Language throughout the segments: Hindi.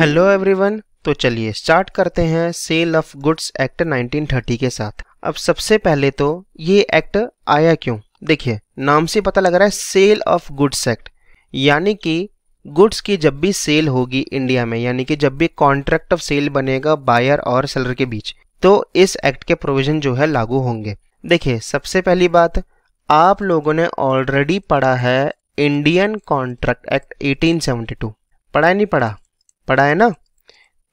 हेलो एवरीवन तो चलिए स्टार्ट करते हैं सेल ऑफ गुड्स एक्ट 1930 के साथ अब सबसे पहले तो ये एक्ट आया क्यों देखिए नाम से पता लग रहा है सेल ऑफ गुड्स एक्ट यानी कि गुड्स की जब भी सेल होगी इंडिया में यानी कि जब भी कॉन्ट्रैक्ट ऑफ सेल बनेगा बायर और सेलर के बीच तो इस एक्ट के प्रोविजन जो है लागू होंगे देखिए सबसे पहली बात आप लोगों ने ऑलरेडी पढ़ा है इंडियन कॉन्ट्रैक्ट एक्ट 1872 पढ़ा नहीं पढ़ा पढ़ा है ना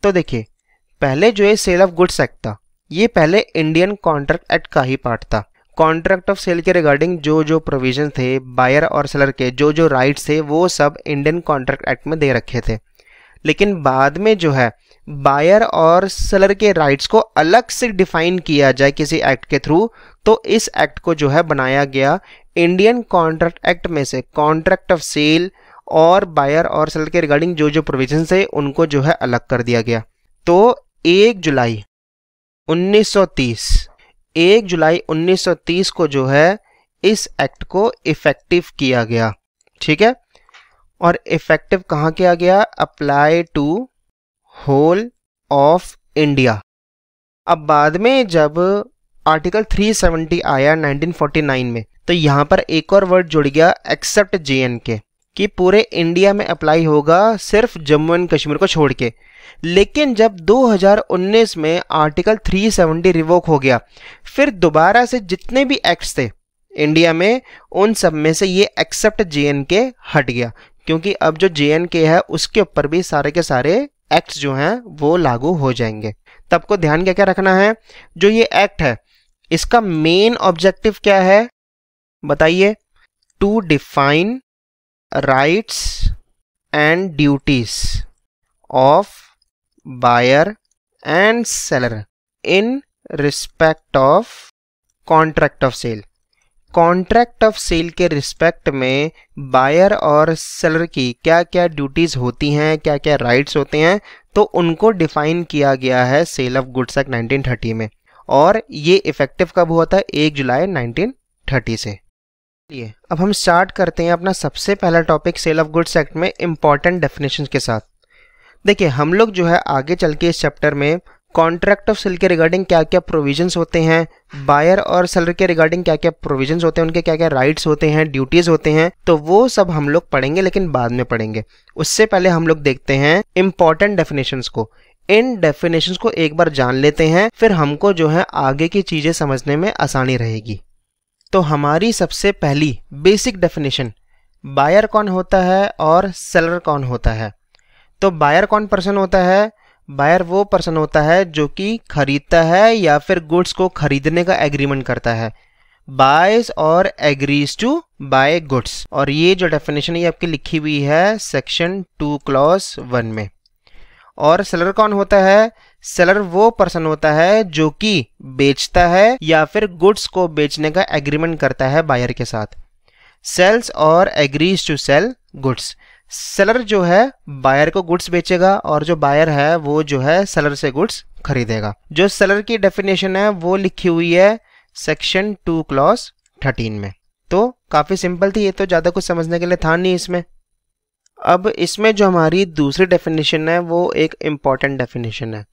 तो देखिए पहले जो है सेल ऑफ गुड्स एक्ट था ये पहले इंडियन कॉन्ट्रैक्ट एक्ट का ही पार्ट था कॉन्ट्रैक्ट ऑफ सेल के रिगार्डिंग जो जो प्रोविजन थे बायर और सेलर के जो जो राइट्स थे वो सब इंडियन कॉन्ट्रैक्ट एक्ट में दे रखे थे लेकिन बाद में जो है बायर और सेलर के राइट्स को अलग से डिफाइन किया जाए किसी एक्ट के थ्रू तो इस एक्ट को जो है बनाया गया इंडियन कॉन्ट्रैक्ट एक्ट में से कॉन्ट्रैक्ट ऑफ सेल और बायर और सेलर के रिगार्डिंग जो जो प्रोविजन है उनको जो है अलग कर दिया गया तो एक जुलाई 1930 एक जुलाई 1930 को जो है इस एक्ट को इफेक्टिव किया गया ठीक है और इफेक्टिव कहाँ किया गया apply to whole of India अब बाद में जब आर्टिकल 370 आया 1949 में तो यहां पर एक और वर्ड जुड़ गया एक्सेप्ट जे के कि पूरे इंडिया में अप्लाई होगा सिर्फ जम्मू एंड कश्मीर को छोड़ के लेकिन जब 2019 में आर्टिकल 370 रिवोक हो गया फिर दोबारा से जितने भी एक्ट्स थे इंडिया में उन सब में से ये एक्सेप्ट जे हट गया क्योंकि अब जो जे है उसके ऊपर भी सारे के सारे एक्ट्स जो हैं वो लागू हो जाएंगे तब को ध्यान क्या क्या रखना है जो ये एक्ट है इसका मेन ऑब्जेक्टिव क्या है बताइए to define rights and duties of buyer and seller in respect of contract of sale contract of sale के रिस्पेक्ट में बायर और सेलर की क्या क्या ड्यूटीज़ होती हैं क्या क्या राइट्स होते हैं तो उनको डिफाइन किया गया है सेल ऑफ गुड्स एक्ट 1930 में और ये इफ़ेक्टिव कब हुआ था एक जुलाई 1930 से लिए अब हम स्टार्ट करते हैं अपना सबसे पहला topic sale of goods act में इम्पॉर्टेंट डेफिनेशन के साथ देखिए हम लोग जो है आगे चल के इस चैप्टर में कॉन्ट्रैक्ट ऑफ सेल के रिगार्डिंग क्या क्या प्रोविजंस होते हैं बायर और सेलर के रिगार्डिंग क्या क्या प्रोविजंस होते हैं उनके क्या क्या राइट्स होते हैं ड्यूटीज होते हैं तो वो सब हम लोग पढ़ेंगे लेकिन बाद में पढ़ेंगे उससे पहले हम लोग देखते हैं इम्पॉर्टेंट डेफिनेशन को इन डेफिनेशन को एक बार जान लेते हैं फिर हमको जो है आगे की चीज़ें समझने में आसानी रहेगी तो हमारी सबसे पहली बेसिक डेफिनेशन बायर कौन होता है और सेलर कौन होता है तो बायर कौन पर्सन होता है बायर वो पर्सन होता है जो कि खरीदता है या फिर गुड्स को खरीदने का एग्रीमेंट करता है बायस और एग्रीज टू बाय गुड्स और ये जो डेफिनेशन ये आपकी लिखी हुई है सेक्शन टू क्लॉस वन में और सेलर कौन होता है सेलर वो पर्सन होता है जो कि बेचता है या फिर गुड्स को बेचने का एग्रीमेंट करता है बायर के साथ सेल्स और agrees to sell goods seller जो है बायर को गुड्स बेचेगा और जो बायर है वो जो है सेलर से गुड्स खरीदेगा जो सेलर की डेफिनेशन है वो लिखी हुई है सेक्शन टू क्लॉस थर्टीन में तो काफ़ी सिंपल थी ये तो ज़्यादा कुछ समझने के लिए था नहीं इसमें अब इसमें जो हमारी दूसरी डेफिनेशन है वो एक इम्पॉर्टेंट डेफिनेशन है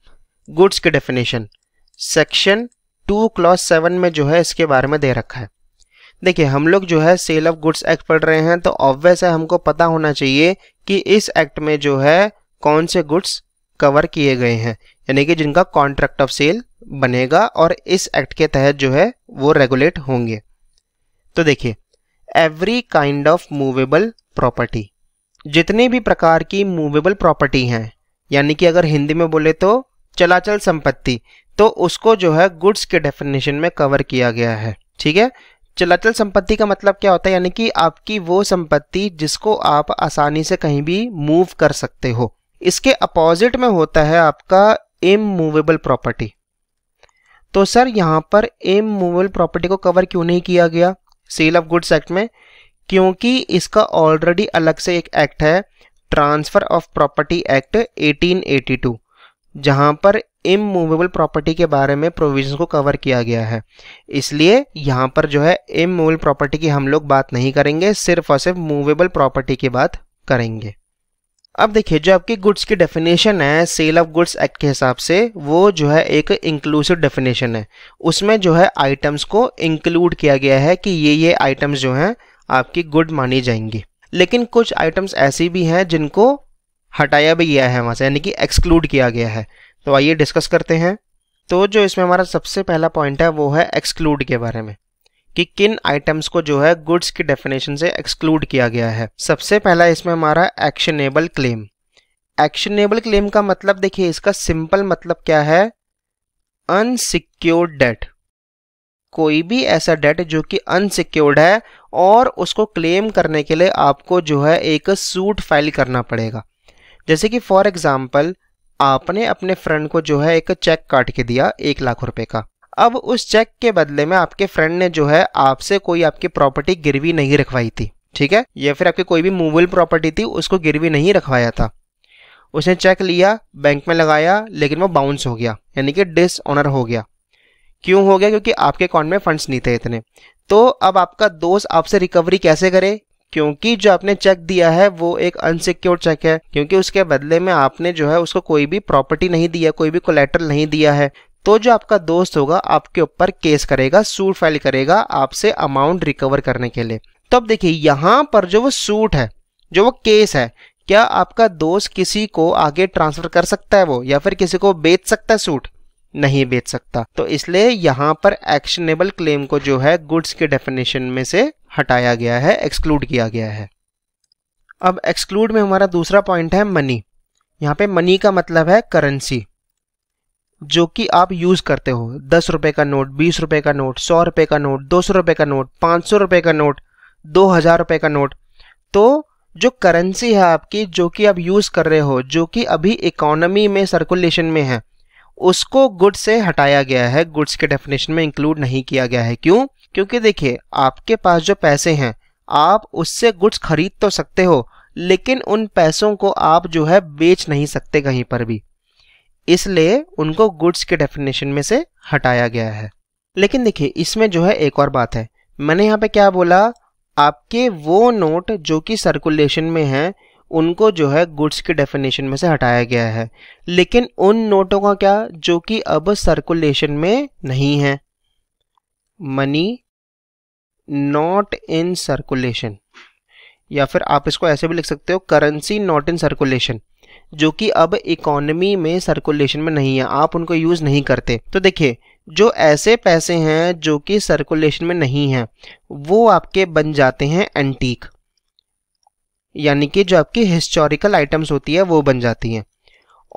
गुड्स के definition section two clause seven में जो है इसके बारे में दे रखा है देखिए हम लोग जो है सेल ऑफ गुड्स एक्ट पढ़ रहे हैं तो ऑब्वियस है हमको पता होना चाहिए कि इस एक्ट में जो है कौन से गुड्स कवर किए गए हैं यानी कि जिनका कॉन्ट्रैक्ट ऑफ सेल बनेगा और इस एक्ट के तहत जो है वो रेगुलेट होंगे तो देखिए every kind of movable property जितने भी प्रकार की मूवेबल प्रॉपर्टी हैं यानी कि अगर हिंदी में बोले तो चलाचल संपत्ति तो उसको जो है गुड्स के डेफिनेशन में कवर किया गया है ठीक है चलाचल संपत्ति का मतलब क्या होता है यानी कि आपकी वो संपत्ति जिसको आप आसानी से कहीं भी मूव कर सकते हो इसके अपोजिट में होता है आपका इमूवेबल प्रॉपर्टी तो सर यहां पर इमूवेबल प्रॉपर्टी को कवर क्यों नहीं किया गया सेल ऑफ गुड्स एक्ट में क्योंकि इसका ऑलरेडी अलग से एक एक्ट है ट्रांसफ़र ऑफ प्रॉपर्टी एक्ट 1882 जहां पर इमूवेबल प्रॉपर्टी के बारे में प्रोविजन को कवर किया गया है इसलिए यहाँ पर जो है इमूवेबल प्रॉपर्टी की हम लोग बात नहीं करेंगे सिर्फ और सिर्फ मूवेबल प्रॉपर्टी की बात करेंगे अब देखिए जो आपकी गुड्स की डेफिनेशन है सेल ऑफ गुड्स एक्ट के हिसाब से वो जो है एक इंक्लूसिव डेफिनेशन है उसमें जो है आइटम्स को इंक्लूड किया गया है कि ये ये आइटम्स जो हैं आपकी गुड मानी जाएंगी लेकिन कुछ आइटम्स ऐसी भी हैं जिनको हटाया भी गया है वहाँ से यानी कि एक्सक्लूड किया गया है तो आइए डिस्कस करते हैं तो जो इसमें हमारा सबसे पहला पॉइंट है वो है एक्सक्लूड के बारे में कि किन आइटम्स को जो है गुड्स की डेफिनेशन से एक्सक्लूड किया गया है सबसे पहला इसमें हमारा एक्शनेबल क्लेम एक्शनेबल क्लेम का मतलब देखिए इसका सिंपल मतलब क्या है अनसिक्योर्ड डेट कोई भी ऐसा डेट जो कि अनसिक्योर्ड है और उसको क्लेम करने के लिए आपको जो है एक सूट फाइल करना पड़ेगा जैसे कि फॉर एग्जाम्पल आपने अपने फ्रेंड को जो है एक चेक काट के दिया एक लाख रुपए का अब उस चेक के बदले में आपके फ्रेंड ने जो है आपसे कोई आपकी प्रॉपर्टी गिरवी नहीं रखवाई थी ठीक है या फिर आपकी कोई भी मूवेबल प्रॉपर्टी थी उसको गिरवी नहीं रखवाया था उसने चेक लिया बैंक में लगाया लेकिन वो बाउंस हो गया यानी कि डिसऑनर हो गया क्यों हो गया क्योंकि आपके अकाउंट में फंड्स नहीं थे इतने तो अब आपका दोस्त आपसे रिकवरी कैसे करे क्योंकि जो आपने चेक दिया है वो एक अनसिक्योर चेक है क्योंकि उसके बदले में आपने जो है उसको कोई भी प्रॉपर्टी नहीं दिया कोई भी कोलेटर नहीं दिया है तो जो आपका दोस्त होगा आपके ऊपर केस करेगा सूट फाइल करेगा आपसे अमाउंट रिकवर करने के लिए तो अब देखिए यहाँ पर जो वो सूट है जो वो केस है क्या आपका दोस्त किसी को आगे ट्रांसफर कर सकता है वो या फिर किसी को बेच सकता है सूट नहीं बेच सकता तो इसलिए यहाँ पर एक्शनेबल क्लेम को जो है गुड्स के डेफिनेशन में से हटाया गया है एक्सक्लूड किया गया है अब एक्सक्लूड में हमारा दूसरा पॉइंट है मनी यहाँ पे मनी का मतलब है करेंसी जो कि आप यूज़ करते हो दस रुपये का नोट बीस रुपये का नोट सौ रुपये का नोट दो सौ रुपये का नोट पाँच सौ रुपये का नोट दो हज़ार रुपये का नोट तो जो करेंसी है आपकी जो कि आप यूज़ कर रहे हो जो कि अभी इकोनॉमी में सर्कुलेशन में है उसको गुड्स से हटाया गया है गुड्स के डेफिनेशन में इंक्लूड नहीं किया गया है क्यों क्योंकि देखिए आपके पास जो पैसे हैं आप उससे गुड्स खरीद तो सकते हो लेकिन उन पैसों को आप जो है बेच नहीं सकते कहीं पर भी इसलिए उनको गुड्स के डेफिनेशन में से हटाया गया है लेकिन देखिए इसमें जो है एक और बात है मैंने यहाँ पे क्या बोला आपके वो नोट जो कि सर्कुलेशन में हैं उनको जो है गुड्स के डेफिनेशन में से हटाया गया है लेकिन उन नोटों का क्या जो कि अब सर्कुलेशन में नहीं है मनी नॉट इन सर्कुलेशन या फिर आप इसको ऐसे भी लिख सकते हो करेंसी नॉट इन सर्कुलेशन जो कि अब इकोनमी में सर्कुलेशन में नहीं है आप उनको यूज़ नहीं करते तो देखिए जो ऐसे पैसे हैं जो कि सर्कुलेशन में नहीं है वो आपके बन जाते हैं एंटीक यानी कि जो आपकी हिस्टोरिकल आइटम्स होती है वो बन जाती हैं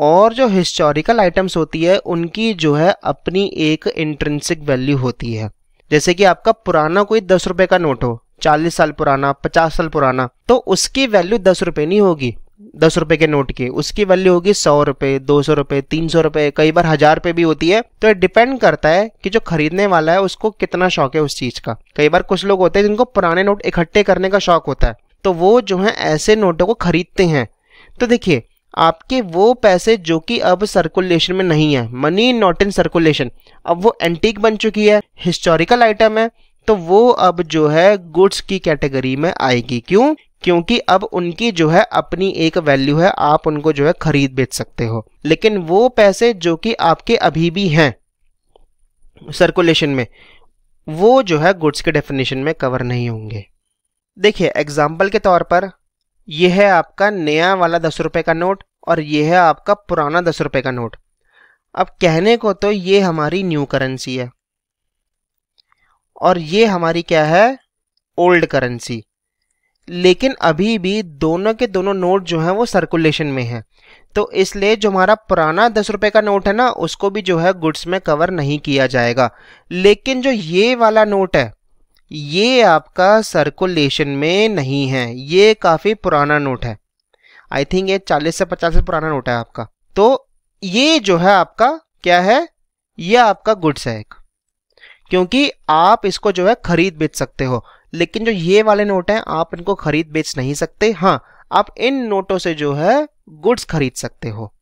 और जो हिस्टोरिकल आइटम्स होती है उनकी जो है अपनी एक इंट्रेंसिक वैल्यू होती है जैसे कि आपका पुराना कोई दस रुपए का नोट हो चालीस साल पुराना पचास साल पुराना तो उसकी वैल्यू दस रुपए नहीं होगी दस रुपए के नोट की उसकी वैल्यू होगी सौ रुपए दो सौ रुपए तीन सौ रुपए कई बार हजार रुपए भी होती है तो डिपेंड करता है कि जो खरीदने वाला है उसको कितना शौक है उस चीज का कई बार कुछ लोग होते हैं जिनको पुराने नोट इकट्ठे करने का शौक होता है तो वो जो है ऐसे नोटों को खरीदते हैं तो देखिए आपके वो पैसे जो कि अब सर्कुलेशन में नहीं है मनी नॉट इन सर्कुलेशन अब वो एंटीक बन चुकी है हिस्टोरिकल आइटम है तो वो अब जो है गुड्स की कैटेगरी में आएगी क्यों क्योंकि अब उनकी जो है अपनी एक वैल्यू है आप उनको जो है खरीद बेच सकते हो लेकिन वो पैसे जो कि आपके अभी भी हैं सर्कुलेशन में वो जो है गुड्स के डेफिनेशन में कवर नहीं होंगे देखिए एग्जाम्पल के तौर पर यह है आपका नया वाला दस रुपए का नोट और ये है आपका पुराना दस रुपये का नोट अब कहने को तो ये हमारी न्यू करेंसी है और ये हमारी क्या है ओल्ड करेंसी लेकिन अभी भी दोनों के दोनों नोट जो हैं वो सर्कुलेशन में हैं तो इसलिए जो हमारा पुराना दस रुपये का नोट है ना उसको भी जो है गुड्स में कवर नहीं किया जाएगा लेकिन जो ये वाला नोट है ये आपका सर्कुलेशन में नहीं है ये काफ़ी पुराना नोट है आई थिंक ये चालीस से पचास से पुराना नोट है आपका तो ये जो है आपका क्या है ये आपका गुड्स है एक क्योंकि आप इसको जो है खरीद बेच सकते हो लेकिन जो ये वाले नोट हैं आप इनको खरीद बेच नहीं सकते हाँ आप इन नोटों से जो है गुड्स खरीद सकते हो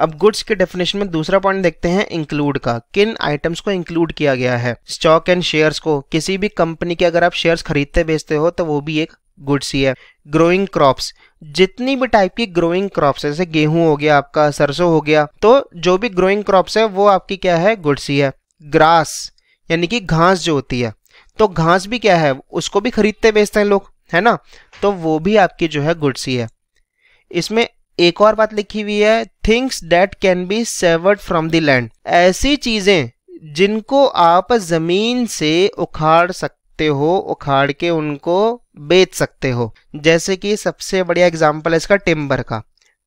अब गुड्स के डेफिनेशन में दूसरा पॉइंट देखते हैं इंक्लूड का किन आइटम्स को इंक्लूड किया गया है स्टॉक एंड शेयर्स को किसी भी कंपनी के अगर आप शेयर्स खरीदते बेचते हो तो वो भी एक गुड्स ही है ग्रोइंग क्रॉप्स जितनी भी टाइप की ग्रोइंग क्रॉप्स है जैसे गेहूं हो गया आपका सरसों हो गया तो जो भी ग्रोइंग क्रॉप्स है वो आपकी क्या है गुड़सी है ग्रास यानी कि घास जो होती है तो घास भी क्या है उसको भी खरीदते बेचते हैं लोग है ना तो वो भी आपकी जो है गुड़सी है इसमें एक और बात लिखी हुई है things that can be severed from the land ऐसी चीजें जिनको आप जमीन से उखाड़ सकते सकते हो उखाड़ के उनको बेच सकते हो जैसे कि सबसे बढ़िया एग्जाम्पल है इसका टिम्बर का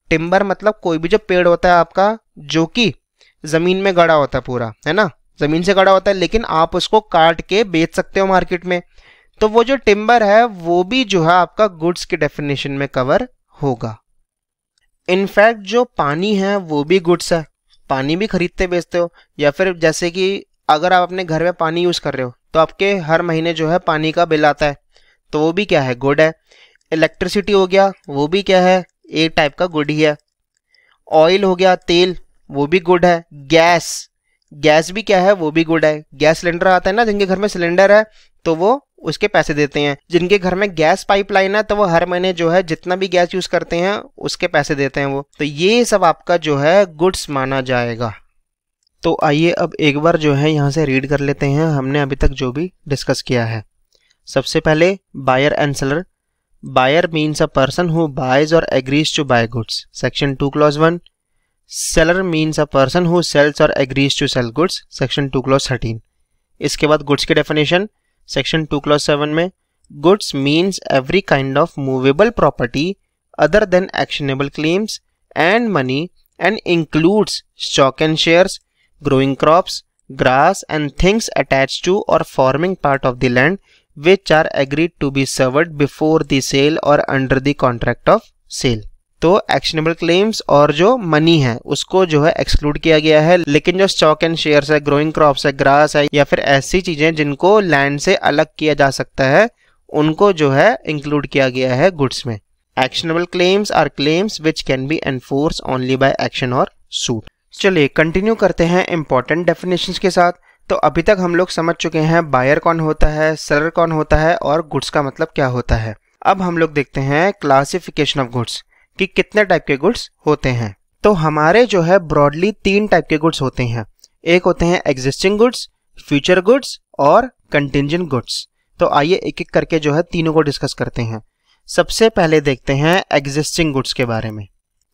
टिम्बर मतलब कोई भी जो पेड़ होता है आपका जो कि ज़मीन में गड़ा होता है पूरा है ना ज़मीन से गड़ा होता है लेकिन आप उसको काट के बेच सकते हो मार्केट में तो वो जो टिम्बर है वो भी जो है आपका गुड्स के डेफिनेशन में कवर होगा इनफैक्ट जो पानी है वो भी गुड्स है पानी भी खरीदते बेचते हो या फिर जैसे कि अगर आप अपने घर में पानी यूज़ कर रहे हो तो आपके हर महीने जो है पानी का बिल आता है तो वो भी क्या है गुड है इलेक्ट्रिसिटी हो गया वो भी क्या है एक टाइप का गुड ही है ऑयल हो गया तेल वो भी गुड है गैस गैस भी क्या है वो भी गुड है गैस सिलेंडर आता है ना जिनके घर में सिलेंडर है तो वो उसके पैसे देते हैं जिनके घर में गैस पाइपलाइन है तो वो हर महीने जो है जितना भी गैस यूज करते हैं उसके पैसे देते हैं वो तो ये सब आपका जो है गुड्स माना जाएगा तो आइए अब एक बार जो है यहाँ से रीड कर लेते हैं हमने अभी तक जो भी डिस्कस किया है सबसे पहले buyer and seller buyer means a person who buys or agrees to buy goods section two clause one seller means a person who sells और agrees to sell goods section two clause thirteen इसके बाद गुड्स के definition section two clause seven में goods means every kind of movable property other than actionable claims and money and includes stock and shares growing crops, grass and things attached to or forming part of the land which are agreed to be severed before the sale or under the contract of sale. तो एक्शनेबल क्लेम्स और जो मनी है उसको जो है एक्सक्लूड किया गया है लेकिन जो स्टॉक एंड शेयर्स है ग्रोइंग क्रॉप्स है ग्रास है या फिर ऐसी चीजें जिनको लैंड से अलग किया जा सकता है उनको जो है इंक्लूड किया गया है गुड्स में actionable claims are claims which can be enforced only by action or suit चलिए कंटिन्यू करते हैं इंपॉर्टेंट डेफिनेशंस के साथ तो अभी तक हम लोग समझ चुके हैं बायर कौन होता है सेलर कौन होता है और गुड्स का मतलब क्या होता है अब हम लोग देखते हैं क्लासिफिकेशन ऑफ गुड्स कि कितने टाइप के गुड्स होते हैं तो हमारे जो है ब्रॉडली तीन टाइप के गुड्स होते हैं एक होते हैं एग्जिस्टिंग गुड्स फ्यूचर गुड्स और कंटिजेंट गुड्स तो आइए एक एक करके जो है तीनों को डिस्कस करते हैं सबसे पहले देखते हैं एग्जिस्टिंग गुड्स के बारे में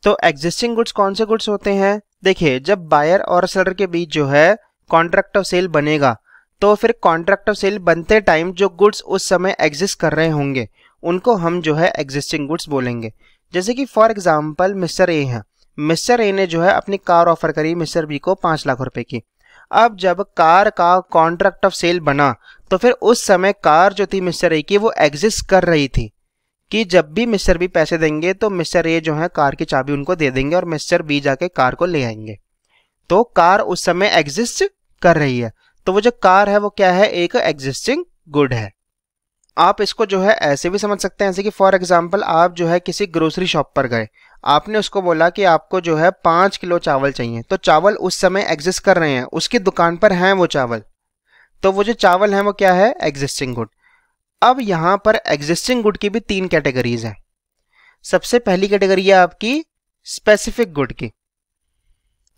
तो एग्जिस्टिंग गुड्स कौन से गुड्स होते हैं देखिए जब बायर और सेलर के बीच जो है कॉन्ट्रैक्ट ऑफ सेल बनेगा तो फिर कॉन्ट्रैक्ट ऑफ सेल बनते टाइम जो गुड्स उस समय एग्जिस्ट कर रहे होंगे उनको हम जो है एग्जिस्टिंग गुड्स बोलेंगे जैसे कि फॉर एग्जाम्पल मिस्टर ए हैं मिस्टर ए ने जो है अपनी कार ऑफर करी मिस्टर बी को पाँच लाख रुपए की अब जब कार का कॉन्ट्रैक्ट ऑफ सेल बना तो फिर उस समय कार जो थी मिस्टर ए की वो एग्जिस्ट कर रही थी कि जब भी मिस्टर बी पैसे देंगे तो मिस्टर ए जो है कार की चाबी उनको दे देंगे और मिस्टर बी जाके कार को ले आएंगे तो कार उस समय एग्जिस्ट कर रही है तो वो जो कार है वो क्या है एक एग्जिस्टिंग गुड है आप इसको जो है ऐसे भी समझ सकते हैं जैसे कि फॉर एग्जाम्पल आप जो है किसी ग्रोसरी शॉप पर गए आपने उसको बोला कि आपको जो है पांच किलो चावल चाहिए तो चावल उस समय एग्जिस्ट कर रहे हैं उसकी दुकान पर हैं वो चावल तो वो जो चावल हैं वो क्या है एग्जिस्टिंग गुड अब यहां पर एग्जिस्टिंग गुड की भी तीन कैटेगरीज हैं सबसे पहली कैटेगरी है आपकी स्पेसिफिक गुड की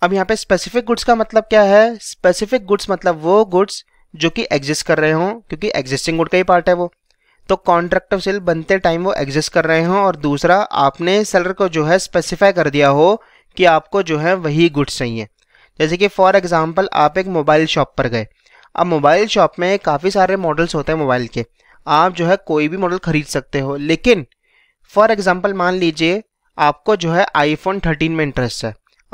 अब यहां पे स्पेसिफिक गुड्स का मतलब क्या है स्पेसिफिक गुड्स मतलब वो गुड्स जो कि एग्जिस्ट कर रहे हों क्योंकि एग्जिस्टिंग गुड का ही पार्ट है वो तो कॉन्ट्रैक्ट ऑफ सेल बनते टाइम वो एग्जिस्ट कर रहे हों और दूसरा आपने सेलर को जो है स्पेसिफाई कर दिया हो कि आपको जो है वही गुड्स चाहिए जैसे कि फॉर एग्जाम्पल आप एक मोबाइल शॉप पर गए अब मोबाइल शॉप में काफ़ी सारे मॉडल्स होते हैं मोबाइल के आप जो है कोई भी मॉडल खरीद सकते हो लेकिन फॉर एग्जाम्पल मान लीजिए आपको जो है आईफोन 13 में इंटरेस्ट है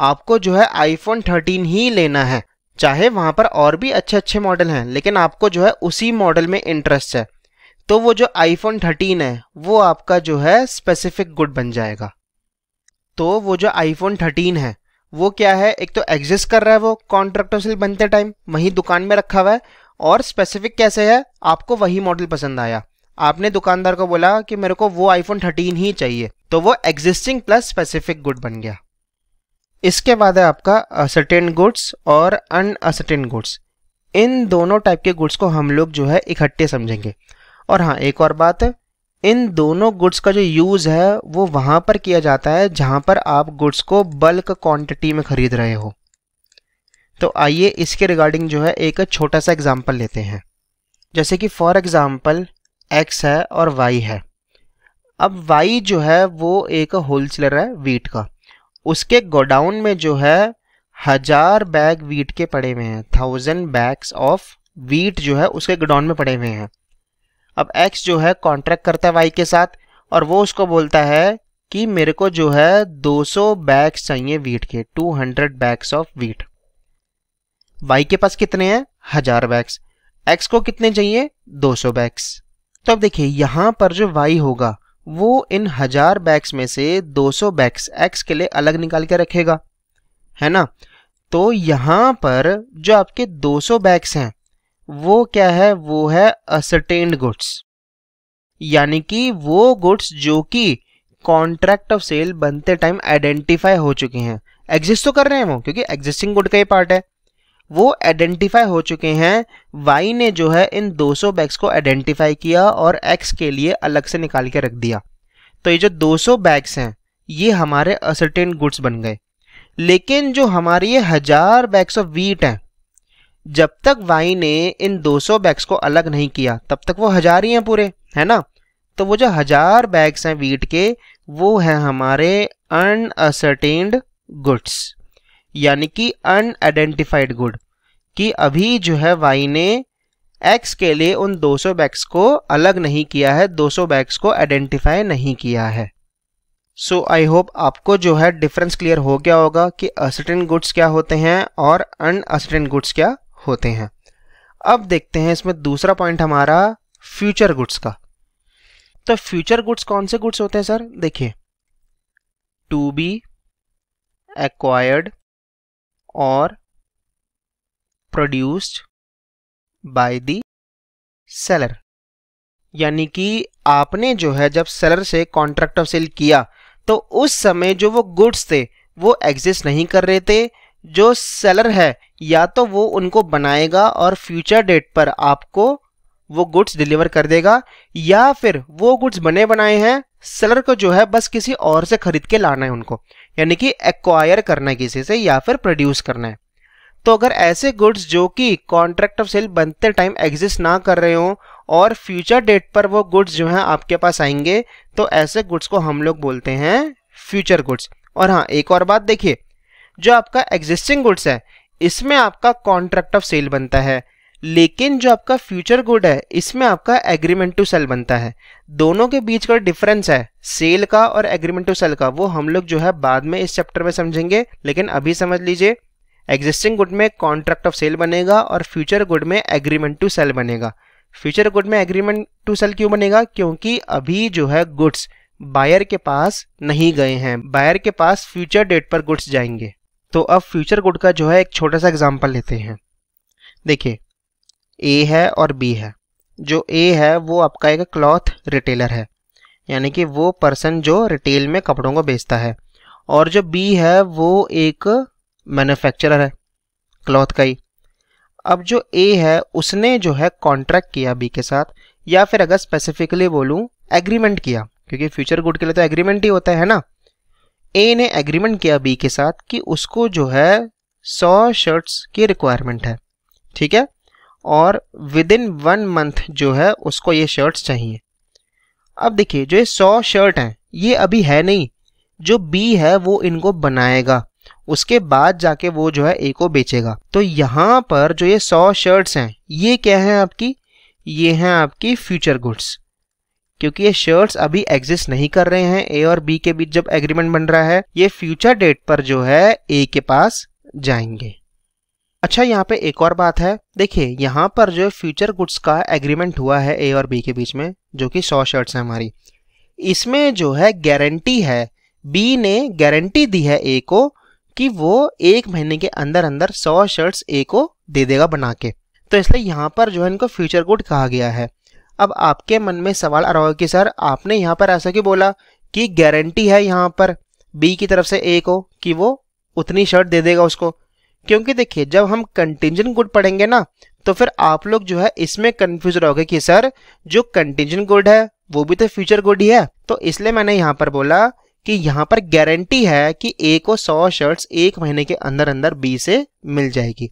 आपको जो है आईफोन 13 ही लेना है चाहे वहाँ पर और भी अच्छे अच्छे मॉडल हैं लेकिन आपको जो है उसी मॉडल में इंटरेस्ट है तो वो जो आईफोन 13 है वो आपका जो है स्पेसिफिक गुड बन जाएगा तो वो जो आईफोन 13 है वो क्या है एक तो एग्जिस्ट कर रहा है वो कॉन्ट्रैक्टर से बनते टाइम वहीं दुकान में रखा हुआ है और स्पेसिफिक कैसे है आपको वही मॉडल पसंद आया आपने दुकानदार को बोला कि मेरे को वो आईफोन थर्टीन ही चाहिए तो वो एग्जिस्टिंग प्लस स्पेसिफिक गुड बन गया इसके बाद है आपका असर्टेन गुड्स और अनअसर्टेन गुड्स इन दोनों टाइप के गुड्स को हम लोग जो है इकट्ठे समझेंगे और हाँ एक और बात है इन दोनों गुड्स का जो यूज़ है वो वहाँ पर किया जाता है जहाँ पर आप गुड्स को बल्क क्वांटिटी में ख़रीद रहे हो तो आइए इसके रिगार्डिंग जो है एक छोटा सा एग्ज़ाम्पल लेते हैं जैसे कि फॉर एग्ज़ाम्पल एक्स है और वाई है अब वाई जो है वो एक होलसेलर है वीट का उसके गोडाउन में जो है हजार बैग वीट के पड़े हुए हैं थाउजेंड बैग्स ऑफ वीट जो है उसके गोडाउन में पड़े हुए हैं अब एक्स जो है कॉन्ट्रैक्ट करता है वाई के साथ और वो उसको बोलता है कि मेरे को जो है 200 बैग्स चाहिए वीट के 200 बैग्स ऑफ वीट वाई के पास कितने हैं हजार बैग्स एक्स को कितने चाहिए 200 बैग्स तो अब देखिए यहां पर जो वाई होगा वो इन हजार बैग्स में से 200 बैग्स एक्स के लिए अलग निकाल के रखेगा है ना तो यहां पर जो आपके 200 बैग्स हैं वो क्या है वो है असर्टेन्ड गुड्स यानी कि वो गुड्स जो कि कॉन्ट्रैक्ट ऑफ सेल बनते टाइम आइडेंटिफाई हो चुके हैं एग्जिस्ट तो कर रहे हैं वो क्योंकि एग्जिस्टिंग गुड का ही पार्ट है वो आइडेंटिफाई हो चुके हैं वाई ने जो है इन 200 बैग्स को आइडेंटिफाई किया और एक्स के लिए अलग से निकाल के रख दिया तो ये जो 200 बैग्स हैं ये हमारे असरटेन गुड्स बन गए लेकिन जो हमारे ये हजार बैग्स ऑफ वीट हैं जब तक वाई ने इन 200 बैग्स को अलग नहीं किया तब तक वो हजार ही हैं पूरे है ना तो वो जो हजार बैग्स हैं वीट के वो हैं हमारे अनअसरटेन्ड गुड्स यानी कि अनआइडेंटिफाइड गुड कि अभी जो है वाई ने एक्स के लिए उन 200 बैग्स को अलग नहीं किया है 200 बैग्स को आइडेंटिफाई नहीं किया है सो आई होप आपको जो है डिफरेंस क्लियर हो गया होगा कि असटेन गुड्स क्या होते हैं और अनअसर्टेन गुड्स क्या होते हैं अब देखते हैं इसमें दूसरा पॉइंट हमारा फ्यूचर गुड्स का तो फ्यूचर गुड्स कौन से गुड्स होते हैं सर देखिए to be acquired or produced by the seller यानी कि आपने जो है जब सेलर से कॉन्ट्रैक्ट ऑफ सेल किया तो उस समय जो वो गुड्स थे वो एग्जिस्ट नहीं कर रहे थे जो सेलर है या तो वो उनको बनाएगा और फ्यूचर डेट पर आपको वो गुड्स डिलीवर कर देगा या फिर वो गुड्स बने बनाए हैं सेलर को जो है बस किसी और से खरीद के लाना है उनको यानी कि एक्वायर करना है किसी से या फिर प्रोड्यूस करना है तो अगर ऐसे गुड्स जो कि कॉन्ट्रैक्ट ऑफ सेल बनते टाइम एग्जिस्ट ना कर रहे हों और फ्यूचर डेट पर वो गुड्स जो हैं आपके पास आएंगे तो ऐसे गुड्स को हम लोग बोलते हैं फ्यूचर गुड्स और हाँ एक और बात देखिए जो आपका एग्जिस्टिंग गुड्स है इसमें आपका कॉन्ट्रैक्ट ऑफ सेल बनता है लेकिन जो आपका फ्यूचर गुड है इसमें आपका एग्रीमेंट टू सेल बनता है दोनों के बीच का डिफरेंस है सेल का और एग्रीमेंट टू सेल का वो हम लोग जो है बाद में इस चैप्टर में समझेंगे लेकिन अभी समझ लीजिए एग्जिस्टिंग गुड में कॉन्ट्रैक्ट ऑफ सेल बनेगा और फ्यूचर गुड में एग्रीमेंट टू सेल बनेगा फ्यूचर गुड में एग्रीमेंट टू सेल क्यों बनेगा क्योंकि अभी जो है गुड्स बायर के पास नहीं गए हैं बायर के पास फ्यूचर डेट पर गुड्स जाएंगे तो अब फ्यूचर गुड का जो है एक छोटा सा एग्जाम्पल लेते हैं देखिए ए है और बी है जो ए है वो आपका एक क्लॉथ रिटेलर है यानी कि वो पर्सन जो रिटेल में कपड़ों को बेचता है और जो बी है वो एक मैन्युफैक्चरर है क्लॉथ का ही अब जो ए है उसने जो है कॉन्ट्रैक्ट किया बी के साथ या फिर अगर स्पेसिफिकली बोलूँ एग्रीमेंट किया क्योंकि फ्यूचर गुड के लिए तो एग्रीमेंट ही होता है ना ए ने एग्रीमेंट किया बी के साथ कि उसको जो है सौ शर्ट्स की रिक्वायरमेंट है ठीक है और विद इन वन मंथ जो है उसको ये शर्ट्स चाहिए अब देखिए जो ये सौ शर्ट हैं ये अभी है नहीं जो बी है वो इनको बनाएगा उसके बाद जाके वो जो है ए को बेचेगा तो यहाँ पर जो ये सौ शर्ट्स हैं ये क्या है आपकी ये हैं आपकी फ्यूचर गुड्स क्योंकि ये शर्ट्स अभी एग्जिस्ट नहीं कर रहे हैं ए और बी के बीच जब एग्रीमेंट बन रहा है ये फ्यूचर डेट पर जो है ए के पास जाएंगे अच्छा यहाँ पे एक और बात है देखिए यहाँ पर जो फ्यूचर गुड्स का एग्रीमेंट हुआ है ए और बी के बीच में जो कि सौ शर्ट्स है हमारी इसमें जो है गारंटी है बी ने गारंटी दी है ए को कि वो एक महीने के अंदर अंदर सौ शर्ट्स ए को दे देगा बना के तो इसलिए यहाँ पर जो है इनको फ्यूचर गुड कहा गया है अब आपके मन में सवाल आ रहा हो कि सर आपने यहाँ पर ऐसा क्यों बोला कि गारंटी है यहाँ पर बी की तरफ से ए को कि वो उतनी शर्ट दे देगा उसको क्योंकि देखिए जब हम कंटिजन गुड पढ़ेंगे ना तो फिर आप लोग जो है इसमें कंफ्यूज रहोगे कि सर जो कंटिजन गुड है वो भी तो फ्यूचर गुड ही है तो इसलिए मैंने यहाँ पर बोला कि यहाँ पर गारंटी है कि ए को 100 शर्ट्स एक महीने के अंदर अंदर बी से मिल जाएगी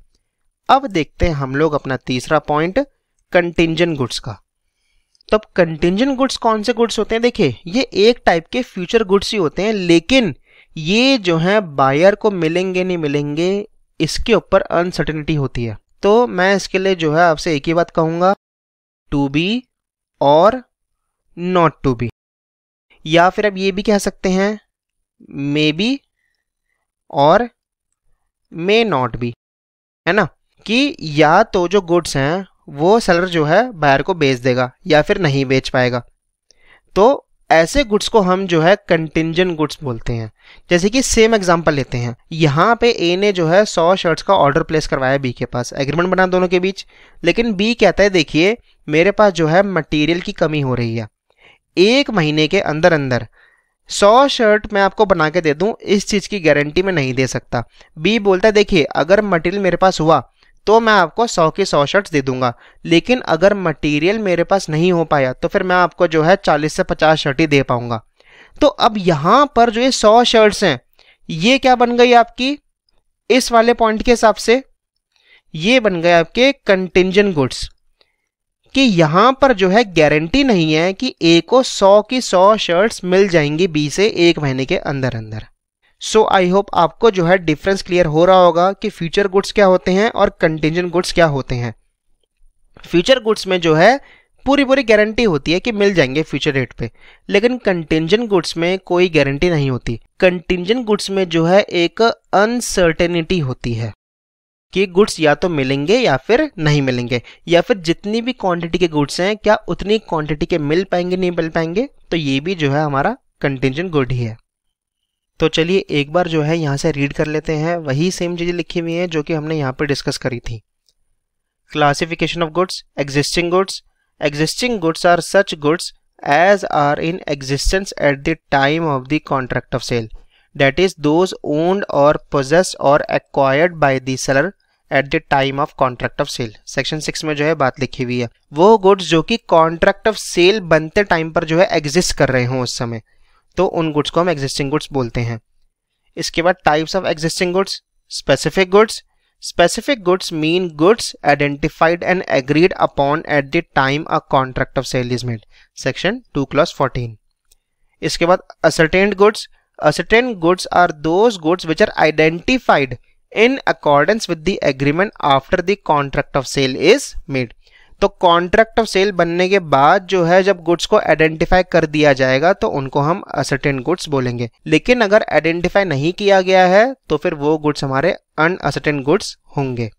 अब देखते हैं हम लोग अपना तीसरा पॉइंट कंटिजन गुड्स का तो अब कंटिजन गुड्स कौन से गुड्स होते हैं देखिए ये एक टाइप के फ्यूचर गुड्स ही होते हैं लेकिन ये जो है बायर को मिलेंगे नहीं मिलेंगे इसके ऊपर अनसर्टेनिटी होती है तो मैं इसके लिए जो है आपसे एक ही बात कहूंगा to be or not to be या फिर आप ये भी कह सकते हैं मे बी और मे नॉट बी है ना कि या तो जो गुड्स हैं वो सेलर जो है बायर को बेच देगा या फिर नहीं बेच पाएगा तो ऐसे गुड्स को हम जो है कंटिजन गुड्स बोलते हैं जैसे कि सेम एग्जांपल लेते हैं यहाँ पे ए ने जो है सौ शर्ट्स का ऑर्डर प्लेस करवाया बी के पास एग्रीमेंट बना दोनों के बीच लेकिन बी कहता है देखिए मेरे पास जो है मटेरियल की कमी हो रही है एक महीने के अंदर अंदर सौ शर्ट मैं आपको बना के दे दूँ इस चीज़ की गारंटी मैं नहीं दे सकता बी बोलता है देखिए अगर मटेरियल मेरे पास हुआ तो मैं आपको सौ की सौ शर्ट्स दे दूंगा लेकिन अगर मटेरियल मेरे पास नहीं हो पाया तो फिर मैं आपको जो है चालीस से पचास शर्ट ही दे पाऊंगा तो अब यहाँ पर जो ये सौ शर्ट्स हैं ये क्या बन गई आपकी इस वाले पॉइंट के हिसाब से ये बन गए आपके कंटिजन गुड्स कि यहाँ पर जो है गारंटी नहीं है कि ए को 100 की 100 शर्ट्स मिल जाएंगी बी से एक महीने के अंदर अंदर सो आई होप आपको जो है डिफरेंस क्लियर हो रहा होगा कि फ्यूचर गुड्स क्या होते हैं और कंटिजन गुड्स क्या होते हैं फ्यूचर गुड्स में जो है पूरी पूरी गारंटी होती है कि मिल जाएंगे फ्यूचर रेट पे लेकिन कंटिजन गुड्स में कोई गारंटी नहीं होती कंटिजन गुड्स में जो है एक अनसर्टेनिटी होती है कि गुड्स या तो मिलेंगे या फिर नहीं मिलेंगे या फिर जितनी भी क्वांटिटी के गुड्स हैं क्या उतनी क्वांटिटी के मिल पाएंगे नहीं मिल पाएंगे तो ये भी जो है हमारा कंटिजन गुड ही है तो चलिए एक बार जो है यहाँ से रीड कर लेते हैं वही सेम चीज़ें लिखी हुई हैं जो कि हमने यहाँ पर डिस्कस करी थी classification of goods existing goods existing goods are such goods as are in existence at the time of the contract of sale that is those owned or possessed or acquired by the seller at the time of contract of sale section six में जो है बात लिखी हुई है वो गुड्स जो कि कॉन्ट्रैक्ट ऑफ सेल बनते टाइम पर जो है एग्जिस्ट कर रहे हों उस समय तो उन गुड्स को हम एग्जिस्टिंग गुड्स बोलते हैं इसके बाद types of existing goods specific goods specific goods mean goods identified and agreed upon at the time a contract of sale is made section two clause fourteen इसके बाद ascertained goods ascertain goods are those goods which are identified in accordance with the agreement after the contract of sale is made तो कॉन्ट्रैक्ट ऑफ सेल बनने के बाद जो है जब गुड्स को आइडेंटिफाई कर दिया जाएगा तो उनको हम असर्टेन गुड्स बोलेंगे लेकिन अगर आइडेंटिफाई नहीं किया गया है तो फिर वो गुड्स हमारे अनअसर्टेन गुड्स होंगे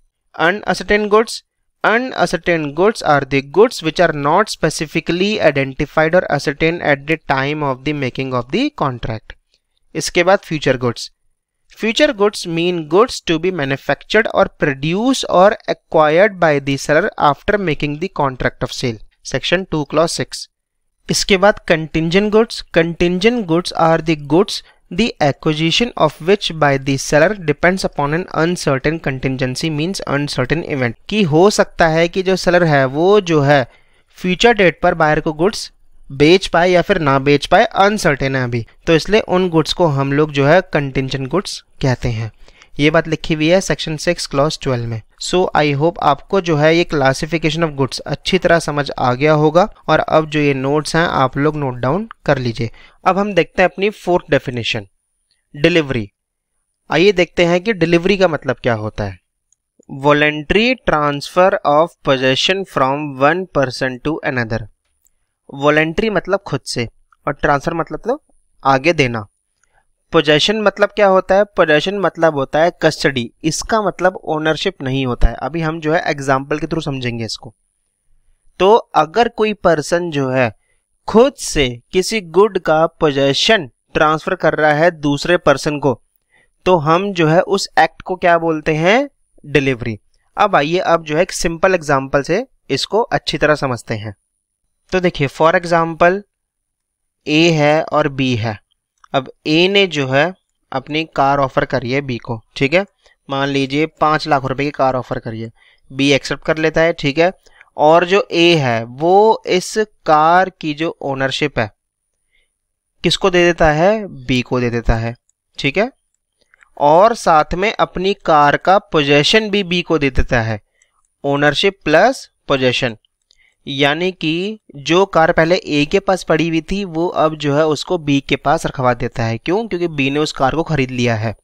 unascertain goods unascertain goods are the goods which are not specifically identified or ascertain at the time of the making of the contract इसके बाद future goods future goods mean goods to be manufactured और produce or acquired by the seller after making the contract of sale section two clause six इसके बाद contingent goods contingent goods are the goods the acquisition of which by the seller depends upon an uncertain contingency means uncertain event की हो सकता है कि जो सेलर है वो जो है फ्यूचर डेट पर बायर को गुड्स बेच पाए या फिर ना बेच पाए अनसर्टेन है अभी तो इसलिए उन गुड्स को हम लोग जो है कंटेंशन गुड्स कहते हैं ये बात लिखी हुई है सेक्शन सिक्स क्लॉज ट्वेल्व में सो आई होप आपको जो है ये क्लासिफिकेशन ऑफ गुड्स अच्छी तरह समझ आ गया होगा और अब जो ये नोट्स हैं आप लोग नोट डाउन कर लीजिए अब हम देखते हैं अपनी फोर्थ डेफिनेशन डिलीवरी आइए देखते हैं कि डिलीवरी का मतलब क्या होता है voluntary transfer of possession from one person to another voluntary मतलब खुद से और ट्रांसफ़र मतलब तो आगे देना पोजेशन मतलब क्या होता है पोजेशन मतलब होता है कस्टडी इसका मतलब ओनरशिप नहीं होता है अभी हम जो है एग्जाम्पल के थ्रू समझेंगे इसको तो अगर कोई पर्सन जो है खुद से किसी गुड का पोजेशन ट्रांसफर कर रहा है दूसरे पर्सन को तो हम जो है उस एक्ट को क्या बोलते हैं डिलीवरी अब आइए अब जो है एक सिंपल एग्जाम्पल से इसको अच्छी तरह समझते हैं तो देखिए फॉर एग्ज़ाम्पल ए है और बी है अब ए ने जो है अपनी कार ऑफ़र करी है बी को ठीक है मान लीजिए पाँच लाख रुपए की कार ऑफ़र करी है बी एक्सेप्ट कर लेता है ठीक है और जो ए है वो इस कार की जो ओनरशिप है किसको दे देता है बी को दे देता है ठीक है और साथ में अपनी कार का पोजेशन भी बी को दे देता है ओनरशिप प्लस पोजेशन यानी कि जो कार पहले ए के पास पड़ी हुई थी वो अब जो है उसको बी के पास रखवा देता है क्यों क्योंकि बी ने उस कार को खरीद लिया है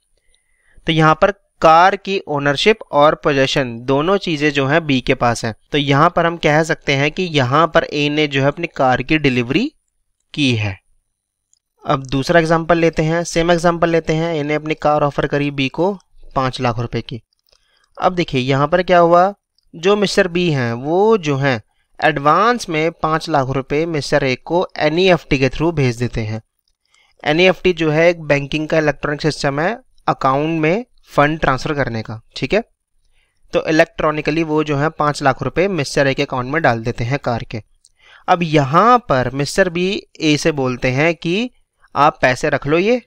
तो यहाँ पर कार की ओनरशिप और पोजेशन दोनों चीज़ें जो है बी के पास हैं तो यहाँ पर हम कह सकते हैं कि यहाँ पर ए ने जो है अपनी कार की डिलीवरी की है अब दूसरा एग्जाम्पल लेते हैं सेम एग्जाम्पल लेते हैं ए ने अपनी कार ऑफर करी बी को पाँच लाख रुपए की अब देखिए यहाँ पर क्या हुआ जो मिस्टर बी हैं वो जो हैं एडवांस में पाँच लाख रुपए मिस्टर ए को एन e के थ्रू भेज देते हैं एन e जो है एक बैंकिंग का इलेक्ट्रॉनिक सिस्टम है अकाउंट में फ़ंड ट्रांसफ़र करने का ठीक है तो इलेक्ट्रॉनिकली वो जो है पाँच लाख रुपए मिस्टर ए के अकाउंट में डाल देते हैं कार के अब यहाँ पर मिस्टर बी ए से बोलते हैं कि आप पैसे रख लो ये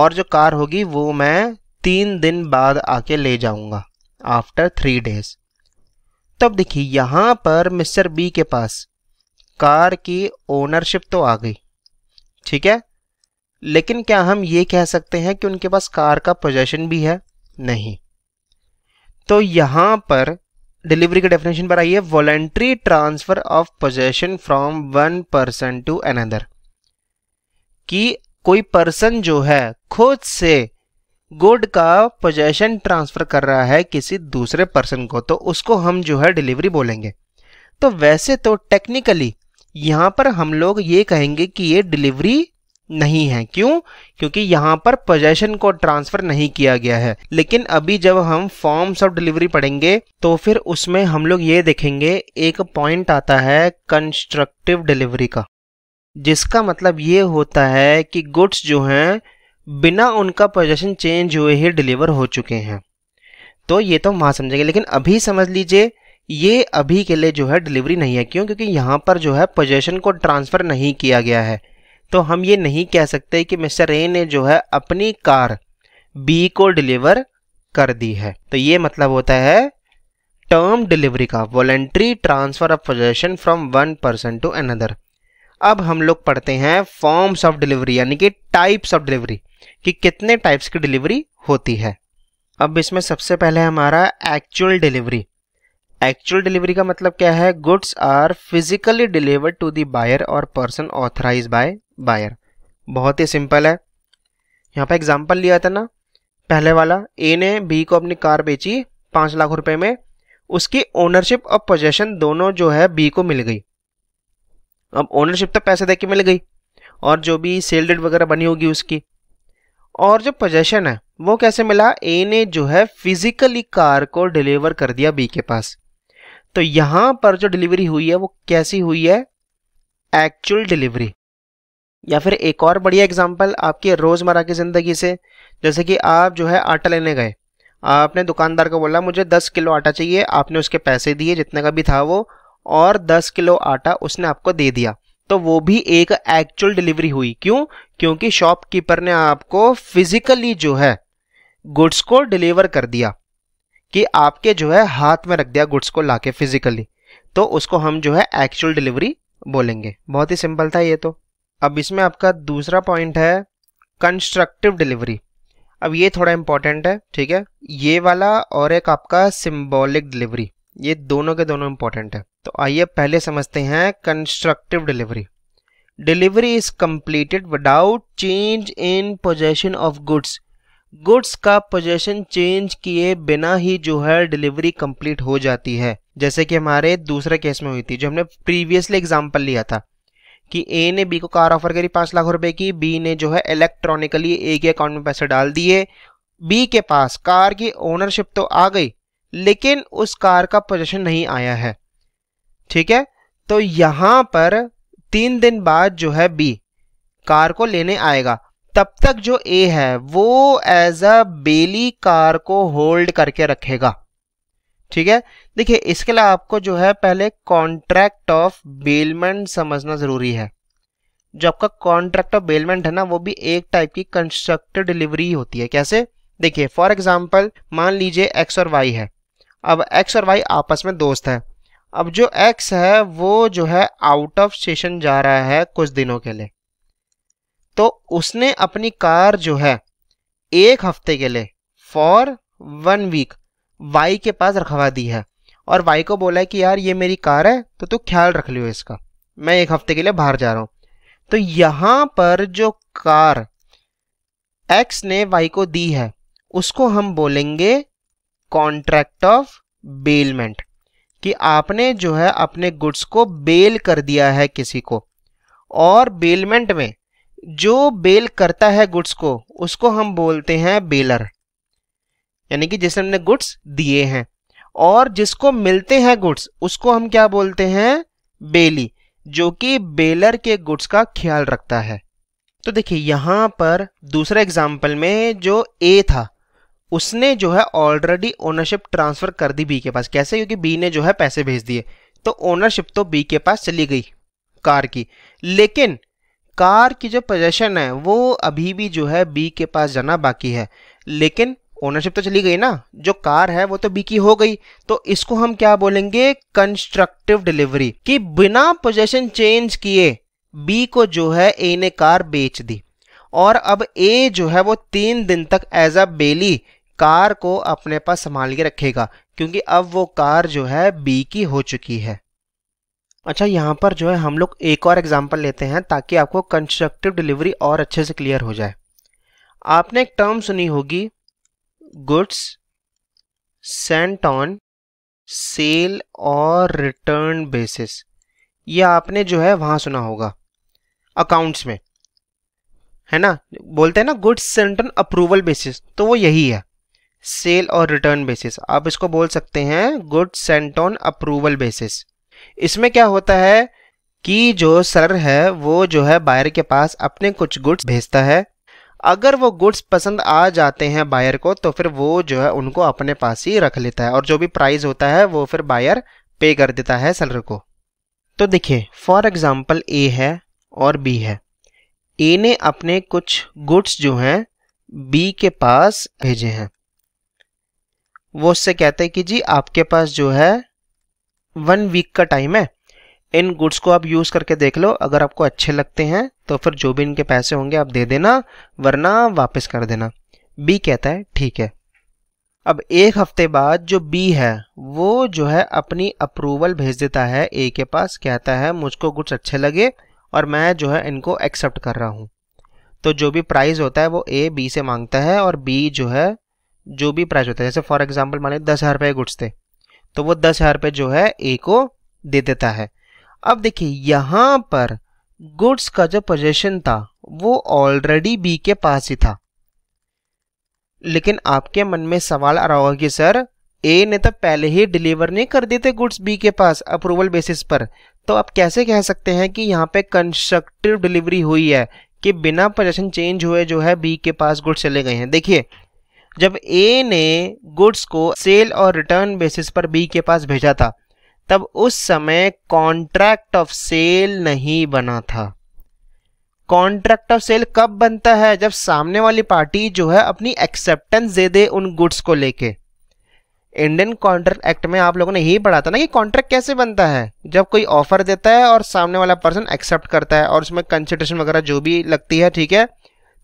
और जो कार होगी वो मैं तीन दिन बाद आके ले जाऊँगा आफ्टर थ्री डेज़ तब देखिए यहाँ पर मिस्टर बी के पास कार की ओनरशिप तो आ गई ठीक है लेकिन क्या हम ये कह सकते हैं कि उनके पास कार का पोजेशन भी है नहीं तो यहां पर डिलीवरी के डेफिनेशन पर आई है voluntary transfer of possession from one person to another कि कोई पर्सन जो है खुद से गुड का पोजेशन ट्रांसफर कर रहा है किसी दूसरे पर्सन को तो उसको हम जो है डिलीवरी बोलेंगे तो वैसे तो टेक्निकली यहां पर हम लोग ये कहेंगे कि ये डिलीवरी नहीं है क्यों क्योंकि यहाँ पर पोजेशन को ट्रांसफर नहीं किया गया है लेकिन अभी जब हम फॉर्म्स ऑफ डिलीवरी पढ़ेंगे तो फिर उसमें हम लोग ये देखेंगे एक पॉइंट आता है कंस्ट्रक्टिव डिलीवरी का जिसका मतलब ये होता है कि गुड्स जो हैं बिना उनका पोजेशन चेंज हुए ही डिलीवर हो चुके हैं तो ये तो हम वहाँ समझेंगे लेकिन अभी समझ लीजिए ये अभी के लिए जो है डिलीवरी नहीं है क्यों क्योंकि यहाँ पर जो है पोजेशन को ट्रांसफ़र नहीं किया गया है तो हम ये नहीं कह सकते कि मिस्टर ए ने जो है अपनी कार बी को डिलीवर कर दी है तो ये मतलब होता है टर्म डिलीवरी का voluntary transfer of possession from one person to another अब हम लोग पढ़ते हैं फॉर्म्स ऑफ डिलीवरी यानी कि टाइप्स ऑफ डिलीवरी कि कितने टाइप्स की डिलीवरी होती है अब इसमें सबसे पहले हमारा एक्चुअल डिलीवरी एक्चुअल डिलीवरी का मतलब क्या है goods are physically delivered to the buyer or person authorise by buyer बहुत ही सिंपल है यहाँ पर एग्जाम्पल लिया था ना पहले वाला ए ने बी को अपनी कार बेची पाँच लाख रुपए में उसकी ओनरशिप और पोजेशन दोनों जो है बी को मिल गई अब ओनरशिप तो पैसे दे के मिल गई और जो भी सेल डेट वगैरह बनी होगी उसकी और जो पोजेशन है वो कैसे मिला ए ने जो है फिजिकली कार को डिलीवर कर दिया बी के पास तो यहां पर जो डिलीवरी हुई है वो कैसी हुई है एक्चुअल डिलीवरी या फिर एक और बढ़िया एग्जांपल आपके रोज़मर्रा की ज़िंदगी से जैसे कि आप जो है आटा लेने गए आपने दुकानदार को बोला मुझे दस किलो आटा चाहिए आपने उसके पैसे दिए जितने का भी था वो और 10 किलो आटा उसने आपको दे दिया तो वो भी एक एक्चुअल डिलीवरी हुई क्यों क्योंकि शॉपकीपर ने आपको फिजिकली जो है गुड्स को डिलीवर कर दिया कि आपके जो है हाथ में रख दिया गुड्स को लाके फिजिकली तो उसको हम जो है एक्चुअल डिलीवरी बोलेंगे बहुत ही सिंपल था ये तो अब इसमें आपका दूसरा पॉइंट है कंस्ट्रक्टिव डिलीवरी अब ये थोड़ा इंपॉर्टेंट है ठीक है ये वाला और एक आपका सिंबॉलिक डिलीवरी ये दोनों के दोनों इंपॉर्टेंट है तो आइए पहले समझते हैं constructive delivery delivery is completed without change in possession of goods goods का पोजेशन चेंज किए बिना ही जो है डिलीवरी कंप्लीट हो जाती है जैसे कि हमारे दूसरे केस में हुई थी जो हमने प्रीवियसली एग्जाम्पल लिया था कि ए ने बी को कार ऑफर करी पांच लाख रुपए की बी ने जो है इलेक्ट्रॉनिकली ए के अकाउंट में पैसे डाल दिए बी के पास कार की ओनरशिप तो आ गई लेकिन उस कार का पोजेशन नहीं आया है ठीक है तो यहां पर तीन दिन बाद जो है बी कार को लेने आएगा तब तक जो ए है वो एज अ बेली कार को होल्ड करके रखेगा ठीक है देखिए इसके लिए आपको जो है पहले कॉन्ट्रैक्ट ऑफ बेलमेंट समझना ज़रूरी है जो आपका कॉन्ट्रैक्ट ऑफ बेलमेंट है ना वो भी एक टाइप की कंस्ट्रक्टेड डिलीवरी होती है कैसे देखिए फॉर एग्जाम्पल मान लीजिए एक्स और वाई है अब एक्स और वाई आपस में दोस्त है अब जो एक्स है वो जो है आउट ऑफ स्टेशन जा रहा है कुछ दिनों के लिए तो उसने अपनी कार जो है एक हफ्ते के लिए फॉर वन वीक वाई के पास रखवा दी है और वाई को बोला है कि यार ये मेरी कार है तो तू ख्याल रख लियो इसका मैं एक हफ्ते के लिए बाहर जा रहा हूं तो यहां पर जो कार एक्स ने वाई को दी है उसको हम बोलेंगे कॉन्ट्रैक्ट ऑफ बेलमेंट कि आपने जो है अपने गुड्स को बेल कर दिया है किसी को और बेलमेंट में जो बेल करता है गुड्स को उसको हम बोलते हैं बेलर यानी कि जिसने हमने गुड्स दिए हैं और जिसको मिलते हैं गुड्स उसको हम क्या बोलते हैं बेली जो कि बेलर के गुड्स का ख्याल रखता है तो देखिए यहां पर दूसरे एग्जाम्पल में जो ए था उसने जो है ऑलरेडी ओनरशिप ट्रांसफर कर दी बी के पास कैसे क्योंकि बी ने जो है पैसे भेज दिए तो ओनरशिप तो बी के पास चली गई कार की लेकिन कार की जो पोजेशन है वो अभी भी जो है बी के पास जाना बाकी है लेकिन ओनरशिप तो चली गई ना जो कार है वो तो बी की हो गई तो इसको हम क्या बोलेंगे कंस्ट्रक्टिव डिलीवरी कि बिना पोजेशन चेंज किए बी को जो है ए ने कार बेच दी और अब ए जो है वो तीन दिन तक एज अ बेली कार को अपने पास संभाल के रखेगा क्योंकि अब वो कार जो है बी की हो चुकी है अच्छा यहाँ पर जो है हम लोग एक और एग्जाम्पल लेते हैं ताकि आपको कंस्ट्रक्टिव डिलीवरी और अच्छे से क्लियर हो जाए आपने एक टर्म सुनी होगी गुड्स सेंट ऑन सेल और रिटर्न बेसिस ये आपने जो है वहाँ सुना होगा अकाउंट्स में है ना बोलते हैं ना goods sent on approval basis तो वो यही है सेल और रिटर्न बेसिस आप इसको बोल सकते हैं good sent on approval basis इसमें क्या होता है कि जो सर है वो जो है बायर के पास अपने कुछ गुड्स भेजता है अगर वो गुड्स पसंद आ जाते हैं बायर को तो फिर वो जो है उनको अपने पास ही रख लेता है और जो भी प्राइस होता है वो फिर बायर पे कर देता है सेलर को तो देखिए फॉर एग्जाम्पल ए है और बी है ए ने अपने कुछ गुड्स जो हैं बी के पास भेजे हैं वो उससे कहते हैं कि जी आपके पास जो है वन वीक का टाइम है इन गुड्स को आप यूज़ करके देख लो अगर आपको अच्छे लगते हैं तो फिर जो भी इनके पैसे होंगे आप दे देना वरना वापस कर देना बी कहता है ठीक है अब एक हफ्ते बाद जो बी है वो जो है अपनी अप्रूवल भेज देता है ए के पास कहता है मुझको गुड्स अच्छे लगे और मैं जो है इनको एक्सेप्ट कर रहा हूँ तो जो भी प्राइस होता है वो ए बी से मांगता है और बी जो है जो भी प्राइस होता है जैसे फॉर एग्जाम्पल मान लीजिए दस हज़ार रुपये गुड्स थे तो वो दस हज़ार रुपये जो है ए को दे देता है अब देखिए यहाँ पर गुड्स का जो पोजेशन था वो ऑलरेडी बी के पास ही था लेकिन आपके मन में सवाल आ रहा होगा कि सर ए ने तो पहले ही डिलीवर नहीं कर दिए थे गुड्स बी के पास अप्रूवल बेसिस पर तो आप कैसे कह सकते हैं कि यहाँ पे कंस्ट्रक्टिव डिलीवरी हुई है कि बिना पोजेशन चेंज हुए जो है बी के पास गुड्स चले गए हैं देखिए जब ए ने गुड्स को सेल और रिटर्न बेसिस पर बी के पास भेजा था तब उस समय कॉन्ट्रैक्ट ऑफ सेल नहीं बना था कॉन्ट्रैक्ट ऑफ सेल कब बनता है जब सामने वाली पार्टी जो है अपनी एक्सेप्टेंस दे दे उन गुड्स को लेके इंडियन कॉन्ट्रैक्ट एक्ट में आप लोगों ने यही पढ़ा था ना कि कॉन्ट्रैक्ट कैसे बनता है जब कोई ऑफर देता है और सामने वाला पर्सन एक्सेप्ट करता है और उसमें कंसिडरेशन वगैरह जो भी लगती है ठीक है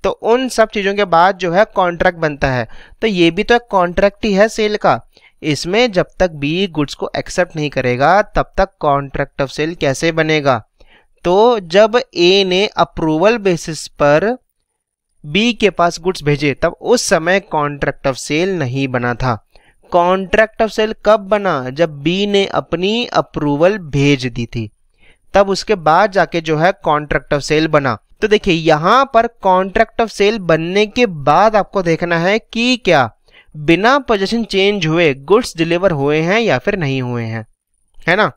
तो उन सब चीज़ों के बाद जो है कॉन्ट्रैक्ट बनता है तो ये भी तो एक कॉन्ट्रैक्ट ही है सेल का इसमें जब तक बी गुड्स को एक्सेप्ट नहीं करेगा तब तक कॉन्ट्रैक्ट ऑफ सेल कैसे बनेगा तो जब ए ने अप्रूवल बेसिस पर बी के पास गुड्स भेजे तब उस समय कॉन्ट्रैक्ट ऑफ सेल नहीं बना था कॉन्ट्रैक्ट ऑफ सेल कब बना जब बी ने अपनी अप्रूवल भेज दी थी तब उसके बाद जाके जो है कॉन्ट्रैक्ट ऑफ सेल बना तो देखिए यहां पर कॉन्ट्रैक्ट ऑफ सेल बनने के बाद आपको देखना है कि क्या बिना पोजेशन चेंज हुए गुड्स डिलीवर हुए हैं या फिर नहीं हुए हैं है ना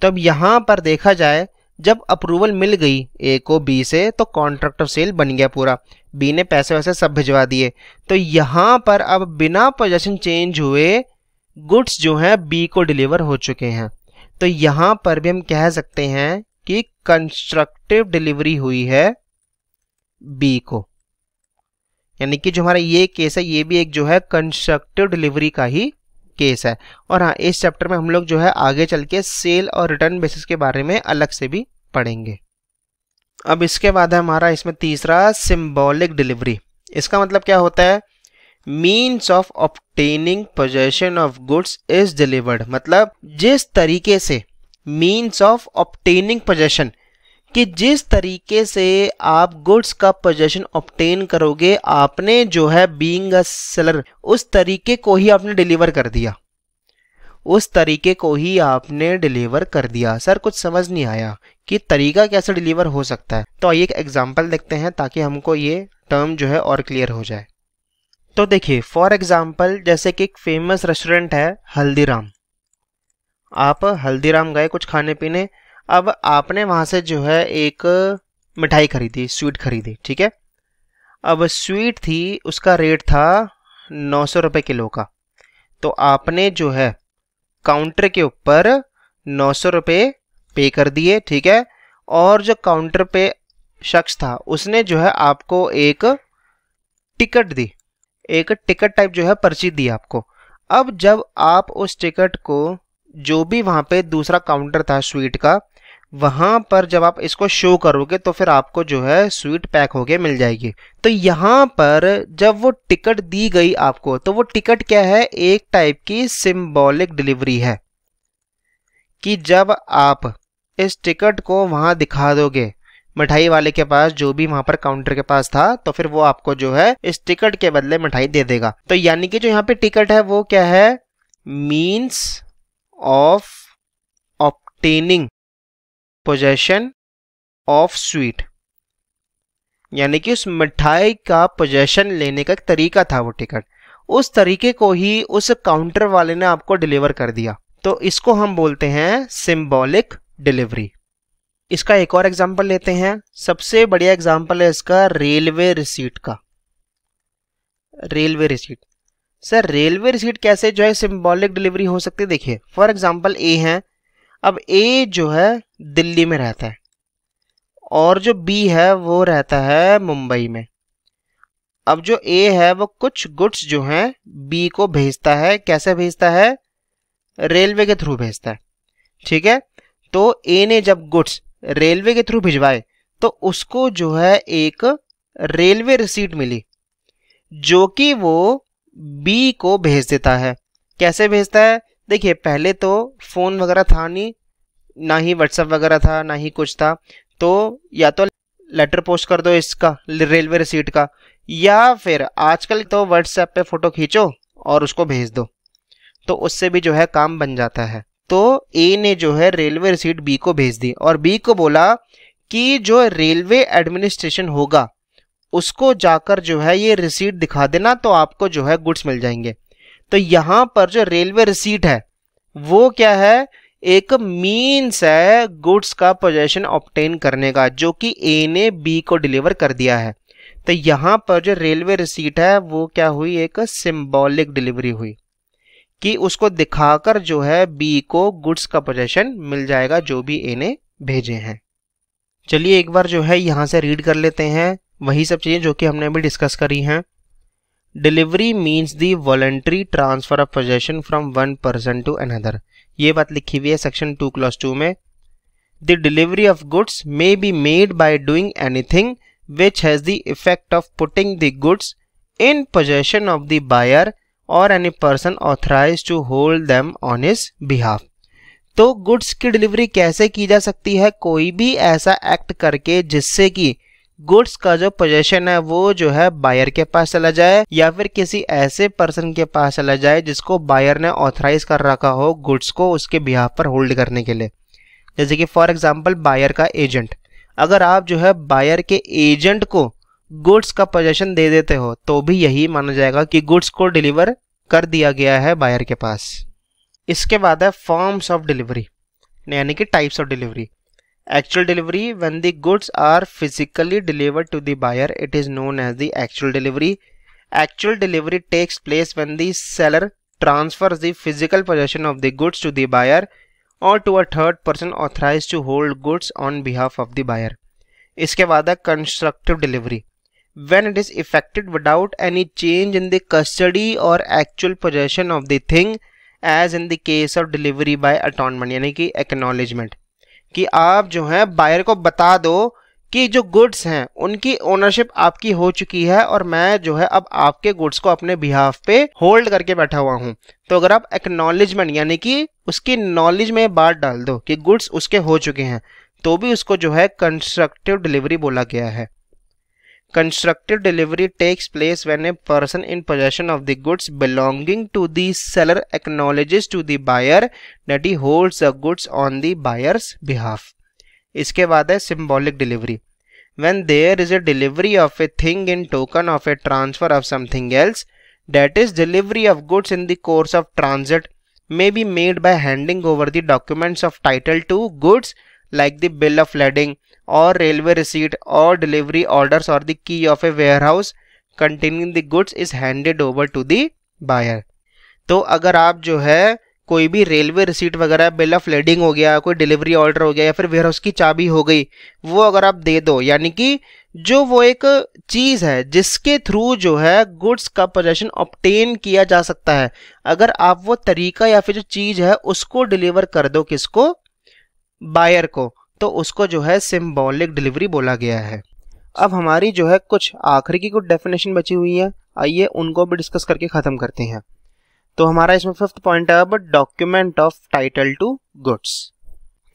तो अब यहां पर देखा जाए जब अप्रूवल मिल गई ए को बी से तो कॉन्ट्रैक्ट ऑफ सेल बन गया पूरा बी ने पैसे वैसे सब भिजवा दिए तो यहां पर अब बिना पोजेशन चेंज हुए गुड्स जो हैं बी को डिलीवर हो चुके हैं तो यहां पर भी हम कह सकते हैं कि कंस्ट्रक्टिव डिलीवरी हुई है बी को यानी कि जो हमारा ये केस है ये भी एक जो है कंस्ट्रक्टिव डिलीवरी का ही केस है और हाँ इस चैप्टर में हम लोग जो है आगे चल के सेल और रिटर्न बेसिस के बारे में अलग से भी पढ़ेंगे अब इसके बाद है हमारा इसमें तीसरा सिंबॉलिक डिलीवरी इसका मतलब क्या होता है means of obtaining possession of goods is delivered मतलब जिस तरीके से मीन्स ऑफ ऑप्टेनिंग पोजेशन कि जिस तरीके से आप गुड्स का पोजेशन ऑप्टेन करोगे आपने जो है बीइंग अ सेलर उस तरीके को ही आपने डिलीवर कर दिया उस तरीके को ही आपने डिलीवर कर दिया सर कुछ समझ नहीं आया कि तरीका कैसे डिलीवर हो सकता है तो आइए एक एग्जाम्पल देखते हैं ताकि हमको ये टर्म जो है और क्लियर हो जाए तो देखिए फॉर एग्जाम्पल जैसे कि एक फेमस रेस्टोरेंट है हल्दीराम आप हल्दीराम गए कुछ खाने पीने अब आपने वहाँ से जो है एक मिठाई खरीदी स्वीट खरीदी ठीक है अब स्वीट थी उसका रेट था नौ सौ रुपये किलो का तो आपने जो है काउंटर के ऊपर नौ सौ रुपये पे कर दिए ठीक है और जो काउंटर पे शख्स था उसने जो है आपको एक टिकट दी एक टिकट टाइप जो है पर्ची दी आपको अब जब आप उस टिकट को जो भी वहाँ पे दूसरा काउंटर था स्वीट का वहाँ पर जब आप इसको शो करोगे तो फिर आपको जो है स्वीट पैक होके मिल जाएगी तो यहाँ पर जब वो टिकट दी गई आपको तो वो टिकट क्या है एक टाइप की सिम्बॉलिक डिलीवरी है कि जब आप इस टिकट को वहाँ दिखा दोगे मिठाई वाले के पास जो भी वहां पर काउंटर के पास था तो फिर वो आपको जो है इस टिकट के बदले मिठाई दे देगा तो यानी कि जो यहाँ पे टिकट है वो क्या है means of obtaining possession of sweet यानी कि उस मिठाई का पोजेशन लेने का एक तरीका था वो टिकट उस तरीके को ही उस काउंटर वाले ने आपको डिलीवर कर दिया तो इसको हम बोलते हैं सिंबॉलिक डिलीवरी इसका एक और एग्जाम्पल लेते हैं सबसे बढ़िया एग्जाम्पल है इसका रेलवे रिसीट का railway receipt sir railway receipt कैसे जो है सिम्बॉलिक डिलीवरी हो सकती है देखिए फॉर एग्जाम्पल ए है अब ए जो है दिल्ली में रहता है और जो बी है वो रहता है मुंबई में अब जो ए है वो कुछ गुड्स जो हैं बी को भेजता है कैसे भेजता है रेलवे के थ्रू भेजता है ठीक है तो ए ने जब गुड्स रेलवे के थ्रू भिजवाए तो उसको जो है एक रेलवे रिसीट मिली जो कि वो बी को भेज देता है कैसे भेजता है देखिए पहले तो फ़ोन वगैरह था नहीं ना ही व्हाट्सअप वगैरह था ना ही कुछ था तो या तो लेटर पोस्ट कर दो इसका रेलवे रिसीट का या फिर आजकल तो व्हाट्सएप पे फ़ोटो खींचो और उसको भेज दो तो उससे भी जो है काम बन जाता है तो ए ने जो है रेलवे रिसीट बी को भेज दी और बी को बोला कि जो रेलवे एडमिनिस्ट्रेशन होगा उसको जाकर जो है ये रिसीट दिखा देना तो आपको जो है गुड्स मिल जाएंगे तो यहां पर जो रेलवे रिसीट है वो क्या है एक मीन्स है गुड्स का पोजेशन ऑप्टेन करने का जो कि ए ने बी को डिलीवर कर दिया है तो यहां पर जो रेलवे रिसीट है वो क्या हुई एक सिंबॉलिक डिलीवरी हुई कि उसको दिखाकर जो है बी को गुड्स का पोजेशन मिल जाएगा जो भी ए ने भेजे हैं चलिए एक बार जो है यहाँ से रीड कर लेते हैं वही सब चीज़ें जो कि हमने अभी डिस्कस करी हैं delivery means the voluntary transfer of possession from one person to another ये बात लिखी हुई है सेक्शन टू क्लास टू में the delivery of goods may be made by doing anything which has the effect of putting the goods in possession of the buyer or any person authorise to hold them on his behalf तो गुड्स की डिलीवरी कैसे की जा सकती है कोई भी ऐसा एक्ट करके जिससे कि गुड्स का जो पोजेशन है वो जो है बायर के पास चला जाए या फिर किसी ऐसे पर्सन के पास चला जाए जिसको बायर ने ऑथराइज कर रखा हो गुड्स को उसके बिहाफ पर होल्ड करने के लिए जैसे कि फॉर एग्जाम्पल बायर का एजेंट अगर आप जो है बायर के एजेंट को गुड्स का पोजेशन दे देते हो तो भी यही माना जाएगा कि गुड्स को डिलीवर कर दिया गया है बायर के पास इसके बाद है फॉर्म्स ऑफ डिलीवरी यानी कि types of delivery actual delivery when the goods are physically delivered to the buyer it is known as the actual delivery actual delivery takes place when the seller transfer the physical possession of the goods to the buyer और to a third person authorise to hold goods on behalf of the इसके बाद है constructive delivery when it is effected without any change in the custody or actual possession of the thing as in the case of delivery by attornment यानी कि एक्नॉलेजमेंट कि आप जो हैं बायर को बता दो कि जो गुड्स हैं उनकी ओनरशिप आपकी हो चुकी है और मैं जो है अब आपके गुड्स को अपने बिहाफ पे होल्ड करके बैठा हुआ हूँ तो अगर आप एक्नॉलेजमेंट यानी कि उसकी नॉलेज में बात डाल दो कि गुड्स उसके हो चुके हैं तो भी उसको जो है कंस्ट्रक्टिव डिलीवरी बोला गया है Constructive delivery takes place when a person in possession of the goods belonging to the seller acknowledges to the buyer that he holds the goods on the buyer's behalf. इसके बाद है symbolic delivery. When there is a delivery of a thing in token of a transfer of something else, that is delivery of goods in the course of transit may be made by handing over the documents of title to goods like the bill of lading, और railway receipt or delivery order or the of a warehouse containing the goods is handed over to the buyer तो अगर आप जो है कोई भी रेलवे रिसीट वगैरह बिल ऑफ लेडिंग हो गया कोई डिलीवरी ऑर्डर हो गया या फिर वेयरहाउस की चाबी हो गई वो अगर आप दे दो यानी कि जो वो एक चीज़ है जिसके थ्रू जो है गुड्स का पोजेशन ऑप्टेन किया जा सकता है अगर आप वो तरीका या फिर जो चीज़ है उसको डिलीवर कर दो किसको बायर को तो उसको जो है सिम्बॉलिक डिलीवरी बोला गया है अब हमारी जो है कुछ आखिरी की कुछ डेफिनेशन बची हुई है आइए उनको भी डिस्कस करके ख़त्म करते हैं तो हमारा इसमें फिफ्थ पॉइंट है अब document of title to goods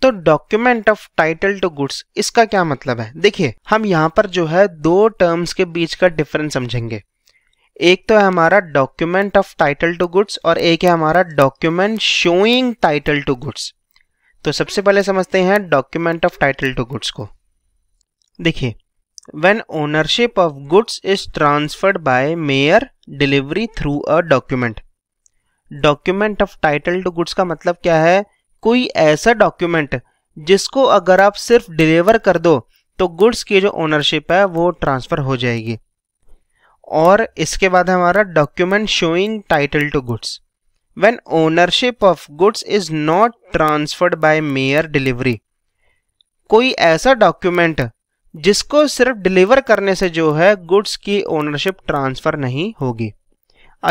तो document of title to goods इसका क्या मतलब है देखिए हम यहाँ पर जो है दो टर्म्स के बीच का डिफरेंस समझेंगे एक तो है हमारा document of title to goods और एक है हमारा document showing title to goods तो सबसे पहले समझते हैं document of title to goods को देखिए when ownership of goods is transferred by mere delivery through a document document of title to goods का मतलब क्या है कोई ऐसा डॉक्यूमेंट जिसको अगर आप सिर्फ डिलीवर कर दो तो गुड्स की जो ओनरशिप है वो ट्रांसफ़र हो जाएगी और इसके बाद हमारा document showing title to goods when ownership of goods is not transferred by mere delivery कोई ऐसा डॉक्यूमेंट जिसको सिर्फ डिलीवर करने से जो है गुड्स की ओनरशिप ट्रांसफ़र नहीं होगी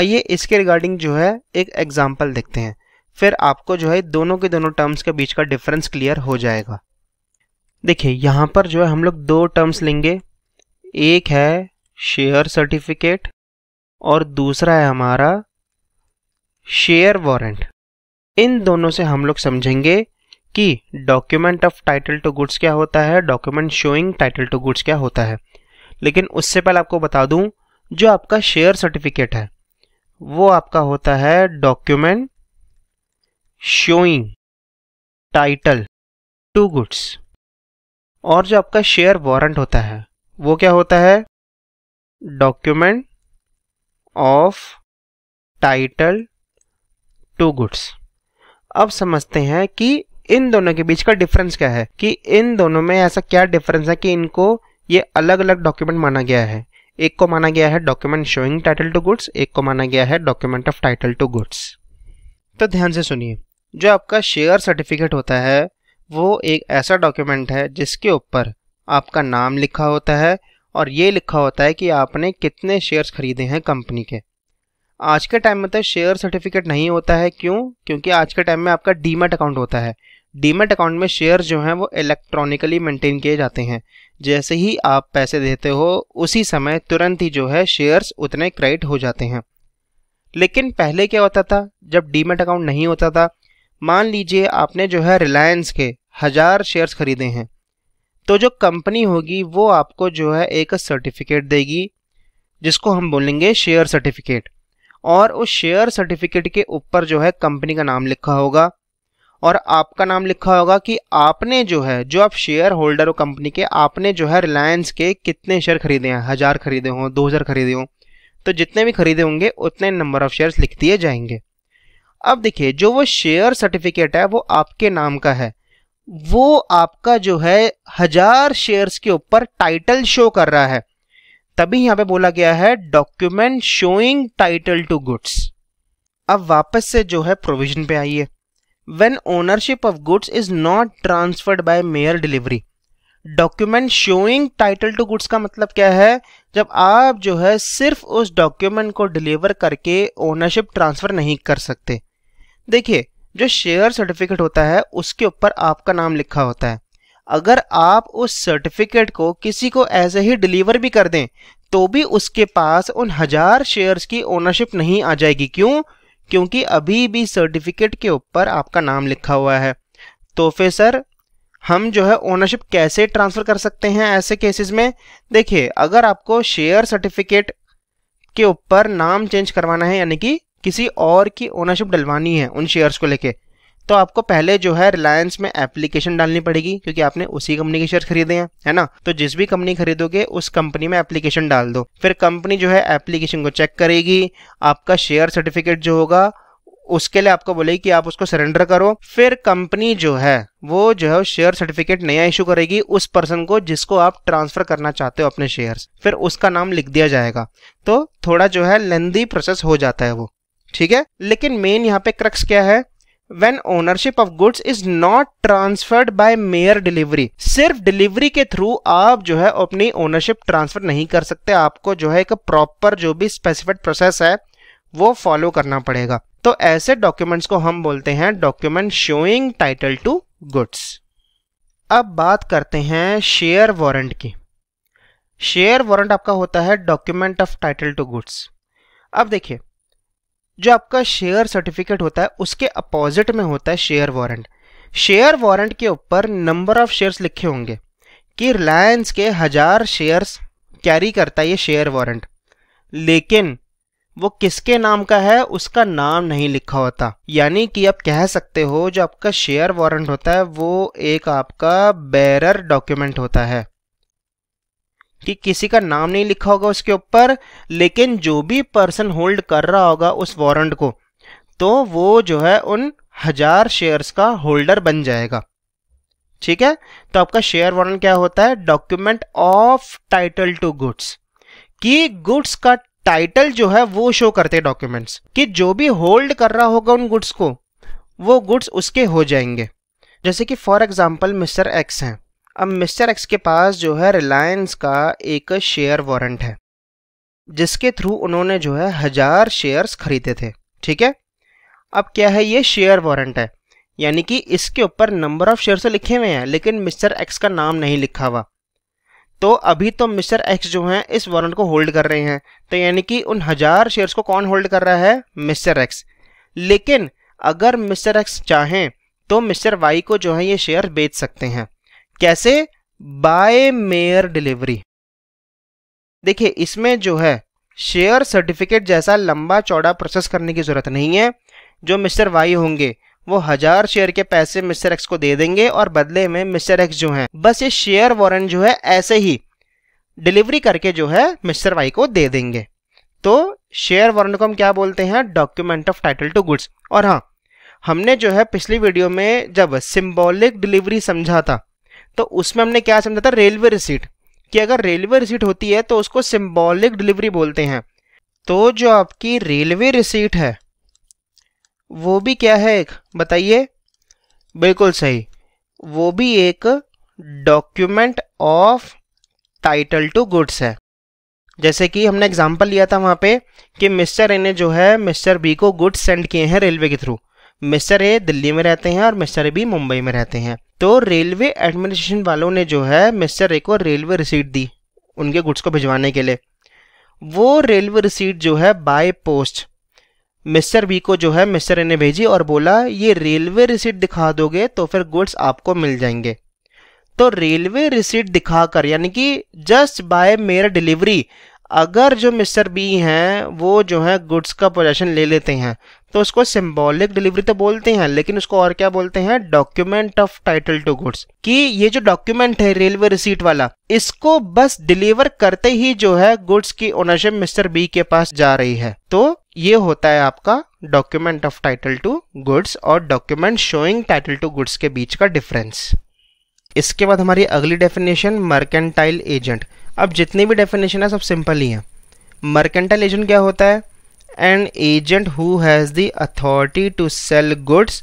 आइए इसके रिगार्डिंग जो है एक एग्जाम्पल देखते हैं फिर आपको जो है दोनों के दोनों टर्म्स के बीच का डिफरेंस क्लियर हो जाएगा देखिए यहाँ पर जो है हम लोग दो टर्म्स लेंगे एक है शेयर सर्टिफिकेट और दूसरा है हमारा शेयर वारंट इन दोनों से हम लोग समझेंगे कि document of title to goods क्या होता है document showing title to goods क्या होता है लेकिन उससे पहले आपको बता दूं जो आपका शेयर सर्टिफिकेट है वो आपका होता है document showing title to goods और जो आपका शेयर वारंट होता है वो क्या होता है document of title to goods अब समझते हैं कि इन दोनों के बीच का डिफरेंस क्या है कि इन दोनों में ऐसा क्या डिफरेंस है कि इनको ये अलग अलग डॉक्यूमेंट माना गया है एक को माना गया है document showing title to goods एक को माना गया है document of title to goods तो ध्यान से सुनिए जो आपका शेयर सर्टिफिकेट होता है वो एक ऐसा डॉक्यूमेंट है जिसके ऊपर आपका नाम लिखा होता है और ये लिखा होता है कि आपने कितने शेयर्स खरीदे हैं कंपनी के आज के टाइम में तो शेयर सर्टिफिकेट नहीं होता है क्यों क्योंकि आज के टाइम में आपका डीमेट अकाउंट होता है डीमेट अकाउंट में शेयर जो हैं वो इलेक्ट्रॉनिकली मेंटेन किए जाते हैं जैसे ही आप पैसे देते हो उसी समय तुरंत ही जो है शेयर्स उतने क्रेडिट हो जाते हैं लेकिन पहले क्या होता था जब डीमेट अकाउंट नहीं होता था मान लीजिए आपने जो है रिलायंस के हज़ार शेयर्स खरीदे हैं तो जो कंपनी होगी वो आपको जो है एक सर्टिफिकेट देगी जिसको हम बोलेंगे शेयर सर्टिफिकेट और उस शेयर सर्टिफिकेट के ऊपर जो है कंपनी का नाम लिखा होगा और आपका नाम लिखा होगा कि आपने जो है जो आप शेयर होल्डर हो कंपनी के आपने जो है रिलायंस के कितने शेयर खरीदे हैं हज़ार खरीदे हों दो हज़ार खरीदे हों तो जितने भी खरीदे होंगे उतने नंबर ऑफ शेयर्स लिख दिए जाएंगे अब देखिए जो वो शेयर सर्टिफिकेट है वो आपके नाम का है वो आपका जो है हज़ार शेयर्स के ऊपर टाइटल शो कर रहा है तभी यहां पे बोला गया है document showing title to goods अब वापस से जो है प्रोविजन पे आइए when ownership of goods is not transferred by mere delivery document showing title to goods का मतलब क्या है जब आप जो है सिर्फ उस डॉक्यूमेंट को डिलीवर करके ओनरशिप ट्रांसफर नहीं कर सकते देखिए जो शेयर सर्टिफिकेट होता है उसके ऊपर आपका नाम लिखा होता है अगर आप उस सर्टिफिकेट को किसी को ऐसे ही डिलीवर भी कर दें तो भी उसके पास उन हजार शेयर्स की ओनरशिप नहीं आ जाएगी क्यों क्योंकि अभी भी सर्टिफिकेट के ऊपर आपका नाम लिखा हुआ है तो फिर सर हम जो है ओनरशिप कैसे ट्रांसफ़र कर सकते हैं ऐसे केसेस में देखिए अगर आपको शेयर सर्टिफिकेट के ऊपर नाम चेंज करवाना है यानी कि किसी और की ओनरशिप डलवानी है उन शेयर्स को लेके तो आपको पहले जो है रिलायंस में एप्लीकेशन डालनी पड़ेगी क्योंकि आपने उसी कंपनी के शेयर खरीदे हैं है ना तो जिस भी कंपनी खरीदोगे उस कंपनी में एप्लीकेशन डाल दो फिर कंपनी जो है एप्लीकेशन को चेक करेगी आपका शेयर सर्टिफिकेट जो होगा उसके लिए आपको बोलेगी कि आप उसको सरेंडर करो फिर कंपनी जो है वो जो है शेयर सर्टिफिकेट नया इशू करेगी उस पर्सन को जिसको आप ट्रांसफर करना चाहते हो अपने शेयर्स फिर उसका नाम लिख दिया जाएगा तो थोड़ा जो है लेंदी प्रोसेस हो जाता है वो ठीक है लेकिन मेन यहाँ पे क्रक्स क्या है when ownership of goods is not transferred by mere delivery सिर्फ delivery के थ्रू आप जो है अपनी ownership transfer नहीं कर सकते आपको जो है एक proper जो भी specified process है वो follow करना पड़ेगा तो ऐसे documents को हम बोलते हैं document showing title to goods अब बात करते हैं शेयर वारंट की शेयर वारंट आपका होता है document of title to goods अब देखिए जो आपका शेयर सर्टिफिकेट होता है उसके अपोजिट में होता है शेयर वारंट शेयर वारंट के ऊपर नंबर ऑफ शेयर्स लिखे होंगे कि रिलायंस के हज़ार शेयर्स कैरी करता है ये शेयर वारंट लेकिन वो किसके नाम का है उसका नाम नहीं लिखा होता यानी कि आप कह सकते हो जो आपका शेयर वारंट होता है वो एक आपका बैरर डॉक्यूमेंट होता है कि किसी का नाम नहीं लिखा होगा उसके ऊपर लेकिन जो भी पर्सन होल्ड कर रहा होगा उस वारंट को तो वो जो है उन हजार शेयर्स का होल्डर बन जाएगा ठीक है तो आपका शेयर वारंट क्या होता है document of title to goods कि गुड्स का टाइटल जो है वो शो करते डॉक्यूमेंट्स कि जो भी होल्ड कर रहा होगा उन गुड्स को वो गुड्स उसके हो जाएंगे जैसे कि फॉर एग्जाम्पल मिस्टर एक्स हैं अब मिस्टर एक्स के पास जो है रिलायंस का एक शेयर वारंट है जिसके थ्रू उन्होंने जो है हज़ार शेयर्स खरीदे थे ठीक है अब क्या है ये शेयर वारंट है यानी कि इसके ऊपर नंबर ऑफ शेयर तो लिखे हुए हैं लेकिन मिस्टर एक्स का नाम नहीं लिखा हुआ तो अभी तो मिस्टर एक्स जो है इस वारंट को होल्ड कर रहे हैं तो यानी कि उन हज़ार शेयर्स को कौन होल्ड कर रहा है मिस्टर एक्स लेकिन अगर मिस्टर एक्स चाहें तो मिस्टर वाई को जो है ये शेयर बेच सकते हैं कैसे बाय मेयर डिलीवरी देखिए इसमें जो है शेयर सर्टिफिकेट जैसा लंबा चौड़ा प्रोसेस करने की ज़रूरत नहीं है जो मिस्टर वाई होंगे वो हजार शेयर के पैसे मिस्टर एक्स को दे देंगे और बदले में मिस्टर एक्स जो है बस ये शेयर वारंट जो है ऐसे ही डिलीवरी करके जो है मिस्टर वाई को दे देंगे तो शेयर वारंट को हम क्या बोलते हैं document of title to goods और हाँ हमने जो है पिछली वीडियो में जब सिम्बॉलिक डिलीवरी समझा था तो उसमें हमने क्या समझा था रेलवे रिसीट कि अगर रेलवे रिसीट होती है तो उसको सिम्बॉलिक डिलीवरी बोलते हैं तो जो आपकी रेलवे रिसीट है वो भी क्या है एक बताइए बिल्कुल सही वो भी एक document of title to goods है जैसे कि हमने एग्जाम्पल लिया था वहाँ पे कि मिस्टर ए ने जो है मिस्टर बी को गुड्स सेंड किए हैं रेलवे के थ्रू मिस्टर ए दिल्ली में रहते हैं और मिस्टर बी मुंबई में रहते हैं तो रेलवे एडमिनिस्ट्रेशन वालों ने जो है मिस्टर रे को रेलवे रिसीट दी उनके गुड्स को भिजवाने के लिए वो रेलवे रिसीट जो है बाय पोस्ट मिस्टर बी को जो है मिस्टर ए ने भेजी और बोला ये रेलवे रिसीट दिखा दोगे तो फिर गुड्स आपको मिल जाएंगे तो रेलवे रिसीट दिखाकर यानी कि जस्ट बाय मेरा डिलीवरी अगर जो मिस्टर बी हैं वो जो है गुड्स का पोजेशन ले लेते हैं तो उसको सिंबॉलिक डिलीवरी तो बोलते हैं लेकिन उसको और क्या बोलते हैं document of title to goods कि ये जो डॉक्यूमेंट है रेलवे रिसीट वाला इसको बस डिलीवर करते ही जो है गुड्स की ओनरशिप मिस्टर बी के पास जा रही है तो ये होता है आपका document of title to goods और document showing title to goods के बीच का डिफरेंस इसके बाद हमारी अगली डेफिनेशन मर्केंटाइल एजेंट अब जितनी भी डेफिनेशन है सब सिंपल ही हैं मर्केंटाइल एजेंट क्या होता है an agent who has the authority to sell goods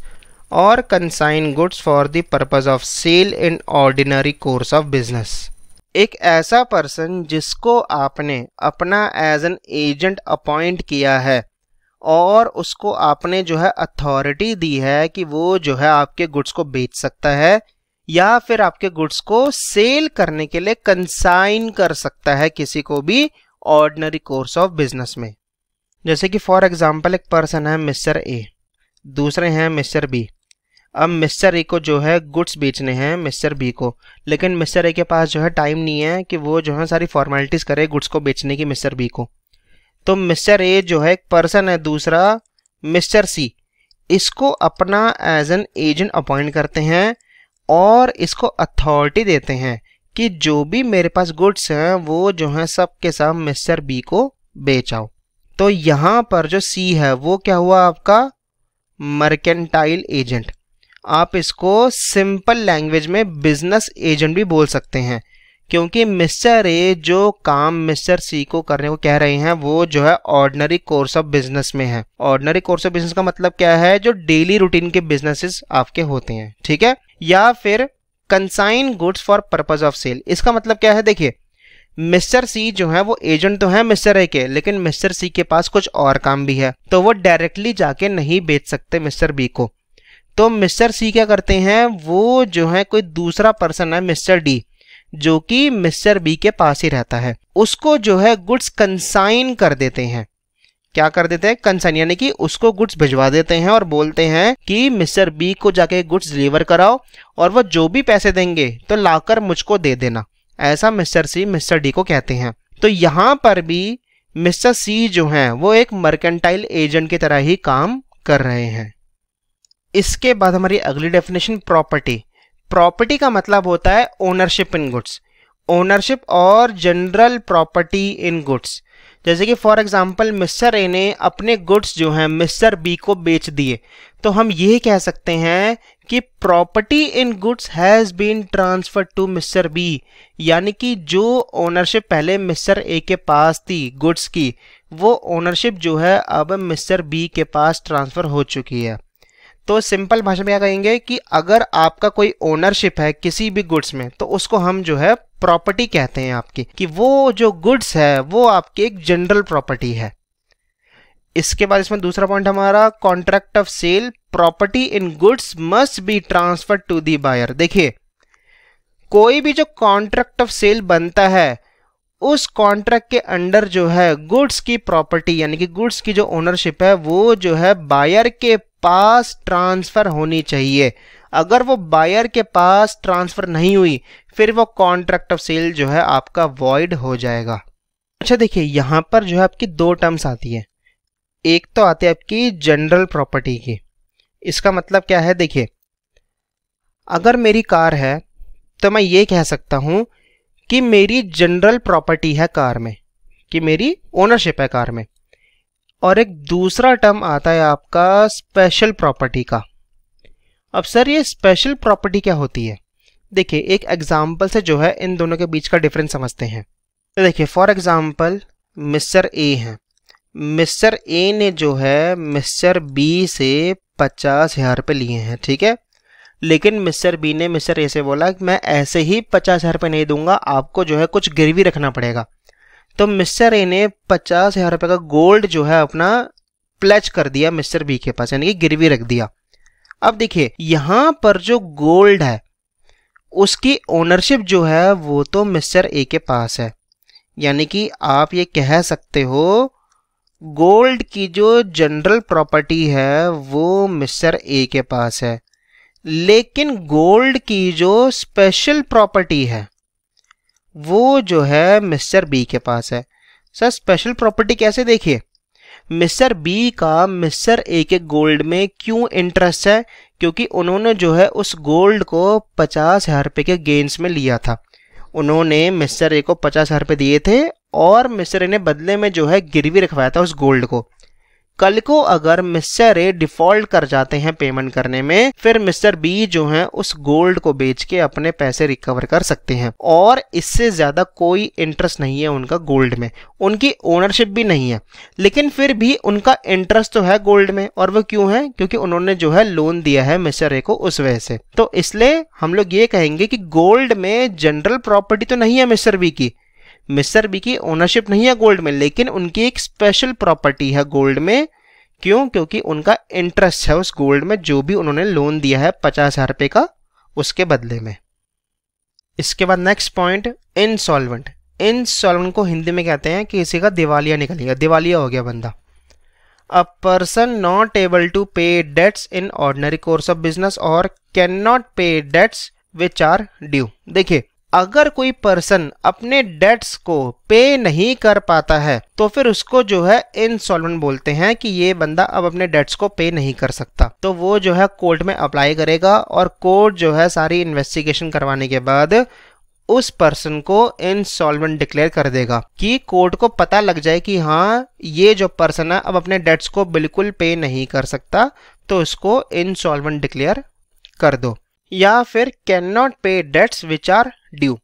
और consign goods for the purpose of sale in ordinary course of business एक ऐसा पर्सन जिसको आपने अपना एज एन एजेंट अपॉइंट किया है और उसको आपने जो है अथॉरिटी दी है कि वो जो है आपके गुड्स को बेच सकता है या फिर आपके गुड्स को सेल करने के लिए कंसाइन कर सकता है किसी को भी ऑर्डनरी कोर्स ऑफ बिजनेस में जैसे कि फॉर एग्जाम्पल एक पर्सन है मिस्टर ए दूसरे हैं मिस्टर बी अब मिस्टर ए को जो है गुड्स बेचने हैं मिस्टर बी को लेकिन मिस्टर ए के पास जो है टाइम नहीं है कि वो जो है सारी फॉर्मेलिटीज़ करे गुड्स को बेचने की मिस्टर बी को तो मिस्टर ए जो है एक पर्सन है दूसरा मिस्टर सी इसको अपना एज एन एजेंट अपॉइंट करते हैं और इसको अथॉरिटी देते हैं कि जो भी मेरे पास गुड्स हैं वो जो हैं सब के सब मिस्टर बी को बेचाओ तो यहाँ पर जो सी है वो क्या हुआ आपका मर्केंटाइल एजेंट आप इसको सिंपल लैंग्वेज में बिजनेस एजेंट भी बोल सकते हैं क्योंकि मिस्टर ए जो काम मिस्टर सी को करने को कह रहे हैं वो जो है ऑर्डनरी कोर्स ऑफ बिजनेस में है ऑर्डनरी कोर्स ऑफ बिजनेस का मतलब क्या है जो डेली रूटीन के बिजनेसेस आपके होते हैं ठीक है या फिर consign goods for purpose of sale इसका मतलब क्या है देखिए मिस्टर सी जो है वो एजेंट तो है मिस्टर ए के लेकिन मिस्टर सी के पास कुछ और काम भी है तो वो डायरेक्टली जाके नहीं बेच सकते मिस्टर बी को तो मिस्टर सी क्या करते हैं वो जो है कोई दूसरा पर्सन है मिस्टर डी जो कि मिस्टर बी के पास ही रहता है उसको जो है गुड्स कंसाइन कर देते हैं क्या कर देते हैं कंसर्न यानी कि उसको गुड्स भिजवा देते हैं और बोलते हैं कि मिस्टर बी को जाके गुड्स डिलीवर कराओ और वो जो भी पैसे देंगे तो लाकर मुझको दे देना ऐसा मिस्टर सी मिस्टर डी को कहते हैं तो यहाँ पर भी मिस्टर सी जो हैं वो एक मर्केंटाइल एजेंट की तरह ही काम कर रहे हैं इसके बाद हमारी अगली डेफिनेशन प्रॉपर्टी प्रॉपर्टी का मतलब होता है ओनरशिप इन गुड्स ओनरशिप और जनरल प्रॉपर्टी इन गुड्स जैसे कि फॉर एग्जांपल मिस्टर ए ने अपने गुड्स जो हैं मिस्टर बी को बेच दिए तो हम ये कह सकते हैं कि property in goods has been transfer to mister B यानी कि जो ओनरशिप पहले मिस्टर ए के पास थी गुड्स की वो ओनरशिप जो है अब मिस्टर बी के पास ट्रांसफ़र हो चुकी है तो सिंपल भाषा में क्या कहेंगे कि अगर आपका कोई ओनरशिप है किसी भी गुड्स में तो उसको हम जो है प्रॉपर्टी कहते हैं आपकी कि वो जो गुड्स है वो आपकी एक जनरल प्रॉपर्टी है इसके बाद इसमें दूसरा पॉइंट हमारा contract of sale property in goods must be transfer to the buyer देखिए कोई भी जो कॉन्ट्रैक्ट ऑफ सेल बनता है उस कॉन्ट्रैक्ट के अंडर जो है गुड्स की प्रॉपर्टी यानी कि गुड्स की जो ओनरशिप है वो जो है बायर के पास ट्रांसफ़र होनी चाहिए अगर वो बायर के पास ट्रांसफ़र नहीं हुई फिर वो कॉन्ट्रैक्ट ऑफ सेल जो है आपका वॉइड हो जाएगा अच्छा देखिए यहाँ पर जो है आपकी दो टर्म्स आती है एक तो आती है आपकी जनरल प्रॉपर्टी की इसका मतलब क्या है देखिए अगर मेरी कार है तो मैं ये कह सकता हूँ कि मेरी जनरल प्रॉपर्टी है कार में कि मेरी ओनरशिप है कार में और एक दूसरा टर्म आता है आपका स्पेशल प्रॉपर्टी का अब सर ये स्पेशल प्रॉपर्टी क्या होती है देखिए एक एग्जाम्पल से जो है इन दोनों के बीच का डिफरेंस समझते हैं तो देखिए फॉर एग्जाम्पल मिस्टर ए हैं मिस्टर ए ने जो है मिस्टर बी से पचास हज़ार रुपये लिए हैं ठीक है लेकिन मिस्टर बी ने मिस्टर ए से बोला कि मैं ऐसे ही पचास हज़ार रुपये नहीं दूंगा आपको जो है कुछ गिरवी रखना पड़ेगा तो मिस्टर ए ने पचास हजार रुपये का गोल्ड जो है अपना प्लेच कर दिया मिस्टर बी के पास यानी कि गिरवी रख दिया अब देखिए यहां पर जो गोल्ड है उसकी ओनरशिप जो है वो तो मिस्टर ए के पास है यानी कि आप ये कह सकते हो गोल्ड की जो जनरल प्रॉपर्टी है वो मिस्टर ए के पास है लेकिन गोल्ड की जो स्पेशल प्रॉपर्टी है वो जो है मिस्टर बी के पास है सर स्पेशल प्रॉपर्टी कैसे देखिए मिस्टर बी का मिस्टर ए के गोल्ड में क्यों इंटरेस्ट है क्योंकि उन्होंने जो है उस गोल्ड को पचास हज़ार रुपये के गेंस में लिया था उन्होंने मिस्टर ए को पचास हज़ार रुपये दिए थे और मिस्टर ए ने बदले में जो है गिरवी रखवाया था उस गोल्ड को कल को अगर मिस्टर ए डिफॉल्ट कर जाते हैं पेमेंट करने में फिर मिस्टर बी जो है उस गोल्ड को बेच के अपने पैसे रिकवर कर सकते हैं और इससे ज्यादा कोई इंटरेस्ट नहीं है उनका गोल्ड में उनकी ओनरशिप भी नहीं है लेकिन फिर भी उनका इंटरेस्ट तो है गोल्ड में और वो क्यों है क्योंकि उन्होंने जो है लोन दिया है मिस्टर ए को उस वजह से तो इसलिए हम लोग ये कहेंगे कि गोल्ड में जनरल प्रॉपर्टी तो नहीं है मिस्टर बी की मिस्टर बी की ओनरशिप नहीं है गोल्ड में लेकिन उनकी एक स्पेशल प्रॉपर्टी है गोल्ड में क्यों क्योंकि उनका इंटरेस्ट है उस गोल्ड में जो भी उन्होंने लोन दिया है पचास हजार रुपए का उसके बदले में इसके बाद नेक्स्ट पॉइंट इनसॉल्वेंट इनसॉल्वेंट को हिंदी में कहते हैं कि किसी का दिवालिया निकल गया दिवालिया हो गया बंदा a person not able to pay debts in ordinary course of business और can not pay debts which are due देखिए अगर कोई पर्सन अपने डेट्स को पे नहीं कर पाता है तो फिर उसको जो है इंसॉल्वेंट बोलते हैं कि ये बंदा अब अपने डेट्स को पे नहीं कर सकता तो वो जो है कोर्ट में अप्लाई करेगा और कोर्ट जो है सारी इन्वेस्टिगेशन करवाने के बाद उस पर्सन को इंसॉल्वेंट डिक्लेयर कर देगा कि कोर्ट को पता लग जाए कि हाँ ये जो पर्सन है अब अपने डेट्स को बिल्कुल पे नहीं कर सकता तो उसको इंसॉल्वेंट डिक्लेयर कर दो या फिर can not pay debts which are due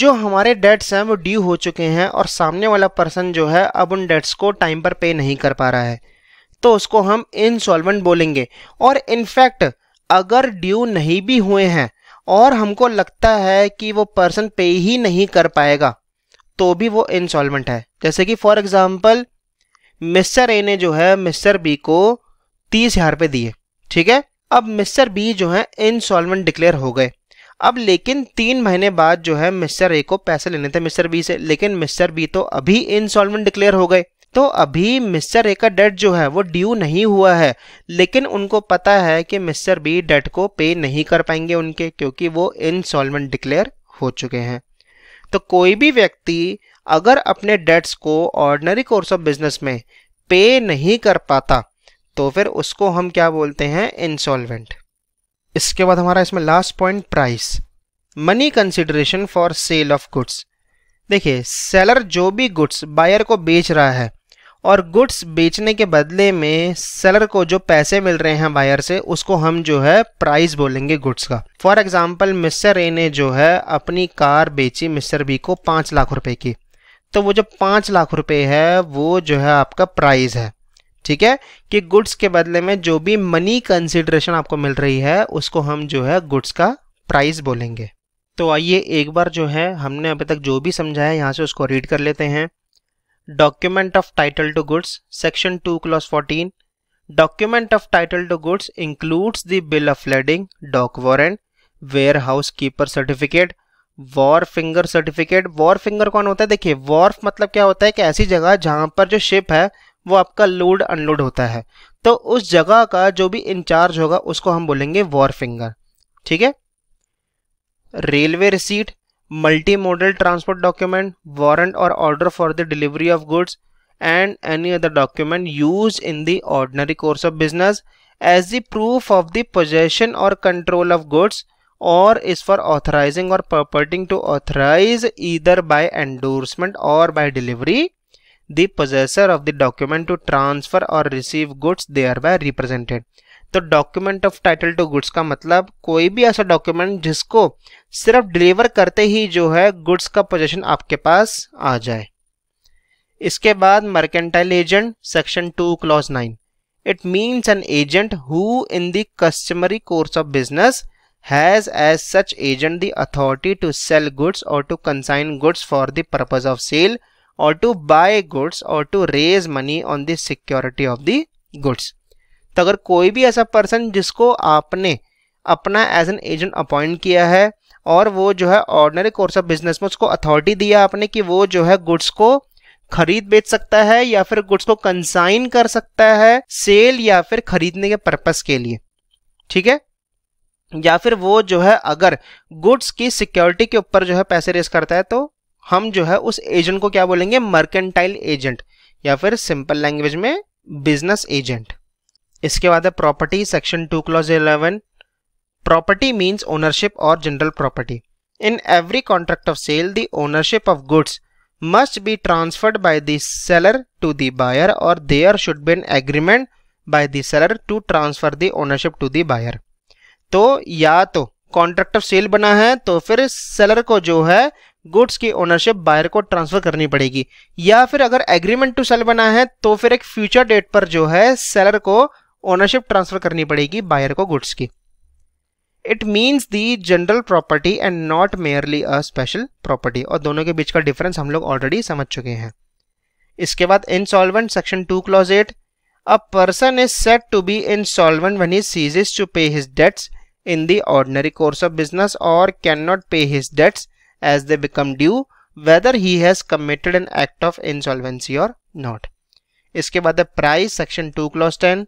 जो हमारे डेट्स हैं वो ड्यू हो चुके हैं और सामने वाला पर्सन जो है अब उन डेट्स को टाइम पर पे नहीं कर पा रहा है तो उसको हम इंसॉलमेंट बोलेंगे और इनफैक्ट अगर ड्यू नहीं भी हुए हैं और हमको लगता है कि वो पर्सन पे ही नहीं कर पाएगा तो भी वो इंसॉल्वेंट है जैसे कि फॉर एग्जाम्पल मिस्टर ए ने जो है मिस्टर बी को तीस हज़ार रुपये दिए ठीक है अब मिस्टर बी जो है इंसॉल्वेंट डिक्लेयर हो गए अब लेकिन तीन महीने बाद जो है मिस्टर ए को पैसे लेने थे मिस्टर बी से लेकिन मिस्टर बी तो अभी इंस्टॉलमेंट डिक्लेयर हो गए तो अभी मिस्टर ए का डेट जो है वो ड्यू नहीं हुआ है लेकिन उनको पता है कि मिस्टर बी डेट को पे नहीं कर पाएंगे उनके क्योंकि वो इंस्टॉलमेंट डिक्लेयर हो चुके हैं तो कोई भी व्यक्ति अगर अपने डेट्स को ऑर्डनरी कोर्स ऑफ बिजनेस में पे नहीं कर पाता तो फिर उसको हम क्या बोलते हैं इंसॉल्वेंट इसके बाद हमारा इसमें last point price money consideration for sale of goods देखिए सेलर जो भी गुड्स बायर को बेच रहा है और गुड्स बेचने के बदले में सेलर को जो पैसे मिल रहे हैं बायर से उसको हम जो है प्राइस बोलेंगे गुड्स का फॉर एग्जाम्पल मिस्टर ए ने जो है अपनी कार बेची मिस्टर बी को पाँच लाख रुपए की तो वो जो पाँच लाख रुपए है वो जो है आपका प्राइस है ठीक है कि गुड्स के बदले में जो भी मनी कंसिडरेशन आपको मिल रही है उसको हम जो है गुड्स का प्राइस बोलेंगे तो आइए एक बार जो है हमने अभी तक जो भी समझाया है यहाँ से उसको रीड कर लेते हैं document of title to goods section two clause fourteen document of title to goods includes the bill of lading dock warrant warehouse keeper certificate wharfinger certificate wharfinger कौन होता है देखिए वॉर्फ मतलब क्या होता है कि ऐसी जगह जहां पर जो शिप है वो आपका लोड अनलोड होता है तो उस जगह का जो भी इंचार्ज होगा उसको हम बोलेंगे वॉर फिंगर ठीक है railway receipt multimodal transport document warrant और order for the delivery of goods and any other document use in the ordinary course of business as the proof of the possession और कंट्रोल ऑफ गुड्स और इज फॉर ऑथराइजिंग और purporting to authorise either by endorsement और by delivery the possessor of the document to transfer or receive goods thereby represented. तो document of title to goods का मतलब कोई भी ऐसा डॉक्यूमेंट जिसको सिर्फ डिलीवर करते ही जो है गुड्स का पोजेशन आपके पास आ जाए इसके बाद mercantile agent section two clause nine it means an agent who in the customary course of business has as such agent the authority to sell goods और to consign goods for the purpose of sale or to buy goods or to raise money on the security of the goods. तो अगर कोई भी ऐसा पर्सन जिसको आपने अपना एज एन एजेंट अपॉइंट किया है और वो जो है ऑर्डनरी कोर्स ऑफ बिजनेस में उसको अथॉरिटी दिया आपने कि वो जो है गुड्स को खरीद बेच सकता है या फिर गुड्स को कंसाइन कर सकता है सेल या फिर खरीदने के पर्पस के लिए ठीक है या फिर वो जो है अगर गुड्स की सिक्योरिटी के ऊपर जो है पैसे रेस करता है तो हम जो है उस एजेंट को क्या बोलेंगे मर्केंटाइल एजेंट या फिर सिंपल लैंग्वेज में बिजनेस एजेंट इसके बाद है property section two clause eleven property means ownership और general property in every contract of sale the ownership of goods must be transferred by the seller to the buyer और there should be an agreement by the seller to transfer the ownership to the buyer तो या तो कॉन्ट्रैक्ट ऑफ सेल बना है तो फिर सेलर को जो है गुड्स की ओनरशिप बायर को ट्रांसफर करनी पड़ेगी या फिर अगर एग्रीमेंट टू सेल बना है तो फिर एक फ्यूचर डेट पर जो है सेलर को ओनरशिप ट्रांसफर करनी पड़ेगी बायर को गुड्स की it means the general property and not merely a special property और दोनों के बीच का डिफरेंस हम लोग ऑलरेडी समझ चुके हैं इसके बाद insolvent section two clause eight a person is said to be insolvent when he ceases to pay his debts the ordinary course of business और can not pay his debts as they become due whether he has committed an act of insolvency or not. इसके बाद है price section two clause ten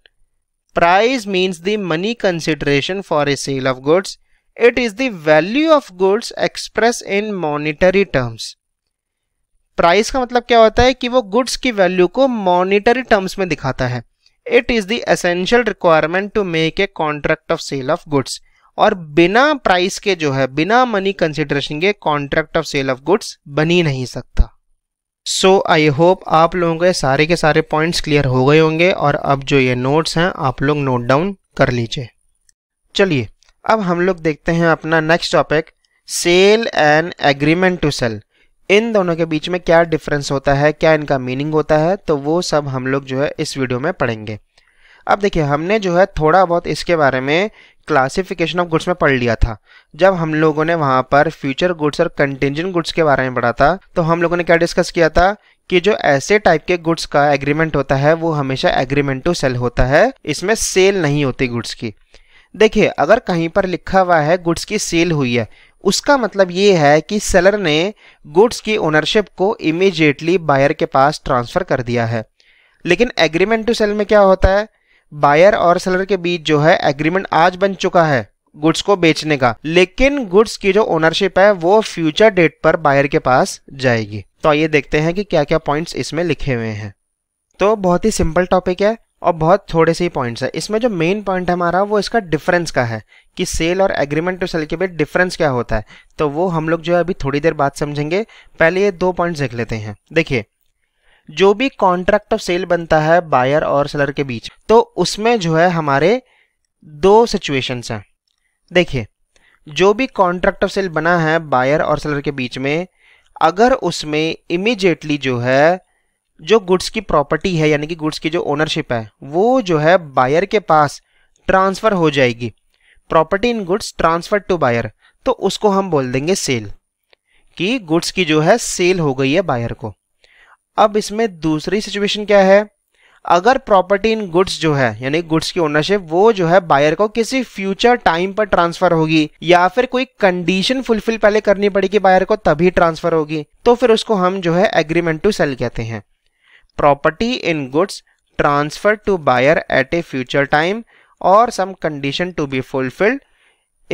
price means the money consideration for a sale of goods it is the value of goods express in monetary terms price का मतलब क्या होता है कि वो गुड्स की वैल्यू को मॉनिटरी टर्म्स में दिखाता है it is the essential requirement to make a contract of sale of goods और बिना प्राइस के जो है बिना मनी कंसिडरेशन के contract of sale of goods बनी नहीं सकता सो आई होप आप लोगों के सारे के सारे पॉइंट्स क्लियर हो गए होंगे और अब जो ये नोट्स हैं आप लोग नोट डाउन कर लीजिए चलिए अब हम लोग देखते हैं अपना next topic sale and agreement to sale इन दोनों के बीच में क्या डिफरेंस होता है क्या इनका मीनिंग होता है तो वो सब हम लोग जो है इस वीडियो में पढ़ेंगे अब देखिए हमने जो है थोड़ा बहुत इसके बारे में क्लासिफिकेशन ऑफ गुड्स में पढ़ लिया था जब हम लोगों ने वहाँ पर फ्यूचर गुड्स और कंटेंजेंट गुड्स के बारे में पढ़ा था तो हम लोगों ने क्या डिस्कस किया था कि जो ऐसे टाइप के गुड्स का एग्रीमेंट होता है वो हमेशा एग्रीमेंट टू सेल होता है इसमें सेल नहीं होती गुड्स की देखिए अगर कहीं पर लिखा हुआ है गुड्स की सेल हुई है उसका मतलब ये है कि सेलर ने गुड्स की ओनरशिप को इमीजिएटली बायर के पास ट्रांसफ़र कर दिया है लेकिन एग्रीमेंट टू सेल में क्या होता है बायर और सेलर के बीच जो है एग्रीमेंट आज बन चुका है गुड्स को बेचने का लेकिन गुड्स की जो ओनरशिप है वो फ्यूचर डेट पर बायर के पास जाएगी तो आइए देखते हैं कि क्या क्या पॉइंट्स इसमें लिखे हुए हैं तो बहुत ही सिंपल टॉपिक है और बहुत थोड़े से ही पॉइंट्स है इसमें जो मेन पॉइंट हमारा वो इसका डिफरेंस का है कि सेल और एग्रीमेंट टू सेल के बीच डिफरेंस क्या होता है तो वो हम लोग जो है अभी थोड़ी देर बाद समझेंगे पहले ये दो पॉइंट्स देख लेते हैं देखिए जो भी कॉन्ट्रैक्ट ऑफ सेल बनता है बायर और सेलर के बीच तो उसमें जो है हमारे दो सिचुएशंस हैं देखिए जो भी कॉन्ट्रैक्ट ऑफ सेल बना है बायर और सेलर के बीच में अगर उसमें इमिजिएटली जो है जो गुड्स की प्रॉपर्टी है यानी कि गुड्स की जो ओनरशिप है वो जो है बायर के पास ट्रांसफ़र हो जाएगी property in goods transfer to buyer तो उसको हम बोल देंगे सेल कि गुड्स की जो है सेल हो गई है बायर को अब इसमें दूसरी सिचुएशन क्या है अगर प्रॉपर्टी इन गुड्स जो है यानी गुड्स की ओनरशिप वो जो है बायर को किसी फ्यूचर टाइम पर ट्रांसफर होगी या फिर कोई कंडीशन फुलफिल पहले करनी पड़ेगी बायर को तभी ट्रांसफर होगी तो फिर उसको हम जो है एग्रीमेंट टू सेल कहते हैं property in goods transfer to buyer at a future time और some condition to be fulfilled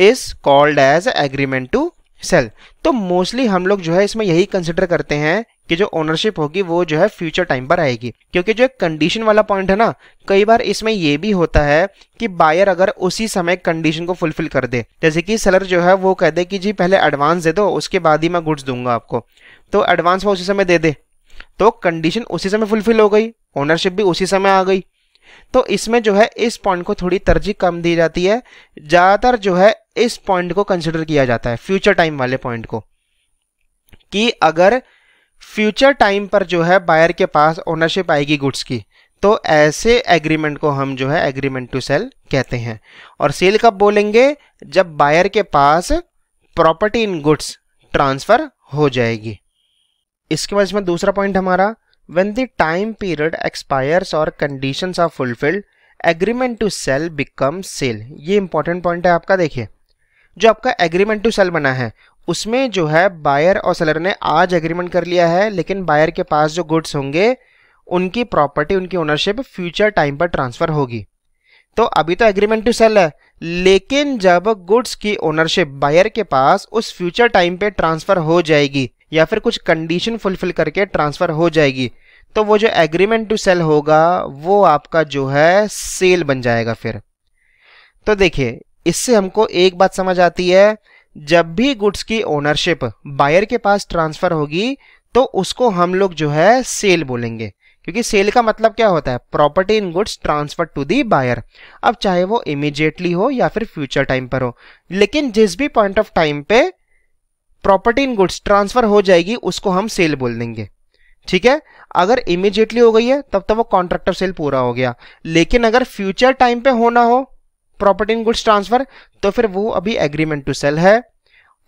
is called as agreement to cell तो मोस्टली हम लोग जो है इसमें यही कंसिडर करते हैं कि जो ओनरशिप होगी वो जो है फ्यूचर टाइम पर आएगी क्योंकि जो एक कंडीशन वाला पॉइंट है ना कई बार इसमें ये भी होता है कि बायर अगर उसी समय कंडीशन को फुलफिल कर दे जैसे कि सेलर जो है वो कह दे कि जी पहले एडवांस दे दो उसके बाद ही मैं गुड्स दूंगा आपको तो एडवांस वो उसी समय दे दे तो कंडीशन उसी समय फुलफिल हो गई ओनरशिप भी उसी समय आ गई तो इसमें जो है इस पॉइंट को थोड़ी तरजीह कम दी जाती है ज़्यादातर जो है इस पॉइंट को कंसिडर किया जाता है फ्यूचर टाइम वाले पॉइंट को कि अगर फ्यूचर टाइम पर जो है बायर के पास ओनरशिप आएगी गुड्स की तो ऐसे एग्रीमेंट को हम जो है एग्रीमेंट टू सेल कहते हैं और सेल कब बोलेंगे जब बायर के पास प्रॉपर्टी इन गुड्स ट्रांसफ़र हो जाएगी इसके बाद इसमें दूसरा पॉइंट हमारा when the time period expires और conditions are fulfilled agreement to sale become sale ये इंपॉर्टेंट पॉइंट है आपका देखिए जो आपका एग्रीमेंट टू सेल बना है उसमें जो है बायर और सेलर ने आज एग्रीमेंट कर लिया है लेकिन बायर के पास जो गुड्स होंगे उनकी प्रॉपर्टी उनकी ओनरशिप फ्यूचर टाइम पर ट्रांसफर होगी तो अभी तो एग्रीमेंट टू सेल है लेकिन जब गुड्स की ओनरशिप बायर के पास उस फ्यूचर टाइम पे ट्रांसफर हो जाएगी या फिर कुछ कंडीशन फुलफिल करके ट्रांसफर हो जाएगी तो वो जो एग्रीमेंट टू सेल होगा वो आपका जो है सेल बन जाएगा फिर तो देखिए इससे हमको एक बात समझ आती है जब भी गुड्स की ओनरशिप बायर के पास ट्रांसफर होगी तो उसको हम लोग जो है सेल बोलेंगे क्योंकि सेल का मतलब क्या होता है property in goods transfer to the buyer अब चाहे वो इमीडिएटली हो या फिर फ्यूचर टाइम पर हो लेकिन जिस भी पॉइंट ऑफ टाइम पे प्रॉपर्टी इन गुड्स ट्रांसफर हो जाएगी उसको हम सेल बोल देंगे ठीक है अगर इमीडिएटली हो गई है तब तो वो कॉन्ट्रैक्टर सेल पूरा हो गया लेकिन अगर फ्यूचर टाइम पे होना हो प्रॉपर्टी इन गुड्स ट्रांसफर तो फिर वो अभी एग्रीमेंट टू सेल है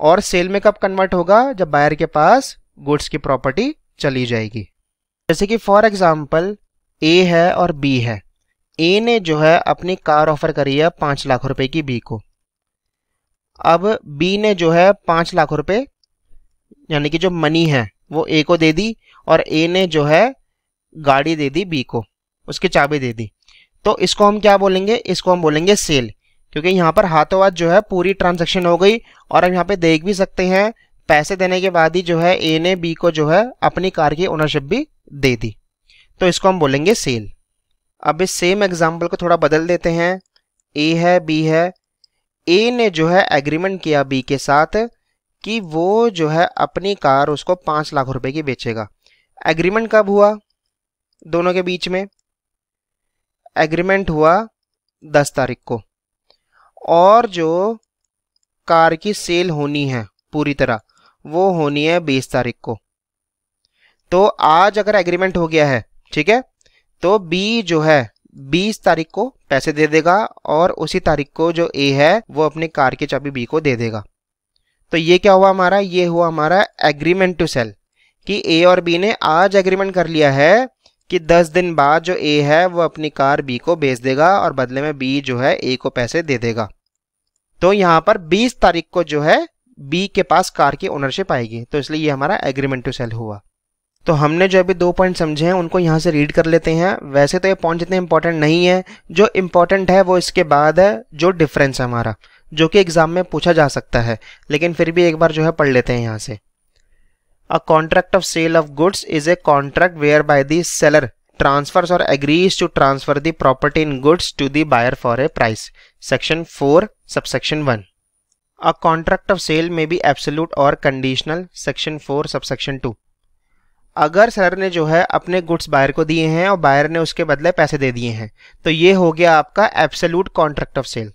और सेल में कब कन्वर्ट होगा जब बायर के पास गुड्स की प्रॉपर्टी चली जाएगी जैसे कि फॉर एग्जाम्पल ए है और बी है ए ने जो है अपनी कार ऑफर करी है पांच लाख रुपए की बी को अब बी ने जो है पांच लाख रुपए यानी कि जो मनी है वो ए को दे दी और ए ने जो है गाड़ी दे दी बी को उसकी चाबी दे दी तो इसको हम क्या बोलेंगे इसको हम बोलेंगे सेल क्योंकि यहाँ पर हाथों हाथ जो है पूरी ट्रांजेक्शन हो गई और हम यहाँ पे देख भी सकते हैं पैसे देने के बाद ही जो है ए ने बी को जो है अपनी कार की ओनरशिप भी दे दी तो इसको हम बोलेंगे सेल अब इस सेम एग्जाम्पल को थोड़ा बदल देते हैं ए है बी है ए ने जो है एग्रीमेंट किया बी के साथ कि वो जो है अपनी कार उसको पाँच लाख रुपए की बेचेगा एग्रीमेंट कब हुआ दोनों के बीच में एग्रीमेंट हुआ दस तारीख को और जो कार की सेल होनी है पूरी तरह वो होनी है बीस तारीख को तो आज अगर एग्रीमेंट हो गया है ठीक है तो बी जो है बीस तारीख को पैसे दे देगा और उसी तारीख को जो ए है वो अपनी कार की चाबी बी को दे देगा तो ये क्या हुआ हमारा ये हुआ हमारा एग्रीमेंट टू सेल कि ए और बी ने आज एग्रीमेंट कर लिया है कि 10 दिन बाद जो ए है वो अपनी कार बी को बेच देगा और बदले में बी जो है ए को पैसे दे देगा तो यहाँ पर 20 तारीख को जो है बी के पास कार की ओनरशिप आएगी तो इसलिए ये हमारा एग्रीमेंट टू सेल हुआ तो हमने जो अभी दो पॉइंट समझे हैं उनको यहाँ से रीड कर लेते हैं वैसे तो ये पॉइंट इतने इंपॉर्टेंट नहीं है जो इम्पॉर्टेंट है वो इसके बाद है जो डिफरेंस है हमारा जो कि एग्ज़ाम में पूछा जा सकता है लेकिन फिर भी एक बार जो है पढ़ लेते हैं यहाँ से A contract of sale of goods is a contract whereby the seller transfers or agrees to transfer the property in goods to the buyer for a price. Section 4, subsection 1. A contract of sale may be absolute or conditional. Section 4, subsection 2. अगर सर ने जो है अपने गुड्स बायर को दिए हैं और बायर ने उसके बदले पैसे दे दिए हैं तो ये हो गया आपका एब्सोल्यूट कॉन्ट्रैक्ट ऑफ सेल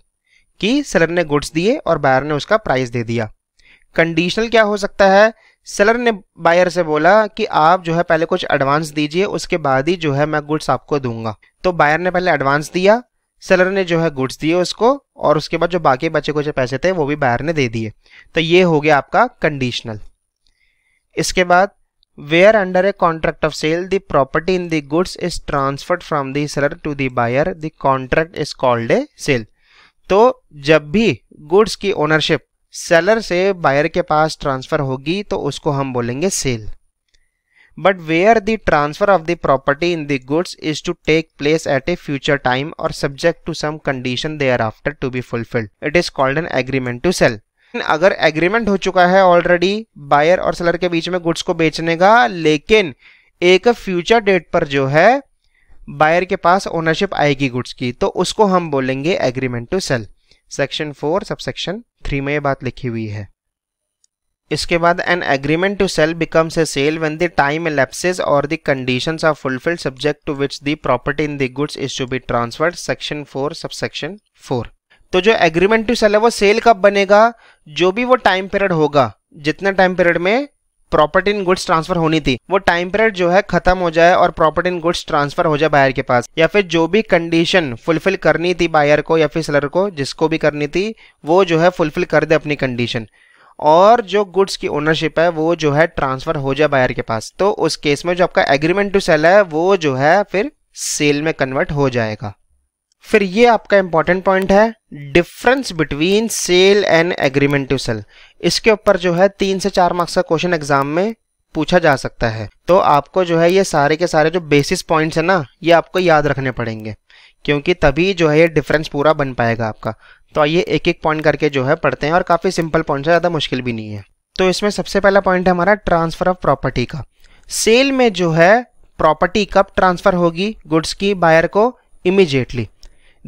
कि सेलर ने गुड्स दिए और बायर ने उसका प्राइस दे दिया कंडीशनल क्या हो सकता है सेलर ने बायर से बोला कि आप जो है पहले कुछ एडवांस दीजिए उसके बाद ही जो है मैं गुड्स आपको दूंगा तो बायर ने पहले एडवांस दिया सेलर ने जो है गुड्स दिए उसको और उसके बाद जो बाकी बचे कुछ पैसे थे वो भी बायर ने दे दिए तो ये हो गया आपका कंडीशनल इसके बाद where under a contract of sale the property in the goods is transferred from the seller to the buyer the contract is called a sale तो जब भी गुड्स की ओनरशिप सेलर से बायर के पास ट्रांसफ़र होगी तो उसको हम बोलेंगे sale but where the transfer of the property in the goods is to take place at a future time और subject to some condition thereafter to be fulfilled it is called an agreement to sale अगर एग्रीमेंट हो चुका है ऑलरेडी बायर और सेलर के बीच में गुड्स को बेचने का लेकिन एक फ्यूचर डेट पर जो है बायर के पास ओनरशिप आएगी गुड्स की तो उसको हम बोलेंगे agreement to sale section four subsection three में ये बात लिखी हुई है इसके बाद an agreement to sale becomes a sale when the time elapses और the conditions are fulfilled subject to which the property in the goods is to be transferred section four subsection four तो जो एग्रीमेंट टू सेल है वो सेल कब बनेगा जो भी वो टाइम पीरियड होगा जितने टाइम पीरियड में प्रॉपर्टी इन गुड्स ट्रांसफर होनी थी वो टाइम पीरियड जो है खत्म हो जाए और प्रॉपर्टी इन गुड्स ट्रांसफर हो जाए बायर के पास या फिर जो भी कंडीशन फुलफिल करनी थी बायर को या फिर सेलर को जिसको भी करनी थी वो जो है फुलफिल कर दे अपनी कंडीशन और जो गुड्स की ओनरशिप है वो जो है ट्रांसफर हो जाए बायर के पास तो उस केस में जो आपका एग्रीमेंट टू सेल है वो जो है फिर सेल में कन्वर्ट हो जाएगा फिर ये आपका इंपॉर्टेंट पॉइंट है difference between sale and agreement to sale इसके ऊपर जो है तीन से चार मार्क्स का क्वेश्चन एग्जाम में पूछा जा सकता है तो आपको जो है ये सारे के सारे जो बेसिस पॉइंट्स है ना ये आपको याद रखने पड़ेंगे क्योंकि तभी जो है ये डिफरेंस पूरा बन पाएगा आपका तो आइए एक एक पॉइंट करके जो है पढ़ते हैं और काफ़ी सिंपल पॉइंट है ज़्यादा मुश्किल भी नहीं है तो इसमें सबसे पहला पॉइंट है हमारा ट्रांसफ़र ऑफ प्रॉपर्टी का सेल में जो है प्रॉपर्टी कब ट्रांसफ़र होगी गुड्स की बायर को immediately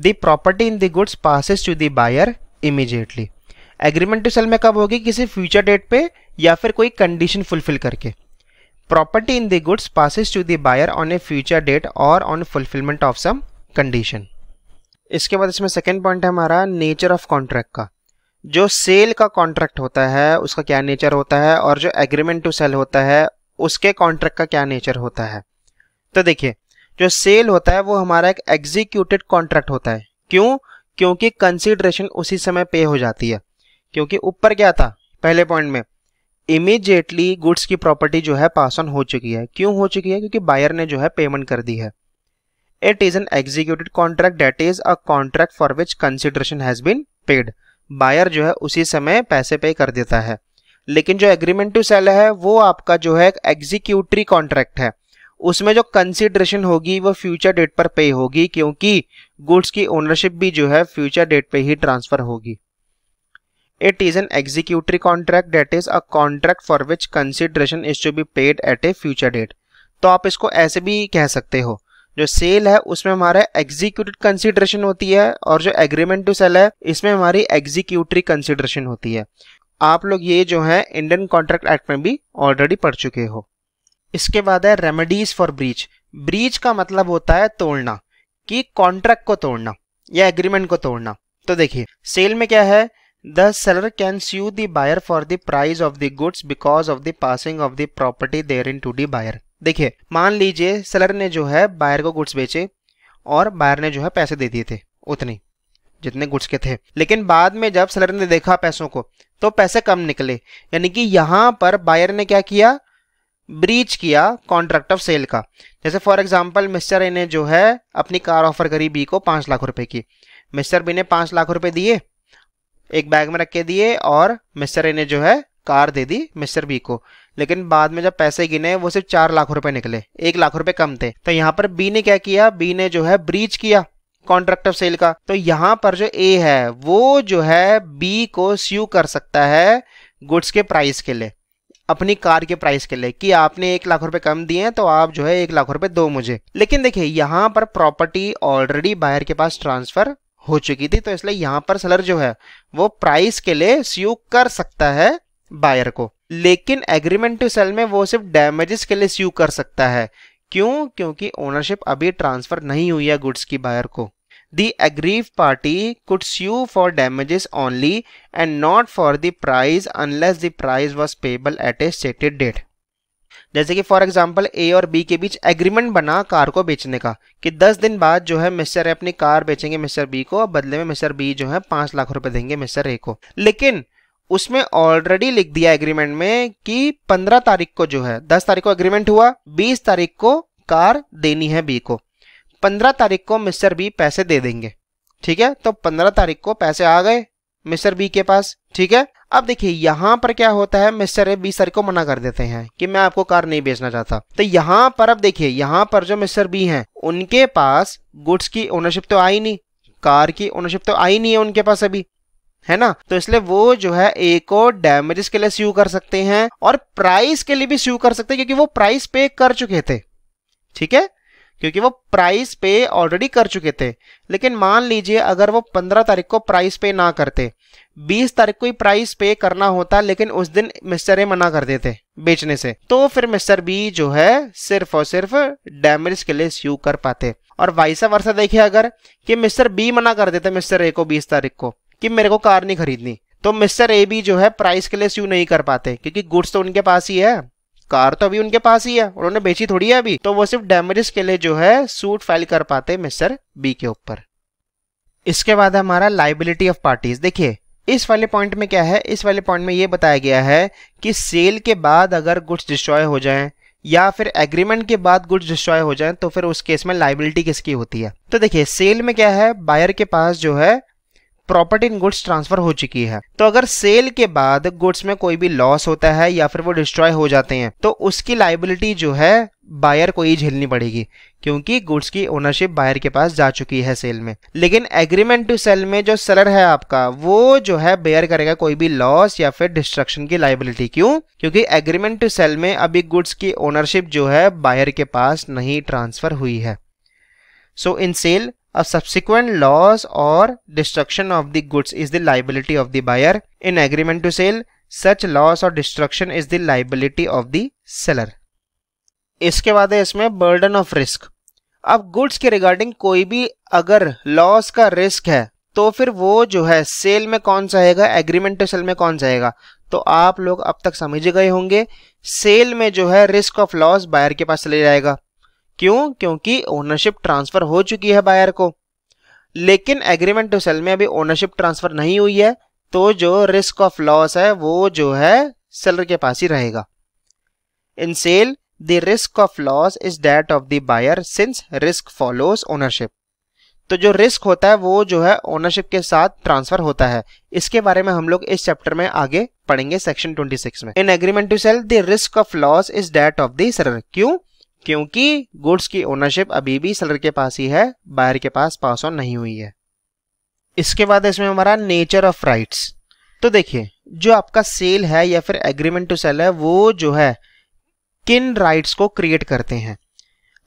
the property in the goods passes to the buyer immediately agreement to cell में कब होगी किसी फ्यूचर डेट पे या फिर कोई कंडीशन फुलफिल करके property in the goods passes to the buyer on a future date और on fulfilment of some condition इसके बाद इसमें सेकेंड पॉइंट है हमारा नेचर ऑफ कॉन्ट्रैक्ट का जो सेल का कॉन्ट्रैक्ट होता है उसका क्या नेचर होता है और जो एग्रीमेंट टू सेल होता है उसके कॉन्ट्रैक्ट का क्या नेचर होता है तो देखिए जो सेल होता है वो हमारा एक एग्जीक्यूटेड कॉन्ट्रैक्ट होता है क्यों क्योंकि कंसिडरेशन उसी समय पे हो जाती है क्योंकि ऊपर क्या था पहले पॉइंट में इमीजिएटली गुड्स की प्रॉपर्टी जो है पास ऑन हो चुकी है क्यों हो चुकी है क्योंकि बायर ने जो है पेमेंट कर दी है it is an executed contract that is a contract for which consideration has been paid buyer जो है उसी समय पैसे पे कर देता है लेकिन जो एग्रीमेंट टू सेल है वो आपका जो है एग्जीक्यूटरी कॉन्ट्रैक्ट है उसमें जो कंसिड्रेशन होगी वो फ्यूचर डेट पर पे होगी क्योंकि गुड्स की ओनरशिप भी जो है फ्यूचर डेट पे ही ट्रांसफर होगी it is an executory contract that is a contract for which consideration is to be paid at a future date तो आप इसको ऐसे भी कह सकते हो जो सेल है उसमें हमारा एग्जीक्यूटिव कंसिडरेशन होती है और जो एग्रीमेंट टू सेल है इसमें हमारी एग्जीक्यूटरी कंसिडरेशन होती है आप लोग ये जो है इंडियन कॉन्ट्रैक्ट एक्ट में भी ऑलरेडी पढ़ चुके हो इसके बाद है रेमेडीज फॉर ब्रीच ब्रीच का मतलब होता है तोड़ना कि कॉन्ट्रैक्ट को तोड़ना या एग्रीमेंट को तोड़ना तो देखिए सेल में क्या है the seller can sue the buyer for the price of the goods because of the passing of the property therein to the buyer देखिए मान लीजिए सेलर ने जो है बायर को गुड्स बेचे और बायर ने जो है पैसे दे दिए थे उतने जितने गुड्स के थे लेकिन बाद में जब सेलर ने देखा पैसों को तो पैसे कम निकले यानी कि यहां पर बायर ने क्या किया ब्रीच किया कॉन्ट्रैक्ट ऑफ सेल का जैसे फॉर एग्जांपल मिस्टर ए ने जो है अपनी कार ऑफर करी बी को पाँच लाख रुपए की मिस्टर बी ने पाँच लाख रुपए दिए एक बैग में रख के दिए और मिस्टर ए ने जो है कार दे दी मिस्टर बी को लेकिन बाद में जब पैसे गिने वो सिर्फ चार लाख रुपए निकले एक लाख रुपये कम थे तो यहाँ पर बी ने क्या किया बी ने जो है ब्रीच किया कॉन्ट्रैक्ट ऑफ सेल का तो यहाँ पर जो ए है वो जो है बी को स्यू कर सकता है गुड्स के प्राइस के लिए अपनी कार के प्राइस के लिए कि आपने एक लाख रुपए कम दिए हैं तो आप जो है एक लाख रुपए दो मुझे लेकिन देखिए यहाँ पर प्रॉपर्टी ऑलरेडी बायर के पास ट्रांसफर हो चुकी थी तो इसलिए यहाँ पर सेलर जो है वो प्राइस के लिए स्यू कर सकता है बायर को लेकिन एग्रीमेंट टू सेल में वो सिर्फ डैमेजेस के लिए स्यू कर सकता है क्यों क्योंकि ओनरशिप अभी ट्रांसफर नहीं हुई है गुड्स की बायर को the aggrieved party could sue for damages only and not for the price unless the price was payable at a stated date. जैसे कि फॉर एग्जाम्पल ए और बी के बीच एग्रीमेंट बना कार को बेचने का कि 10 दिन बाद जो है मिस्टर ए अपनी कार बेचेंगे मिस्टर बी को और बदले में मिस्टर बी जो है पांच लाख रुपए देंगे मिस्टर ए को लेकिन उसमें ऑलरेडी लिख दिया एग्रीमेंट में कि 15 तारीख को जो है 10 तारीख को एग्रीमेंट हुआ 20 तारीख को कार देनी है बी को पंद्रह तारीख को मिस्टर बी पैसे दे देंगे ठीक है तो पंद्रह तारीख को पैसे आ गए मिस्टर बी के पास ठीक है अब देखिए यहाँ पर क्या होता है मिस्टर ए बी सर को मना कर देते हैं कि मैं आपको कार नहीं बेचना चाहता तो यहाँ पर अब देखिए यहाँ पर जो मिस्टर बी हैं उनके पास गुड्स की ओनरशिप तो आई नहीं कार की ओनरशिप तो आई नहीं है उनके पास अभी है ना तो इसलिए वो जो है ए को डैमेजेस के लिए स्यू कर सकते हैं और प्राइस के लिए भी स्यू कर सकते हैं क्योंकि वो प्राइस पे कर चुके थे ठीक है क्योंकि वो प्राइस पे ऑलरेडी कर चुके थे लेकिन मान लीजिए अगर वो 15 तारीख को प्राइस पे ना करते 20 तारीख को ही प्राइस पे करना होता लेकिन उस दिन मिस्टर ए मना कर देते बेचने से तो फिर मिस्टर बी जो है सिर्फ और सिर्फ डैमेज के लिए स्यू कर पाते और वाइसा वर्षा देखिए अगर कि मिस्टर बी मना कर देते मिस्टर ए को बीस तारीख को कि मेरे को कार नहीं खरीदनी तो मिस्टर ए भी जो है प्राइस के लिए स्यू नहीं कर पाते क्योंकि गुड्स तो उनके पास ही है कार तो अभी उनके पास ही है उन्होंने बेची थोड़ी है अभी तो वो सिर्फ डैमेजेस के लिए जो है सूट फाइल कर पाते मिस्टर बी के ऊपर इसके बाद हमारा लाइबिलिटी ऑफ पार्टीज देखिए इस वाले पॉइंट में क्या है इस वाले पॉइंट में ये बताया गया है कि सेल के बाद अगर गुड्स डिस्ट्रॉय हो जाएं या फिर एग्रीमेंट के बाद गुड्स डिस्ट्रॉय हो जाएं तो फिर उस केस में लाइबिलिटी किसकी होती है तो देखिए सेल में क्या है बायर के पास जो है प्रॉपर्टी इन गुड्स ट्रांसफर हो चुकी है तो अगर सेल के बाद गुड्स में कोई भी लॉस होता है या फिर वो डिस्ट्रॉय हो जाते हैं तो उसकी लाइबिलिटी जो है बायर को ही झेलनी पड़ेगी क्योंकि गुड्स की ओनरशिप बायर के पास जा चुकी है सेल में लेकिन एग्रीमेंट टू सेल में जो सेलर है आपका वो जो है बेयर करेगा कोई भी लॉस या फिर डिस्ट्रक्शन की लाइबिलिटी क्यों क्योंकि एग्रीमेंट टू सेल में अभी गुड्स की ओनरशिप जो है बायर के पास नहीं ट्रांसफर हुई है सो इन सेल अब सब्सिक्वेंट लॉस और destruction of the goods is the liability of the buyer in agreement to sale such loss और destruction is the liability of the seller इसके बाद है इसमें बर्डन ऑफ रिस्क अब गुड्स के रिगार्डिंग कोई भी अगर लॉस का रिस्क है तो फिर वो जो है सेल में कौन सा आएगा एग्रीमेंट टू सेल में कौन सा आएगा तो आप लोग अब तक समझ गए होंगे सेल में जो है रिस्क ऑफ लॉस बायर के पास चले जाएगा क्यों क्योंकि ओनरशिप ट्रांसफर हो चुकी है बायर को लेकिन एग्रीमेंट टू सेल में अभी ओनरशिप ट्रांसफर नहीं हुई है तो जो रिस्क ऑफ लॉस है वो जो है सेलर के पास ही रहेगा in sale the risk of loss is that of the buyer since risk follows ownership तो जो रिस्क होता है वो जो है ओनरशिप के साथ ट्रांसफर होता है इसके बारे में हम लोग इस चैप्टर में आगे पढ़ेंगे सेक्शन 26 में in agreement to cell the risk of loss is that of the seller क्यों क्योंकि गुड्स की ओनरशिप अभी भी सेलर के पास ही है बायर के पास पास ऑन नहीं हुई है इसके बाद इसमें हमारा नेचर ऑफ राइट्स तो देखिए जो आपका सेल है या फिर एग्रीमेंट टू सेल है वो जो है किन राइट्स को क्रिएट करते हैं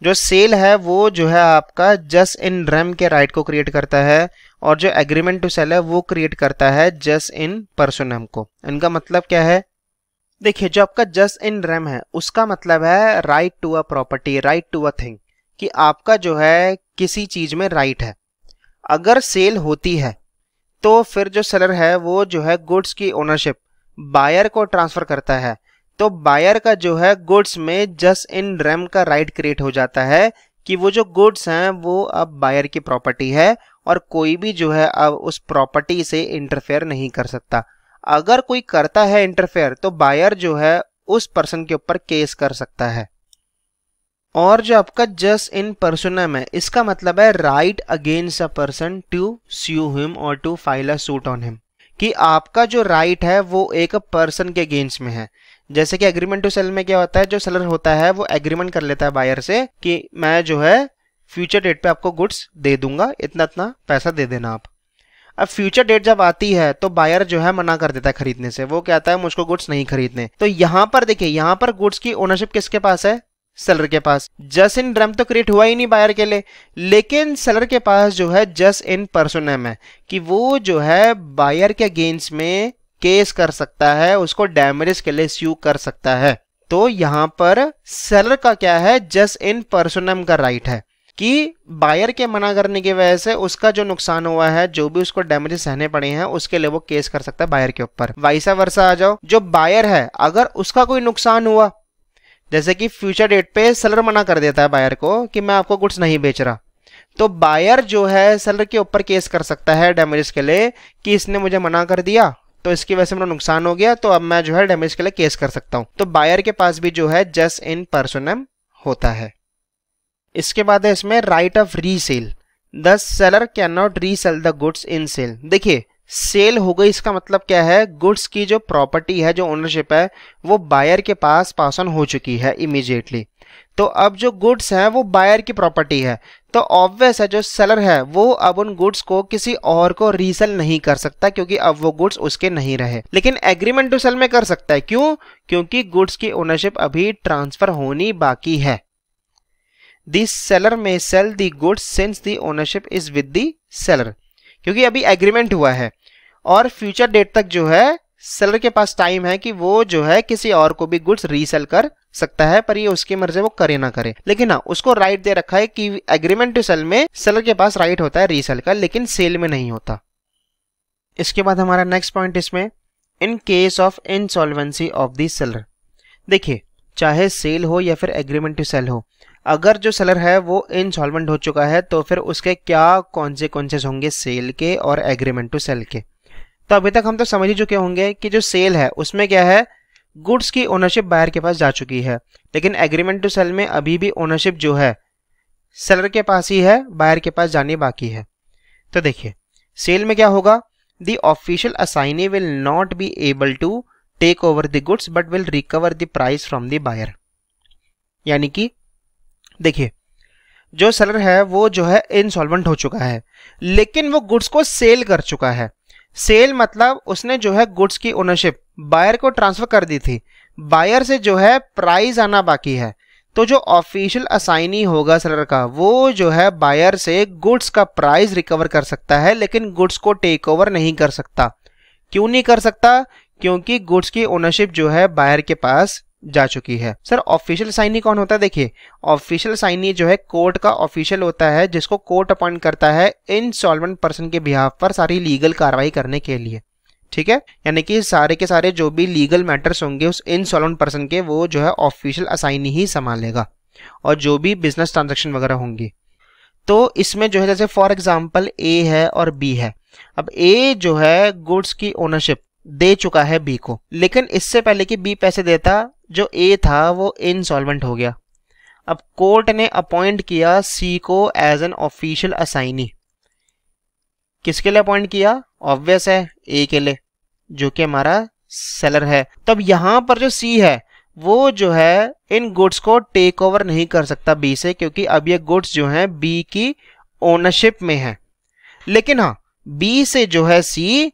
जो सेल है वो जो है आपका जस इन रेम के राइट को क्रिएट करता है और जो एग्रीमेंट टू सेल है वो क्रिएट करता है जस इन परसोनम को इनका मतलब क्या है देखिए जो आपका जस्ट इन रेम है उसका मतलब है right to a property right to a thing कि आपका जो है किसी चीज में राइट right है अगर सेल होती है तो फिर जो सेलर है वो जो है गुड्स की ओनरशिप बायर को ट्रांसफर करता है तो बायर का जो है गुड्स में जस्ट इन रेम का राइट right क्रिएट हो जाता है कि वो जो गुड्स हैं वो अब बायर की प्रॉपर्टी है और कोई भी जो है अब उस प्रॉपर्टी से इंटरफेयर नहीं कर सकता अगर कोई करता है इंटरफेयर तो बायर जो है उस पर्सन के ऊपर केस कर सकता है और जो आपका जस्ट इन पर्सनम है इसका मतलब है right against a person to sue him और to file a suit on him कि आपका जो राइट right है वो एक पर्सन के अगेंस्ट में है जैसे कि एग्रीमेंट टू सेल में क्या होता है जो सेलर होता है वो एग्रीमेंट कर लेता है बायर से कि मैं जो है फ्यूचर डेट पे आपको गुड्स दे दूंगा इतना इतना पैसा दे देना आप अब फ्यूचर डेट जब आती है तो बायर जो है मना कर देता है खरीदने से वो कहता है मुझको गुड्स नहीं खरीदने तो यहां पर देखिए यहाँ पर गुड्स की ओनरशिप किसके पास है सेलर के पास जस इन ड्रम तो क्रिएट हुआ ही नहीं बायर के लिए लेकिन सेलर के पास जो है जस इन एम है कि वो जो है बायर के अगेंस्ट में केस कर सकता है उसको डैमेज के लिए स्यू कर सकता है तो यहाँ पर सेलर का क्या है जस इन एम का राइट है कि बायर के मना करने की वजह से उसका जो नुकसान हुआ है जो भी उसको डैमेजेस सहने पड़े हैं उसके लिए वो केस कर सकता है बायर के ऊपर वाइसा वर्षा आ जाओ जो बायर है अगर उसका कोई नुकसान हुआ जैसे कि फ्यूचर डेट पे सेलर मना कर देता है बायर को कि मैं आपको गुड्स नहीं बेच रहा तो बायर जो है सेलर के ऊपर केस कर सकता है डैमेजेस के लिए कि इसने मुझे मना कर दिया तो इसकी वजह से मेरा नुकसान हो गया तो अब मैं जो है डैमेज के लिए केस कर सकता हूं तो बायर के पास भी जो है जस्ट इन पर्सोनम होता है इसके बाद है इसमें right of resale the seller can not resell the goods in sale देखिए सेल हो गई इसका मतलब क्या है गुड्स की जो प्रॉपर्टी है जो ओनरशिप है वो बायर के पास पास ऑन हो चुकी है इमीजिएटली तो अब जो गुड्स हैं वो बायर की प्रॉपर्टी है तो ऑब्वियस है जो सेलर है वो अब उन गुड्स को किसी और को रीसेल नहीं कर सकता क्योंकि अब वो गुड्स उसके नहीं रहे लेकिन एग्रीमेंट टू सेल में कर सकता है क्यों क्योंकि गुड्स की ओनरशिप अभी ट्रांसफर होनी बाकी है the seller may sell the goods since the ownership is with the seller क्योंकि अभी एग्रीमेंट हुआ है और फ्यूचर डेट तक जो है सेलर के पास टाइम है कि वो जो है किसी और को भी गुड्स रीसेल कर सकता है पर ये उसकी मर्जी वो करे ना करे लेकिन हाँ उसको राइट दे रखा है कि एग्रीमेंट टू सेल में सेलर के पास राइट होता है रीसेल का लेकिन सेल में नहीं होता इसके बाद हमारा नेक्स्ट पॉइंट इसमें in case of insolvency of the seller देखिए चाहे सेल हो या फिर एग्रीमेंट टू सेल हो अगर जो सेलर है वो इंसॉल्वेंट हो चुका है तो फिर उसके क्या कॉन्सिक्वेंसेज होंगे सेल के और एग्रीमेंट टू सेल के तो अभी तक हम तो समझ ही चुके होंगे कि जो सेल है उसमें क्या है गुड्स की ओनरशिप बायर के पास जा चुकी है लेकिन एग्रीमेंट टू सेल में अभी भी ओनरशिप जो है सेलर के पास ही है बायर के पास जानी बाकी है तो देखिए सेल में क्या होगा the official assignee will not be able to take over the goods but will recover the price from the buyer यानी कि देखिए जो सेलर है वो जो है इंसॉल्वेंट हो चुका है लेकिन वो गुड्स को सेल कर चुका है सेल मतलब उसने जो है गुड्स की ओनरशिप बायर को ट्रांसफर कर दी थी बायर से जो है प्राइस आना बाकी है तो जो ऑफिशियल असाइनी होगा सेलर का वो जो है बायर से गुड्स का प्राइस रिकवर कर सकता है लेकिन गुड्स को टेक ओवर नहीं कर सकता क्यों नहीं कर सकता क्योंकि गुड्स की ओनरशिप जो है बायर के पास जा चुकी है सर ऑफिशियल साइनी कौन होता है देखिए ऑफिशियल साइनी जो है कोर्ट का ऑफिशियल होता है जिसको कोर्ट अपॉइंट करता है सॉल्वेंट पर्सन के बिहाफ पर सारी लीगल कार्रवाई करने के लिए ठीक है यानी कि सारे के सारे जो भी लीगल मैटर्स होंगे उस इनसॉल्वेंट पर्सन के वो जो है ऑफिशियल असाइनी ही संभालेगा और जो भी बिजनेस ट्रांजेक्शन वगैरह होंगी तो इसमें जो है जैसे फॉर एग्जाम्पल ए है और बी है अब ए जो है गुड्स की ओनरशिप दे चुका है बी को लेकिन इससे पहले कि बी पैसे देता जो ए था वो इनसॉल्वेंट हो गया अब कोर्ट ने अपॉइंट किया सी को एज एन ऑफिशियल असाइनी किसके लिए अपॉइंट किया ऑब्वियस है ए के लिए जो कि हमारा सेलर है तब यहां पर जो सी है वो जो है इन गुड्स को टेक ओवर नहीं कर सकता बी से क्योंकि अब ये गुड्स जो हैं बी की ओनरशिप में है लेकिन हाँ बी से जो है सी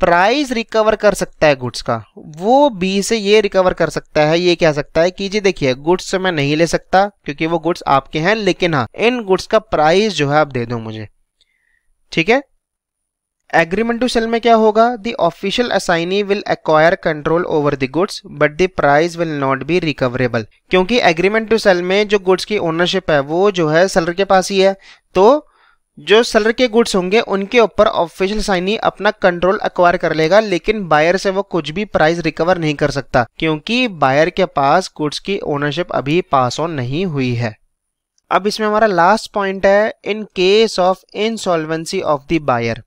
प्राइस रिकवर कर सकता है गुड्स का वो बी से ये रिकवर कर सकता है ये कह सकता है कि जी देखिए गुड्स से मैं नहीं ले सकता क्योंकि वो गुड्स आपके हैं लेकिन हाँ इन गुड्स का प्राइस जो है आप दे दो मुझे ठीक है एग्रीमेंट टू सेल में क्या होगा the official assignee will acquire control over the goods but the price will not be recoverable क्योंकि एग्रीमेंट टू सेल में जो गुड्स की ओनरशिप है वो जो है सेलर के पास ही है तो जो सेलर के गुड्स होंगे उनके ऊपर ऑफिशियल साइनी अपना कंट्रोल अक्वायर कर लेगा लेकिन बायर से वो कुछ भी प्राइस रिकवर नहीं कर सकता क्योंकि बायर के पास गुड्स की ओनरशिप अभी पास ऑन नहीं हुई है अब इसमें हमारा लास्ट पॉइंट है in case of insolvency of the buyer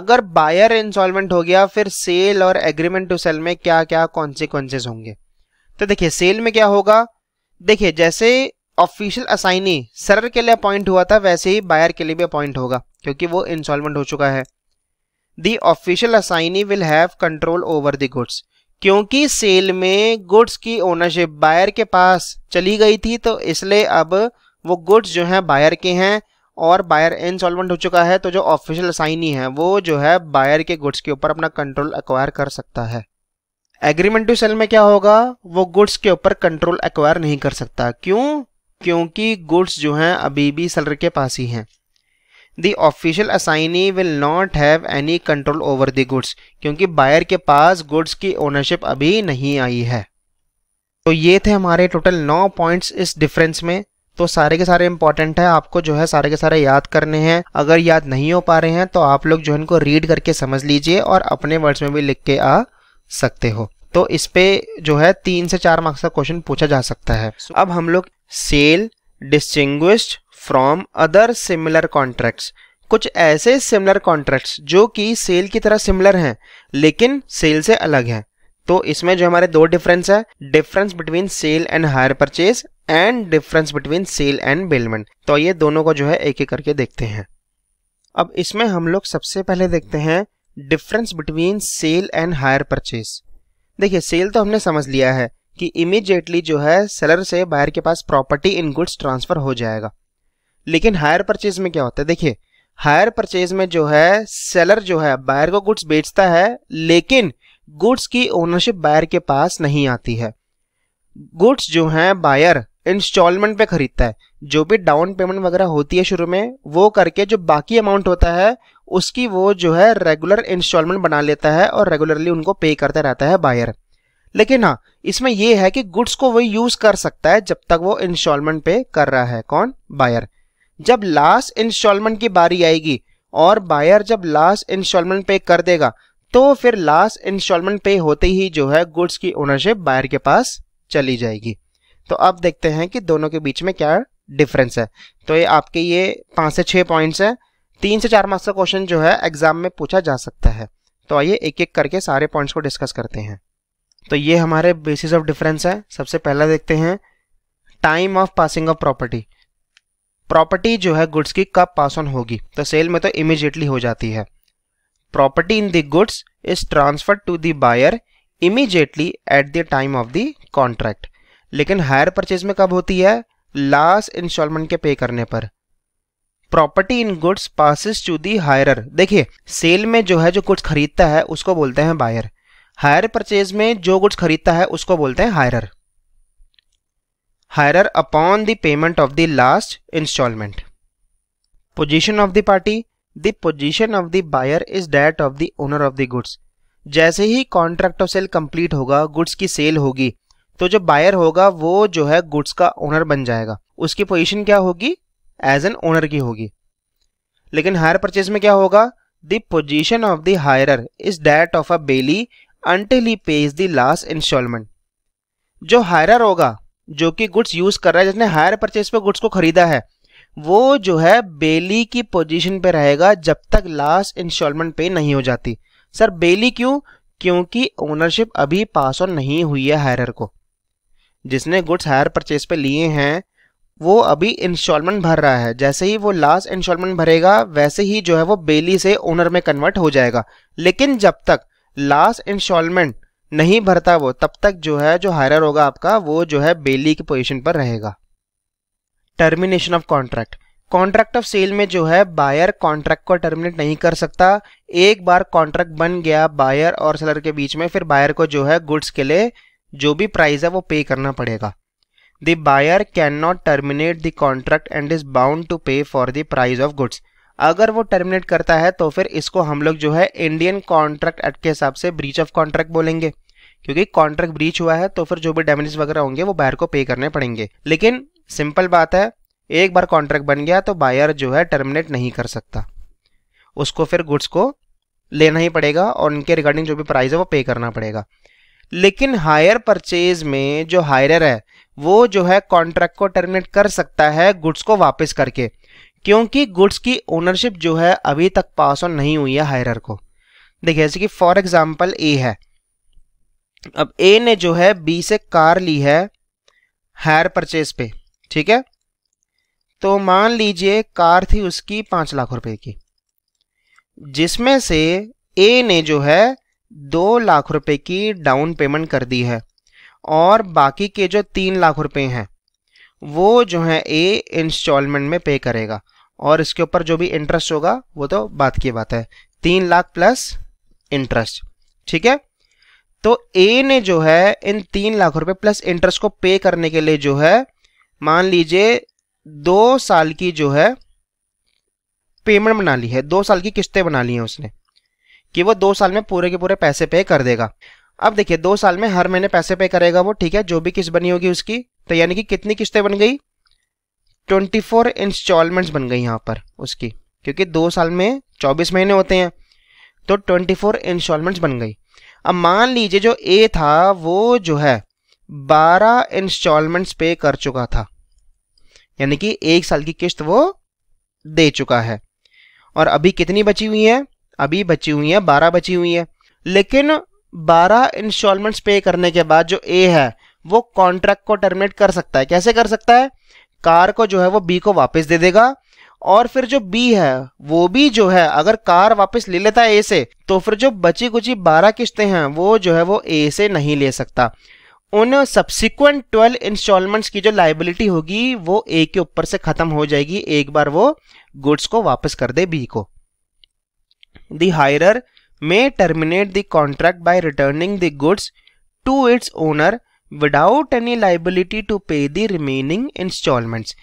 अगर बायर इंसॉल्वेंट हो गया फिर सेल और एग्रीमेंट टू सेल में क्या क्या कॉन्सिक्वेंसेज होंगे तो देखिए सेल में क्या होगा देखिए जैसे ऑफिशियल असाइनी सरर के लिए अपॉइंट हुआ था वैसे ही बायर के लिए भी अपॉइंट होगा क्योंकि वो इंसॉल्वेंट हो चुका है the official assignee will have control over the goods क्योंकि सेल में गुड्स की ओनरशिप बायर के पास चली गई थी तो इसलिए अब वो गुड्स जो हैं बायर के हैं और बायर इंसॉल्वेंट हो चुका है तो जो ऑफिशियल असाइनी है वो जो है बायर के गुड्स के ऊपर अपना कंट्रोल एक्वायर कर सकता है एग्रीमेंट टू सेल में क्या होगा वो गुड्स के ऊपर कंट्रोल एक्वायर नहीं कर सकता क्यों क्योंकि गुड्स जो हैं अभी भी सेलर के पास ही हैं the official assignee will not have any control over the goods क्योंकि बायर के पास गुड्स की ओनरशिप अभी नहीं आई है तो ये थे हमारे टोटल नौ पॉइंट्स इस डिफरेंस में तो सारे के सारे इंपॉर्टेंट है आपको जो है सारे के सारे याद करने हैं अगर याद नहीं हो पा रहे हैं तो आप लोग जो है इनको रीड करके समझ लीजिए और अपने वर्ड्स में भी लिख के आ सकते हो तो इस पे जो है तीन से चार मार्क्स का क्वेश्चन पूछा जा सकता है अब हम लोग sale distinct from other similar contract कुछ ऐसे सिमिलर कॉन्ट्रैक्ट्स जो कि सेल की तरह सिमिलर हैं लेकिन सेल से अलग हैं तो इसमें जो हमारे दो डिफरेंस है difference between sale and hire purchase and difference between sale and bailment तो ये दोनों को जो है एक एक करके देखते हैं अब इसमें हम लोग सबसे पहले देखते हैं difference between sale and hire purchase देखिए सेल तो हमने समझ लिया है कि इमिजिएटली जो है सेलर से बायर के पास प्रॉपर्टी इन गुड्स ट्रांसफर हो जाएगा लेकिन हायर परचेज में क्या होता है देखिए हायर परचेज में जो है सेलर जो है बायर को गुड्स बेचता है लेकिन गुड्स की ओनरशिप बायर के पास नहीं आती है गुड्स जो है बायर इंस्टॉलमेंट पे खरीदता है जो भी डाउन पेमेंट वगैरह होती है शुरू में वो करके जो बाकी अमाउंट होता है उसकी वो जो है रेगुलर इंस्टॉलमेंट बना लेता है और रेगुलरली उनको पे करता रहता है बायर लेकिन हाँ इसमें यह है कि गुड्स को वही यूज कर सकता है जब तक वो इंस्टॉलमेंट पे कर रहा है कौन बायर जब लास्ट इंस्टॉलमेंट की बारी आएगी और बायर जब लास्ट इंस्टॉलमेंट पे कर देगा तो फिर लास्ट इंस्टॉलमेंट पे होते ही जो है गुड्स की ओनरशिप बायर के पास चली जाएगी तो अब देखते हैं कि दोनों के बीच में क्या डिफरेंस है तो ये आपके ये पांच से छह पॉइंट्स हैं तीन से चार मार्क्स का क्वेश्चन जो है एग्जाम में पूछा जा सकता है तो आइए एक एक करके सारे पॉइंट्स को डिस्कस करते हैं तो ये हमारे बेसिस ऑफ डिफरेंस है सबसे पहला देखते हैं time of passing of property property जो है गुड्स की कब पास ऑन होगी तो सेल में तो इमीजिएटली हो जाती है property in the goods is transferred to the buyer immediately at the time of the contract लेकिन हायर परचेज में कब होती है लास्ट इंस्टॉलमेंट के पे करने पर property in goods passes to the hire देखिए सेल में जो है जो गुड्स खरीदता है उसको बोलते हैं बायर हायर परचेज में जो गुड्स खरीदता है उसको बोलते हैं hirer hirer upon the payment of the last instalment position of the party the position of the buyer is that of the owner of the goods जैसे ही कॉन्ट्रैक्ट ऑफ सेल कंप्लीट होगा गुड्स की सेल होगी तो जो बायर होगा वो जो है गुड्स का ओनर बन जाएगा उसकी पोजीशन क्या होगी एज एन ओनर की होगी लेकिन हायर परचेज में क्या होगा the position of the hirer is that of a bailee until he pays the last instalment जो हायरर होगा जो कि गुड्स यूज कर रहा है जिसने हायर परचेज पे गुड्स को खरीदा है वो जो है बेली की पोजीशन पे रहेगा जब तक लास्ट इंस्टॉलमेंट पे नहीं हो जाती सर बेली क्यों क्योंकि ओनरशिप अभी पास ऑन नहीं हुई है हायर को जिसने गुड्स हायर परचेज पे लिए हैं वो अभी इंस्टॉलमेंट भर रहा है जैसे ही वो लास्ट इंस्टॉलमेंट भरेगा वैसे ही जो है वो बेली से ओनर में कन्वर्ट हो जाएगा लेकिन जब तक लास्ट इंस्टॉलमेंट नहीं भरता वो तब तक जो है जो हायर होगा आपका वो जो है बेली की पोजीशन पर रहेगा termination of contract contract of sale में जो है बायर कॉन्ट्रैक्ट को टर्मिनेट नहीं कर सकता एक बार कॉन्ट्रैक्ट बन गया बायर और सेलर के बीच में फिर बायर को जो है गुड्स के लिए जो भी प्राइस है वो पे करना पड़ेगा the buyer can not terminate the contract and is bound to pay for the price of goods अगर वो टर्मिनेट करता है तो फिर इसको हम लोग जो है इंडियन कॉन्ट्रैक्ट एक्ट के हिसाब से ब्रीच ऑफ कॉन्ट्रैक्ट बोलेंगे क्योंकि कॉन्ट्रैक्ट ब्रीच हुआ है तो फिर जो भी डैमेजेस वगैरह होंगे वो बायर को पे करने पड़ेंगे लेकिन सिंपल बात है एक बार कॉन्ट्रैक्ट बन गया तो बायर जो है टर्मिनेट नहीं कर सकता उसको फिर गुड्स को लेना ही पड़ेगा और उनके रिगार्डिंग जो भी प्राइस है वो पे करना पड़ेगा लेकिन हायर परचेज में जो हायर है वो जो है कॉन्ट्रैक्ट को टर्मिनेट कर सकता है गुड्स को वापस करके क्योंकि गुड्स की ओनरशिप जो है अभी तक पास ऑन नहीं हुई है हायरर को देखिए जैसे कि फॉर एग्जाम्पल ए है अब ए ने जो है बी से कार ली है हायर परचेज पे ठीक है तो मान लीजिए कार थी उसकी पाँच लाख रुपए की जिसमें से ए ने जो है दो लाख रुपए की डाउन पेमेंट कर दी है और बाकी के जो तीन लाख रुपए हैं वो जो है ए इंस्टॉलमेंट में पे करेगा और इसके ऊपर जो भी इंटरेस्ट होगा वो तो बात की बात है तीन लाख प्लस इंटरेस्ट ठीक है तो ए ने जो है इन तीन लाख रुपए प्लस इंटरेस्ट को पे करने के लिए जो है मान लीजिए दो साल की जो है पेमेंट बना ली है दो साल की किस्तें बना ली हैं उसने कि वो दो साल में पूरे के पूरे पैसे पे कर देगा अब देखिए दो साल में हर महीने पैसे पे करेगा वो ठीक है जो भी किस्त बनी होगी उसकी तो यानी कि कितनी किस्तें बन गई ट्वेंटी फोर इंस्टॉलमेंट्स बन गई यहाँ पर उसकी क्योंकि दो साल में चौबीस महीने होते हैं तो ट्वेंटी फोर इंस्टॉलमेंट्स बन गई अब मान लीजिए जो ए था वो जो है बारह इंस्टॉलमेंट्स पे कर चुका था यानी कि एक साल की किस्त वो दे चुका है और अभी कितनी बची हुई है अभी बची हुई है बारह बची हुई है लेकिन बारह इंस्टॉलमेंट्स पे करने के बाद जो ए है वो कॉन्ट्रैक्ट को टर्मिनेट कर सकता है कैसे कर सकता है कार को जो है वो बी को वापस दे देगा और फिर जो बी है वो भी जो है अगर कार वापस ले लेता है ए से तो फिर जो बची कुची बारह किस्तें हैं वो जो है वो ए से नहीं ले सकता उन सब्सिक्वेंट ट्वेल्व इंस्टॉलमेंट्स की जो लाइबिलिटी होगी वो ए के ऊपर से खत्म हो जाएगी एक बार वो गुड्स को वापस कर दे बी को the hirer may terminate the contract by returning the goods to its owner without any liability to pay the remaining installments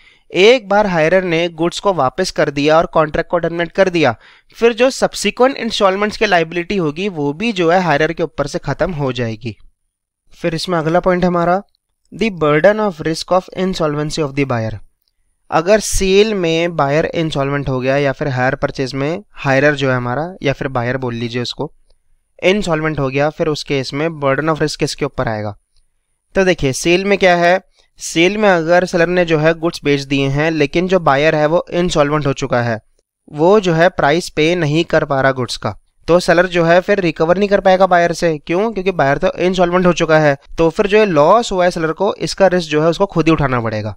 एक बार हायरर ने गुड्स को वापस कर दिया और कॉन्ट्रैक्ट को टर्मिनेट कर दिया फिर जो सब्सिक्वेंट इंस्टॉलमेंट्स की लाइबिलिटी होगी वो भी जो है हायरर के ऊपर से ख़त्म हो जाएगी फिर इसमें अगला पॉइंट हमारा the burden of risk of insolvency of the buyer अगर सेल में बायर इंसॉल्वेंट हो गया या फिर हायर परचेज में हायरर जो है हमारा या फिर बायर बोल लीजिए उसको इंसॉल्वेंट हो गया फिर उस केस में बर्डन ऑफ रिस्क किसके ऊपर आएगा तो देखिए सेल में क्या है सेल में अगर सेलर ने जो है गुड्स बेच दिए हैं लेकिन जो बायर है वो इंसॉल्वेंट हो चुका है वो जो है प्राइस पे नहीं कर पा रहा गुड्स का तो सेलर जो है फिर रिकवर नहीं कर पाएगा बायर से क्यों क्योंकि बायर तो इंसॉल्वेंट हो चुका है तो फिर जो है लॉस हुआ है सेलर को इसका रिस्क जो है उसको खुद ही उठाना पड़ेगा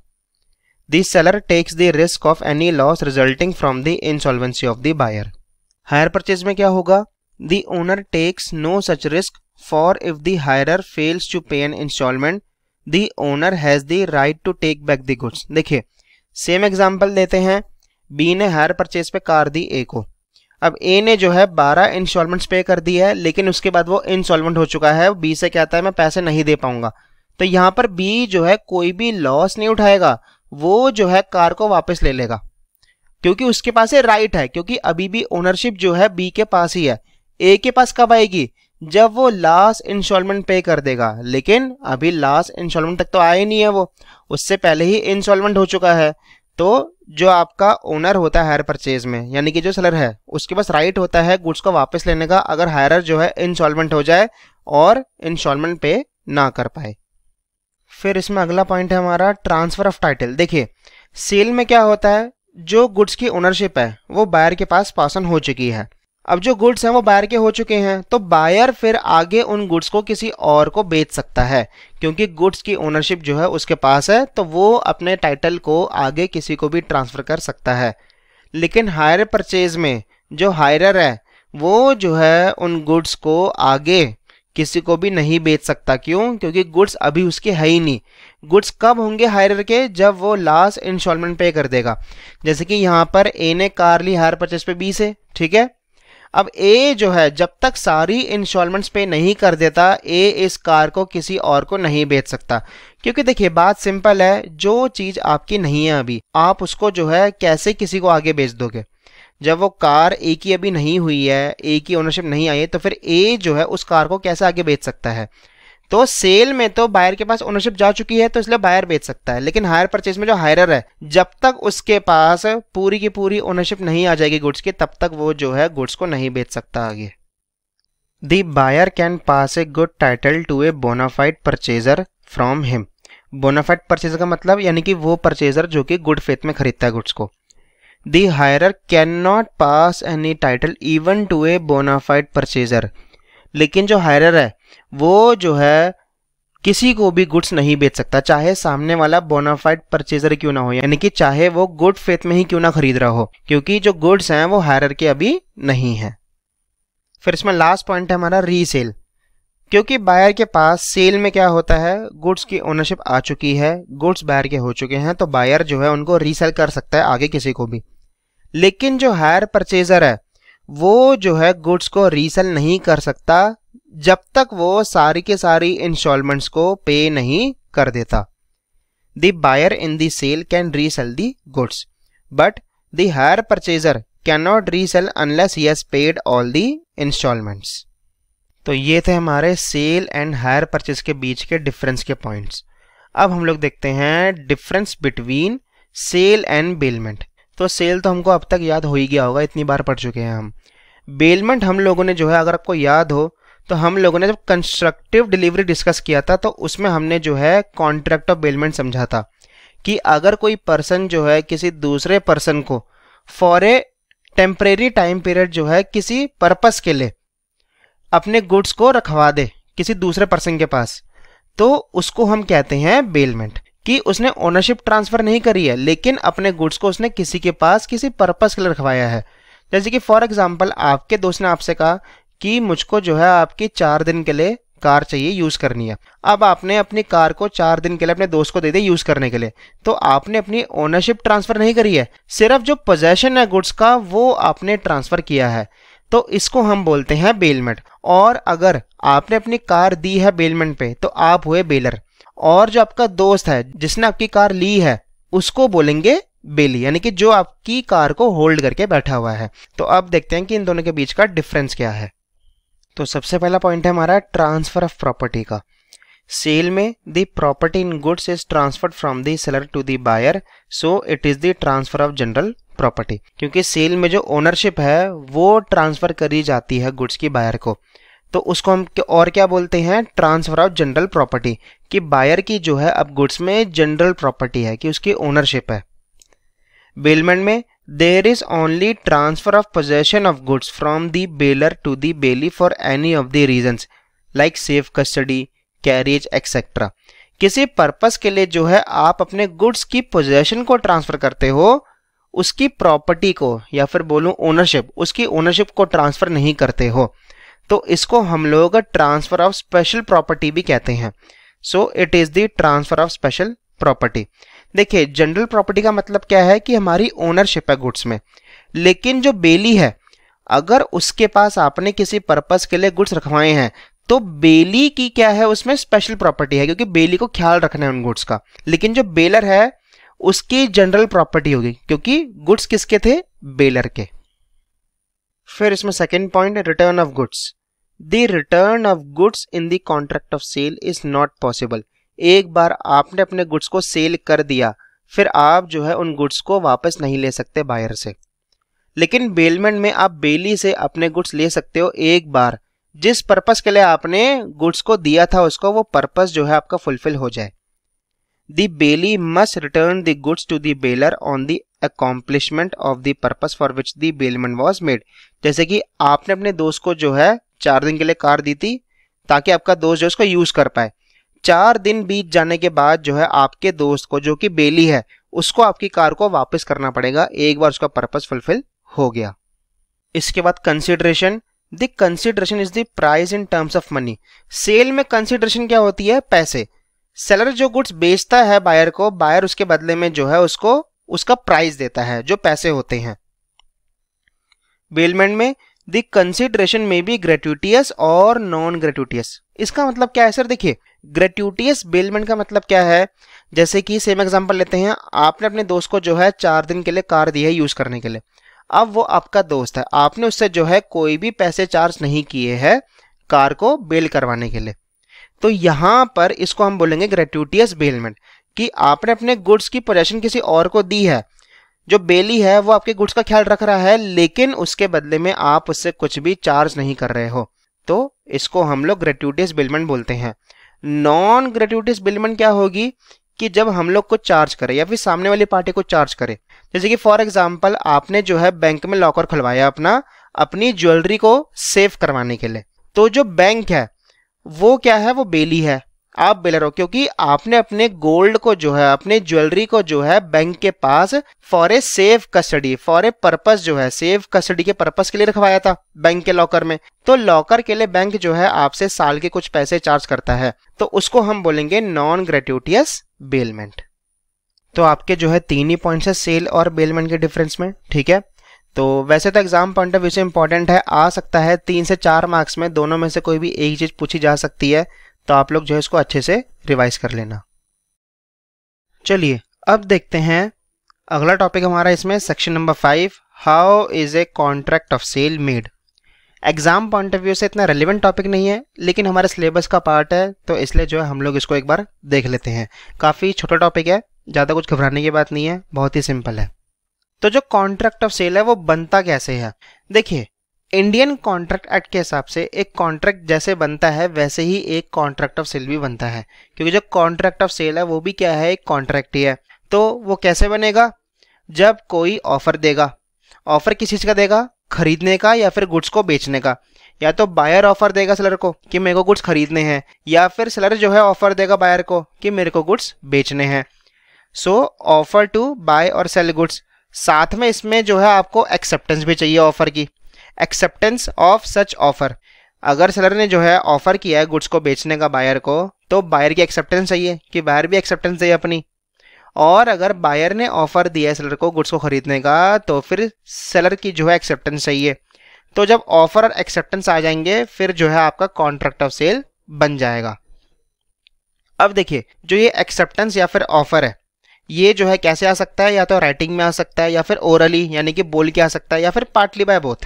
this seller takes the risk of any loss resulting from the insolvency of the buyer hire purchase में क्या होगा the owner takes no such risk for if the hirer fails to pay an installment the owner has the right to take back the goods देखिए सेम एग्जांपल देते हैं बी ने हायर परचेज पे कार दी ए को अब ए ने जो है 12 इंस्टॉलमेंट्स पे कर दी है लेकिन उसके बाद वो इंस्टॉलमेंट हो चुका है बी से कहता है मैं पैसे नहीं दे पाऊंगा तो यहाँ पर बी जो है कोई भी लॉस नहीं उठाएगा वो जो है कार को वापस ले लेगा क्योंकि उसके पास ये राइट है क्योंकि अभी भी ओनरशिप जो है बी के पास ही है ए के पास कब आएगी जब वो लास्ट इंस्टॉलमेंट पे कर देगा लेकिन अभी लास्ट इंस्टॉलमेंट तक तो आया ही नहीं है वो उससे पहले ही इंस्टॉलमेंट हो चुका है तो जो आपका ओनर होता है हायर परचेज में यानी कि जो सेलर है उसके पास राइट होता है गुड्स को वापस लेने का अगर हायर जो है इंस्टॉलमेंट हो जाए और इंस्टॉलमेंट पे ना कर पाए फिर इसमें अगला पॉइंट है हमारा ट्रांसफ़र ऑफ टाइटल देखिए सेल में क्या होता है जो गुड्स की ओनरशिप है वो बायर के पास पासन हो चुकी है अब जो गुड्स हैं वो बायर के हो चुके हैं तो बायर फिर आगे उन गुड्स को किसी और को बेच सकता है क्योंकि गुड्स की ओनरशिप जो है उसके पास है तो वो अपने टाइटल को आगे किसी को भी ट्रांसफ़र कर सकता है लेकिन हायर परचेज में जो हायरर है वो जो है उन गुड्स को आगे किसी को भी नहीं बेच सकता क्यों क्योंकि गुड्स अभी उसके है ही नहीं गुड्स कब होंगे हायर के जब वो लास्ट इंस्टॉलमेंट पे कर देगा जैसे कि यहाँ पर ए ने कार ली हायर परचेज पे बी से ठीक है अब ए जो है जब तक सारी इंस्टॉलमेंट्स पे नहीं कर देता ए इस कार को किसी और को नहीं बेच सकता क्योंकि देखिए बात सिंपल है जो चीज़ आपकी नहीं है अभी आप उसको जो है कैसे किसी को आगे बेच दोगे जब वो कार ए की अभी नहीं हुई है ए की ओनरशिप नहीं आई है तो फिर ए जो है उस कार को कैसे आगे बेच सकता है तो सेल में तो बायर के पास ओनरशिप जा चुकी है तो इसलिए बायर बेच सकता है लेकिन हायर परचेज में जो हायर है जब तक उसके पास पूरी की पूरी ओनरशिप नहीं आ जाएगी गुड्स की तब तक वो जो है गुड्स को नहीं बेच सकता आगे the buyer can pass a good title to a bona fide purchaser from him bona fide purchaser का मतलब यानी कि वो परचेजर जो कि गुड फेथ में खरीदता है गुड्स को the hire can not pass any title even to a bona fide purchaser लेकिन जो हायर है वो जो है किसी को भी गुड्स नहीं बेच सकता चाहे सामने वाला बोनाफाइड परचेजर क्यों ना हो यानी कि चाहे वो गुड फेथ में ही क्यों ना खरीद रहा हो क्योंकि जो गुड्स हैं वो हायर के अभी नहीं है फिर इसमें लास्ट पॉइंट है हमारा रीसेल क्योंकि बायर के पास सेल में क्या होता है गुड्स की ओनरशिप आ चुकी है गुड्स बायर के हो चुके हैं तो बायर जो है उनको रीसेल कर सकता है आगे किसी को भी लेकिन जो हायर परचेजर है वो जो है गुड्स को रीसेल नहीं कर सकता जब तक वो सारी के सारी इंस्टॉलमेंट्स को पे नहीं कर देता the in in the sale can resell but goods but the hire purchaser cannot resell unless he has paid all the instalments तो ये थे हमारे सेल एंड हायर परचेज के बीच के डिफरेंस के पॉइंट्स अब हम लोग देखते हैं difference between sale and bailment तो सेल तो हमको अब तक याद हो ही गया होगा इतनी बार पढ़ चुके हैं हम बेलमेंट हम लोगों ने जो है अगर आपको याद हो तो हम लोगों ने जब कंस्ट्रक्टिव डिलीवरी डिस्कस किया था तो उसमें हमने जो है कॉन्ट्रैक्ट ऑफ बेलमेंट समझा था कि अगर कोई पर्सन जो है किसी दूसरे पर्सन को for a temporary time period जो है किसी पर्पस के लिए अपने गुड्स को रखवा दे किसी दूसरे पर्सन के पास तो उसको हम कहते हैं बेलमेंट कि उसने ओनरशिप ट्रांसफ़र नहीं करी है लेकिन अपने गुड्स को उसने किसी के पास किसी पर्पस के लिए रखवाया है जैसे कि फॉर एग्जाम्पल आपके दोस्त ने आपसे कहा कि मुझको जो है आपकी चार दिन के लिए कार चाहिए यूज़ करनी है अब आपने अपनी कार को चार दिन के लिए अपने दोस्त को दे दी यूज़ करने के लिए तो आपने अपनी ओनरशिप ट्रांसफ़र नहीं करी है सिर्फ जो पोजेशन है गुड्स का वो आपने ट्रांसफ़र किया है तो इसको हम बोलते हैं बेलमेंट और अगर आपने अपनी कार दी है बेलमेंट पे तो आप हुए बेलर और जो आपका दोस्त है जिसने आपकी कार ली है उसको बोलेंगे बेली यानी कि जो आपकी कार को होल्ड करके बैठा हुआ है तो अब देखते हैं कि इन दोनों के बीच का डिफरेंस क्या है तो सबसे पहला पॉइंट है हमारा ट्रांसफर ऑफ प्रॉपर्टी का सेल में the property in goods is transferred from the seller to the buyer so it is the transfer of general property क्योंकि सेल में जो ओनरशिप है वो ट्रांसफ़र करी जाती है गुड्स की बायर को तो उसको हम और क्या बोलते हैं ट्रांसफर ऑफ जनरल प्रॉपर्टी कि बायर की जो है अब गुड्स में जनरल प्रॉपर्टी है कि उसकी ओनरशिप है बेलमेंट में there is only transfer of possession of goods from the bailer to the bailee for any of the reasons like safe custody carriage etc किसी पर्पस के लिए जो है आप अपने गुड्स की पोजेशन को ट्रांसफर करते हो उसकी प्रॉपर्टी को या फिर बोलूं ओनरशिप उसकी ओनरशिप को ट्रांसफर नहीं करते हो तो इसको हम लोग ट्रांसफर ऑफ स्पेशल प्रॉपर्टी भी कहते हैं so it is the transfer of special property देखिए जनरल प्रॉपर्टी का मतलब क्या है कि हमारी ओनरशिप है गुड्स में लेकिन जो बेली है अगर उसके पास आपने किसी पर्पज़ के लिए गुड्स रखवाए हैं तो बेली की क्या है उसमें स्पेशल प्रॉपर्टी है क्योंकि बेली को ख्याल रखना है उन गुड्स का लेकिन जो बेलर है उसकी जनरल प्रॉपर्टी होगी क्योंकि गुड्स किसके थे बेलर के फिर इसमें second point return of goods the return of goods in the contract of sale is not possible एक बार आपने अपने गुड्स को सेल कर दिया फिर आप जो है उन गुड्स को वापस नहीं ले सकते बायर से लेकिन बेलमेंट में आप बेली से अपने गुड्स ले सकते हो एक बार जिस पर्पस के लिए आपने गुड्स को दिया था उसको वो पर्पस जो है आपका फुलफिल हो जाए the bailee must return the goods to the bailor on the accomplishment of the purpose for which the bailment was made जैसे कि आपने अपने दोस्त को जो है चार दिन के लिए कार दी थी ताकि आपका दोस्त जो उसको यूज कर पाए चार दिन बीत जाने के बाद जो है आपके दोस्त को जो कि बेली है उसको आपकी कार को वापस करना पड़ेगा एक बार उसका पर्पज फुलफिल हो गया इसके बाद consideration the consideration is the price in terms of money sale में कंसिडरेशन क्या होती है पैसे सेलर जो गुड्स बेचता है बायर को बायर उसके बदले में जो है उसको उसका प्राइस देता है जो पैसे होते हैं बेलमेंट में the consideration may be gratuitous और नॉन ग्रेट्यूटियस इसका मतलब क्या है सर देखिए ग्रेट्यूटियस बेलमेंट का मतलब क्या है जैसे कि सेम एग्जांपल लेते हैं आपने अपने दोस्त को जो है चार दिन के लिए कार दी है यूज़ करने के लिए अब वो आपका दोस्त है आपने उससे जो है कोई भी पैसे चार्ज नहीं किए हैं कार को बेल करवाने के लिए तो यहाँ पर इसको हम बोलेंगे ग्रेट्यूटियस बेलमेंट कि आपने अपने गुड्स की पोजेशन किसी और को दी है जो बेली है वो आपके गुड्स का ख्याल रख रहा है लेकिन उसके बदले में आप उससे कुछ भी चार्ज नहीं कर रहे हो तो इसको हम लोग ग्रेट्यूटियस बेलमेंट बोलते हैं नॉन ग्रेट्यूटिस बिलमेंट क्या होगी कि जब हम लोग को चार्ज करे या फिर सामने वाली पार्टी को चार्ज करे जैसे कि फॉर एग्जाम्पल आपने जो है बैंक में लॉकर खुलवाया अपना अपनी ज्वेलरी को सेव करवाने के लिए तो जो बैंक है वो क्या है वो बेली है आप बिलर हो क्योंकि आपने अपने गोल्ड को जो है अपने ज्वेलरी को जो है बैंक के पास for a safe custody for a purpose जो है सेफ कस्टडी के पर्पस के लिए रखवाया था बैंक के लॉकर में तो लॉकर के लिए बैंक जो है आपसे साल के कुछ पैसे चार्ज करता है तो उसको हम बोलेंगे नॉन ग्रेट्यूटियस बेलमेंट तो आपके जो है तीन ही पॉइंट्स है सेल और बेलमेंट के डिफरेंस में ठीक है तो वैसे तो एग्जाम पॉइंट ऑफ व्यू से इंपॉर्टेंट है आ सकता है तीन से चार मार्क्स में दोनों में से कोई भी एक चीज पूछी जा सकती है तो आप लोग जो है इसको अच्छे से रिवाइज कर लेना चलिए अब देखते हैं अगला टॉपिक हमारा इसमें section number five how is a contract of sale made exam point of view से इतना रेलिवेंट टॉपिक नहीं है लेकिन हमारे सिलेबस का पार्ट है तो इसलिए जो है हम लोग इसको एक बार देख लेते हैं काफ़ी छोटा टॉपिक है ज़्यादा कुछ घबराने की बात नहीं है बहुत ही सिंपल है तो जो कॉन्ट्रैक्ट ऑफ सेल है वो बनता कैसे है देखिए इंडियन कॉन्ट्रैक्ट एक्ट के हिसाब से एक कॉन्ट्रैक्ट जैसे बनता है वैसे ही एक कॉन्ट्रैक्ट ऑफ सेल भी बनता है क्योंकि जो कॉन्ट्रैक्ट ऑफ सेल है वो भी क्या है एक कॉन्ट्रैक्ट ही है तो वो कैसे बनेगा जब कोई ऑफर देगा ऑफर किस चीज़ का देगा खरीदने का या फिर गुड्स को बेचने का या तो बायर ऑफर देगा सेलर को कि मेरे को गुड्स खरीदने हैं या फिर सेलर जो है ऑफर देगा बायर को कि मेरे को गुड्स बेचने हैं so offer to buy or sell goods साथ में इसमें जो है आपको एक्सेप्टेंस भी चाहिए ऑफर की एक्सेप्टेंस ऑफ सच ऑफर अगर सेलर ने जो है ऑफर किया है गुड्स को बेचने का बायर को तो बायर की एक्सेप्टेंस चाहिए कि बायर भी एक्सेप्टेंस चाहिए अपनी और अगर बायर ने ऑफर दिया है सेलर को गुड्स को खरीदने का तो फिर सेलर की जो है एक्सेप्टेंस चाहिए तो जब ऑफर और एक्सेप्टेंस आ जाएंगे फिर जो है आपका कॉन्ट्रैक्ट ऑफ सेल बन जाएगा अब देखिए जो ये एक्सेप्टेंस या फिर ऑफर है ये जो है कैसे आ सकता है या तो राइटिंग में आ सकता है या फिर ओरली यानी कि बोल के आ सकता है या फिर पार्टली बाय बोथ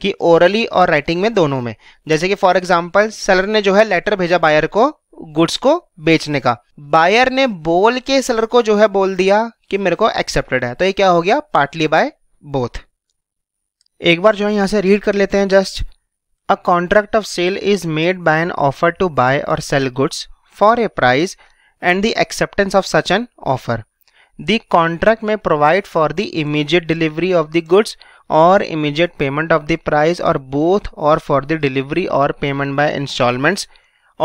कि ओरली और राइटिंग में दोनों में जैसे कि फॉर एग्जाम्पल सेलर ने जो है लेटर भेजा बायर को गुड्स को बेचने का बायर ने बोल के सेलर को जो है बोल दिया कि मेरे को एक्सेप्टेड है तो ये क्या हो गया पार्टली बाय बोथ एक बार जो है यहां से रीड कर लेते हैं just a contract of sale is made by an offer to buy or sell goods for a price and the acceptance of such an offer the contract may provide for the immediate delivery of the goods or immediate payment of the price or both or for the delivery or payment by instalments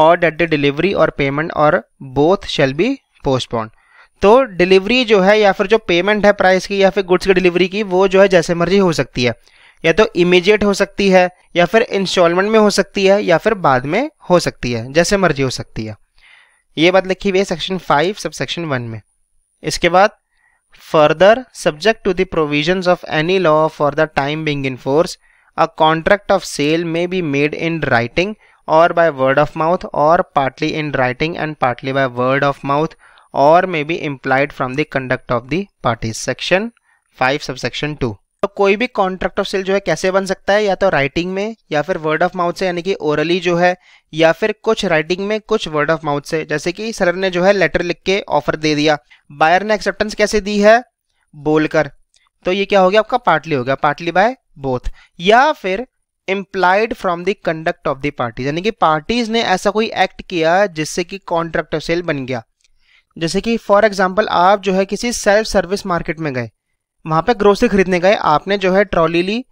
or that the delivery or payment or both shall be postponed तो डिलीवरी जो है या फिर जो पेमेंट है प्राइस की या फिर गुड्स की डिलीवरी की वो जो है जैसे मर्जी हो सकती है या तो इमीजिएट हो सकती है या फिर इंस्टॉलमेंट में हो सकती है या फिर बाद में हो सकती है जैसे मर्जी हो सकती है ये बात लिखी हुई है section five sub section one में इसके बाद Further, subject to the provisions of any law for the time being in force, a contract of sale may be made in writing or by word of mouth or partly in writing and partly by word of mouth or may be implied from the conduct of the parties. Section 5 subsection 2. तो कोई भी कॉन्ट्रैक्ट ऑफ सेल जो है कैसे बन सकता है या तो राइटिंग में या फिर वर्ड ऑफ माउथ से यानी कि ओरली जो है या फिर कुछ राइटिंग में कुछ वर्ड ऑफ माउथ से जैसे कि सर ने जो है लेटर लिख के ऑफर दे दिया बायर ने एक्सेप्टेंस कैसे दी है बोलकर तो ये क्या हो गया आपका पार्टली हो गया पार्टली बाय बोथ या फिर implied from the conduct of the parties यानी कि पार्टीज ने ऐसा कोई एक्ट किया जिससे कि कॉन्ट्रैक्ट ऑफ सेल बन गया जैसे कि फॉर एग्जाम्पल आप जो है किसी सेल्फ सर्विस मार्केट में गए वहाँ पे ग्रोसरी खरीदने गए आपने जो है ट्रॉली ली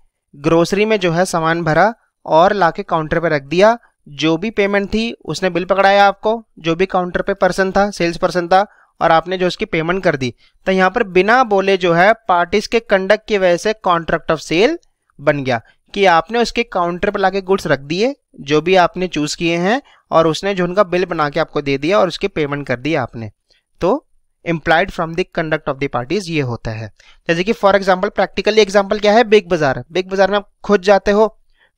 ग्रोसरी में जो है सामान भरा और के काउंटर पे रख दिया जो भी पेमेंट थी उसने बिल पकड़ाया आपको जो भी काउंटर पे पर्सन था सेल्स पर्सन था और आपने जो उसकी पेमेंट कर दी तो यहाँ पर बिना बोले जो है पार्टीज के कंडक्ट की वजह से कॉन्ट्रैक्ट ऑफ सेल बन गया कि आपने उसके काउंटर पर लाके गुड्स रख दिए जो भी आपने चूज़ किए हैं और उसने जो उनका बिल बना के आपको दे दिया और उसकी पेमेंट कर दी आपने तो implied from the conduct of the parties ये होता है जैसे कि फॉर एग्जाम्पल प्रैक्टिकली एग्जाम्पल क्या है बिग बाजार बिग बाजार में आप खुद जाते हो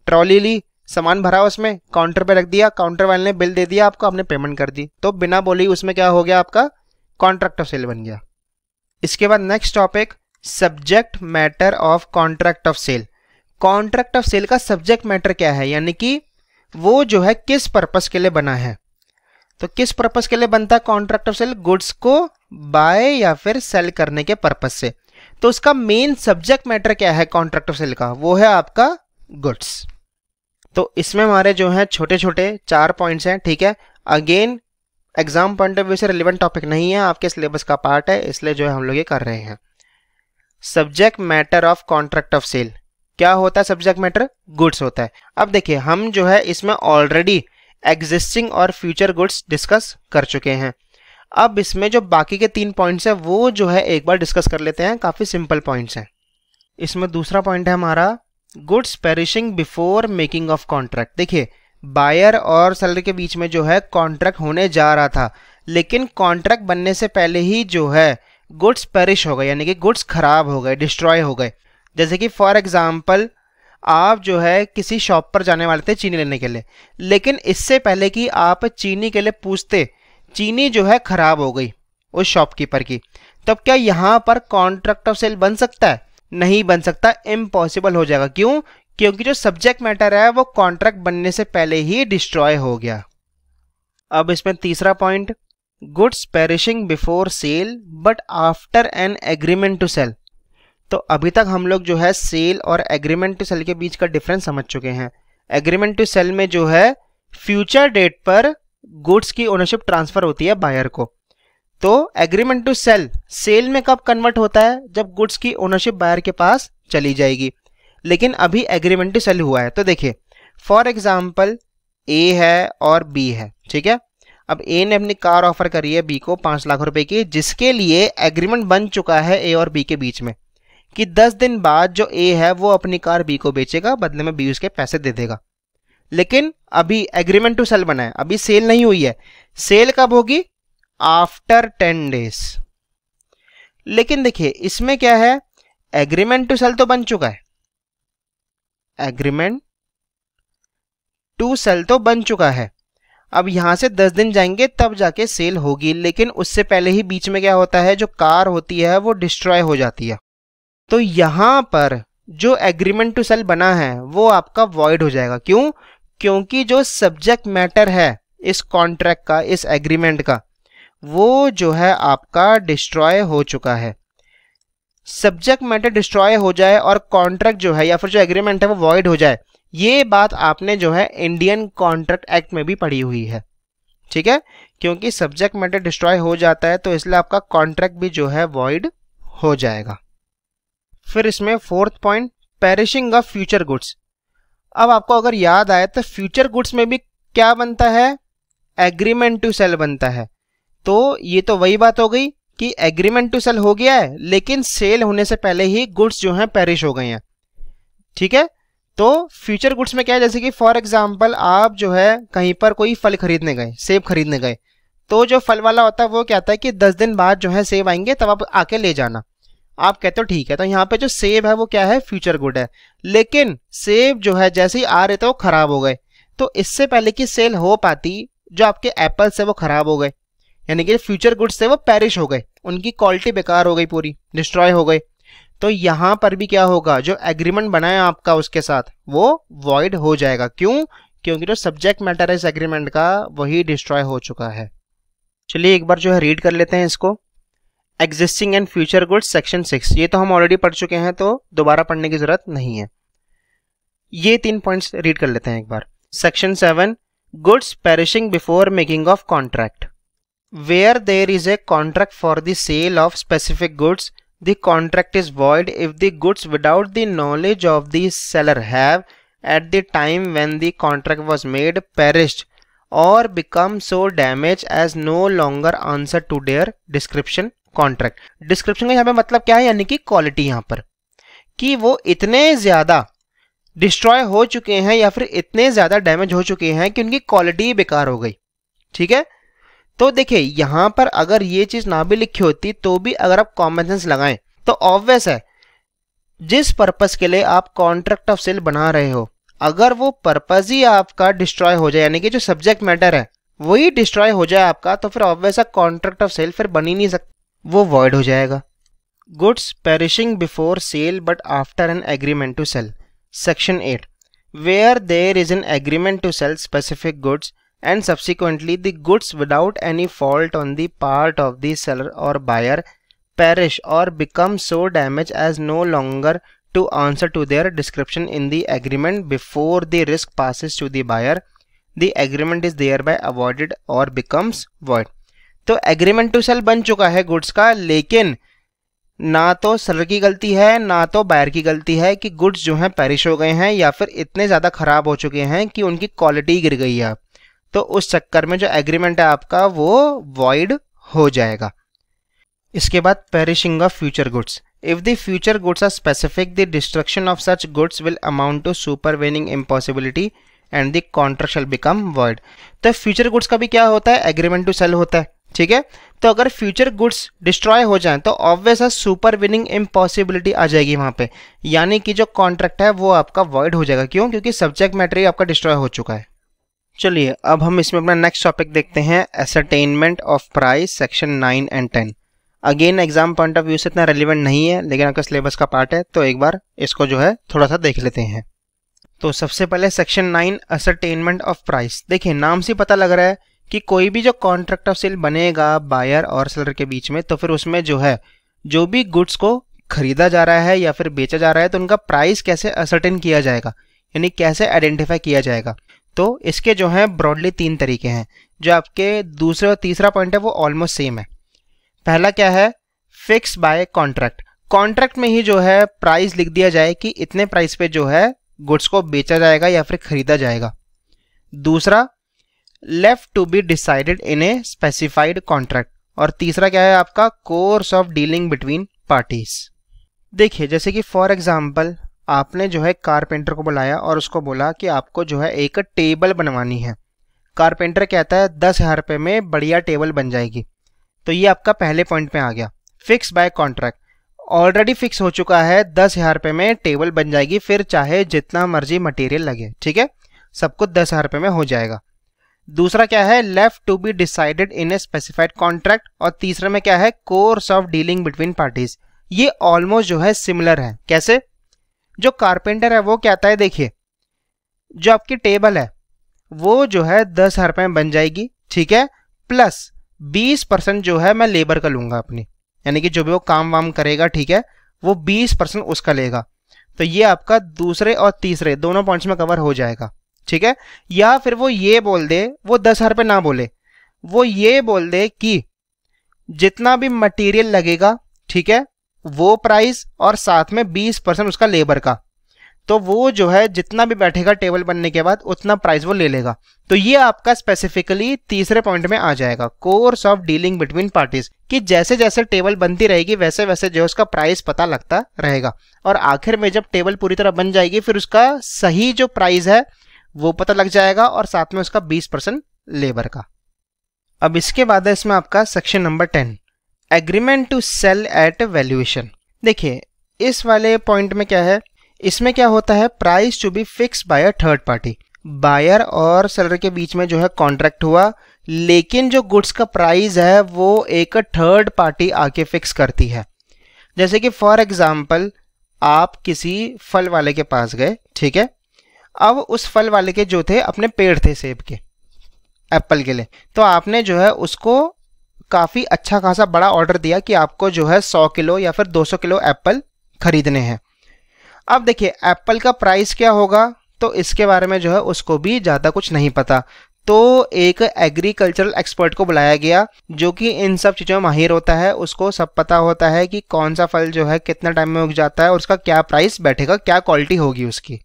ट्रॉली ली सामान भरा उसमें काउंटर पे रख दिया काउंटर वाले ने बिल दे दिया आपको आपने पेमेंट कर दी तो बिना बोली उसमें क्या हो गया आपका कॉन्ट्रैक्ट ऑफ सेल बन गया इसके बाद next topic subject matter of contract of sale contract of sale का सब्जेक्ट मैटर क्या है यानी कि वो जो है किस पर्पज के लिए बना है तो किस पर्पज के लिए बनता है कॉन्ट्रैक्ट ऑफ सेल गुड्स को बाय या फिर सेल करने के पर्पज से तो उसका मेन सब्जेक्ट मैटर क्या है कॉन्ट्रैक्ट ऑफ सेल का वो है आपका गुड्स तो इसमें हमारे जो है छोटे छोटे चार पॉइंट्स हैं ठीक है again exam point of view से रिलेवेंट टॉपिक नहीं है आपके सिलेबस का पार्ट है इसलिए जो है हम लोग ये कर रहे हैं subject matter of contract of sale क्या होता है सब्जेक्ट मैटर गुड्स होता है अब देखिए हम जो है इसमें ऑलरेडी एग्जिस्टिंग और फ्यूचर गुड्स डिस्कस कर चुके हैं अब इसमें जो बाकी के तीन पॉइंट्स हैं वो जो है एक बार डिस्कस कर लेते हैं काफ़ी सिंपल पॉइंट्स हैं इसमें दूसरा पॉइंट है हमारा goods perishing before making of contract देखिए बायर और सेलर के बीच में जो है कॉन्ट्रैक्ट होने जा रहा था लेकिन कॉन्ट्रैक्ट बनने से पहले ही जो है गुड्स पेरिश हो गए यानी कि गुड्स खराब हो गए डिस्ट्रॉय हो गए जैसे कि फॉर एग्ज़ाम्पल आप जो है किसी शॉप पर जाने वाले थे चीनी लेने के लिए लेकिन इससे पहले कि आप चीनी के लिए पूछते चीनी जो है खराब हो गई उस शॉपकीपर की तब क्या यहाँ पर कॉन्ट्रैक्ट ऑफ सेल बन सकता है नहीं बन सकता इम्पॉसिबल हो जाएगा क्यों क्योंकि जो सब्जेक्ट मैटर है वो कॉन्ट्रैक्ट बनने से पहले ही डिस्ट्रॉय हो गया अब इसमें तीसरा point goods perishing before sale but after an agreement to cell तो अभी तक हम लोग जो है सेल और एग्रीमेंट टू सेल के बीच का डिफरेंस समझ चुके हैं एग्रीमेंट टू सेल में जो है फ्यूचर डेट पर गुड्स की ओनरशिप ट्रांसफर होती है बायर को तो एग्रीमेंट टू सेल सेल में कब कन्वर्ट होता है जब गुड्स की ओनरशिप बायर के पास चली जाएगी लेकिन अभी एग्रीमेंट टू सेल हुआ है तो देखिए फॉर एग्जाम्पल ए है और बी है ठीक है अब ए ने अपनी कार ऑफर करी है बी को पांच लाख रुपए की जिसके लिए एग्रीमेंट बन चुका है ए और बी के बीच में कि दस दिन बाद जो ए है वो अपनी कार बी को बेचेगा बदले में बी उसके पैसे दे देगा लेकिन अभी एग्रीमेंट टू सेल बना है अभी सेल नहीं हुई है सेल कब होगी आफ्टर टेन डेज लेकिन देखिए इसमें क्या है एग्रीमेंट टू सेल तो बन चुका है एग्रीमेंट टू सेल तो बन चुका है अब यहां से दस दिन जाएंगे तब जाके सेल होगी लेकिन उससे पहले ही बीच में क्या होता है जो कार होती है वो डिस्ट्रॉय हो जाती है तो यहां पर जो एग्रीमेंट टू सेल बना है वो आपका वॉइड हो जाएगा क्यों क्योंकि जो सब्जेक्ट मैटर है इस कॉन्ट्रैक्ट का इस एग्रीमेंट का वो जो है आपका डिस्ट्रॉय हो चुका है सब्जेक्ट मैटर डिस्ट्रॉय हो जाए और कॉन्ट्रैक्ट जो है या फिर जो एग्रीमेंट है वो वॉइड हो जाए ये बात आपने जो है इंडियन कॉन्ट्रैक्ट एक्ट में भी पढ़ी हुई है ठीक है क्योंकि सब्जेक्ट मैटर डिस्ट्रॉय हो जाता है तो इसलिए आपका कॉन्ट्रैक्ट भी जो है वॉइड हो जाएगा फिर इसमें fourth point perishing of future goods अब आपको अगर याद आए तो फ्यूचर गुड्स में भी क्या बनता है एग्रीमेंट टू सेल बनता है तो ये तो वही बात हो गई कि एग्रीमेंट टू सेल हो गया है लेकिन सेल होने से पहले ही गुड्स जो हैं पेरिश हो गए हैं ठीक है तो फ्यूचर गुड्स में क्या है जैसे कि फॉर एग्जाम्पल आप जो है कहीं पर कोई फल खरीदने गए सेब खरीदने गए तो जो फल वाला होता है वो क्या होता है कि दस दिन बाद जो है सेब आएंगे तब आप आके ले जाना आप कहते हो ठीक है तो यहाँ पे जो सेब है वो क्या है फ्यूचर गुड है लेकिन सेब जो है जैसे ही आ रहे थे वो खराब हो गए तो इससे पहले की सेल हो पाती जो आपके एप्पल से वो खराब हो गए यानी कि फ्यूचर गुड्स से वो पैरिश हो गए उनकी क्वालिटी बेकार हो गई पूरी डिस्ट्रॉय हो गई तो यहाँ पर भी क्या होगा जो एग्रीमेंट बनाया आपका उसके साथ वो वॉइड हो जाएगा क्यों क्योंकि जो सब्जेक्ट मैटर है इस एग्रीमेंट का वही डिस्ट्रॉय हो चुका है चलिए एक बार जो है रीड कर लेते हैं इसको existing and future goods section six ये तो हम ऑलरेडी पढ़ चुके हैं तो दोबारा पढ़ने की जरूरत नहीं है ये तीन पॉइंट्स रीड कर लेते हैं एक बार section seven goods perishing before making of contract where there is a contract for the sale of specific goods the contract is void if the goods without the knowledge of the seller have at the time when the contract was made perished और become so damaged as no longer answer to their description contract description का यहाँ पे मतलब क्या है यानी कि क्वालिटी यहाँ पर कि वो इतने ज़्यादा डिस्ट्रॉय हो चुके हैं या फिर इतने ज़्यादा डैमेज हो चुके हैं कि उनकी क्वालिटी बेकार हो गई ठीक है तो देखिए यहां पर अगर ये चीज़ ना भी लिखी होती तो भी अगर आप कॉमन सेंस लगाएं तो ऑब्वियस है जिस पर्पज़ के लिए आप कॉन्ट्रैक्ट ऑफ सेल बना रहे हो अगर वो पर्पज़ ही आपका डिस्ट्रॉय हो जाए यानी कि जो सब्जेक्ट मैटर है वही डिस्ट्रॉय हो जाए आपका तो फिर ऑब्वियस है कॉन्ट्रैक्ट ऑफ सेल फिर बनी नहीं सकता वो goods perishing before sale but after an agreement to sell section 8 where there is an agreement to sell specific goods and subsequently the goods without any fault on the part of the seller or buyer perish or become so damaged as no longer to answer to their description in the agreement before the risk passes to the buyer the agreement is thereby avoided or becomes void तो एग्रीमेंट टू सेल बन चुका है गुड्स का लेकिन ना तो सेलर की गलती है ना तो बायर की गलती है कि गुड्स जो हैं पैरिश हो गए हैं या फिर इतने ज़्यादा ख़राब हो चुके हैं कि उनकी क्वालिटी गिर गई है तो उस चक्कर में जो एग्रीमेंट है आपका वो वॉइड हो जाएगा इसके बाद perishing of future goods if the future goods are specific the destruction of such goods will amount to supervening and and contract shall become void. तो फ्यूचर गुड्स का भी क्या होता है एग्रीमेंट टू सेल होता है ठीक है तो अगर फ्यूचर गुड्स डिस्ट्रॉय हो जाएं तो ऑब्वियस है सुपर विनिंग इम्पॉसिबिलिटी आ जाएगी वहां पे यानी कि जो कॉन्ट्रैक्ट है वो आपका वॉइड हो जाएगा क्यों क्योंकि सब्जेक्ट मैटर ही आपका डिस्ट्रॉय हो चुका है चलिए अब हम इसमें अपना नेक्स्ट टॉपिक देखते हैं ascertainment of price section nine and ten again exam point of view से इतना रेलिवेंट नहीं है लेकिन आपका सिलेबस का पार्ट है तो एक बार इसको जो है थोड़ा सा देख लेते हैं तो सबसे पहले section nine ascertainment of price देखिए नाम से पता लग रहा है कि कोई भी जो कॉन्ट्रैक्ट ऑफ सेल बनेगा बायर और सेलर के बीच में तो फिर उसमें जो है जो भी गुड्स को खरीदा जा रहा है या फिर बेचा जा रहा है तो उनका प्राइस कैसे असर्टेन किया जाएगा यानी कैसे आइडेंटिफाई किया जाएगा तो इसके जो हैं ब्रॉडली तीन तरीके हैं जो आपके दूसरे और तीसरा पॉइंट है वो ऑलमोस्ट सेम है पहला क्या है फिक्स बाय कॉन्ट्रैक्ट कॉन्ट्रैक्ट में ही जो है प्राइस लिख दिया जाए कि इतने प्राइस पे जो है गुड्स को बेचा जाएगा या फिर खरीदा जाएगा दूसरा left to be decided in a specified contract और तीसरा क्या है आपका course of dealing between parties देखिए जैसे कि फॉर एग्जाम्पल आपने जो है कारपेंटर को बुलाया और उसको बोला कि आपको जो है एक टेबल बनवानी है कारपेंटर कहता है दस हज़ार रुपये में बढ़िया टेबल बन जाएगी तो ये आपका पहले पॉइंट पे आ गया fix by contract already fix हो चुका है दस हज़ार रुपये में टेबल बन जाएगी फिर चाहे जितना मर्जी मटेरियल लगे ठीक है सबको दस हज़ार रुपये में हो जाएगा दूसरा क्या है left to be decided in a specified contract और तीसरे में क्या है course of dealing between parties ये ऑलमोस्ट जो है सिमिलर है कैसे जो कारपेंटर है वो क्या आता है देखिए जो आपकी टेबल है वो जो है दस हजार हरपे बन जाएगी ठीक है प्लस बीस परसेंट जो है मैं लेबर का लूंगा अपनी यानी कि जो भी वो काम वाम करेगा ठीक है वो बीस परसेंट उसका लेगा तो ये आपका दूसरे और तीसरे दोनों पॉइंट्स में कवर हो जाएगा ठीक है या फिर वो ये बोल दे वो दस हजार पे ना बोले वो ये बोल दे कि जितना भी मटेरियल लगेगा ठीक है वो प्राइस और साथ में बीस परसेंट उसका लेबर का तो वो जो है जितना भी बैठेगा टेबल बनने के बाद उतना प्राइस वो ले लेगा तो ये आपका स्पेसिफिकली तीसरे पॉइंट में आ जाएगा course of dealing between parties कि जैसे जैसे टेबल बनती रहेगी वैसे वैसे जो उसका प्राइस पता लगता रहेगा और आखिर में जब टेबल पूरी तरह बन जाएगी फिर उसका सही जो प्राइस है वो पता लग जाएगा और साथ में उसका बीस परसेंट लेबर का अब इसके बाद है इसमें आपका section number ten agreement to sell at valuation देखिए इस वाले पॉइंट में क्या है इसमें क्या होता है price to be fix by a third party buyer और सेलर के बीच में जो है कॉन्ट्रैक्ट हुआ लेकिन जो गुड्स का प्राइस है वो एक थर्ड पार्टी आके फिक्स करती है जैसे कि फॉर एग्जाम्पल आप किसी फल वाले के पास गए ठीक है अब उस फल वाले के जो थे अपने पेड़ थे सेब के एप्पल के लिए तो आपने जो है उसको काफ़ी अच्छा खासा बड़ा ऑर्डर दिया कि आपको जो है 100 किलो या फिर 200 किलो एप्पल खरीदने हैं अब देखिए एप्पल का प्राइस क्या होगा तो इसके बारे में जो है उसको भी ज़्यादा कुछ नहीं पता तो एक एग्रीकल्चरल एक्सपर्ट को बुलाया गया जो कि इन सब चीज़ों में माहिर होता है उसको सब पता होता है कि कौन सा फल जो है कितना टाइम में उग जाता है और उसका क्या प्राइस बैठेगा क्या क्वालिटी होगी उसकी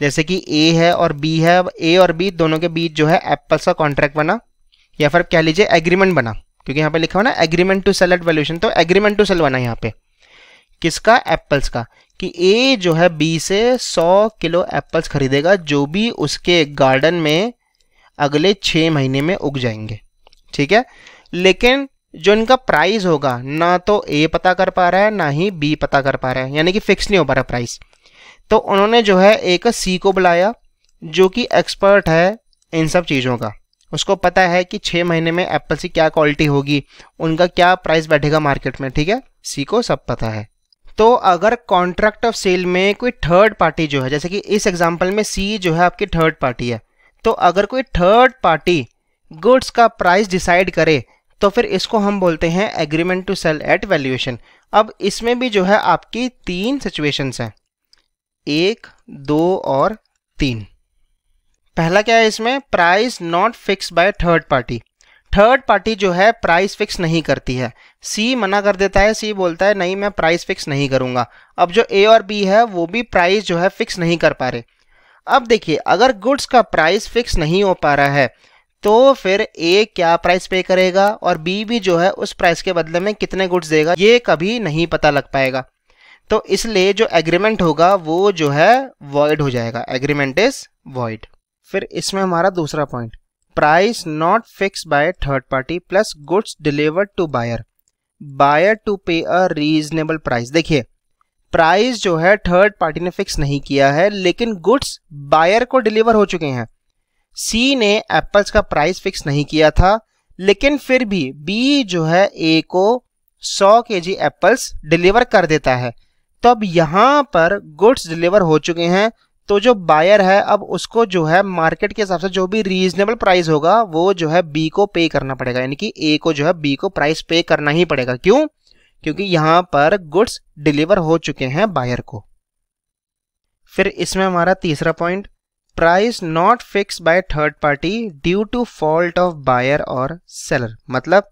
जैसे कि ए है और बी है ए और बी दोनों के बीच जो है एप्पल्स का कॉन्ट्रैक्ट बना या फिर कह लीजिए एग्रीमेंट बना क्योंकि यहाँ पे लिखा हुआ ना agreement to sell at valuation तो एग्रीमेंट टू सेल बना यहाँ पे किसका एप्पल्स का कि ए जो है बी से 100 किलो एप्पल्स खरीदेगा जो भी उसके गार्डन में अगले छः महीने में उग जाएंगे ठीक है लेकिन जो इनका प्राइस होगा ना तो ए पता कर पा रहा है ना ही बी पता कर पा रहा है यानी कि फिक्स नहीं हो पा रहा प्राइस तो उन्होंने जो है एक सी को बुलाया जो कि एक्सपर्ट है इन सब चीज़ों का उसको पता है कि छः महीने में एप्पल सी क्या क्वालिटी होगी उनका क्या प्राइस बैठेगा मार्केट में ठीक है सी को सब पता है तो अगर कॉन्ट्रैक्ट ऑफ सेल में कोई थर्ड पार्टी जो है जैसे कि इस एग्जाम्पल में सी जो है आपकी थर्ड पार्टी है तो अगर कोई थर्ड पार्टी गुड्स का प्राइस डिसाइड करे तो फिर इसको हम बोलते हैं agreement to sell at valuation अब इसमें भी जो है आपकी तीन सिचुएशंस हैं एक दो और तीन पहला क्या है इसमें price not fix by third party third party जो है प्राइस फिक्स नहीं करती है सी मना कर देता है सी बोलता है नहीं मैं प्राइस फिक्स नहीं करूंगा अब जो ए और बी है वो भी प्राइस जो है फिक्स नहीं कर पा रहे अब देखिए अगर गुड्स का प्राइस फिक्स नहीं हो पा रहा है तो फिर ए क्या प्राइस पे करेगा और बी भी जो है उस प्राइस के बदले में कितने गुड्स देगा ये कभी नहीं पता लग पाएगा तो इसलिए जो एग्रीमेंट होगा वो जो है वॉइड हो जाएगा एग्रीमेंट इज वॉइड फिर इसमें हमारा दूसरा point price not fix by third party plus goods delivered to buyer buyer to pay a reasonable price देखिए प्राइस जो है थर्ड पार्टी ने फिक्स नहीं किया है लेकिन गुड्स बायर को डिलीवर हो चुके हैं सी ने एप्पल्स का प्राइस फिक्स नहीं किया था लेकिन फिर भी बी जो है ए को 100 के जी एप्पल्स डिलीवर कर देता है तब यहाँ पर गुड्स डिलीवर हो चुके हैं तो जो बायर है अब उसको जो है मार्केट के हिसाब से जो भी रीजनेबल प्राइस होगा वो जो है बी को पे करना पड़ेगा यानी कि ए को जो है बी को प्राइस पे करना ही पड़ेगा क्यों क्योंकि यहाँ पर गुड्स डिलीवर हो चुके हैं बायर को फिर इसमें हमारा तीसरा point price not fix by third party due to fault of buyer और सेलर मतलब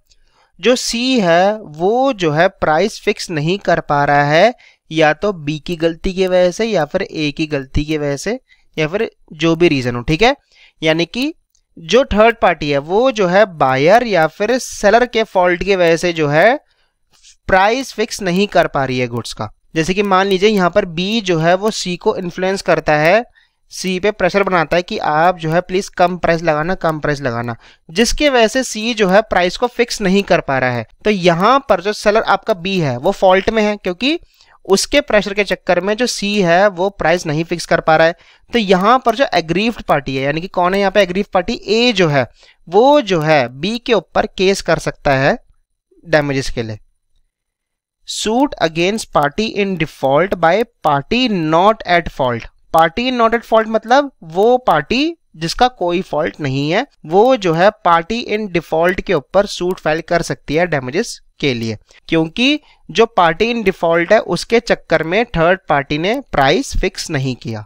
जो सी है वो जो है प्राइस फिक्स नहीं कर पा रहा है या तो बी की गलती की वजह से या फिर ए की गलती की वजह से या फिर जो भी रीज़न हो ठीक है यानी कि जो थर्ड पार्टी है वो जो है बायर या फिर सेलर के फॉल्ट की वजह से जो है प्राइस फिक्स नहीं कर पा रही है गुड्स का जैसे कि मान लीजिए यहाँ पर बी जो है वो सी को इन्फ्लुएंस करता है सी पे प्रेशर बनाता है कि आप जो है प्लीज़ कम प्राइस लगाना कम प्राइस लगाना जिसके वजह से सी जो है प्राइस को फिक्स नहीं कर पा रहा है तो यहाँ पर जो सेलर आपका बी है वो फॉल्ट में है क्योंकि उसके प्रेशर के चक्कर में जो सी है वो प्राइस नहीं फिक्स कर पा रहा है तो यहाँ पर जो एग्रीव्ड पार्टी है यानी कि कौन है यहाँ पे एग्रीव पार्टी ए जो है वो जो है बी के ऊपर केस कर सकता है डैमेजेस के लिए suit against party in default by party not at fault party not at fault मतलब वो पार्टी जिसका कोई फॉल्ट नहीं है वो जो है पार्टी इन डिफॉल्ट के ऊपर सूट फाइल कर सकती है डैमेजेस के लिए क्योंकि जो पार्टी इन डिफॉल्ट है उसके चक्कर में थर्ड पार्टी ने प्राइस फिक्स नहीं किया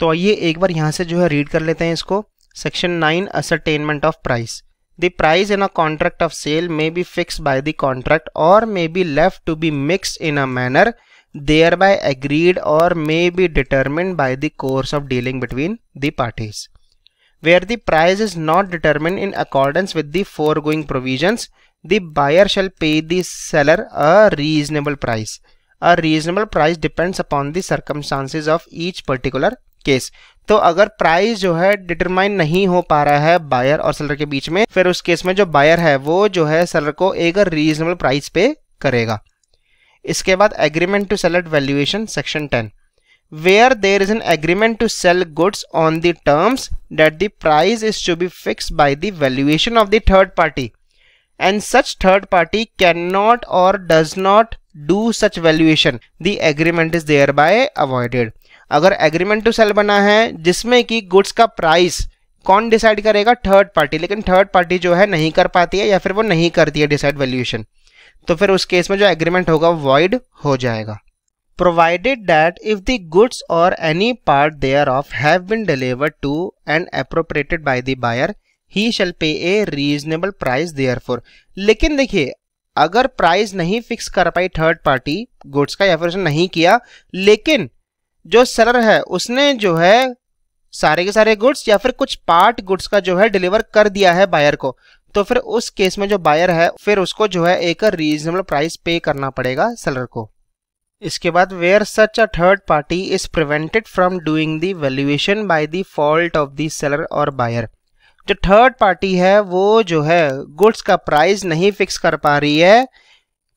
तो आइए एक बार यहां से जो है रीड कर लेते हैं इसको section nine ascertainment of price the price in a contract of sale may be fix by the contract और may be left to be fixed in a manner thereby agreed और may be determined by the course of dealing between the parties where the price is not determined in accordance with the foregoing provisions, the buyer shall pay the seller a reasonable price. A reasonable price depends upon the circumstances of each particular case तो अगर प्राइस जो है डिटरमाइन नहीं हो पा रहा है बायर और सेलर के बीच में फिर उस केस में जो बायर है वो जो है सेलर को एक रीजनेबल प्राइस पे करेगा इसके बाद agreement to sell at valuation section ten where there is an agreement to sell goods on the terms that the price is to be fixed by the valuation of the third party and such third party cannot or does not do such valuation the agreement is thereby avoided अगर agreement to sell बना है जिसमें कि goods का price कौन डिसाइड करेगा थर्ड पार्टी लेकिन थर्ड पार्टी जो है नहीं कर पाती है या फिर वो नहीं करती है डिसाइड वैल्यूएशन तो फिर उस केस में जो एग्रीमेंट होगा वॉइड हो जाएगा provided that if the goods or any part thereof have been delivered to and appropriated by the buyer, he shall pay a reasonable price therefore लेकिन देखिए अगर प्राइस नहीं फिक्स कर पाई थर्ड पार्टी गुड्स का एफोरेशन नहीं किया लेकिन जो सेलर है उसने जो है सारे के सारे गुड्स या फिर कुछ पार्ट गुड्स का जो है डिलीवर कर दिया है बायर को तो फिर उस केस में जो बायर है फिर उसको जो है एक रीजनेबल प्राइस पे करना पड़ेगा सेलर को इसके बाद where such a third party is prevented from doing the valuation by the fault of the seller और बायर जो थर्ड पार्टी है वो जो है गुड्स का प्राइस नहीं फिक्स कर पा रही है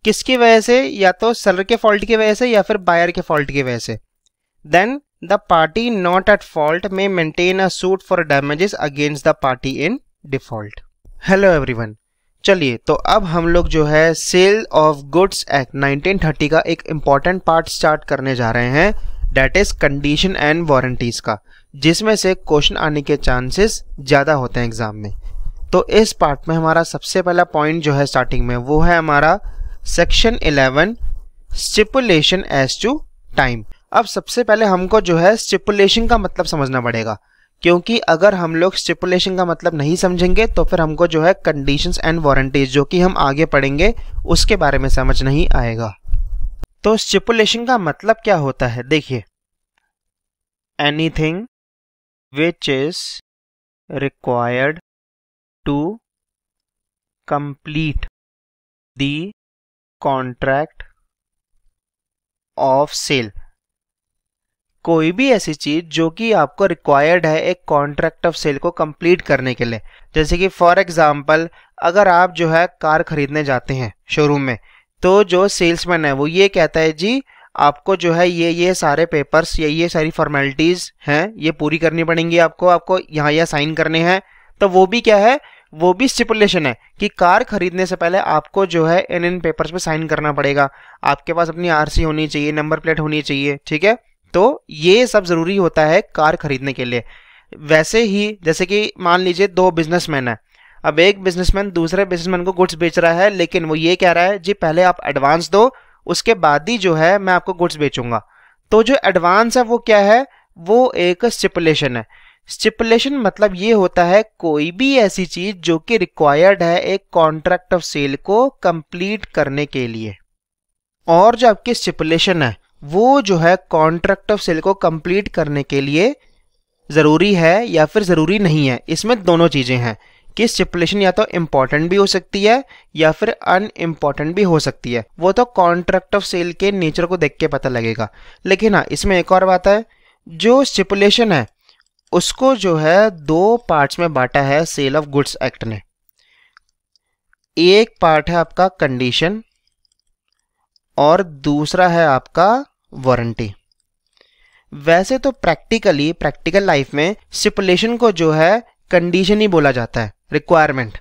किसकी वजह से या तो सेलर के फॉल्ट की वजह से या फिर बायर के फॉल्ट की वजह से then the party not at fault may maintain a suit for damages against the party in default hello everyone चलिए तो अब हम लोग जो है सेल ऑफ गुड्स एक्ट 1930 का एक इम्पॉर्टेंट पार्ट स्टार्ट करने जा रहे हैं that is condition and warranties का जिसमें से क्वेश्चन आने के चांसेस ज़्यादा होते हैं एग्जाम में तो इस पार्ट में हमारा सबसे पहला पॉइंट जो है स्टार्टिंग में वो है हमारा section 11 stipulation as to time अब सबसे पहले हमको जो है स्टिपुलेशन का मतलब समझना पड़ेगा क्योंकि अगर हम लोग स्टिपुलेशन का मतलब नहीं समझेंगे तो फिर हमको जो है कंडीशंस एंड वारंटीज जो कि हम आगे पढ़ेंगे उसके बारे में समझ नहीं आएगा तो स्टिपुलेशन का मतलब क्या होता है देखिए anything which is required to complete the contract of sale कोई भी ऐसी चीज जो कि आपको रिक्वायर्ड है एक कॉन्ट्रैक्ट ऑफ सेल को कंप्लीट करने के लिए जैसे कि फॉर एग्जाम्पल अगर आप जो है कार खरीदने जाते हैं शोरूम में तो जो सेल्समैन है वो ये कहता है जी आपको जो है ये ये सारे पेपर्स ये ये सारी फॉर्मेलिटीज़ हैं ये पूरी करनी पड़ेंगी आपको आपको यहाँ यहाँ साइन करने हैं तो वो भी क्या है वो भी स्टिपुलेशन है कि कार खरीदने से पहले आपको जो है इन इन पेपर्स पे साइन करना पड़ेगा आपके पास अपनी आरसी होनी चाहिए नंबर प्लेट होनी चाहिए ठीक है तो ये सब ज़रूरी होता है कार खरीदने के लिए वैसे ही जैसे कि मान लीजिए दो बिजनेसमैन हैं अब एक बिजनेसमैन दूसरे बिजनेसमैन को गुड्स बेच रहा है लेकिन वो ये कह रहा है जी पहले आप एडवांस दो उसके बाद ही जो है मैं आपको गुड्स बेचूंगा तो जो एडवांस है वो क्या है वो एक स्टिपुलेशन है स्टिपुलेशन मतलब ये होता है कोई भी ऐसी चीज जो कि रिक्वायर्ड है एक कॉन्ट्रैक्ट ऑफ सेल को कंप्लीट करने के लिए और जो आपकी स्टिपुलेशन है वो जो है कॉन्ट्रैक्ट ऑफ सेल को कंप्लीट करने के लिए ज़रूरी है या फिर ज़रूरी नहीं है इसमें दोनों चीज़ें हैं कि स्टिपुलेशन या तो इम्पॉर्टेंट भी हो सकती है या फिर अन भी हो सकती है वो तो कॉन्ट्रैक्ट ऑफ सेल के नेचर को देख के पता लगेगा लेकिन हाँ इसमें एक और बात है जो स्टिपुलेशन है उसको जो है दो पार्ट्स में बांटा है सेल ऑफ गुड्स एक्ट ने एक पार्ट है आपका कंडीशन और दूसरा है आपका वारंटी वैसे तो प्रैक्टिकली प्रैक्टिकल लाइफ में स्टिपुलेशन को जो है कंडीशन ही बोला जाता है रिक्वायरमेंट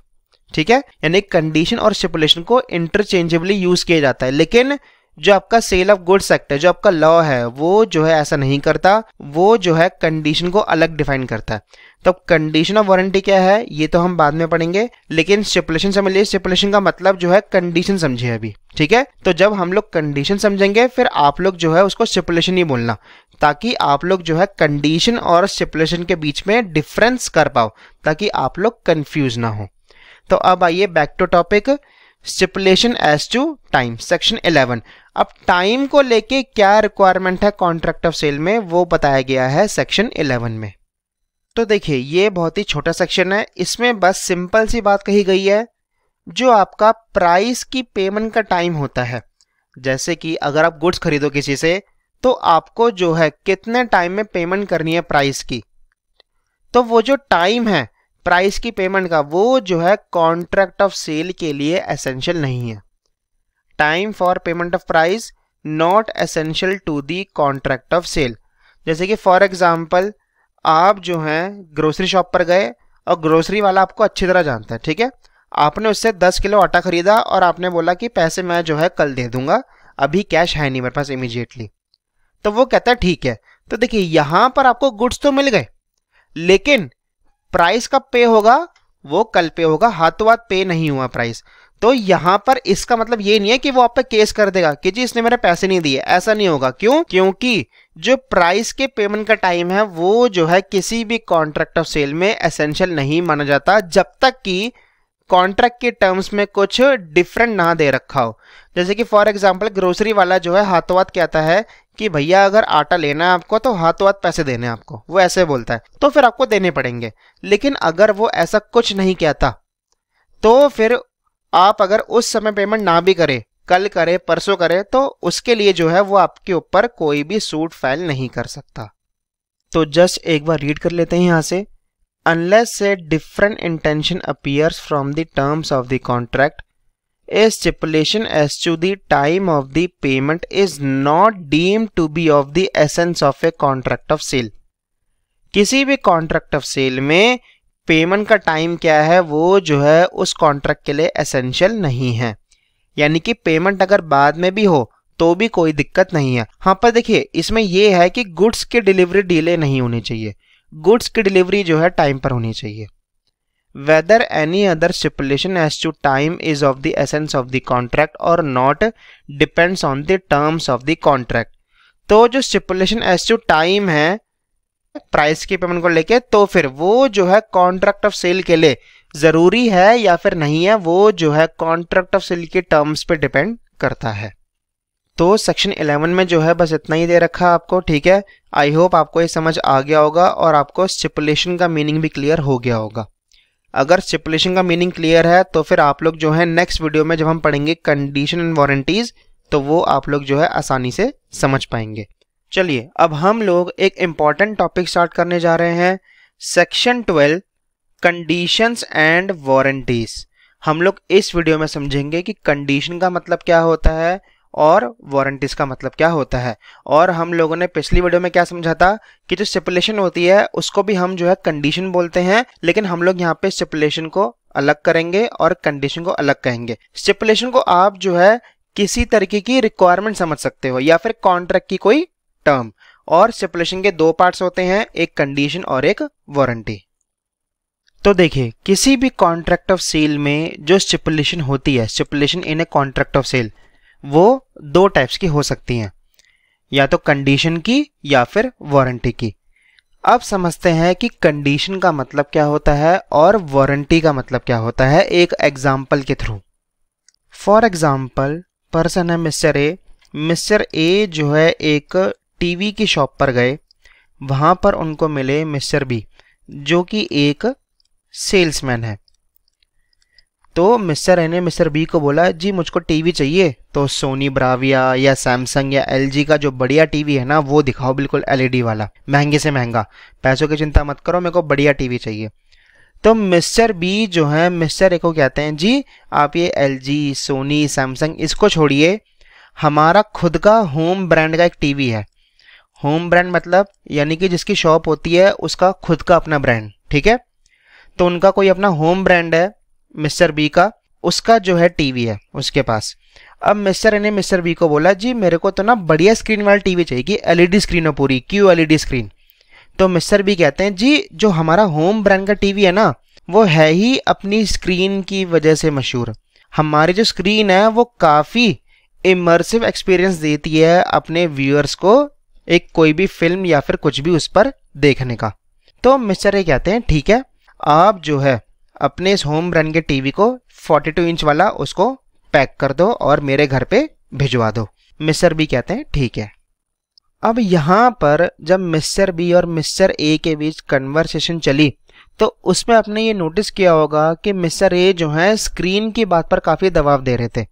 ठीक है यानी कंडीशन और स्टिपुलेशन को इंटरचेंजेबली यूज किया जाता है लेकिन जो आपका सेल ऑफ गुड सेक्टर जो आपका लॉ है वो जो है ऐसा नहीं करता वो जो है कंडीशन को अलग डिफाइन करता है तो कंडीशन ऑफ वारंटी क्या है ये तो हम बाद में पढ़ेंगे लेकिन स्टिपुलेशन समझिए स्टिपुलेशन का मतलब जो है कंडीशन समझिए अभी ठीक है तो जब हम लोग कंडीशन समझेंगे फिर आप लोग जो है उसको स्टिपुलेशन ही बोलना ताकि आप लोग जो है कंडीशन और स्टिपुलेशन के बीच में डिफरेंस कर पाओ ताकि आप लोग कंफ्यूज ना हो तो अब आइए back to topic stipulation as to time section eleven अब टाइम को लेके क्या रिक्वायरमेंट है कॉन्ट्रैक्ट ऑफ सेल में वो बताया गया है सेक्शन 11 में तो देखिए ये बहुत ही छोटा सेक्शन है इसमें बस सिंपल सी बात कही गई है जो आपका प्राइस की पेमेंट का टाइम होता है जैसे कि अगर आप गुड्स खरीदो किसी से तो आपको जो है कितने टाइम में पेमेंट करनी है प्राइस की तो वो जो टाइम है प्राइस की पेमेंट का वो जो है कॉन्ट्रैक्ट ऑफ सेल के लिए एसेंशियल नहीं है time for payment of price not essential to the contract of sale जैसे कि फॉर एग्जाम्पल आप जो हैं ग्रोसरी शॉप पर गए और ग्रोसरी वाला आपको अच्छी तरह जानता है ठीक है आपने उससे दस किलो आटा खरीदा और आपने बोला कि पैसे मैं जो है कल दे दूंगा अभी कैश है नहीं मेरे पास इमीजिएटली तो वो कहता है ठीक है तो देखिए यहाँ पर आपको गुड्स तो मिल गए लेकिन प्राइस कब पे होगा वो कल पे होगा हाथों हाथ पे नहीं हुआ प्राइस तो यहाँ पर इसका मतलब ये नहीं है कि वो आप पे केस कर देगा कि जी इसने मेरे पैसे नहीं दिए ऐसा नहीं होगा क्यों क्योंकि जो प्राइस के पेमेंट का टाइम है वो जो है किसी भी कॉन्ट्रैक्ट ऑफ सेल में एसेंशियल नहीं माना जाता जब तक कि कॉन्ट्रैक्ट के टर्म्स में कुछ डिफरेंट ना दे रखा हो जैसे कि फॉर एग्जाम्पल ग्रोसरी वाला जो है हाथों हाथ कहता है कि भैया अगर आटा लेना है आपको तो हाथों हाथ पैसे देने आपको वो ऐसे बोलता है तो फिर आपको देने पड़ेंगे लेकिन अगर वो ऐसा कुछ नहीं कहता तो फिर आप अगर उस समय पेमेंट ना भी करें कल करें परसों करें तो उसके लिए जो है वो आपके ऊपर कोई भी सूट फाइल नहीं कर सकता तो जस्ट एक बार रीड कर लेते हैं यहाँ से अनलेस से different intention appear from the terms of the contract a stipulation as to time of the payment is not not to be of the essence of the a of sale किसी भी कॉन्ट्रैक्ट ऑफ सेल में पेमेंट का टाइम क्या है वो जो है उस कॉन्ट्रैक्ट के लिए एसेंशियल नहीं है यानी कि पेमेंट अगर बाद में भी हो तो भी कोई दिक्कत नहीं है हाँ पर देखिए इसमें यह है कि गुड्स की डिलीवरी डिले नहीं होनी चाहिए गुड्स की डिलीवरी जो है टाइम पर होनी चाहिए whether any other stipulation as to time is of the essence of the contract और not depends on the terms of the contract तो जो स्टिपुलेशन एज टू टाइम है प्राइस की पेमेंट को लेके तो फिर वो जो है कॉन्ट्रैक्ट ऑफ सेल के लिए ज़रूरी है या फिर नहीं है वो जो है कॉन्ट्रैक्ट ऑफ सेल के टर्म्स पे डिपेंड करता है तो सेक्शन 11 में जो है बस इतना ही दे रखा आपको ठीक है आई होप आपको ये समझ आ गया होगा और आपको स्टिपुलेशन का मीनिंग भी क्लियर हो गया होगा अगर स्टिपुलेशन का मीनिंग क्लियर है तो फिर आप लोग जो है नेक्स्ट वीडियो में जब हम पढ़ेंगे कंडीशन एंड वारंटीज़ तो वो आप लोग जो है आसानी से समझ पाएंगे चलिए अब हम लोग एक इम्पॉर्टेंट टॉपिक स्टार्ट करने जा रहे हैं section twelve conditions and warranties हम लोग इस वीडियो में समझेंगे कि कंडीशन का मतलब क्या होता है और वारंटीज का मतलब क्या होता है और हम लोगों ने पिछली वीडियो में क्या समझा था कि जो स्टिपुलेशन होती है उसको भी हम जो है कंडीशन बोलते हैं लेकिन हम लोग यहाँ पे स्टिपुलेशन को अलग करेंगे और कंडीशन को अलग कहेंगे स्टिपुलेशन को आप जो है किसी तरीके की रिक्वायरमेंट समझ सकते हो या फिर कॉन्ट्रैक्ट की कोई टर्म और स्टिपुलेशन के दो पार्ट्स होते हैं एक कंडीशन और एक वारंटी तो देखिए किसी भी कॉन्ट्रैक्ट ऑफ सेल में जो स्टिपुलेशन होती है stipulation in a contract of sale वो दो टाइप्स की हो सकती हैं या तो कंडीशन की या फिर वारंटी की अब समझते हैं कि कंडीशन का मतलब क्या होता है और वारंटी का मतलब क्या होता है एक एग्जाम्पल के थ्रू फॉर एग्जाम्पल पर्सन है मिस्टर ए मिस्टर ए जो है एक टीवी की शॉप पर गए वहाँ पर उनको मिले मिस्टर बी जो कि एक सेल्समैन है तो मिस्टर ए ने मिस्टर बी को बोला जी मुझको टीवी चाहिए तो सोनी ब्राविया या सैमसंग या एलजी का जो बढ़िया टीवी है ना वो दिखाओ बिल्कुल एलईडी वाला महंगे से महंगा पैसों की चिंता मत करो मेरे को बढ़िया टीवी चाहिए तो मिस्टर बी जो है मिस्टर ए को कहते हैं जी आप ये एल सोनी सैमसंग इसको छोड़िए हमारा खुद का होम ब्रांड का एक टीवी है होम ब्रांड मतलब यानी कि जिसकी शॉप होती है उसका खुद का अपना ब्रांड ठीक है तो उनका कोई अपना होम ब्रांड है मिस्टर बी का उसका जो है टीवी है उसके पास अब मिस्टर ने मिस्टर बी को बोला जी मेरे को तो ना बढ़िया स्क्रीन वाला टीवी चाहिए कि एलईडी स्क्रीन e हो पूरी क्यू एलईडी स्क्रीन तो मिस्टर बी कहते हैं जी जो हमारा होम ब्रांड का टीवी है ना वो है ही अपनी स्क्रीन की वजह से मशहूर हमारी जो स्क्रीन है वो काफ़ी इमर्सिव एक्सपीरियंस देती है अपने व्यूअर्स को एक कोई भी फिल्म या फिर कुछ भी उस पर देखने का तो मिस्टर ए कहते हैं ठीक है आप जो है अपने इस होम रन के टीवी को 42 इंच वाला उसको पैक कर दो और मेरे घर पे भिजवा दो मिस्टर बी कहते हैं ठीक है अब यहाँ पर जब मिस्टर बी और मिस्टर ए के बीच कन्वर्सेशन चली तो उसमें आपने ये नोटिस किया होगा कि मिस्टर ए जो है स्क्रीन की बात पर काफ़ी दबाव दे रहे थे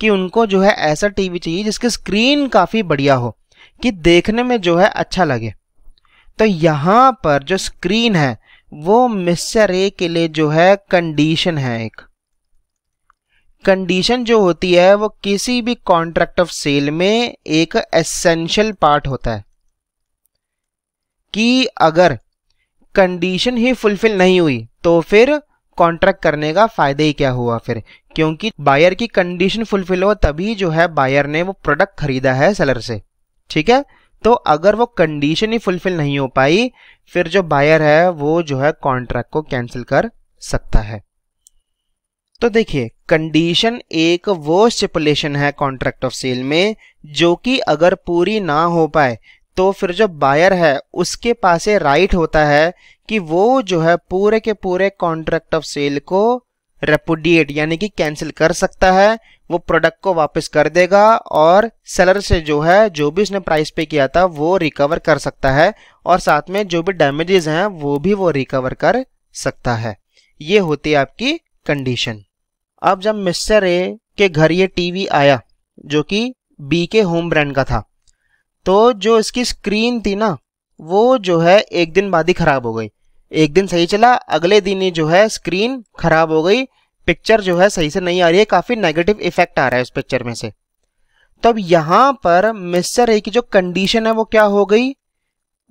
कि उनको जो है ऐसा टीवी चाहिए जिसकी स्क्रीन काफ़ी बढ़िया हो कि देखने में जो है अच्छा लगे तो यहाँ पर जो स्क्रीन है वो मिस्टर ए के लिए जो है कंडीशन है एक कंडीशन जो होती है वो किसी भी कॉन्ट्रैक्ट ऑफ सेल में एक एसेंशियल पार्ट होता है कि अगर कंडीशन ही फुलफिल नहीं हुई तो फिर कॉन्ट्रैक्ट करने का फायदा ही क्या हुआ फिर क्योंकि बायर की कंडीशन फुलफिल हो तभी जो है बायर ने वो प्रोडक्ट खरीदा है सेलर से ठीक है तो अगर वो कंडीशन ही फुलफिल नहीं हो पाई फिर जो बायर है वो जो है कॉन्ट्रैक्ट को कैंसिल कर सकता है तो देखिए कंडीशन एक वो स्टिपुलेशन है कॉन्ट्रैक्ट ऑफ सेल में जो कि अगर पूरी ना हो पाए तो फिर जो बायर है उसके पास राइट होता है कि वो जो है पूरे के पूरे कॉन्ट्रैक्ट ऑफ सेल को रेपुडिएट यानी कि कैंसिल कर सकता है वो प्रोडक्ट को वापस कर देगा और सेलर से जो है जो भी उसने प्राइस पे किया था वो रिकवर कर सकता है और साथ में जो भी डैमेजेस हैं वो भी वो रिकवर कर सकता है ये होती है आपकी कंडीशन अब जब मिस्टर ए के घर ये टीवी आया जो कि बी के होम ब्रांड का था तो जो इसकी स्क्रीन थी ना वो जो है एक दिन बाद ही खराब हो गई एक दिन सही चला अगले दिन ही जो है स्क्रीन खराब हो गई पिक्चर जो है सही से नहीं आ रही है काफ़ी नेगेटिव इफेक्ट आ रहा है उस पिक्चर में से तो अब यहाँ पर मिस्टर ए की जो कंडीशन है वो क्या हो गई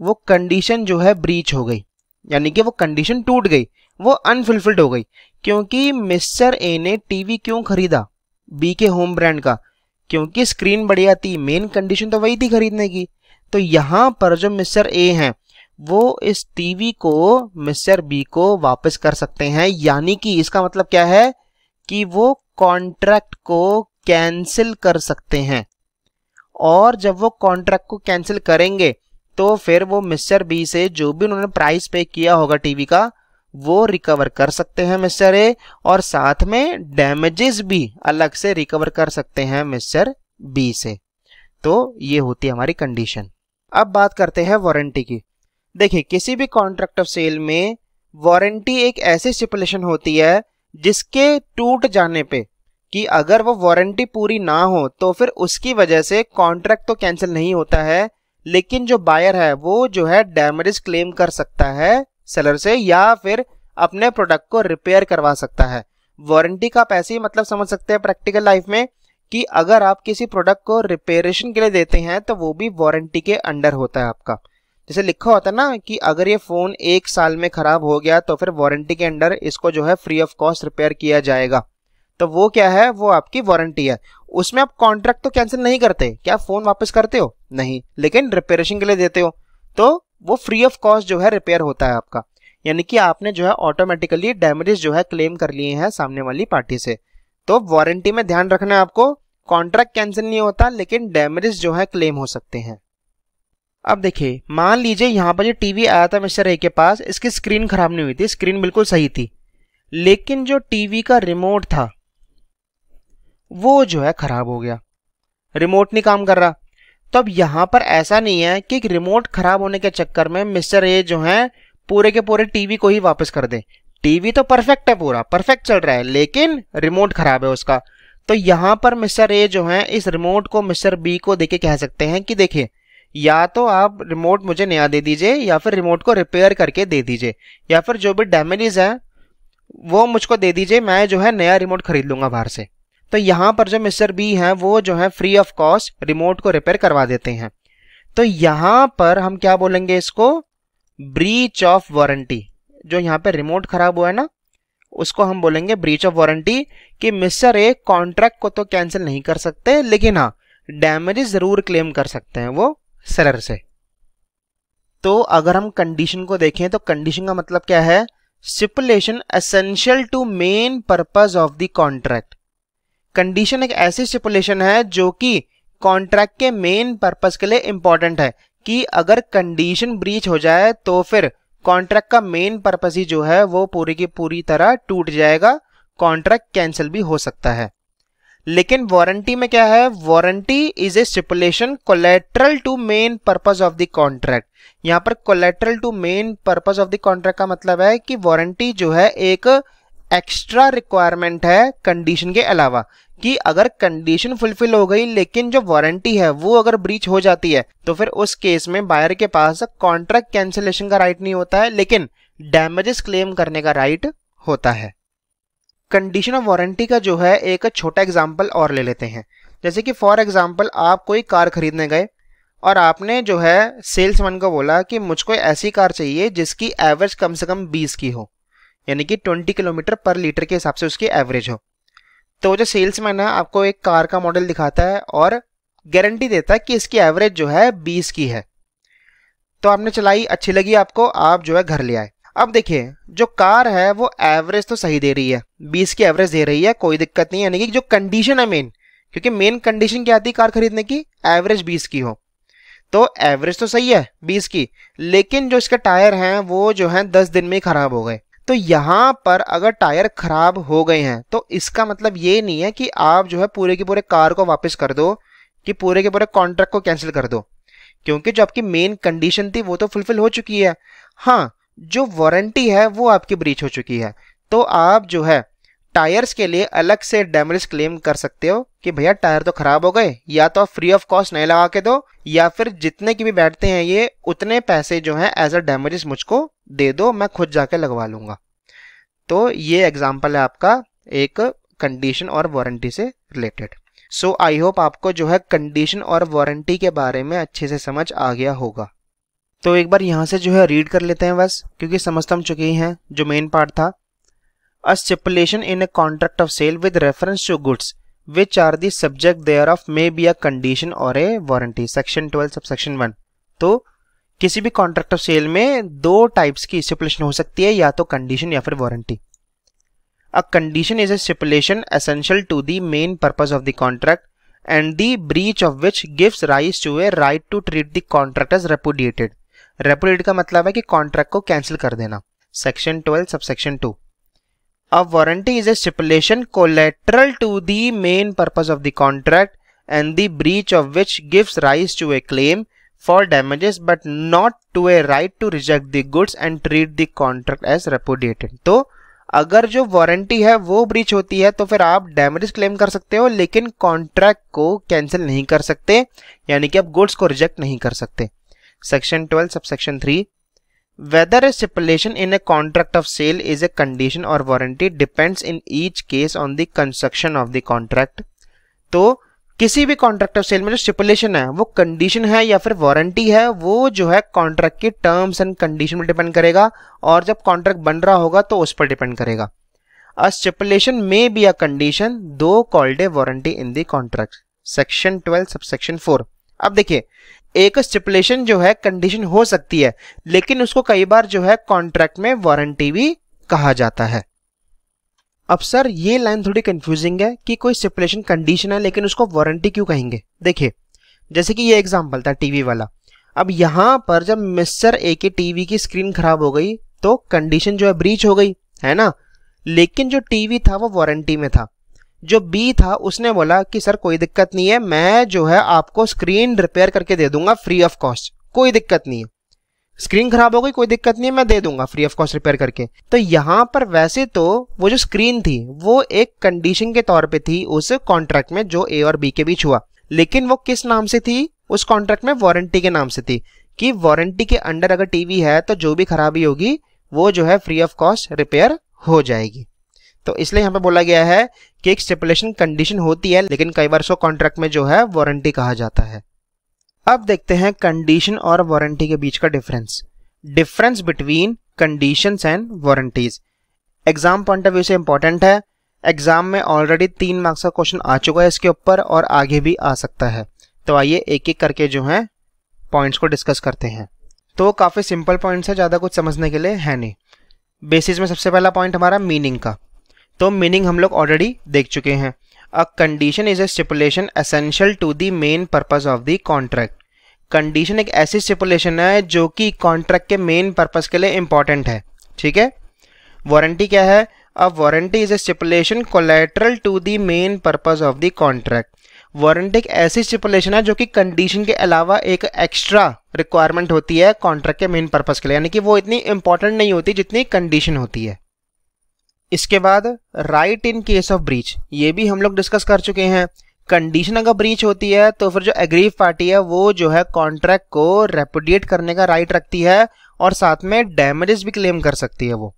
वो कंडीशन जो है ब्रीच हो गई यानी कि वो कंडीशन टूट गई वो अनफुलफिल्ड हो गई क्योंकि मिस्टर ए ने टीवी क्यों खरीदा बी के होम ब्रांड का क्योंकि स्क्रीन बढ़िया थी मेन कंडीशन तो वही थी खरीदने की तो यहाँ पर जो मिस्टर ए हैं वो इस टीवी को मिस्टर बी को वापस कर सकते हैं यानी कि इसका मतलब क्या है कि वो कॉन्ट्रैक्ट को कैंसिल कर सकते हैं और जब वो कॉन्ट्रैक्ट को कैंसिल करेंगे तो फिर वो मिस्टर बी से जो भी उन्होंने प्राइस पे किया होगा टीवी का वो रिकवर कर सकते हैं मिस्टर ए और साथ में डैमेजेस भी अलग से रिकवर कर सकते हैं मिस्टर बी से तो ये होती है हमारी कंडीशन अब बात करते हैं वारंटी की देखिए किसी भी कॉन्ट्रैक्ट ऑफ सेल में वारंटी एक ऐसी स्टिपुलेशन होती है जिसके टूट जाने पे कि अगर वो वारंटी पूरी ना हो तो फिर उसकी वजह से कॉन्ट्रैक्ट तो कैंसिल नहीं होता है लेकिन जो बायर है वो जो है डैमेज क्लेम कर सकता है सेलर से या फिर अपने प्रोडक्ट को रिपेयर करवा सकता है वारंटी का पैसे ही मतलब समझ सकते हैं प्रैक्टिकल लाइफ में कि अगर आप किसी प्रोडक्ट को रिपेयरेशन के लिए देते हैं तो वो भी वारंटी के अंडर होता है आपका जैसे लिखा होता है ना कि अगर ये फ़ोन एक साल में ख़राब हो गया तो फिर वारंटी के अंडर इसको जो है फ्री ऑफ कॉस्ट रिपेयर किया जाएगा तो वो क्या है वो आपकी वारंटी है उसमें आप कॉन्ट्रैक्ट तो कैंसिल नहीं करते क्या फ़ोन वापस करते हो नहीं लेकिन रिपेयरेशन के लिए देते हो तो वो फ्री ऑफ कॉस्ट जो है रिपेयर होता है आपका यानी कि आपने जो है ऑटोमेटिकली डैमेजेस जो है क्लेम कर लिए हैं सामने वाली पार्टी से तो वारंटी में ध्यान रखना है आपको कॉन्ट्रैक्ट कैंसिल नहीं होता लेकिन डैमेजेस जो है क्लेम हो सकते हैं अब देखिए मान लीजिए यहाँ पर जो टीवी आया था मिस्टर ए के पास इसकी स्क्रीन खराब नहीं हुई थी स्क्रीन बिल्कुल सही थी लेकिन जो टीवी का रिमोट था वो जो है खराब हो गया रिमोट नहीं काम कर रहा तो अब यहाँ पर ऐसा नहीं है कि रिमोट खराब होने के चक्कर में मिस्टर ए जो है पूरे के पूरे टीवी को ही वापस कर दे टीवी तो परफेक्ट है पूरा परफेक्ट चल रहा है लेकिन रिमोट खराब है उसका तो यहाँ पर मिस्टर ए जो है इस रिमोट को मिस्टर बी को देके कह सकते हैं कि देखिए या तो आप रिमोट मुझे नया दे दीजिए या फिर रिमोट को रिपेयर करके दे दीजिए या फिर जो भी डैमेजेज है वो मुझको दे दीजिए मैं जो है नया रिमोट खरीद लूँगा बाहर से तो यहाँ पर जो मिस्टर बी हैं वो जो है फ्री ऑफ कॉस्ट रिमोट को रिपेयर करवा देते हैं तो यहाँ पर हम क्या बोलेंगे इसको ब्रीच ऑफ वारंटी जो यहाँ पर रिमोट खराब हुआ है ना उसको हम बोलेंगे ब्रीच ऑफ वारंटी कि मिस्टर ए कॉन्ट्रैक्ट को तो कैंसिल नहीं कर सकते लेकिन हाँ डैमेज ज़रूर क्लेम कर सकते हैं वो सेलर से तो अगर हम कंडीशन को देखें तो कंडीशन का मतलब क्या है stipulation essential to main purpose of the contract condition एक ऐसी स्टिपुलेशन है जो कि कॉन्ट्रैक्ट के मेन पर्पज के लिए इंपॉर्टेंट है कि अगर कंडीशन ब्रीच हो जाए तो फिर कॉन्ट्रैक्ट का मेन पर्पज ही जो है वो पूरी की पूरी तरह टूट जाएगा कॉन्ट्रैक्ट कैंसिल भी हो सकता है लेकिन वारंटी में क्या है warranty is a stipulation collateral to main purpose of the contract यहाँ पर collateral to main purpose of the contract का मतलब है कि वारंटी जो है एक एक्स्ट्रा रिक्वायरमेंट है कंडीशन के अलावा कि अगर कंडीशन फुलफिल हो गई लेकिन जो वारंटी है वो अगर ब्रीच हो जाती है तो फिर उस केस में बायर के पास कॉन्ट्रैक्ट कैंसिलेशन का राइट नहीं होता है लेकिन डैमेजेस क्लेम करने का राइट होता है कंडीशन ऑफ वारंटी का जो है एक छोटा एग्जाम्पल और ले लेते हैं जैसे कि फॉर एग्जाम्पल आप कोई कार खरीदने गए और आपने जो है सेल्समैन को बोला कि मुझको ऐसी कार चाहिए जिसकी एवरेज कम से कम बीस की हो यानी कि ट्वेंटी किलोमीटर पर लीटर के हिसाब से उसकी एवरेज हो तो जो सेल्समैन है आपको एक कार का मॉडल दिखाता है और गारंटी देता है कि इसकी एवरेज जो है बीस की है तो आपने चलाई अच्छी लगी आपको आप जो है घर ले आए अब देखिए जो कार है वो एवरेज तो सही दे रही है बीस की एवरेज दे रही है कोई दिक्कत नहीं यानी कि जो कंडीशन है मेन क्योंकि मेन कंडीशन क्या आती है कार खरीदने की एवरेज बीस की हो तो एवरेज तो सही है बीस की लेकिन जो इसके टायर हैं वो जो है दस दिन में खराब हो गए तो यहाँ पर अगर टायर खराब हो गए हैं तो इसका मतलब ये नहीं है कि आप जो है पूरे के पूरे कार को वापस कर दो कि पूरे के पूरे कॉन्ट्रैक्ट को कैंसिल कर दो क्योंकि जो आपकी मेन कंडीशन थी वो तो फुलफिल हो चुकी है हाँ जो वारंटी है वो आपकी ब्रीच हो चुकी है तो आप जो है टायर्स के लिए अलग से डैमेज क्लेम कर सकते हो कि भैया टायर तो खराब हो गए या तो आप फ्री ऑफ कॉस्ट नहीं लगा के दो या फिर जितने की भी बैठते हैं ये उतने पैसे जो हैं एज अ डैमेजेस मुझको दे दो मैं खुद जाके लगवा लूंगा तो ये एग्जाम्पल है आपका एक कंडीशन और वारंटी से रिलेटेड सो आई होप आपको जो है कंडीशन और वारंटी के बारे में अच्छे से समझ आ गया होगा तो एक बार यहाँ से जो है रीड कर लेते हैं बस क्योंकि समझ हम चुके हैं जो मेन पार्ट था a stipulation in a contract of sale with reference to goods which are the subject thereof may be a condition और a warranty section twelve sub section one तो किसी भी कॉन्ट्रैक्ट ऑफ सेल में दो टाइप्स की स्टिपुलेशन हो सकती है या तो कंडीशन या फिर warranty a condition is a stipulation essential to the main purpose of the contract and the breach of which gives rise to a right to treat the contract as repudiated repo rate का मतलब है कि कॉन्ट्रैक्ट को कैंसिल कर देना section twelve sub section two a warranty is a stipulation collateral to the main purpose of the contract and the breach of which gives rise to a claim for damages but not to a right to reject the goods and treat the contract as repudiated तो अगर जो वारंटी है वो ब्रीच होती है तो फिर आप डैमेजेस क्लेम कर सकते हो लेकिन कॉन्ट्रैक्ट को कैंसिल नहीं कर सकते यानी कि आप गुड्स को रिजेक्ट नहीं कर सकते section 12 subsection 3 whether a stipulation in a contract of sale is a condition or warranty depends in each case on the construction of the contract तो किसी भी कॉन्ट्रैक्ट ऑफ सेल में जो स्टिपुलेशन है वो कंडीशन है या फिर वारंटी है वो जो है कॉन्ट्रैक्ट के टर्म्स एंड कंडीशन पर डिपेंड करेगा और जब कॉन्ट्रैक्ट बन रहा होगा तो उस पर डिपेंड करेगा a stipulation may be a condition though called a warranty in the contract section 12 section 4 अब देखिए एक स्टिपुलेशन जो है कंडीशन हो सकती है लेकिन उसको कई बार जो है कॉन्ट्रैक्ट में वारंटी भी कहा जाता है अब सर ये लाइन थोड़ी कंफ्यूजिंग है कि कोई स्टिपुलेशन कंडीशन है लेकिन उसको वारंटी क्यों कहेंगे देखिए जैसे कि ये एग्जाम्पल था टीवी वाला अब यहां पर जब मिस्टर ए के टीवी की स्क्रीन खराब हो गई तो कंडीशन जो है ब्रीच हो गई है ना लेकिन जो टीवी था वो वारंटी में था जो बी था उसने बोला कि सर कोई दिक्कत नहीं है मैं जो है आपको स्क्रीन रिपेयर करके दे दूंगा फ्री ऑफ कॉस्ट कोई दिक्कत नहीं है स्क्रीन खराब हो गई कोई दिक्कत नहीं है मैं दे दूंगा फ्री ऑफ कॉस्ट रिपेयर करके तो यहाँ पर वैसे तो वो जो स्क्रीन थी वो एक कंडीशन के तौर पे थी उस कॉन्ट्रैक्ट में जो ए और बी के बीच हुआ लेकिन वो किस नाम से थी उस कॉन्ट्रैक्ट में वारंटी के नाम से थी कि वारंटी के अंडर अगर टीवी है तो जो भी खराबी होगी वो जो है फ्री ऑफ कॉस्ट रिपेयर हो जाएगी तो इसलिए यहाँ पे बोला गया है कि एक स्टिपुलेशन कंडीशन होती है लेकिन कई बार सो कॉन्ट्रैक्ट में जो है वारंटी कहा जाता है अब देखते हैं कंडीशन और वारंटी के बीच का difference difference between conditions and warranties exam point of view से इंपॉर्टेंट है एग्जाम में ऑलरेडी तीन मार्क्स का क्वेश्चन आ चुका है इसके ऊपर और आगे भी आ सकता है तो आइए एक एक करके जो है पॉइंट्स को डिस्कस करते हैं तो काफ़ी सिंपल पॉइंट्स है ज़्यादा कुछ समझने के लिए है नहीं बेसिस में सबसे पहला पॉइंट हमारा मीनिंग का तो मीनिंग हम लोग ऑलरेडी देख चुके हैं a condition is a stipulation essential to the main purpose of the contract condition एक ऐसी स्टिपुलेशन है जो कि कॉन्ट्रैक्ट के मेन पर्पज के लिए इंपॉर्टेंट है ठीक है वारंटी क्या है a warranty is a stipulation collateral to the main purpose of the contract warranty एक ऐसी स्टिपुलेशन है जो कि कंडीशन के अलावा एक एक्स्ट्रा रिक्वायरमेंट होती है कॉन्ट्रैक्ट के मेन पर्पज के लिए यानी कि वो इतनी इंपॉर्टेंट नहीं होती जितनी कंडीशन होती है इसके बाद right in case of breach ये भी हम लोग डिस्कस कर चुके हैं कंडीशन अगर ब्रीच होती है तो फिर जो एग्रीव पार्टी है वो जो है कॉन्ट्रैक्ट को रेपुडिएट करने का राइट रखती है और साथ में डैमेजेस भी क्लेम कर सकती है वो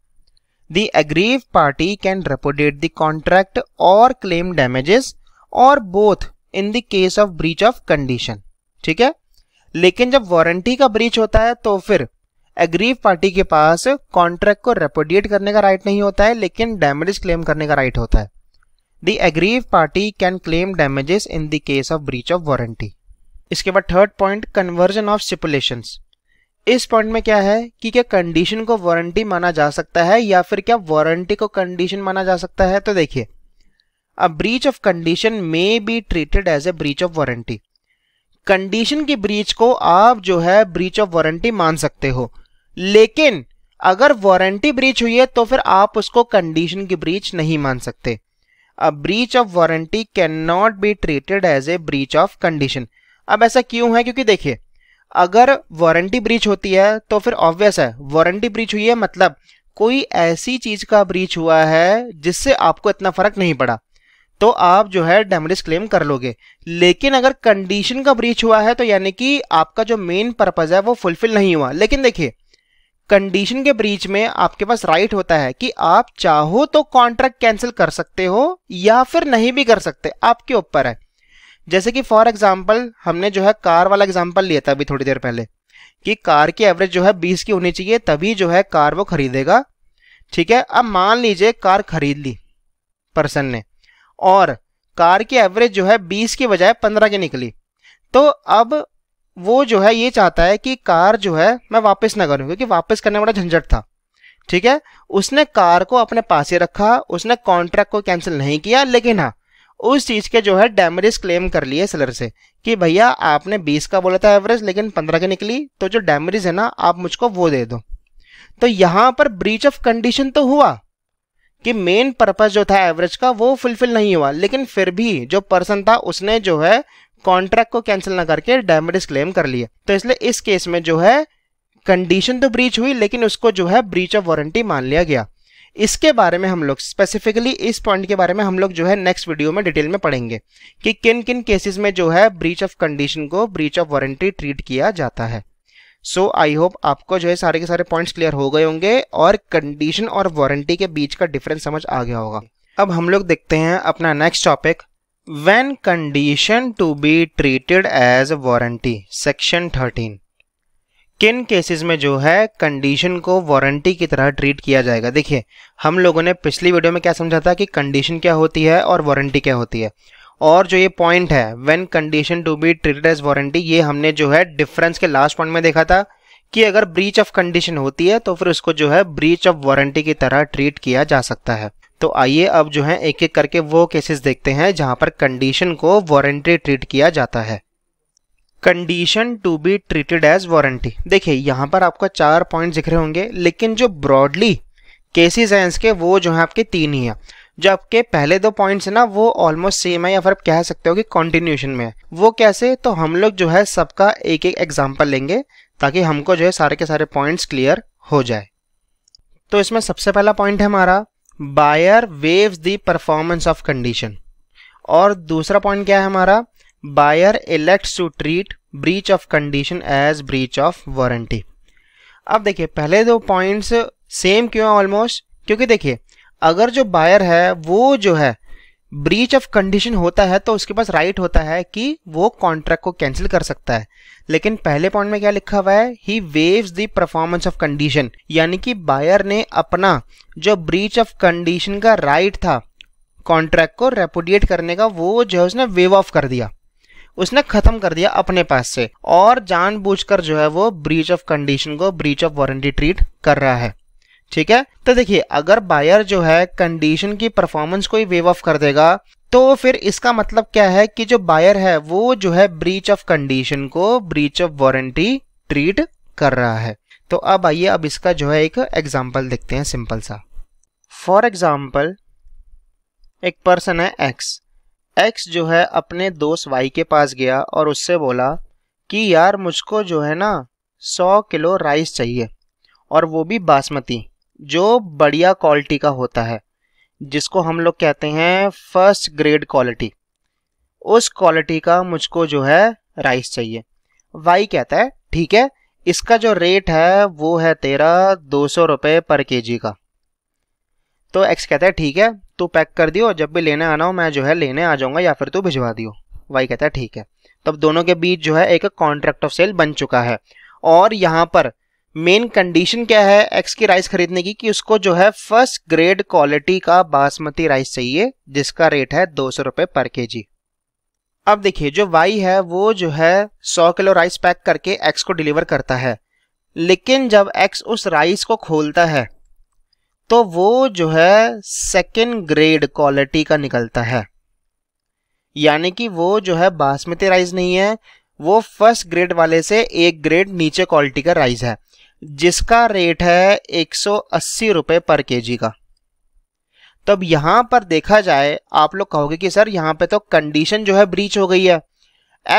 the aggrieved party can repudiate the contract और क्लेम डैमेजेस और both in the case of breach of condition ठीक है लेकिन जब वारंटी का ब्रीच होता है तो फिर एग्रीव पार्टी के पास कॉन्ट्रैक्ट को रेपोडिएट करने का राइट नहीं होता है लेकिन डैमेजेस क्लेम करने का राइट होता है the aggrieved party can claim damages in the case of breach of warranty इसके बाद third point conversion of stipulation इस पॉइंट में क्या है कि क्या कंडीशन को वारंटी माना जा सकता है या फिर क्या वारंटी को कंडीशन माना जा सकता है तो देखिए a breach of condition may be treated as a breach of warranty condition की ब्रीच को आप जो है ब्रीच ऑफ वारंटी मान सकते हो लेकिन अगर वारंटी ब्रीच हुई है तो फिर आप उसको कंडीशन की ब्रीच नहीं मान सकते a breach of warranty can not be treated as a breach of condition अब ऐसा क्यों है क्योंकि देखिए अगर वारंटी ब्रीच होती है तो फिर ऑब्वियस है वारंटी ब्रीच हुई है मतलब कोई ऐसी चीज का ब्रीच हुआ है जिससे आपको इतना फर्क नहीं पड़ा तो आप जो है डैमेज क्लेम कर लोगे लेकिन अगर कंडीशन का ब्रीच हुआ है तो यानी कि आपका जो मेन पर्पज है वो फुलफिल नहीं हुआ लेकिन देखिए कंडीशन के ब्रीच में आपके पास राइट होता है कि आप चाहो तो कॉन्ट्रैक्ट कैंसिल कर सकते हो या फिर नहीं भी कर सकते आपके ऊपर है जैसे कि फॉर एग्जाम्पल हमने जो है कार वाला एग्जाम्पल लिया था अभी थोड़ी देर पहले कि कार की एवरेज जो है बीस की होनी चाहिए तभी जो है कार वो खरीदेगा ठीक है अब मान लीजिए कार खरीद ली पर्सन ने और कार की एवरेज जो है बीस की बजाय पंद्रह की निकली तो अब वो जो है ये चाहता है कि कार जो है मैं वापस ना करूँ क्योंकि वापस करने बड़ा झंझट था ठीक है उसने कार को अपने पास ही रखा उसने कॉन्ट्रैक्ट को कैंसिल नहीं किया लेकिन हाँ उस चीज़ के जो है डैमेजेस क्लेम कर लिए सेलर से कि भैया आपने 20 का बोला था एवरेज लेकिन 15 की निकली तो जो डैमरेज है ना आप मुझको वो दे दो तो यहाँ पर ब्रीच ऑफ कंडीशन तो हुआ कि मेन पर्पज जो था एवरेज का वो फुलफिल नहीं हुआ लेकिन फिर भी जो पर्सन था उसने जो है कॉन्ट्रैक्ट को कैंसिल ना करके डैमेज क्लेम कर लिया तो इसलिए इस केस में जो है कंडीशन तो ब्रीच हुई लेकिन उसको जो है ब्रीच ऑफ वारंटी मान लिया गया इसके बारे में हम लोग स्पेसिफिकली इस पॉइंट के बारे में हम लोग जो है नेक्स्ट वीडियो में डिटेल में पढ़ेंगे कि किन किन केसेस में जो है ब्रीच ऑफ कंडीशन को ब्रीच ऑफ वारंटी ट्रीट किया जाता है सो आई होप आपको जो है सारे के सारे पॉइंट्स क्लियर हो गए होंगे और कंडीशन और वारंटी के बीच का डिफरेंस समझ आ गया होगा अब हम लोग देखते हैं अपना next topic when condition to be treated as warranty section 13 किन केसेस में जो है कंडीशन को वारंटी की तरह ट्रीट किया जाएगा देखिए हम लोगों ने पिछली वीडियो में क्या समझा था कि कंडीशन क्या होती है और वारंटी क्या होती है और जो ये पॉइंट है when condition to be treated as warranty ये हमने जो है डिफरेंस के लास्ट पॉइंट में देखा था कि अगर ब्रीच ऑफ कंडीशन होती है तो फिर उसको जो है ब्रीच ऑफ वारंटी की तरह ट्रीट किया जा सकता है तो आइए अब जो है एक एक करके वो केसेस देखते हैं जहां पर कंडीशन को वारंटी ट्रीट किया जाता है condition to be treated as warranty देखिए यहां पर आपको चार पॉइंट दिख रहे होंगे लेकिन जो ब्रॉडली केसेस हैं इसके वो जो है आपके तीन ही हैं जो आपके पहले दो पॉइंट्स है ना वो ऑलमोस्ट सेम है या फिर आप कह सकते हो कि कॉन्टिन्यूशन में है वो कैसे तो हम लोग जो है सबका एक एक एग्जाम्पल लेंगे ताकि हमको जो है सारे के सारे पॉइंट्स क्लियर हो जाए तो इसमें सबसे पहला पॉइंट है हमारा buyer waives the performance of condition और दूसरा पॉइंट क्या है हमारा buyer elects to treat breach of condition as breach of warranty अब देखिए पहले दो पॉइंट्स सेम क्यों ऑलमोस्ट क्योंकि देखिए अगर जो बायर है वो जो है ब्रीच ऑफ कंडीशन होता है तो उसके पास राइट right होता है कि वो कॉन्ट्रैक्ट को कैंसिल कर सकता है लेकिन पहले पॉइंट में क्या लिखा हुआ है he waives the performance of condition यानी कि बायर ने अपना जो ब्रीच ऑफ कंडीशन का राइट right था कॉन्ट्रैक्ट को रेपोडिएट करने का वो जो है उसने वेव ऑफ कर दिया उसने खत्म कर दिया अपने पास से और जानबूझकर जो है वो ब्रीच ऑफ कंडीशन को ब्रीच ऑफ वारंटी ट्रीट कर रहा है ठीक है तो देखिए अगर बायर जो है कंडीशन की परफॉर्मेंस को ही वेव ऑफ कर देगा तो फिर इसका मतलब क्या है कि जो बायर है वो जो है ब्रीच ऑफ कंडीशन को ब्रीच ऑफ वारंटी ट्रीट कर रहा है तो अब आइए अब इसका जो है एक एग्जाम्पल देखते हैं सिंपल सा फॉर एग्जाम्पल एक पर्सन है एक्स एक्स जो है अपने दोस्त वाई के पास गया और उससे बोला कि यार मुझको जो है ना सौ किलो राइस चाहिए और वो भी बासमती जो बढ़िया क्वालिटी का होता है जिसको हम लोग कहते हैं फर्स्ट ग्रेड क्वालिटी उस क्वालिटी का मुझको जो है राइस चाहिए वाई कहता है ठीक है इसका जो रेट है वो है तेरा दो सौ रुपये पर के जी का तो एक्स कहता है ठीक है तू पैक कर दियो जब भी लेने आना हो मैं जो है लेने आ जाऊँगा या फिर तू भिजवा दियो वाई कहता है ठीक है तब दोनों के बीच जो है एक कॉन्ट्रैक्ट ऑफ सेल बन चुका है और यहाँ पर मेन कंडीशन क्या है एक्स की राइस खरीदने की कि उसको जो है फर्स्ट ग्रेड क्वालिटी का बासमती राइस चाहिए जिसका रेट है दो सौ रुपये पर के जी अब देखिए जो वाई है वो जो है सौ किलो राइस पैक करके एक्स को डिलीवर करता है लेकिन जब एक्स उस राइस को खोलता है तो वो जो है सेकेंड ग्रेड क्वालिटी का निकलता है यानी कि वो जो है बासमती राइस नहीं है वो फर्स्ट ग्रेड वाले से एक ग्रेड नीचे क्वालिटी का राइस है जिसका रेट है एक सौ पर के का तब यहाँ पर देखा जाए आप लोग कहोगे कि सर यहाँ पे तो कंडीशन जो है ब्रीच हो गई है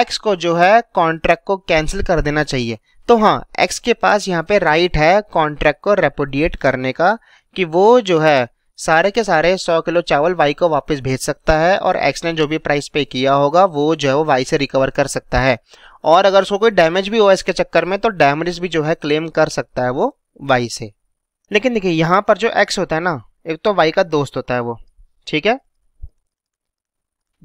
एक्स को जो है कॉन्ट्रैक्ट को कैंसिल कर देना चाहिए तो हाँ एक्स के पास यहाँ पे राइट है कॉन्ट्रैक्ट को रेपोडिएट करने का कि वो जो है सारे के सारे 100 किलो चावल वाई को वापस भेज सकता है और एक्स ने जो भी प्राइस पे किया होगा वो जो है वो वाई से रिकवर कर सकता है और अगर उसको कोई डैमेज भी हो इसके चक्कर में तो डैमेज भी जो है क्लेम कर सकता है वो वाई से लेकिन देखिए यहाँ पर जो एक्स होता है ना एक तो वाई का दोस्त होता है वो ठीक है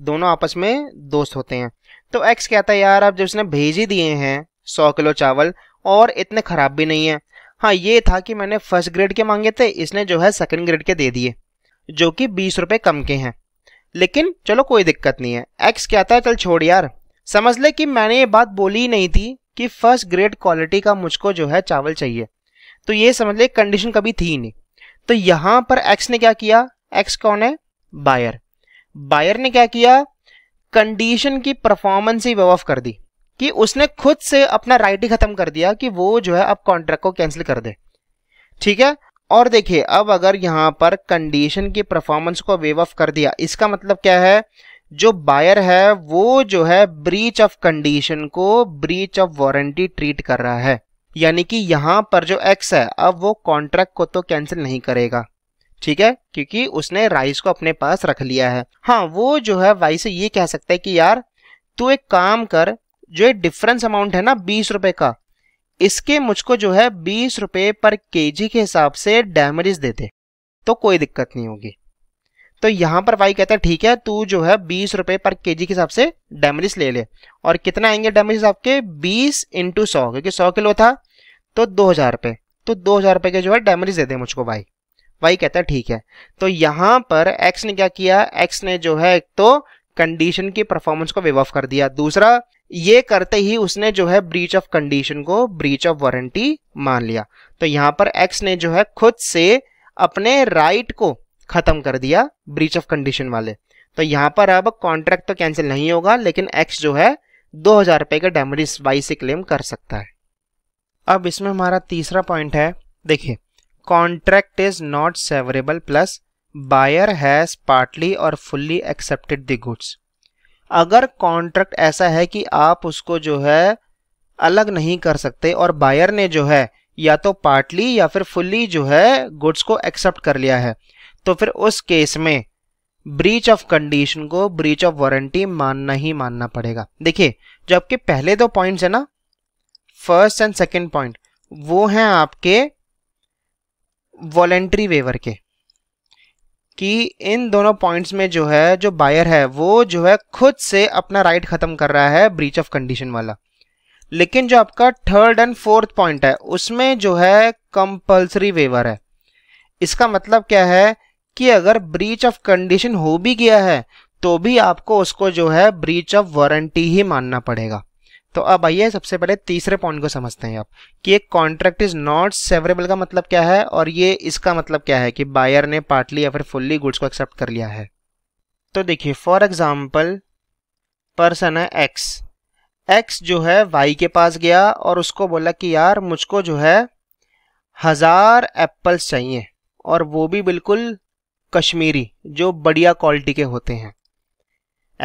दोनों आपस में दोस्त होते हैं तो एक्स कहता है यार अब जब उसने भेज ही दिए हैं सौ किलो चावल और इतने ख़राब भी नहीं है हाँ ये था कि मैंने फर्स्ट ग्रेड के मांगे थे इसने जो है सेकंड ग्रेड के दे दिए जो कि बीस रुपये कम के हैं लेकिन चलो कोई दिक्कत नहीं है एक्स कहता है चल छोड़ यार समझ ले कि मैंने ये बात बोली ही नहीं थी कि फर्स्ट ग्रेड क्वालिटी का मुझको जो है चावल चाहिए तो ये समझ ले कंडीशन कभी थी ही नहीं तो यहाँ पर एक्स ने क्या किया एक्स कौन है बायर बायर ने क्या किया कंडीशन की परफॉर्मेंस ही वेव कर दी कि उसने खुद से अपना राइट ही खत्म कर दिया कि वो जो है अब कॉन्ट्रैक्ट को कैंसिल कर दे ठीक है और देखिए अब अगर यहां पर कंडीशन की परफॉर्मेंस को वेव ऑफ कर दिया इसका मतलब क्या है जो बायर है वो जो है ब्रीच ऑफ कंडीशन को ब्रीच ऑफ वारंटी ट्रीट कर रहा है यानी कि यहां पर जो एक्स है अब वो कॉन्ट्रैक्ट को तो कैंसिल नहीं करेगा ठीक है क्योंकि उसने राइस को अपने पास रख लिया है हाँ वो जो है वाई से ये कह सकता है कि यार तू एक काम कर जो एक डिफरेंस अमाउंट है ना बीस रुपए का इसके मुझको जो है बीस रुपए पर केजी के हिसाब से डैमेज देते तो कोई दिक्कत नहीं होगी तो यहाँ पर वाई कहता है ठीक है तू जो है बीस रुपए पर के जी के हिसाब से डैमेज ले ले और कितना आएंगे डैमेज आपके बीस इंटू सौ क्योंकि सौ किलो था तो दो हजार रुपये तो दो हजार रुपये के जो है डैमेज दे दे मुझको वाई वाई कहता है ठीक है तो यहाँ पर एक्स ने क्या किया एक्स ने जो है एक तो कंडीशन की परफॉर्मेंस को वेव ऑफ कर दिया दूसरा ये करते ही उसने जो है ब्रीच ऑफ कंडीशन को ब्रीच ऑफ वारंटी मान लिया तो यहाँ पर एक्स ने जो है खुद से अपने राइट को ख़त्म कर दिया ब्रीच ऑफ कंडीशन वाले तो यहाँ पर अब कॉन्ट्रैक्ट तो कैंसिल नहीं होगा लेकिन एक्स जो है दो हज़ार रुपए का डैमेज वाई से क्लेम कर सकता है अब इसमें हमारा तीसरा पॉइंट है देखिए contract is not severable plus buyer has partly और फुल्ली एक्सेप्टेड द गुड्स अगर कॉन्ट्रैक्ट ऐसा है कि आप उसको जो है अलग नहीं कर सकते और बायर ने जो है या तो पार्टली या फिर फुल्ली जो है गुड्स को एक्सेप्ट कर लिया है तो फिर उस केस में ब्रीच ऑफ कंडीशन को ब्रीच ऑफ वारंटी मानना ही मानना पड़ेगा देखिए जो आपके पहले दो पॉइंट्स है ना फर्स्ट एंड सेकंड पॉइंट वो हैं आपके वॉलेंट्री वेवर के कि इन दोनों पॉइंट्स में जो है जो बायर है वो जो है खुद से अपना राइट खत्म कर रहा है ब्रीच ऑफ कंडीशन वाला लेकिन जो आपका थर्ड एंड फोर्थ पॉइंट है उसमें जो है कंपल्सरी वेवर है इसका मतलब क्या है कि अगर ब्रीच ऑफ कंडीशन हो भी गया है तो भी आपको उसको जो है ब्रीच ऑफ वारंटी ही मानना पड़ेगा तो अब आइए सबसे पहले तीसरे पॉइंट को समझते हैं आप कि एक कॉन्ट्रैक्ट इज नॉट सेवरेबल का मतलब क्या है और ये इसका मतलब क्या है कि बायर ने पार्टली या फिर फुल्ली गुड्स को एक्सेप्ट कर लिया है तो देखिए फॉर एग्जाम्पल पर्सन है एक्स एक्स जो है वाई के पास गया और उसको बोला कि यार मुझको जो है हज़ार एप्पल्स चाहिए और वो भी बिल्कुल कश्मीरी जो बढ़िया क्वालिटी के होते हैं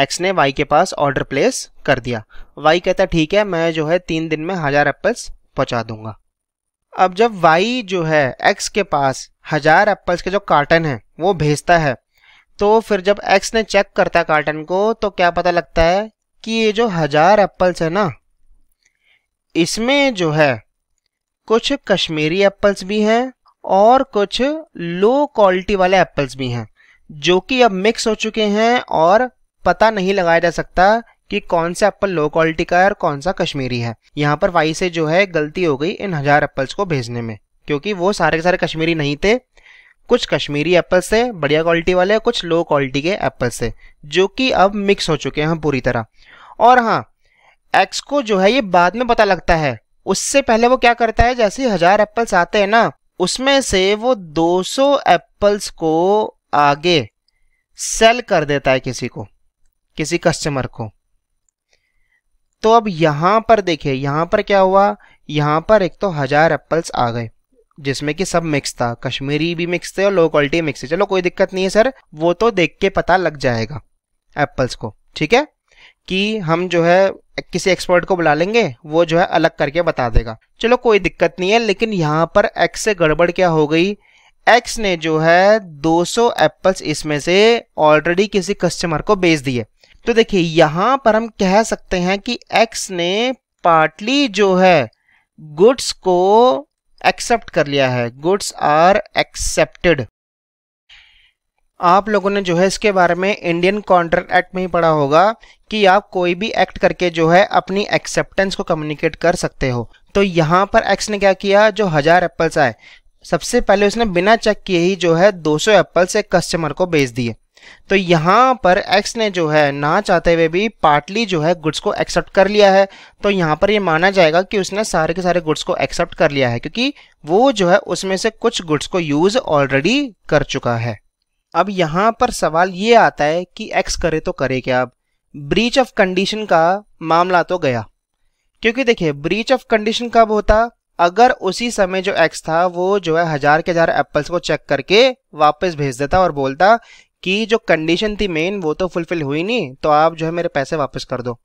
एक्स ने वाई के पास ऑर्डर प्लेस कर दिया वाई कहता ठीक है मैं जो है तीन दिन में हज़ार एप्पल्स पहुंचा दूंगा अब जब वाई जो है एक्स के पास हज़ार एप्पल्स के जो कार्टन है वो भेजता है तो फिर जब एक्स ने चेक करता है कार्टन को तो क्या पता लगता है कि ये जो हज़ार एप्पल्स है ना इसमें जो है कुछ कश्मीरी एप्पल्स भी हैं और कुछ लो क्वालिटी वाले एप्पल्स भी हैं जो कि अब मिक्स हो चुके हैं और पता नहीं लगाया जा सकता कि कौन सा एप्पल लो क्वालिटी का है और कौन सा कश्मीरी है यहाँ पर वाई से जो है गलती हो गई इन हजार एप्पल्स को भेजने में क्योंकि वो सारे के सारे कश्मीरी नहीं थे कुछ कश्मीरी एप्पल्स थे बढ़िया क्वालिटी वाले कुछ लो क्वालिटी के एप्पल्स थे जो कि अब मिक्स हो चुके हैं पूरी तरह और हाँ एक्स को जो है ये बाद में पता लगता है उससे पहले वो क्या करता है जैसे हजार एप्पल्स आते हैं ना उसमें से वो 200 एप्पल्स को आगे सेल कर देता है किसी को किसी कस्टमर को तो अब यहां पर देखिए यहां पर क्या हुआ यहां पर एक तो हजार एप्पल्स आ गए जिसमें कि सब मिक्स था कश्मीरी भी मिक्स थे और लो क्वालिटी मिक्स थे चलो कोई दिक्कत नहीं है सर वो तो देख के पता लग जाएगा एप्पल्स को ठीक है कि हम जो है किसी एक्सपर्ट को बुला लेंगे वो जो है अलग करके बता देगा चलो कोई दिक्कत नहीं है लेकिन यहाँ पर एक्स से गड़बड़ क्या हो गई एक्स ने जो है 200 एप्पल्स इसमें से ऑलरेडी किसी कस्टमर को बेच दिए तो देखिए यहाँ पर हम कह सकते हैं कि एक्स ने पार्टली जो है गुड्स को एक्सेप्ट कर लिया है गुड्स आर एक्सेप्टेड आप लोगों ने जो है इसके बारे में इंडियन कॉन्ट्रैक्ट एक्ट में ही पढ़ा होगा कि आप कोई भी एक्ट करके जो है अपनी एक्सेप्टेंस को कम्युनिकेट कर सकते हो तो यहाँ पर एक्स ने क्या किया जो हज़ार एप्पल्स आए सबसे पहले उसने बिना चेक किए ही जो है 200 एप्पल्स एक कस्टमर को बेच दिए तो यहाँ पर एक्स ने जो है ना चाहते हुए भी पार्टली जो है गुड्स को एक्सेप्ट कर लिया है तो यहाँ पर ये माना जाएगा कि उसने सारे के सारे गुड्स को एक्सेप्ट कर लिया है क्योंकि वो जो है उसमें से कुछ गुड्स को यूज़ ऑलरेडी कर चुका है अब यहाँ पर सवाल ये आता है कि एक्स करे तो करे क्या अब ब्रीच ऑफ कंडीशन का मामला तो गया क्योंकि देखिए ब्रीच ऑफ कंडीशन कब होता अगर उसी समय जो एक्स था वो जो है हजार के हजार एप्पल्स को चेक करके वापस भेज देता और बोलता कि जो कंडीशन थी मेन वो तो फुलफिल हुई नहीं तो आप जो है मेरे पैसे वापस कर दो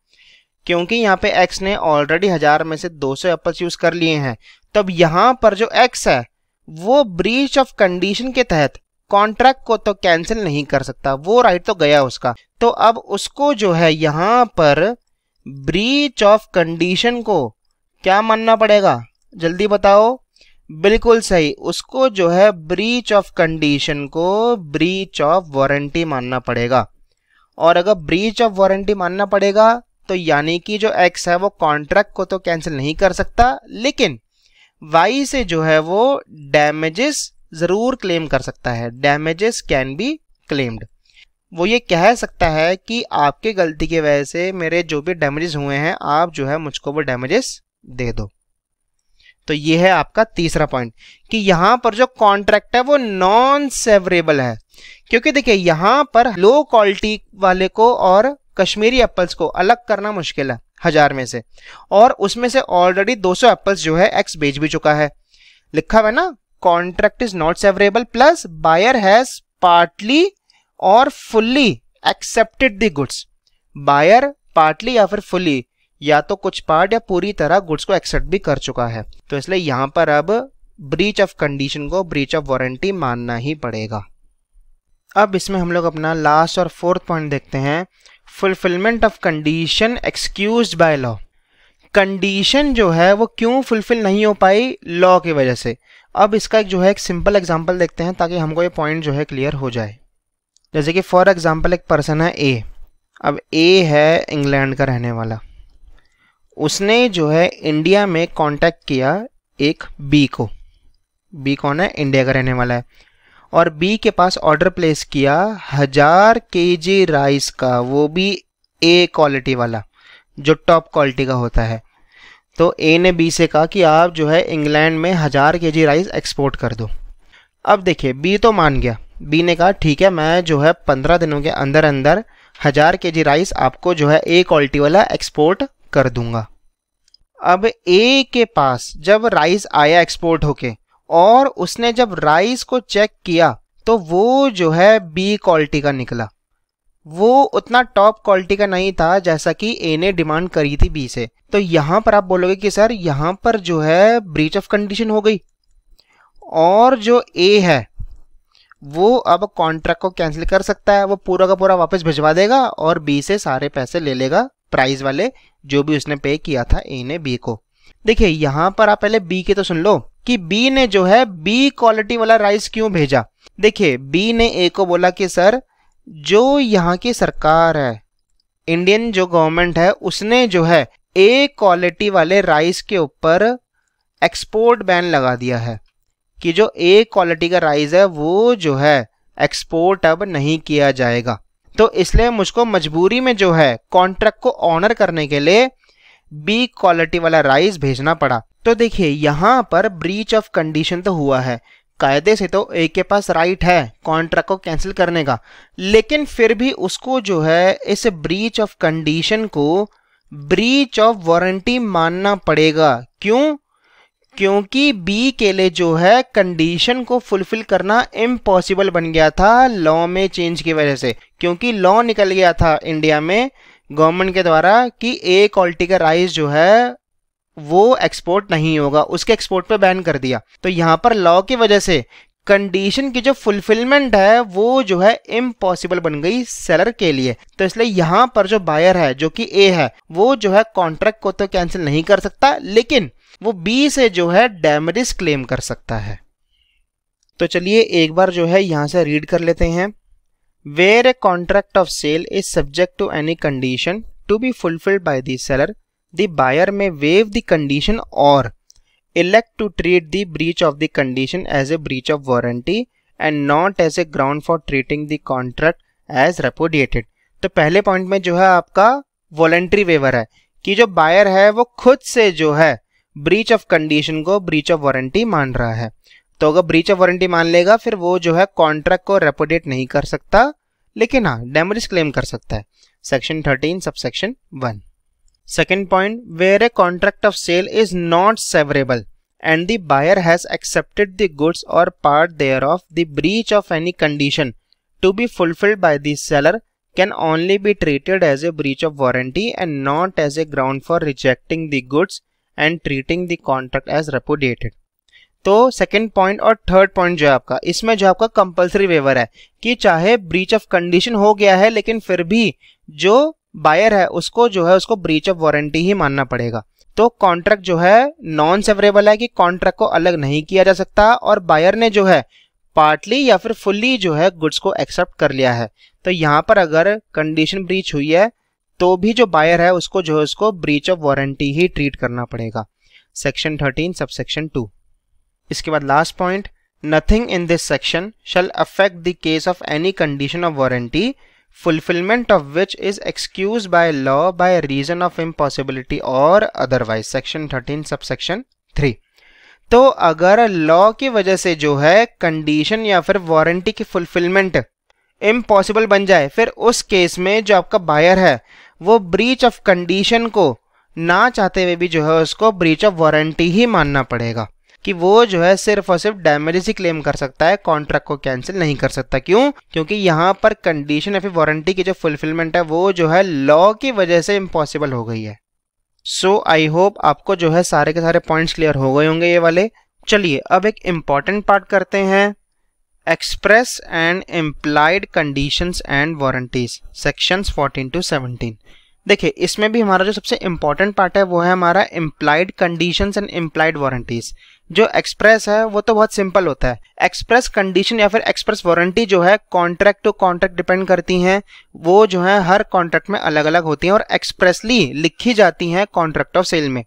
क्योंकि यहाँ पे एक्स ने ऑलरेडी हजार में से 200 एप्पल्स यूज कर लिए हैं तब यहाँ पर जो एक्स है वो ब्रीच ऑफ कंडीशन के तहत कॉन्ट्रैक्ट को तो कैंसिल नहीं कर सकता वो राइट तो गया उसका तो अब उसको जो है यहाँ पर ब्रीच ऑफ कंडीशन को क्या मानना पड़ेगा जल्दी बताओ बिल्कुल सही उसको जो है ब्रीच ऑफ कंडीशन को ब्रीच ऑफ वारंटी मानना पड़ेगा और अगर ब्रीच ऑफ वारंटी मानना पड़ेगा तो यानी कि जो एक्स है वो कॉन्ट्रैक्ट को तो कैंसिल नहीं कर सकता लेकिन वाई से जो है वो डैमेजेस ज़रूर क्लेम कर सकता है डैमेजेस कैन बी क्लेम्ड वो ये कह सकता है कि आपके गलती की वजह से मेरे जो भी डैमेजेस हुए हैं आप जो है मुझको वो डैमेजेस दे दो तो ये है आपका तीसरा पॉइंट कि यहाँ पर जो कॉन्ट्रैक्ट है वो नॉन सेवरेबल है क्योंकि देखिए यहां पर लो क्वालिटी वाले को और कश्मीरी एप्पल्स को अलग करना मुश्किल है हजार में से और उसमें से ऑलरेडी 200 एप्पल्स जो है एक्स बेच भी चुका है लिखा हुआ है ना contract is not severable plus buyer has partly और fully accepted the goods buyer partly या फिर fully या तो कुछ पार्ट या पूरी तरह गुड्स को एक्सेप्ट भी कर चुका है तो इसलिए यहां पर अब ब्रीच ऑफ कंडीशन को ब्रीच ऑफ वारंटी मानना ही पड़ेगा अब इसमें हम लोग अपना लास्ट और फोर्थ पॉइंट देखते हैं fulfilment of condition excused by law condition जो है वो क्यों फुलफिल नहीं हो पाई लॉ की वजह से अब इसका एक जो है एक सिंपल एग्जाम्पल देखते हैं ताकि हमको ये पॉइंट जो है क्लियर हो जाए जैसे कि फॉर एग्जाम्पल एक पर्सन है ए अब ए है इंग्लैंड का रहने वाला उसने जो है इंडिया में कांटेक्ट किया एक बी को बी कौन है इंडिया का रहने वाला है और बी के पास ऑर्डर प्लेस किया हजार के जी राइस का वो भी ए क्वालिटी वाला जो टॉप क्वालिटी का होता है तो ए ने बी से कहा कि आप जो है इंग्लैंड में हज़ार के जी राइस एक्सपोर्ट कर दो अब देखिए बी तो मान गया बी ने कहा ठीक है मैं जो है पंद्रह दिनों के अंदर अंदर हज़ार के जी राइस आपको जो है ए क्वालिटी वाला एक्सपोर्ट कर दूंगा अब ए के पास जब राइस आया एक्सपोर्ट होके और उसने जब राइस को चेक किया तो वो जो है बी क्वालिटी का निकला वो उतना टॉप क्वालिटी का नहीं था जैसा कि ए ने डिमांड करी थी बी से तो यहाँ पर आप बोलोगे कि सर यहाँ पर जो है ब्रीच ऑफ कंडीशन हो गई और जो ए है वो अब कॉन्ट्रैक्ट को कैंसिल कर सकता है वो पूरा का पूरा वापस भिजवा देगा और बी से सारे पैसे ले लेगा प्राइस वाले जो भी उसने पे किया था ए ने बी को देखिए यहाँ पर आप पहले बी के तो सुन लो कि बी ने जो है बी क्वालिटी वाला राइस क्यों भेजा देखिए बी ने ए को बोला कि सर जो यहाँ की सरकार है इंडियन जो गवर्नमेंट है उसने जो है ए क्वालिटी वाले राइस के ऊपर एक्सपोर्ट बैन लगा दिया है कि जो ए क्वालिटी का राइस है वो जो है एक्सपोर्ट अब नहीं किया जाएगा तो इसलिए मुझको मजबूरी में जो है कॉन्ट्रैक्ट को ऑनर करने के लिए बी क्वालिटी वाला राइस भेजना पड़ा तो देखिए यहाँ पर ब्रीच ऑफ कंडीशन तो हुआ है कायदे से तो ए के पास राइट है कॉन्ट्रैक्ट को कैंसिल करने का लेकिन फिर भी उसको जो है इस ब्रीच ऑफ कंडीशन को ब्रीच ऑफ वारंटी मानना पड़ेगा क्यों क्योंकि बी के लिए जो है कंडीशन को फुलफिल करना इम्पॉसिबल बन गया था लॉ में चेंज की वजह से क्योंकि लॉ निकल गया था इंडिया में गवर्नमेंट के द्वारा कि ए क्वालिटी का राइस जो है वो एक्सपोर्ट नहीं होगा उसके एक्सपोर्ट पे बैन कर दिया तो यहाँ पर लॉ की वजह से कंडीशन की जो फुलफिलमेंट है वो जो है इम्पॉसिबल बन गई सेलर के लिए तो इसलिए यहाँ पर जो बायर है जो कि ए है वो जो है कॉन्ट्रैक्ट को तो कैंसिल नहीं कर सकता लेकिन वो बी से जो है डैमेजेस क्लेम कर सकता है तो चलिए एक बार जो है यहाँ से रीड कर लेते हैं where a contract of sale is subject to any condition to be fulfilled by the seller the buyer may waive the condition or elect to treat the breach of the condition as a breach of warranty and not as a ground for treating the contract as repudiated. तो पहले पॉइंट में जो है आपका वॉलेंट्री वेवर है कि जो बायर है वो खुद से जो है ब्रीच ऑफ कंडीशन को ब्रीच ऑफ वारंटी मान रहा है तो अगर ब्रीच ऑफ वारंटी मान लेगा फिर वो जो है कॉन्ट्रैक्ट को रेपोडेट नहीं कर सकता लेकिन हाँ डैमेज क्लेम कर सकता है section thirteen sub section one Second point, where a contract of sale is not severable and the buyer has accepted the goods or part thereof, the breach of any condition to be fulfilled by the seller can only be treated as a breach of warranty and not as a ground for rejecting the goods and treating the contract as repudiated तो सेकेंड पॉइंट और थर्ड पॉइंट जो आपका इसमें जो आपका कंपलसरी वेवर है कि चाहे ब्रीच ऑफ कंडीशन हो गया है लेकिन फिर भी जो बायर है उसको जो है उसको ब्रीच ऑफ वारंटी ही मानना पड़ेगा तो कॉन्ट्रैक्ट जो है नॉन सेवरेबल है कि कॉन्ट्रैक्ट को अलग नहीं किया जा सकता और बायर ने जो है पार्टली या फिर फुल्ली जो है गुड्स को एक्सेप्ट कर लिया है तो यहाँ पर अगर कंडीशन ब्रीच हुई है तो भी जो बायर है उसको जो है उसको ब्रीच ऑफ वारंटी ही ट्रीट करना पड़ेगा section thirteen sub section two इसके बाद last point nothing in this section shall affect the case of any condition of warranty fulfillment of which is excused by law by of of और अदरवाइज सेक्शन थर्टीन 13 subsection 3 तो अगर लॉ की वजह से जो है कंडीशन या फिर वारंटी की फुलफिलमेंट इम्पॉसिबल बन जाए फिर उस केस में जो आपका बायर है वो ब्रीच ऑफ कंडीशन को ना चाहते हुए भी जो है उसको ब्रीच ऑफ वारंटी ही मानना पड़ेगा कि वो जो है सिर्फ और सिर्फ डैमेज ही क्लेम कर सकता है कॉन्ट्रैक्ट को कैंसिल नहीं कर सकता क्यों क्योंकि यहाँ पर कंडीशन या फिर वारंटी की जो फुलफिलमेंट है वो जो है लॉ की वजह से इम्पॉसिबल हो गई है सो आई होप आपको जो है सारे के सारे पॉइंट्स क्लियर हो गए होंगे ये वाले चलिए अब एक इम्पॉर्टेंट पार्ट करते हैं express and implied conditions and warranties sections 14 to 17 देखिए इसमें भी हमारा जो सबसे इम्पॉर्टेंट पार्ट है वो है हमारा implied conditions and implied warranties जो एक्सप्रेस है वो तो बहुत सिंपल होता है एक्सप्रेस कंडीशन या फिर एक्सप्रेस वारंटी जो है कॉन्ट्रैक्ट टू कॉन्ट्रैक्ट डिपेंड करती हैं वो जो है हर कॉन्ट्रैक्ट में अलग अलग होती हैं और एक्सप्रेसली लिखी जाती हैं कॉन्ट्रैक्ट ऑफ सेल में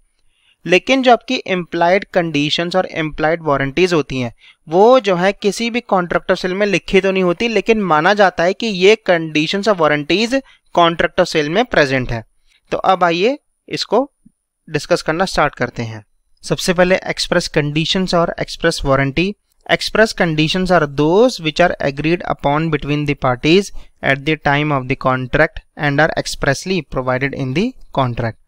लेकिन जो आपकी एम्प्लाइड कंडीशंस और एम्प्लाइड वारंटीज होती हैं वो जो है किसी भी कॉन्ट्रैक्ट ऑफ सेल में लिखी तो नहीं होती लेकिन माना जाता है कि ये कंडीशंस और वारंटीज कॉन्ट्रैक्ट ऑफ सेल में प्रेजेंट है तो अब आइए इसको डिस्कस करना स्टार्ट करते हैं सबसे पहले एक्सप्रेस कंडीशंस और express warranty express conditions are those which are agreed upon between the parties at the time of the contract and are expressly provided in the contract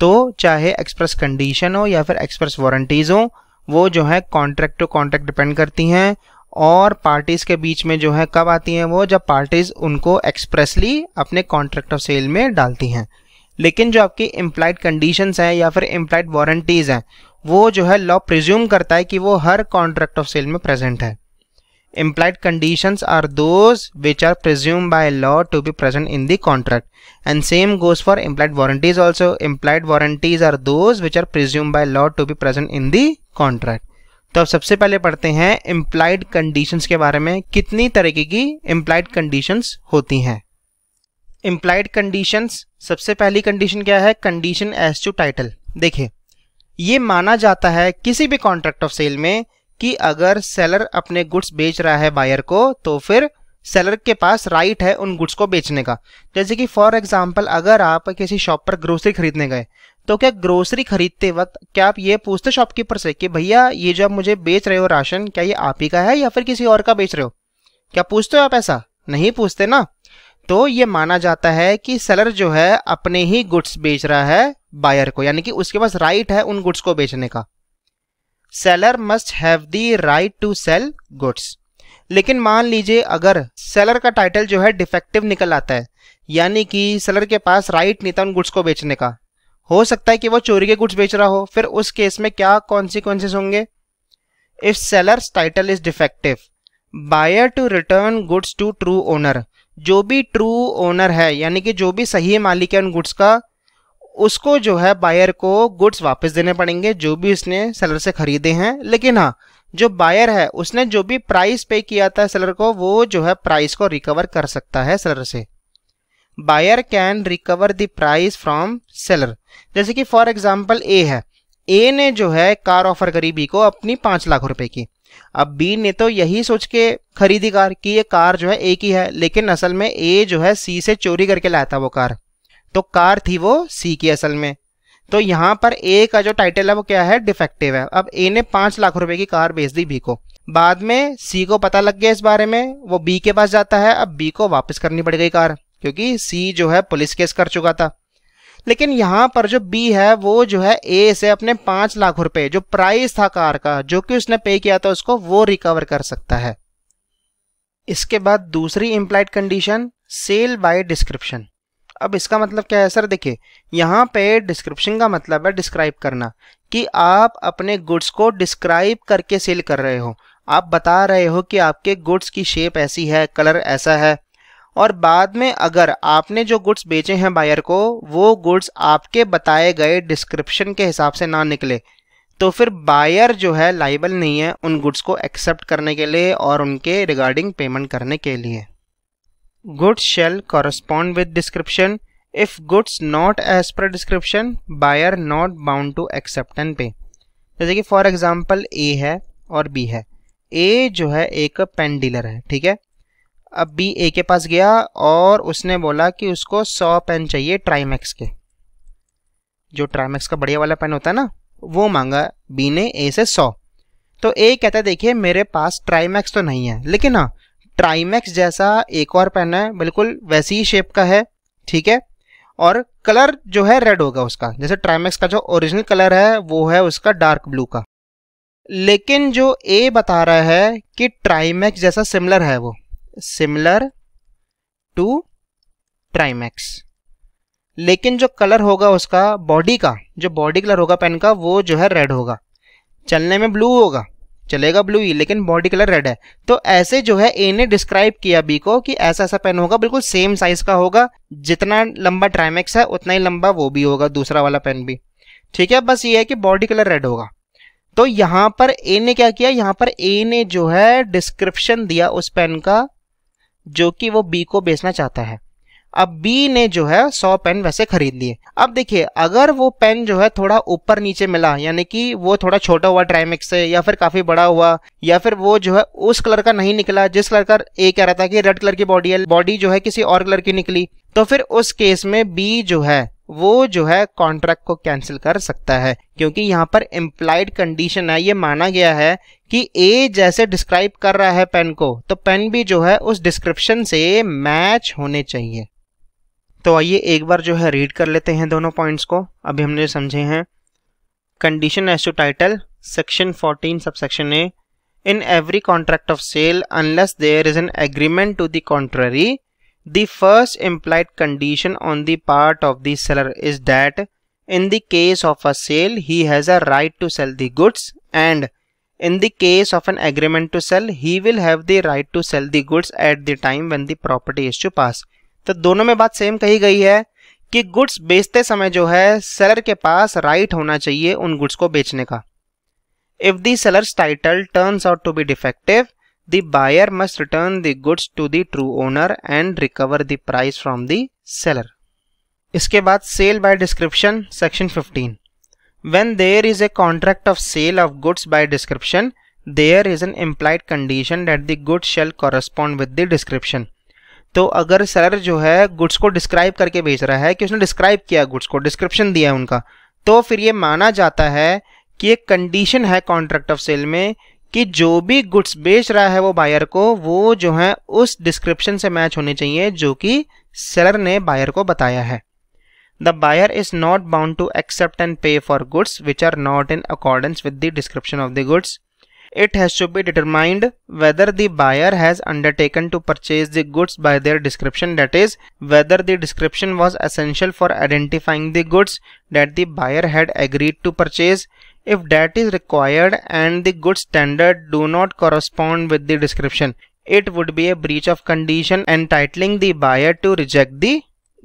तो चाहे एक्सप्रेस कंडीशन हो या फिर एक्सप्रेस वारंटीज हो वो जो है कॉन्ट्रैक्ट टू कॉन्ट्रैक्ट डिपेंड करती हैं और पार्टीज के बीच में जो है कब आती हैं वो जब पार्टीज उनको एक्सप्रेसली अपने कॉन्ट्रैक्ट ऑफ सेल में डालती हैं लेकिन जो आपकी इम्प्लाइड कंडीशंस हैं या फिर इम्प्लाइड वारंटीज़ हैं वो जो है लॉ प्रिज्यूम करता है कि वो हर कॉन्ट्रैक्ट ऑफ सेल में प्रेजेंट है implied conditions are those which are presumed by law to be present in the contract and same goes for implied warranties also implied warranties are those which are presumed by law to be present in the contract तो अब सबसे पहले पढ़ते हैं इम्प्लाइड कंडीशंस के बारे में कितनी तरीके की इम्प्लाइड कंडीशंस होती हैं इम्प्लाइड कंडीशंस सबसे पहली कंडीशन क्या है कंडीशन एज टू टाइटल देखिए ये माना जाता है किसी भी कॉन्ट्रैक्ट ऑफ सेल में कि अगर सेलर अपने गुड्स बेच रहा है बायर को तो फिर सेलर के पास राइट है उन गुड्स को बेचने का जैसे कि फॉर एग्जाम्पल अगर आप किसी शॉप पर ग्रोसरी खरीदने गए तो क्या ग्रोसरी खरीदते वक्त क्या आप ये पूछते शॉपकीपर से कि भैया ये जो आप मुझे बेच रहे हो राशन क्या ये आप ही का है या फिर किसी और का बेच रहे हो क्या पूछते हो आप ऐसा नहीं पूछते ना तो ये माना जाता है कि सेलर जो है अपने ही गुड्स बेच रहा है बायर को यानी कि उसके पास राइट है उन गुड्स को बेचने का seller must have the right to sell goods लेकिन मान लीजिए अगर सेलर का टाइटल जो है डिफेक्टिव निकल आता है यानी कि सेलर के पास राइट नहीं था उन गुड्स को बेचने का हो सकता है कि वो चोरी के गुड्स बेच रहा हो फिर उस केस में क्या कॉन्सिक्वेंसेस होंगे if seller title is defective buyer to return goods to true owner जो भी ट्रू ओनर है यानी कि जो भी सही मालिक है उन गुड्स का उसको जो है बायर को गुड्स वापस देने पड़ेंगे जो भी उसने सेलर से खरीदे हैं लेकिन हाँ जो बायर है उसने जो भी प्राइस पे किया था सेलर को वो जो है प्राइस को रिकवर कर सकता है सेलर से buyer can recover the price from seller जैसे कि फॉर एग्जाम्पल ए है ए ने जो है कार ऑफर करी बी को अपनी पाँच लाख रुपए की अब बी ने तो यही सोच के खरीदी कार कि ये कार जो है ए की है लेकिन असल में ए जो है सी से चोरी करके लाया था वो कार तो कार थी वो सी की असल में तो यहाँ पर ए का जो टाइटल है वो क्या है डिफेक्टिव है अब ए ने पाँच लाख रुपए की कार बेच दी बी को बाद में सी को पता लग गया इस बारे में वो बी के पास जाता है अब बी को वापस करनी पड़ गई कार क्योंकि सी जो है पुलिस केस कर चुका था लेकिन यहां पर जो बी है वो जो है ए से अपने पांच लाख रुपए जो प्राइस था कार का जो कि उसने पे किया था उसको वो रिकवर कर सकता है इसके बाद दूसरी implied condition sale by description अब इसका मतलब क्या है सर देखिए यहाँ पे डिस्क्रिप्शन का मतलब है डिस्क्राइब करना कि आप अपने गुड्स को डिस्क्राइब करके सेल कर रहे हो आप बता रहे हो कि आपके गुड्स की शेप ऐसी है कलर ऐसा है और बाद में अगर आपने जो गुड्स बेचे हैं बायर को वो गुड्स आपके बताए गए डिस्क्रिप्शन के हिसाब से ना निकले तो फिर बायर जो है लाइबल नहीं है उन गुड्स को एक्सेप्ट करने के लिए और उनके रिगार्डिंग पेमेंट करने के लिए goods shall correspond with description if goods not as per description buyer not bound to accept and pay जैसे कि फॉर एग्जाम्पल ए है और बी है ए जो है एक पेन डीलर है ठीक है अब बी ए के पास गया और उसने बोला कि उसको सौ पेन चाहिए ट्राइमैक्स के जो ट्राइमैक्स का बढ़िया वाला पेन होता है ना वो मांगा बी ने ए से सौ तो ए कहता है देखिए मेरे पास ट्राइमैक्स तो नहीं है लेकिन हाँ ट्राइमैक्स जैसा एक और पेन है बिल्कुल वैसी ही शेप का है ठीक है और कलर जो है रेड होगा उसका जैसे ट्राइमैक्स का जो ओरिजिनल कलर है वो है उसका डार्क ब्लू का लेकिन जो ए बता रहा है कि ट्राइमैक्स जैसा सिमिलर है वो सिमिलर टू ट्राइमैक्स लेकिन जो कलर होगा उसका बॉडी का जो बॉडी कलर होगा पेन का वो जो है रेड होगा चलने में ब्लू होगा चलेगा ब्लू ही लेकिन बॉडी कलर रेड है तो ऐसे जो है ए ने डिस्क्राइब किया बी को कि ऐसा ऐसा पेन होगा बिल्कुल सेम साइज का होगा जितना लंबा ट्राइमेक्स है उतना ही लंबा वो भी होगा दूसरा वाला पेन भी ठीक है बस ये है कि बॉडी कलर रेड होगा तो यहां पर ए ने क्या किया यहां पर ए ने जो है डिस्क्रिप्शन दिया उस पेन का जो कि वो बी को बेचना चाहता है अब बी ने जो है सौ पेन वैसे खरीद लिए अब देखिए अगर वो पेन जो है थोड़ा ऊपर नीचे मिला यानी कि वो थोड़ा छोटा हुआ ड्राइमिक्स से या फिर काफी बड़ा हुआ या फिर वो जो है उस कलर का नहीं निकला जिस कलर का ए कह रहा था कि रेड कलर की बॉडी है बॉडी जो है किसी और कलर की निकली तो फिर उस केस में बी जो है वो जो है कॉन्ट्रैक्ट को कैंसिल कर सकता है क्योंकि यहाँ पर एम्प्लाइड कंडीशन है ये माना गया है कि ए जैसे डिस्क्राइब कर रहा है पेन को तो पेन भी जो है उस डिस्क्रिप्शन से मैच होने चाहिए तो आइए एक बार जो है रीड कर लेते हैं दोनों पॉइंट्स को अभी हमने समझे हैं condition as to title section 14 sub section A in every contract of sale unless there is an agreement to the contrary the first implied condition on the part of the seller is that in the case of a sale he has a right to cell the goods and In the case of an agreement to sell, he will have the right to sell the goods at the time when the property is to pass. तो दोनों में बात सेम कही गई है कि गुड्स बेचते समय जो है सेलर के पास राइट right होना चाहिए उन गुड्स को बेचने का if the seller's title turns out to be defective the buyer must return the goods to the true owner and recover the price from the seller इसके बाद sale by description section 15 when there is a contract of sale of goods by description there is an implied condition that the goods shall correspond with the description तो अगर सर जो है गुड्स को डिस्क्राइब करके बेच रहा है कि उसने डिस्क्राइब किया गुड्स को डिस्क्रिप्शन दिया है उनका तो फिर ये माना जाता है कि एक कंडीशन है कॉन्ट्रैक्ट ऑफ सेल में कि जो भी गुड्स बेच रहा है वो बायर को वो जो है उस डिस्क्रिप्शन से मैच होने चाहिए जो कि सेलर ने बायर को बताया है The buyer is not bound to accept and pay for goods which are not in accordance with the description of the goods. It has to be determined whether the buyer has undertaken to purchase the goods by their description that is whether the description was essential for identifying the goods that the buyer had agreed to purchase. If that is required and the goods standard do not correspond with the description, it would be a breach of condition entitling the buyer to reject the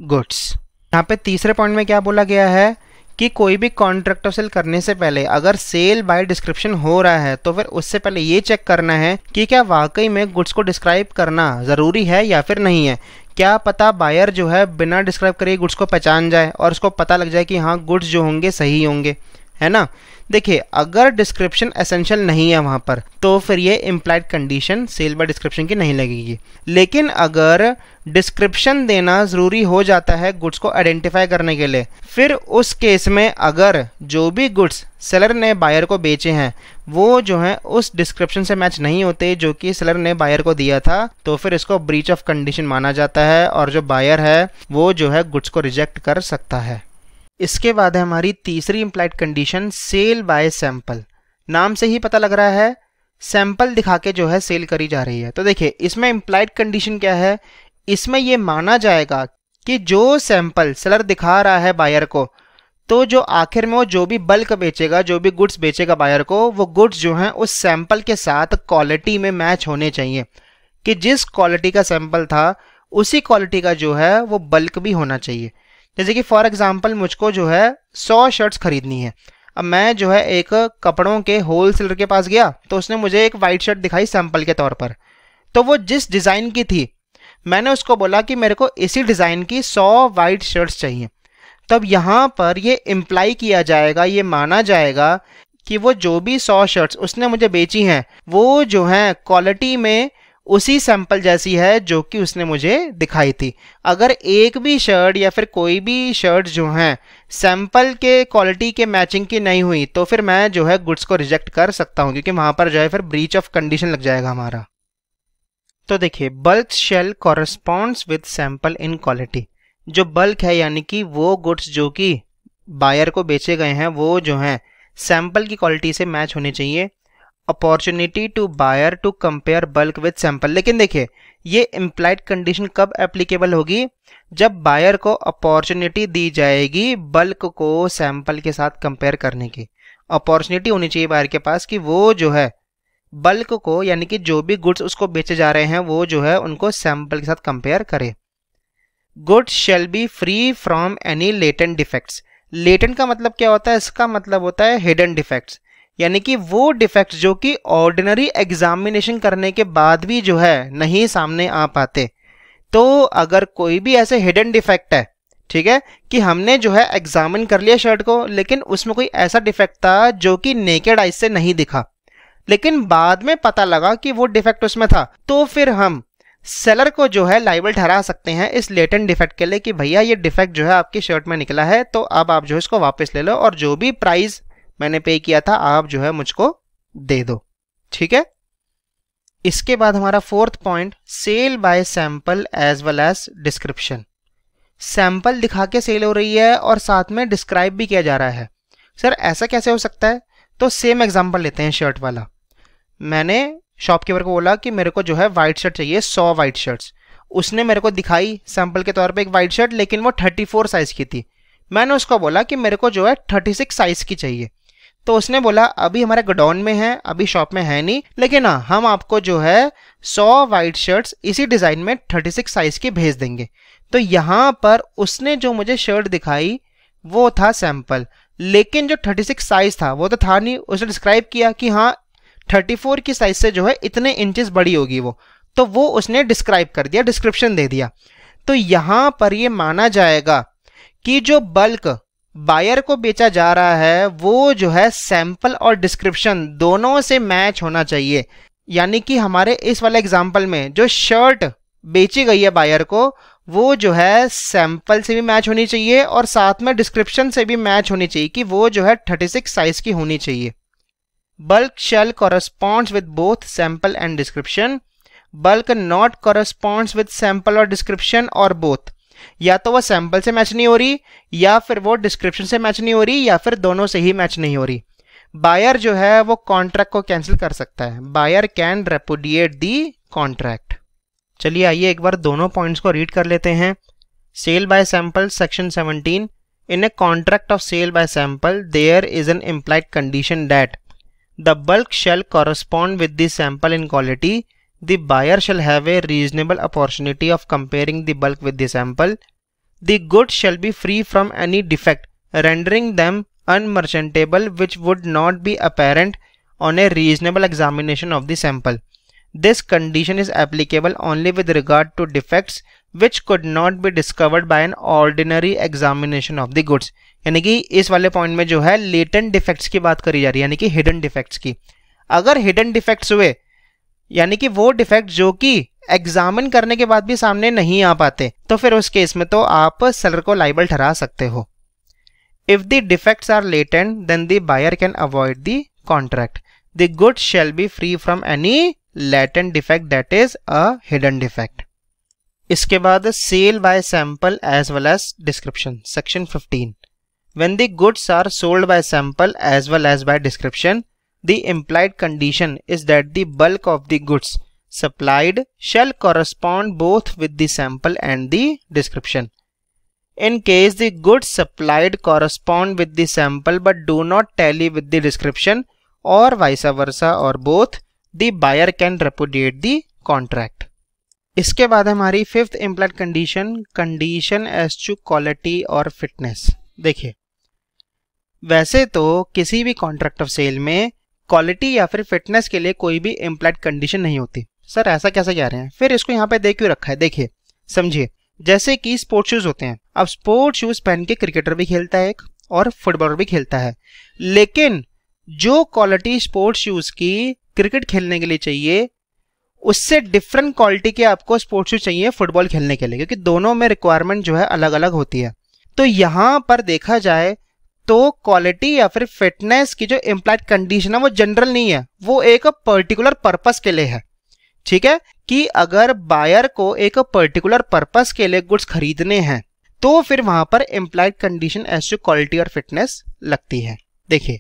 goods. यहाँ पे तीसरे पॉइंट में क्या बोला गया है कि कोई भी कॉन्ट्रैक्ट ऑफ सेल करने से पहले अगर सेल बाय डिस्क्रिप्शन हो रहा है तो फिर उससे पहले ये चेक करना है कि क्या वाकई में गुड्स को डिस्क्राइब करना ज़रूरी है या फिर नहीं है क्या पता बायर जो है बिना डिस्क्राइब करिए गुड्स को पहचान जाए और उसको पता लग जाए कि हाँ गुड्स जो होंगे सही होंगे है ना देखिए अगर डिस्क्रिप्शन एसेंशियल नहीं है वहाँ पर तो फिर ये implied condition sale by description की नहीं लगेगी लेकिन अगर डिस्क्रिप्शन देना ज़रूरी हो जाता है गुड्स को आइडेंटिफाई करने के लिए फिर उस केस में अगर जो भी गुड्स सेलर ने बायर को बेचे हैं वो जो है उस डिस्क्रिप्शन से मैच नहीं होते जो कि सेलर ने बायर को दिया था तो फिर इसको ब्रीच ऑफ कंडीशन माना जाता है और जो बायर है वो जो है गुड्स को रिजेक्ट कर सकता है इसके बाद है हमारी तीसरी implied condition sale by sample नाम से ही पता लग रहा है सैंपल दिखा के जो है सेल करी जा रही है तो देखिए इसमें इम्प्लाइड कंडीशन क्या है इसमें यह माना जाएगा कि जो सैंपल सेलर दिखा रहा है बायर को तो जो आखिर में वो जो भी बल्क बेचेगा जो भी गुड्स बेचेगा बायर को वो गुड्स जो हैं उस सैंपल के साथ क्वालिटी में मैच होने चाहिए कि जिस क्वालिटी का सैंपल था उसी क्वालिटी का जो है वो बल्क भी होना चाहिए जैसे कि फॉर एग्जाम्पल मुझको जो है सौ शर्ट्स खरीदनी है अब मैं जो है एक कपड़ों के होल सेलर के पास गया तो उसने मुझे एक वाइट शर्ट दिखाई सैम्पल के तौर पर तो वो जिस डिज़ाइन की थी मैंने उसको बोला कि मेरे को इसी डिज़ाइन की सौ वाइट शर्ट्स चाहिए तब यहाँ पर ये इम्प्लाई किया जाएगा ये माना जाएगा कि वो जो भी सौ शर्ट्स उसने मुझे बेची हैं वो जो हैं क्वालिटी में उसी सैंपल जैसी है जो कि उसने मुझे दिखाई थी अगर एक भी शर्ट या फिर कोई भी शर्ट जो हैं सैंपल के क्वालिटी के मैचिंग की नहीं हुई तो फिर मैं जो है गुड्स को रिजेक्ट कर सकता हूँ क्योंकि वहाँ पर जो है फिर ब्रीच ऑफ कंडीशन लग जाएगा हमारा तो देखिए bulk shall corresponds with sample in quality जो बल्क है यानी कि वो गुड्स जो कि बायर को बेचे गए हैं वो जो हैं सैंपल की क्वालिटी से मैच होने चाहिए opportunity to buyer to compare bulk with sample लेकिन देखिए ये इम्प्लाइड कंडीशन कब एप्लीकेबल होगी जब बायर को अपॉर्चुनिटी दी जाएगी बल्क को सैंपल के साथ कंपेयर करने की अपॉर्चुनिटी होनी चाहिए बायर के पास कि वो जो है बल्क को यानी कि जो भी गुड्स उसको बेचे जा रहे हैं वो जो है उनको सैंपल के साथ कंपेयर करे goods shall be free from any latent defects latent का मतलब क्या होता है इसका मतलब होता है हिडन डिफेक्ट्स यानी कि वो डिफेक्ट जो कि ऑर्डिनरी एग्जामिनेशन करने के बाद भी जो है नहीं सामने आ पाते तो अगर कोई भी ऐसे हिडन डिफेक्ट है ठीक है कि हमने जो है एग्जामिन कर लिया शर्ट को लेकिन उसमें कोई ऐसा डिफेक्ट था जो कि नेकेड आइज से नहीं दिखा लेकिन बाद में पता लगा कि वो डिफेक्ट उसमें था तो फिर हम सेलर को जो है लाइबल ठहरा सकते हैं इस लेटेंट डिफेक्ट के लिए कि भैया ये डिफेक्ट जो है आपकी शर्ट में निकला है तो अब आप जो है इसको वापस ले लो और जो भी प्राइस मैंने पे किया था आप जो है मुझको दे दो ठीक है इसके बाद हमारा fourth point sale by sample as well as description sample दिखा के सेल हो रही है और साथ में डिस्क्राइब भी किया जा रहा है सर ऐसा कैसे हो सकता है तो सेम एग्जाम्पल लेते हैं शर्ट वाला मैंने शॉपकीपर को बोला कि मेरे को जो है वाइट शर्ट चाहिए सौ वाइट शर्ट्स उसने मेरे को दिखाई सैंपल के तौर पे एक वाइट शर्ट लेकिन वो थर्टी फोर साइज़ की थी मैंने उसको बोला कि मेरे को जो है थर्टी सिक्स साइज़ की चाहिए तो उसने बोला अभी हमारा गोडाउन में है अभी शॉप में है नहीं लेकिन हाँ हम आपको जो है सौ वाइट शर्ट्स इसी डिज़ाइन में थर्टी सिक्स साइज़ की भेज देंगे तो यहाँ पर उसने जो मुझे शर्ट दिखाई वो था सैम्पल लेकिन जो थर्टी सिक्स साइज़ था वो तो था नहीं उसने डिस्क्राइब किया कि हाँ थर्टी फोर की साइज़ से जो है इतने इंचेस बड़ी होगी वो तो वो उसने डिस्क्राइब कर दिया डिस्क्रिप्शन दे दिया तो यहाँ पर ये माना जाएगा कि जो बल्क बायर को बेचा जा रहा है वो जो है सैंपल और डिस्क्रिप्शन दोनों से मैच होना चाहिए यानी कि हमारे इस वाले एग्जाम्पल में जो शर्ट बेची गई है बायर को वो जो है सैंपल से भी मैच होनी चाहिए और साथ में डिस्क्रिप्शन से भी मैच होनी चाहिए कि वो जो है थर्टी सिक्स साइज की होनी चाहिए bulk shall corresponds with both sample and description bulk not corresponds with sample और डिस्क्रिप्शन और बोथ या तो वो सैंपल से मैच नहीं हो रही या फिर वो डिस्क्रिप्शन से मैच नहीं हो रही या फिर दोनों से ही मैच नहीं हो रही बायर जो है वो कॉन्ट्रैक्ट को कैंसिल कर सकता है buyer can repudiate the contract चलिए आइए एक बार दोनों पॉइंट्स को रीड कर लेते हैं sale by sample section 17 in a contract of sale by sample there is an implied condition that the bulk shall correspond with sample in quality The buyer shall have a reasonable opportunity of comparing the bulk with the sample. The goods shall be free from any defect, rendering them unmerchantable which would not be apparent on a reasonable examination of the sample. This condition is applicable only with regard to defects which could not be discovered by an ordinary examination of the goods. यानी कि इस वाले पॉइंट में जो है लेटेंट डिफेक्ट्स की बात करी जा रही है यानी कि हिडन डिफेक्ट्स की अगर हिडन डिफेक्ट्स हुए यानी कि वो डिफेक्ट जो कि एग्जामिन करने के बाद भी सामने नहीं आ पाते तो फिर उस केस में तो आप सेलर को लाइबल ठहरा सकते हो if the defects are latent then the buyer can avoid the contract the good shall be free from any latent defect that is a hidden defect इसके बाद sale by sample as well as description section 15 when the goods are sold by sample as well as by description the implied condition is that the bulk of the goods supplied shall correspond both with the sample and the description. In case the goods supplied correspond with the sample but do not tally with the description or vice versa or both, the buyer can repudiate the contract. इसके बाद हमारी fifth implied condition condition as to quality or fitness. देखिए वैसे तो किसी भी contract of sale में क्वालिटी या फिर फिटनेस के लिए कोई भी इम्प्लाइड कंडीशन नहीं होती सर ऐसा कैसे कह रहे हैं फिर इसको यहाँ पे दे क्यों रखा है देखिए समझिए जैसे कि स्पोर्ट्स शूज होते हैं अब स्पोर्ट्स शूज पहन के क्रिकेटर भी खेलता है एक और फुटबॉलर भी खेलता है लेकिन जो क्वालिटी स्पोर्ट्स शूज की क्रिकेट खेलने के लिए चाहिए उससे डिफरेंट क्वालिटी के आपको स्पोर्ट्स शूज चाहिए फुटबॉल खेलने के लिए क्योंकि दोनों में रिक्वायरमेंट जो है अलग अलग होती है तो यहाँ पर देखा जाए तो क्वालिटी या फिर फिटनेस की जो इम्प्लाइड कंडीशन है वो जनरल नहीं है वो एक पर्टिकुलर पर्पस के लिए है ठीक है कि अगर बायर को एक पर्टिकुलर पर्पस के लिए गुड्स खरीदने हैं तो फिर वहां पर implied condition as to quality और फिटनेस लगती है देखिए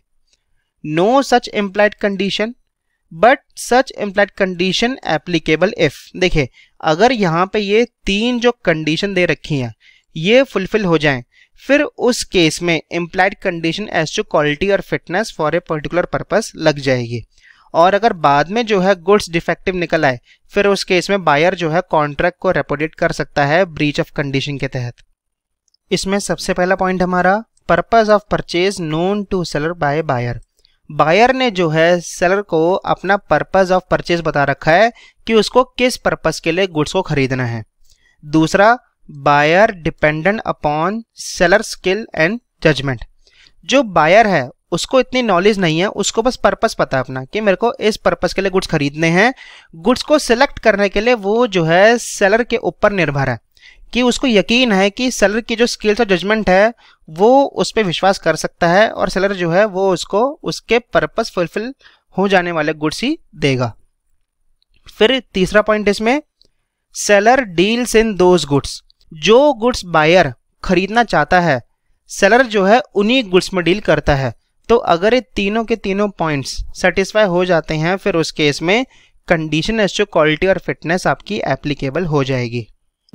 no such implied condition but such implied condition applicable if देखिए अगर यहां पे ये तीन जो कंडीशन दे रखी हैं ये फुलफिल हो जाएं फिर उस केस में implied condition as to quality और fitness for a particular purpose लग जाएगी और अगर बाद में जो है गुड्स डिफेक्टिव निकल आए फिर उस केस में बायर जो है कॉन्ट्रैक्ट को रेपोडेट कर सकता है ब्रीच ऑफ कंडीशन के तहत इसमें सबसे पहला पॉइंट हमारा purpose of purchase known to seller by buyer buyer ने जो है सेलर को अपना पर्पज ऑफ परचेज बता रखा है कि उसको किस पर्पज के लिए गुड्स को खरीदना है दूसरा buyer dependent upon seller skill and judgment जो बायर है उसको इतनी नॉलेज नहीं है उसको बस पर्पस पता है अपना कि मेरे को इस पर्पस के लिए गुड्स खरीदने हैं गुड्स को सिलेक्ट करने के लिए वो जो है सेलर के ऊपर निर्भर है कि उसको यकीन है कि सेलर की जो स्किल्स और जजमेंट है वो उस पर विश्वास कर सकता है और सेलर जो है वो उसको उसके पर्पस फुलफिल हो जाने वाले गुड्स ही देगा फिर तीसरा पॉइंट इसमें seller deals in those goods जो गुड्स बायर खरीदना चाहता है सेलर जो है उन्हीं गुड्स में डील करता है तो अगर ये तीनों के तीनों पॉइंट्स सेटिस्फाई हो जाते हैं फिर उस केस में कंडीशन एस जो क्वालिटी और फिटनेस आपकी एप्लीकेबल हो जाएगी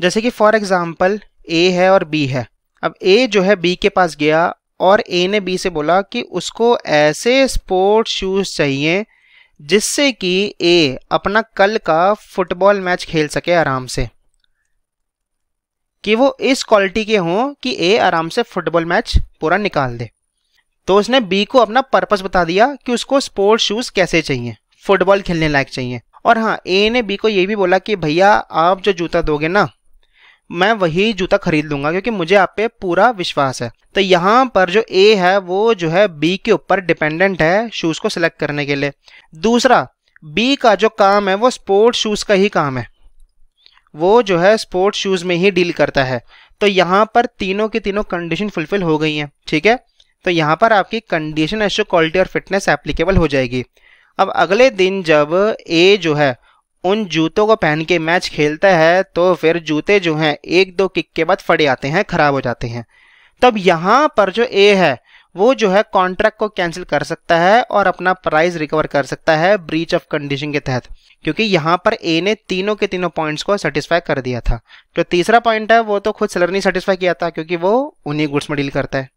जैसे कि फॉर एग्जाम्पल ए है और बी है अब ए जो है बी के पास गया और ए ने बी से बोला कि उसको ऐसे स्पोर्ट्स शूज़ चाहिए जिससे कि ए अपना कल का फुटबॉल मैच खेल सके आराम से कि वो इस क्वालिटी के हों कि ए आराम से फुटबॉल मैच पूरा निकाल दे तो उसने बी को अपना पर्पस बता दिया कि उसको स्पोर्ट्स शूज़ कैसे चाहिए फुटबॉल खेलने लायक चाहिए और हाँ ए ने बी को ये भी बोला कि भैया आप जो जूता दोगे ना मैं वही जूता खरीद लूंगा क्योंकि मुझे आप पे पूरा विश्वास है तो यहाँ पर जो ए है वो जो है बी के ऊपर डिपेंडेंट है शूज़ को सिलेक्ट करने के लिए दूसरा बी का जो काम है वो स्पोर्ट्स शूज़ का ही काम है वो जो है स्पोर्ट्स शूज़ में ही डील करता है तो यहाँ पर तीनों की तीनों कंडीशन फुलफिल हो गई हैं ठीक है तो यहाँ पर आपकी कंडीशन एशो क्वालिटी और फिटनेस एप्लीकेबल हो जाएगी अब अगले दिन जब ए जो है उन जूतों को पहन के मैच खेलता है तो फिर जूते जो हैं एक दो किक के बाद फटे आते हैं खराब हो जाते हैं तब यहाँ पर जो ए है वो जो है कॉन्ट्रैक्ट को कैंसिल कर सकता है और अपना प्राइस रिकवर कर सकता है ब्रीच ऑफ कंडीशन के तहत क्योंकि यहाँ पर ए ने तीनों के तीनों पॉइंट्स को सेटिस्फाई कर दिया था जो तीसरा पॉइंट है वो तो खुद सेलर ने सेटिस्फाई किया था क्योंकि वो उन्हीं गुड्स में डील करता है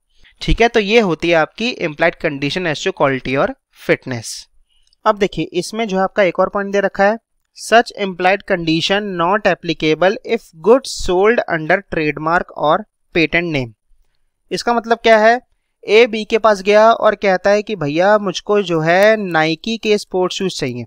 ठीक है तो ये होती है आपकी implied condition as to quality और फिटनेस अब देखिए इसमें जो है आपका एक और पॉइंट दे रखा है such implied condition not applicable if goods sold under trademark or patent name इसका मतलब क्या है ए बी के पास गया और कहता है कि भैया मुझको जो है नाइकी के स्पोर्ट्स शूज़ चाहिए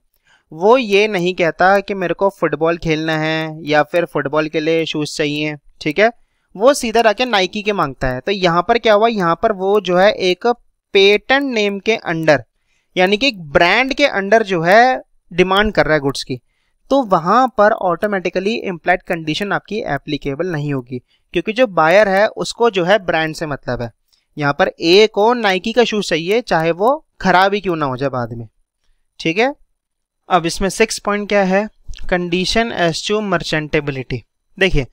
वो ये नहीं कहता कि मेरे को फुटबॉल खेलना है या फिर फुटबॉल के लिए शूज़ चाहिए ठीक है वो सीधा आके नाइकी के मांगता है तो यहाँ पर क्या हुआ यहाँ पर वो जो है एक पेटेंट नेम के अंडर यानी कि एक ब्रांड के अंडर जो है डिमांड कर रहा है गुड्स की तो वहाँ पर ऑटोमेटिकली इम्प्लाइड कंडीशन आपकी एप्लीकेबल नहीं होगी क्योंकि जो बायर है उसको जो है ब्रांड से मतलब है यहाँ पर ए को नाइकी का शूज चाहिए चाहे वो खराब ही क्यों ना हो जाए बाद में ठीक है अब इसमें सिक्स पॉइंट क्या है कंडीशन एस टू मर्चेंटेबिलिटी देखिए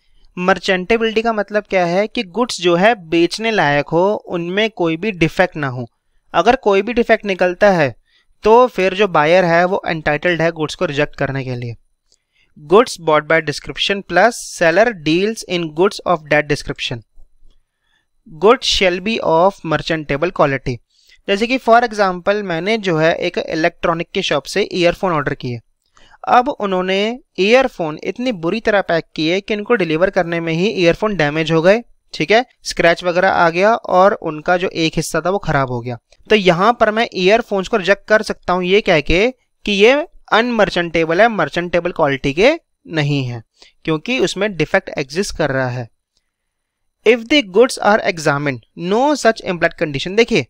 मर्चेंटेबिलिटी का मतलब क्या है कि गुड्स जो है बेचने लायक हो उनमें कोई भी डिफेक्ट ना हो अगर कोई भी डिफेक्ट निकलता है तो फिर जो बायर है वो एंटाइटल्ड है गुड्स को रिजेक्ट करने के लिए goods bought by description plus seller deals in goods of that description good shall be of merchantable quality जैसे कि फॉर एग्जांपल मैंने जो है एक इलेक्ट्रॉनिक की शॉप से ईयरफोन ऑर्डर किए अब उन्होंने ईयरफोन इतनी बुरी तरह पैक किए कि इनको डिलीवर करने में ही ईयरफोन डैमेज हो गए ठीक है स्क्रैच वगैरह आ गया और उनका जो एक हिस्सा था वो खराब हो गया तो यहाँ पर मैं ईयरफोन्स को रिजेक्ट कर सकता हूँ ये कह के कि ये अनमर्चेंटेबल है मर्चेंटेबल क्वालिटी के नहीं है क्योंकि उसमें डिफेक्ट एग्जिस्ट कर रहा है if the goods are examine no such implied condition देखिए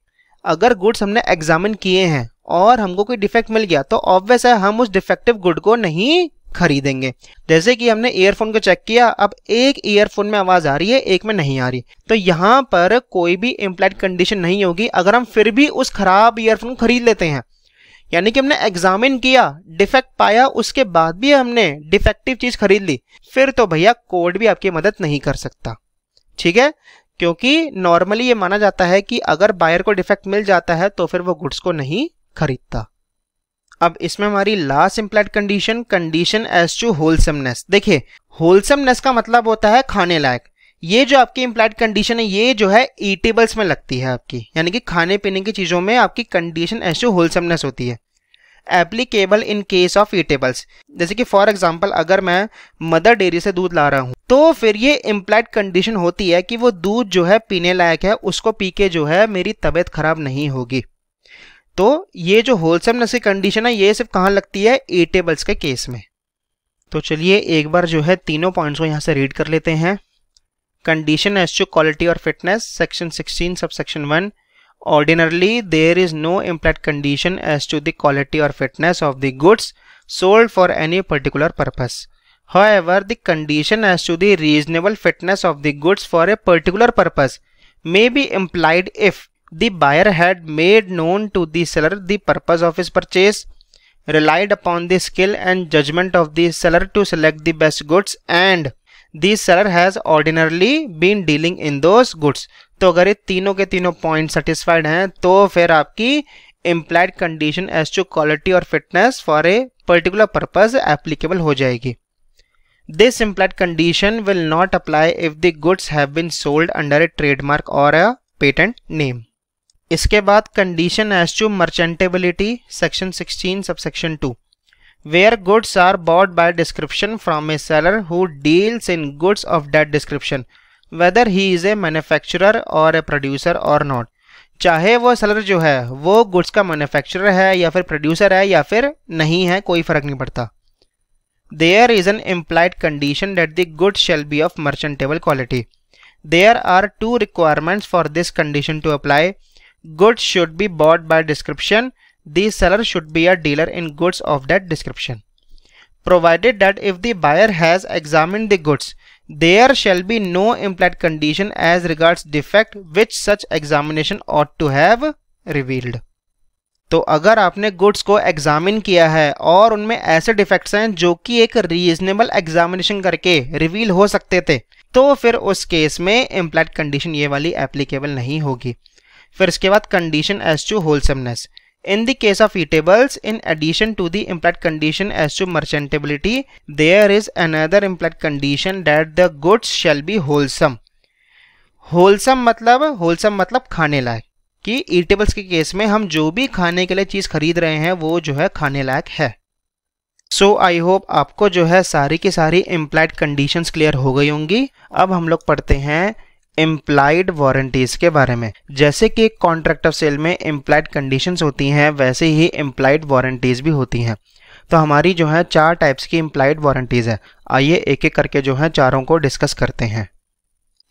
अगर गुड्स हमने एग्जामिन किए हैं और हमको कोई डिफेक्ट मिल गया तो ऑब्वियस है हम उस डिफेक्टिव गुड को नहीं खरीदेंगे जैसे कि हमने ईयरफोन को चेक किया अब एक ईयरफोन में आवाज आ रही है एक में नहीं आ रही तो यहाँ पर कोई भी इम्प्लाइड कंडीशन नहीं होगी अगर हम फिर भी उस खराब ईयरफोन खरीद लेते हैं यानी कि हमने एग्जामिन किया डिफेक्ट पाया उसके बाद भी हमने डिफेक्टिव चीज खरीद ली फिर तो भैया कोर्ट भी आपकी मदद नहीं कर सकता ठीक है क्योंकि नॉर्मली ये माना जाता है कि अगर बायर को डिफेक्ट मिल जाता है तो फिर वो गुड्स को नहीं खरीदता अब इसमें हमारी last implied condition condition as to wholesomeness देखिए होलसमनेस का मतलब होता है खाने लायक ये जो आपकी इम्प्लाइड कंडीशन है ये जो है ईटेबल्स में लगती है आपकी यानी कि खाने पीने की चीज़ों में आपकी कंडीशन एज टू होलसमनेस होती है applicable in case of eatables जैसे कि फॉर एग्जाम्पल अगर मैं मदर डेयरी से दूध ला रहा हूँ तो फिर ये इम्प्लाइड कंडीशन होती है कि वो दूध जो है पीने लायक है उसको पी के जो है मेरी तबीयत खराब नहीं होगी तो ये जो होलसमनेस की कंडीशन है ये सिर्फ कहाँ लगती है ईटेबल्स के केस में तो चलिए एक बार जो है तीनों पॉइंट्स को यहाँ से रीड कर लेते हैं कंडीशन एस टू क्वालिटी और फिटनेस सेक्शन 16 सब section Ordinarily, there is no implied condition as to the quality or fitness of the goods sold for any particular purpose. However, the condition as to the reasonable fitness of the goods for a particular purpose may be implied if the buyer had made known to the seller the purpose of his purchase, relied upon the skill and judgment of the seller to select the best goods and this seller has ordinarily been dealing in those goods तो अगर ये तीनों के तीनों पॉइंट सेटिस्फाइड हैं तो फिर आपकी implied condition as to quality और fitness for a particular purpose applicable हो जाएगी this implied condition will not apply if the goods have been sold under a trademark or a patent name इसके बाद condition as to merchantability section 16 subsection 2 where goods are bought by description from a seller who deals in goods of that description whether he is a manufacturer or a producer or not चाहे वो सेलर जो है वो गुड्स का मैन्युफैक्चरर है या फिर प्रोड्यूसर है या फिर नहीं है कोई फर्क नहीं पड़ता there is an implied condition that the good shall be of merchantable quality there are two requirement for this condition to apply goods should be bought by description the seller should be a dealer in goods of that description. Provided that if the buyer has examined the goods, there shall be no implied condition as regards defect which such examination ought to have revealed. तो अगर आपने गुड्स को एग्जामिन किया है और उनमें ऐसे डिफेक्ट्स हैं जो कि एक रीजनेबल एग्जामिनेशन करके रिवील हो सकते थे तो फिर उस केस में इम्प्लाइड कंडीशन ये वाली एप्लीकेबल नहीं होगी फिर इसके बाद condition as to wholesomeness In the case of eatables, in addition to the implied condition as to merchantability, there is another implied condition that the goods shall be wholesome. Wholesome मतलब होलसम मतलब खाने लायक कि ईटेबल्स के केस में हम जो भी खाने के लिए चीज़ खरीद रहे हैं वो जो है खाने लायक है सो आई होप आपको जो है सारी की सारी इम्प्लाइड कंडीशंस क्लियर हो गई होंगी अब हम लोग पढ़ते हैं इम्प्लाइड वारंटीज के बारे में जैसे कि कॉन्ट्रैक्ट ऑफ सेल में इम्प्लाइड कंडीशंस होती हैं वैसे ही इम्प्लाइड वारंटीज भी होती हैं तो हमारी जो है चार टाइप्स की इम्प्लाइड वारंटीज़ है आइए एक एक करके जो है चारों को डिस्कस करते हैं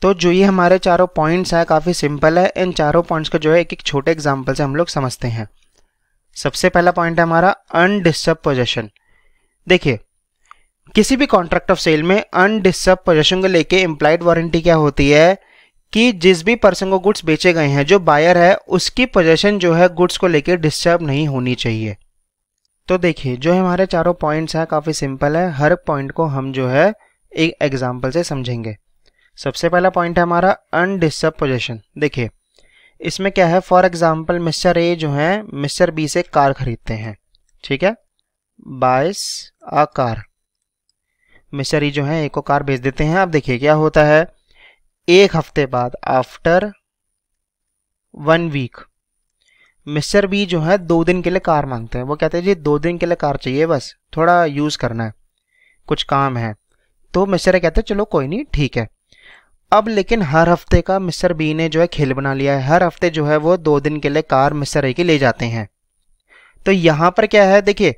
तो जो ये हमारे चारों पॉइंट्स हैं काफ़ी सिंपल है इन चारों पॉइंट्स को जो है एक एक छोटे एग्जाम्पल से हम लोग समझते हैं सबसे पहला पॉइंट है हमारा अनडिस्टर्ब पोजेशन देखिए किसी भी कॉन्ट्रैक्ट ऑफ सेल में अनडिस्टर्ब पोजेशन को लेके इम्प्लाइड वारंटी क्या होती है कि जिस भी पर्सन को गुड्स बेचे गए हैं जो बायर है उसकी पोजेशन जो है गुड्स को लेकर डिस्टर्ब नहीं होनी चाहिए तो देखिए जो हमारे चारों पॉइंट्स हैं काफ़ी सिंपल है हर पॉइंट को हम जो है एक एग्जाम्पल से समझेंगे सबसे पहला पॉइंट है हमारा अनडिस्टर्ब पोजेशन देखिए इसमें क्या है फॉर एग्जाम्पल मिस्टर ए जो है मिस्टर बी से कार खरीदते हैं ठीक है बाइस आ कार मिस्टर ई जो है ए को कार बेच देते हैं आप देखिए क्या होता है एक हफ्ते बाद after one week mister B जो है दो दिन के लिए कार मांगते हैं वो कहते हैं जी दो दिन के लिए कार चाहिए बस थोड़ा यूज़ करना है कुछ काम है तो मिस्टर ए कहते हैं चलो कोई नहीं ठीक है अब लेकिन हर हफ्ते का मिस्टर बी ने जो है खेल बना लिया है हर हफ्ते जो है वो दो दिन के लिए कार मिस्टर ए की ले जाते हैं तो यहां पर क्या है देखिए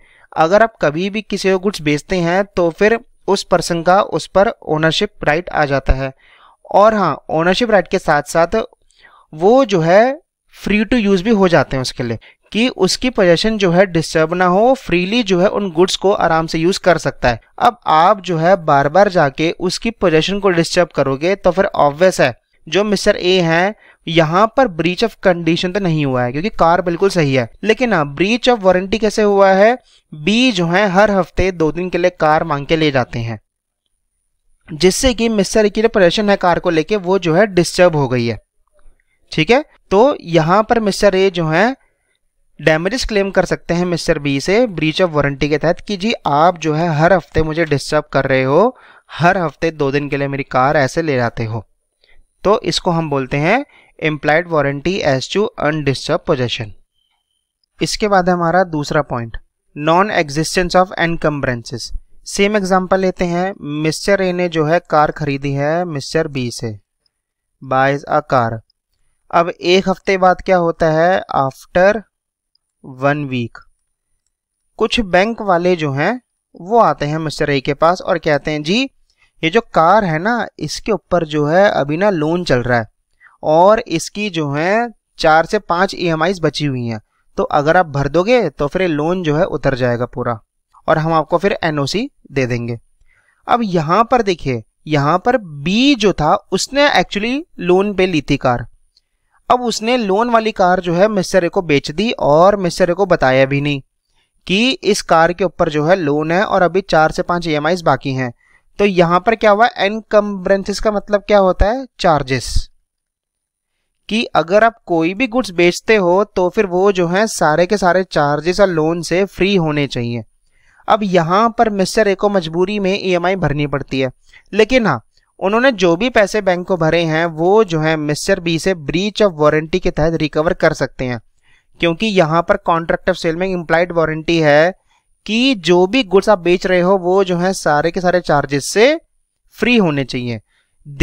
अगर आप कभी भी किसी को कुछ बेचते हैं तो फिर उस पर्सन का उस पर ओनरशिप राइट आ जाता है और हाँ ओनरशिप राइट के साथ साथ वो जो है फ्री टू यूज़ भी हो जाते हैं उसके लिए कि उसकी पोजेशन जो है डिस्टर्ब ना हो फ्रीली जो है उन गुड्स को आराम से यूज कर सकता है अब आप जो है बार बार जाके उसकी पोजेशन को डिस्टर्ब करोगे तो फिर ऑब्वियस है जो मिस्टर ए हैं यहाँ पर ब्रीच ऑफ कंडीशन तो नहीं हुआ है क्योंकि कार बिल्कुल सही है लेकिन हाँ ब्रीच ऑफ वारंटी कैसे हुआ है बी जो है हर हफ्ते दो दिन के लिए कार मांग के ले जाते हैं जिससे कि मिस्टर की प्रेशन है कार को लेके वो जो है डिस्टर्ब हो गई है ठीक है तो यहाँ पर मिस्टर ए जो है डैमेजेस क्लेम कर सकते हैं मिस्टर बी से ब्रीच ऑफ वारंटी के तहत कि जी आप जो है हर हफ्ते मुझे डिस्टर्ब कर रहे हो हर हफ्ते दो दिन के लिए मेरी कार ऐसे ले जाते हो तो इसको हम बोलते हैं implied warranty as to undisturbed possession इसके बाद हमारा दूसरा point non existence of encumbrances same example लेते हैं मिस्टर ए ने जो है कार खरीदी है मिस्टर बी से बाइज अ कार अब एक हफ्ते बाद क्या होता है आफ्टर वन वीक कुछ बैंक वाले जो हैं वो आते हैं मिस्टर ए के पास और कहते हैं जी ये जो कार है ना इसके ऊपर जो है अभी ना लोन चल रहा है और इसकी जो है चार से पांच ई e बची हुई हैं तो अगर आप भर दोगे तो फिर लोन जो है उतर जाएगा पूरा और हम आपको फिर एनओसी दे देंगे अब यहां पर देखिए यहां पर बी जो था उसने एक्चुअली लोन पे ली थी कार अब उसने लोन वाली कार जो है मिस्टर ए को बेच दी और मिस्टर ए को बताया भी नहीं कि इस कार के ऊपर जो है लोन है और अभी चार से पांच ई e बाकी हैं तो यहां पर क्या हुआ एनकम्ब्रेंसिस का मतलब क्या होता है चार्जेस कि अगर आप कोई भी गुड्स बेचते हो तो फिर वो जो है सारे के सारे चार्जेस और लोन से फ्री होने चाहिए अब यहाँ पर मिस्टर ए को मजबूरी में ई e भरनी पड़ती है लेकिन हाँ उन्होंने जो भी पैसे बैंक को भरे हैं वो जो है मिस्टर बी से ब्रीच ऑफ वारंटी के तहत रिकवर कर सकते हैं क्योंकि यहाँ पर कॉन्ट्रैक्ट ऑफ सेल में इम्प्लाइड वारंटी है कि जो भी गुड्स आप बेच रहे हो वो जो है सारे के सारे चार्जेस से फ्री होने चाहिए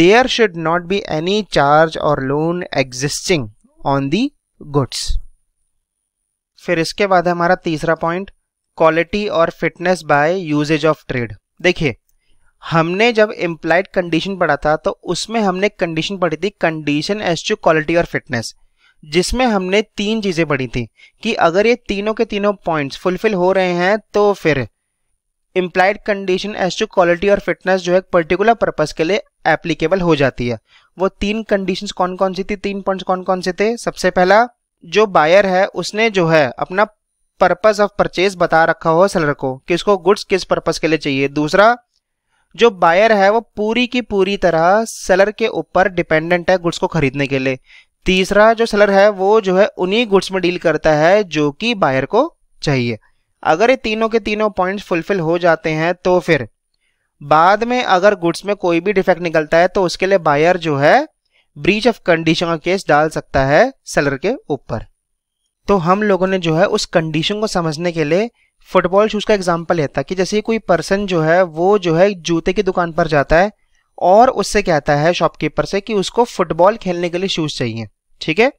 there should not be any charge or loan existing on the goods फिर इसके बाद हमारा तीसरा पॉइंट क्वालिटी और fitness by usages of trade देखिए हमने जब इम्प्लाइड कंडीशन पढ़ा था तो उसमें हमने कंडीशन पढ़ी थी कंडीशन एज टू क्वालिटी और फिटनेस जिसमें हमने तीन चीज़ें पढ़ी थी कि अगर ये तीनों के तीनों पॉइंट्स फुलफिल हो रहे हैं तो फिर implied condition as to quality और फिटनेस जो है पर्टिकुलर पर्पज़ के लिए एप्लीकेबल हो जाती है वो तीन कंडीशंस कौन कौन सी थी तीन पॉइंट्स कौन कौन से थे सबसे पहला जो बायर है उसने जो है अपना पर्पज ऑफ परचेज बता रखा हो सेलर को कि उसको गुड्स किस पर्पज के लिए चाहिए दूसरा जो बायर है वो पूरी की पूरी तरह सेलर के ऊपर डिपेंडेंट है गुड्स को खरीदने के लिए तीसरा जो सेलर है वो जो है उन्हीं गुड्स में डील करता है जो कि बायर को चाहिए अगर ये तीनों के तीनों पॉइंट्स फुलफिल हो जाते हैं तो फिर बाद में अगर गुड्स में कोई भी डिफेक्ट निकलता है तो उसके लिए बायर जो है ब्रीच ऑफ कंडीशन का केस डाल सकता है सेलर के ऊपर तो हम लोगों ने जो है उस कंडीशन को समझने के लिए फुटबॉल शूज़ का एग्जाम्पल लेता कि जैसे कोई पर्सन जो है वो जो है जूते की दुकान पर जाता है और उससे कहता है शॉपकीपर से कि उसको फुटबॉल खेलने के लिए शूज़ चाहिए ठीक है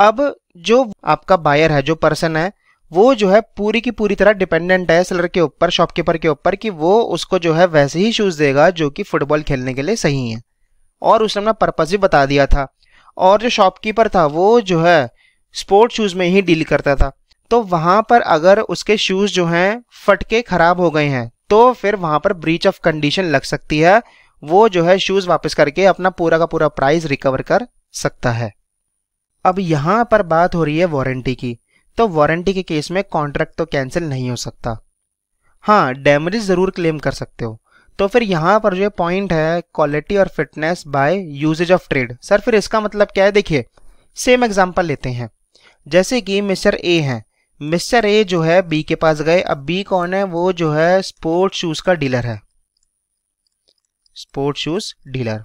अब जो आपका बायर है जो पर्सन है वो जो है पूरी की पूरी तरह डिपेंडेंट है सेलर के ऊपर शॉपकीपर के ऊपर कि वो उसको जो है वैसे ही शूज़ देगा जो कि फ़ुटबॉल खेलने के लिए सही है और उसने अपना पर्पज़ भी बता दिया था और जो शॉपकीपर था वो जो है स्पोर्ट शूज़ में ही डील करता था तो वहाँ पर अगर उसके शूज़ जो हैं फटके ख़राब हो गए हैं तो फिर वहाँ पर ब्रीच ऑफ कंडीशन लग सकती है वो जो है शूज़ वापस करके अपना पूरा का पूरा प्राइस रिकवर कर सकता है अब यहाँ पर बात हो रही है वारंटी की तो वारंटी के केस में कॉन्ट्रैक्ट तो कैंसिल नहीं हो सकता हाँ डैमेज ज़रूर क्लेम कर सकते हो तो फिर यहाँ पर जो पॉइंट है क्वालिटी और fitness by usages of trade सर फिर इसका मतलब क्या है देखिए सेम एग्जाम्पल लेते हैं जैसे कि मिस्टर ए हैं मिस्टर ए जो है बी के पास गए अब बी कौन है वो जो है स्पोर्ट शूज का डीलर है स्पोर्ट शूज डीलर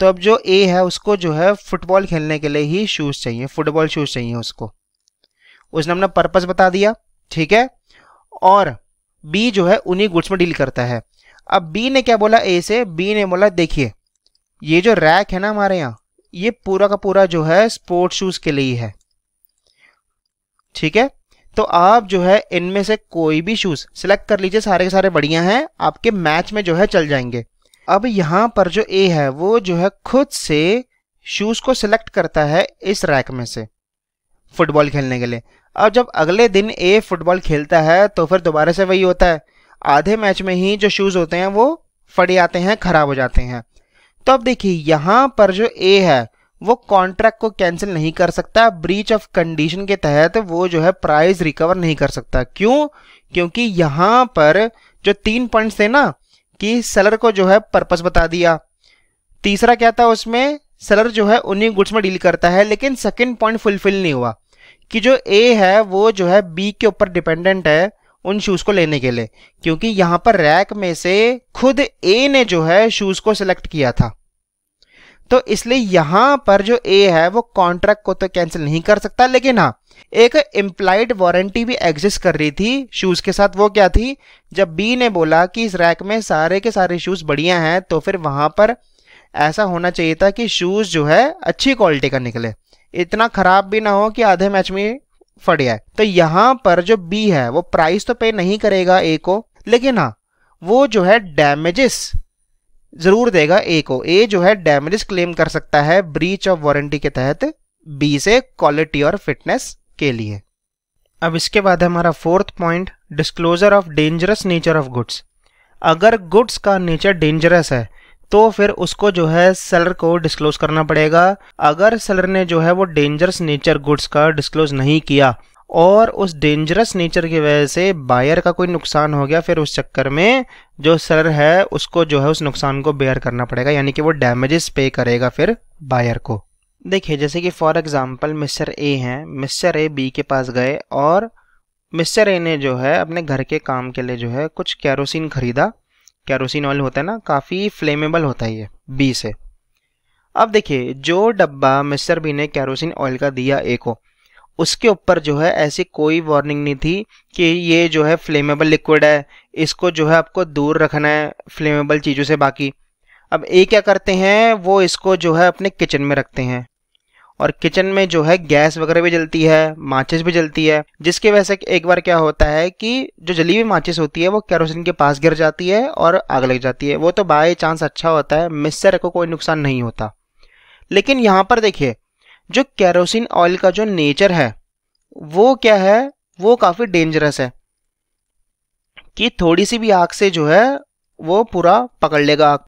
तो अब जो ए है उसको जो है फुटबॉल खेलने के लिए ही शूज़ चाहिए फुटबॉल शूज़ चाहिए उसको उसने अपना पर्पज़ बता दिया ठीक है और बी जो है उन्हीं गुड्स में डील करता है अब बी ने क्या बोला ए से बी ने बोला देखिए ये जो रैक है ना हमारे यहाँ ये पूरा का पूरा जो है स्पोर्ट शूज के लिए है ठीक है तो आप जो है इनमें से कोई भी शूज सिलेक्ट कर लीजिए सारे के सारे बढ़िया हैं आपके मैच में जो है चल जाएंगे अब यहां पर जो ए है वो जो है खुद से शूज को सिलेक्ट करता है इस रैक में से फुटबॉल खेलने के लिए अब जब अगले दिन ए फुटबॉल खेलता है तो फिर दोबारा से वही होता है आधे मैच में ही जो शूज़ होते हैं वो फट जाते हैं खराब हो जाते हैं तो अब देखिए यहाँ पर जो ए है वो कॉन्ट्रैक्ट को कैंसिल नहीं कर सकता ब्रीच ऑफ कंडीशन के तहत वो जो है प्राइस रिकवर नहीं कर सकता क्यों क्योंकि यहाँ पर जो तीन पॉइंट्स थे ना कि सेलर को जो है पर्पस बता दिया तीसरा क्या था उसमें सेलर जो है उन्हीं गुड्स में डील करता है लेकिन सेकेंड पॉइंट फुलफिल नहीं हुआ कि जो ए है वो जो है बी के ऊपर डिपेंडेंट है उन शूज़ को लेने के लिए क्योंकि यहाँ पर रैक में से खुद ए ने जो है शूज़ को सिलेक्ट किया था तो इसलिए यहाँ पर जो ए है वो कॉन्ट्रैक्ट को तो कैंसिल नहीं कर सकता लेकिन हाँ एक इम्प्लाइड वारंटी भी एग्जिस्ट कर रही थी शूज़ के साथ वो क्या थी जब बी ने बोला कि इस रैक में सारे के सारे शूज़ बढ़िया हैं तो फिर वहां पर ऐसा होना चाहिए था कि शूज़ जो है अच्छी क्वालिटी का निकले इतना ख़राब भी ना हो कि आधे मैच में फट गया तो यहां पर जो बी है वो प्राइस तो पे नहीं करेगा ए को लेकिन हाँ वो जो है डैमेजेस जरूर देगा ए को ए जो है डैमेजेस क्लेम कर सकता है ब्रीच ऑफ वारंटी के तहत बी से क्वालिटी और फिटनेस के लिए अब इसके बाद हमारा fourth point disclosure of dangerous nature of goods अगर गुड्स का नेचर डेंजरस है तो फिर उसको जो है सेलर को डिस्क्लोज करना पड़ेगा अगर सेलर ने जो है वो डेंजरस नेचर गुड्स का डिस्क्लोज नहीं किया और उस डेंजरस नेचर की वजह से बायर का कोई नुकसान हो गया फिर उस चक्कर में जो सेलर है उसको जो है उस नुकसान को बेयर करना पड़ेगा यानी कि वो डैमेजेस पे करेगा फिर बायर को देखिए जैसे कि फॉर एग्जांपल मिस्टर ए हैं मिस्टर ए बी के पास गए और मिस्टर ए ने जो है अपने घर के काम के लिए जो है कुछ कैरोसिन खरीदा कैरोसिन ऑयल होता है ना काफ़ी फ्लेमेबल होता है ये बी से अब देखिए जो डब्बा मिस्टर बी ने कैरोसिन ऑयल का दिया ए को उसके ऊपर जो है ऐसी कोई वार्निंग नहीं थी कि ये जो है फ्लेमेबल लिक्विड है इसको जो है आपको दूर रखना है फ्लेमेबल चीज़ों से बाकी अब ए क्या करते हैं वो इसको जो है अपने किचन में रखते हैं और किचन में जो है गैस वगैरह भी जलती है माचिस भी जलती है जिसकी वजह से एक बार क्या होता है कि जो जली हुई माचिस होती है वो कैरोसिन के पास गिर जाती है और आग लग जाती है वो तो बाय चांस अच्छा होता है मिक्सर को कोई नुकसान नहीं होता लेकिन यहाँ पर देखिए जो कैरोसिन ऑयल का जो नेचर है वो क्या है वो काफ़ी डेंजरस है कि थोड़ी सी भी आग से जो है वो पूरा पकड़ लेगा आग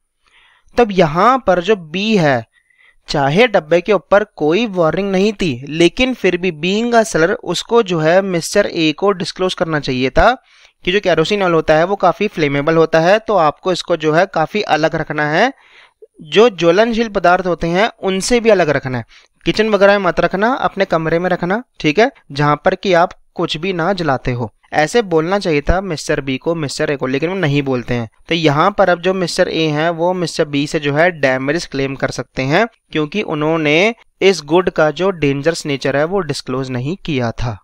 तब यहाँ पर जो बी है चाहे डब्बे के ऊपर कोई वार्निंग नहीं थी लेकिन फिर भी बीइंग अ सेलर उसको जो है मिस्टर ए को डिस्क्लोज करना चाहिए था कि जो कैरोसिन ऑयल होता है वो काफ़ी फ्लेमेबल होता है तो आपको इसको जो है काफ़ी अलग रखना है जो ज्वलनशील पदार्थ होते हैं उनसे भी अलग रखना है किचन वगैरह में मत रखना अपने कमरे में रखना ठीक है जहाँ पर कि आप कुछ भी ना जलाते हो ऐसे बोलना चाहिए था मिस्टर बी को मिस्टर ए को लेकिन वो नहीं बोलते हैं तो यहाँ पर अब जो मिस्टर ए हैं वो मिस्टर बी से जो है डैमेज क्लेम कर सकते हैं क्योंकि उन्होंने इस गुड का जो डेंजरस नेचर है वो डिस्क्लोज नहीं किया था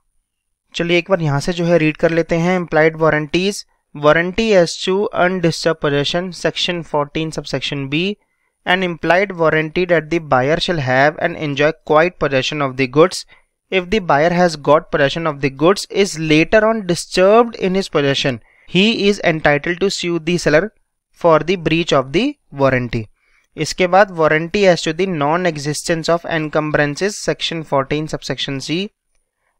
चलिए एक बार यहाँ से जो है रीड कर लेते हैं implied warranties warranty as to undisturbed possession section fourteen sub section B and implied warranty that the buyer shall have and enjoy quiet possession of the goods if the buyer has got possession of the goods is later on disturbed in his possession, he is entitled to sue the seller for the breach of the warranty. इसके बाद as to the non-existence of encumbrances, section 14 subsection c,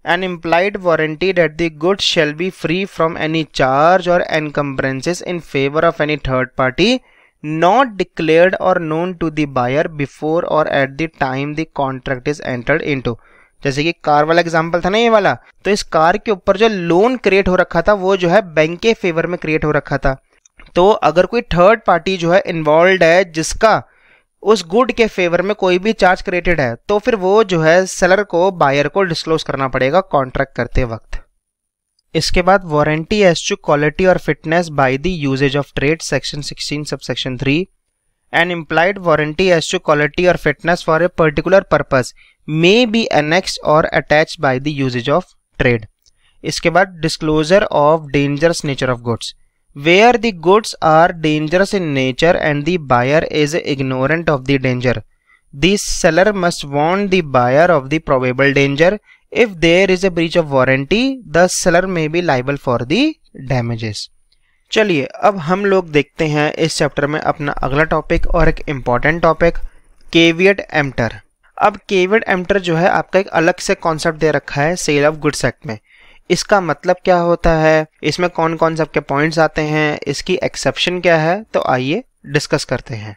an implied warranty that the goods shall be free from any charge or encumbrances in favor of any third party not declared or known to the buyer before or at the time the contract is entered into जैसे कि कार वाला एग्जाम्पल था ना ये वाला तो इस कार के ऊपर जो लोन क्रिएट हो रखा था वो जो है बैंक के फेवर में क्रिएट हो रखा था तो अगर कोई थर्ड पार्टी जो है इन्वॉल्व है जिसका उस गुड के फेवर में कोई भी चार्ज क्रिएटेड है तो फिर वो जो है सेलर को बायर को डिस्क्लोज करना पड़ेगा कॉन्ट्रैक्ट करते वक्त इसके बाद वारंटी एस टू क्वालिटी और fitness by the usages of trade section 16 sub section 3 an implied warranty as to quality or fitness for a particular purpose may be annexed or attached by the usage of trade. इसके बाद disclosure of dangerous nature of goods. Where the goods are dangerous in nature and the buyer is ignorant of the danger. The seller must warn the buyer of the probable danger. If there is a breach of warranty, the seller may be liable for the damages. चलिए अब हम लोग देखते हैं इस चैप्टर में अपना अगला टॉपिक और एक इम्पॉर्टेंट टॉपिक केवियट एम्टर अब केवियट एम्टर जो है आपका एक अलग से कॉन्सेप्ट दे रखा है सेल ऑफ गुड्स एक्ट में इसका मतलब क्या होता है इसमें कौन कौन से आपके पॉइंट्स आते हैं इसकी एक्सेप्शन क्या है तो आइए डिस्कस करते हैं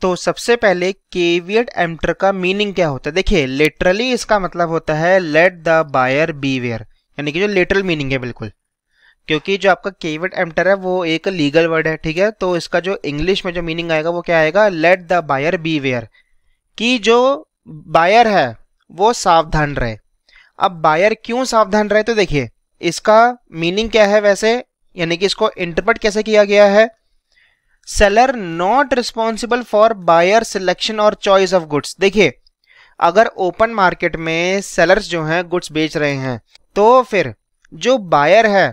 तो सबसे पहले केवियट एम्टर का मीनिंग क्या होता है देखिए लिटरली इसका मतलब होता है लेट द बायर बीवेयर यानी कि जो लिटरल मीनिंग है बिल्कुल क्योंकि जो आपका कीवर्ड एम्टर है वो एक लीगल वर्ड है ठीक है तो इसका जो इंग्लिश में जो मीनिंग आएगा वो क्या आएगा let the buyer beware कि जो बायर है वो सावधान रहे अब बायर क्यों सावधान रहे तो देखिए इसका मीनिंग क्या है वैसे यानी कि इसको इंटरप्रेट कैसे किया गया है seller not responsible for buyer selection or choice of goods देखिए अगर ओपन मार्केट में सेलर्स जो हैं गुड्स बेच रहे हैं तो फिर जो बायर है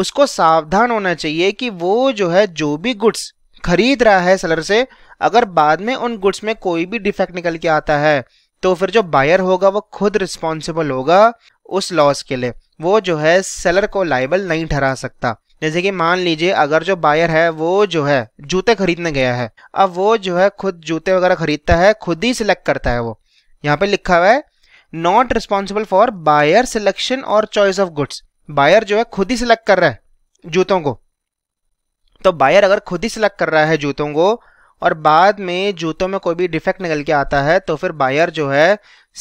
उसको सावधान होना चाहिए कि वो जो है जो भी गुड्स खरीद रहा है सेलर से अगर बाद में उन गुड्स में कोई भी डिफेक्ट निकल के आता है तो फिर जो बायर होगा वो खुद रिस्पॉन्सिबल होगा उस लॉस के लिए वो जो है सेलर को लाइबल नहीं ठहरा सकता जैसे कि मान लीजिए अगर जो बायर है वो जो है जूते खरीदने गया है अब वो जो है खुद जूते वगैरह खरीदता है खुद ही सिलेक्ट करता है वो यहाँ पे लिखा हुआ है not responsible for buyer selection or choice of goods buyer जो है खुद ही सिलेक्ट कर रहा है जूतों को तो बायर अगर खुद ही सिलेक्ट कर रहा है जूतों को और बाद में जूतों में कोई भी डिफेक्ट निकल के आता है तो फिर बायर जो है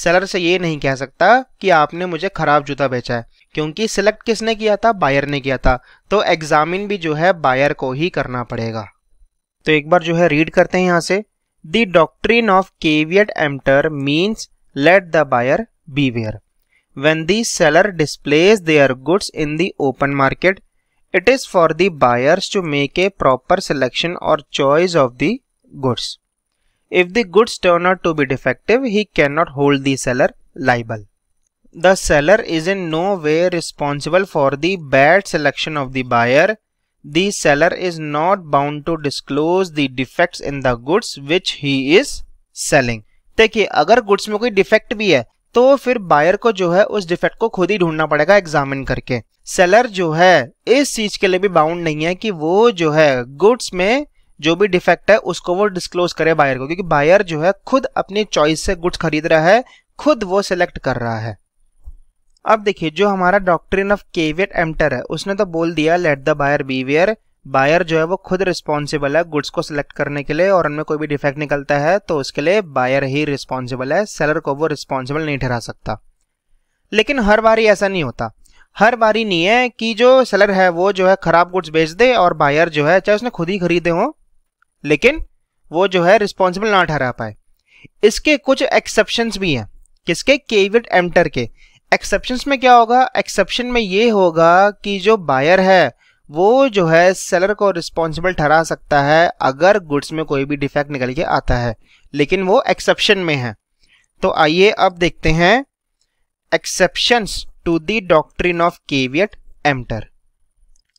सेलर से ये नहीं कह सकता कि आपने मुझे ख़राब जूता बेचा है क्योंकि सिलेक्ट किसने किया था बायर ने किया था तो एग्जामिन भी जो है बायर को ही करना पड़ेगा तो एक बार जो है रीड करते हैं यहां से the of caveat emptor means let the buyer beware when the seller displays their goods in the open market, it is for the buyers to make a proper selection or choice of the goods. If the goods turn out to be defective, he cannot hold the seller liable. The seller is in no way responsible for the bad selection of the buyer. The seller is not bound to disclose the defects in the goods which he is selling. देखिए अगर गुड्स में कोई डिफेक्ट भी है तो फिर बायर को जो है उस डिफेक्ट को खुद ही ढूंढना पड़ेगा एग्जामिन करके सेलर जो है इस चीज के लिए भी बाउंड नहीं है कि वो जो है गुड्स में जो भी डिफेक्ट है उसको वो डिस्क्लोज करे बायर को क्योंकि बायर जो है खुद अपनी चॉइस से गुड्स खरीद रहा है खुद वो सिलेक्ट कर रहा है अब देखिए जो हमारा डॉक्ट्रिन ऑफ केवियट एम्टर है उसने तो बोल दिया let the buyer beware buyer जो है वो खुद रिस्पॉन्सिबल है गुड्स को सिलेक्ट करने के लिए और उनमें कोई भी डिफेक्ट निकलता है तो उसके लिए बायर ही रिस्पॉन्सिबल है सेलर को वो रिस्पॉन्सिबल नहीं ठहरा सकता लेकिन हर बार ऐसा नहीं होता हर बारी नहीं है कि जो सेलर है वो जो है खराब गुड्स बेच दे और बायर जो है चाहे उसने खुद ही खरीदे हों लेकिन वो जो है रिस्पॉन्सिबल ना ठहरा पाए इसके कुछ एक्सेप्शन भी हैं किसके केविट एम्टर के एक्सेप्शन में क्या होगा एक्सेप्शन में ये होगा कि जो बायर है वो जो है सेलर को रिस्पॉन्सिबल ठहरा सकता है अगर गुड्स में कोई भी डिफेक्ट निकल के आता है लेकिन वो एक्सेप्शन में है तो आइए अब देखते हैं exceptions to the doctrine of caveat emptor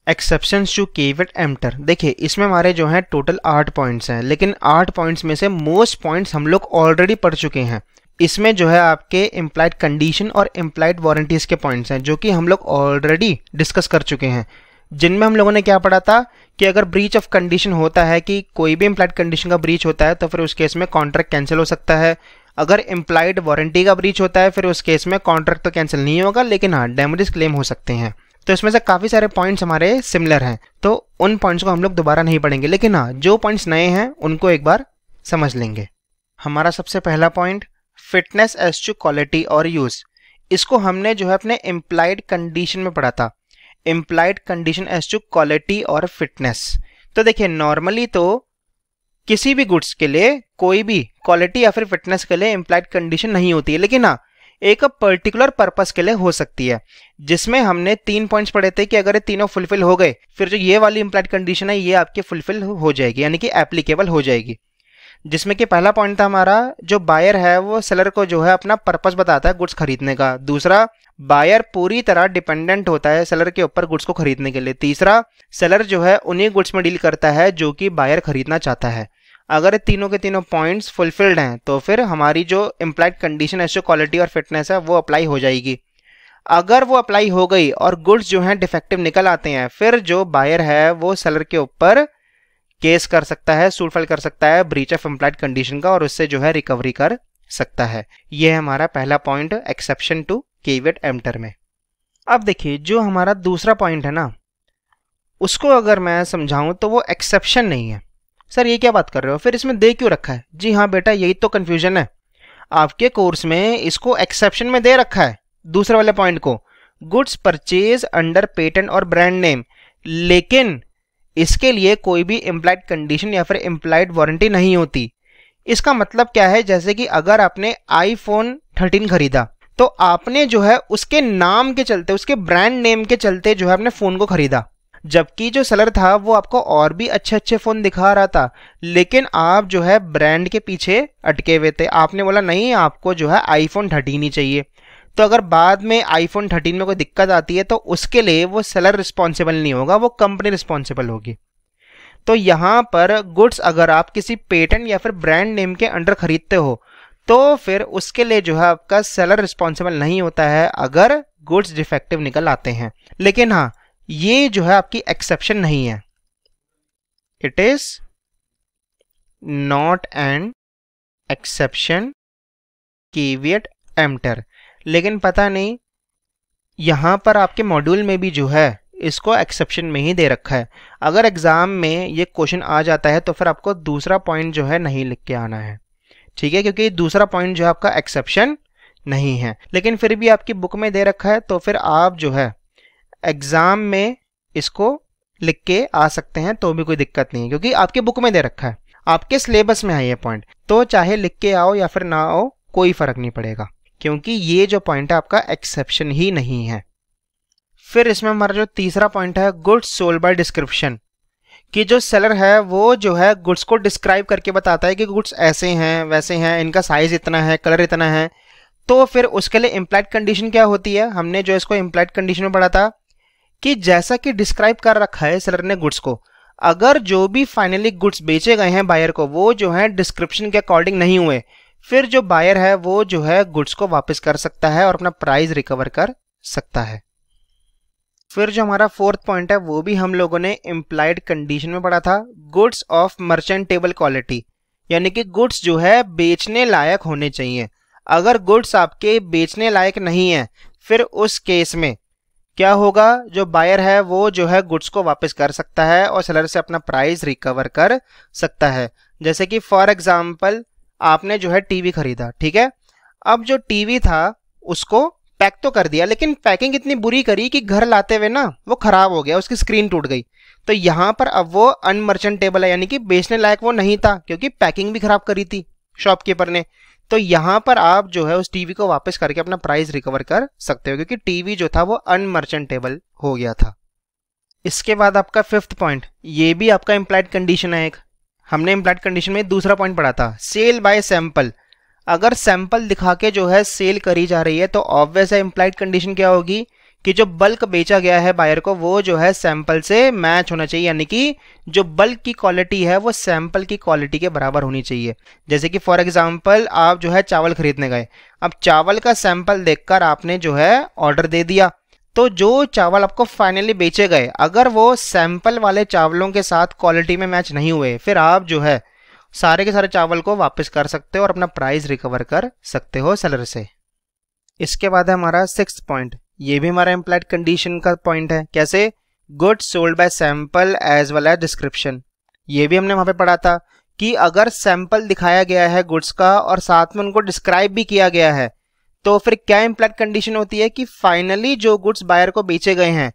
exceptions to caveat emptor देखिए इसमें हमारे जो है टोटल आठ पॉइंट्स हैं लेकिन आठ पॉइंट्स में से मोस्ट पॉइंट्स हम लोग ऑलरेडी पढ़ चुके हैं इसमें जो है आपके इम्प्लाइड कंडीशन और इम्प्लाइड वारंटीज के पॉइंट्स हैं जो कि हम लोग ऑलरेडी डिस्कस कर चुके हैं जिनमें हम लोगों ने क्या पढ़ा था कि अगर ब्रीच ऑफ कंडीशन होता है कि कोई भी इम्प्लाइड कंडीशन का ब्रीच होता है तो फिर उस केस में कॉन्ट्रैक्ट कैंसिल हो सकता है अगर इम्प्लाइड वारंटी का ब्रीच होता है फिर उस केस में कॉन्ट्रैक्ट तो कैंसिल नहीं होगा लेकिन हाँ डैमेजेस क्लेम हो सकते हैं तो इसमें से काफ़ी सारे पॉइंट्स हमारे सिमिलर हैं तो उन पॉइंट्स को हम लोग दोबारा नहीं पढ़ेंगे लेकिन हाँ जो पॉइंट्स नए हैं उनको एक बार समझ लेंगे हमारा सबसे पहला point fitness as to quality और यूज़ इसको हमने जो है अपने इम्प्लाइड कंडीशन में पढ़ा था implied condition as to quality और फिटनेस तो देखिए नॉर्मली तो किसी भी गुड्स के लिए कोई भी क्वालिटी या फिर फिटनेस के लिए इम्प्लाइड कंडीशन नहीं होती है लेकिन हाँ एक पर्टिकुलर पर्पस के लिए हो सकती है जिसमें हमने तीन पॉइंट्स पढ़े थे कि अगर ये तीनों फुलफिल हो गए फिर जो ये वाली इम्प्लाइड कंडीशन है ये आपकी फुलफिल हो जाएगी यानी कि एप्लीकेबल हो जाएगी जिसमें कि पहला पॉइंट था हमारा जो बायर है वो सेलर को जो है अपना पर्पस बताता है गुड्स खरीदने का दूसरा बायर पूरी तरह डिपेंडेंट होता है सेलर के ऊपर गुड्स को खरीदने के लिए तीसरा सेलर जो है उन्हीं गुड्स में डील करता है जो कि बायर खरीदना चाहता है अगर तीनों के तीनों पॉइंट्स फुलफिल्ड हैं तो फिर हमारी जो इम्प्लाइड कंडीशन है जो क्वालिटी और फिटनेस है वो अप्लाई हो जाएगी अगर वो अप्लाई हो गई और गुड्स जो हैं डिफेक्टिव निकल आते हैं फिर जो बायर है वो सेलर के ऊपर केस कर सकता है सूट फाइल कर सकता है ब्रीच ऑफ एम्प्लाइड कंडीशन का और उससे जो है रिकवरी कर सकता है यह है हमारा पहला point exception to caveat emptor में अब देखिए जो हमारा दूसरा पॉइंट है ना उसको अगर मैं समझाऊं तो वो एक्सेप्शन नहीं है सर ये क्या बात कर रहे हो फिर इसमें दे क्यों रखा है जी हाँ बेटा यही तो कन्फ्यूजन है आपके कोर्स में इसको एक्सेप्शन में दे रखा है दूसरे वाले पॉइंट को गुड्स परचेज अंडर पेटेंट और ब्रांड नेम लेकिन इसके लिए कोई भी इम्प्लाइड कंडीशन या फिर इम्प्लाइड वारंटी नहीं होती इसका मतलब क्या है जैसे कि अगर आपने आईफोन 13 खरीदा तो आपने जो है उसके नाम के चलते उसके ब्रांड नेम के चलते जो है आपने फ़ोन को खरीदा जबकि जो सेलर था वो आपको और भी अच्छे अच्छे फ़ोन दिखा रहा था लेकिन आप जो है ब्रांड के पीछे अटके हुए थे आपने बोला नहीं आपको जो है आईफोन 13 ही चाहिए तो अगर बाद में आईफोन थर्टीन में कोई दिक्कत आती है तो उसके लिए वो सेलर रिस्पॉन्सिबल नहीं होगा वो कंपनी रिस्पॉन्सिबल होगी तो यहाँ पर गुड्स अगर आप किसी पेटेंट या फिर ब्रांड नेम के अंडर खरीदते हो तो फिर उसके लिए जो है आपका सेलर रिस्पॉन्सिबल नहीं होता है अगर गुड्स डिफेक्टिव निकल आते हैं लेकिन हाँ ये जो है आपकी एक्सेप्शन नहीं है it is not an exception caveat emptor लेकिन पता नहीं यहाँ पर आपके मॉड्यूल में भी जो है इसको एक्सेप्शन में ही दे रखा है अगर एग्ज़ाम में ये क्वेश्चन आ जाता है तो फिर आपको दूसरा पॉइंट जो है नहीं लिख के आना है ठीक है क्योंकि दूसरा पॉइंट जो है आपका एक्सेप्शन नहीं है लेकिन फिर भी आपकी बुक में दे रखा है तो फिर आप जो है एग्ज़ाम में इसको लिख के आ सकते हैं तो भी कोई दिक्कत नहीं है क्योंकि आपके बुक में दे रखा है आपके सिलेबस में है ये पॉइंट तो चाहे लिख के आओ या फिर ना आओ कोई फ़र्क नहीं पड़ेगा क्योंकि ये जो पॉइंट है आपका एक्सेप्शन ही नहीं है फिर इसमें हमारा जो तीसरा पॉइंट है गुड्स सोल्ड बाय डिस्क्रिप्शन कि जो सेलर है वो जो है गुड्स को डिस्क्राइब करके बताता है कि गुड्स ऐसे हैं वैसे हैं इनका साइज़ इतना है कलर इतना है तो फिर उसके लिए इम्प्लाइड कंडीशन क्या होती है हमने जो इसको इम्प्लाइड कंडीशन में पढ़ा था कि जैसा कि डिस्क्राइब कर रखा है सेलर ने गुड्स को अगर जो भी फाइनली गुड्स बेचे गए हैं बायर को वो जो है डिस्क्रिप्शन के अकॉर्डिंग नहीं हुए फिर जो बायर है वो जो है गुड्स को वापस कर सकता है और अपना प्राइस रिकवर कर सकता है फिर जो हमारा फोर्थ पॉइंट है वो भी हम लोगों ने इम्प्लाइड कंडीशन में पढ़ा था गुड्स ऑफ मर्चेंटेबल क्वालिटी यानी कि गुड्स जो है बेचने लायक होने चाहिए अगर गुड्स आपके बेचने लायक नहीं है फिर उस केस में क्या होगा जो बायर है वो जो है गुड्स को वापस कर सकता है और सेलर से अपना प्राइस रिकवर कर सकता है जैसे कि फॉर एग्जाम्पल आपने जो है टीवी खरीदा ठीक है अब जो टीवी था उसको पैक तो कर दिया लेकिन पैकिंग इतनी बुरी करी कि घर लाते हुए ना वो ख़राब हो गया उसकी स्क्रीन टूट गई तो यहाँ पर अब वो अनमर्चेंटेबल है यानी कि बेचने लायक वो नहीं था क्योंकि पैकिंग भी ख़राब करी थी शॉपकीपर ने तो यहाँ पर आप जो है उस टीवी को वापस करके अपना प्राइस रिकवर कर सकते हो क्योंकि टीवी जो था वो अनमर्चेंटेबल हो गया था इसके बाद आपका फिफ्थ पॉइंट ये भी आपका इम्प्लाइड कंडीशन है एक हमने इम्प्लाइड कंडीशन में दूसरा पॉइंट पढ़ा था सेल बाय सैंपल अगर सैंपल दिखा के जो है सेल करी जा रही है तो ऑब्वियस है इम्प्लाइड कंडीशन क्या होगी कि जो बल्क बेचा गया है बायर को वो जो है सैंपल से मैच होना चाहिए यानी कि जो बल्क की क्वालिटी है वो सैंपल की क्वालिटी के बराबर होनी चाहिए जैसे कि फॉर एग्जांपल आप जो है चावल खरीदने गए अब चावल का सैंपल देखकर आपने जो है ऑर्डर दे दिया तो जो चावल आपको फाइनली बेचे गए अगर वो सैंपल वाले चावलों के साथ क्वालिटी में मैच नहीं हुए फिर आप जो है सारे के सारे चावल को वापस कर सकते हो और अपना प्राइस रिकवर कर सकते हो सेलर से इसके बाद है हमारा सिक्स पॉइंट ये भी हमारा एम्प्लाइड कंडीशन का पॉइंट है कैसे good sold by sample as well as description ये भी हमने वहाँ पे पढ़ा था कि अगर सैंपल दिखाया गया है गुड्स का और साथ में उनको डिस्क्राइब भी किया गया है तो फिर क्या इम्प्लाइड कंडीशन होती है कि फाइनली जो गुड्स बायर को बेचे गए हैं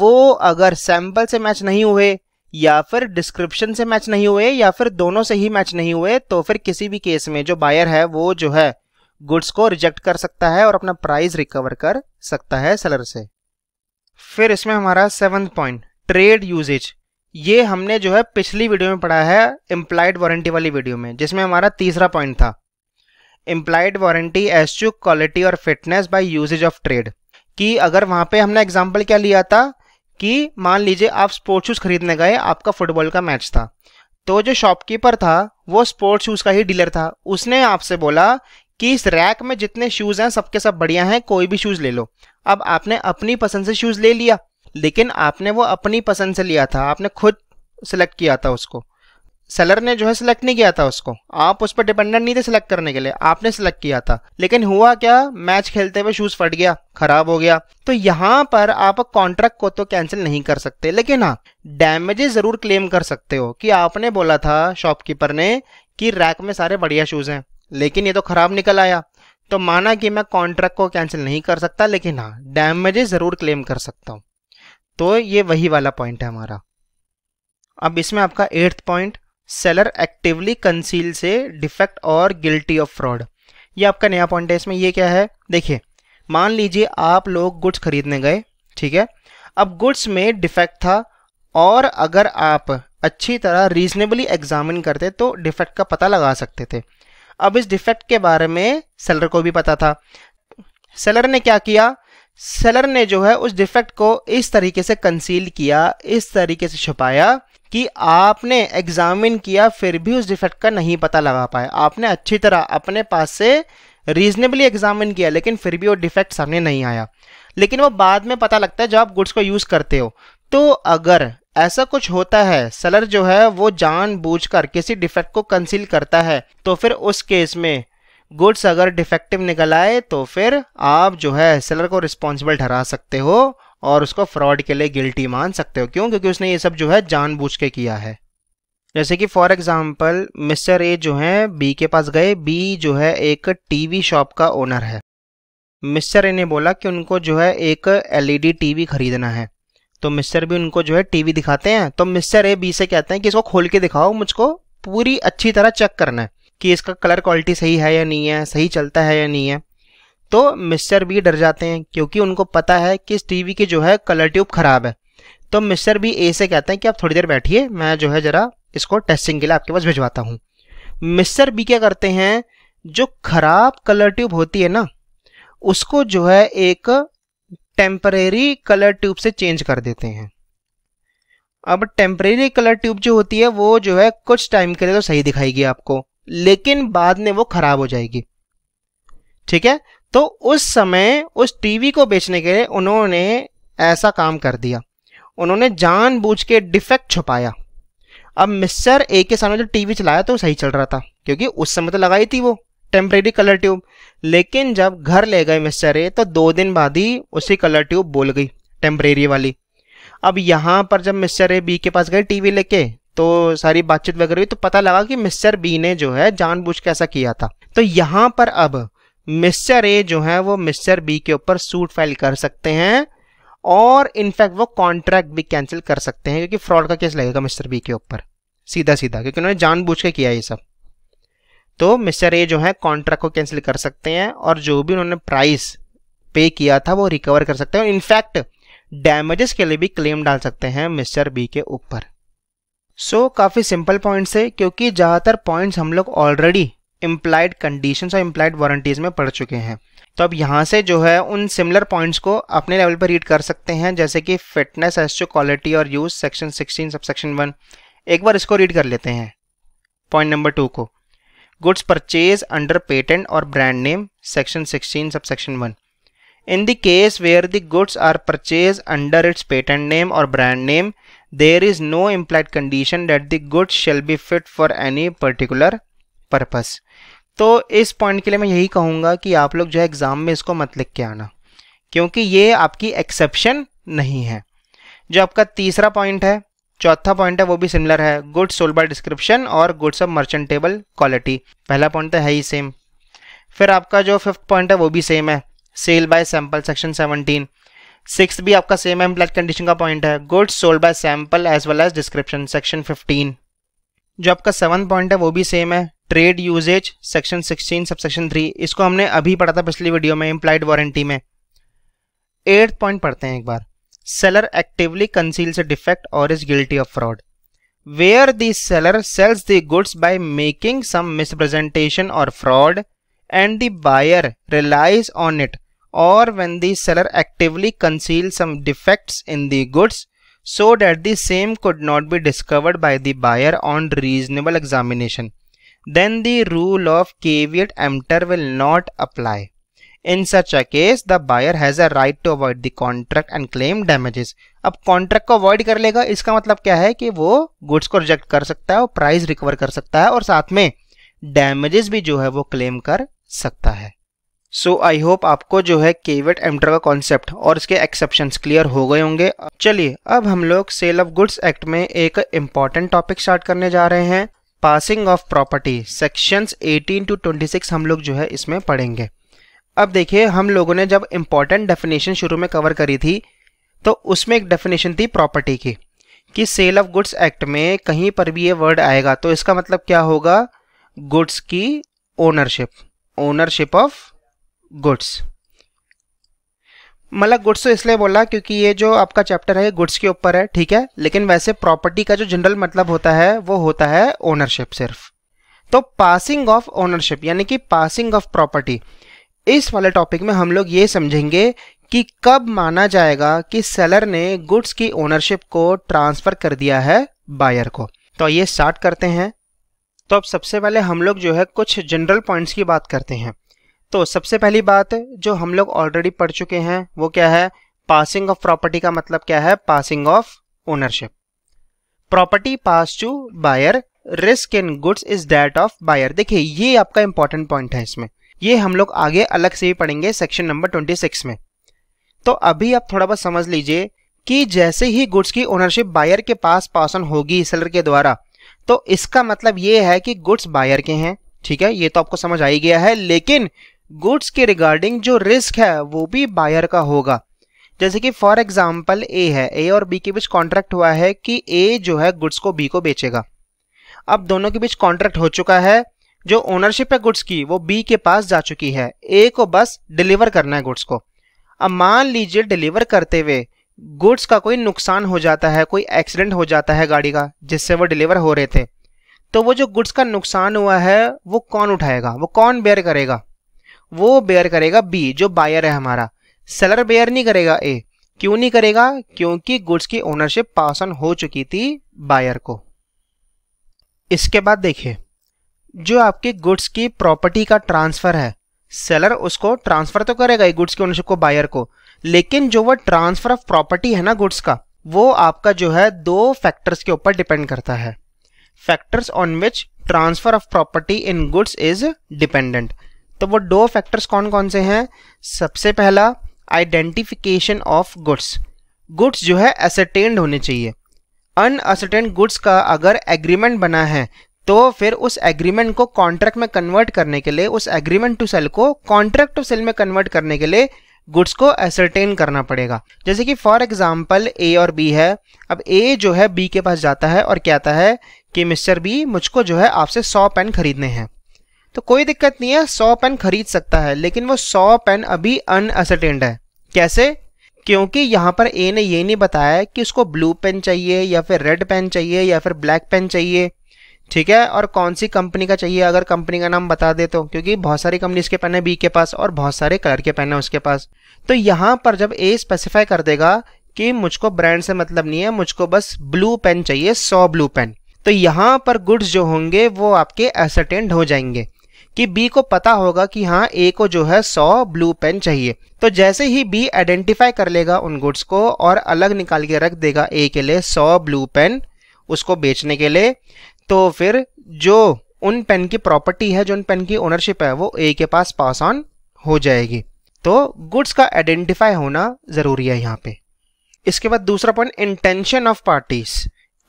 वो अगर सैंपल से मैच नहीं हुए या फिर डिस्क्रिप्शन से मैच नहीं हुए या फिर दोनों से ही मैच नहीं हुए तो फिर किसी भी केस में जो बायर है वो जो है गुड्स को रिजेक्ट कर सकता है और अपना प्राइस रिकवर कर सकता है सेलर से फिर इसमें हमारा सेवन्थ पॉइंट ट्रेड यूजेज ये हमने जो है पिछली वीडियो में पढ़ा है इम्प्लाइड वारंटी वाली वीडियो में जिसमें हमारा तीसरा पॉइंट था implied warranty as to quality और fitness by usages of trade कि अगर वहाँ पे हमने एग्जाम्पल क्या लिया था कि मान लीजिए आप स्पोर्ट्स शूज़ खरीदने गए आपका फुटबॉल का मैच था तो जो शॉपकीपर था वो स्पोर्ट्स शूज़ का ही डीलर था उसने आपसे बोला कि इस रैक में जितने शूज़ हैं सबके सब बढ़िया हैं कोई भी शूज़ ले लो अब आपने अपनी पसंद से शूज़ ले लिया लेकिन आपने वो अपनी पसंद से लिया था आपने खुद सेलेक्ट किया था उसको सेलर ने जो है सिलेक्ट नहीं किया था उसको आप उस पर डिपेंडेंट नहीं थे सिलेक्ट करने के लिए आपने सिलेक्ट किया था लेकिन हुआ क्या मैच खेलते हुए शूज फट गया खराब हो गया तो यहाँ पर आप कॉन्ट्रैक्ट को तो कैंसिल नहीं कर सकते लेकिन हाँ डैमेजेस जरूर क्लेम कर सकते हो कि आपने बोला था शॉपकीपर ने कि रैक में सारे बढ़िया शूज हैं लेकिन ये तो खराब निकल आया तो माना कि मैं कॉन्ट्रैक्ट को कैंसिल नहीं कर सकता लेकिन हाँ डैमेजेस जरूर क्लेम कर सकता हूँ तो ये वही वाला पॉइंट है हमारा अब इसमें आपका eighth point seller actively conceal से डिफेक्ट और गिल्टी ऑफ फ्रॉड ये आपका नया पॉइंट है इसमें ये क्या है देखिए मान लीजिए आप लोग गुड्स खरीदने गए ठीक है अब गुड्स में डिफेक्ट था और अगर आप अच्छी तरह रीजनेबली एग्जामिन करते तो डिफेक्ट का पता लगा सकते थे अब इस डिफेक्ट के बारे में सेलर को भी पता था सेलर ने क्या किया सेलर ने जो है उस डिफेक्ट को इस तरीके से कंसील किया इस तरीके से छुपाया कि आपने एग्जामिन किया फिर भी उस डिफेक्ट का नहीं पता लगा पाया आपने अच्छी तरह अपने पास से रीजनेबली एग्जामिन किया लेकिन फिर भी वो डिफेक्ट सामने नहीं आया लेकिन वो बाद में पता लगता है जब आप गुड्स को यूज़ करते हो तो अगर ऐसा कुछ होता है सेलर जो है वो जानबूझकर किसी डिफेक्ट को कंसील करता है तो फिर उस केस में गुड्स अगर डिफेक्टिव निकल आए तो फिर आप जो है सेलर को रिस्पॉन्सिबल ठहरा सकते हो और उसको फ्रॉड के लिए गिल्टी मान सकते हो क्यों क्योंकि उसने ये सब जो है जानबूझ के किया है जैसे कि फॉर एग्जाम्पल मिस्टर ए जो है बी के पास गए बी जो है एक टीवी शॉप का ओनर है मिस्टर ए ने बोला कि उनको जो है एक एलईडी टीवी e खरीदना है तो मिस्टर भी उनको जो है टीवी दिखाते हैं तो मिस्टर ए बी से कहते हैं कि इसको खोल के दिखाओ मुझको पूरी अच्छी तरह चेक करना है कि इसका कलर क्वालिटी सही है या नहीं है सही चलता है या नहीं है तो मिस्टर बी डर जाते हैं क्योंकि उनको पता है कि इस टीवी की जो है कलर ट्यूब खराब है तो मिस्टर बी ए से कहते हैं कि आप थोड़ी देर बैठिए मैं जो है ज़रा इसको टेस्टिंग के लिए आपके पास भिजवाता हूँ मिस्टर बी क्या करते हैं जो खराब कलर ट्यूब होती है ना उसको जो है एक टेम्परेरी कलर ट्यूब से चेंज कर देते हैं अब टेम्परेरी कलर ट्यूब जो होती है वो जो है कुछ टाइम के लिए तो सही दिखाएगी आपको लेकिन बाद में वो खराब हो जाएगी ठीक है तो उस समय उस टीवी को बेचने के लिए उन्होंने ऐसा काम कर दिया उन्होंने जानबूझ के डिफेक्ट छुपाया अब मिस्टर ए के सामने जो टीवी चलाया तो सही चल रहा था क्योंकि उस समय तो लगाई थी वो टेम्परेरी कलर ट्यूब लेकिन जब घर ले गए मिस्टर ए तो दो दिन बाद ही उसी कलर ट्यूब बोल गई टेम्परेरी वाली अब यहाँ पर जब मिस्टर ए बी के पास गए टीवी लेके तो सारी बातचीत वगैरह हुई तो पता लगा कि मिस्टर बी ने जो है जानबूझ के ऐसा किया था तो यहाँ पर अब मिस्टर ए जो है वो मिस्टर बी के ऊपर सूट फाइल कर सकते हैं और इनफैक्ट वो कॉन्ट्रैक्ट भी कैंसिल कर सकते हैं क्योंकि फ्रॉड का केस लगेगा मिस्टर बी के ऊपर सीधा सीधा क्योंकि उन्होंने जानबूझ के किया ये सब तो मिस्टर ए जो है कॉन्ट्रैक्ट को कैंसिल कर सकते हैं और जो भी उन्होंने प्राइस पे किया था वो रिकवर कर सकते हैं इनफैक्ट डैमेजेस के लिए भी क्लेम डाल सकते हैं मिस्टर बी के ऊपर सो so, काफ़ी सिंपल पॉइंट्स है क्योंकि ज़्यादातर पॉइंट्स हम लोग ऑलरेडी इम्प्लाइड कंडीशन और इम्प्लाइड वारंटीज़ में पढ़ चुके हैं तो अब यहाँ से जो है उन सिमिलर पॉइंट्स को अपने लेवल पर रीड कर सकते हैं जैसे कि फिटनेस एस टू क्वालिटी और use section 16 sub section one एक बार इसको रीड कर लेते हैं पॉइंट नंबर टू को गुड्स परचेज अंडर पेटेंट और brand name section 16 sub section one in the case where the goods are purchase under its patent name or brand name there is no implied condition that the goods shall be fit for any particular purpose तो इस पॉइंट के लिए मैं यही कहूँगा कि आप लोग जो है एग्ज़ाम में इसको मत लिख के आना क्योंकि ये आपकी एक्सेप्शन नहीं है जो आपका तीसरा पॉइंट है चौथा पॉइंट है वो भी सिमिलर है गुड सोल्ड बाय डिस्क्रिप्शन और गुड्स ऑफ मर्चेंटेबल क्वालिटी पहला पॉइंट तो है ही सेम फिर आपका जो फिफ्थ पॉइंट है वो भी सेम है sale by sample section seventeen six भी आपका सेम ब्लैक कंडीशन का पॉइंट है goods sold by sample as well as description section fifteen जो आपका सेवन पॉइंट है वो भी सेम है trade usages section sixteen sub section 3 इसको हमने अभी पढ़ा था पिछली वीडियो में इम्प्लाइड वारंटी में एट पॉइंट पढ़ते हैं एक बार seller actively conceals a defect or is guilty of fraud where the seller sells the goods by making some misrepresentation or fraud and the buyer relies on it or when the seller actively conceal some defects in the goods so that the same could not be discovered by the buyer on reasonable examination. then the rule of caveat emptor will not apply. In such a case, the buyer has a right to avoid the contract and claim damages. अब कॉन्ट्रैक्ट को अवॉइड कर लेगा इसका मतलब क्या है कि वो गुड्स को रिजेक्ट कर सकता है और प्राइस रिकवर कर सकता है और साथ में डैमेजेस भी जो है वो क्लेम कर सकता है सो आई होप आपको जो है केवेट एमटर का कॉन्सेप्ट और इसके एक्सेप्शन क्लियर हो गए होंगे चलिए अब हम लोग सेल ऑफ गुड्स एक्ट में एक इम्पॉर्टेंट टॉपिक स्टार्ट करने जा रहे हैं passing of property sections 18 to 26 हम लोग जो है इसमें पढ़ेंगे अब देखिए हम लोगों ने जब इम्पॉर्टेंट डेफिनेशन शुरू में कवर करी थी तो उसमें एक डेफिनेशन थी प्रॉपर्टी की कि सेल ऑफ गुड्स एक्ट में कहीं पर भी ये वर्ड आएगा तो इसका मतलब क्या होगा गुड्स की ओनरशिप ओनरशिप ऑफ गुड्स मतलब गुड्स तो इसलिए बोला क्योंकि ये जो आपका चैप्टर है गुड्स के ऊपर है ठीक है लेकिन वैसे प्रॉपर्टी का जो जनरल मतलब होता है वो होता है ओनरशिप सिर्फ तो पासिंग ऑफ ओनरशिप यानी कि पासिंग ऑफ प्रॉपर्टी इस वाले टॉपिक में हम लोग ये समझेंगे कि कब माना जाएगा कि सेलर ने गुड्स की ओनरशिप को ट्रांसफर कर दिया है बायर को तो ये स्टार्ट करते हैं तो अब सबसे पहले हम लोग जो है कुछ जनरल पॉइंट्स की बात करते हैं तो सबसे पहली बात जो हम लोग ऑलरेडी पढ़ चुके हैं वो क्या है पासिंग ऑफ प्रॉपर्टी का मतलब क्या है passing of ownership property pass to buyer risk in goods is that of buyer देखिए ये आपका इंपॉर्टेंट पॉइंट है इसमें ये हम लोग आगे अलग से भी पढ़ेंगे सेक्शन नंबर 26 में तो अभी आप थोड़ा बहुत समझ लीजिए कि जैसे ही गुड्स की ओनरशिप बायर के पास पास ऑन होगी सेलर के द्वारा तो इसका मतलब ये है कि गुड्स बायर के हैं ठीक है ये तो आपको समझ आ ही गया है लेकिन गुड्स के रिगार्डिंग जो रिस्क है वो भी बायर का होगा जैसे कि फॉर एग्जाम्पल ए है ए और बी के बीच कॉन्ट्रैक्ट हुआ है कि ए जो है गुड्स को बी को बेचेगा अब दोनों के बीच कॉन्ट्रैक्ट हो चुका है जो ओनरशिप है गुड्स की वो बी के पास जा चुकी है ए को बस डिलीवर करना है गुड्स को अब मान लीजिए डिलीवर करते हुए गुड्स का कोई नुकसान हो जाता है कोई एक्सीडेंट हो जाता है गाड़ी का जिससे वो डिलीवर हो रहे थे तो वो जो गुड्स का नुकसान हुआ है वो कौन उठाएगा वो कौन बेयर करेगा वो बेयर करेगा बी जो बायर है हमारा सेलर बेयर नहीं करेगा ए क्यों नहीं करेगा क्योंकि गुड्स की ओनरशिप पास ऑन हो चुकी थी बायर को इसके बाद देखिए जो आपके गुड्स की प्रॉपर्टी का ट्रांसफर है सेलर उसको ट्रांसफर तो करेगा गुड्स की ओनरशिप को बायर को लेकिन जो वह ट्रांसफर ऑफ प्रॉपर्टी है ना गुड्स का वो आपका जो है दो फैक्टर्स के ऊपर डिपेंड करता है factors on which transfer of property in goods is dependent तो वो दो फैक्टर्स कौन कौन से हैं सबसे पहला आइडेंटिफिकेशन ऑफ गुड्स गुड्स जो है असरटेंड होने चाहिए अनअसरटेंड गुड्स का अगर एग्रीमेंट बना है तो फिर उस एग्रीमेंट को कॉन्ट्रैक्ट में कन्वर्ट करने के लिए उस एग्रीमेंट टू सेल को कॉन्ट्रैक्ट टू सेल में कन्वर्ट करने के लिए गुड्स को एसरटेन करना पड़ेगा जैसे कि फॉर एग्जाम्पल ए और बी है अब ए जो है बी के पास जाता है और कहता है कि मिस्टर बी मुझको जो है आपसे सौ पेन खरीदने हैं तो कोई दिक्कत नहीं है सौ पेन खरीद सकता है लेकिन वो सौ पेन अभी अनअसटेंड है कैसे क्योंकि यहाँ पर ए ने ये नहीं बताया कि उसको ब्लू पेन चाहिए या फिर रेड पेन चाहिए या फिर ब्लैक पेन चाहिए ठीक है और कौन सी कंपनी का चाहिए अगर कंपनी का नाम बता दे तो क्योंकि बहुत सारी कंपनी के पेन है बी के पास और बहुत सारे कलर के पेन है उसके पास तो यहाँ पर जब ए स्पेसिफाई कर देगा कि मुझको ब्रांड से मतलब नहीं है मुझको बस ब्लू पेन चाहिए सौ ब्लू पेन तो यहाँ पर गुड्स जो होंगे वो आपके एसरटेंड हो जाएंगे कि बी को पता होगा कि हाँ ए को जो है सौ ब्लू पेन चाहिए तो जैसे ही बी आइडेंटिफाई कर लेगा उन गुड्स को और अलग निकाल के रख देगा ए के लिए सौ ब्लू पेन उसको बेचने के लिए तो फिर जो उन पेन की प्रॉपर्टी है जो उन पेन की ओनरशिप है वो ए के पास पास ऑन हो जाएगी तो गुड्स का आइडेंटिफाई होना ज़रूरी है यहाँ पे इसके बाद दूसरा पॉइंट इंटेंशन ऑफ पार्टीज़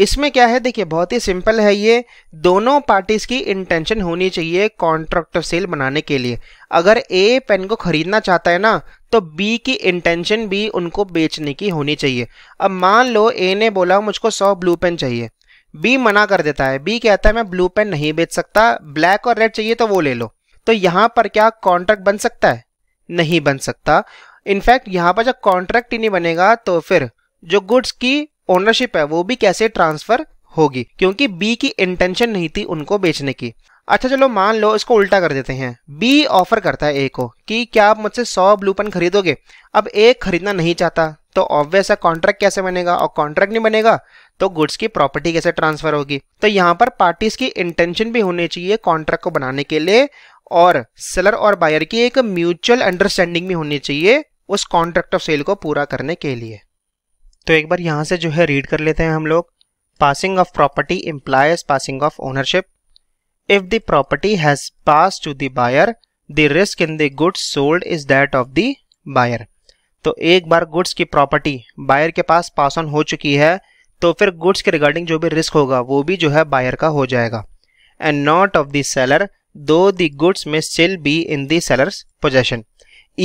इसमें क्या है देखिए बहुत ही सिंपल है ये दोनों पार्टीज की इंटेंशन होनी चाहिए कॉन्ट्रैक्ट सेल बनाने के लिए अगर ए पेन को खरीदना चाहता है ना तो बी की इंटेंशन भी उनको बेचने की होनी चाहिए अब मान लो ए ने बोला मुझको सौ ब्लू पेन चाहिए बी मना कर देता है बी कहता है मैं ब्लू पेन नहीं बेच सकता ब्लैक और रेड चाहिए तो वो ले लो तो यहाँ पर क्या कॉन्ट्रैक्ट बन सकता है नहीं बन सकता इनफैक्ट यहाँ पर जब कॉन्ट्रैक्ट ही नहीं बनेगा तो फिर जो गुड्स की ओनरशिप है वो भी कैसे ट्रांसफर होगी क्योंकि बी की इंटेंशन नहीं थी उनको बेचने की अच्छा चलो मान लो इसको उल्टा कर देते हैं बी ऑफर करता है ए को कि क्या आप मुझसे सौ ब्लू पेन खरीदोगे अब ए खरीदना नहीं चाहता तो ऑब्वियस है कॉन्ट्रैक्ट कैसे बनेगा और कॉन्ट्रैक्ट नहीं बनेगा तो गुड्स की प्रॉपर्टी कैसे ट्रांसफर होगी तो यहाँ पर पार्टीज की इंटेंशन भी होनी चाहिए कॉन्ट्रैक्ट को बनाने के लिए और सेलर और बायर की एक म्यूचुअल अंडरस्टैंडिंग भी होनी चाहिए उस कॉन्ट्रैक्ट ऑफ सेल को पूरा करने के लिए तो एक बार यहाँ से जो है रीड कर लेते हैं हम लोग passing of property implies passing of ownership if the property has pass to the buyer the risk in the goods sold is that of the buyer तो एक बार गुड्स की प्रॉपर्टी बायर के पास पास ऑन हो चुकी है तो फिर गुड्स के रिगार्डिंग जो भी रिस्क होगा वो भी जो है बायर का हो जाएगा and not of the seller though the goods may still be in the seller's possession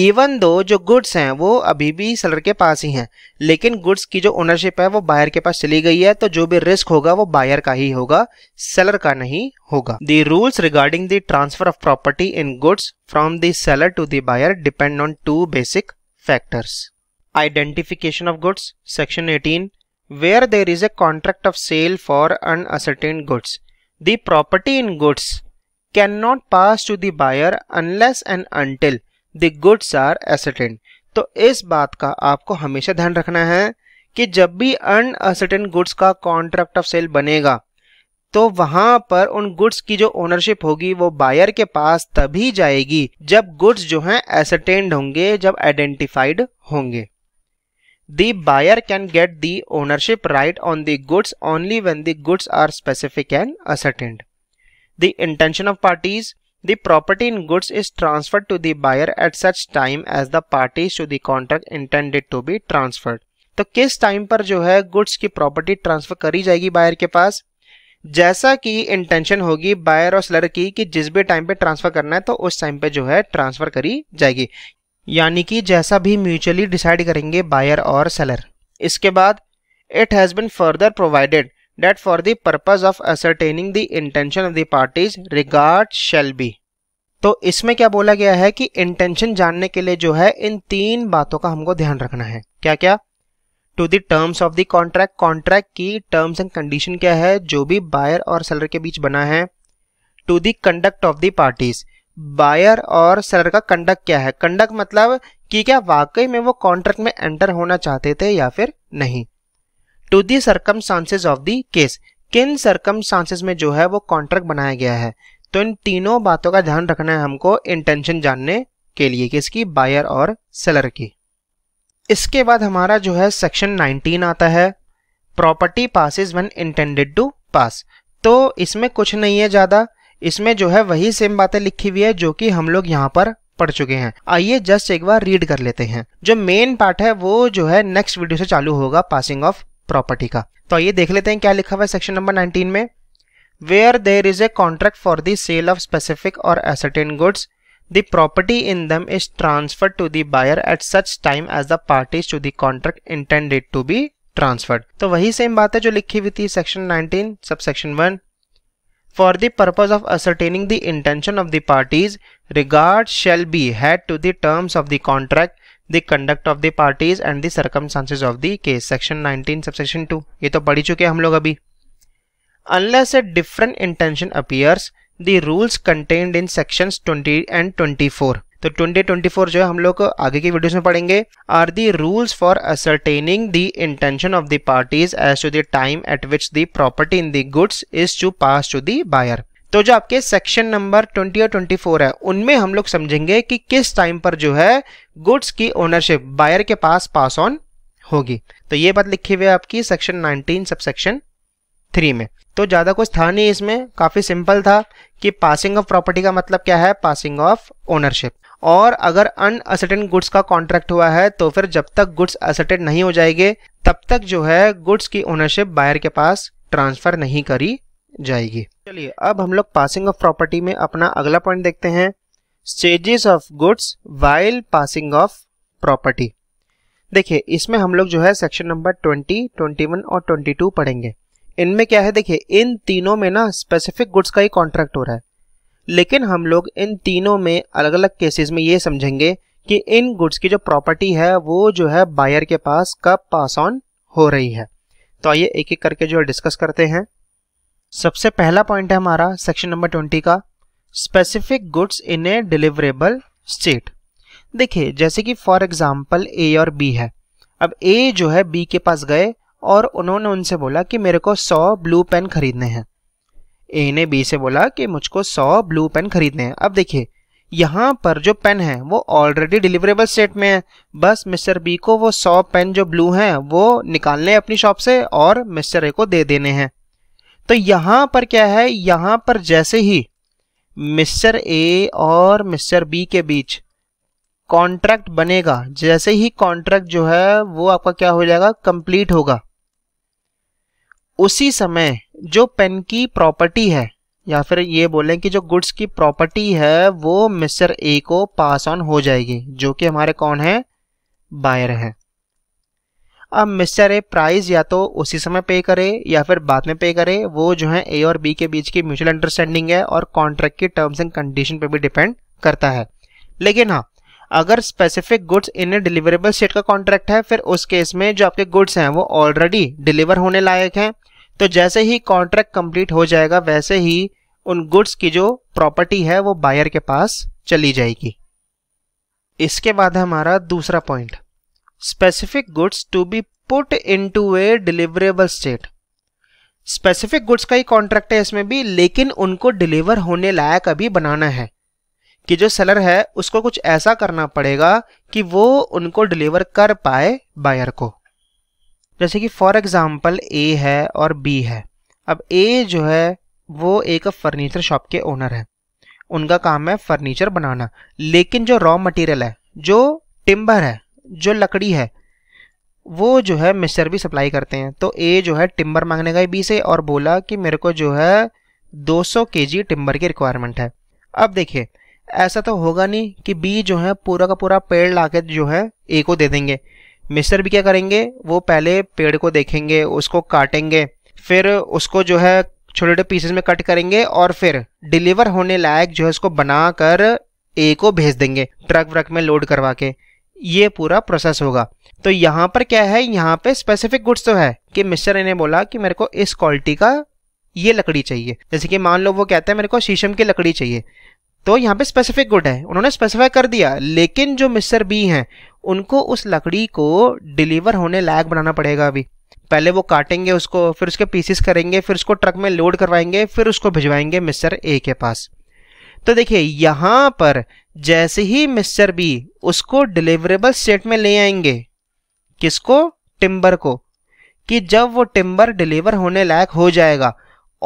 even though जो गुड्स हैं वो अभी भी सेलर के पास ही हैं लेकिन गुड्स की जो ओनरशिप है वो बायर के पास चली गई है तो जो भी रिस्क होगा वो बायर का ही होगा सेलर का नहीं होगा the rules regarding the transfer of property in goods from the seller to the buyer depend on two basic factors identification of goods section eighteen where there is a contract of sale for un unascertained goods the property in goods can not pass to the buyer unless and until the goods are ascertained तो इस बात का आपको हमेशा ध्यान रखना है कि जब भी अन असेटेंट गुड्स का कॉन्ट्रैक्ट ऑफ सेल बनेगा तो वहां पर उन गुड्स की जो ओनरशिप होगी वो बायर के पास तभी जाएगी जब गुड्स जो हैं एसरटेन्ड होंगे जब आइडेंटिफाइड होंगे the buyer can get the ownership right on the goods only when the goods are specific and ascertained the intention of parties The property in goods is transferred to the buyer at such time as the parties to the contract intended to be transferred. तो किस टाइम पर जो है गुड्स की प्रॉपर्टी ट्रांसफर करी जाएगी बायर के पास जैसा कि इंटेंशन होगी बायर और सेलर की कि जिस भी टाइम पे ट्रांसफर करना है तो उस टाइम पे जो है ट्रांसफर करी जाएगी यानी कि जैसा भी म्यूचुअली डिसाइड करेंगे बायर और सेलर इसके बाद it has been further provided that for the purpose of ascertaining the intention of the parties regard shall be तो इसमें क्या बोला गया है कि इंटेंशन जानने के लिए जो है इन तीन बातों का हमको ध्यान रखना है क्या क्या to terms of the contract contract की टर्म्स एंड कंडीशन क्या है जो भी बायर और सेलर के बीच बना है to the conduct of the parties buyer और सेलर का कंडक्ट क्या है कंडक्ट मतलब कि क्या वाकई में वो कॉन्ट्रैक्ट में एंटर होना चाहते थे या फिर नहीं to the circum circumstances of the case किन सरकम सर्कमस्टांसेज में जो है वो कॉन्ट्रैक्ट बनाया गया है तो इन तीनों बातों का ध्यान रखना है हमको इंटेंशन जानने के लिए किसकी बायर और सेलर की इसके बाद हमारा जो है सेक्शन 19 आता है property passes when intended to pass तो इसमें कुछ नहीं है ज़्यादा इसमें जो है वही सेम बातें लिखी हुई है जो कि हम लोग यहाँ पर पढ़ चुके हैं आइए जस्ट एक बार रीड कर लेते हैं जो मेन पार्ट है वो जो है नेक्स्ट वीडियो से चालू होगा पासिंग ऑफ प्रॉपर्टी का तो ये देख लेते हैं क्या लिखा हुआ है सेक्शन नंबर 19 में where there is a contract for the sale of specific or ascertained goods the property in them is transfer to the buyer at such time as the parties to the contract intended to be transferred तो वही सेम बात है जो लिखी हुई थी section nineteen sub section one for the purpose of ascertaining the intention of the parties regard shall be had to terms of the contract the conduct of the parties and the circumstances of the case section 19 subsection 2 ये तो पढ़ी चुके हम लोग अभी unless a different intention appears the rules contained in sections 20 and 24 तो twenty twenty four 24 जो है हम लोग आगे की वीडियोस में पढ़ेंगे are the rules for ascertaining the intention of the parties as to the time at which the property in the goods is to pass to the buyer तो जो आपके सेक्शन नंबर 20 और 24 है उनमें हम लोग समझेंगे कि किस टाइम पर जो है गुड्स की ओनरशिप बायर के पास पास ऑन होगी तो ये बात लिखी हुई है आपकी सेक्शन 19 सब सेक्शन थ्री में तो ज़्यादा कुछ था नहीं इसमें काफ़ी सिंपल था कि पासिंग ऑफ प्रॉपर्टी का मतलब क्या है पासिंग ऑफ ओनरशिप और अगर अनअसटेड गुड्स का कॉन्ट्रैक्ट हुआ है तो फिर जब तक गुड्स असटेड नहीं हो जाएंगे तब तक जो है गुड्स की ओनरशिप बायर के पास ट्रांसफ़र नहीं करी जाएगी चलिए अब हम लोग पासिंग ऑफ प्रॉपर्टी में अपना अगला पॉइंट देखते हैं stages of goods while passing of property देखिए इसमें हम लोग जो है सेक्शन नंबर 20, 21 और 22 पढ़ेंगे इनमें क्या है देखिए इन तीनों में ना स्पेसिफिक गुड्स का ही कॉन्ट्रैक्ट हो रहा है लेकिन हम लोग इन तीनों में अलग अलग केसेस में ये समझेंगे कि इन गुड्स की जो प्रॉपर्टी है वो जो है बायर के पास कब पास ऑन हो रही है तो आइए एक एक करके जो डिस्कस करते हैं सबसे पहला पॉइंट है हमारा सेक्शन नंबर ट्वेंटी का specific goods in a deliverable state देखिए जैसे कि फॉर एग्जाम्पल ए और बी है अब ए जो है बी के पास गए और उन्होंने उनसे बोला कि मेरे को सौ ब्लू पेन खरीदने हैं ए ने बी से बोला कि मुझको सौ ब्लू पेन खरीदने हैं अब देखिए यहाँ पर जो पेन है वो ऑलरेडी डिलीवरेबल स्टेट में है बस मिस्टर बी को वो सौ पेन जो ब्लू हैं वो निकालने अपनी शॉप से और मिस्टर ए को दे देने हैं तो यहां पर क्या है यहां पर जैसे ही मिस्टर ए और मिस्टर बी के बीच कॉन्ट्रैक्ट बनेगा जैसे ही कॉन्ट्रैक्ट जो है वो आपका क्या हो जाएगा कंप्लीट होगा उसी समय जो पेन की प्रॉपर्टी है या फिर ये बोलें कि जो गुड्स की प्रॉपर्टी है वो मिस्टर ए को पास ऑन हो जाएगी जो कि हमारे कौन है बायर है अब मिस्टर ए प्राइस या तो उसी समय पे करे या फिर बाद में पे करे वो जो है ए और बी के बीच की म्यूचुअल अंडरस्टैंडिंग है और कॉन्ट्रैक्ट की टर्म्स एंड कंडीशन पे भी डिपेंड करता है लेकिन हाँ अगर specific goods in a deliverable state का कॉन्ट्रैक्ट है फिर उस केस में जो आपके गुड्स हैं वो ऑलरेडी डिलीवर होने लायक हैं तो जैसे ही कॉन्ट्रैक्ट कंप्लीट हो जाएगा वैसे ही उन गुड्स की जो प्रॉपर्टी है वो बायर के पास चली जाएगी इसके बाद है हमारा दूसरा point specific goods to be put into a deliverable state specific goods का ही कॉन्ट्रैक्ट है इसमें भी लेकिन उनको डिलीवर होने लायक अभी बनाना है कि जो सेलर है उसको कुछ ऐसा करना पड़ेगा कि वो उनको डिलीवर कर पाए बायर को जैसे कि फॉर एग्जाम्पल ए है और बी है अब ए जो है वो एक फर्नीचर शॉप के ओनर है उनका काम है फर्नीचर बनाना लेकिन जो रॉ मटेरियल है जो टिम्बर है जो लकड़ी है वो जो है मिस्टर भी सप्लाई करते हैं तो ए जो है टिम्बर मांगने गए बी से और बोला कि मेरे को जो है 200 सौ के टिम्बर की रिक्वायरमेंट है अब देखिए ऐसा तो होगा नहीं कि बी जो है पूरा का पूरा पेड़ ला जो है ए को दे देंगे मिस्टर भी क्या करेंगे वो पहले पेड़ को देखेंगे उसको काटेंगे फिर उसको जो है छोटे छोटे पीसेस में कट करेंगे और फिर डिलीवर होने लायक जो है उसको बनाकर ए को भेज देंगे ट्रक व्रक में लोड करवा के ये पूरा प्रोसेस होगा तो यहाँ पर क्या है यहाँ पे स्पेसिफिक गुड्स तो है कि मिस्टर ने बोला कि मेरे को इस क्वालिटी का ये लकड़ी चाहिए जैसे कि मान लो वो कहते हैं मेरे को शीशम की लकड़ी चाहिए तो यहाँ पे स्पेसिफिक गुड है उन्होंने स्पेसिफाई कर दिया लेकिन जो मिस्टर बी हैं उनको उस लकड़ी को डिलीवर होने लायक बनाना पड़ेगा अभी पहले वो काटेंगे उसको फिर उसके पीसेस करेंगे फिर उसको ट्रक में लोड करवाएंगे फिर उसको भिजवाएंगे मिस्टर ए के पास तो देखिए यहाँ पर जैसे ही मिस्टर बी उसको डिलीवरेबल सेट में ले आएंगे किसको टिम्बर को कि जब वो टिम्बर डिलीवर होने लायक हो जाएगा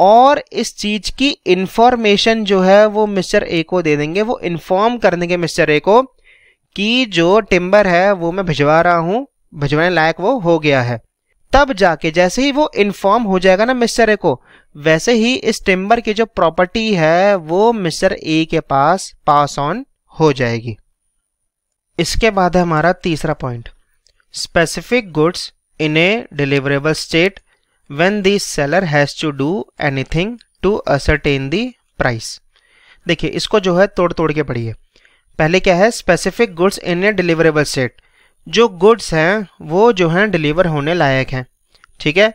और इस चीज़ की इंफॉर्मेशन जो है वो मिस्टर ए को दे देंगे वो इन्फॉर्म कर देंगे मिस्टर ए को कि जो टिम्बर है वो मैं भिजवा रहा हूँ भिजवाने लायक वो हो गया है तब जाके जैसे ही वो इन्फॉर्म हो जाएगा ना मिस्टर ए को वैसे ही इस टिम्बर की जो प्रॉपर्टी है वो मिस्टर ए के पास पास ऑन हो जाएगी इसके बाद है हमारा तीसरा point specific goods in a deliverable state when the seller has to do anything to ascertain the price देखिए इसको जो है तोड़ तोड़ के पढ़िए पहले क्या है specific goods in a deliverable state जो गुड्स हैं वो जो हैं डिलीवर होने लायक हैं ठीक है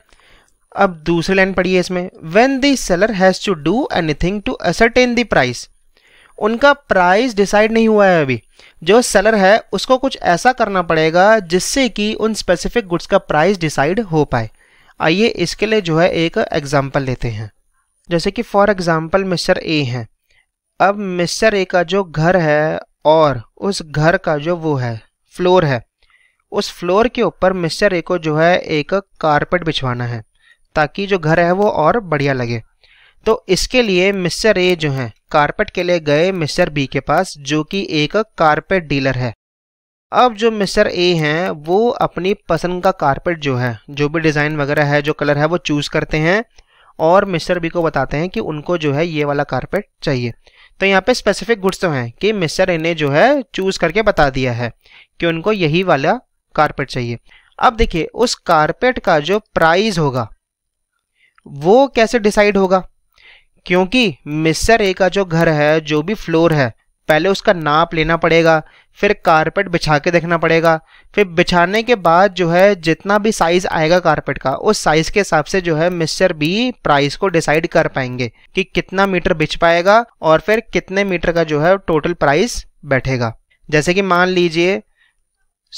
अब दूसरी लाइन पढ़िए इसमें when the seller has to do anything to ascertain the price उनका प्राइस डिसाइड नहीं हुआ है अभी जो सेलर है उसको कुछ ऐसा करना पड़ेगा जिससे कि उन स्पेसिफिक गुड्स का प्राइस डिसाइड हो पाए आइए इसके लिए जो है एक एग्जाम्पल लेते हैं जैसे कि फॉर एग्ज़ाम्पल मिस्टर ए हैं अब मिस्टर ए का जो घर है और उस घर का जो वो है फ्लोर है उस फ्लोर के ऊपर मिस्टर ए को जो है एक कारपेट बिछवाना है ताकि जो घर है वो और बढ़िया लगे तो इसके लिए मिस्टर ए जो है कारपेट के लिए गए मिस्टर बी के पास जो कि एक कारपेट डीलर है अब जो मिस्टर ए हैं वो अपनी पसंद का कारपेट जो है जो भी डिज़ाइन वगैरह है जो कलर है वो चूज़ करते हैं और मिस्टर बी को बताते हैं कि उनको जो है ये वाला कारपेट चाहिए तो यहाँ पे स्पेसिफिक गुड्स तो हैं कि मिस्टर ए ने जो है चूज़ करके बता दिया है कि उनको यही वाला कारपेट चाहिए अब देखिए उस कारपेट का जो प्राइस होगा वो कैसे डिसाइड होगा क्योंकि मिस्टर ए का जो घर है जो भी फ्लोर है पहले उसका नाप लेना पड़ेगा फिर कारपेट बिछा के देखना पड़ेगा फिर बिछाने के बाद जो है जितना भी साइज़ आएगा कारपेट का उस साइज़ के हिसाब से जो है मिस्टर बी प्राइस को डिसाइड कर पाएंगे कि कितना मीटर बिछ पाएगा और फिर कितने मीटर का जो है टोटल प्राइस बैठेगा जैसे कि मान लीजिए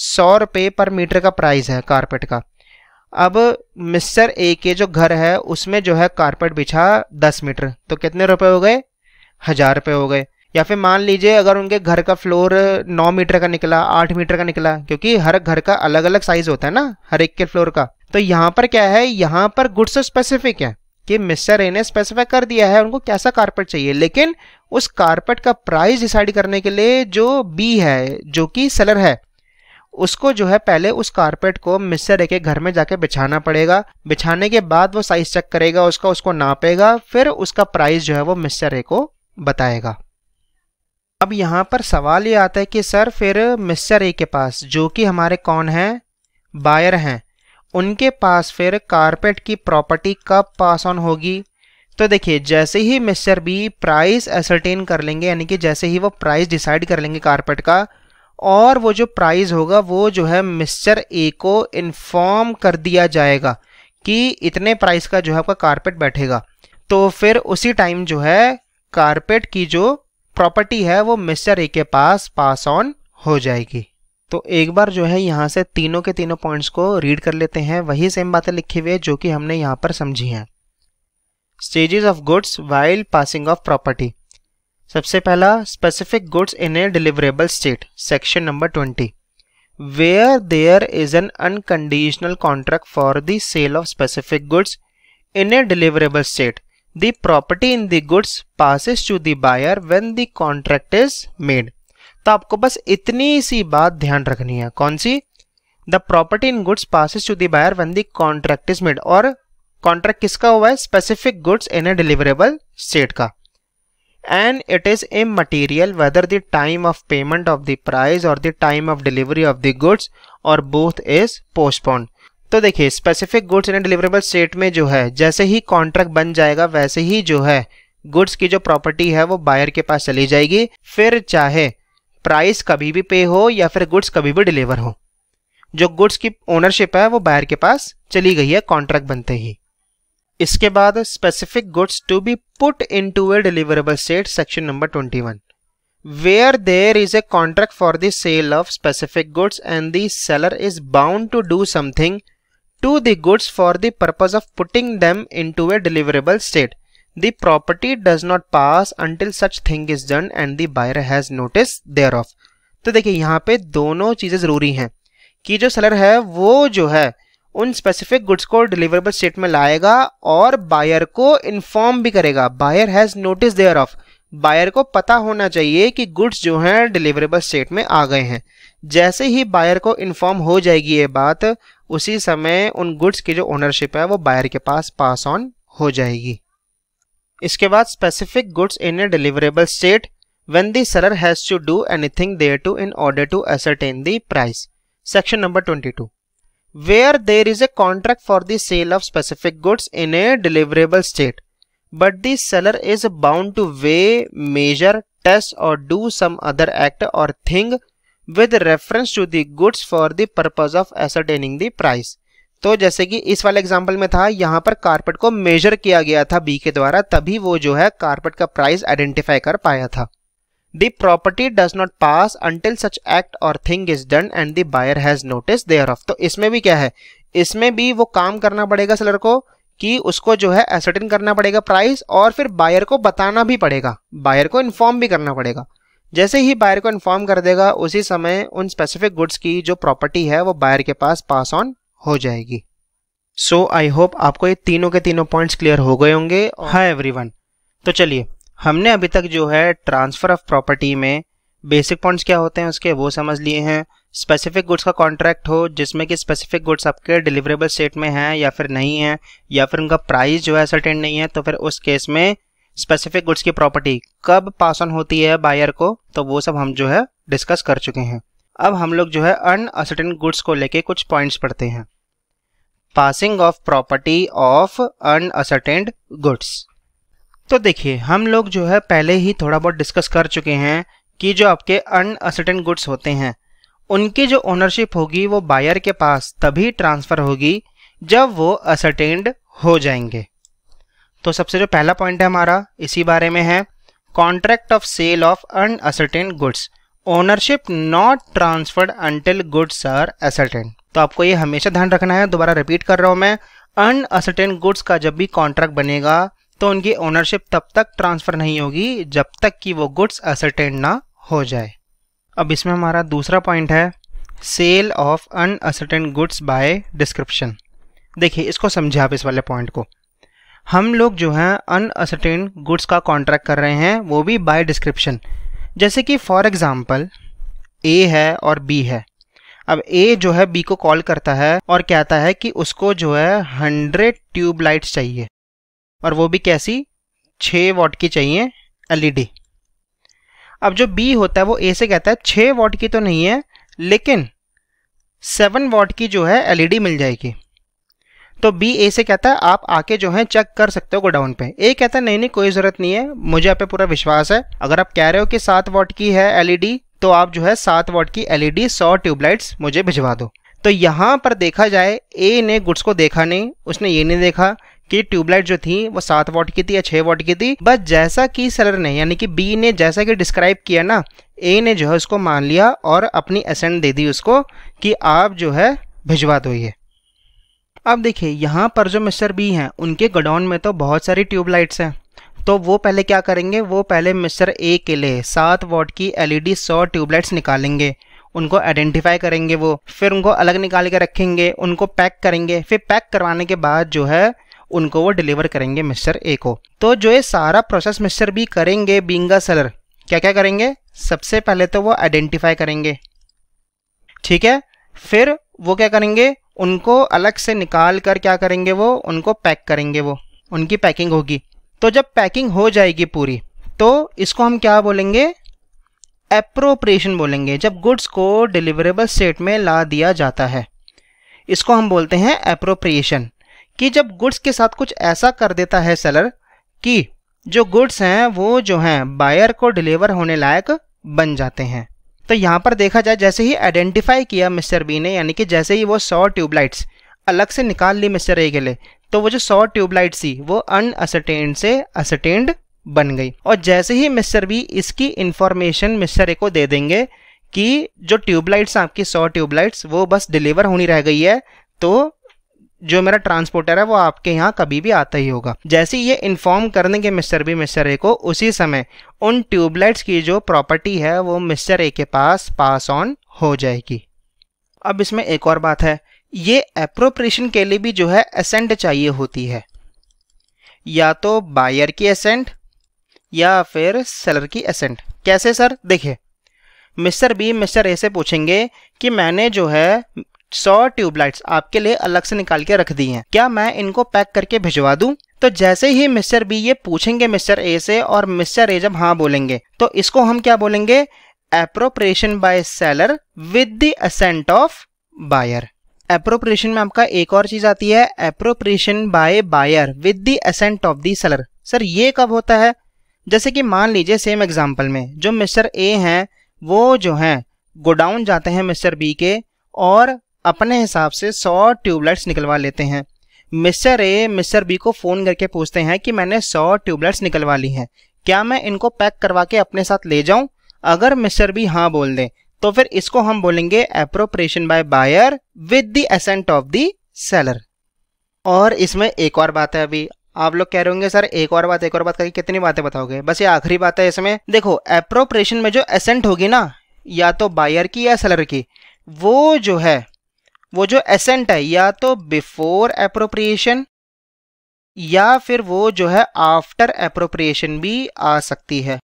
सौ रुपये पर मीटर का प्राइस है कारपेट का अब मिस्टर ए के जो घर है उसमें जो है कारपेट बिछा दस मीटर तो कितने रुपए हो गए हज़ार रुपए हो गए या फिर मान लीजिए अगर उनके घर का फ्लोर नौ मीटर का निकला आठ मीटर का निकला क्योंकि हर घर का अलग अलग साइज होता है ना हर एक के फ्लोर का तो यहाँ पर क्या है यहाँ पर गुड्स स्पेसिफिक है कि मिस्टर ए ने स्पेसिफाई कर दिया है उनको कैसा कारपेट चाहिए लेकिन उस कारपेट का प्राइस डिसाइड करने के लिए जो बी है जो कि सेलर है उसको जो है पहले उस कारपेट को मिस्र के घर में जाके बिछाना पड़ेगा बिछाने के बाद वो साइज चेक करेगा उसका उसको नापेगा फिर उसका प्राइस जो है वो मिस्र को बताएगा अब यहाँ पर सवाल ये आता है कि सर फिर मिस्टर ए के पास जो कि हमारे कौन हैं बायर हैं उनके पास फिर कारपेट की प्रॉपर्टी कब पास ऑन होगी तो देखिए जैसे ही मिस्टर बी प्राइस एसरटेन कर लेंगे यानी कि जैसे ही वो प्राइस डिसाइड कर लेंगे कारपेट का और वो जो प्राइस होगा वो जो है मिस्टर ए को इन्फॉर्म कर दिया जाएगा कि इतने प्राइस का जो है आपका कारपेट बैठेगा तो फिर उसी टाइम जो है कारपेट की जो प्रॉपर्टी है वो मिस्टर ए के पास पास ऑन हो जाएगी तो एक बार जो है यहाँ से तीनों के तीनों पॉइंट्स को रीड कर लेते हैं वही सेम बातें लिखी हुई है जो कि हमने यहाँ पर समझी हैं stages of goods while passing of property सबसे पहला specific goods in a deliverable state section number twenty where there is an unconditional contract for the sale of specific goods in a deliverable state the property in the goods passes to the buyer when the contract is made तो आपको बस इतनी सी बात ध्यान रखनी है कौन सी the property in goods passes to the buyer when the contract is made और कॉन्ट्रैक्ट किसका हुआ है specific goods in a deliverable state का and it is immaterial whether the time of payment of the price or the time of delivery of the goods or both is postponed. तो देखिए specific goods in deliverable state में जो है जैसे ही कॉन्ट्रैक्ट बन जाएगा वैसे ही जो है गुड्स की जो प्रॉपर्टी है वो बायर के पास चली जाएगी फिर चाहे प्राइस कभी भी पे हो या फिर गुड्स कभी भी डिलीवर हो जो गुड्स की ओनरशिप है वो बायर के पास चली गई है कॉन्ट्रैक्ट बनते ही इसके बाद specific goods to be put into a deliverable state section number twenty one where there is a contract for the sale of specific goods and the seller is bound to do something to the goods for the purpose of putting them into a deliverable state the property does not pass until such thing is done and the buyer has notice thereof तो देखिए यहाँ पे दोनों चीजें जरूरी हैं कि जो सेलर है वो जो है उन स्पेसिफिक गुड्स को डिलीवरेबल स्टेट में लाएगा और बायर को इन्फॉर्म भी करेगा buyer has notice thereof buyer को पता होना चाहिए कि गुड्स जो हैं डिलीवरेबल स्टेट में आ गए हैं जैसे ही बायर को इन्फॉर्म हो जाएगी ये बात उसी समय उन गुड्स की जो ओनरशिप है वो बायर के पास पास ऑन हो जाएगी इसके बाद specific goods in a deliverable state when when the seller do to there to in order to ascertain the price section number twenty two where there is a contract for the sale of specific goods in a deliverable state but the seller is bound to weigh, measure, test or do some other act or thing with reference to the goods for the purpose of ascertaining the price. तो जैसे कि इस वाले एग्जाम्पल में था यहाँ पर कारपेट को मेजर किया गया था बी के द्वारा तभी वो जो है कारपेट का प्राइस आइडेंटिफाई कर पाया था The property does not pass until such act or thing is done and the buyer has noticed thereof. तो इसमें भी क्या है इसमें भी वो काम करना पड़ेगा सेलर को कि उसको जो है एसर्टिन करना पड़ेगा प्राइस और फिर बायर को बताना भी पड़ेगा बायर को इन्फॉर्म भी करना पड़ेगा जैसे ही बायर को इन्फॉर्म कर देगा उसी समय उन स्पेसिफिक गुड्स की जो प्रॉपर्टी है वो बायर के पास पास ऑन हो जाएगी सो आई होप आपको ये तीनों के तीनों पॉइंट्स क्लियर हो गए होंगे हाय एवरीवन तो चलिए हमने अभी तक जो है ट्रांसफ़र ऑफ प्रॉपर्टी में बेसिक पॉइंट्स क्या होते हैं उसके वो समझ लिए हैं स्पेसिफिक गुड्स का कॉन्ट्रैक्ट हो जिसमें कि स्पेसिफिक गुड्स आपके डिलीवरेबल स्टेट में हैं या फिर नहीं है या फिर उनका प्राइस जो है सर्टेन नहीं है तो फिर उस केस में स्पेसिफिक गुड्स की प्रॉपर्टी कब पास ऑन होती है बायर को तो वो सब हम जो है डिस्कस कर चुके हैं अब हम लोग जो है अन असर्टेन गुड्स को लेके कुछ पॉइंट्स पढ़ते हैं passing of property of unascertained goods तो देखिए हम लोग जो है पहले ही थोड़ा बहुत डिस्कस कर चुके हैं कि जो आपके अन असटन गुड्स होते हैं उनकी जो ओनरशिप होगी वो बायर के पास तभी ट्रांसफ़र होगी जब वो असटेंड हो जाएंगे तो सबसे जो पहला पॉइंट है हमारा इसी बारे में है contract of sale of unascertained goods ownership not transferred until goods are ascertained तो आपको ये हमेशा ध्यान रखना है दोबारा रिपीट कर रहा हूं मैं अन असटेंड गुड्स का जब भी कॉन्ट्रैक्ट बनेगा तो उनकी ओनरशिप तब तक ट्रांसफ़र नहीं होगी जब तक कि वो गुड्स असरटेंड ना हो जाए अब इसमें हमारा दूसरा पॉइंट है sale of unascertained goods by description देखिए इसको समझे आप इस वाले पॉइंट को हम लोग जो हैं अन असरटेन गुड्स का कॉन्ट्रैक्ट कर रहे हैं वो भी बाय डिस्क्रिप्शन जैसे कि फॉर एग्ज़ाम्पल ए है और बी है अब ए जो है बी को कॉल करता है और कहता है कि उसको जो है हंड्रेड ट्यूबलाइट्स चाहिए और वो भी कैसी छः वॉट की चाहिए एलईडी e अब जो बी होता है वो ए से कहता है छः वॉट की तो नहीं है लेकिन सेवन वॉट की जो है एलईडी e मिल जाएगी तो बी ए से कहता है आप आके जो है चेक कर सकते हो गोडाउन पे ए कहता है नहीं नहीं कोई ज़रूरत नहीं है मुझे आप पे पूरा विश्वास है अगर आप कह रहे हो कि सात वॉट की है एलईडी e तो आप जो है सात वॉट की एलईडी सौ ट्यूबलाइट्स मुझे भिजवा दो तो यहां पर देखा जाए ए ने गुड्स को देखा नहीं उसने ये नहीं देखा की ट्यूबलाइट जो थी वो सात वॉट की थी या छह वॉट की थी बस जैसा कि सेलर ने यानी कि बी ने जैसा कि डिस्क्राइब किया ना ए ने जो है उसको मान लिया और अपनी असेंट दे दी उसको कि आप जो है भिजवा दो ये अब देखिए यहाँ पर जो मिस्टर बी हैं उनके गडाउन में तो बहुत सारी ट्यूबलाइट्स हैं तो वो पहले क्या करेंगे वो पहले मिस्टर ए के लिए सात वॉट की एलईडी e सौ ट्यूबलाइट्स निकालेंगे उनको आइडेंटिफाई करेंगे वो फिर उनको अलग निकाल के रखेंगे उनको पैक करेंगे फिर पैक करवाने के बाद जो है उनको वो डिलीवर करेंगे मिस्टर ए को तो जो ये सारा प्रोसेस मिस्टर बी करेंगे बींग अ सेलर क्या क्या करेंगे सबसे पहले तो वो आइडेंटिफाई करेंगे ठीक है फिर वो क्या करेंगे उनको अलग से निकाल कर क्या करेंगे वो उनको पैक करेंगे वो उनकी पैकिंग होगी तो जब पैकिंग हो जाएगी पूरी तो इसको हम क्या बोलेंगे अप्रोप्रिएशन बोलेंगे जब गुड्स को डिलीवरेबल स्टेट में ला दिया जाता है इसको हम बोलते हैं अप्रोप्रिएशन कि जब गुड्स के साथ कुछ ऐसा कर देता है सेलर कि जो गुड्स हैं वो जो हैं बायर को डिलीवर होने लायक बन जाते हैं तो यहाँ पर देखा जाए जैसे ही आइडेंटिफाई किया मिस्टर बी ने यानी कि जैसे ही वो सौ ट्यूबलाइट्स अलग से निकाल ली मिस्टर ए के लिए तो वो जो सौ ट्यूबलाइट्स थी वो अनअसटेंड से असटेंड बन गई और जैसे ही मिस्टर बी इसकी इन्फॉर्मेशन मिस्टर ए को दे देंगे कि जो ट्यूबलाइट्स आपकी सौ ट्यूबलाइट्स वो बस डिलीवर होनी रह गई है तो जो मेरा ट्रांसपोर्टर है वो आपके यहाँ कभी भी आता ही होगा जैसे ये इन्फॉर्म कर देंगे मिस्टर बी मिस्टर ए को उसी समय उन ट्यूबलाइट्स की जो प्रॉपर्टी है वो मिस्टर ए के पास पास ऑन हो जाएगी अब इसमें एक और बात है ये अप्रोप्रिएशन के लिए भी जो है असेंट चाहिए होती है या तो बायर की असेंट या फिर सेलर की असेंट कैसे सर देखिए मिस्टर बी मिस्टर ए से पूछेंगे कि मैंने जो है सौ ट्यूबलाइट्स आपके लिए अलग से निकाल के रख दी हैं क्या मैं इनको पैक करके भिजवा दूं तो जैसे ही मिस्टर बी ये पूछेंगे मिस्टर ए से और मिस्टर ए जब हाँ बोलेंगे तो इसको हम क्या बोलेंगे appropriation by seller with the assent of buyer appropriation में आपका एक और चीज आती है appropriation by buyer with the assent of the seller sir ये कब होता है जैसे कि मान लीजिए सेम एग्जाम्पल में जो मिस्टर ए हैं वो जो हैं गोडाउन जाते हैं मिस्टर बी के और अपने हिसाब से सौ ट्यूबलाइट्स निकलवा लेते हैं मिस्टर ए मिस्टर बी को फ़ोन करके पूछते हैं कि मैंने सौ ट्यूबलाइट्स निकलवा ली हैं क्या मैं इनको पैक करवा के अपने साथ ले जाऊं अगर मिस्टर बी हाँ बोल दें तो फिर इसको हम बोलेंगे appropriation by buyer with the assent of the seller और इसमें एक और बात है अभी आप लोग कह रहे होंगे सर एक और बात एक और बात करके कितनी बातें बताओगे बस ये आखिरी बात है इसमें देखो अप्रोप्रिएशन में जो एसेंट होगी ना या तो बायर की या सेलर की वो जो है वो जो एसेंट है या तो बिफोर अप्रोप्रिएशन या फिर वो जो है आफ्टर अप्रोप्रिएशन भी आ सकती है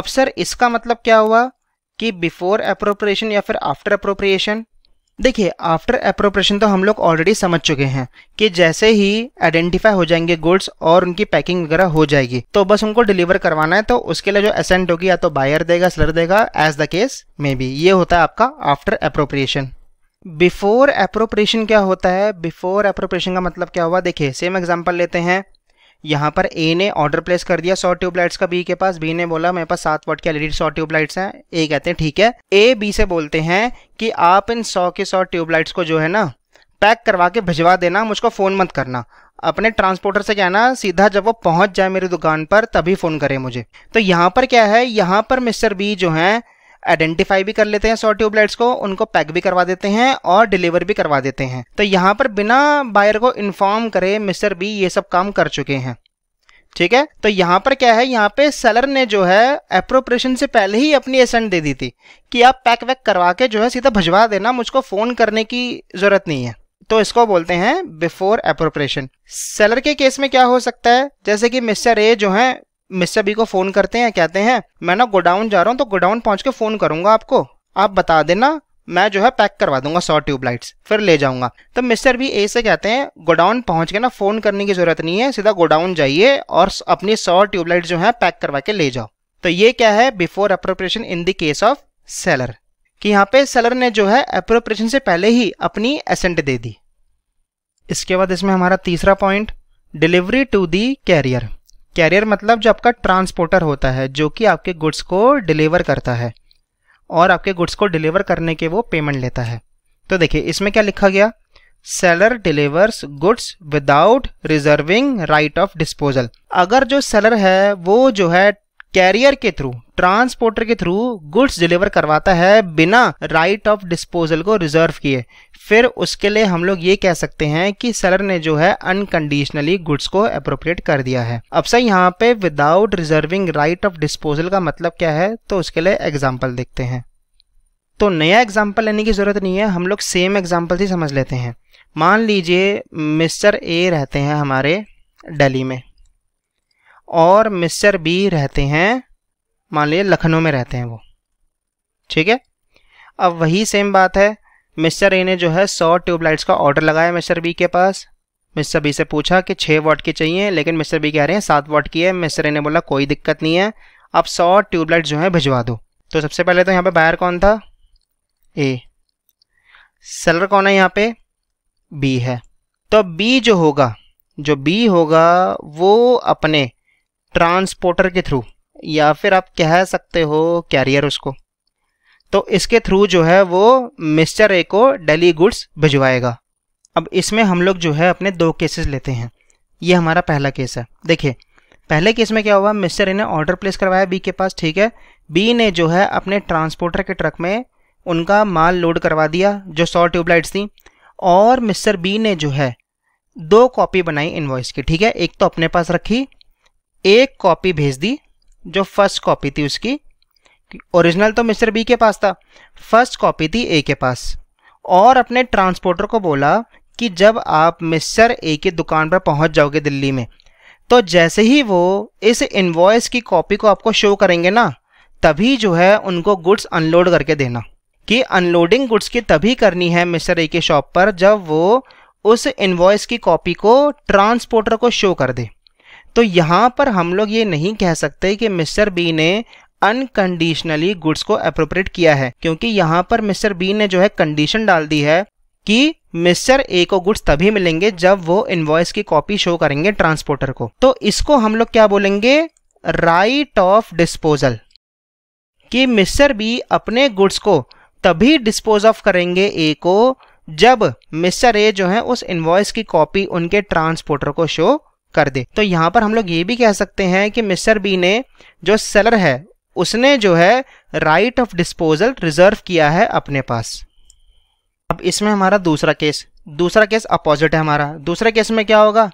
अब सर इसका मतलब क्या हुआ कि बिफोर अप्रोप्रिएशन या फिर आफ्टर अप्रोप्रिएशन देखिए आफ्टर अप्रोप्रिएशन तो हम लोग ऑलरेडी समझ चुके हैं कि जैसे ही आइडेंटिफाई हो जाएंगे गुड्स और उनकी पैकिंग वगैरह हो जाएगी तो बस उनको डिलीवर करवाना है तो उसके लिए जो एसेंट होगी या तो बायर देगा स्लर देगा as the case may be ये होता है आपका आफ्टर अप्रोप्रिएशन बिफोर अप्रोप्रेशन क्या होता है बिफोर अप्रोप्रेशन का मतलब क्या हुआ देखिए सेम एग्जांपल लेते हैं यहाँ पर ए ने ऑर्डर प्लेस कर दिया सौ ट्यूबलाइट्स का बी के पास बी ने बोला मेरे पास सात वाट के एलईडी सौ ट्यूबलाइट्स हैं ए कहते हैं ठीक है ए बी से बोलते हैं कि आप इन सौ के सौ ट्यूबलाइट्स को जो है ना पैक करवा के भिजवा देना मुझको फ़ोन मत करना अपने ट्रांसपोर्टर से कहना सीधा जब वो पहुंच जाए मेरी दुकान पर तभी फ़ोन करें मुझे तो यहाँ पर क्या है यहाँ पर मिस्टर बी जो हैं आइडेंटिफाई भी कर लेते हैं सौ ट्यूबलाइट्स को उनको पैक भी करवा देते हैं और डिलीवर भी करवा देते हैं तो यहाँ पर बिना बायर को इन्फॉर्म करे मिस्टर बी ये सब काम कर चुके हैं ठीक है तो यहाँ पर क्या है यहाँ पे सेलर ने जो है अप्रोप्रिएशन से पहले ही अपनी एसेंट दे दी थी कि आप पैक वैक करवा के जो है सीधा भजवा देना मुझको फ़ोन करने की ज़रूरत नहीं है तो इसको बोलते हैं बिफोर अप्रोप्रिएशन सेलर के केस में क्या हो सकता है जैसे कि मिस्टर ए जो है मिस्टर बी को फोन करते हैं कहते हैं मैं ना गोडाउन जा रहा हूँ तो गोडाउन पहुंच के फोन करूंगा आपको आप बता देना मैं जो है पैक करवा दूंगा सौ ट्यूबलाइट्स फिर ले जाऊंगा तो मिस्टर भी ए से कहते हैं गोडाउन पहुंच के ना फोन करने की जरूरत नहीं है सीधा गोडाउन जाइए और अपनी सौ ट्यूबलाइट जो है पैक करवा के ले जाओ तो ये क्या है before appropriation in the case of seller कि यहाँ पे सेलर ने जो है अप्रोप्रिएशन से पहले ही अपनी एसेंट दे दी इसके बाद इसमें हमारा तीसरा point delivery to the carrier carrier मतलब जो आपका ट्रांसपोर्टर होता है जो कि आपके गुड्स को डिलीवर करता है और आपके गुड्स को डिलीवर करने के वो पेमेंट लेता है तो देखिए इसमें क्या लिखा गया seller delivers goods without reserving right of disposal अगर जो सेलर है वो जो है कैरियर के थ्रू ट्रांसपोर्टर के थ्रू गुड्स डिलीवर करवाता है बिना राइट ऑफ डिस्पोजल को रिजर्व किए फिर उसके लिए हम लोग ये कह सकते हैं कि सेलर ने जो है अनकंडीशनली गुड्स को अप्रोप्रिएट कर दिया है अब सर यहाँ पे without reserving right of disposal का मतलब क्या है तो उसके लिए एग्जाम्पल देखते हैं तो नया एग्जाम्पल लेने की ज़रूरत नहीं है हम लोग सेम एग्जाम्पल से समझ लेते हैं मान लीजिए मिस्टर ए रहते हैं हमारे दिल्ली में और मिस्टर बी रहते हैं मान लीजिए लखनऊ में रहते हैं वो ठीक है अब वही सेम बात है मिस्टर ए ने जो है सौ ट्यूबलाइट्स का ऑर्डर लगाया मिस्टर बी के पास मिस्टर बी से पूछा कि छः वाट की चाहिए लेकिन मिस्टर बी कह रहे हैं सात वाट की है मिस्टर ए ने बोला कोई दिक्कत नहीं है अब सौ ट्यूबलाइट जो है भिजवा दो तो सबसे पहले तो यहाँ पे बायर कौन था ए सेलर कौन है यहाँ पे बी है तो बी जो होगा जो बी होगा वो अपने ट्रांसपोर्टर के थ्रू या फिर आप कह सकते हो कैरियर उसको तो इसके थ्रू जो है वो मिस्टर ए को डेली गुड्स भिजवाएगा अब इसमें हम लोग जो है अपने दो केसेस लेते हैं ये हमारा पहला केस है देखिए पहले केस में क्या हुआ मिस्टर ए ने ऑर्डर प्लेस करवाया बी के पास ठीक है बी ने जो है अपने ट्रांसपोर्टर के ट्रक में उनका माल लोड करवा दिया जो सौ ट्यूबलाइट्स थी और मिस्टर बी ने जो है दो कॉपी बनाई इन्वॉइस की ठीक है एक तो अपने पास रखी एक कॉपी भेज दी जो फर्स्ट कॉपी थी उसकी ओरिजिनल तो मिस्टर बी के पास था फर्स्ट कॉपी थी ए के पास और अपने ट्रांसपोर्टर को बोला कि जब आप मिस्टर ए की दुकान पर पहुंच जाओगे दिल्ली में तो जैसे ही वो इस इन्वॉइस की कॉपी को आपको शो करेंगे ना तभी जो है उनको गुड्स अनलोड करके देना कि अनलोडिंग गुड्स की तभी करनी है मिस्टर ए के शॉप पर जब वो उस इन्वॉइस की कॉपी को ट्रांसपोर्टर को शो कर दे तो यहाँ पर हम लोग ये नहीं कह सकते कि मिस्टर बी ने अनकंडीशनली गुड्स को अप्रोप्रिएट किया है क्योंकि यहाँ पर मिस्टर बी ने जो है कंडीशन डाल दी है कि मिस्टर ए को गुड्स तभी मिलेंगे जब वो इनवॉइस की कॉपी शो करेंगे ट्रांसपोर्टर को तो इसको हम लोग क्या बोलेंगे राइट ऑफ डिस्पोजल कि मिस्टर बी अपने गुड्स को तभी डिस्पोज ऑफ करेंगे ए को जब मिस्टर ए जो है उस इनवॉइस की कॉपी उनके ट्रांसपोर्टर को शो कर दे तो यहाँ पर हम लोग ये भी कह सकते हैं कि मिस्टर बी ने जो सेलर है उसने जो है राइट ऑफ डिस्पोजल रिजर्व किया है अपने पास अब इसमें हमारा दूसरा केस दूसरा केस अपोजिट है हमारा दूसरे केस में क्या होगा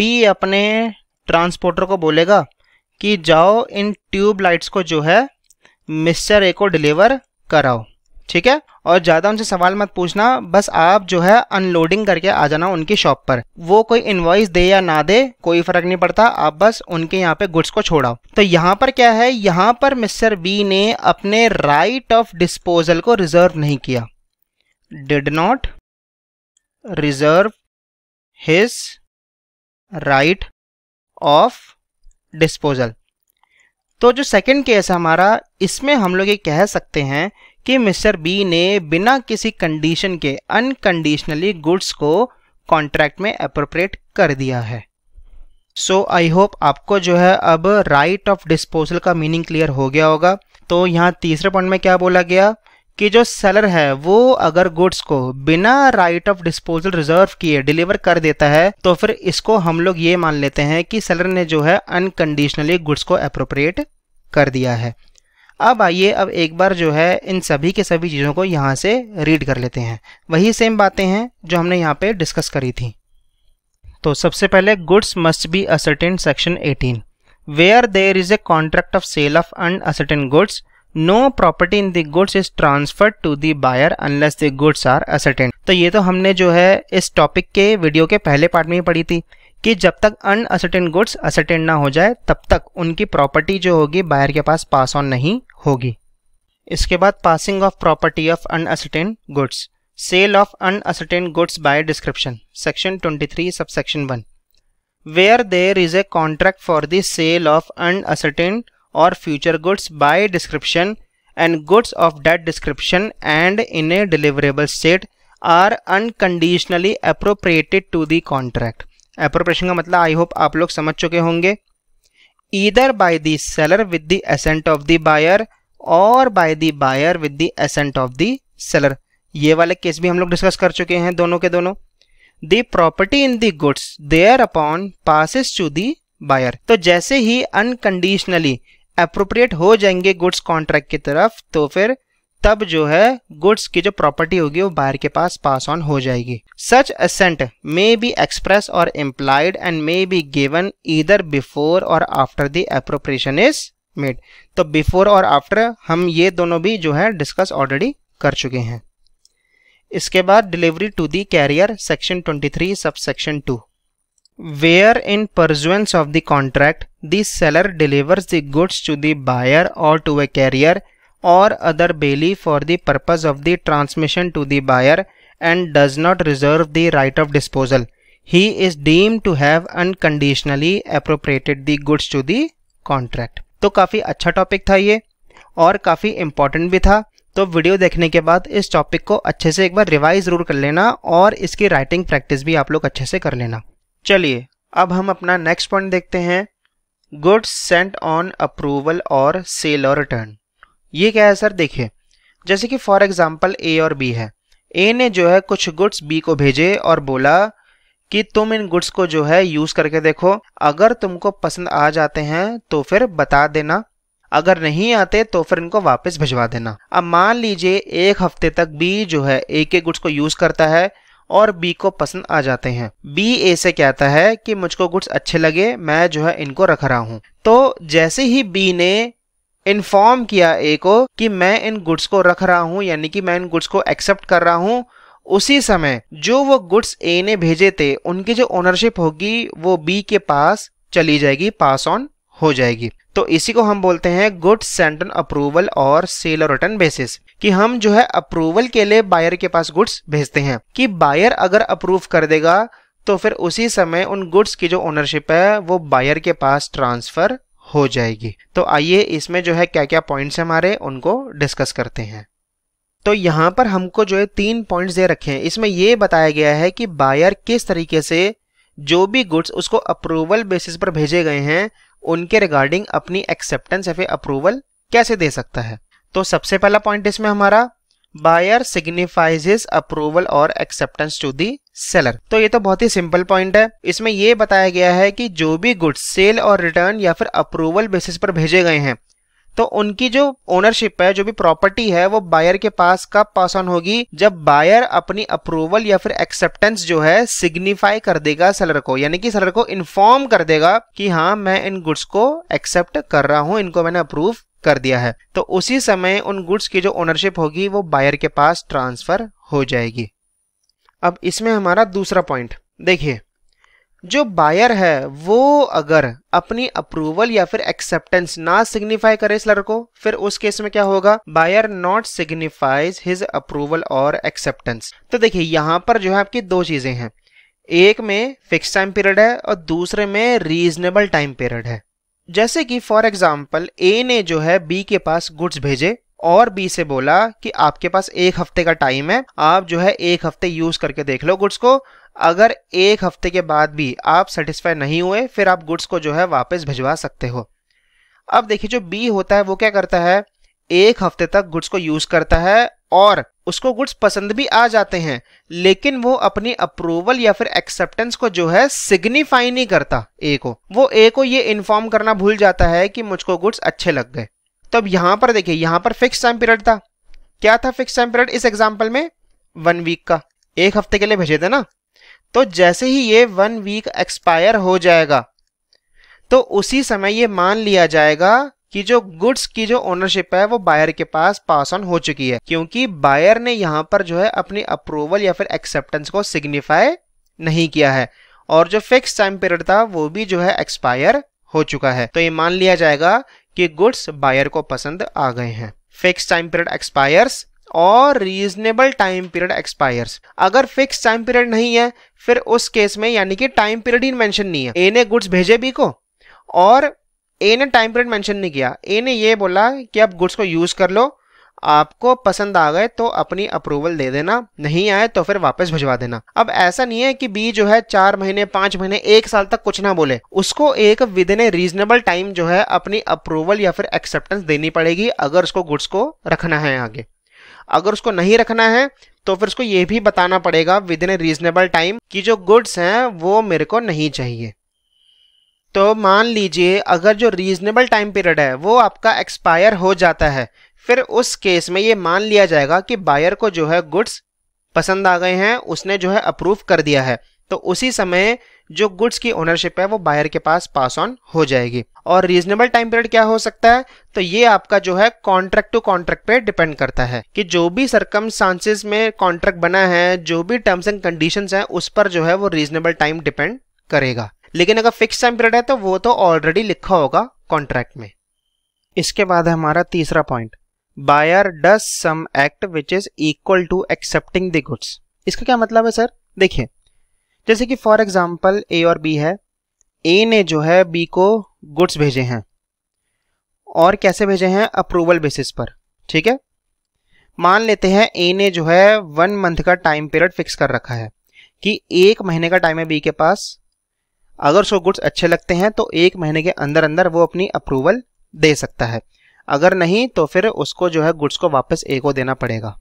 बी अपने ट्रांसपोर्टर को बोलेगा कि जाओ इन ट्यूब लाइट्स को जो है मिस्टर ए को डिलीवर कराओ ठीक है और ज़्यादा उनसे सवाल मत पूछना बस आप जो है अनलोडिंग करके आ जाना उनकी शॉप पर वो कोई इन्वॉइस दे या ना दे कोई फ़र्क नहीं पड़ता आप बस उनके यहाँ पे गुड्स को छोड़ाओ तो यहाँ पर क्या है यहाँ पर मिस्टर बी ने अपने राइट ऑफ डिस्पोजल को रिजर्व नहीं किया did not reserve his right of disposal तो जो सेकंड केस है हमारा इसमें हम लोग ये कह सकते हैं कि मिस्टर बी ने बिना किसी कंडीशन के अनकंडीशनली गुड्स को कॉन्ट्रैक्ट में अप्रोप्रिएट कर दिया है सो आई होप आपको जो है अब राइट ऑफ डिस्पोजल का मीनिंग क्लियर हो गया होगा तो यहाँ तीसरे पॉइंट में क्या बोला गया कि जो सेलर है वो अगर गुड्स को बिना राइट ऑफ डिस्पोजल रिजर्व किए डिलीवर कर देता है तो फिर इसको हम लोग ये मान लेते हैं कि सेलर ने जो है अनकंडीशनली गुड्स को अप्रोप्रिएट कर दिया है अब आइए अब एक बार जो है इन सभी के सभी चीज़ों को यहाँ से रीड कर लेते हैं वही सेम बातें हैं जो हमने यहाँ पे डिस्कस करी थी तो सबसे पहले goods must be ascertained section 18 where there is a contract of sale of unascertained goods no property in the goods is transferred to the buyer unless the goods are ascertained तो ये तो हमने जो है इस टॉपिक के वीडियो के पहले पार्ट में ही पढ़ी थी कि जब तक अन अनअसर्टेन गुड्स असटेन ना हो जाए तब तक उनकी प्रॉपर्टी जो होगी बायर के पास पास ऑन नहीं होगी इसके बाद passing of property of unascertained goods sale of unascertained goods by description section twenty three sub section one where there is a contract for the sale of unascertained और future goods by description and goods of that description and in a deliverable state are unconditionally appropriated to the contract appropriation का मतलब आई होप आप लोग समझ चुके होंगे either by the seller with the assent of the buyer और by the buyer with the assent of the seller ये वाले केस भी हम लोग डिस्कस कर चुके हैं दोनों के दोनों the property in the goods thereupon passes to the buyer तो जैसे ही अनकंडीशनली अप्रोप्रिएट हो जाएंगे गुड्स कॉन्ट्रैक्ट की तरफ तो फिर तब जो है गुड्स की जो प्रॉपर्टी होगी वो बायर के पास पास ऑन हो जाएगी such assent may be express और implied and may be given either before और after the appropriation is made तो बिफोर और आफ्टर हम ये दोनों भी जो है डिस्कस ऑलरेडी कर चुके हैं इसके बाद delivery to the carrier section 23 sub section 2 where in pursuance of the contract the seller delivers the goods to the buyer और to a carrier or other bailee for the purpose of the transmission to the buyer and does not reserve the right of disposal. He is deemed to have unconditionally appropriated the goods to the contract. तो काफ़ी अच्छा टॉपिक था ये और काफ़ी इम्पॉर्टेंट भी था तो वीडियो देखने के बाद इस टॉपिक को अच्छे से एक बार रिवाइज ज़रूर कर लेना और इसकी राइटिंग प्रैक्टिस भी आप लोग अच्छे से कर लेना चलिए अब हम अपना नेक्स्ट पॉइंट देखते हैं गुड्स सेंट ऑन अप्रूवल और सेल और रिटर्न ये क्या है सर देखिए जैसे कि फॉर एग्जाम्पल ए और बी है ए ने जो है कुछ गुड्स बी को भेजे और बोला कि तुम इन गुड्स को जो है यूज करके देखो अगर तुमको पसंद आ जाते हैं तो फिर बता देना अगर नहीं आते तो फिर इनको वापस भिजवा देना अब मान लीजिए एक हफ्ते तक बी जो है ए के गुड्स को यूज करता है और बी को पसंद आ जाते हैं बी ए से कहता है कि मुझको गुड्स अच्छे लगे मैं जो है इनको रख रहा हूँ तो जैसे ही बी ने इन्फॉर्म किया ए को कि मैं इन गुड्स को रख रहा हूँ यानी कि मैं इन गुड्स को एक्सेप्ट कर रहा हूँ उसी समय जो वो गुड्स ए ने भेजे थे उनकी जो ओनरशिप होगी वो बी के पास चली जाएगी पास ऑन हो जाएगी तो इसी को हम बोलते हैं गुड सेंट अप्रूवल और सेल और रिटर्न बेसिस कि हम जो है अप्रूवल के लिए बायर के पास गुड्स भेजते हैं कि बायर अगर अप्रूव कर देगा तो फिर उसी समय उन गुड्स की जो ओनरशिप है वो बायर के पास ट्रांसफर हो जाएगी तो आइए इसमें जो है क्या क्या पॉइंट्स हमारे उनको डिस्कस करते हैं तो यहाँ पर हमको जो है तीन पॉइंट्स दे रखे हैं इसमें यह बताया गया है कि बायर किस तरीके से जो भी गुड्स उसको अप्रूवल बेसिस पर भेजे गए हैं उनके रिगार्डिंग अपनी एक्सेप्टेंस या फिर अप्रूवल कैसे दे सकता है तो सबसे पहला पॉइंट इसमें हमारा बायर सिग्निफाइज अप्रूवल और एक्सेप्टेंस टू दी सेलर तो ये तो बहुत ही सिंपल पॉइंट है इसमें ये बताया गया है कि जो भी गुड्स सेल और रिटर्न या फिर अप्रूवल बेसिस पर भेजे गए हैं तो उनकी जो ओनरशिप है जो भी प्रॉपर्टी है वो बायर के पास कब पास ऑन होगी जब बायर अपनी अप्रूवल या फिर एक्सेप्टेंस जो है सिग्निफाई कर देगा सेलर को यानी कि सेलर को इन्फॉर्म कर देगा कि हाँ मैं इन गुड्स को एक्सेप्ट कर रहा हूँ इनको मैंने अप्रूव कर दिया है तो उसी समय उन गुड्स की जो ओनरशिप होगी वो बायर के पास ट्रांसफर हो जाएगी अब इसमें हमारा दूसरा पॉइंट देखिए जो बायर है वो अगर अपनी अप्रूवल या फिर एक्सेप्टेंस ना सिग्निफाई करे सेलर को फिर उस केस में क्या होगा buyer not signifies his approval और एक्सेप्टेंस तो देखिए यहां पर जो है आपकी दो चीजें हैं एक में फिक्स टाइम पीरियड है और दूसरे में रीजनेबल टाइम पीरियड है जैसे कि फॉर एग्जाम्पल ए ने जो है बी के पास गुड्स भेजे और बी से बोला कि आपके पास एक हफ्ते का टाइम है आप जो है एक हफ्ते यूज करके देख लो गुड्स को अगर एक हफ्ते के बाद भी आप सेटिस्फाई नहीं हुए फिर आप गुड्स को जो है वापस भिजवा सकते हो अब देखिए जो बी होता है वो क्या करता है एक हफ्ते तक गुड्स को यूज करता है और उसको गुड्स पसंद भी आ जाते हैं लेकिन वो अपनी अप्रूवल या फिर एक्सेप्टेंस को जो है सिग्निफाई नहीं करता ए को वो ए को ये इन्फॉर्म करना भूल जाता है कि मुझको गुड्स अच्छे लग गए तो अब यहां पर देखिए यहां पर फिक्स टाइम पीरियड था क्या था फिक्स टाइम पीरियड इस एग्जाम्पल में वन वीक का एक हफ्ते के लिए भेजे थे ना तो जैसे ही ये वन वीक एक्सपायर हो जाएगा तो उसी समय ये मान लिया जाएगा कि जो गुड्स की जो ओनरशिप है वो बायर के पास पास ऑन हो चुकी है क्योंकि बायर ने यहाँ पर जो है अपनी अप्रूवल या फिर एक्सेप्टेंस को सिग्निफाई नहीं किया है और जो फिक्स टाइम पीरियड था वो भी जो है एक्सपायर हो चुका है तो ये मान लिया जाएगा कि गुड्स बायर को पसंद आ गए हैं फिक्स टाइम पीरियड एक्सपायर्स और रीजनेबल टाइम पीरियड एक्सपायर्स अगर फिक्स टाइम पीरियड नहीं है फिर उस केस में यानी कि टाइम पीरियड ही मेंशन नहीं है ए ने गुड्स भेजे बी को और ए ने टाइम पीरियड मेंशन नहीं किया ए ने ये बोला कि आप गुड्स को यूज कर लो आपको पसंद आ गए तो अपनी अप्रूवल दे देना नहीं आए तो फिर वापस भिजवा देना अब ऐसा नहीं है कि बी जो है चार महीने पांच महीने एक साल तक कुछ ना बोले उसको एक within a reasonable time जो है अपनी अप्रूवल या फिर एक्सेप्टेंस देनी पड़ेगी अगर उसको गुड्स को रखना है आगे अगर उसको नहीं रखना है तो फिर उसको ये भी बताना पड़ेगा within a reasonable time कि जो गुड्स हैं वो मेरे को नहीं चाहिए तो मान लीजिए अगर जो रीजनेबल टाइम पीरियड है वो आपका एक्सपायर हो जाता है फिर उस केस में ये मान लिया जाएगा कि बायर को जो है गुड्स पसंद आ गए हैं उसने जो है अप्रूव कर दिया है तो उसी समय जो गुड्स की ओनरशिप है वो बायर के पास पास ऑन हो जाएगी और रीजनेबल टाइम पीरियड क्या हो सकता है तो ये आपका जो है कॉन्ट्रैक्ट टू कॉन्ट्रैक्ट पे डिपेंड करता है कि जो भी सरकम में कॉन्ट्रैक्ट बना है जो भी टर्म्स एंड कंडीशंस हैं उस पर जो है वो रीजनेबल टाइम डिपेंड करेगा लेकिन अगर फिक्स टाइम पीरियड है तो वो तो ऑलरेडी लिखा होगा कॉन्ट्रैक्ट में इसके बाद हमारा तीसरा point buyer does some act which is equal to accepting the goods इसका क्या मतलब है सर देखिए जैसे कि फॉर एग्जाम्पल ए और बी है ए ने जो है बी को गुड्स भेजे हैं और कैसे भेजे हैं अप्रूवल बेसिस पर ठीक है मान लेते हैं ए ने जो है वन मंथ का टाइम पीरियड फिक्स कर रखा है कि एक महीने का टाइम है बी के पास अगर सो गुड्स अच्छे लगते हैं तो एक महीने के अंदर अंदर वो अपनी अप्रूवल दे सकता है अगर नहीं तो फिर उसको जो है गुड्स को वापस ए को देना पड़ेगा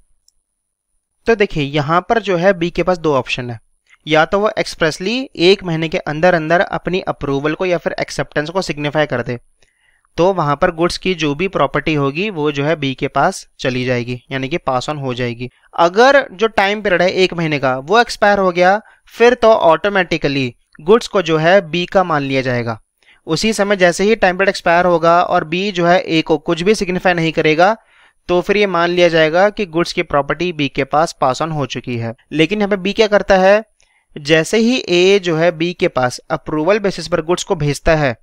तो देखिए यहाँ पर जो है बी के पास दो ऑप्शन है या तो वो एक्सप्रेसली एक महीने के अंदर अंदर अपनी अप्रूवल को या फिर एक्सेप्टेंस को सिग्निफाई कर दे तो वहाँ पर गुड्स की जो भी प्रॉपर्टी होगी वो जो है बी के पास चली जाएगी यानी कि पास ऑन हो जाएगी अगर जो टाइम पीरियड है एक महीने का वो एक्सपायर हो गया फिर तो ऑटोमेटिकली गुड्स को जो है बी का मान लिया जाएगा उसी समय जैसे ही टाइम पीरियड एक्सपायर होगा और बी जो है ए को कुछ भी सिग्निफाई नहीं करेगा तो फिर ये मान लिया जाएगा कि गुड्स की प्रॉपर्टी बी के पास पास ऑन हो चुकी है लेकिन यहाँ पे बी क्या करता है जैसे ही ए जो है बी के पास अप्रूवल बेसिस पर गुड्स को भेजता है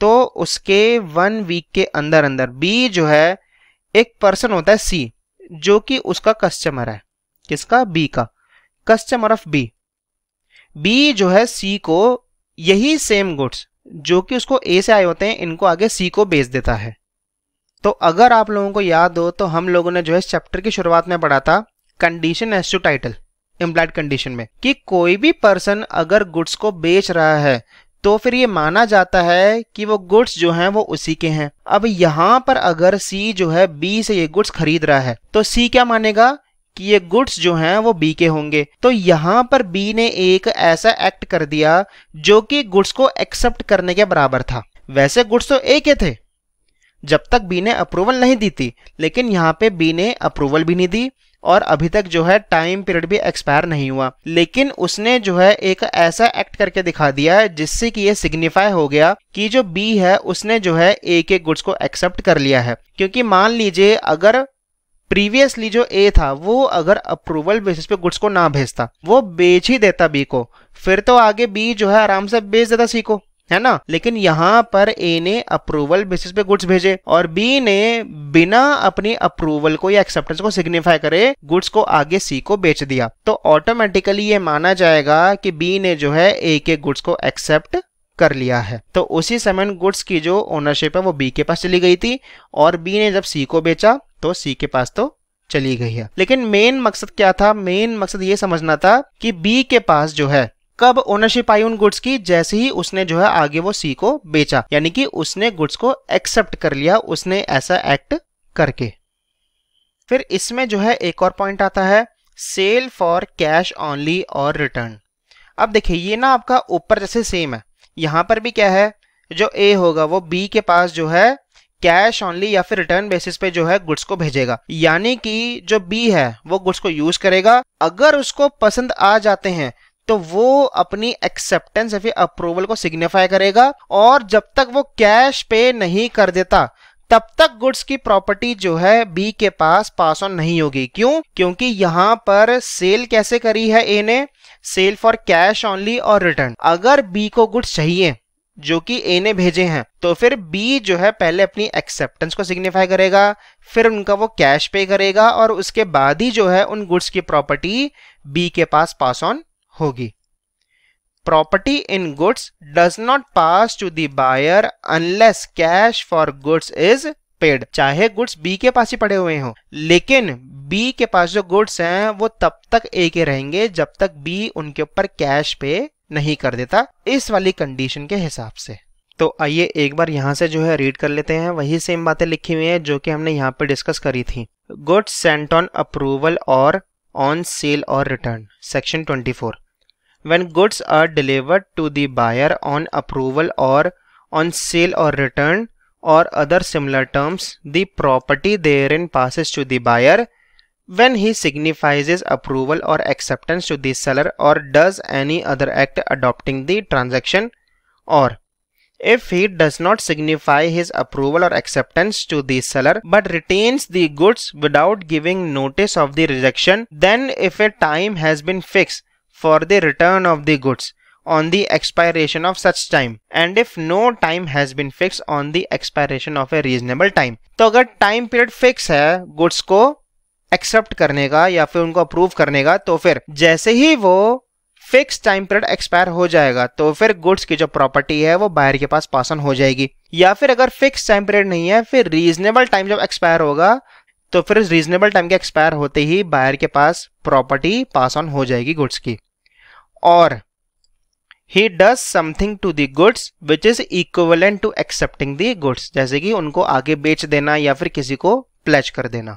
तो उसके वन वीक के अंदर अंदर बी जो है एक पर्सन होता है सी जो कि उसका कस्टमर है किसका बी का कस्टमर ऑफ बी बी जो है सी को यही सेम गुड्स जो कि उसको ए से आए होते हैं इनको आगे सी को बेच देता है तो अगर आप लोगों को याद हो तो हम लोगों ने जो है चैप्टर की शुरुआत में पढ़ा था condition as to title implied condition में कि कोई भी पर्सन अगर गुड्स को बेच रहा है तो फिर ये माना जाता है कि वो गुड्स जो हैं वो उसी के हैं अब यहाँ पर अगर सी जो है बी से ये गुड्स खरीद रहा है तो सी क्या मानेगा कि ये गुड्स जो हैं वो बी के होंगे तो यहाँ पर बी ने एक ऐसा एक्ट कर दिया जो कि गुड्स को एक्सेप्ट करने के बराबर था वैसे गुड्स तो ए के थे जब तक बी ने अप्रूवल नहीं दी थी लेकिन यहाँ पे बी ने अप्रूवल भी नहीं दी और अभी तक जो है टाइम पीरियड भी एक्सपायर नहीं हुआ लेकिन उसने जो है एक ऐसा एक्ट करके दिखा दिया है जिससे कि ये सिग्निफाई हो गया कि जो बी है उसने जो है ए के गुड्स को एक्सेप्ट कर लिया है क्योंकि मान लीजिए अगर प्रीवियसली जो ए था वो अगर अप्रूवल बेसिस पे गुड्स को ना भेजता वो बेच ही देता बी को फिर तो आगे बी जो है आराम से बेच देता सी को है ना लेकिन यहाँ पर ए ने अप्रूवल बेसिस पे गुड्स भेजे और बी ने बिना अपनी अप्रूवल को या एक्सेप्टेंस को सिग्निफाई करे गुड्स को आगे सी को बेच दिया तो ऑटोमेटिकली ये माना जाएगा कि बी ने जो है ए के गुड्स को एक्सेप्ट कर लिया है तो उसी समय गुड्स की जो ओनरशिप है वो बी के पास चली गई थी और बी ने जब सी को बेचा तो सी के पास तो चली गई है लेकिन मेन मकसद क्या था मेन मकसद ये समझना था कि बी के पास जो है कब ओनरशिप आई उन गुड्स की जैसे ही उसने जो है आगे वो सी को बेचा यानी कि उसने गुड्स को एक्सेप्ट कर लिया उसने ऐसा एक्ट करके फिर इसमें जो है एक और पॉइंट आता है सेल फॉर कैश ओनली और रिटर्न अब देखिए ये ना आपका ऊपर जैसे सेम है यहां पर भी क्या है जो ए होगा वो बी के पास जो है कैश ऑनली या फिर रिटर्न बेसिस पे जो है गुड्स को भेजेगा यानी कि जो बी है वो गुड्स को यूज करेगा अगर उसको पसंद आ जाते हैं तो वो अपनी एक्सेप्टेंस या फिर अप्रूवल को सिग्निफाई करेगा और जब तक वो कैश पे नहीं कर देता तब तक गुड्स की प्रॉपर्टी जो है बी के पास पास ऑन नहीं होगी क्यों क्योंकि यहाँ पर सेल कैसे करी है ए ने सेल फॉर कैश ऑनली और रिटर्न अगर बी को गुड्स चाहिए जो कि ए ने भेजे हैं तो फिर बी जो है पहले अपनी एक्सेप्टेंस को सिग्निफाई करेगा फिर उनका वो कैश पे करेगा और उसके बाद ही जो है उन गुड्स की प्रॉपर्टी बी के पास पास ऑन होगी property in goods does not pass to the buyer unless cash for goods is paid चाहे गुड्स बी के पास ही पड़े हुए हों लेकिन बी के पास जो गुड्स हैं वो तब तक ए के रहेंगे जब तक बी उनके ऊपर कैश पे नहीं कर देता इस वाली कंडीशन के हिसाब से तो आइए एक बार यहाँ से जो है रीड कर लेते हैं वही सेम बातें लिखी हुई है जो की हमने यहाँ पर डिस्कस करी थी गुड सेंट ऑन अप्रूवल और ऑन सेल और return section twenty four when goods are delivered to buyer on approval और ऑन सेल और रिटर्न और other similar terms the property therein passes to buyer when he signifies his approval or acceptance to the seller or does any other act adopting the transaction or if he does not signify his approval or acceptance to the seller but retains the goods without giving notice of the rejection, then if a time has been fixed for the return of the goods on the expiration of such time and if no time has been fixed on the expiration of a reasonable time. तो अगर time period फिक्स है goods को एक्सेप्ट करने का या फिर उनको अप्रूव करने का तो फिर जैसे ही वो फिक्स टाइम पीरियड एक्सपायर हो जाएगा तो फिर गुड्स की जो प्रॉपर्टी है वो बायर के पास पासन हो जाएगी या फिर अगर फिक्स टाइम पीरियड नहीं है फिर रीजनेबल टाइम जब एक्सपायर होगा तो फिर रीजनेबल टाइम के एक्सपायर होते ही बायर के पास प्रॉपर्टी पास ऑन हो जाएगी गुड्स की और he does something to the goods which is equivalent to accepting the goods जैसे कि उनको आगे बेच देना या फिर किसी को प्लेच कर देना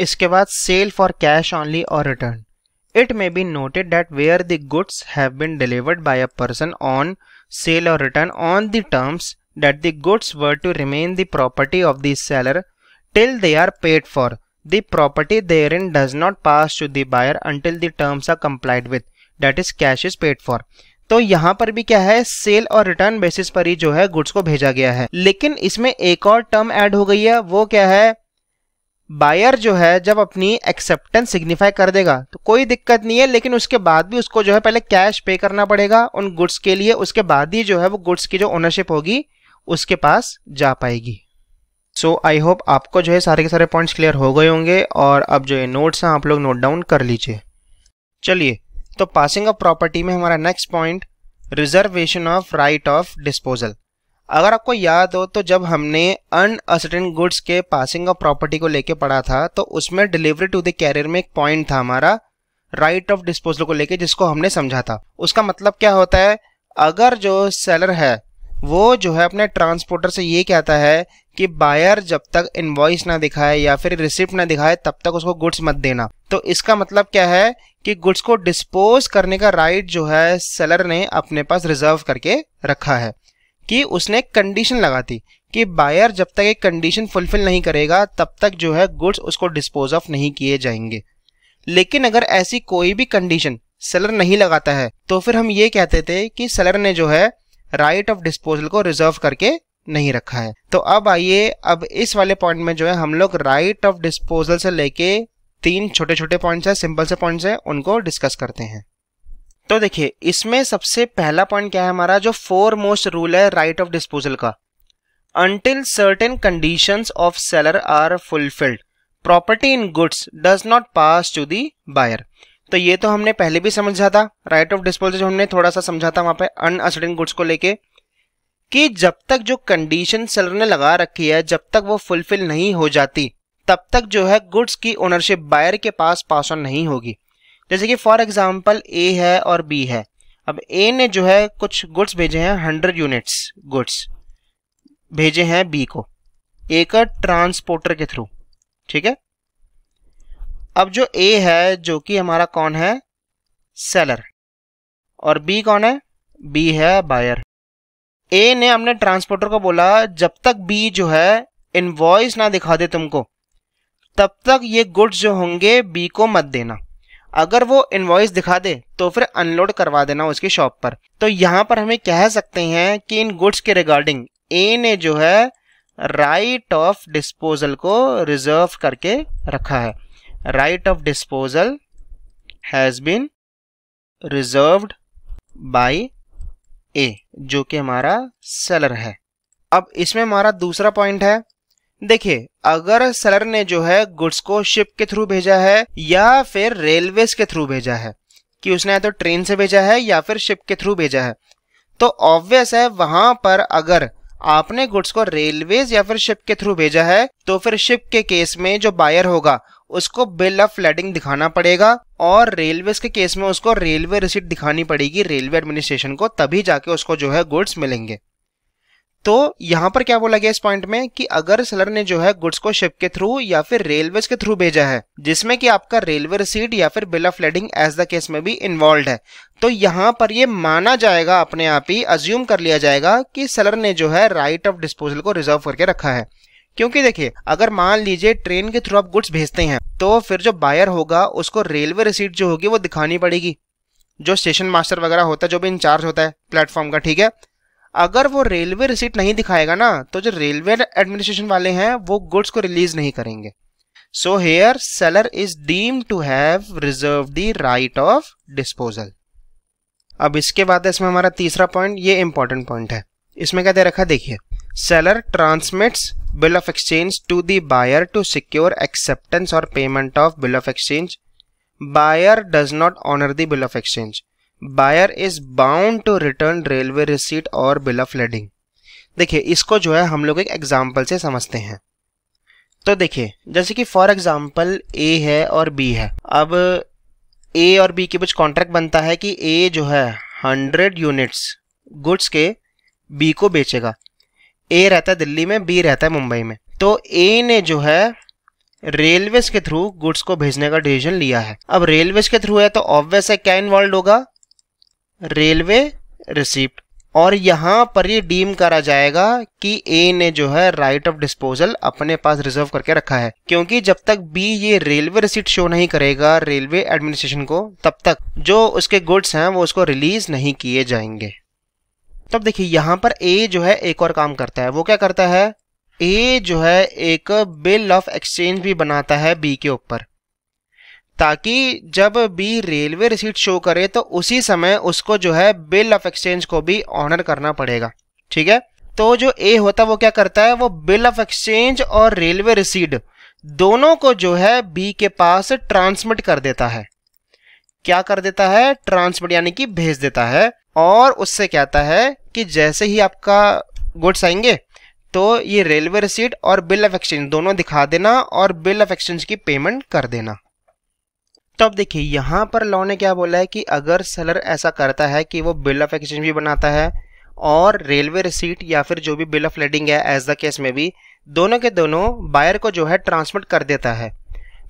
इसके बाद सेल फॉर कैश ऑनली और return it may be noted that where the goods have been delivered by a person on sale और return on the terms that the goods were to remain the property of the seller till they are paid for the property therein does not pass to the buyer until the terms are complied with that is cash is paid for तो यहाँ पर भी क्या है सेल और रिटर्न बेसिस पर ही जो है गुड्स को भेजा गया है लेकिन इसमें एक और टर्म ऐड हो गई है वो क्या है बायर जो है जब अपनी एक्सेप्टेंस सिग्निफाई कर देगा तो कोई दिक्कत नहीं है लेकिन उसके बाद भी उसको जो है पहले कैश पे करना पड़ेगा उन गुड्स के लिए उसके बाद ही जो है वो गुड्स की जो ओनरशिप होगी उसके पास जा पाएगी सो आई होप आपको जो है सारे के सारे पॉइंट्स क्लियर हो गए होंगे और अब जो है नोट्स हैं आप लोग नोट डाउन कर लीजिए चलिए तो पासिंग ऑफ प्रॉपर्टी में हमारा next point reservation of right of disposal अगर आपको याद हो तो जब हमने अन असर्टेन गुड्स के पासिंग ऑफ प्रॉपर्टी को लेके पढ़ा था तो उसमें डिलीवरी टू द कैरियर में एक पॉइंट था हमारा राइट ऑफ डिस्पोजल को लेके जिसको हमने समझा था उसका मतलब क्या होता है अगर जो सेलर है वो जो है अपने ट्रांसपोर्टर से ये कहता है कि बायर जब तक इन्वॉइस ना दिखाए या फिर रिसिप्ट ना दिखाए तब तक उसको गुड्स मत देना तो इसका मतलब क्या है कि गुड्स को डिस्पोज करने का राइट जो है सेलर ने अपने पास रिजर्व करके रखा है कि उसने कंडीशन लगा दी कि बायर जब तक एक कंडीशन फुलफिल नहीं करेगा तब तक जो है गुड्स उसको डिस्पोज ऑफ नहीं किए जाएंगे लेकिन अगर ऐसी कोई भी कंडीशन सेलर नहीं लगाता है तो फिर हम ये कहते थे कि सेलर ने जो है राइट ऑफ डिस्पोजल को रिजर्व करके नहीं रखा है तो अब आइए अब इस वाले पॉइंट में जो है हम लोग राइट ऑफ डिस्पोजल से लेके तीन छोटे छोटे पॉइंट्स हैं सिंपल से पॉइंट्स हैं उनको डिस्कस करते हैं तो देखिए इसमें सबसे पहला पॉइंट क्या है हमारा जो फोर मोस्ट रूल है राइट ऑफ डिस्पोजल का until certain condition of seller are fulfilled property in goods does not pass to the buyer तो ये तो हमने पहले भी समझा था राइट ऑफ डिस्पोजल हमने थोड़ा सा समझा था वहां पे अनअसर्टेन गुड्स को लेके कि जब तक जो कंडीशन सेलर ने लगा रखी है जब तक वो फुलफिल नहीं हो जाती तब तक जो है गुड्स की ओनरशिप बायर के पास पास ऑन नहीं होगी जैसे कि फॉर एग्जाम्पल ए है और बी है अब ए ने जो है कुछ गुड्स भेजे हैं हंड्रेड यूनिट्स गुड्स भेजे हैं बी को ए का ट्रांसपोर्टर के थ्रू ठीक है अब जो ए है जो कि हमारा कौन है सेलर और बी कौन है बी है बायर ए ने हमने ट्रांसपोर्टर को बोला जब तक बी जो है इन्वॉइस ना दिखा दे तुमको तब तक ये गुड्स जो होंगे बी को मत देना अगर वो इन्वॉइस दिखा दे तो फिर अनलोड करवा देना उसकी शॉप पर तो यहाँ पर हमें कह सकते हैं कि इन गुड्स के रिगार्डिंग ए ने जो है राइट ऑफ डिस्पोजल को रिजर्व करके रखा है right of disposal has been reserved by A जो कि हमारा सेलर है अब इसमें हमारा दूसरा पॉइंट है देखिए अगर सेलर ने जो है गुड्स को शिप के थ्रू भेजा है या फिर रेलवे के थ्रू भेजा है कि उसने या तो ट्रेन से भेजा है या फिर शिप के थ्रू भेजा है तो ऑब्वियस है वहां पर अगर आपने गुड्स को रेलवे या फिर शिप के थ्रू भेजा है तो फिर शिप के केस में जो बायर होगा उसको बिल ऑफ लैडिंग दिखाना पड़ेगा और रेलवे के केस में उसको रेलवे रिसीट दिखानी पड़ेगी रेलवे एडमिनिस्ट्रेशन को तभी जाके उसको जो है गुड्स मिलेंगे तो यहाँ पर क्या बोला गया इस पॉइंट में कि अगर सेलर ने जो है गुड्स को शिप के थ्रू या फिर रेलवे के थ्रू भेजा है जिसमें कि आपका रेलवे रिसीट या फिर bill of lading as the case में भी इन्वॉल्व है तो यहाँ पर ये माना जाएगा अपने आप ही अज्यूम कर लिया जाएगा कि सेलर ने जो है राइट ऑफ डिस्पोजल को रिजर्व करके रखा है क्योंकि देखिए अगर मान लीजिए ट्रेन के थ्रू आप गुड्स भेजते हैं तो फिर जो बायर होगा उसको रेलवे रिसीट जो होगी वो दिखानी पड़ेगी जो स्टेशन मास्टर वगैरह होता है जो भी इंचार्ज होता है प्लेटफॉर्म का ठीक है अगर वो रेलवे रिसीट नहीं दिखाएगा ना तो जो रेलवे एडमिनिस्ट्रेशन वाले हैं वो गुड्स को रिलीज नहीं करेंगे so here seller is deem to have reserve the right of disposal अब इसके बाद इसमें हमारा तीसरा पॉइंट ये इंपॉर्टेंट पॉइंट है इसमें क्या दे रखा देखिए seller transmits bill of exchange to the buyer to secure acceptance और payment of bill of exchange buyer does not honour the bill of exchange buyer is bound to return railway receipt और बिल ऑफ लेडिंग देखिए इसको जो है हम लोग एक एग्जाम्पल से समझते हैं तो देखिए जैसे कि फॉर एग्जाम्पल ए है और बी है अब ए और बी के बीच कॉन्ट्रैक्ट बनता है कि ए जो है हंड्रेड यूनिट्स गुड्स के बी को बेचेगा ए रहता है दिल्ली में बी रहता है मुंबई में तो ए ने जो है रेलवेज के थ्रू गुड्स को भेजने का डिसीजन लिया है अब रेलवेज के थ्रू है तो ऑब्वियस है क्या इन्वॉल्व होगा रेलवे रिसिप्ट और यहाँ पर ये डीम करा जाएगा कि ए ने जो है राइट ऑफ डिस्पोजल अपने पास रिजर्व करके रखा है क्योंकि जब तक बी ये रेलवे रिसिप्ट शो नहीं करेगा रेलवे एडमिनिस्ट्रेशन को तब तक जो उसके गुड्स हैं वो उसको रिलीज नहीं किए जाएंगे तब देखिए यहाँ पर ए जो है एक और काम करता है वो क्या करता है ए जो है एक बिल ऑफ एक्सचेंज भी बनाता है बी के ऊपर ताकि जब भी रेलवे रिसीट शो करे तो उसी समय उसको जो है बिल ऑफ एक्सचेंज को भी ऑनर करना पड़ेगा ठीक है तो जो ए होता है वो क्या करता है वो बिल ऑफ एक्सचेंज और रेलवे रिसीट दोनों को जो है बी के पास ट्रांसमिट कर देता है क्या कर देता है ट्रांसमिट यानी कि भेज देता है और उससे कहता है कि जैसे ही आपका गुड्स आएंगे तो ये रेलवे रिसीट और बिल ऑफ एक्सचेंज दोनों दिखा देना और बिल ऑफ एक्सचेंज की पेमेंट कर देना तो अब देखिए यहाँ पर लॉ ने क्या बोला है कि अगर सेलर ऐसा करता है कि वो बिल ऑफ एक्सचेंज भी बनाता है और रेलवे रिसीट या फिर जो भी बिल ऑफ लेडिंग है एज द केस में भी दोनों के दोनों बायर को जो है ट्रांसमिट कर देता है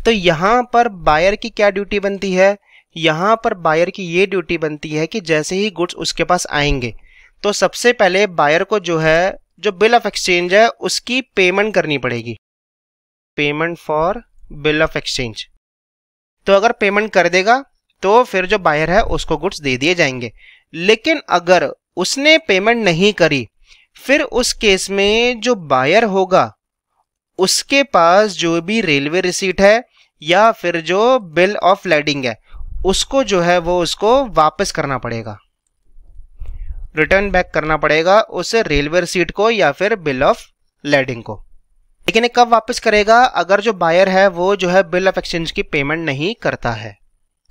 तो यहाँ पर बायर की क्या ड्यूटी बनती है यहाँ पर बायर की ये ड्यूटी बनती है कि जैसे ही गुड्स उसके पास आएंगे तो सबसे पहले बायर को जो है जो बिल ऑफ एक्सचेंज है उसकी पेमेंट करनी पड़ेगी payment for bill of exchange तो अगर पेमेंट कर देगा तो फिर जो बायर है उसको गुड्स दे दिए जाएंगे लेकिन अगर उसने पेमेंट नहीं करी फिर उस केस में जो बायर होगा उसके पास जो भी रेलवे रिसीट है या फिर जो बिल ऑफ लैडिंग है उसको जो है वो उसको वापस करना पड़ेगा रिटर्न बैक करना पड़ेगा उस रेलवे रिसीट को या फिर बिल ऑफ लैडिंग को लेकिन ये कब वापस करेगा अगर जो बायर है वो जो है बिल ऑफ एक्सचेंज की पेमेंट नहीं करता है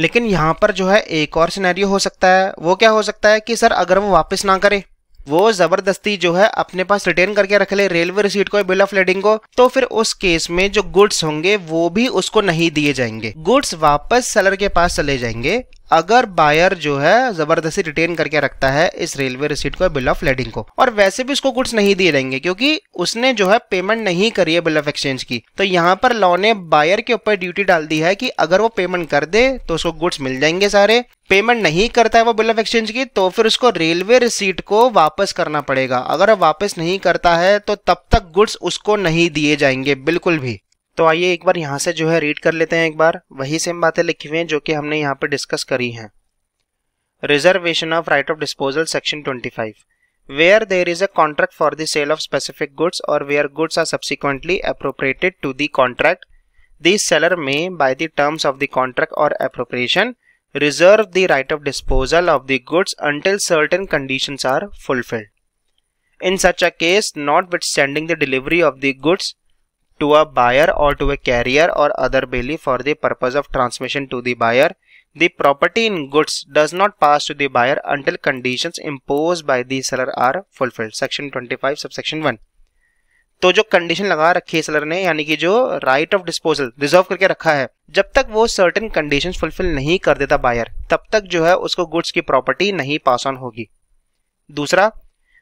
लेकिन यहाँ पर जो है एक और सिनेरियो हो सकता है वो क्या हो सकता है कि सर अगर वो वापस ना करे वो जबरदस्ती जो है अपने पास रिटेन करके रख ले रेलवे रिसीट को बिल ऑफ लेडिंग को तो फिर उस केस में जो गुड्स होंगे वो भी उसको नहीं दिए जाएंगे गुड्स वापस सेलर के पास चले जाएंगे अगर बायर जो है जबरदस्ती रिटेन करके रखता है इस रेलवे रिसीट को बिल ऑफ लेडिंग को और वैसे भी उसको गुड्स नहीं दिए जाएंगे क्योंकि उसने जो है पेमेंट नहीं करी है बिल ऑफ एक्सचेंज की तो यहाँ पर लॉ ने बायर के ऊपर ड्यूटी डाल दी है कि अगर वो पेमेंट कर दे तो उसको गुड्स मिल जाएंगे सारे पेमेंट नहीं करता है वो बिल ऑफ एक्सचेंज की तो फिर उसको रेलवे रिसीट को वापस करना पड़ेगा अगर वापस नहीं करता है तो तब तक गुड्स उसको नहीं दिए जाएंगे बिल्कुल भी तो आइए एक बार यहाँ से जो है रीड कर लेते हैं एक बार वही सेम बातें लिखी हुई हैं जो कि हमने यहाँ पर डिस्कस करी हैं reservation of right of disposal section 25 five where there is a contract for the sale of specific goods or where goods are subsequently appropriated to the contract this seller may by the terms of the contract or appropriation reserve the right of disposal of the goods until certain condition are fulfilled in such a case not with the delivery of the goods to a buyer और टू अ कैरियर और other bailee for the purpose of transmission to the buyer the property in goods does not pass to the buyer until condition impose by the seller are fulfilled section twenty five sub section one तो जो कंडीशन लगा रखी है सेलर ने यानी कि जो राइट ऑफ डिस्पोजल रिजर्व करके रखा है जब तक वो सर्टेन कंडीशन फुलफिल नहीं कर देता बायर तब तक जो है उसको गुड्स की प्रॉपर्टी नहीं पास ऑन होगी दूसरा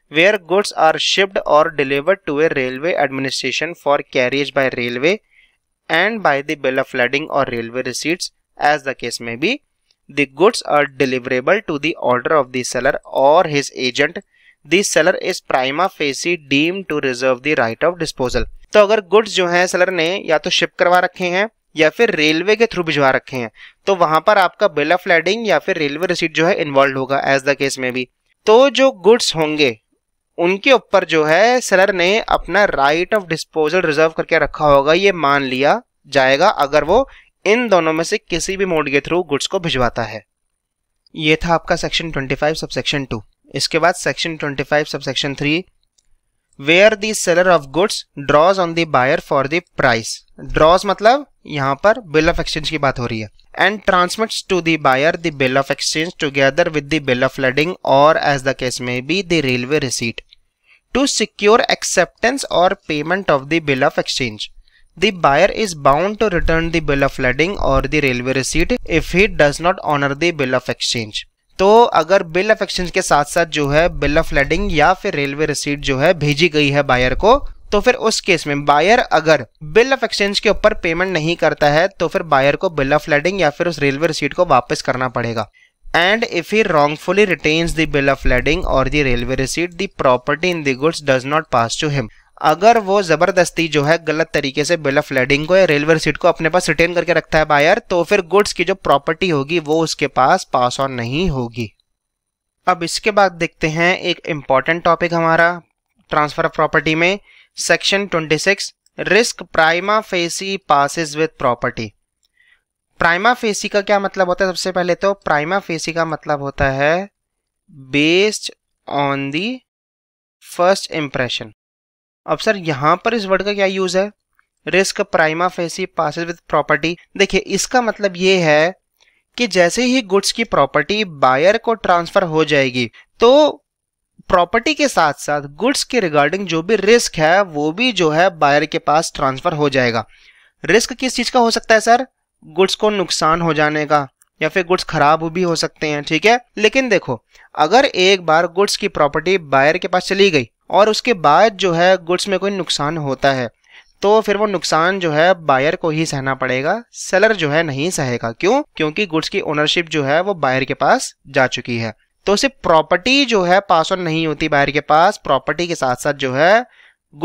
where goods are shipped or delivered to a railway administration for carriage by railway and by the bill of lading or railway receipts as the case may be. The goods are deliverable to the order of the seller or his agent. The seller is prima facie deemed to reserve the right of disposal. तो अगर गुड्स जो हैं सेलर ने या तो शिप करवा रखे हैं या फिर रेलवे के थ्रू भिजवा रखे हैं तो वहां पर आपका बिल ऑफ लैडिंग या फिर रेलवे रिसीट जो है इन्वॉल्व होगा एज द केस में भी तो जो गुड्स होंगे उनके ऊपर जो है सेलर ने अपना राइट ऑफ डिस्पोजल रिजर्व करके रखा होगा ये मान लिया जाएगा अगर वो इन दोनों में से किसी भी मोड के थ्रू गुड्स को भिजवाता है ये था आपका सेक्शन 25 सब सेक्शन टू इसके बाद section 25 sub section three where the seller of goods draws on the buyer for the price draws मतलब यहाँ पर बिल ऑफ एक्सचेंज की बात हो रही है and transmits to the buyer the bill of exchange together with the bill of lading or as the case may be the railway receipt to secure acceptance और payment of the bill of exchange the buyer is bound to return the bill of lading or the railway receipt if he does not honour the bill of exchange तो अगर बिल ऑफ एक्सचेंज के साथ साथ जो है बिल ऑफ लेडिंग या फिर रेलवे रिसीट जो है भेजी गई है बायर को तो फिर उस केस में बायर अगर बिल ऑफ एक्सचेंज के ऊपर पेमेंट नहीं करता है तो फिर बायर को बिल ऑफ लेडिंग या फिर उस रेलवे रिसीट को वापस करना पड़ेगा and if he wrongfully retains the bill of lading or the railway receipt the property in the goods does not pass to him अगर वो ज़बरदस्ती जो है गलत तरीके से बिल ऑफ लेडिंग को या रेलवे रिसीट को अपने पास रिटेन करके रखता है बायर तो फिर गुड्स की जो प्रॉपर्टी होगी वो उसके पास पास ऑन नहीं होगी अब इसके बाद देखते हैं एक इम्पॉर्टेंट टॉपिक हमारा ट्रांसफर ऑफ प्रॉपर्टी में section 26 risk prima facie passes with property prima facie का क्या मतलब होता है सबसे पहले तो प्राइमा फेसी का मतलब होता है based on the first impression अब सर यहां पर इस वर्ड का क्या यूज़ है risk prima facie pass with property देखिए इसका मतलब ये है कि जैसे ही गुड्स की प्रॉपर्टी बायर को ट्रांसफ़र हो जाएगी तो प्रॉपर्टी के साथ साथ गुड्स के रिगार्डिंग जो भी रिस्क है वो भी जो है बायर के पास ट्रांसफ़र हो जाएगा रिस्क किस चीज़ का हो सकता है सर गुड्स को नुकसान हो जाने का या फिर गुड्स खराब भी हो सकते हैं ठीक है लेकिन देखो अगर एक बार गुड्स की प्रॉपर्टी बायर के पास चली गई और उसके बाद जो है गुड्स में कोई नुकसान होता है तो फिर वो नुकसान जो है बायर को ही सहना पड़ेगा सेलर जो है नहीं सहेगा क्यों क्योंकि गुड्स की ओनरशिप जो है वो बायर के पास जा चुकी है तो सिर्फ प्रॉपर्टी जो है पास ऑन नहीं होती बायर के पास प्रॉपर्टी के साथ साथ जो है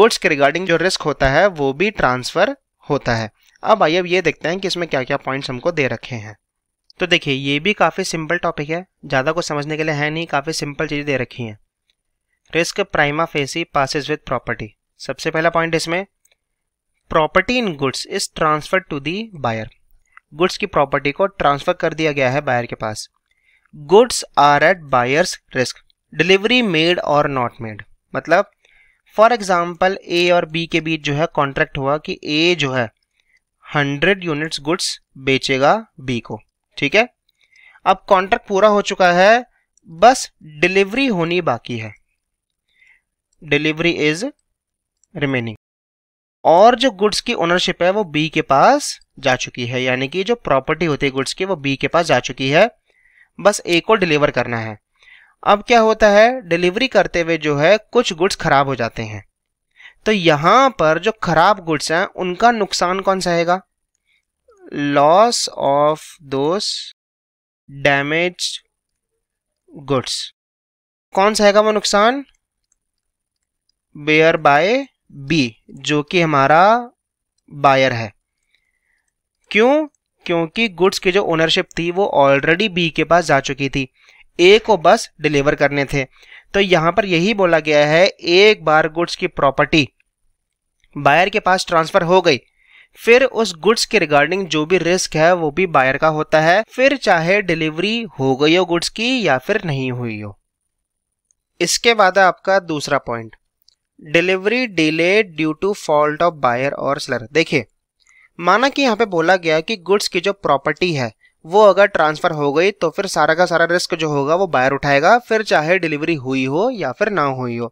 गुड्स के रिगार्डिंग जो रिस्क होता है वो भी ट्रांसफर होता है अब आइए अब ये देखते हैं कि इसमें क्या क्या पॉइंट्स हमको दे रखे हैं तो देखिए ये भी काफ़ी सिंपल टॉपिक है ज़्यादा कुछ समझने के लिए है नहीं काफ़ी सिंपल चीज़ें दे रखी हैं risk prima facie passes with property सबसे पहला पॉइंट इसमें property in goods is transfer to the buyer goods की प्रॉपर्टी को ट्रांसफर कर दिया गया है बायर के पास goods are at buyer's risk delivery made or not made मतलब फॉर एग्जाम्पल ए और बी के बीच जो है कॉन्ट्रैक्ट हुआ कि ए जो है हंड्रेड यूनिट्स गुड्स बेचेगा बी को ठीक है अब कॉन्ट्रैक्ट पूरा हो चुका है बस डिलीवरी होनी बाकी है डिलीवरी इज रिमेनिंग और जो गुड्स की ओनरशिप है वो बी के पास जा चुकी है यानी कि जो प्रॉपर्टी होती है गुड्स की वो बी के पास जा चुकी है बस ए को डिलीवर करना है अब क्या होता है डिलीवरी करते हुए जो है कुछ गुड्स खराब हो जाते हैं तो यहां पर जो खराब गुड्स हैं उनका नुकसान कौन सा रहेगा loss of those damage goods कौन सा है वो नुकसान बेयर बाय बी जो कि हमारा बायर है क्यों क्योंकि गुड्स की जो ओनरशिप थी वो ऑलरेडी बी के पास जा चुकी थी ए को बस डिलीवर करने थे तो यहां पर यही बोला गया है एक बार गुड्स की प्रॉपर्टी बायर के पास ट्रांसफर हो गई फिर उस गुड्स के रिगार्डिंग जो भी रिस्क है वो भी बायर का होता है फिर चाहे डिलीवरी हो गई हो गुड्स की या फिर नहीं हुई हो इसके बाद आपका दूसरा point delivery delay due to fault of buyer or seller देखिए माना कि यहाँ पे बोला गया कि गुड्स की जो प्रॉपर्टी है वो अगर ट्रांसफर हो गई तो फिर सारा का सारा रिस्क जो होगा वो बायर उठाएगा फिर चाहे डिलीवरी हुई हो या फिर ना हुई हो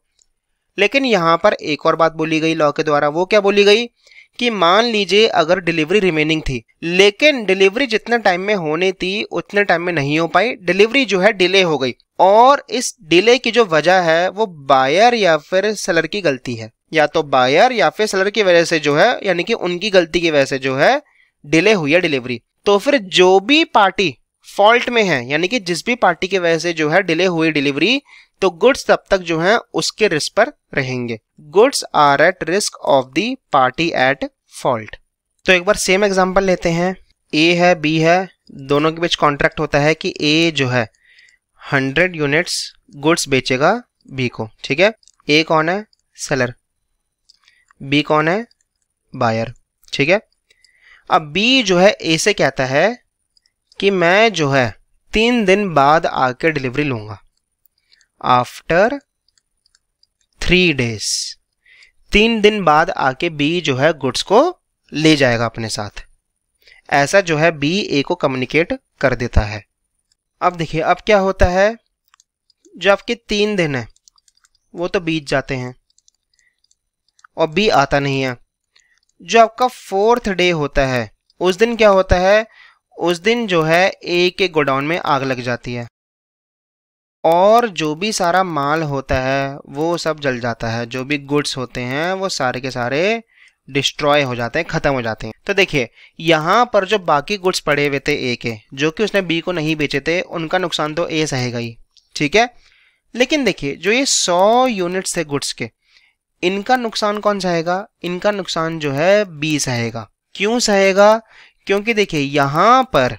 लेकिन यहाँ पर एक और बात बोली गई लॉ के द्वारा वो क्या बोली गई कि मान लीजिए अगर डिलीवरी रिमेनिंग थी लेकिन डिलीवरी जितने टाइम में होनी थी उतने टाइम में नहीं हो पाई डिलीवरी जो है डिले हो गई और इस डिले की जो वजह है वो बायर या फिर सेलर की गलती है या तो बायर या फिर सेलर की वजह से जो है यानी कि उनकी गलती की वजह से जो है डिले हुई है डिलीवरी तो फिर जो भी पार्टी फॉल्ट में है यानी कि जिस भी पार्टी की वजह से जो है डिले हुई डिलीवरी तो गुड्स तब तक जो है उसके रिस्क पर रहेंगे goods are at risk of the party at fault तो एक बार सेम एग्जाम्पल लेते हैं ए है बी है दोनों के बीच कॉन्ट्रैक्ट होता है कि ए जो है हंड्रेड यूनिट्स गुड्स बेचेगा बी को ठीक है ए कौन है सेलर बी कौन है बायर ठीक है अब बी जो है ए से कहता है कि मैं जो है तीन दिन बाद आके डिलीवरी लूंगा आफ्टर थ्री डेज तीन दिन बाद आके बी जो है गुड्स को ले जाएगा अपने साथ ऐसा जो है बी ए को कम्युनिकेट कर देता है अब देखिए अब क्या होता है जो आपके तीन दिन है वो तो बीत जाते हैं और बी आता नहीं है जो आपका फोर्थ डे होता है उस दिन क्या होता है उस दिन जो है एक के गोडाउन में आग लग जाती है और जो भी सारा माल होता है वो सब जल जाता है जो भी गुड्स होते हैं वो सारे के सारे डिस्ट्रॉय हो जाते हैं ख़त्म हो जाते हैं तो देखिए यहाँ पर जो बाकी गुड्स पड़े हुए थे ए के जो कि उसने बी को नहीं बेचे थे उनका नुकसान तो ए सहेगा ही ठीक है लेकिन देखिए जो ये सौ यूनिट्स थे गुड्स के इनका नुकसान कौन सहेगा इनका नुकसान जो है बी सहेगा क्यों सहेगा क्योंकि देखिए यहां पर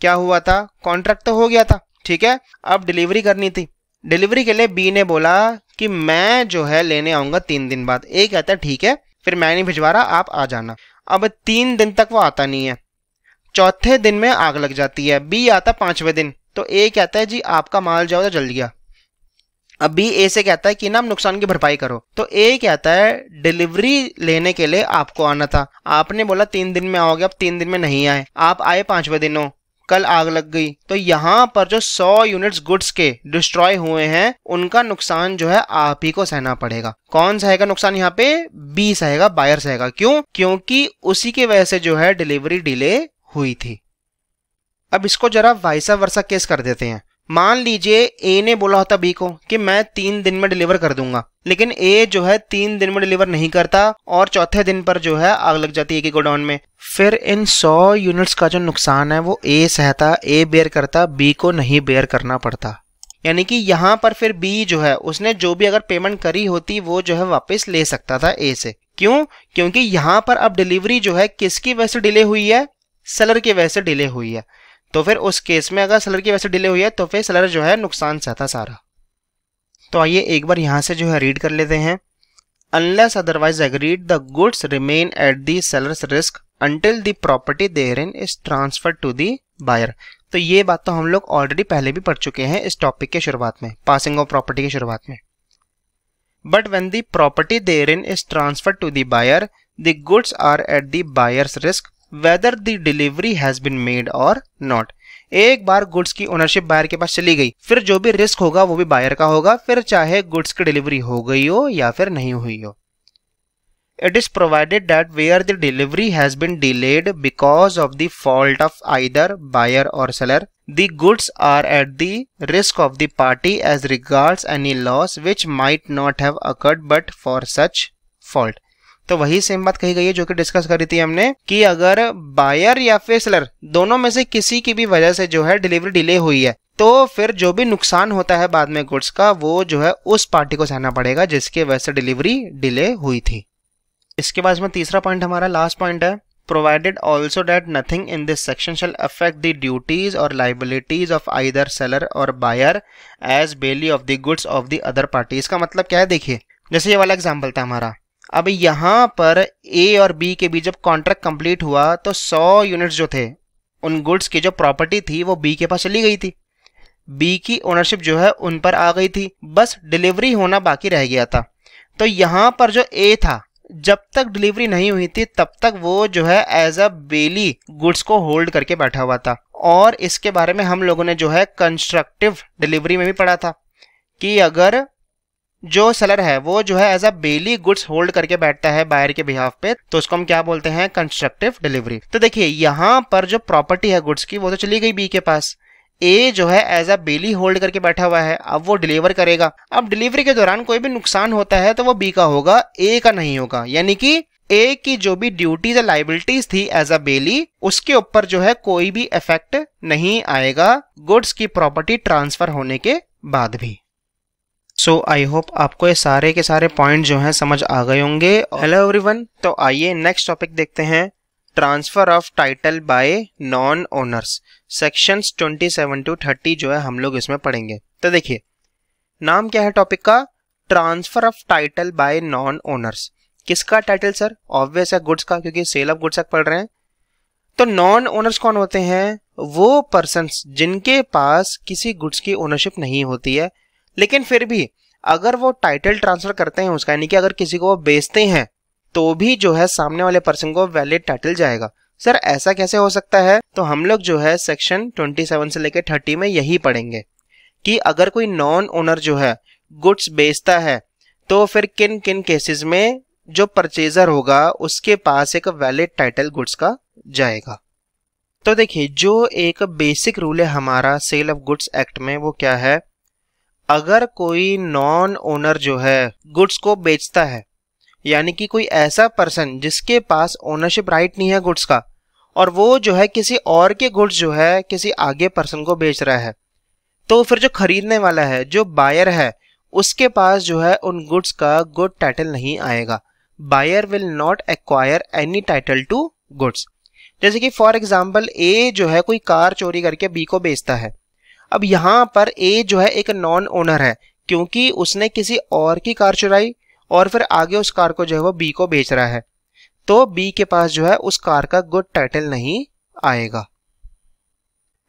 क्या हुआ था कॉन्ट्रैक्ट तो हो गया था ठीक है अब डिलीवरी करनी थी डिलीवरी के लिए बी ने बोला कि मैं जो है लेने आऊंगा तीन दिन बाद ए कहता है ठीक है फिर मैं नहीं भिजवा रहा आप आ जाना अब तीन दिन तक वो आता नहीं है चौथे दिन में आग लग जाती है बी आता पांचवे दिन तो ए कहता है जी आपका माल जाओ तो जल्द गया अब बी ए से कहता है कि ना नुकसान की भरपाई करो तो ए कहता है डिलीवरी लेने के लिए आपको आना था आपने बोला तीन दिन में आओगे अब तीन दिन में नहीं आए आप आए पांचवे दिनों कल आग लग गई तो यहाँ पर जो 100 यूनिट्स गुड्स के डिस्ट्रॉय हुए हैं उनका नुकसान जो है आप ही को सहना पड़ेगा कौन सहेगा नुकसान यहाँ पे बी सहेगा बायर सहेगा क्यों क्योंकि उसी की वजह से जो है डिलीवरी डिले हुई थी अब इसको जरा वाइसा वर्षा केस कर देते हैं मान लीजिए ए ने बोला होता बी को कि मैं तीन दिन में डिलीवर कर दूंगा लेकिन ए जो है तीन दिन में डिलीवर नहीं करता और चौथे दिन पर जो है आग लग जाती है कि गोडाउन में फिर इन सौ यूनिट्स का जो नुकसान है वो ए सहता ए बेयर करता बी को नहीं बेयर करना पड़ता यानी कि यहाँ पर फिर बी जो है उसने जो भी अगर पेमेंट करी होती वो जो है वापस ले सकता था ए से क्यों क्योंकि यहाँ पर अब डिलीवरी जो है किसकी वजह से डिले हुई है सेलर की वजह से डिले हुई है तो फिर उस केस में अगर सेलर की वैसे डिले हुई है तो फिर सेलर जो है नुकसान था सारा तो आइए एक बार यहाँ से जो है रीड कर लेते हैं otherwise agreed the goods remain at at the risk risk until property property in is transfer to the buyer तो ये बात तो हम लोग ऑलरेडी पहले भी पढ़ चुके हैं इस टॉपिक के शुरुआत में पासिंग ऑफ प्रॉपर्टी की शुरुआत में but when the property there in is transfer to the buyer the goods are at the buyer's risk whether the delivery has been made or not एक बार गुड्स की ओनरशिप बायर के पास चली गई फिर जो भी रिस्क होगा वो भी बायर का होगा फिर चाहे गुड्स की डिलीवरी हो गई हो या फिर नहीं हुई हो it is provided that where the delivery has been delayed because of the fault of either buyer और seller the goods are at the risk of the party as regards any loss which might not have occurred but for such fault तो वही सेम बात कही गई है जो कि डिस्कस करी थी हमने कि अगर बायर या फिर सेलर दोनों में से किसी की भी वजह से जो है डिलीवरी डिले हुई है तो फिर जो भी नुकसान होता है बाद में गुड्स का वो जो है उस पार्टी को सहना पड़ेगा जिसके वजह से डिलीवरी डिले हुई थी इसके बाद इसमें तीसरा पॉइंट हमारा लास्ट पॉइंट है provided also that nothing in this section shall affect the duties or liabilities of either seller और buyer as bailee of the goods of the other party इसका मतलब क्या है देखिए जैसे ये वाला एग्जाम्पल था हमारा अब यहाँ पर ए और बी के बीच जब कॉन्ट्रैक्ट कंप्लीट हुआ तो 100 यूनिट्स जो थे उन गुड्स की जो प्रॉपर्टी थी वो बी के पास चली गई थी बी की ओनरशिप जो है उन पर आ गई थी बस डिलीवरी होना बाकी रह गया था तो यहाँ पर जो ए था जब तक डिलीवरी नहीं हुई थी तब तक वो जो है एज अ बेली गुड्स को होल्ड करके बैठा हुआ था और इसके बारे में हम लोगों ने जो है कंस्ट्रक्टिव डिलीवरी में भी पढ़ा था कि अगर जो सेलर है वो जो है as a bailee goods hold करके बैठता है बायर के बिहाफ पे तो उसको हम क्या बोलते हैं कंस्ट्रक्टिव डिलीवरी तो देखिए यहाँ पर जो प्रॉपर्टी है गुड्स की वो तो चली गई बी के पास ए जो है एज अ बेली होल्ड करके बैठा हुआ है अब वो डिलीवर करेगा अब डिलीवरी के दौरान कोई भी नुकसान होता है तो वो बी का होगा ए का नहीं होगा यानी कि ए की जो भी ड्यूटीज या लाइबिलिटीज थी एज अ बेली उसके ऊपर जो है कोई भी इफेक्ट नहीं आएगा गुड्स की प्रॉपर्टी ट्रांसफर होने के बाद भी सो आई होप आपको ये सारे के सारे पॉइंट जो हैं समझ आ गए होंगे हेलो एवरीवन तो आइए नेक्स्ट टॉपिक देखते हैं transfer of title by non owners sections 27 to 30 जो है हम लोग इसमें पढ़ेंगे तो देखिए नाम क्या है टॉपिक का transfer of title by non owners किसका टाइटल सर ऑब्वियस है गुड्स का क्योंकि सेल ऑफ गुड्स पढ़ रहे हैं तो नॉन ओनर्स कौन होते हैं वो पर्सन जिनके पास किसी गुड्स की ओनरशिप नहीं होती है लेकिन फिर भी अगर वो टाइटल ट्रांसफर करते हैं उसका यानी कि अगर किसी को वो बेचते हैं तो भी जो है सामने वाले पर्सन को वैलिड टाइटल जाएगा सर ऐसा कैसे हो सकता है तो हम लोग जो है सेक्शन 27 से लेकर 30 में यही पढ़ेंगे कि अगर कोई नॉन ओनर जो है गुड्स बेचता है तो फिर किन किन केसेस में जो परचेजर होगा उसके पास एक वैलिड टाइटल गुड्स का जाएगा तो देखिए जो एक बेसिक रूल है हमारा सेल ऑफ गुड्स एक्ट में वो क्या है अगर कोई नॉन ओनर जो है गुड्स को बेचता है यानी कि कोई ऐसा पर्सन जिसके पास ओनरशिप राइट नहीं है गुड्स का और वो जो है किसी और के गुड्स जो है किसी आगे पर्सन को बेच रहा है तो फिर जो खरीदने वाला है जो बायर है उसके पास जो है उन गुड्स का गुड टाइटल नहीं आएगा buyer will not acquire any title to goods जैसे कि फॉर एग्जाम्पल ए जो है कोई कार चोरी करके बी को बेचता है अब यहां पर ए जो है एक नॉन ओनर है क्योंकि उसने किसी और की कार चुराई और फिर आगे उस कार को जो है वो बी को बेच रहा है तो बी के पास जो है उस कार का गुड टाइटल नहीं आएगा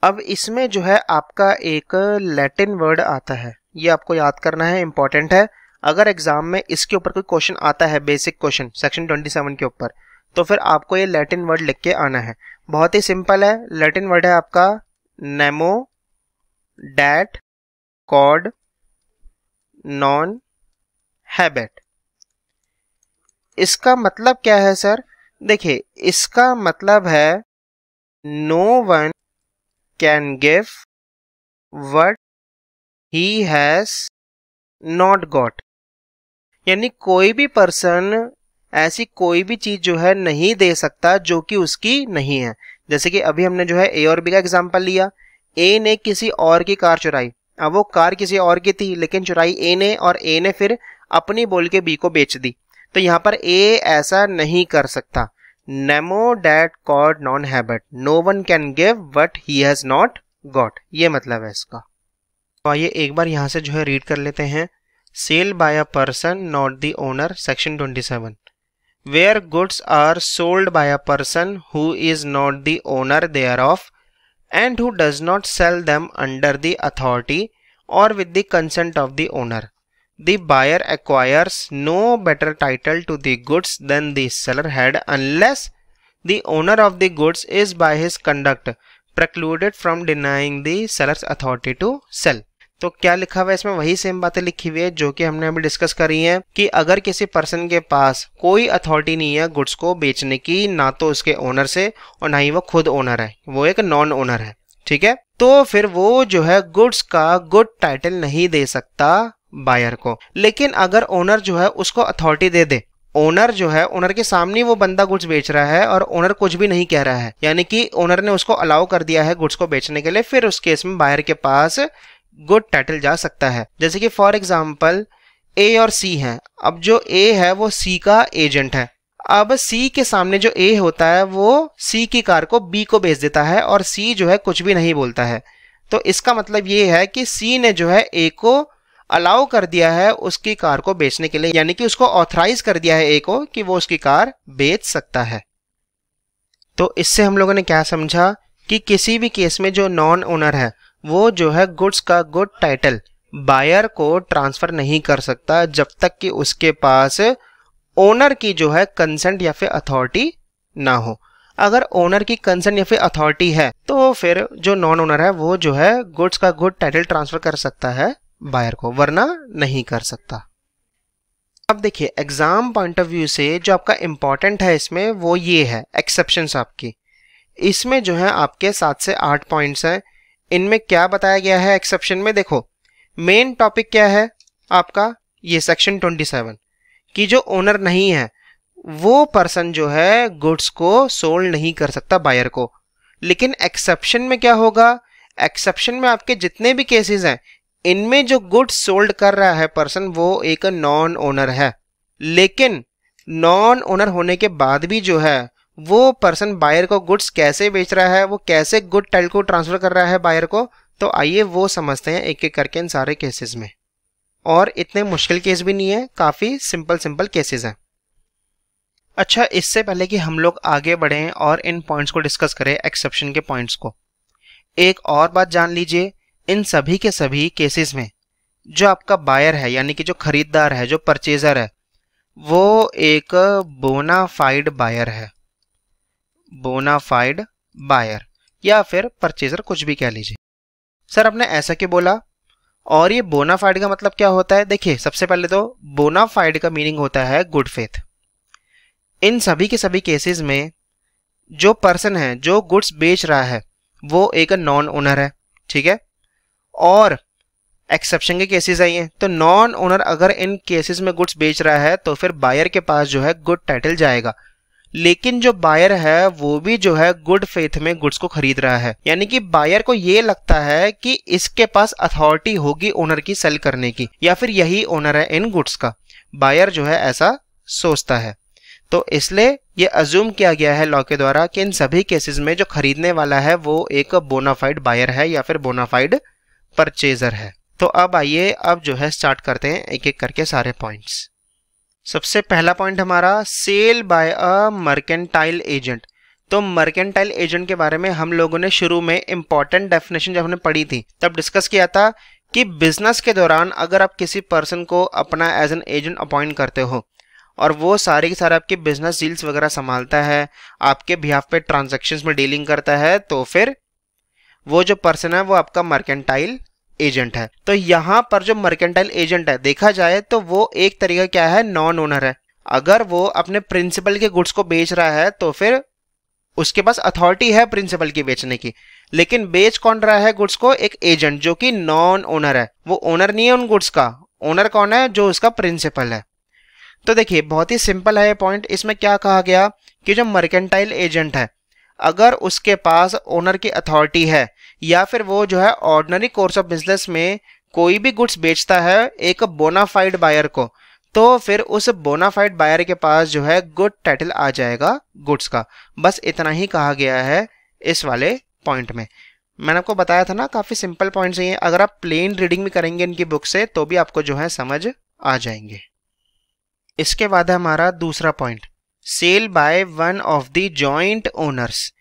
अब इसमें जो है आपका एक लैटिन वर्ड आता है ये आपको याद करना है इंपॉर्टेंट है अगर एग्जाम में इसके ऊपर कोई क्वेश्चन आता है बेसिक क्वेश्चन सेक्शन 27 के ऊपर तो फिर आपको ये लैटिन वर्ड लिख के आना है बहुत ही सिंपल है लैटिन वर्ड है आपका nemo dat quod non habet इसका मतलब क्या है सर देखिए इसका मतलब है no one can give what he has not got यानी कोई भी पर्सन ऐसी कोई भी चीज जो है नहीं दे सकता जो कि उसकी नहीं है जैसे कि अभी हमने जो है ए और बी का एग्जाम्पल लिया ए ने किसी और की कार चुराई अब वो कार किसी और की थी लेकिन चुराई ए ने और ए ने फिर अपनी बोल के बी को बेच दी तो यहाँ पर ए ऐसा नहीं कर सकता nemo dat quod non habet no one can give but he has not got ये मतलब है इसका तो आइए एक बार यहाँ से जो है रीड कर लेते हैं sale by a person not the owner section 27 where goods are sold by a person who is not the owner thereof and who does not sell them under the authority or with the consent of the owner. The buyer acquires no better title to the goods than the seller had unless the owner of the goods is by his conduct precluded from denying the seller's authority to sell. तो क्या लिखा हुआ है इसमें वही सेम बातें लिखी हुई है जो कि हमने अभी डिस्कस करी है कि अगर किसी पर्सन के पास कोई अथॉरिटी नहीं है गुड्स को बेचने की ना तो उसके ओनर से और ना ही वो खुद ओनर है वो एक नॉन ओनर है ठीक है तो फिर वो जो है गुड्स का गुड टाइटल नहीं दे सकता बायर को लेकिन अगर ओनर जो है उसको अथॉरिटी दे दे ओनर जो है ओनर के सामने वो बंदा गुड्स बेच रहा है और ओनर कुछ भी नहीं कह रहा है यानी कि ओनर ने उसको अलाउ कर दिया है गुड्स को बेचने के लिए फिर उस केस में बायर के पास गुड टाइटल जा सकता है जैसे कि फॉर एग्जाम्पल ए और सी हैं अब जो ए है वो सी का एजेंट है अब सी के सामने जो ए होता है वो सी की कार को बी को बेच देता है और सी जो है कुछ भी नहीं बोलता है तो इसका मतलब ये है कि सी ने जो है ए को अलाउ कर दिया है उसकी कार को बेचने के लिए यानी कि उसको ऑथराइज कर दिया है ए को कि वो उसकी कार बेच सकता है तो इससे हम लोगों ने क्या समझा कि किसी भी केस में जो नॉन ओनर है वो जो है गुड्स का गुड टाइटल बायर को ट्रांसफ़र नहीं कर सकता जब तक कि उसके पास ओनर की जो है कंसेंट या फिर अथॉरिटी ना हो अगर ओनर की कंसेंट या फिर अथॉरिटी है तो फिर जो नॉन ओनर है वो जो है गुड्स का गुड टाइटल ट्रांसफर कर सकता है बायर को वरना नहीं कर सकता अब देखिए एग्जाम पॉइंट ऑफ व्यू से जो आपका इंपॉर्टेंट है इसमें वो ये है एक्सेप्शन आपकी इसमें जो है आपके सात से आठ पॉइंट्स हैं इनमें क्या बताया गया है एक्सेप्शन में देखो मेन टॉपिक क्या है आपका ये सेक्शन 27 कि जो ओनर नहीं है वो पर्सन जो है गुड्स को सोल्ड नहीं कर सकता बायर को लेकिन एक्सेप्शन में क्या होगा एक्सेप्शन में आपके जितने भी केसेस हैं इनमें जो गुड्स सोल्ड कर रहा है पर्सन वो एक नॉन ओनर है लेकिन नॉन ओनर होने के बाद भी जो है वो पर्सन बायर को गुड्स कैसे बेच रहा है वो कैसे गुड टाइल को ट्रांसफ़र कर रहा है बायर को तो आइए वो समझते हैं एक एक करके इन सारे केसेस में और इतने मुश्किल केस भी नहीं है काफ़ी सिंपल सिंपल केसेस हैं अच्छा इससे पहले कि हम लोग आगे बढ़ें और इन पॉइंट्स को डिस्कस करें एक्सेप्शन के पॉइंट्स को एक और बात जान लीजिए इन सभी के सभी केसेस में जो आपका बायर है यानी कि जो खरीदार है जो परचेजर है वो एक बोनाफाइड बायर है बोनाफाइड बायर या फिर परचेजर कुछ भी कह लीजिए सर आपने ऐसा क्यों बोला और ये बोनाफाइड का मतलब क्या होता है देखिए सबसे पहले तो बोनाफाइड का मीनिंग होता है गुड फेथ इन सभी के सभी केसेस में जो पर्सन है जो गुड्स बेच रहा है वो एक नॉन ओनर है ठीक है और एक्सेप्शन के केसेस आई हैं तो नॉन ओनर अगर इन केसेस में गुड्स बेच रहा है तो फिर बायर के पास जो है गुड टाइटल जाएगा लेकिन जो बायर है वो भी जो है गुड फेथ में गुड्स को खरीद रहा है यानी कि बायर को ये लगता है कि इसके पास अथॉरिटी होगी ओनर की सेल करने की या फिर यही ओनर है इन गुड्स का बायर जो है ऐसा सोचता है तो इसलिए ये अज्यूम किया गया है लॉ के द्वारा कि इन सभी केसेस में जो खरीदने वाला है वो एक बोनाफाइड बायर है या फिर बोनाफाइड परचेजर है तो अब आइए अब जो है स्टार्ट करते हैं एक एक करके सारे पॉइंट्स सबसे पहला पॉइंट हमारा sale by a mercantile agent तो मर्केंटाइल एजेंट के बारे में हम लोगों ने शुरू में इंपॉर्टेंट डेफिनेशन जब हमने पढ़ी थी तब डिस्कस किया था कि बिजनेस के दौरान अगर आप किसी पर्सन को अपना एज एन एजेंट अपॉइंट करते हो और वो सारे के सारे आपके बिजनेस डील्स वगैरह संभालता है आपके बिहाफ पे ट्रांजेक्शन में डीलिंग करता है तो फिर वो जो पर्सन है वो आपका मर्केंटाइल एजेंट है तो यहाँ पर जो मर्केंटाइल एजेंट है देखा जाए तो वो एक तरीका क्या है नॉन ओनर है अगर वो अपने प्रिंसिपल के गुड्स को बेच रहा है तो फिर उसके पास अथॉरिटी है प्रिंसिपल की बेचने की लेकिन बेच कौन रहा है गुड्स को एक एजेंट जो कि नॉन ओनर है वो ओनर नहीं है उन गुड्स का ओनर कौन है जो उसका प्रिंसिपल है तो देखिए बहुत ही सिंपल है ये पॉइंट इसमें क्या कहा गया कि जो मर्केंटाइल एजेंट है अगर उसके पास ओनर की अथॉरिटी है या फिर वो जो है ऑर्डनरी कोर्स ऑफ बिजनेस में कोई भी गुड्स बेचता है एक बोनाफाइड बायर को तो फिर उस बोनाफाइड बायर के पास जो है गुड टाइटल आ जाएगा गुड्स का बस इतना ही कहा गया है इस वाले पॉइंट में मैंने आपको बताया था ना काफ़ी सिंपल पॉइंट्स ये अगर आप प्लेन रीडिंग भी करेंगे इनकी बुक से तो भी आपको जो है समझ आ जाएंगे इसके बाद है हमारा दूसरा point sale by one of the joint owners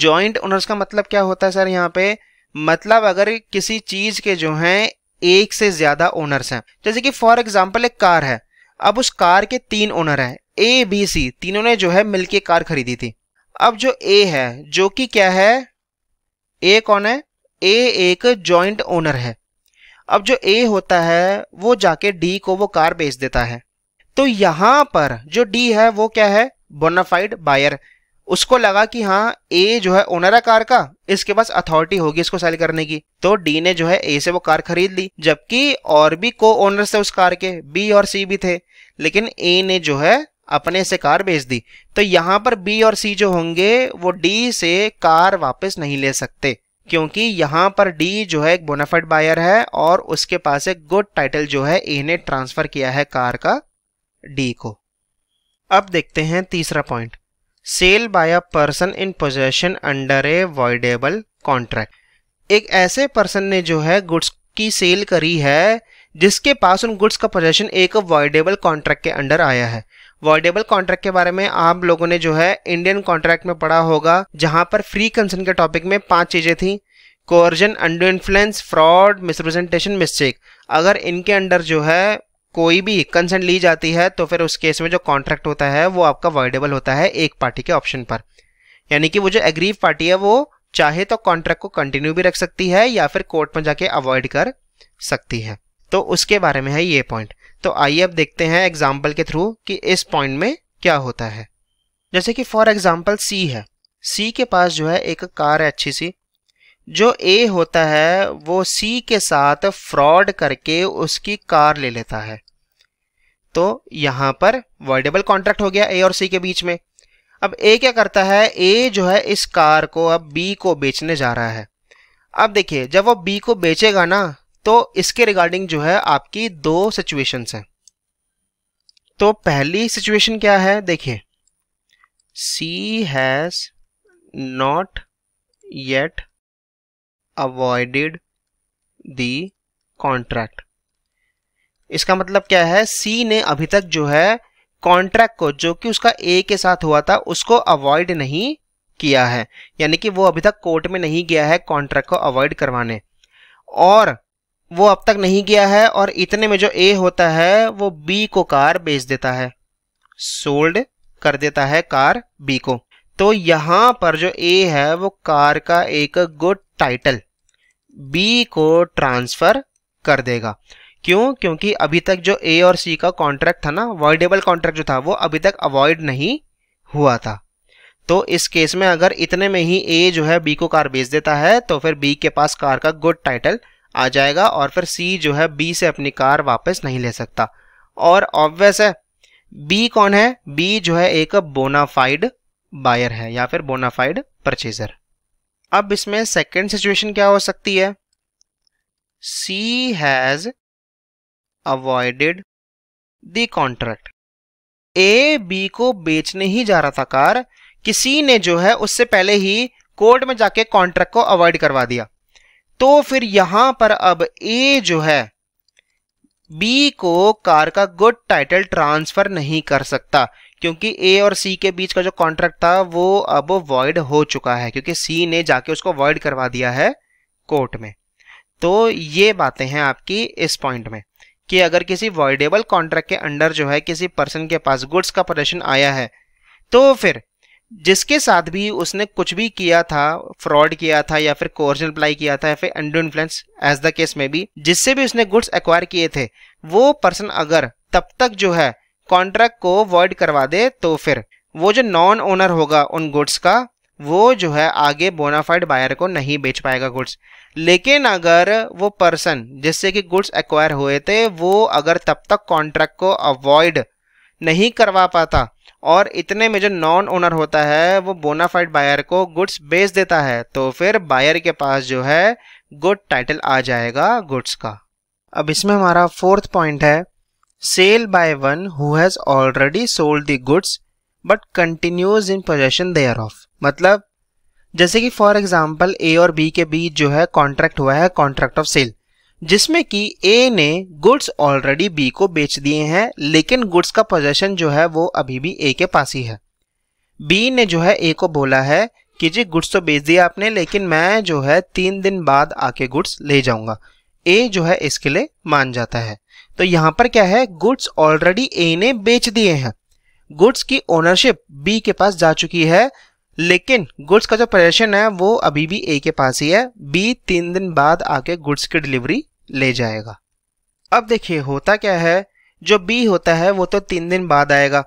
joint owners का मतलब क्या होता है सर यहाँ पे मतलब अगर किसी चीज के जो हैं एक से ज्यादा ओनर्स हैं जैसे कि फॉर एग्जाम्पल एक कार है अब उस कार के तीन ओनर हैं ए बी सी तीनों ने जो है मिलके कार खरीदी थी अब जो ए है जो कि क्या है ए कौन है ए एक जॉइंट ओनर है अब जो ए होता है वो जाके डी को वो कार बेच देता है तो यहां पर जो डी है वो क्या है बोनाफाइड बायर उसको लगा कि हाँ ए जो है ओनर है कार का इसके पास अथॉरिटी होगी इसको सेल करने की तो डी ने जो है ए से वो कार खरीद ली जबकि और भी को ओनर थे उस कार के बी और सी भी थे लेकिन ए ने जो है अपने से कार बेच दी तो यहाँ पर बी और सी जो होंगे वो डी से कार वापस नहीं ले सकते क्योंकि यहां पर डी जो है एक बोनाफेड बायर है और उसके पास एक गुड टाइटल जो है ए ने ट्रांसफर किया है कार का डी को अब देखते हैं तीसरा point sale by a person in possession under a voidable contract एक ऐसे पर्सन ने जो है गुड्स की सेल करी है जिसके पास उन गुड्स का पोजेशन एक वॉइडेबल कॉन्ट्रैक्ट के अंडर आया है वॉइडेबल कॉन्ट्रैक्ट के बारे में आप लोगों ने जो है इंडियन कॉन्ट्रैक्ट में पढ़ा होगा जहां पर फ्री कंसर्न के टॉपिक में पांच चीजें थी coercion undue influence fraud misrepresentation mistake अगर इनके अंडर जो है कोई भी कंसेंट ली जाती है तो फिर उस केस में जो कॉन्ट्रैक्ट होता है वो आपका अवॉइडेबल होता है एक पार्टी के ऑप्शन पर यानी कि वो जो एग्रीव पार्टी है वो चाहे तो कॉन्ट्रैक्ट को कंटिन्यू भी रख सकती है या फिर कोर्ट में जाके अवॉइड कर सकती है तो उसके बारे में है ये पॉइंट तो आइए अब देखते हैं एग्जाम्पल के थ्रू कि इस पॉइंट में क्या होता है जैसे कि फॉर एग्जाम्पल सी है सी के पास जो है एक कार है अच्छी सी जो ए होता है वो सी के साथ फ्रॉड करके उसकी कार ले लेता है तो यहां पर वर्डेबल कॉन्ट्रैक्ट हो गया ए और सी के बीच में अब ए क्या करता है ए जो है इस कार को अब बी को बेचने जा रहा है अब देखिए जब वो बी को बेचेगा ना तो इसके रिगार्डिंग जो है आपकी दो सिचुएशंस हैं तो पहली सिचुएशन क्या है देखिए C has not yet avoided the contract इसका मतलब क्या है सी ने अभी तक जो है कॉन्ट्रैक्ट को जो कि उसका ए के साथ हुआ था उसको अवॉइड नहीं किया है यानी कि वो अभी तक कोर्ट में नहीं गया है कॉन्ट्रैक्ट को अवॉइड करवाने और वो अब तक नहीं गया है और इतने में जो ए होता है वो बी को कार बेच देता है सोल्ड कर देता है कार बी को तो यहां पर जो ए है वो कार का एक गुड टाइटल बी को ट्रांसफ़र कर देगा क्यों क्योंकि अभी तक जो ए और सी का कॉन्ट्रैक्ट था ना अवॉइडेबल कॉन्ट्रैक्ट जो था वो अभी तक अवॉइड नहीं हुआ था तो इस केस में अगर इतने में ही ए जो है बी को कार बेच देता है तो फिर बी के पास कार का गुड टाइटल आ जाएगा और फिर सी जो है बी से अपनी कार वापस नहीं ले सकता और ऑब्वियस है बी कौन है बी जो है एक बोनाफाइड बायर है या फिर बोनाफाइड परचेजर अब इसमें सेकेंड सिचुएशन क्या हो सकती है C has avoided the contract A B को बेचने ही जा रहा था कार किसी ने जो है उससे पहले ही कोर्ट में जाके कॉन्ट्रैक्ट को अवॉइड करवा दिया तो फिर यहां पर अब ए जो है बी को कार का गुड टाइटल ट्रांसफर नहीं कर सकता क्योंकि ए और सी के बीच का जो कॉन्ट्रैक्ट था वो अब वॉइड हो चुका है क्योंकि सी ने जाके उसको वॉइड करवा दिया है कोर्ट में तो ये बातें हैं आपकी इस पॉइंट में कि अगर किसी वॉइडेबल कॉन्ट्रैक्ट के अंडर जो है किसी पर्सन के पास गुड्स का प्रदर्शन आया है तो फिर जिसके साथ भी उसने कुछ भी किया था फ्रॉड किया था या फिर कोर्जन अप्लाई किया था या फिर undue influence as the case में भी जिससे भी उसने गुड्स एक्वायर किए थे वो पर्सन अगर तब तक जो है कॉन्ट्रैक्ट को वॉइड करवा दे तो फिर वो जो नॉन ओनर होगा उन गुड्स का वो जो है आगे बोनाफाइड बायर को नहीं बेच पाएगा गुड्स लेकिन अगर वो पर्सन जिससे कि गुड्स एक्वायर हुए थे वो अगर तब तक कॉन्ट्रैक्ट को अवॉइड नहीं करवा पाता और इतने में जो नॉन ओनर होता है वो बोनाफाइड बायर को गुड्स बेच देता है तो फिर बायर के पास जो है गुड टाइटल आ जाएगा गुड्स का अब इसमें हमारा फोर्थ पॉइंट है sale by one who has already sold the goods but continues in possession thereof. मतलब जैसे कि फॉर एग्जाम्पल ए और बी के बीच जो है कॉन्ट्रैक्ट हुआ है कॉन्ट्रैक्ट ऑफ सेल जिसमें कि ए ने गुड्स ऑलरेडी बी को बेच दिए हैं लेकिन गुड्स का पोजेशन जो है वो अभी भी ए के पास ही है बी ने जो है ए को बोला है कि जी गुड्स तो बेच दिया आपने लेकिन मैं जो है तीन दिन बाद आके गुड्स ले जाऊंगा ए जो है इसके लिए मान जाता है तो यहां पर क्या है गुड्स ऑलरेडी ए ने बेच दिए हैं गुड्स की ओनरशिप बी के पास जा चुकी है लेकिन गुड्स का जो प्रदर्शन है वो अभी भी ए के पास ही है बी तीन दिन बाद आके गुड्स की डिलीवरी ले जाएगा अब देखिए होता क्या है जो बी होता है वो तो तीन दिन बाद आएगा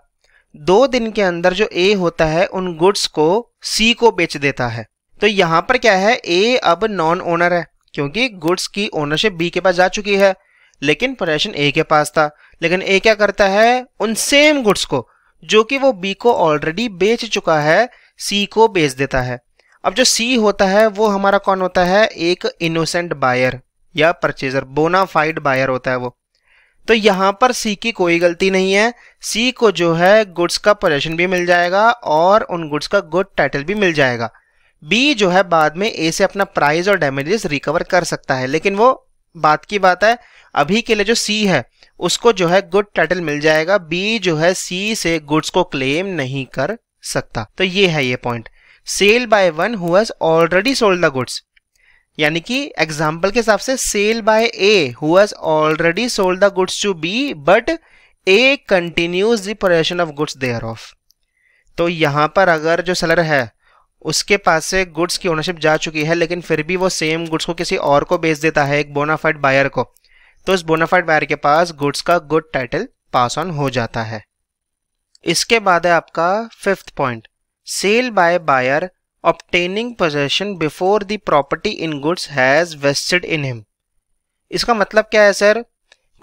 दो दिन के अंदर जो ए होता है उन गुड्स को सी को बेच देता है तो यहां पर क्या है ए अब नॉन ओनर है क्योंकि गुड्स की ओनरशिप बी के पास जा चुकी है लेकिन पोजेशन ए के पास था लेकिन ए क्या करता है उन सेम गुड्स को जो कि वो बी को ऑलरेडी बेच चुका है सी को बेच देता है अब जो सी होता है वो हमारा कौन होता है एक इनोसेंट बायर या परचेजर बोनाफाइड बायर होता है वो तो यहां पर सी की कोई गलती नहीं है सी को जो है गुड्स का पोजेशन भी मिल जाएगा और उन गुड्स का गुड टाइटल भी मिल जाएगा बी जो है बाद में ए से अपना प्राइज और डैमेजेस रिकवर कर सकता है लेकिन वो बात की बात है अभी के लिए जो सी है उसको जो है गुड टाइटल मिल जाएगा बी जो है सी से गुड्स को क्लेम नहीं कर सकता तो ये है ये point sale by one who has already sold the goods यानी कि एग्जाम्पल के हिसाब से sale by A who has already sold the goods to B but A continues the of goods thereof तो यहां पर अगर जो सेलर है उसके पास से गुड्स की ओनरशिप जा चुकी है लेकिन फिर भी वो सेम गुड्स को किसी और को बेच देता है एक बोनाफाइड बायर को तो इस बोनाफाइड बायर के पास गुड्स का गुड टाइटल पास ऑन हो जाता है इसके बाद है आपका fifth point sale by buyer obtaining possession before the property in goods has vested in him इसका मतलब क्या है सर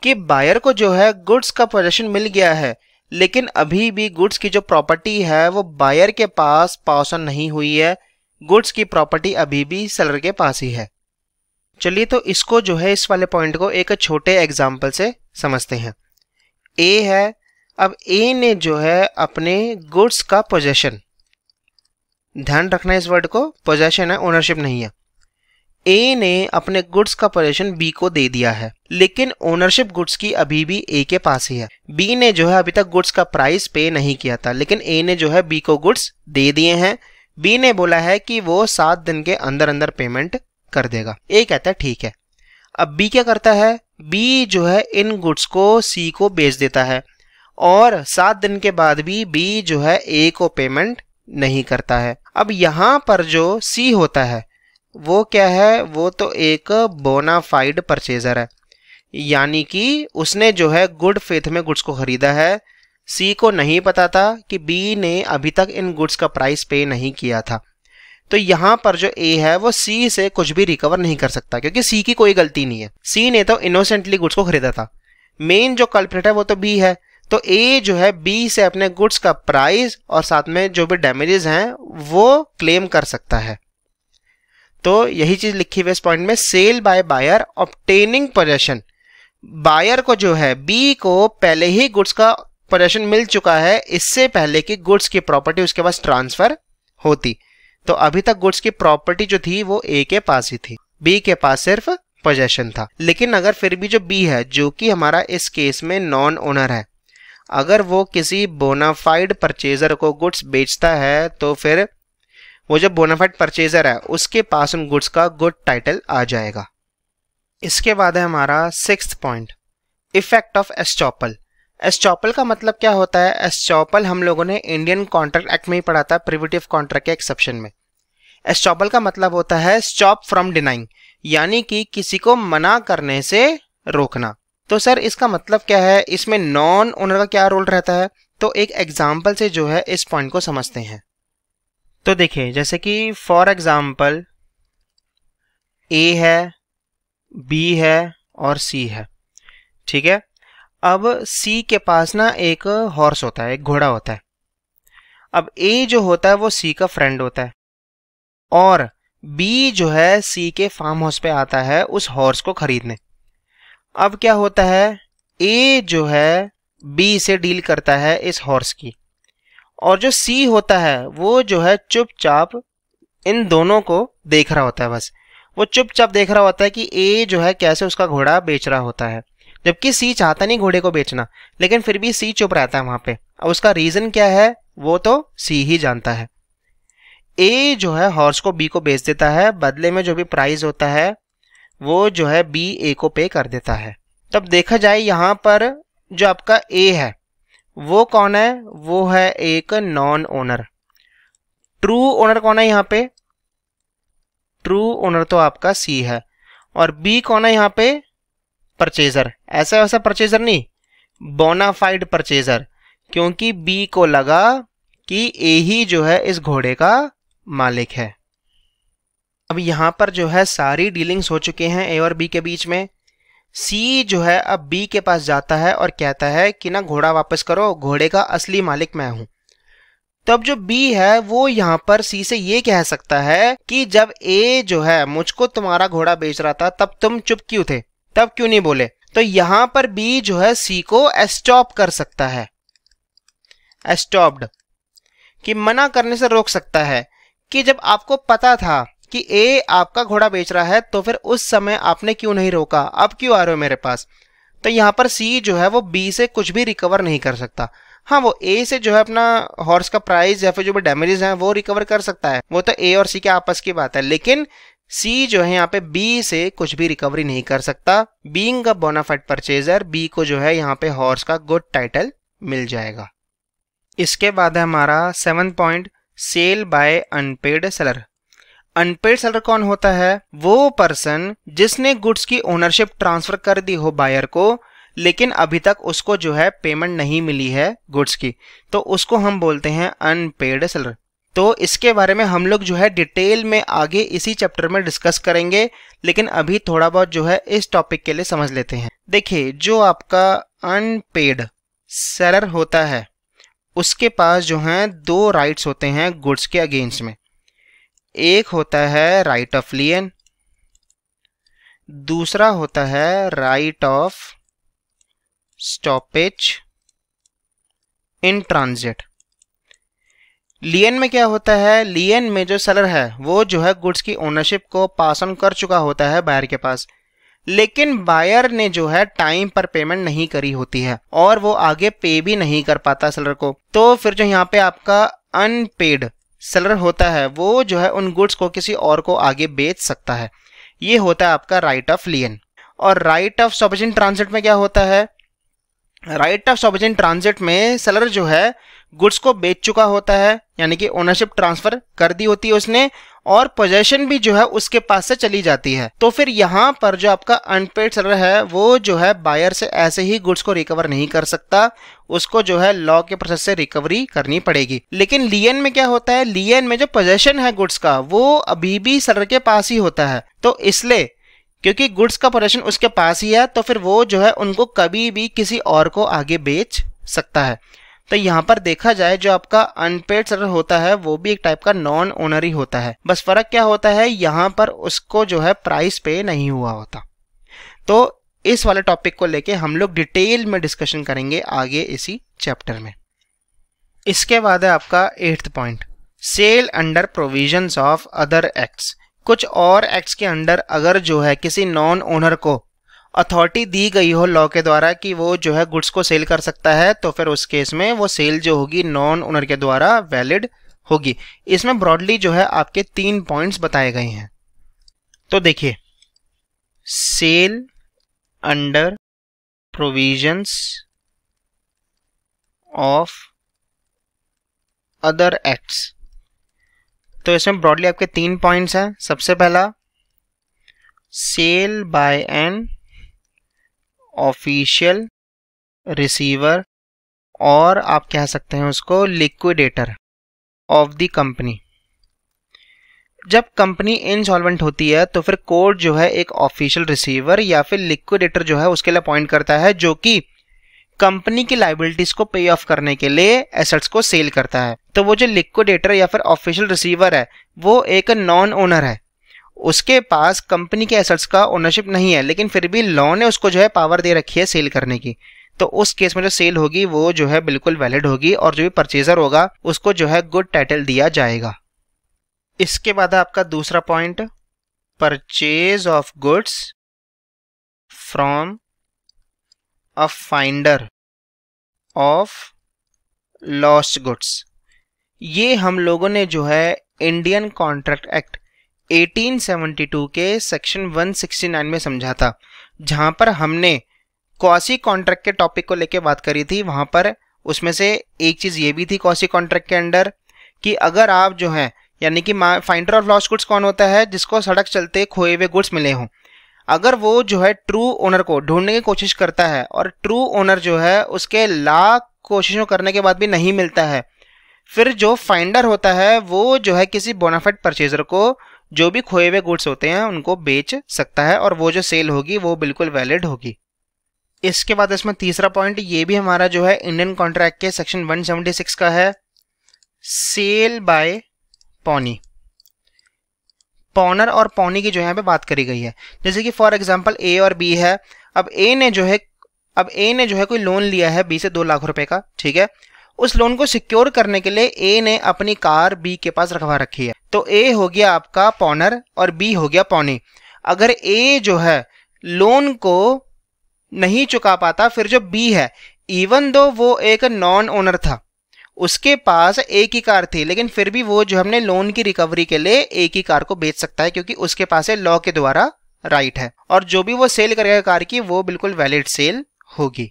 कि बायर को जो है गुड्स का पोजेशन मिल गया है लेकिन अभी भी गुड्स की जो प्रॉपर्टी है वो बायर के पास पास ऑन नहीं हुई है गुड्स की प्रॉपर्टी अभी भी सेलर के पास ही है चलिए तो इसको जो है इस वाले पॉइंट को एक छोटे एग्जाम्पल से समझते हैं ए है अब ए ने जो है अपने गुड्स का पोजेशन ध्यान रखना इस वर्ड को पोजेशन है ओनरशिप नहीं है ए ने अपने गुड्स का पोजेशन बी को दे दिया है लेकिन ओनरशिप गुड्स की अभी भी ए के पास ही है बी ने जो है अभी तक गुड्स का प्राइस पे नहीं किया था लेकिन ए ने जो है बी को गुड्स दे दिए हैं बी ने बोला है कि वो सात दिन के अंदर अंदर पेमेंट कर देगा ए कहता है ठीक है अब बी क्या करता है बी जो है इन गुड्स को सी को बेच देता है और सात दिन के बाद भी बी जो है ए को पेमेंट नहीं करता है अब यहाँ पर जो सी होता है वो क्या है वो तो एक बोनाफाइड परचेजर है यानी कि उसने जो है गुड फेथ में गुड्स को खरीदा है सी को नहीं पता था कि बी ने अभी तक इन गुड्स का प्राइस पे नहीं किया था तो यहां पर जो ए है वो सी से कुछ भी रिकवर नहीं कर सकता क्योंकि सी की कोई गलती नहीं है सी ने तो इनोसेंटली गुड्स को खरीदा था मेन जो कल्प्रेट है वो तो बी है तो ए जो है बी से अपने गुड्स का प्राइस और साथ में जो भी डैमेजेस हैं वो क्लेम कर सकता है तो यही चीज लिखी हुई इस पॉइंट में sale by buyer obtaining possession buyer को जो है बी को पहले ही गुड्स का पोजेशन मिल चुका है इससे पहले कि गुड्स की प्रॉपर्टी उसके पास ट्रांसफर होती तो अभी तक गुड्स की प्रॉपर्टी जो थी वो ए के पास ही थी बी के पास सिर्फ पोजेशन था लेकिन अगर फिर भी जो बी है जो कि हमारा इस केस में नॉन ओनर है अगर वो किसी बोनाफाइड परचेजर को गुड्स बेचता है तो फिर वो जो बोनाफाइड परचेजर है उसके पास उन गुड्स का गुड टाइटल आ जाएगा इसके बाद है हमारा six point effect of estoppel estoppel का मतलब क्या होता है एस्टॉपल हम लोगों ने इंडियन कॉन्ट्रैक्ट एक्ट में ही पढ़ा था प्रिविटिव कॉन्ट्रैक्ट के एक्सेप्शन में एस्टॉपल का मतलब होता है स्टॉप फ्रॉम डिनाइंग यानी कि किसी को मना करने से रोकना तो सर इसका मतलब क्या है इसमें नॉन ओनर का क्या रोल रहता है तो एक एग्जाम्पल से जो है इस पॉइंट को समझते हैं तो देखिए जैसे कि फॉर एग्जाम्पल ए है बी है और सी है ठीक है अब सी के पास ना एक हॉर्स होता है एक घोड़ा होता है अब ए जो होता है वो सी का फ्रेंड होता है और बी जो है सी के फार्म हाउस पे आता है उस हॉर्स को खरीदने अब क्या होता है ए जो है बी से डील करता है इस हॉर्स की और जो सी होता है वो जो है चुपचाप इन दोनों को देख रहा होता है बस वो चुपचाप देख रहा होता है कि ए जो है कैसे उसका घोड़ा बेच रहा होता है जबकि सी चाहता नहीं घोड़े को बेचना लेकिन फिर भी सी चुप रहता है वहां पे अब उसका रीज़न क्या है वो तो सी ही जानता है ए जो है हॉर्स को बी को बेच देता है बदले में जो भी प्राइस होता है वो जो है बी ए को पे कर देता है तब तो देखा जाए यहाँ पर जो आपका ए है वो कौन है वो है एक नॉन ओनर ट्रू ओनर कौन है यहाँ पे ट्रू ओनर तो आपका सी है और बी कौन है यहाँ पे परचेजर ऐसा वैसा परचेजर नहीं बोनाफाइड परचेजर क्योंकि बी को लगा कि ए ही जो है इस घोड़े का मालिक है अब यहाँ पर जो है सारी डीलिंग्स हो चुके हैं ए और बी के बीच में सी जो है अब बी के पास जाता है और कहता है कि ना घोड़ा वापस करो घोड़े का असली मालिक मैं हूं तब जो बी है वो यहाँ पर सी से ये कह सकता है कि जब ए जो है मुझको तुम्हारा घोड़ा बेच रहा था तब तुम चुप क्यों थे तब क्यों नहीं बोले तो यहाँ पर बी जो है सी को एस्टॉप कर सकता है एस्टॉप्ड कि मना करने से रोक सकता है कि जब आपको पता था कि ए आपका घोड़ा बेच रहा है तो फिर उस समय आपने क्यों नहीं रोका अब क्यों आ रहे हो मेरे पास तो यहाँ पर सी जो है वो बी से कुछ भी रिकवर नहीं कर सकता हाँ वो ए से जो है अपना हॉर्स का प्राइस या फिर जो भी डैमेजेस हैं वो रिकवर कर सकता है वो तो ए और सी के आपस की बात है लेकिन सी जो है यहाँ पे बी से कुछ भी रिकवरी नहीं कर सकता being a bona fide purchaser B को जो है यहाँ पे हॉर्स का गुड टाइटल मिल जाएगा इसके बाद है हमारा seven point sale by unpaid seller unpaid seller कौन होता है वो पर्सन जिसने गुड्स की ओनरशिप ट्रांसफर कर दी हो बायर को लेकिन अभी तक उसको जो है पेमेंट नहीं मिली है गुड्स की तो उसको हम बोलते हैं अनपेड सेलर तो इसके बारे में हम लोग जो है डिटेल में आगे इसी चैप्टर में डिस्कस करेंगे लेकिन अभी थोड़ा बहुत जो है इस टॉपिक के लिए समझ लेते हैं देखिए जो आपका अनपेड सेलर होता है उसके पास जो हैं दो राइट्स होते हैं गुड्स के अगेंस्ट में एक होता है राइट ऑफ लियन दूसरा होता है right of stoppage in transit lien में क्या होता है लियन में जो सेलर है वो जो है गुड्स की ओनरशिप को पास ऑन कर चुका होता है बायर के पास लेकिन बायर ने जो है टाइम पर पेमेंट नहीं करी होती है और वो आगे पे भी नहीं कर पाता सेलर को तो फिर जो यहाँ पे आपका अनपेड सेलर होता है वो जो है उन गुड्स को किसी और को आगे बेच सकता है ये होता है आपका राइट ऑफ लियन और राइट ऑफ सफिशेंट ट्रांसिट में क्या होता है राइट ऑफ सॉवरेन ट्रांजिट में सेलर जो है गुड्स को बेच चुका होता है यानी कि ओनरशिप ट्रांसफर कर दी होती है उसने और पोजेशन भी जो है उसके पास से चली जाती है तो फिर यहाँ पर जो आपका अनपेड सेलर है वो जो है बायर से ऐसे ही गुड्स को रिकवर नहीं कर सकता उसको जो है लॉ के प्रोसेस से रिकवरी करनी पड़ेगी लेकिन लियन में क्या होता है लियन में जो पोजेशन है गुड्स का वो अभी भी सेलर के पास ही होता है तो इसलिए क्योंकि गुड्स का पोजेशन उसके पास ही है तो फिर वो जो है उनको कभी भी किसी और को आगे बेच सकता है तो यहाँ पर देखा जाए जो आपका अनपेड सर होता है वो भी एक टाइप का नॉन ओनर ही होता है बस फर्क क्या होता है यहाँ पर उसको जो है प्राइस पे नहीं हुआ होता तो इस वाले टॉपिक को लेके हम लोग डिटेल में डिस्कशन करेंगे आगे इसी चैप्टर में इसके बाद है आपका eighth point sale under provisions of other acts कुछ और एक्ट्स के अंडर अगर जो है किसी नॉन ओनर को अथॉरिटी दी गई हो लॉ के द्वारा कि वो जो है गुड्स को सेल कर सकता है तो फिर उस केस में वो सेल जो होगी नॉन ओनर के द्वारा वैलिड होगी इसमें ब्रॉडली जो है आपके तीन पॉइंट्स बताए गए हैं तो देखिए sale under provisions of other acts तो इसमें ब्रॉडली आपके तीन पॉइंट्स हैं सबसे पहला sale by an official receiver और आप कह सकते हैं उसको लिक्विडेटर ऑफ द कंपनी जब कंपनी इंसॉल्वेंट होती है तो फिर कोर्ट जो है एक ऑफिशियल रिसीवर या फिर लिक्विडेटर जो है उसके लिए अपॉइंट करता है जो कि कंपनी की लाइबिलिटीज को पे ऑफ करने के लिए एसेट्स को सेल करता है तो वो जो लिक्विडेटर या फिर ऑफिशियल रिसीवर है वो एक नॉन ओनर है उसके पास कंपनी के एसेट्स का ओनरशिप नहीं है लेकिन फिर भी लॉ ने उसको जो है पावर दे रखी है सेल करने की तो उस केस में जो सेल होगी वो जो है बिल्कुल वैलिड होगी और जो भी परचेजर होगा उसको जो है गुड टाइटल दिया जाएगा इसके बाद आपका दूसरा point purchase of goods from a finder of lost goods ये हम लोगों ने जो है इंडियन कॉन्ट्रैक्ट एक्ट 1872 के सेक्शन 169 में समझा था जहां पर हमने कौसी कॉन्ट्रैक्ट के टॉपिक को लेके बात करी थी वहां पर उसमें से एक चीज़ ये भी थी कौसी कॉन्ट्रैक्ट के अंडर कि अगर आप जो है यानी कि फाइंडर ऑफ लॉस्ट गुड्स कौन होता है जिसको सड़क चलते खोए हुए गुड्स मिले हों अगर वो जो है ट्रू ओनर को ढूंढने की कोशिश करता है और ट्रू ओनर जो है उसके लाख कोशिशों करने के बाद भी नहीं मिलता है फिर जो फाइंडर होता है वो जो है किसी बोनाफेड परचेजर को जो भी खोए हुए गुड्स होते हैं उनको बेच सकता है और वो जो सेल होगी वो बिल्कुल वैलिड होगी इसके बाद इसमें तीसरा पॉइंट ये भी हमारा जो है इंडियन कॉन्ट्रैक्ट के सेक्शन 176 का है सेल बाय पौनी पौनर और पौनी की जो यहाँ पे बात करी गई है जैसे कि फॉर एग्जाम्पल ए और बी है अब ए ने जो है अब ए ने जो है कोई लोन लिया है बी से दो लाख रुपए का ठीक है उस लोन को सिक्योर करने के लिए ए ने अपनी कार बी के पास रखवा रखी है तो ए हो गया आपका पॉनर और बी हो गया पौनी अगर ए जो है लोन को नहीं चुका पाता फिर जो बी है इवन दो वो एक नॉन ओनर था उसके पास एक ही कार थी लेकिन फिर भी वो जो हमने लोन की रिकवरी के लिए एक ही कार को बेच सकता है क्योंकि उसके पास लॉ के द्वारा राइट है और जो भी वो सेल करेगा कार की वो बिल्कुल वैलिड सेल होगी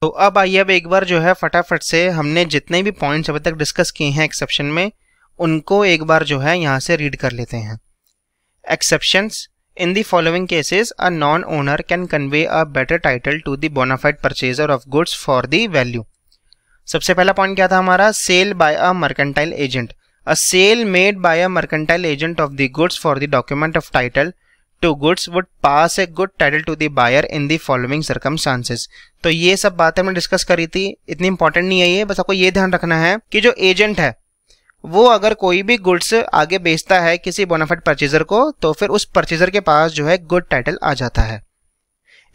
तो अब आइए अब एक बार जो है फटाफट से हमने जितने भी पॉइंट्स अभी तक डिस्कस किए हैं एक्सेप्शन में उनको एक बार जो है यहाँ से रीड कर लेते हैं exceptions in the following cases a non owner can convey a better title to the bona fide purchaser of goods for the value सबसे पहला पॉइंट क्या था हमारा sale by a mercantile agent a sale made by a mercantile agent of the goods for the document of title to goods would pass a good title to the buyer in the following circumstances तो ये सब बातें हमने डिस्कस करी थी इतनी इंपॉर्टेंट नहीं है ये बस आपको ये ध्यान रखना है कि जो एजेंट है वो अगर कोई भी गुड्स आगे बेचता है किसी बोनाफाइड परचेजर को तो फिर उस परचेजर के पास जो है गुड टाइटल आ जाता है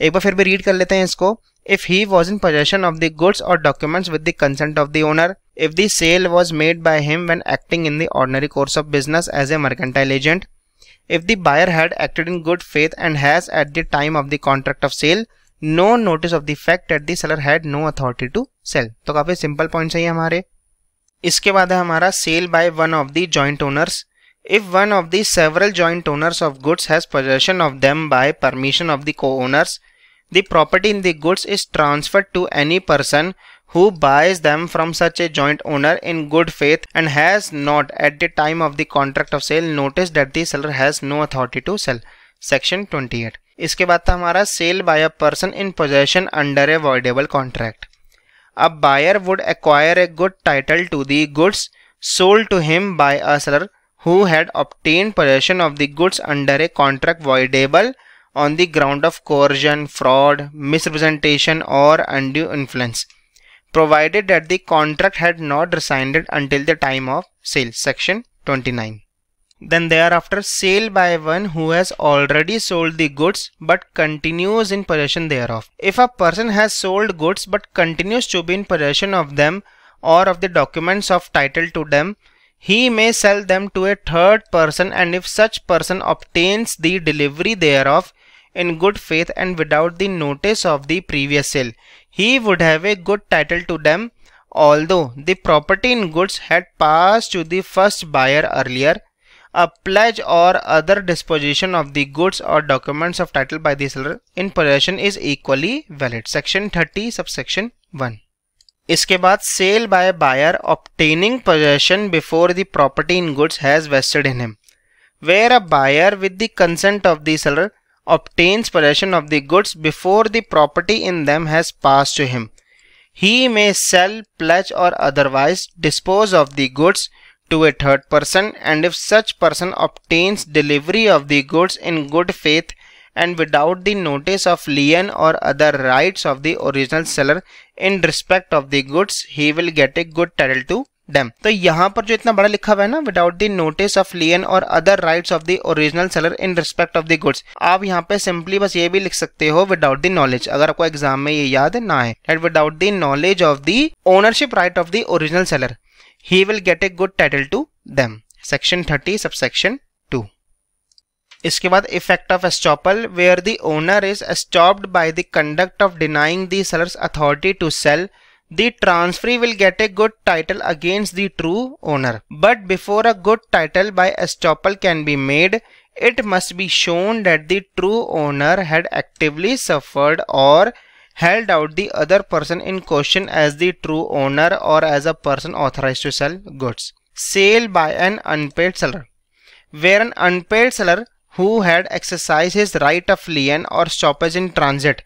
एक बार फिर भी रीड कर लेते हैं इसको if he was in possession of the goods और documents with the consent of the owner if the sale was made by him when acting in the ordinary course of business as a mercantile agent If the buyer had acted in good faith and has at the time of the contract of sale no notice of the fact that the seller had no authority to sell. तो काफी सिंपल पॉइंट्स है ये हमारे इसके बाद है हमारा sale by one of the joint owners. if one of the several joint owners of goods has possession of them by permission of the co-owners, the property in the goods is transferred to any person who buys them from such a joint owner in good faith and has not at the time of the contract of sale noticed that the seller has no authority to sell section 28 इसके बाद था हमारा sale by a person in possession under a voidable contract अब buyer would acquire a good title to the goods sold to him by a seller who had obtained possession of the goods under a contract voidable on the ground of coercion, fraud, misrepresentation or undue influence provided that the contract had not rescinded until the time of sale section 29 then thereafter sale by one who has already sold the goods but continues in possession thereof if a person has sold goods but continues to be in possession of them or of the documents of title to them he may sell them to a third person and if such person obtains the delivery thereof in good faith and without the notice of the previous sale he would have a good title to them although the property in goods had passed to the first buyer earlier. A pledge or other disposition of the goods or documents of title by the seller in possession is equally valid. Section 30 subsection 1. इसके बाद sale by buyer obtaining possession before the property in goods has vested in him where a buyer with the consent of the seller obtains possession of the goods before the property in them has passed to him. He may sell, pledge or otherwise dispose of the goods to a third person and if such person obtains delivery of the goods in good faith and without the notice of lien or other rights of the original seller in respect of the goods, he will get a good title to them तो यहाँ पर जो इतना बड़ा लिखा हुआ है ना without the notice of lien और other rights of the original seller in respect of the goods आप यहाँ पे सिंपली बस ये भी लिख सकते हो विदाउट द नॉलेज अगर आपको एग्जाम में ये याद ना है at without the knowledge of the ownership right of the original seller he will get a good title to them section thirty subsection two इसके बाद effect of estoppel where the owner is estopped by the conduct of denying the seller's authority to sell the transferee will get a good title against the true owner. But before a good title by estoppel can be made, it must be shown that the true owner had actively suffered or held out the other person in question as the true owner or as a person authorized to sell goods. Sale by an unpaid seller. Where an unpaid seller who had exercised his right of lien or stoppage in transit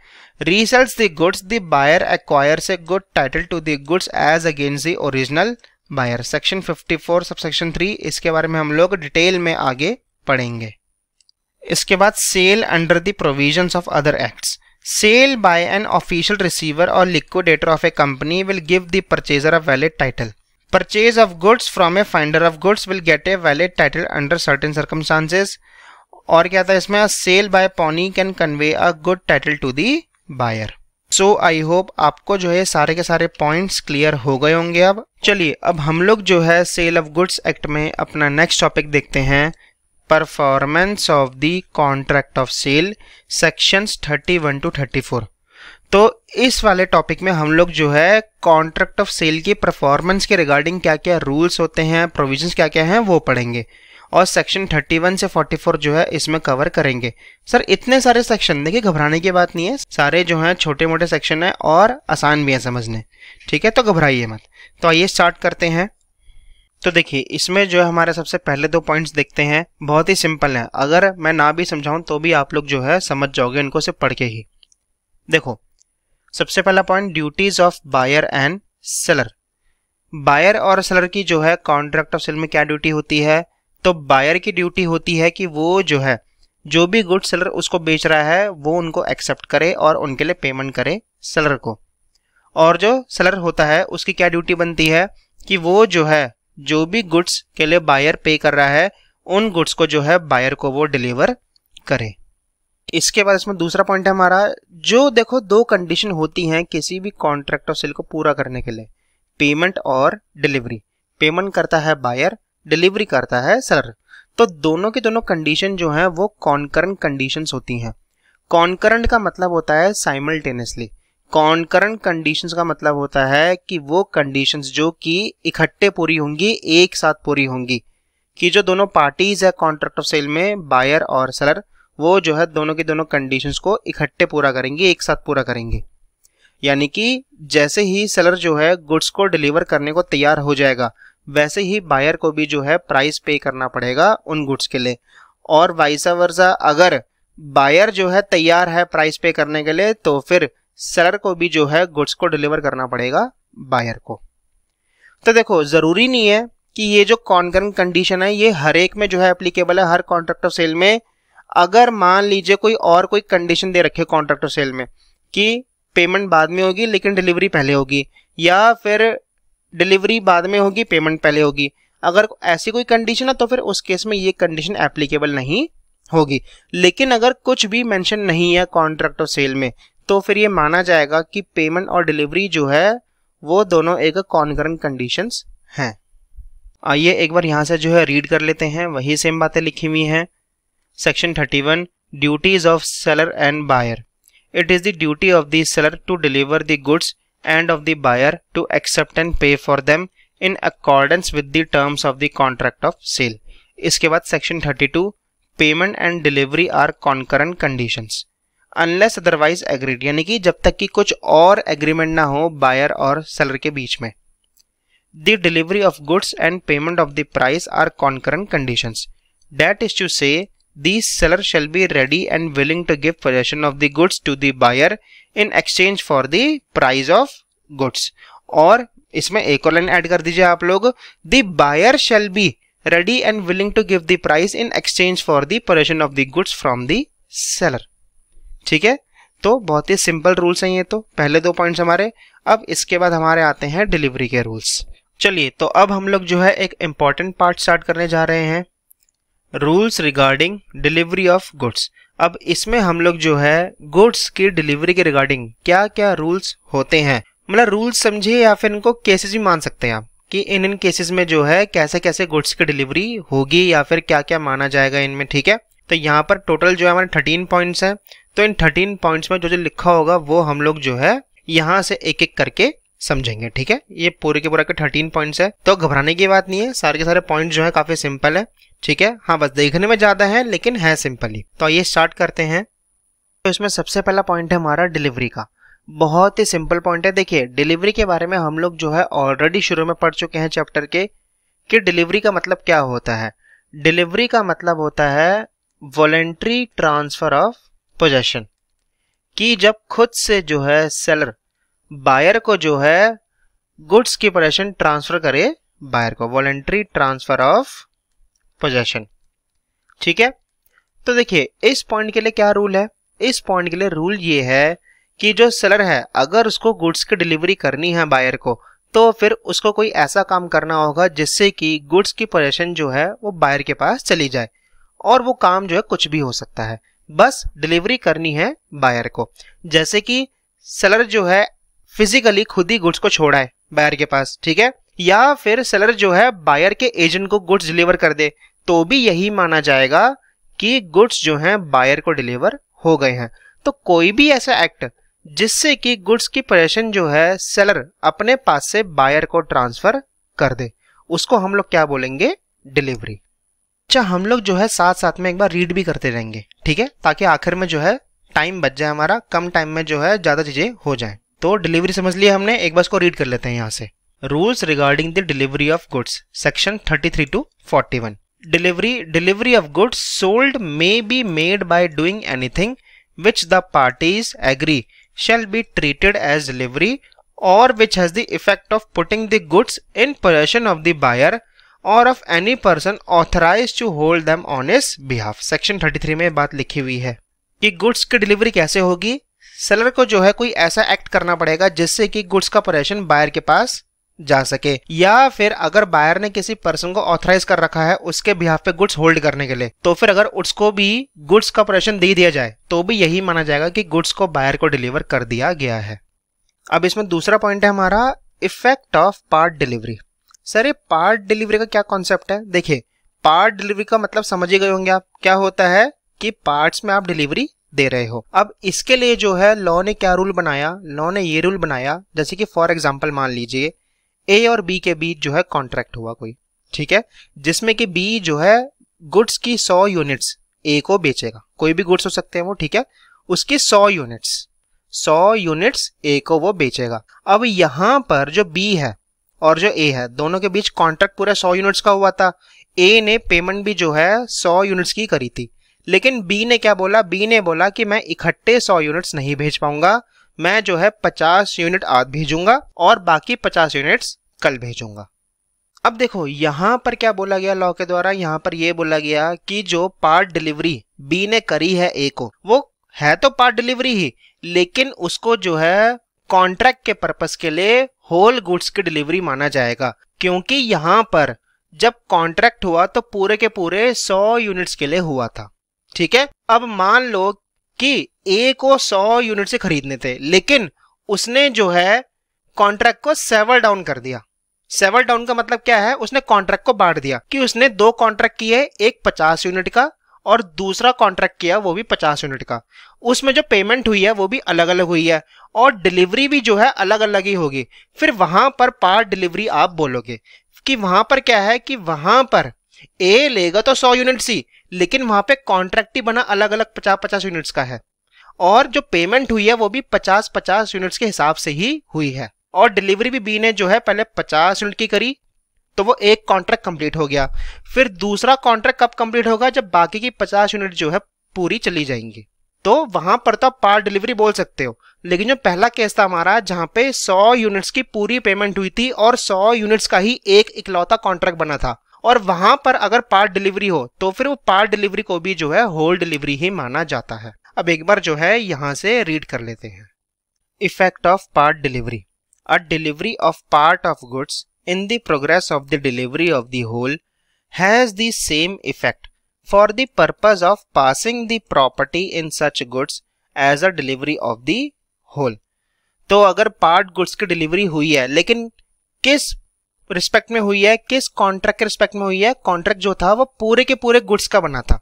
resells the goods the buyer acquires a good title to the goods as against the original buyer section 54 subsection 3 इसके बारे में हम लोग डिटेल में आगे पढ़ेंगे इसके बाद sale under the provisions of other acts sale by an official receiver और liquidator of a company will give the purchaser a valid title purchase of goods from a finder of goods will get a valid title under certain circumstances और क्या था इसमें sale by pawnee can convey a good title to the buyer so I hope आपको जो है सारे के सारे पॉइंट्स क्लियर हो गए होंगे अब चलिए अब हम लोग जो है सेल ऑफ गुड्स एक्ट में अपना नेक्स्ट टॉपिक देखते हैं performance of the contract of sale sections 31 to 34 तो इस वाले टॉपिक में हम लोग जो है कॉन्ट्रैक्ट ऑफ सेल की परफॉर्मेंस के रिगार्डिंग क्या क्या रूल्स होते हैं प्रोविजन क्या क्या हैं वो पढ़ेंगे और सेक्शन 31 से 44 जो है इसमें कवर करेंगे सर इतने सारे सेक्शन देखिए घबराने की बात नहीं है सारे जो हैं छोटे मोटे सेक्शन हैं और आसान भी हैं समझने ठीक है तो घबराइए मत तो आइए स्टार्ट करते हैं तो देखिए इसमें जो है हमारे सबसे पहले दो पॉइंट्स देखते हैं बहुत ही सिंपल हैं अगर मैं ना भी समझाऊं तो भी आप लोग जो है समझ जाओगे इनको सिर्फ पढ़ के ही देखो सबसे पहला point duties of buyer and seller buyer और सेलर की जो है कॉन्ट्रैक्ट ऑफ सेल में क्या ड्यूटी होती है तो बायर की ड्यूटी होती है कि वो जो है जो भी गुड सेलर उसको बेच रहा है वो उनको एक्सेप्ट करे और उनके लिए पेमेंट करे सेलर को और जो सेलर होता है उसकी क्या ड्यूटी बनती है कि वो जो है जो भी गुड्स के लिए बायर पे कर रहा है उन गुड्स को जो है बायर को वो डिलीवर करे इसके बाद इसमें दूसरा पॉइंट है हमारा जो देखो दो कंडीशन होती हैं किसी भी कॉन्ट्रैक्ट और सेल को पूरा करने के लिए पेमेंट और डिलीवरी पेमेंट करता है बायर डिलीवरी करता है सेलर तो दोनों के दोनों कंडीशन जो हैं वो कॉन्करेंट कंडीशंस होती हैं कॉन्करेंट का मतलब होता है साइमल्टेनियसली कॉन्करेंट कंडीशंस का मतलब होता है कि वो कंडीशंस जो कि इकट्ठे पूरी होंगी एक साथ पूरी होंगी कि जो दोनों पार्टीज है कॉन्ट्रैक्ट ऑफ सेल में बायर और सेलर वो जो है दोनों के दोनों कंडीशंस को इकट्ठे पूरा करेंगे एक साथ पूरा करेंगे यानी कि जैसे ही सेलर जो है गुड्स को डिलीवर करने को तैयार हो जाएगा वैसे ही बायर को भी जो है प्राइस पे करना पड़ेगा उन गुड्स के लिए और वाइसा वर्जा अगर बायर जो है तैयार है प्राइस पे करने के लिए तो फिर सेलर को भी जो है गुड्स को डिलीवर करना पड़ेगा बायर को तो देखो ज़रूरी नहीं है कि ये जो कॉन्कर्न कंडीशन है ये हर एक में जो है एप्लीकेबल है हर कॉन्ट्रैक्ट ऑफ सेल में अगर मान लीजिए कोई और कोई कंडीशन दे रखे कॉन्ट्रैक्ट ऑफ सेल में कि पेमेंट बाद में होगी लेकिन डिलीवरी पहले होगी या फिर डिलीवरी बाद में होगी पेमेंट पहले होगी अगर ऐसी कोई कंडीशन है तो फिर उस केस में ये कंडीशन एप्लीकेबल नहीं होगी लेकिन अगर कुछ भी मेंशन नहीं है कॉन्ट्रैक्ट ऑफ सेल में तो फिर ये माना जाएगा कि पेमेंट और डिलीवरी जो है वो दोनों एक कॉन्करेंट कंडीशन हैं आइए एक बार यहाँ से जो है रीड कर लेते हैं वही सेम बातें लिखी हुई हैं section 31 duties of seller and buyer it is the duty of the seller to deliver the goods and of the buyer to accept and pay for them in accordance with the terms of the contract of sale. इसके बाद section 32 payment and delivery are concurrent conditions unless otherwise agreed यानी कि जब तक कि कुछ और एग्रीमेंट ना हो बायर और सेलर के बीच में the delivery of goods and payment of the price are concurrent condition that is to say the seller shall be ready and willing to give possession of the goods to the buyer in exchange for the price of goods. और इसमें एक और लाइन ऐड कर दीजिए आप लोग the buyer shall be ready and willing to give the price in exchange for the possession of the goods from the seller ठीक है तो बहुत ही सिंपल रूल्स हैं ये तो पहले दो पॉइंट्स हमारे अब इसके बाद हमारे आते हैं डिलीवरी के रूल्स चलिए तो अब हम लोग जो है एक इंपॉर्टेंट पार्ट स्टार्ट करने जा रहे हैं rules regarding delivery of goods अब इसमें हम लोग जो है गुड्स की डिलीवरी के रिगार्डिंग क्या क्या रूल्स होते हैं मतलब रूल्स समझिए या फिर इनको केसेस भी मान सकते हैं आप कि इन इन केसेस में जो है कैसे कैसे गुड्स की डिलीवरी होगी या फिर क्या क्या माना जाएगा इनमें ठीक है तो यहाँ पर टोटल जो है हमारे थर्टीन पॉइंट्स हैं तो इन थर्टीन पॉइंट्स में जो जो लिखा होगा वो हम लोग जो है यहाँ से एक एक करके समझेंगे ठीक है ये पूरे के पूरा के थर्टीन पॉइंट्स है तो घबराने की बात नहीं है सारे के सारे पॉइंट जो है काफी सिंपल है ठीक है हाँ बस देखने में ज़्यादा है लेकिन है सिंपली तो आइए स्टार्ट करते हैं तो इसमें सबसे पहला पॉइंट है हमारा डिलीवरी का बहुत ही सिंपल पॉइंट है देखिए डिलीवरी के बारे में हम लोग जो है ऑलरेडी शुरू में पढ़ चुके हैं चैप्टर के कि डिलीवरी का मतलब क्या होता है डिलीवरी का मतलब होता है वॉलेंट्री ट्रांसफर ऑफ पोजेशन कि जब खुद से जो है सेलर बायर को जो है गुड्स की पोजेशन ट्रांसफर करे बायर को वॉलेंट्री ट्रांसफर ऑफ पोजेशन ठीक है तो देखिए इस पॉइंट के लिए क्या रूल है इस पॉइंट के लिए रूल ये है कि जो सेलर है अगर उसको गुड्स की डिलीवरी करनी है बायर को तो फिर उसको कोई ऐसा काम करना होगा जिससे कि गुड्स की पोजेशन जो है वो बायर के पास चली जाए और वो काम जो है कुछ भी हो सकता है बस डिलीवरी करनी है बायर को जैसे कि सेलर जो है फिजिकली खुद ही गुड्स को छोड़ा है बायर के पास ठीक है या फिर सेलर जो है बायर के एजेंट को गुड्स डिलीवर कर दे तो भी यही माना जाएगा कि गुड्स जो हैं बायर को डिलीवर हो गए हैं तो कोई भी ऐसा एक्ट जिससे कि गुड्स की पोजेशन जो है सेलर अपने पास से बायर को ट्रांसफर कर दे उसको हम लोग क्या बोलेंगे डिलीवरी अच्छा हम लोग जो है साथ साथ में एक बार रीड भी करते रहेंगे ठीक है ताकि आखिर में जो है टाइम बच जाए हमारा कम टाइम में जो है ज़्यादा चीज़ें हो जाए तो डिलीवरी समझ लिया हमने एक बार उसको रीड कर लेते हैं यहाँ से rules regarding the delivery of goods section 33 to 41 delivery delivery of goods sold may be made by doing anything which the parties agree shall be treated as delivery or which has the effect of putting the goods in possession of the buyer और of any person authorise to hold them on his behalf section 33 में बात लिखी हुई है कि गुड्स की डिलीवरी कैसे होगी सेलर को जो है कोई ऐसा एक्ट करना पड़ेगा जिससे कि गुड्स का परेशन बायर के पास जा सके या फिर अगर बायर ने किसी पर्सन को ऑथराइज कर रखा है उसके बिहाफ पे गुड्स होल्ड करने के लिए तो फिर अगर उसको भी गुड्स का ऑपरेशन दे दिया जाए तो भी यही माना जाएगा कि गुड्स को बायर को डिलीवर कर दिया गया है अब इसमें दूसरा पॉइंट है हमारा effect of part delivery sir ये पार्ट डिलीवरी का क्या कॉन्सेप्ट है देखिए पार्ट डिलीवरी का मतलब समझे गए होंगे आप क्या होता है कि पार्ट्स में आप डिलीवरी दे रहे हो अब इसके लिए जो है लॉ ने क्या रूल बनाया लॉ ने ये रूल बनाया जैसे कि फॉर एग्जाम्पल मान लीजिए ए और बी के बीच जो है कॉन्ट्रैक्ट हुआ कोई ठीक है जिसमें कि बी जो है गुड्स की सौ यूनिट्स ए को बेचेगा कोई भी गुड्स हो सकते हैं वो ठीक है उसकी सौ यूनिट्स सौ यूनिट्स ए को वो बेचेगा अब यहां पर जो बी है और जो ए है दोनों के बीच कॉन्ट्रैक्ट पूरा सौ यूनिट्स का हुआ था ए ने पेमेंट भी जो है सौ यूनिट्स की करी थी लेकिन बी ने क्या बोला बी ने बोला कि मैं इकट्ठे सौ यूनिट्स नहीं भेज पाऊंगा मैं जो है पचास यूनिट आज भेजूंगा और बाकी पचास यूनिट्स कल भेजूंगा अब देखो यहाँ पर क्या बोला गया लॉ के द्वारा यहां पर यह बोला गया कि जो पार्ट डिलीवरी बी ने करी है ए को वो है तो पार्ट डिलीवरी ही लेकिन उसको जो है कॉन्ट्रैक्ट के पर्पज के लिए होल गुड्स की डिलीवरी माना जाएगा क्योंकि यहां पर जब कॉन्ट्रैक्ट हुआ तो पूरे के पूरे 100 यूनिट्स के लिए हुआ था ठीक है अब मान लो कि ए को 100 यूनिट से खरीदने थे लेकिन उसने जो है कॉन्ट्रैक्ट को सेवल डाउन कर दिया सेवल डाउन का मतलब क्या है उसने कॉन्ट्रैक्ट को बांट दिया कि उसने दो कॉन्ट्रैक्ट किए एक 50 यूनिट का और दूसरा कॉन्ट्रैक्ट किया वो भी 50 यूनिट का उसमें जो पेमेंट हुई है वो भी अलग अलग हुई है और डिलीवरी भी जो है अलग अलग ही होगी फिर वहां पर पार डिलीवरी आप बोलोगे कि वहां पर क्या है कि वहां पर ए लेगा तो 100 यूनिट सी लेकिन वहां पे कॉन्ट्रैक्ट ही बना अलग अलग पचास पचास यूनिट्स का है और जो पेमेंट हुई है वो भी पचास पचास यूनिट्स के हिसाब से ही हुई है और डिलीवरी भी बी ने जो है पहले पचास यूनिट की करी तो वो एक कॉन्ट्रैक्ट कंप्लीट हो गया फिर दूसरा कॉन्ट्रैक्ट कब कंप्लीट होगा जब बाकी की पचास यूनिट जो है पूरी चली जाएंगी तो वहां पर तो आप पार्ट डिलीवरी बोल सकते हो लेकिन जो पहला केस था हमारा जहां पे 100 यूनिट्स की पूरी पेमेंट हुई थी और 100 यूनिट्स का ही एक इकलौता कॉन्ट्रैक्ट बना था और वहां पर अगर पार्ट डिलीवरी हो तो फिर वो पार्ट डिलीवरी को भी जो है होल डिलीवरी ही माना जाता है अब एक बार जो है यहां से रीड कर लेते हैं effect of part delivery a delivery of part of goods in the progress of the delivery of the whole has the same effect for the purpose of passing the property in such goods as a delivery of the whole तो अगर पार्ट गुड्स की डिलीवरी हुई है लेकिन किस रिस्पेक्ट में हुई है किस कॉन्ट्रैक्ट के रिस्पेक्ट में हुई है कॉन्ट्रैक्ट जो था वो पूरे के पूरे गुड्स का बना था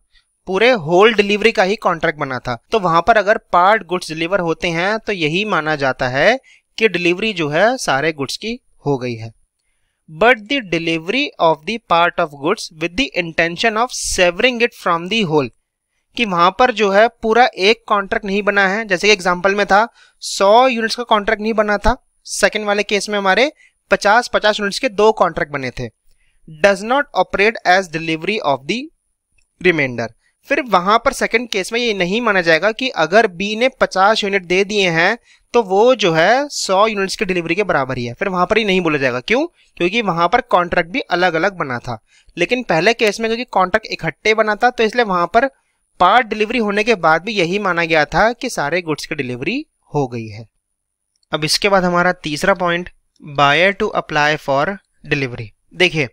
पूरे होल डिलीवरी का ही कॉन्ट्रैक्ट बना था तो वहां पर अगर पार्ट गुड्स डिलीवर होते हैं तो यही माना जाता है कि डिलीवरी जो है सारे गुड्स की हो गई है but the delivery of the part of goods with the intention of severing it from the whole कि वहां पर जो है पूरा एक कॉन्ट्रैक्ट नहीं बना है जैसे कि एग्जाम्पल में था सौ यूनिट्स का कॉन्ट्रैक्ट नहीं बना था सेकेंड वाले केस में हमारे पचास पचास यूनिट्स के दो कॉन्ट्रैक्ट बने थे does not operate as delivery of the remainder फिर वहां पर सेकंड केस में ये नहीं माना जाएगा कि अगर बी ने 50 यूनिट दे दिए हैं तो वो जो है 100 यूनिट्स की डिलीवरी के बराबर ही है फिर वहां पर ही नहीं बोला जाएगा क्यों क्योंकि वहां पर कॉन्ट्रैक्ट भी अलग अलग बना था लेकिन पहले केस में क्योंकि कॉन्ट्रैक्ट इकट्ठे बना था तो इसलिए वहां पर पार्ट डिलीवरी होने के बाद भी यही माना गया था कि सारे गुड्स की डिलीवरी हो गई है अब इसके बाद हमारा तीसरा point buyer to apply for delivery देखिए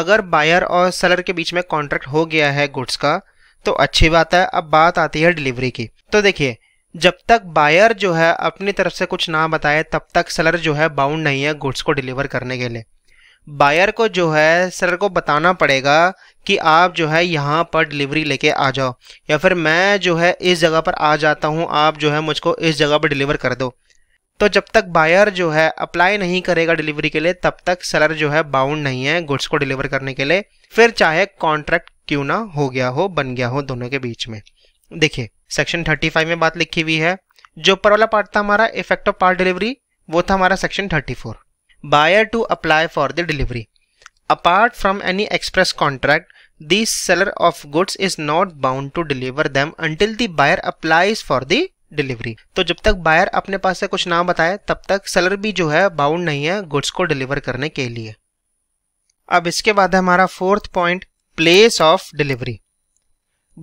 अगर बायर और सेलर के बीच में कॉन्ट्रैक्ट हो गया है गुड्स का तो अच्छी बात है अब बात आती है डिलीवरी की तो देखिए जब तक बायर जो है अपनी तरफ से कुछ ना बताए तब तक सेलर जो है बाउंड नहीं है गुड्स को डिलीवर करने के लिए बायर को जो है सेलर को बताना पड़ेगा कि आप जो है यहाँ पर डिलीवरी लेके आ जाओ या फिर मैं जो है इस जगह पर आ जाता हूँ आप जो है मुझको इस जगह पर डिलीवर कर दो तो जब तक बायर जो है अप्लाई नहीं करेगा डिलीवरी के लिए तब तक सेलर जो है बाउंड नहीं है गुड्स को डिलीवर करने के लिए फिर चाहे कॉन्ट्रैक्ट क्यों ना हो गया हो बन गया हो दोनों के बीच में देखिए सेक्शन 35 में बात लिखी हुई है जो ऊपर वाला पार्ट था हमारा इफेक्ट ऑफ पार्ट डिलीवरी वो था हमारा section 34 buyer to apply for the delivery apart from any express contract the seller of goods is not bound to deliver them until the buyer applies for the delivery तो जब तक बायर अपने पास से कुछ ना बताए तब तक सेलर भी जो है बाउंड नहीं है गुड्स को डिलीवर करने के लिए अब इसके बाद है हमारा fourth point place of delivery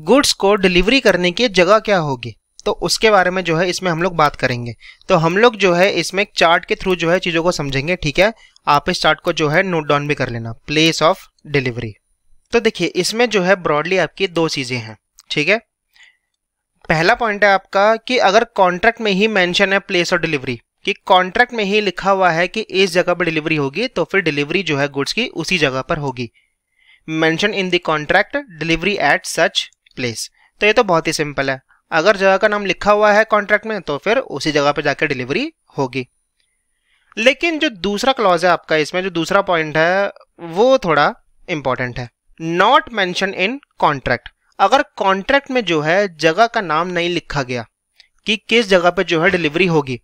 goods को डिलीवरी करने की जगह क्या होगी तो उसके बारे में जो है इसमें हम लोग बात करेंगे तो हम लोग जो है इसमें चार्ट के थ्रू जो है चीज़ों को समझेंगे ठीक है आप इस चार्ट को जो है नोट डाउन भी कर लेना प्लेस ऑफ डिलीवरी तो देखिए इसमें जो है ब्रॉडली आपकी दो चीज़ें हैं ठीक है पहला पॉइंट है आपका कि अगर कॉन्ट्रैक्ट में ही मेंशन है प्लेस और डिलीवरी कि कॉन्ट्रैक्ट में ही लिखा हुआ है कि इस जगह पर डिलीवरी होगी तो फिर डिलीवरी जो है गुड्स की उसी जगह पर होगी mention in the contract delivery at such place तो ये तो बहुत ही सिंपल है अगर जगह का नाम लिखा हुआ है कॉन्ट्रैक्ट में तो फिर उसी जगह पर जाकर डिलीवरी होगी लेकिन जो दूसरा क्लॉज है आपका इसमें जो दूसरा पॉइंट है वो थोड़ा इंपॉर्टेंट है नॉट मैंशन इन कॉन्ट्रैक्ट अगर कॉन्ट्रैक्ट में जो है जगह का नाम नहीं लिखा गया कि किस जगह पर जो है डिलीवरी होगी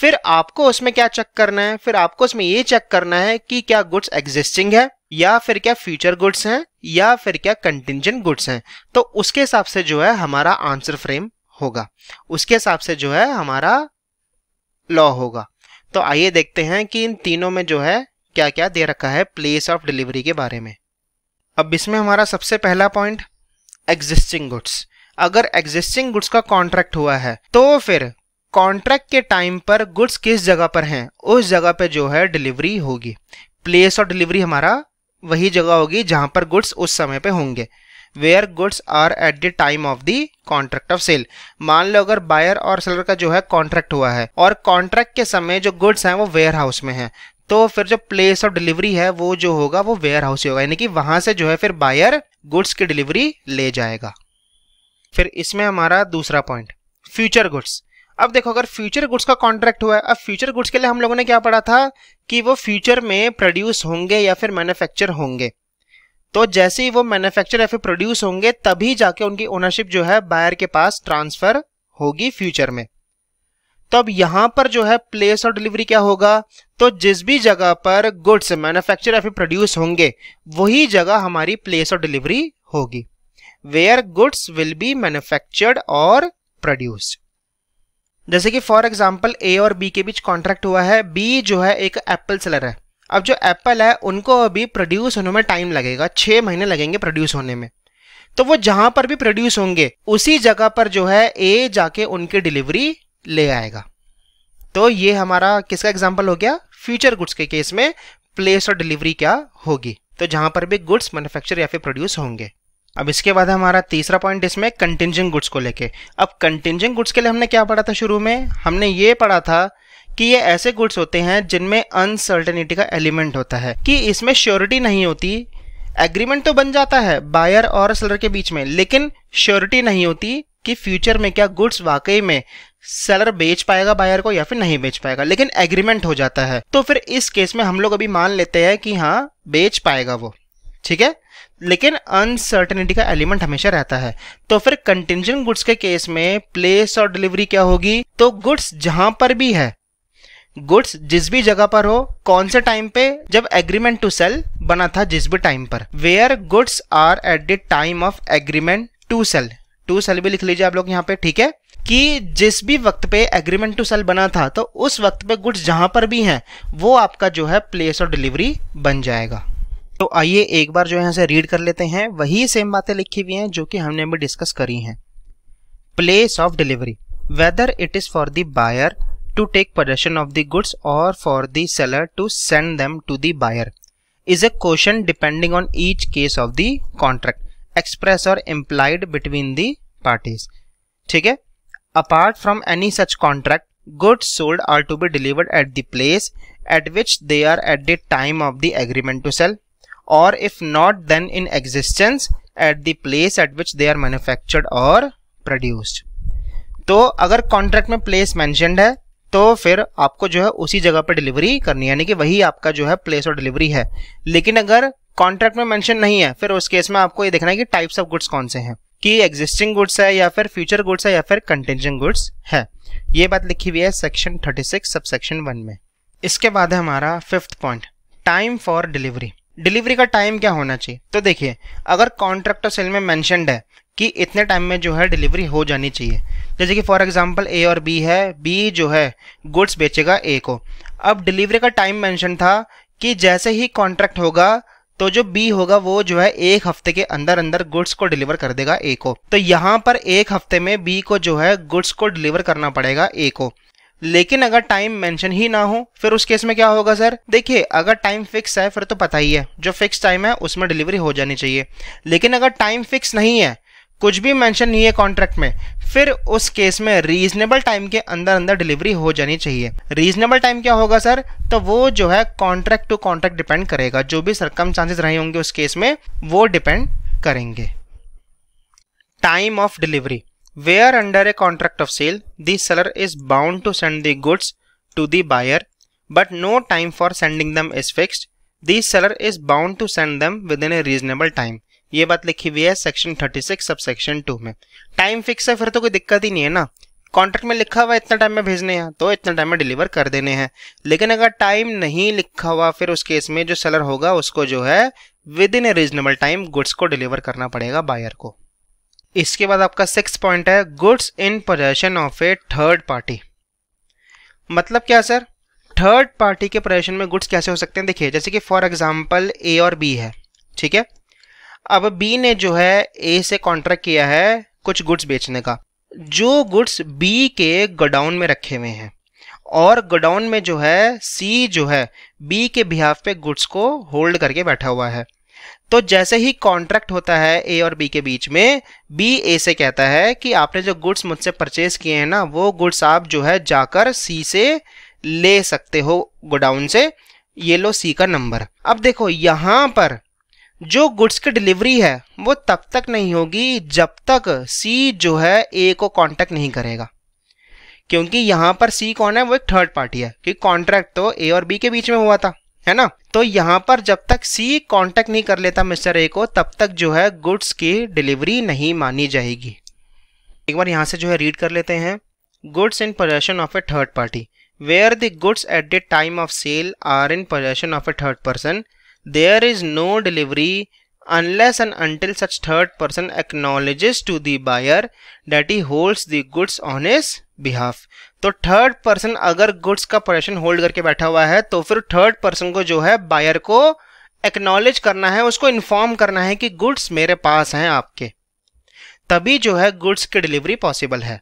फिर आपको उसमें क्या चेक करना है फिर आपको उसमें ये चेक करना है कि क्या गुड्स एग्जिस्टिंग है या फिर क्या फ्यूचर गुड्स हैं या फिर क्या कंटिजेंट गुड्स हैं तो उसके हिसाब से जो है हमारा आंसर फ्रेम होगा उसके हिसाब से जो है हमारा लॉ होगा तो आइए देखते हैं कि इन तीनों में जो है क्या क्या दे रखा है प्लेस ऑफ डिलीवरी के बारे में अब इसमें हमारा सबसे पहला पॉइंट एग्जिस्टिंग गुड्स अगर एग्जिस्टिंग गुड्स का कॉन्ट्रैक्ट हुआ है तो फिर कॉन्ट्रैक्ट के टाइम पर गुड्स किस जगह पर हैं उस जगह पर जो है डिलीवरी होगी प्लेस ऑफ डिलीवरी हमारा वही जगह होगी जहां पर गुड्स उस समय पे होंगे where goods are at the time of the contract of sale मान लो अगर बायर और सेलर का जो है कॉन्ट्रैक्ट हुआ है और कॉन्ट्रैक्ट के समय जो गुड्स हैं वो वेयर हाउस में हैं तो फिर जो प्लेस ऑफ डिलीवरी है वो जो होगा वो वेयर हाउस ही होगा यानी कि वहां से जो है फिर बायर गुड्स की डिलीवरी ले जाएगा फिर इसमें हमारा दूसरा पॉइंट फ्यूचर गुड्स अब देखो अगर फ्यूचर गुड्स का कॉन्ट्रैक्ट हुआ है अब फ्यूचर गुड्स के लिए हम लोगों ने क्या पढ़ा था कि वो फ्यूचर में प्रोड्यूस होंगे या फिर मैन्युफैक्चर होंगे तो जैसे ही वो मैन्युफैक्चर या फिर प्रोड्यूस होंगे तभी जाके उनकी ओनरशिप जो है बायर के पास ट्रांसफर होगी फ्यूचर में तो अब यहां पर जो है प्लेस और डिलीवरी क्या होगा तो जिस भी जगह पर गुड्स मैन्युफैक्चर या फिर प्रोड्यूस होंगे वही जगह हमारी प्लेस और डिलीवरी होगी where goods will be manufactured और प्रोड्यूस जैसे कि फॉर एग्जाम्पल ए और बी के बीच कॉन्ट्रैक्ट हुआ है बी जो है एक एप्पल सेलर है अब जो एप्पल है उनको अभी प्रोड्यूस होने में टाइम लगेगा छः महीने लगेंगे प्रोड्यूस होने में तो वो जहां पर भी प्रोड्यूस होंगे उसी जगह पर जो है ए जाके उनकी डिलीवरी ले आएगा तो ये हमारा किसका एग्जाम्पल हो गया फ्यूचर गुड्स के केस में प्लेस और डिलीवरी क्या होगी तो जहां पर भी गुड्स मैन्युफैक्चर या फिर प्रोड्यूस होंगे अब इसके बाद हमारा तीसरा पॉइंट इसमें कंटिजेंट गुड्स को लेके अब कंटिजेंट गुड्स के लिए हमने क्या पढ़ा था शुरू में हमने ये पढ़ा था कि ये ऐसे गुड्स होते हैं जिनमें अनसर्टेनिटी का एलिमेंट होता है कि इसमें श्योरिटी नहीं होती एग्रीमेंट तो बन जाता है बायर और सेलर के बीच में लेकिन श्योरिटी नहीं होती कि फ्यूचर में क्या गुड्स वाकई में सेलर बेच पाएगा बायर को या फिर नहीं बेच पाएगा लेकिन एग्रीमेंट हो जाता है तो फिर इस केस में हम लोग अभी मान लेते हैं कि हाँ बेच पाएगा वो ठीक है लेकिन अनसर्टनिटी का एलिमेंट हमेशा रहता है तो फिर कंटेंजेंट गुड्स के केस में प्लेस और डिलीवरी क्या होगी तो गुड्स जहां पर भी है गुड्स जिस भी जगह पर हो कौन से टाइम पे जब एग्रीमेंट टू सेल बना था जिस भी टाइम पर where goods are at the time of agreement to sell to sell भी लिख लीजिए आप लोग यहाँ पे ठीक है कि जिस भी वक्त पे एग्रीमेंट टू सेल बना था तो उस वक्त पे गुड्स जहाँ पर भी हैं वो आपका जो है प्लेस ऑफ डिलीवरी बन जाएगा तो आइए एक बार जो है रीड कर लेते हैं वही सेम बातें लिखी हुई हैं जो कि हमने अभी डिस्कस करी हैं place of delivery whether it is for the buyer to take possession of the goods और for the seller to send them to the buyer is a question depending on each case of the contract express और इम्प्लाइड बिटवीन द पार्टीज ठीक है Apart from any such contract, goods sold are to be delivered at the place at which they are at the time of the agreement to sell or if not then in existence at the place at which they are manufactured or produced. तो अगर कॉन्ट्रैक्ट में प्लेस मैंशनड है तो फिर आपको जो है उसी जगह पर डिलीवरी करनी है यानी कि वही आपका जो है प्लेस और डिलीवरी है लेकिन अगर कॉन्ट्रैक्ट में मेंशन नहीं है फिर उस केस में आपको ये देखना है कि टाइप्स ऑफ गुड्स कौन से हैं कि एग्जिस्टिंग गुड्स है या फिर फ्यूचर गुड्स है या फिर कंटेंजेंट गुड्स है ये बात लिखी हुई है सेक्शन 36 सब सेक्शन वन में इसके बाद है हमारा fifth point time for delivery delivery का टाइम क्या होना चाहिए तो देखिए अगर कॉन्ट्रैक्ट और सेल में मैंशनड है कि इतने टाइम में जो है डिलीवरी हो जानी चाहिए जैसे कि फॉर एग्जांपल ए और बी है बी जो है गुड्स बेचेगा ए को अब डिलीवरी का टाइम मेंशन था कि जैसे ही कॉन्ट्रैक्ट होगा तो जो बी होगा वो जो है एक हफ्ते के अंदर अंदर गुड्स को डिलीवर कर देगा ए को तो यहाँ पर एक हफ्ते में बी को जो है गुड्स को डिलीवर करना पड़ेगा ए को लेकिन अगर टाइम मेंशन ही ना हो फिर उस केस में क्या होगा सर देखिए अगर टाइम फिक्स है फिर तो पता ही है जो फिक्स टाइम है उसमें डिलीवरी हो जानी चाहिए लेकिन अगर टाइम फिक्स नहीं है कुछ भी मेंशन नहीं है कॉन्ट्रैक्ट में फिर उस केस में रीजनेबल टाइम के अंदर अंदर डिलीवरी हो जानी चाहिए रीजनेबल टाइम क्या होगा सर तो वो जो है कॉन्ट्रैक्ट टू कॉन्ट्रैक्ट डिपेंड करेगा जो भी सरकम चांसेस रहे होंगे उस केस में वो डिपेंड करेंगे time of delivery where under a contract of sale the seller is bound to send the goods to the buyer no time for sending them is is fixed. Seller is bound to send them within a reasonable time ये बात लिखी हुई है सेक्शन 36 सब सेक्शन टू में टाइम फिक्स है फिर तो कोई दिक्कत ही नहीं है ना कॉन्ट्रैक्ट में लिखा हुआ इतना टाइम में भेजने हैं तो इतना टाइम में डिलीवर कर देने हैं लेकिन अगर टाइम नहीं लिखा हुआ फिर उस केस में जो सेलर होगा उसको जो है within a reasonable time goods को डिलीवर करना पड़ेगा बायर को इसके बाद आपका सिक्स पॉइंट है goods in possession of a third party मतलब क्या सर थर्ड पार्टी के पोजेशन में गुड्स कैसे हो सकते हैं देखिए जैसे कि फॉर एग्जाम्पल ए और बी है ठीक है अब बी ने जो है ए से कॉन्ट्रैक्ट किया है कुछ गुड्स बेचने का जो गुड्स बी के गोडाउन में रखे हुए हैं और गोडाउन में जो है सी जो है बी के बिहाफ पे गुड्स को होल्ड करके बैठा हुआ है तो जैसे ही कॉन्ट्रैक्ट होता है ए और बी के बीच में बी ए से कहता है कि आपने जो गुड्स मुझसे परचेज किए हैं ना वो गुड्स आप जो है जाकर सी से ले सकते हो गोडाउन से ये लो सी का नंबर अब देखो यहाँ पर जो गुड्स की डिलीवरी है वो तब तक नहीं होगी जब तक सी जो है ए को कांटेक्ट नहीं करेगा क्योंकि यहाँ पर सी कौन है वो एक थर्ड पार्टी है क्योंकि कॉन्ट्रैक्ट तो ए और बी के बीच में हुआ था है ना तो यहाँ पर जब तक सी कांटेक्ट नहीं कर लेता मिस्टर ए को तब तक जो है गुड्स की डिलीवरी नहीं मानी जाएगी एक बार यहाँ से जो है रीड कर लेते हैं goods in possession of a third party where the goods at the time of sale are in possession of a third person there is no delivery unless and until such third person acknowledges to the buyer that he holds the goods on his behalf तो थर्ड पर्सन अगर गुड्स का पोजेशन होल्ड करके बैठा हुआ है तो फिर थर्ड पर्सन को जो है बायर को एक्नॉलेज करना है उसको इन्फॉर्म करना है कि गुड्स मेरे पास हैं आपके तभी जो है गुड्स की डिलीवरी पॉसिबल है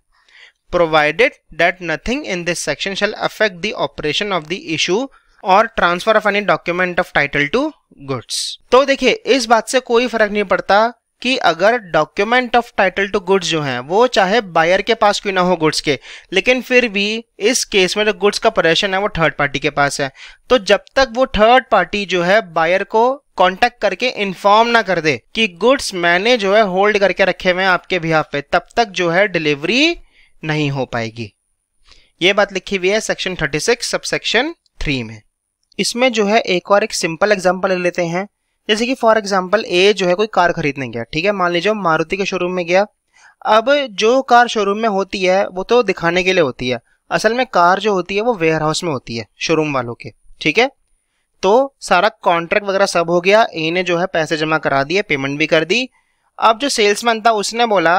provided that nothing in this section shall affect the operation of the issue और transfer of any document of title to goods तो देखिए इस बात से कोई फर्क नहीं पड़ता कि अगर document of title to goods जो हैं वो चाहे बायर के पास क्यों ना हो गुड्स के लेकिन फिर भी इस केस में जो गुड्स का परेशन है वो थर्ड पार्टी के पास है तो जब तक वो थर्ड पार्टी जो है बायर को कांटेक्ट करके इन्फॉर्म ना कर दे कि गुड्स मैंने जो है होल्ड करके रखे हुए हैं आपके बिहाफ पे तब तक जो है डिलीवरी नहीं हो पाएगी ये बात लिखी हुई है section thirty sub section three में इसमें जो है एक और एक सिंपल एग्जाम्पल ले लेते हैं जैसे कि फॉर एग्जाम्पल ए जो है कोई कार खरीदने गया ठीक है मान लीजिए मारुति के शोरूम में गया अब जो कार शोरूम में होती है वो तो दिखाने के लिए होती है असल में कार जो होती है वो वेयर हाउस में होती है शोरूम वालों के ठीक है तो सारा कॉन्ट्रैक्ट वगैरह सब हो गया ए ने जो है पैसे जमा करा दिए पेमेंट भी कर दी अब जो सेल्समैन था उसने बोला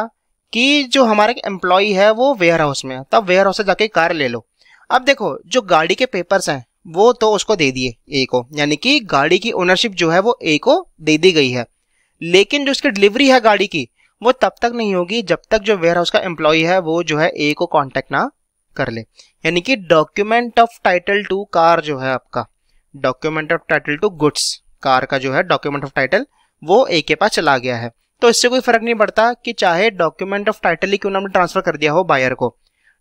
कि जो हमारे एम्प्लॉय है वो वेयर हाउस में है तब वेयर हाउस से जाके कार ले लो अब देखो जो गाड़ी के पेपर्स हैं वो तो उसको दे दिए ए को यानी कि गाड़ी की ओनरशिप जो है वो ए को दे दी गई है लेकिन जो उसकी डिलीवरी है गाड़ी की वो तब तक नहीं होगी जब तक जो वेयर हाउस का एम्प्लॉय है वो जो है ए को कॉन्टेक्ट ना कर ले यानी कि document of title to car जो है आपका document of title to goods car का जो है डॉक्यूमेंट ऑफ टाइटल वो ए के पास चला गया है तो इससे कोई फर्क नहीं पड़ता कि चाहे डॉक्यूमेंट ऑफ टाइटल ही क्यों ना ट्रांसफर कर दिया हो बायर को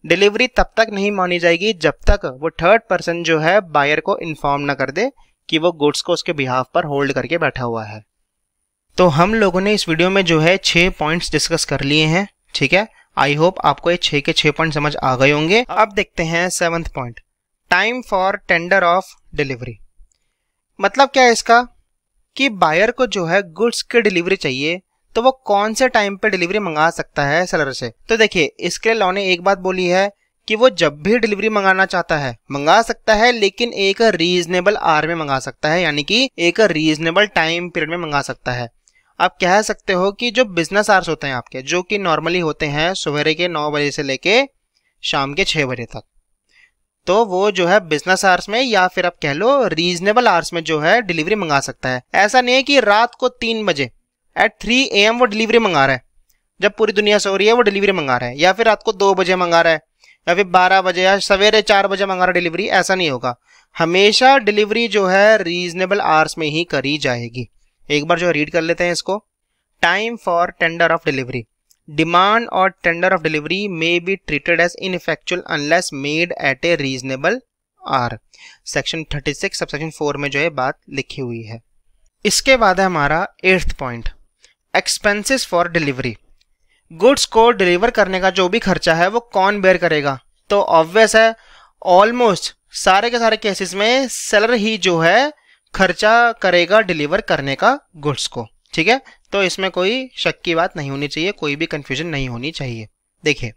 डिलीवरी तब तक नहीं मानी जाएगी जब तक वो थर्ड पर्सन जो है बायर को इन्फॉर्म ना कर दे कि वो गुड्स को उसके बिहाफ पर होल्ड करके बैठा हुआ है तो हम लोगों ने इस वीडियो में जो है छः पॉइंट्स डिस्कस कर लिए हैं ठीक है आई होप आपको ये छः के छः पॉइंट समझ आ गए होंगे अब देखते हैं seventh point time for tender of delivery मतलब क्या है इसका कि बायर को जो है गुड्स की डिलीवरी चाहिए तो वो कौन से टाइम पे डिलीवरी मंगा सकता है सेलर से तो देखिए इसके लॉ ने एक बात बोली है कि वो जब भी डिलीवरी मंगाना चाहता है मंगा सकता है लेकिन एक रीजनेबल आर में मंगा सकता है यानी कि एक रीजनेबल टाइम पीरियड में मंगा सकता है आप कह सकते हो कि जो बिजनेस आर्स होते हैं आपके जो कि नॉर्मली होते हैं सवेरे के नौ बजे से लेके शाम के छः बजे तक तो वो जो है बिजनेस आर्स में या फिर आप कह लो रीजनेबल आर्स में जो है डिलीवरी मंगा सकता है ऐसा नहीं है कि रात को तीन बजे एट थ्री ए एम वो डिलीवरी मंगा रहा है जब पूरी दुनिया से हो रही है वो डिलीवरी मंगा रहा है या फिर रात को दो बजे मंगा रहा है या फिर बारह बजे या सवेरे चार बजे मंगा रहा है डिलीवरी ऐसा नहीं होगा हमेशा डिलीवरी जो है रीजनेबल आवर्स में ही करी जाएगी एक बार जो रीड कर लेते हैं इसको time for tender of delivery demand और tender of delivery may be treated as ineffectual unless made at a reasonable hour section 36 subsection four में जो है बात लिखी हुई है इसके बाद है हमारा eighth point expenses for delivery goods को डिलीवर करने का जो भी खर्चा है वो कौन बेयर करेगा तो ऑब्वियस है ऑलमोस्ट सारे के सारे केसेस में सेलर ही जो है खर्चा करेगा डिलीवर करने का गुड्स को ठीक है तो इसमें कोई शक की बात नहीं होनी चाहिए कोई भी कंफ्यूजन नहीं होनी चाहिए देखिए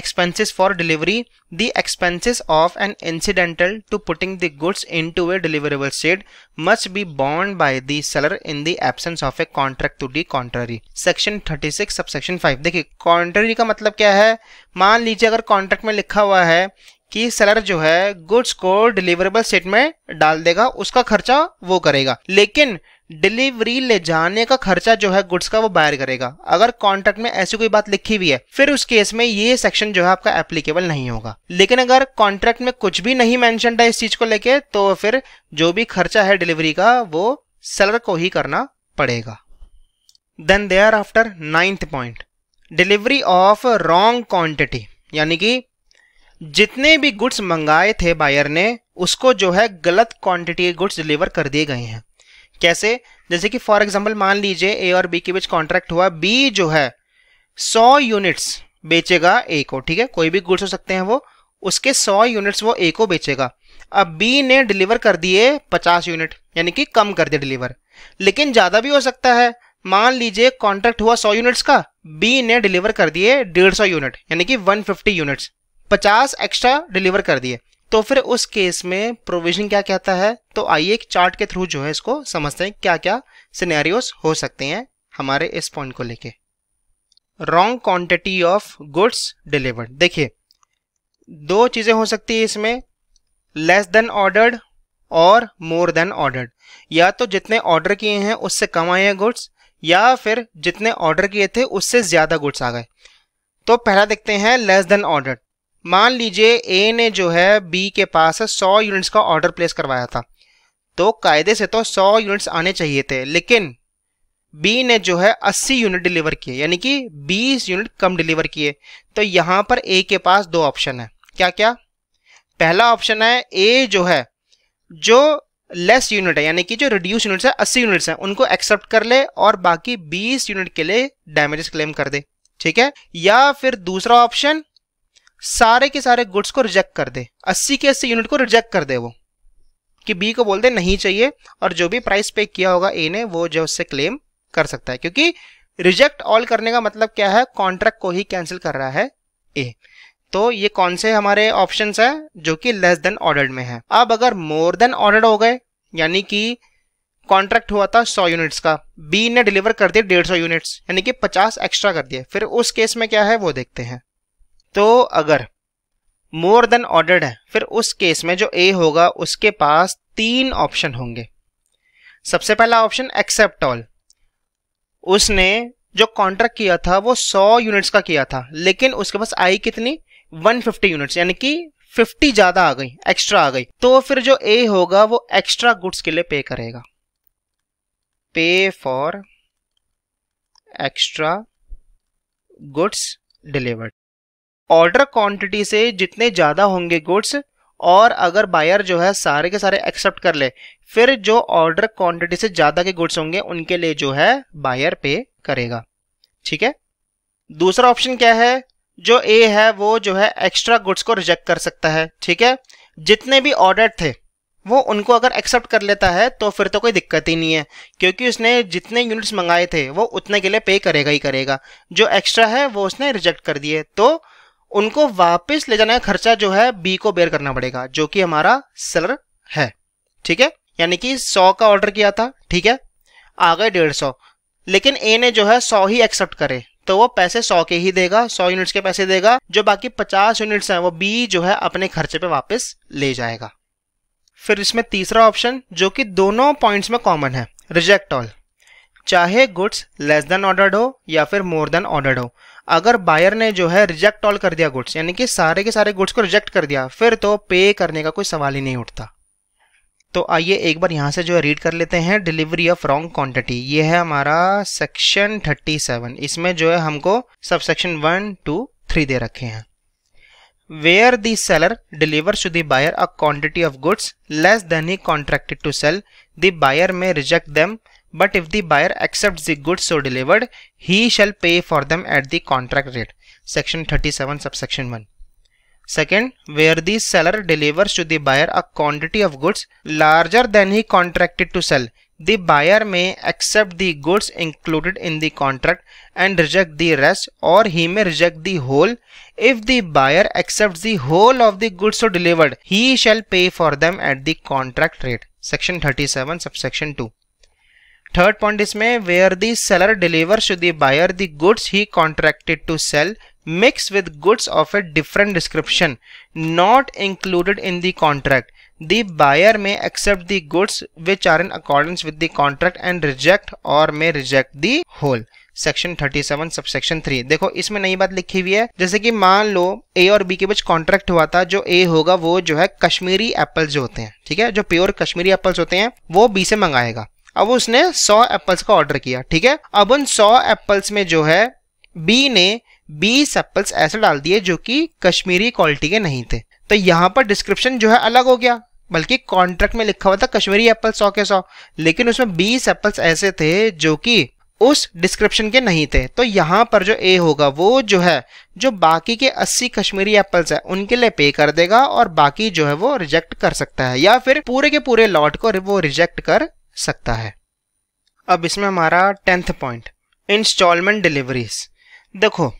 expenses for delivery the expenses of an incidental to putting the goods into a deliverable state must be borne by the seller in the absence of a contract to the contrary section 36 subsection 5 देखिए contrary का मतलब क्या है मान लीजिए अगर कॉन्ट्रैक्ट में लिखा हुआ है कि सेलर जो है गुड्स को डिलीवरेबल स्टेट में डाल देगा उसका खर्चा वो करेगा लेकिन डिलीवरी ले जाने का खर्चा जो है गुड्स का वो बायर करेगा अगर कॉन्ट्रैक्ट में ऐसी कोई बात लिखी हुई है फिर उस केस में ये सेक्शन जो है आपका एप्लीकेबल नहीं होगा लेकिन अगर कॉन्ट्रैक्ट में कुछ भी नहीं मैंशन है इस चीज को लेके तो फिर जो भी खर्चा है डिलीवरी का वो सेलर को ही करना पड़ेगा then they are after ninth point delivery of wrong quantity यानी कि जितने भी गुड्स मंगाए थे बायर ने उसको जो है गलत क्वांटिटी के गुड्स डिलीवर कर दिए गए हैं कैसे जैसे कि फॉर एग्जाम्पल मान लीजिए ए और बी के बीच कॉन्ट्रैक्ट हुआ बी जो है सौ यूनिट्स बेचेगा ए को ठीक है कोई भी गुड्स हो सकते हैं वो उसके सौ यूनिट्स वो ए को बेचेगा अब बी ने डिलीवर कर दिए पचास यूनिट यानी कि कम कर दिए डिलीवर लेकिन ज़्यादा भी हो सकता है मान लीजिए कॉन्ट्रैक्ट हुआ सौ यूनिट्स का बी ने डिलीवर कर दिए डेढ़ सौ यूनिट यानी कि वन फिफ्टी यूनिट्स पचास एक्स्ट्रा डिलीवर कर दिए तो फिर उस केस में प्रोविजन क्या कहता है तो आइए एक चार्ट के थ्रू जो है इसको समझते हैं क्या क्या सिनेरियोस हो सकते हैं हमारे इस पॉइंट को लेके wrong quantity of goods delivered देखिए दो चीज़ें हो सकती है इसमें लेस देन ऑर्डर्ड और मोर देन ऑर्डर्ड या तो जितने ऑर्डर किए हैं उससे कम आए हैं गुड्स या फिर जितने ऑर्डर किए थे उससे ज़्यादा गुड्स आ गए तो पहला देखते हैं लेस देन ऑर्डर मान लीजिए ए ने जो है बी के पास सौ यूनिट्स का ऑर्डर प्लेस करवाया था तो कायदे से तो सौ यूनिट्स आने चाहिए थे लेकिन बी ने जो है 80 यूनिट डिलीवर किए यानी कि 20 यूनिट कम डिलीवर किए तो यहाँ पर ए के पास दो ऑप्शन है क्या क्या पहला ऑप्शन है ए जो है जो लेस यूनिट है यानी कि जो रिड्यूस यूनिट्स है अस्सी यूनिट्स हैं उनको एक्सेप्ट कर ले और बाकी बीस यूनिट के लिए डैमेजेस क्लेम कर दे ठीक है या फिर दूसरा ऑप्शन सारे के सारे गुड्स को रिजेक्ट कर दे अस्सी के अस्सी यूनिट को रिजेक्ट कर दे वो कि बी को बोल दे नहीं चाहिए और जो भी प्राइस पे किया होगा ए ने वो जो उससे क्लेम कर सकता है क्योंकि रिजेक्ट ऑल करने का मतलब क्या है कॉन्ट्रैक्ट को ही कैंसिल कर रहा है ए तो ये कौन से हमारे ऑप्शन है जो कि लेस देन ऑर्डर में है अब अगर मोर देन ऑर्डर हो गए यानी कि कॉन्ट्रैक्ट हुआ था सौ यूनिट्स का बी ने डिलीवर कर दिया डेढ़ सौ यूनिट्स यानी कि पचास एक्स्ट्रा कर दिए फिर उस केस में क्या है वो देखते हैं तो अगर मोर देन ऑर्डर्ड है फिर उस केस में जो ए होगा उसके पास तीन ऑप्शन होंगे सबसे पहला ऑप्शन एक्सेप्ट ऑल उसने जो कॉन्ट्रैक्ट किया था वो 100 यूनिट्स का किया था लेकिन उसके पास आई कितनी 150 यूनिट्स यानी कि 50 ज़्यादा आ गई एक्स्ट्रा आ गई तो फिर जो ए होगा वो एक्स्ट्रा गुड्स के लिए पे करेगा pay for extra goods delivered order quantity से जितने ज़्यादा होंगे गुड्स और अगर बायर जो है सारे के सारे एक्सेप्ट कर ले फिर जो ऑर्डर क्वांटिटी से ज़्यादा के गुड्स होंगे उनके लिए जो है बायर पे करेगा ठीक है दूसरा ऑप्शन क्या है जो ए है वो जो है एक्स्ट्रा गुड्स को रिजेक्ट कर सकता है ठीक है जितने भी ऑर्डर थे वो उनको अगर एक्सेप्ट कर लेता है तो फिर तो कोई दिक्कत ही नहीं है क्योंकि उसने जितने यूनिट्स मंगाए थे वो उतने के लिए पे करेगा ही करेगा जो एक्स्ट्रा है वो उसने रिजेक्ट कर दिए तो उनको वापस ले जाने का खर्चा जो है बी को बेयर करना पड़ेगा जो कि हमारा सेलर है ठीक है यानी कि सौ का ऑर्डर किया था ठीक है आ गए डेढ़ सौ लेकिन ए ने जो है सौ ही एक्सेप्ट करे तो वो पैसे सौ के ही देगा सौ यूनिट्स के पैसे देगा जो बाकी पचास यूनिट्स हैं वो बी जो है अपने खर्चे पे वापस ले जाएगा फिर इसमें तीसरा ऑप्शन जो कि दोनों पॉइंट्स में कॉमन है रिजेक्ट ऑल चाहे गुड्स लेस देन ऑर्डर्ड हो या फिर मोर देन ऑर्डर्ड हो अगर बायर ने जो है रिजेक्ट ऑल कर दिया गुड्स यानी कि सारे के सारे गुड्स को रिजेक्ट कर दिया फिर तो पे करने का कोई सवाल ही नहीं उठता तो आइए एक बार यहाँ से जो है रीड कर लेते हैं डिलीवरी ऑफ रॉन्ग क्वांटिटी ये है हमारा सेक्शन 37 इसमें जो है हमको सब सेक्शन वन टू थ्री दे रखे हैं where the seller deliver to the buyer a quantity of goods less than he contracted to sell the buyer may reject them but if the buyer accepts the goods so delivered, he shall pay for them at the contract rate. Section 37 subsection 1. Second, where the seller delivers to the buyer a quantity of goods larger than he contracted to sell, the buyer may accept the goods included in the contract and reject the rest or he may reject the whole. If the buyer accepts the whole of the goods so delivered, he shall pay for them at the contract rate. Section 37, subsection 2. Third point इसमें where the seller deliver should the buyer the goods he contracted to sell mix with goods of a different description not included in the contract the buyer may accept the goods which are in according with the contract and reject or may reject the whole section 37 seven sub section three देखो इसमें नई बात लिखी हुई है जैसे कि मान लो ए और बी के बीच कॉन्ट्रैक्ट हुआ था जो ए होगा वो जो है कश्मीरी एप्पल्स होते हैं ठीक है जो प्योर कश्मीरी एप्पल्स होते हैं वो बी से मंगाएगा अब उसने सौ एप्पल्स का ऑर्डर किया ठीक है अब उन सौ एप्पल्स में जो है बी ने बीस एप्पल्स ऐसे डाल दिए जो कि कश्मीरी क्वालिटी के नहीं थे तो यहाँ पर डिस्क्रिप्शन जो है अलग हो गया बल्कि कॉन्ट्रैक्ट में लिखा हुआ था कश्मीरी एप्पल सौ के सौ लेकिन उसमें बीस एप्पल्स ऐसे थे जो कि उस डिस्क्रिप्शन के नहीं थे तो यहाँ पर जो ए होगा वो जो है जो बाकी के 80 कश्मीरी एप्पल्स है उनके लिए पे कर देगा और बाकी जो है वो रिजेक्ट कर सकता है या फिर पूरे के पूरे लॉट को वो रिजेक्ट कर सकता है अब इसमें हमारा टेंथ पॉइंट इंस्टॉलमेंट डिलीवरीज देखो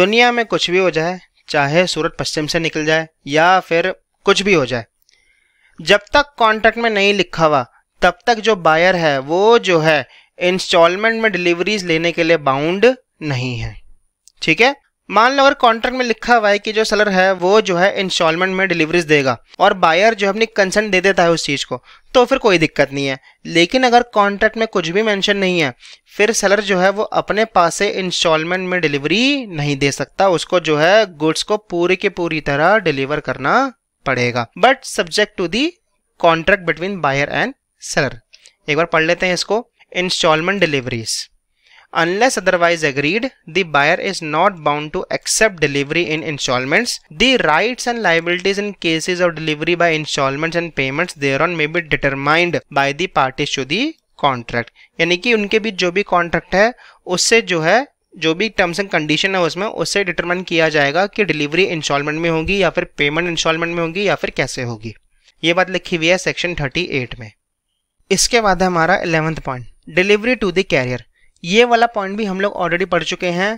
दुनिया में कुछ भी हो जाए चाहे सूरत पश्चिम से निकल जाए या फिर कुछ भी हो जाए जब तक कॉन्ट्रैक्ट में नहीं लिखा हुआ तब तक जो बायर है वो जो है इंस्टॉलमेंट में डिलीवरीज लेने के लिए बाउंड नहीं है ठीक है मान लो अगर कॉन्ट्रैक्ट में लिखा हुआ है कि जो सेलर है वो जो है इंस्टॉलमेंट में डिलीवरीज देगा और बायर जो है अपनी कंसेंट दे देता है उस चीज़ को तो फिर कोई दिक्कत नहीं है लेकिन अगर कॉन्ट्रैक्ट में कुछ भी मेंशन नहीं है फिर सेलर जो है वो अपने पास से इंस्टॉलमेंट में डिलीवरी नहीं दे सकता उसको जो है गुड्स को पूरी की पूरी तरह डिलीवर करना पड़ेगा but subject to the contract between buyer and seller एक बार पढ़ लेते हैं इसको instalment deliveries unless otherwise agreed, the buyer is not bound to accept delivery in installments. The rights and liabilities in cases of delivery by installments and payments thereon may be determined by the parties to the contract यानी कि उनके बीच जो भी कॉन्ट्रैक्ट है उससे जो है जो भी टर्म्स एंड कंडीशन है उसमें उससे डिटरमाइन किया जाएगा कि डिलीवरी इंस्टॉलमेंट में होगी या फिर पेमेंट इंस्टॉलमेंट में होगी या फिर कैसे होगी ये बात लिखी हुई है सेक्शन 38 में इसके बाद है हमारा eleventh point delivery to the carrier ये वाला पॉइंट भी हम लोग ऑलरेडी पढ़ चुके हैं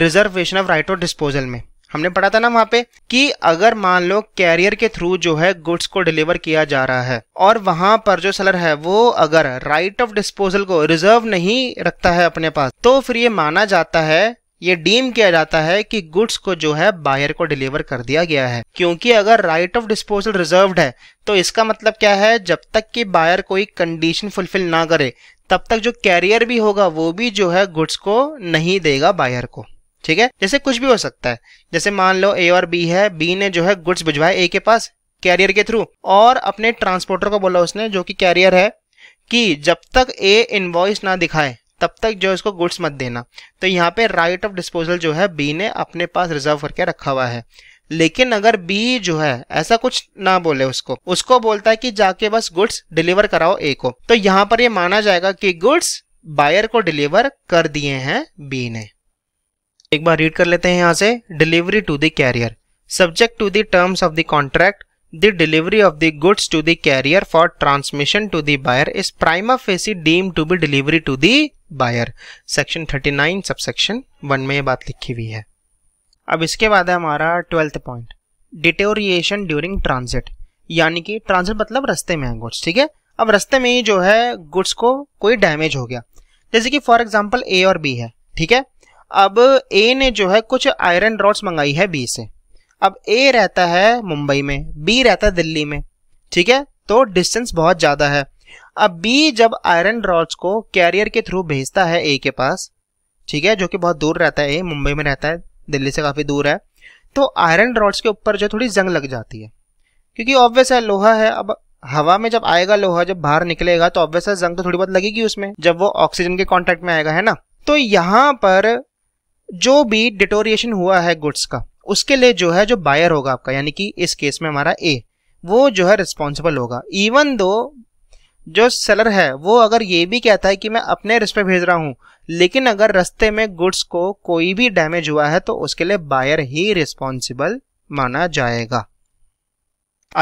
reservation of right of disposal में हमने पढ़ा था ना वहां पे कि अगर मान लो कैरियर के थ्रू जो है गुड्स को डिलीवर किया जा रहा है और वहां पर जो सेलर है वो अगर राइट ऑफ डिस्पोजल को रिजर्व नहीं रखता है अपने पास तो फिर ये माना जाता है ये डीम किया जाता है कि गुड्स को जो है बायर को डिलीवर कर दिया गया है क्योंकि अगर राइट ऑफ डिस्पोजल रिजर्व्ड है तो इसका मतलब क्या है जब तक कि बायर कोई कंडीशन फुलफिल ना करे तब तक जो कैरियर भी होगा वो भी जो है गुड्स को नहीं देगा बायर को ठीक है जैसे कुछ भी हो सकता है जैसे मान लो ए और बी है बी ने जो है गुड्स भिजवाए ए के पास कैरियर के थ्रू और अपने ट्रांसपोर्टर को बोला उसने जो कि कैरियर है कि जब तक ए इन्वॉइस ना दिखाए तब तक जो है इसको गुड्स मत देना तो यहाँ पे राइट ऑफ डिस्पोजल जो है बी ने अपने पास रिजर्व करके रखा हुआ है लेकिन अगर बी जो है ऐसा कुछ ना बोले उसको उसको बोलता है कि जाके बस गुड्स डिलीवर कराओ ए को तो यहाँ पर ये माना जाएगा कि गुड्स बायर को डिलीवर कर दिए हैं बी ने एक बार रीड कर लेते हैं यहाँ से delivery to the carrier subject to the terms of the contract the delivery of the goods to the carrier for transmission to the buyer is prima facie deemed to be delivery to the buyer. Section 39 subsection 1 में ये बात लिखी हुई है अब इसके बाद है हमारा twelfth point deterioration during transit यानी कि ट्रांजिट मतलब रस्ते में है गुड्स ठीक है अब रस्ते में ही जो है गुड्स को कोई डैमेज हो गया जैसे कि फॉर एग्जाम्पल ए और बी है ठीक है अब ए ने जो है कुछ आयरन रॉड्स मंगाई है बी से अब ए रहता है मुंबई में बी रहता है दिल्ली में ठीक है तो डिस्टेंस बहुत ज़्यादा है अब बी जब आयरन रॉड्स को कैरियर के थ्रू भेजता है ए के पास ठीक है जो कि बहुत दूर रहता है ए मुंबई में रहता है दिल्ली से काफ़ी दूर है तो आयरन रॉड्स के ऊपर जो थोड़ी जंग लग जाती है क्योंकि ऑब्वियस है लोहा है अब हवा में जब आएगा लोहा जब बाहर निकलेगा तो ऑब्वियस है जंग तो थोड़ी बहुत लगेगी उसमें जब वो ऑक्सीजन के कॉन्टेक्ट में आएगा है ना तो यहां पर जो भी डिटोरिएशन हुआ है गुड्स का उसके लिए जो है जो बायर होगा आपका यानी कि इस केस में हमारा ए वो जो है रिस्पॉन्सिबल होगा इवन दो जो सेलर है वो अगर ये भी कहता है कि मैं अपने रिस्क पर भेज रहा हूँ लेकिन अगर रस्ते में गुड्स को कोई भी डैमेज हुआ है तो उसके लिए बायर ही रिस्पॉन्सिबल माना जाएगा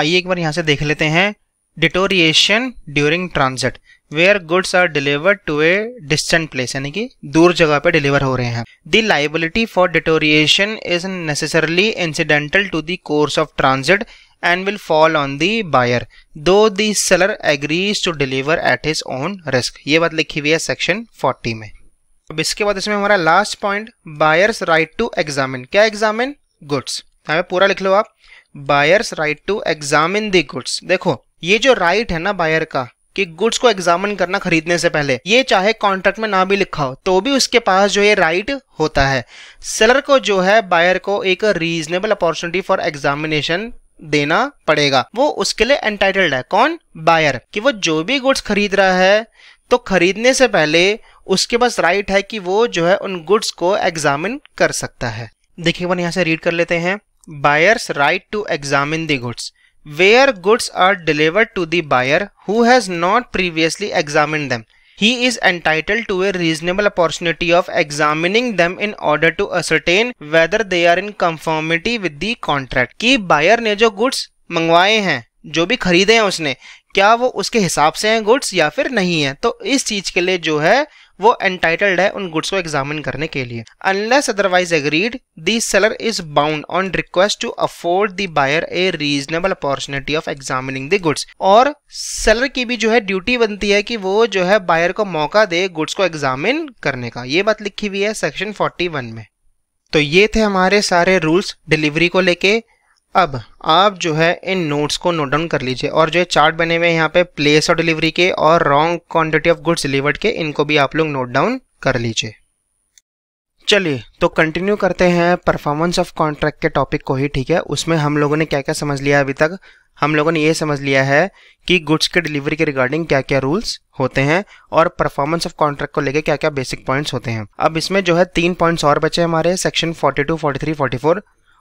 आइए एक बार यहाँ से देख लेते हैं deterioration during transit where goods are deliver to a distant place यानी कि दूर जगह पे डिलीवर हो रहे हैं the liability for deterioration is necessarily incidental to the course of transit and will fall on the buyer though the seller agrees to deliver at his own risk ये बात लिखी हुई है सेक्शन 40 में अब इसके बाद इसमें हमारा last point buyer's right to examine क्या एग्जामिन गुड्स हमें पूरा लिख लो आप buyer's right to examine the goods देखो ये जो राइट right है ना बायर का कि गुड्स को एग्जामिन करना खरीदने से पहले ये चाहे कॉन्ट्रैक्ट में ना भी लिखा हो तो भी उसके पास जो है राइट होता है सेलर को जो है बायर को एक रीजनेबल अपॉर्चुनिटी फॉर एग्जामिनेशन देना पड़ेगा वो उसके लिए एंटाइटल्ड है कौन बायर कि वो जो भी गुड्स खरीद रहा है तो खरीदने से पहले उसके पास राइट है कि वो जो है उन गुड्स को एग्जामिन कर सकता है देखिए वन यहाँ से रीड कर लेते हैं buyer's right to examine goods goods where goods are delivered to the buyer who has not previously examined them. He is entitled to a reasonable opportunity of examining them in order to ascertain whether they are in conformity with the contract. कि buyer ने जो goods मंगवाए हैं जो भी खरीदे हैं उसने क्या वो उसके हिसाब से हैं गुड्स या फिर नहीं है तो इस चीज के लिए जो है वो एंटाइटल्ड है उन गुड्स को एग्जामिन करने के लिए unless otherwise agreed the seller is bound on request to afford the buyer a reasonable opportunity of examining the goods और सेलर की भी जो है ड्यूटी बनती है कि वो जो है बायर को मौका दे गुड्स को एग्जामिन करने का ये बात लिखी हुई है सेक्शन 41 में तो ये थे हमारे सारे रूल्स डिलीवरी को लेके अब आप जो है इन नोट्स को नोट डाउन कर लीजिए और जो है चार्ट बने हुए हैं यहाँ पे प्लेस और डिलीवरी के और wrong quantity of goods delivered के इनको भी आप लोग नोट डाउन कर लीजिए चलिए तो कंटिन्यू करते हैं परफॉर्मेंस ऑफ कॉन्ट्रैक्ट के टॉपिक को ही ठीक है उसमें हम लोगों ने क्या क्या समझ लिया अभी तक हम लोगों ने ये समझ लिया है कि गुड्स के डिलीवरी के रिगार्डिंग क्या क्या रूल्स होते हैं और परफॉर्मेंस ऑफ कॉन्ट्रैक्ट को लेके क्या क्या बेसिक पॉइंट्स होते हैं अब इसमें जो है तीन पॉइंट्स और बचे हमारे सेक्शन 42, 43, 44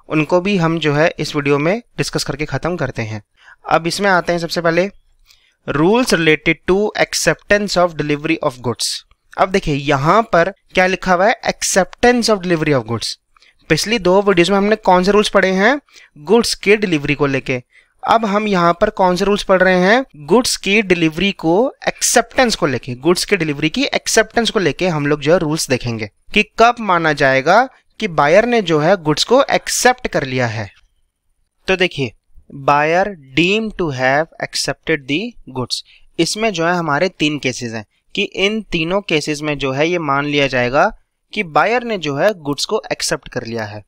उनको भी हम जो है इस वीडियो में डिस्कस करके ख़त्म करते हैं अब इसमें आते हैं सबसे पहले rules related to acceptance of delivery of goods अब देखिए यहाँ पर क्या लिखा हुआ है acceptance of delivery of goods पिछली दो वीडियोस में हमने कौन से रूल्स पढ़े हैं गुड्स के डिलीवरी को लेके अब हम यहाँ पर कौन से रूल्स पढ़ रहे हैं गुड्स की डिलीवरी को एक्सेप्टेंस को लेके गुड्स की डिलीवरी की एक्सेप्टेंस को लेके हम लोग जो है रूल्स देखेंगे कि कब माना जाएगा कि बायर ने जो है गुड्स को एक्सेप्ट कर लिया है तो देखिए buyer deem to have accepted the goods इसमें जो है हमारे तीन केसेस हैं कि इन तीनों केसेस में जो है ये मान लिया जाएगा कि बायर ने जो है गुड्स को एक्सेप्ट कर लिया है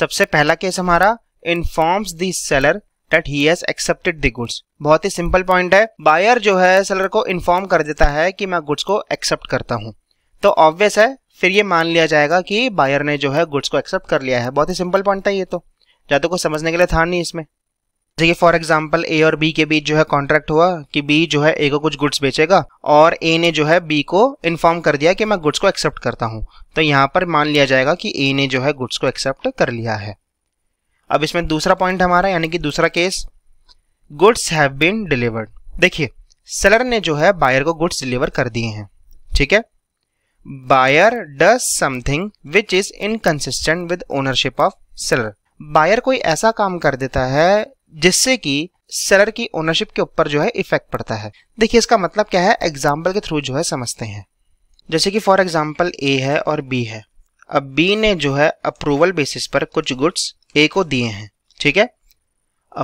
सबसे पहला केस हमारा informs the seller that he has accepted the goods बहुत ही सिंपल पॉइंट है बायर जो है सेलर को इन्फॉर्म कर देता है कि मैं गुड्स को एक्सेप्ट करता हूँ तो ऑब्वियस है फिर ये मान लिया जाएगा कि बायर ने जो है गुड्स को एक्सेप्ट कर लिया है बहुत ही सिंपल पॉइंट था ये तो ज़्यादा कुछ समझने के लिए था नहीं इसमें जैसे फॉर एग्जाम्पल ए और बी के बीच जो है कॉन्ट्रैक्ट हुआ कि बी जो है ए को कुछ गुड्स बेचेगा और ए ने जो है बी को इन्फॉर्म कर दिया कि मैं गुड्स को एक्सेप्ट करता हूँ तो यहाँ पर मान लिया जाएगा कि ए ने जो है गुड्स को एक्सेप्ट कर लिया है अब इसमें दूसरा पॉइंट हमारा यानी कि दूसरा case goods have been delivered देखिए सेलर ने जो है बायर को गुड्स डिलीवर कर दिए हैं ठीक है buyer does something which is inconsistent with ownership of seller buyer कोई ऐसा काम कर देता है जिससे कि सेलर की ओनरशिप के ऊपर जो है इफेक्ट पड़ता है देखिए इसका मतलब क्या है एग्जाम्पल के थ्रू जो है समझते हैं जैसे कि फॉर एग्जाम्पल ए है और बी है अब बी ने जो है अप्रूवल बेसिस पर कुछ गुड्स ए को दिए हैं ठीक है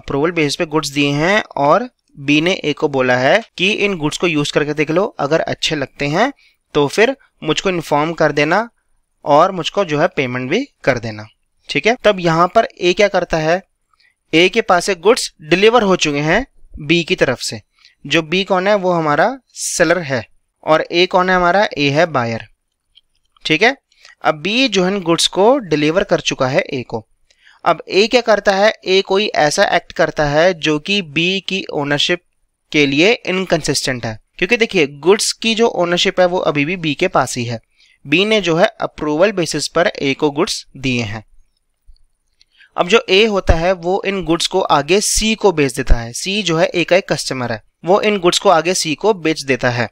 अप्रूवल बेसिस पे गुड्स दिए हैं और बी ने ए को बोला है कि इन गुड्स को यूज करके देख लो अगर अच्छे लगते हैं तो फिर मुझको इन्फॉर्म कर देना और मुझको जो है पेमेंट भी कर देना ठीक है तब यहां पर ए क्या करता है ए के पास से गुड्स डिलीवर हो चुके हैं बी की तरफ से जो बी कौन है वो हमारा सेलर है और ए कौन है हमारा ए है बायर ठीक है अब बी जो है गुड्स को डिलीवर कर चुका है ए को अब ए क्या करता है ए कोई ऐसा एक्ट करता है जो कि बी की ओनरशिप के लिए इनकन्सिस्टेंट है क्योंकि देखिए गुड्स की जो ओनरशिप है वो अभी भी बी के पास ही है बी ने जो है अप्रूवल बेसिस पर ए को गुड्स दिए हैं अब जो ए होता है वो इन गुड्स को आगे सी को बेच देता है सी जो है ए का एक कस्टमर है वो इन गुड्स को आगे सी को बेच देता है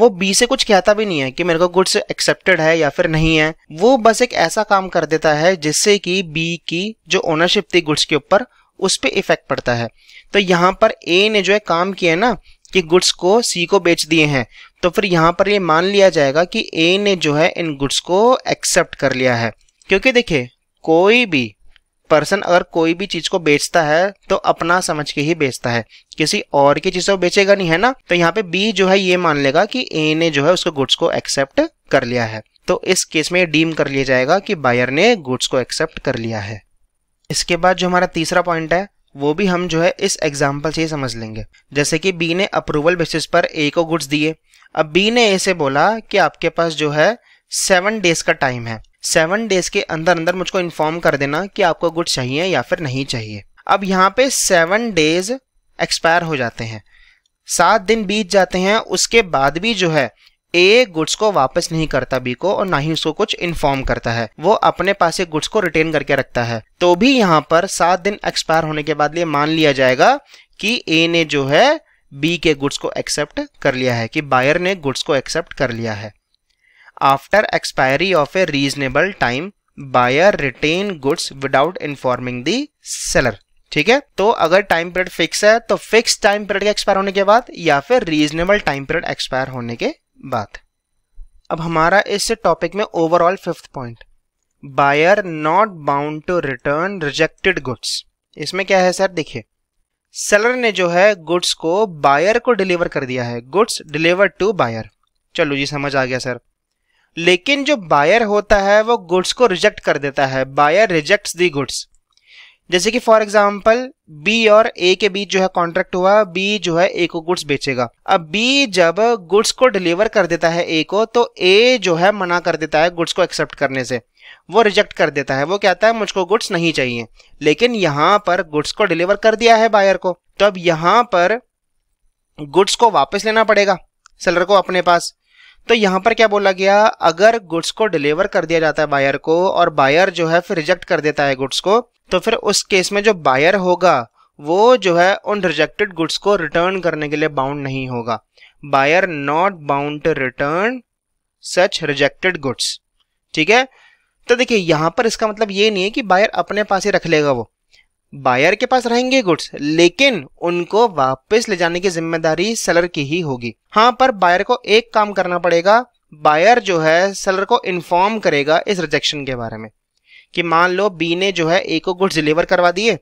वो बी से कुछ कहता भी नहीं है कि मेरे को गुड्स एक्सेप्टेड है या फिर नहीं है वो बस एक ऐसा काम कर देता है जिससे कि बी की जो ओनरशिप थी गुड्स के ऊपर उस पर इफेक्ट पड़ता है तो यहाँ पर ए ने जो है काम किया है ना कि गुड्स को सी को बेच दिए हैं तो फिर यहाँ पर ये मान लिया जाएगा कि ए ने जो है इन गुड्स को एक्सेप्ट कर लिया है क्योंकि देखिए कोई भी पर्सन अगर कोई भी चीज को बेचता है तो अपना समझ के ही बेचता है किसी और की चीज को तो बेचेगा नहीं है ना तो यहाँ पे बी जो है ये मान लेगा कि ए ने जो है उसको गुड्स को एक्सेप्ट कर लिया है तो इस केस में डीम कर लिया जाएगा कि बायर ने गुड्स को एक्सेप्ट कर लिया है इसके बाद जो हमारा तीसरा पॉइंट है वो भी हम जो है इस एग्जाम्पल से समझ लेंगे जैसे कि बी ने अप्रूवल बेसिस पर ए को गुड्स दिए अब बी ने ए से बोला कि आपके पास जो है सेवन डेज का टाइम है सेवन डेज के अंदर अंदर मुझको इन्फॉर्म कर देना कि आपको गुड्स चाहिए या फिर नहीं चाहिए अब यहाँ पे सेवन डेज एक्सपायर हो जाते हैं सात दिन बीत जाते हैं उसके बाद भी जो है ए गुड्स को वापस नहीं करता बी को और ना ही उसको कुछ इन्फॉर्म करता है वो अपने पास एक गुड्स को रिटेन करके रखता है तो भी यहाँ पर सात दिन एक्सपायर होने के बाद ये मान लिया जाएगा कि ए ने जो है बी के गुड्स को एक्सेप्ट कर लिया है कि बायर ने गुड्स को एक्सेप्ट कर लिया है after expiry of a reasonable time buyer retain goods without informing the seller ठीक है तो अगर टाइम पीरियड फिक्स है तो फिक्स टाइम पीरियड के एक्सपायर होने के बाद या फिर रीजनेबल टाइम पीरियड एक्सपायर होने के बात अब हमारा इस टॉपिक में overall fifth point buyer not bound to return rejected goods इसमें क्या है सर देखिए सेलर ने जो है गुड्स को बायर को डिलीवर कर दिया है गुड्स डिलीवर टू बायर चलो जी समझ आ गया सर लेकिन जो बायर होता है वो गुड्स को रिजेक्ट कर देता है बायर रिजेक्ट्स दी गुड्स जैसे कि फॉर एग्जाम्पल बी और ए के बीच जो है कॉन्ट्रैक्ट हुआ बी जो है ए को गुड्स बेचेगा अब बी जब गुड्स को डिलीवर कर देता है ए को तो ए जो है मना कर देता है गुड्स को एक्सेप्ट करने से वो रिजेक्ट कर देता है वो कहता है मुझको गुड्स नहीं चाहिए लेकिन यहां पर गुड्स को डिलीवर कर दिया है बायर को तो अब यहाँ पर गुड्स को वापस लेना पड़ेगा सेलर को अपने पास तो यहां पर क्या बोला गया अगर गुड्स को डिलीवर कर दिया जाता है बायर को और बायर जो है फिर रिजेक्ट कर देता है गुड्स को तो फिर उस केस में जो बायर होगा वो जो है उन रिजेक्टेड गुड्स को रिटर्न करने के लिए बाउंड नहीं होगा buyer not bound to return such rejected goods ठीक है तो देखिए यहां पर इसका मतलब ये नहीं है कि बायर अपने पास ही रख लेगा वो बायर के पास रहेंगे गुड्स लेकिन उनको वापस ले जाने की जिम्मेदारी सेलर की ही होगी हाँ पर बायर को एक काम करना पड़ेगा बायर जो है सेलर को इन्फॉर्म करेगा इस रिजेक्शन के बारे में कि मान लो बी ने जो है ए को गुड्स डिलीवर करवा दिए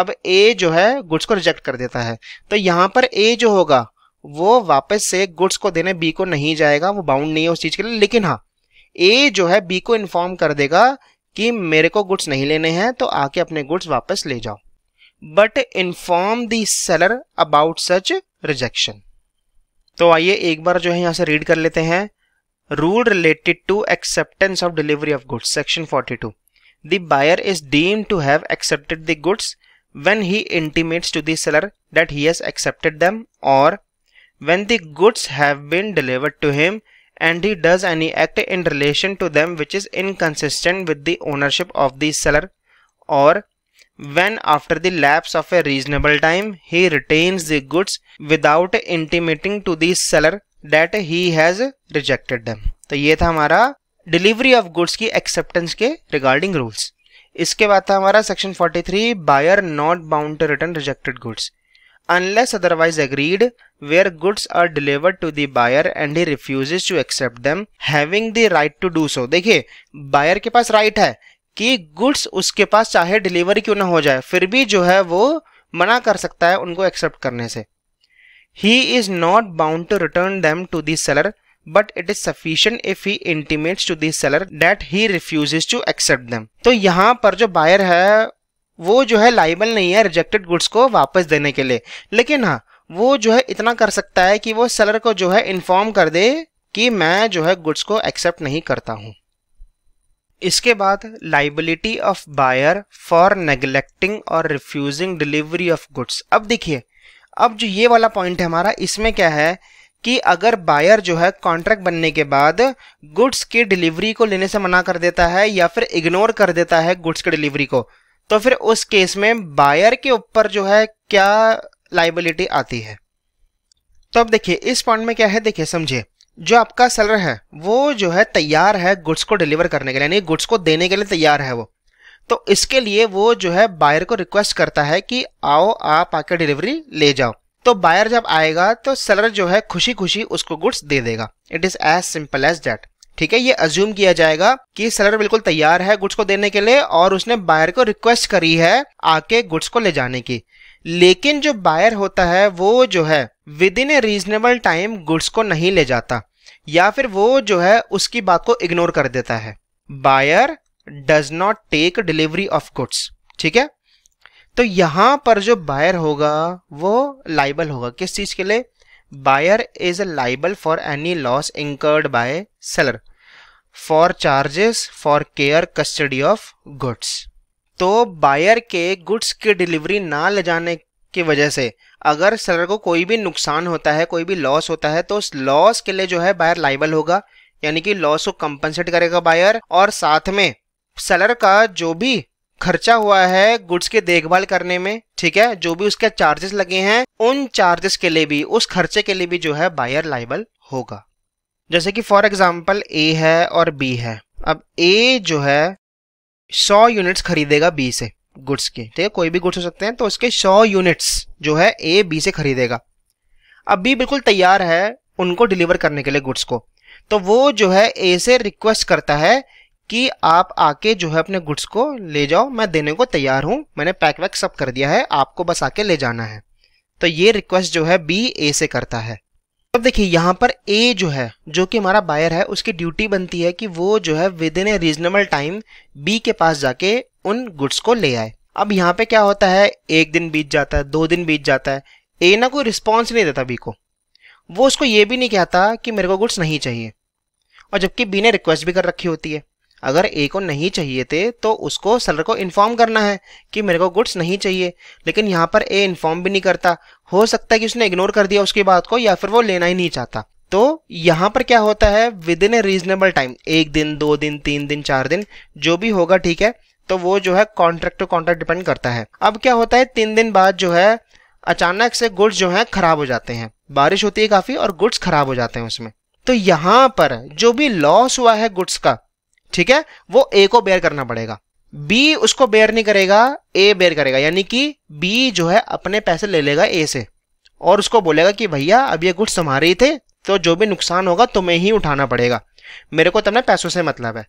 अब ए जो है गुड्स को रिजेक्ट कर देता है तो यहाँ पर ए जो होगा वो वापस से गुड्स को देने बी को नहीं जाएगा वो बाउंड नहीं है उस चीज़ के लिए लेकिन हाँ ए जो है बी को इन्फॉर्म कर देगा कि मेरे को गुड्स नहीं लेने हैं तो आके अपने गुड्स वापस ले जाओ but inform the seller about such rejection तो आइए एक बार जो है यहां से रीड कर लेते हैं rule related to acceptance of delivery of goods section 42 the buyer is deemed to have accepted the goods when he intimates to the seller that he has accepted them or when the and he does any act in relation to them which is inconsistent with the ownership of the seller or when after the lapse of a reasonable time he retains the goods without intimating to the seller that he has rejected them तो ये था हमारा डिलीवरी ऑफ गुड्स की एक्सेप्टेंस के रिगार्डिंग रूल्स इसके बाद था हमारा section 43 buyer not bound to return rejected goods unless otherwise agreed where goods are delivered to the buyer and he refuses to accept them having the right to do so देखिए buyer के पास right है कि goods उसके पास चाहे delivery क्यों ना हो जाए फिर भी जो है वो मना कर सकता है उनको accept करने से he is not bound to return them to the seller but it is sufficient if he intimates to the seller that he refuses to accept them तो यहाँ पर जो बायर है वो जो है लाइबल नहीं है रिजेक्टेड गुड्स को वापस देने के लिए लेकिन हाँ वो जो है इतना कर सकता है कि वो सेलर को जो है इन्फॉर्म कर दे कि मैं जो है गुड्स को एक्सेप्ट नहीं करता हूँ इसके बाद liability of buyer for neglecting or refusing delivery of goods अब देखिए अब जो ये वाला पॉइंट है हमारा इसमें क्या है कि अगर बायर जो है कॉन्ट्रैक्ट बनने के बाद गुड्स की डिलीवरी को लेने से मना कर देता है या फिर इग्नोर कर देता है गुड्स की डिलीवरी को तो फिर उस केस में बायर के ऊपर जो है क्या लाइबिलिटी आती है तो अब देखिए इस पॉइंट में क्या है देखिए समझिए जो आपका सेलर है वो जो है तैयार है गुड्स को डिलीवर करने के लिए यानी गुड्स को देने के लिए तैयार है वो तो इसके लिए वो जो है बायर को रिक्वेस्ट करता है कि आओ आप आकर डिलीवरी ले जाओ तो बायर जब आएगा तो सेलर जो है खुशी खुशी उसको गुड्स दे देगा it is as simple as that ठीक है ये अज्यूम किया जाएगा कि सेलर बिल्कुल तैयार है गुड्स को देने के लिए और उसने बायर को रिक्वेस्ट करी है आके गुड्स को ले जाने की लेकिन जो बायर होता है वो जो है within a reasonable time goods को नहीं ले जाता या फिर वो जो है उसकी बात को इग्नोर कर देता है buyer does not take delivery of goods ठीक है तो यहां पर जो बायर होगा वो लाइबल होगा किस चीज के लिए buyer is liable for any loss incurred by seller for charges for care custody of goods तो बायर के गुड्स की डिलीवरी ना ले जाने की वजह से अगर सेलर को कोई भी नुकसान होता है कोई भी लॉस होता है तो उस लॉस के लिए जो है बायर लाइबल होगा यानी कि लॉस को कंपनसेट करेगा बायर और साथ में सेलर का जो भी खर्चा हुआ है गुड्स की देखभाल करने में ठीक है जो भी उसके चार्जेस लगे हैं उन चार्जेस के लिए भी उस खर्चे के लिए भी जो है बायर लाइबल होगा जैसे कि फॉर एग्जाम्पल ए है और बी है अब ए जो है सौ यूनिट्स खरीदेगा बी से गुड्स के ठीक है कोई भी गुड्स हो सकते हैं तो उसके सौ यूनिट्स जो है ए बी से खरीदेगा अब बी बिल्कुल तैयार है उनको डिलीवर करने के लिए गुड्स को तो वो जो है ए से रिक्वेस्ट करता है कि आप आके जो है अपने गुड्स को ले जाओ मैं देने को तैयार हूँ मैंने पैक वैक सब कर दिया है आपको बस आके ले जाना है तो ये रिक्वेस्ट जो है बी ए से करता है अब देखिए यहाँ पर ए जो है जो कि हमारा बायर है उसकी ड्यूटी बनती है कि वो जो है within a reasonable time B के पास जाके उन गुड्स को ले आए अब यहाँ पे क्या होता है एक दिन बीत जाता है दो दिन बीत जाता है ए ना कोई रिस्पॉन्स नहीं देता बी को वो उसको ये भी नहीं कहता कि मेरे को गुड्स नहीं चाहिए और जबकि बी ने रिक्वेस्ट भी कर रखी होती है अगर ए को नहीं चाहिए थे तो उसको सेलर को इन्फॉर्म करना है कि मेरे को गुड्स नहीं चाहिए लेकिन यहाँ पर ए इन्फॉर्म भी नहीं करता हो सकता है कि उसने इग्नोर कर दिया उसकी बात को या फिर वो लेना ही नहीं चाहता तो यहाँ पर क्या होता है within a reasonable time एक दिन दो दिन तीन दिन चार दिन जो भी होगा ठीक है तो वो जो है कॉन्ट्रैक्ट टू कॉन्ट्रैक्ट डिपेंड करता है अब क्या होता है तीन दिन बाद जो है अचानक से गुड्स जो है खराब हो जाते हैं बारिश होती है काफ़ी और गुड्स खराब हो जाते हैं उसमें तो यहाँ पर जो भी लॉस हुआ है गुड्स का ठीक है वो ए को बेयर करना पड़ेगा बी उसको बेयर नहीं करेगा ए बेयर करेगा यानी कि बी जो है अपने पैसे ले लेगा ए से और उसको बोलेगा कि भैया अब ये गुड्स तुम्हारे ही थे तो जो भी नुकसान होगा तुम्हें ही उठाना पड़ेगा मेरे को तुमने तो पैसों से मतलब है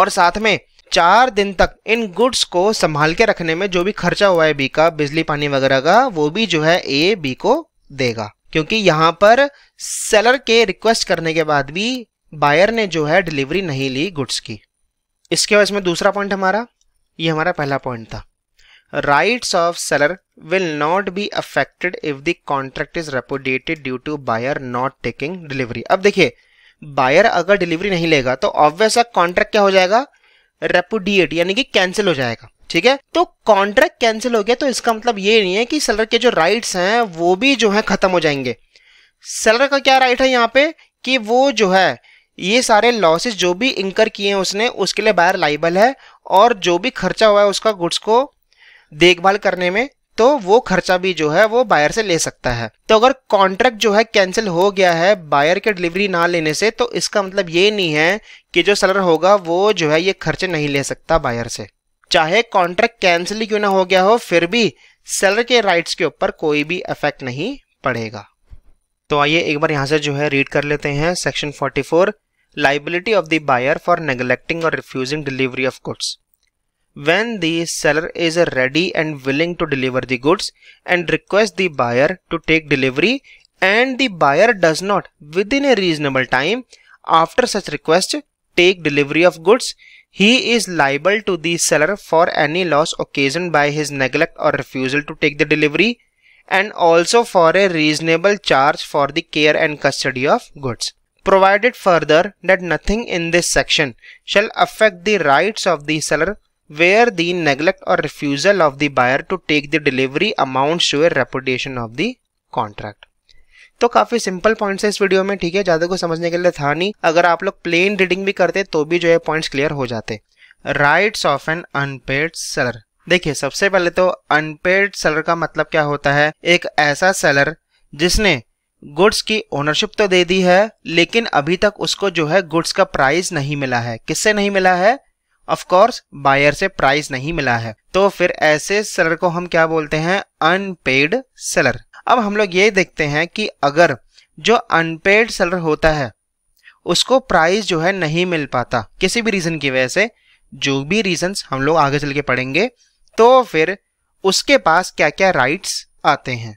और साथ में चार दिन तक इन गुड्स को संभाल के रखने में जो भी खर्चा हुआ है बी का बिजली पानी वगैरह का वो भी जो है ए बी को देगा क्योंकि यहां पर सेलर के रिक्वेस्ट करने के बाद भी बायर ने जो है डिलीवरी नहीं ली गुड्स की इसके बाद इसमें दूसरा पॉइंट हमारा ये हमारा पहला पॉइंट था rights of seller will not be affected if the contract is repudiated due to buyer not taking delivery अब देखिए बायर अगर डिलीवरी नहीं लेगा तो ऑब्वियस कॉन्ट्रैक्ट क्या हो जाएगा रेपोडिएट यानी कि कैंसिल हो जाएगा ठीक है तो कॉन्ट्रैक्ट कैंसिल हो गया तो इसका मतलब ये नहीं है कि सेलर के जो राइट्स हैं वो भी जो है खत्म हो जाएंगे सेलर का क्या राइट है यहाँ पे कि वो जो है ये सारे लॉसेस जो भी इंकर किए हैं उसने उसके लिए बायर लाइबल है और जो भी खर्चा हुआ है उसका गुड्स को देखभाल करने में तो वो खर्चा भी जो है वो बायर से ले सकता है तो अगर कॉन्ट्रैक्ट जो है कैंसिल हो गया है बायर के डिलीवरी ना लेने से तो इसका मतलब ये नहीं है कि जो सेलर होगा वो जो है ये खर्चे नहीं ले सकता बायर से चाहे कॉन्ट्रैक्ट कैंसिल क्यों ना हो गया हो फिर भी सेलर के राइट्स के ऊपर कोई भी इफेक्ट नहीं पड़ेगा तो आइए एक बार यहां से जो है रीड कर लेते हैं section 44 liability of the buyer for neglecting or refusing delivery of goods. When the seller is ready and willing to deliver the goods and requests the buyer to take delivery and the buyer does not within a reasonable time after such request take delivery of goods, he is liable to the seller for any loss occasioned by his neglect or refusal to take the delivery and also for a reasonable charge for the care and custody of goods. provided further that nothing in this section shall affect the rights of the seller where the neglect or refusal of the buyer to take the delivery amounts to a repudiation of the contract. तो काफी सिंपल पॉइंट्स है इस वीडियो में ठीक है ज्यादा को समझने के लिए था नहीं अगर आप लोग प्लेन रीडिंग भी करते तो भी जो है पॉइंट्स क्लियर हो जाते rights of an unpaid seller देखिए सबसे पहले तो अनपेड सेलर का मतलब क्या होता है एक ऐसा सेलर जिसने गुड्स की ओनरशिप तो दे दी है लेकिन अभी तक उसको जो है गुड्स का प्राइस नहीं मिला है किससे नहीं मिला है ऑफ कोर्स बायर से प्राइस नहीं मिला है तो फिर ऐसे सेलर को हम क्या बोलते हैं अनपेड सेलर अब हम लोग ये देखते हैं कि अगर जो अनपेड सेलर होता है उसको प्राइस जो है नहीं मिल पाता किसी भी रीज़न की वजह से जो भी रीजन हम लोग आगे चल के पढ़ेंगे तो फिर उसके पास क्या क्या राइट्स आते हैं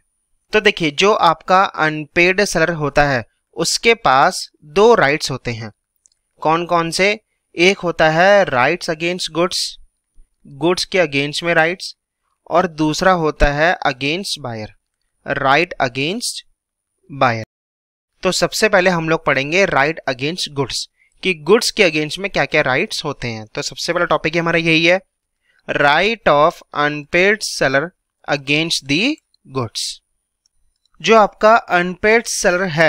तो देखिए जो आपका अनपेड सेलर होता है उसके पास दो राइट्स होते हैं कौन कौन से एक होता है राइट्स अगेंस्ट गुड्स गुड्स के अगेंस्ट में राइट्स और दूसरा होता है against buyer right against buyer तो सबसे पहले हम लोग पढ़ेंगे राइट अगेंस्ट गुड्स कि गुड्स के अगेंस्ट में क्या क्या राइट्स होते हैं तो सबसे पहला टॉपिक हमारा यही है right of unpaid seller against the goods जो आपका अनपेड सेलर है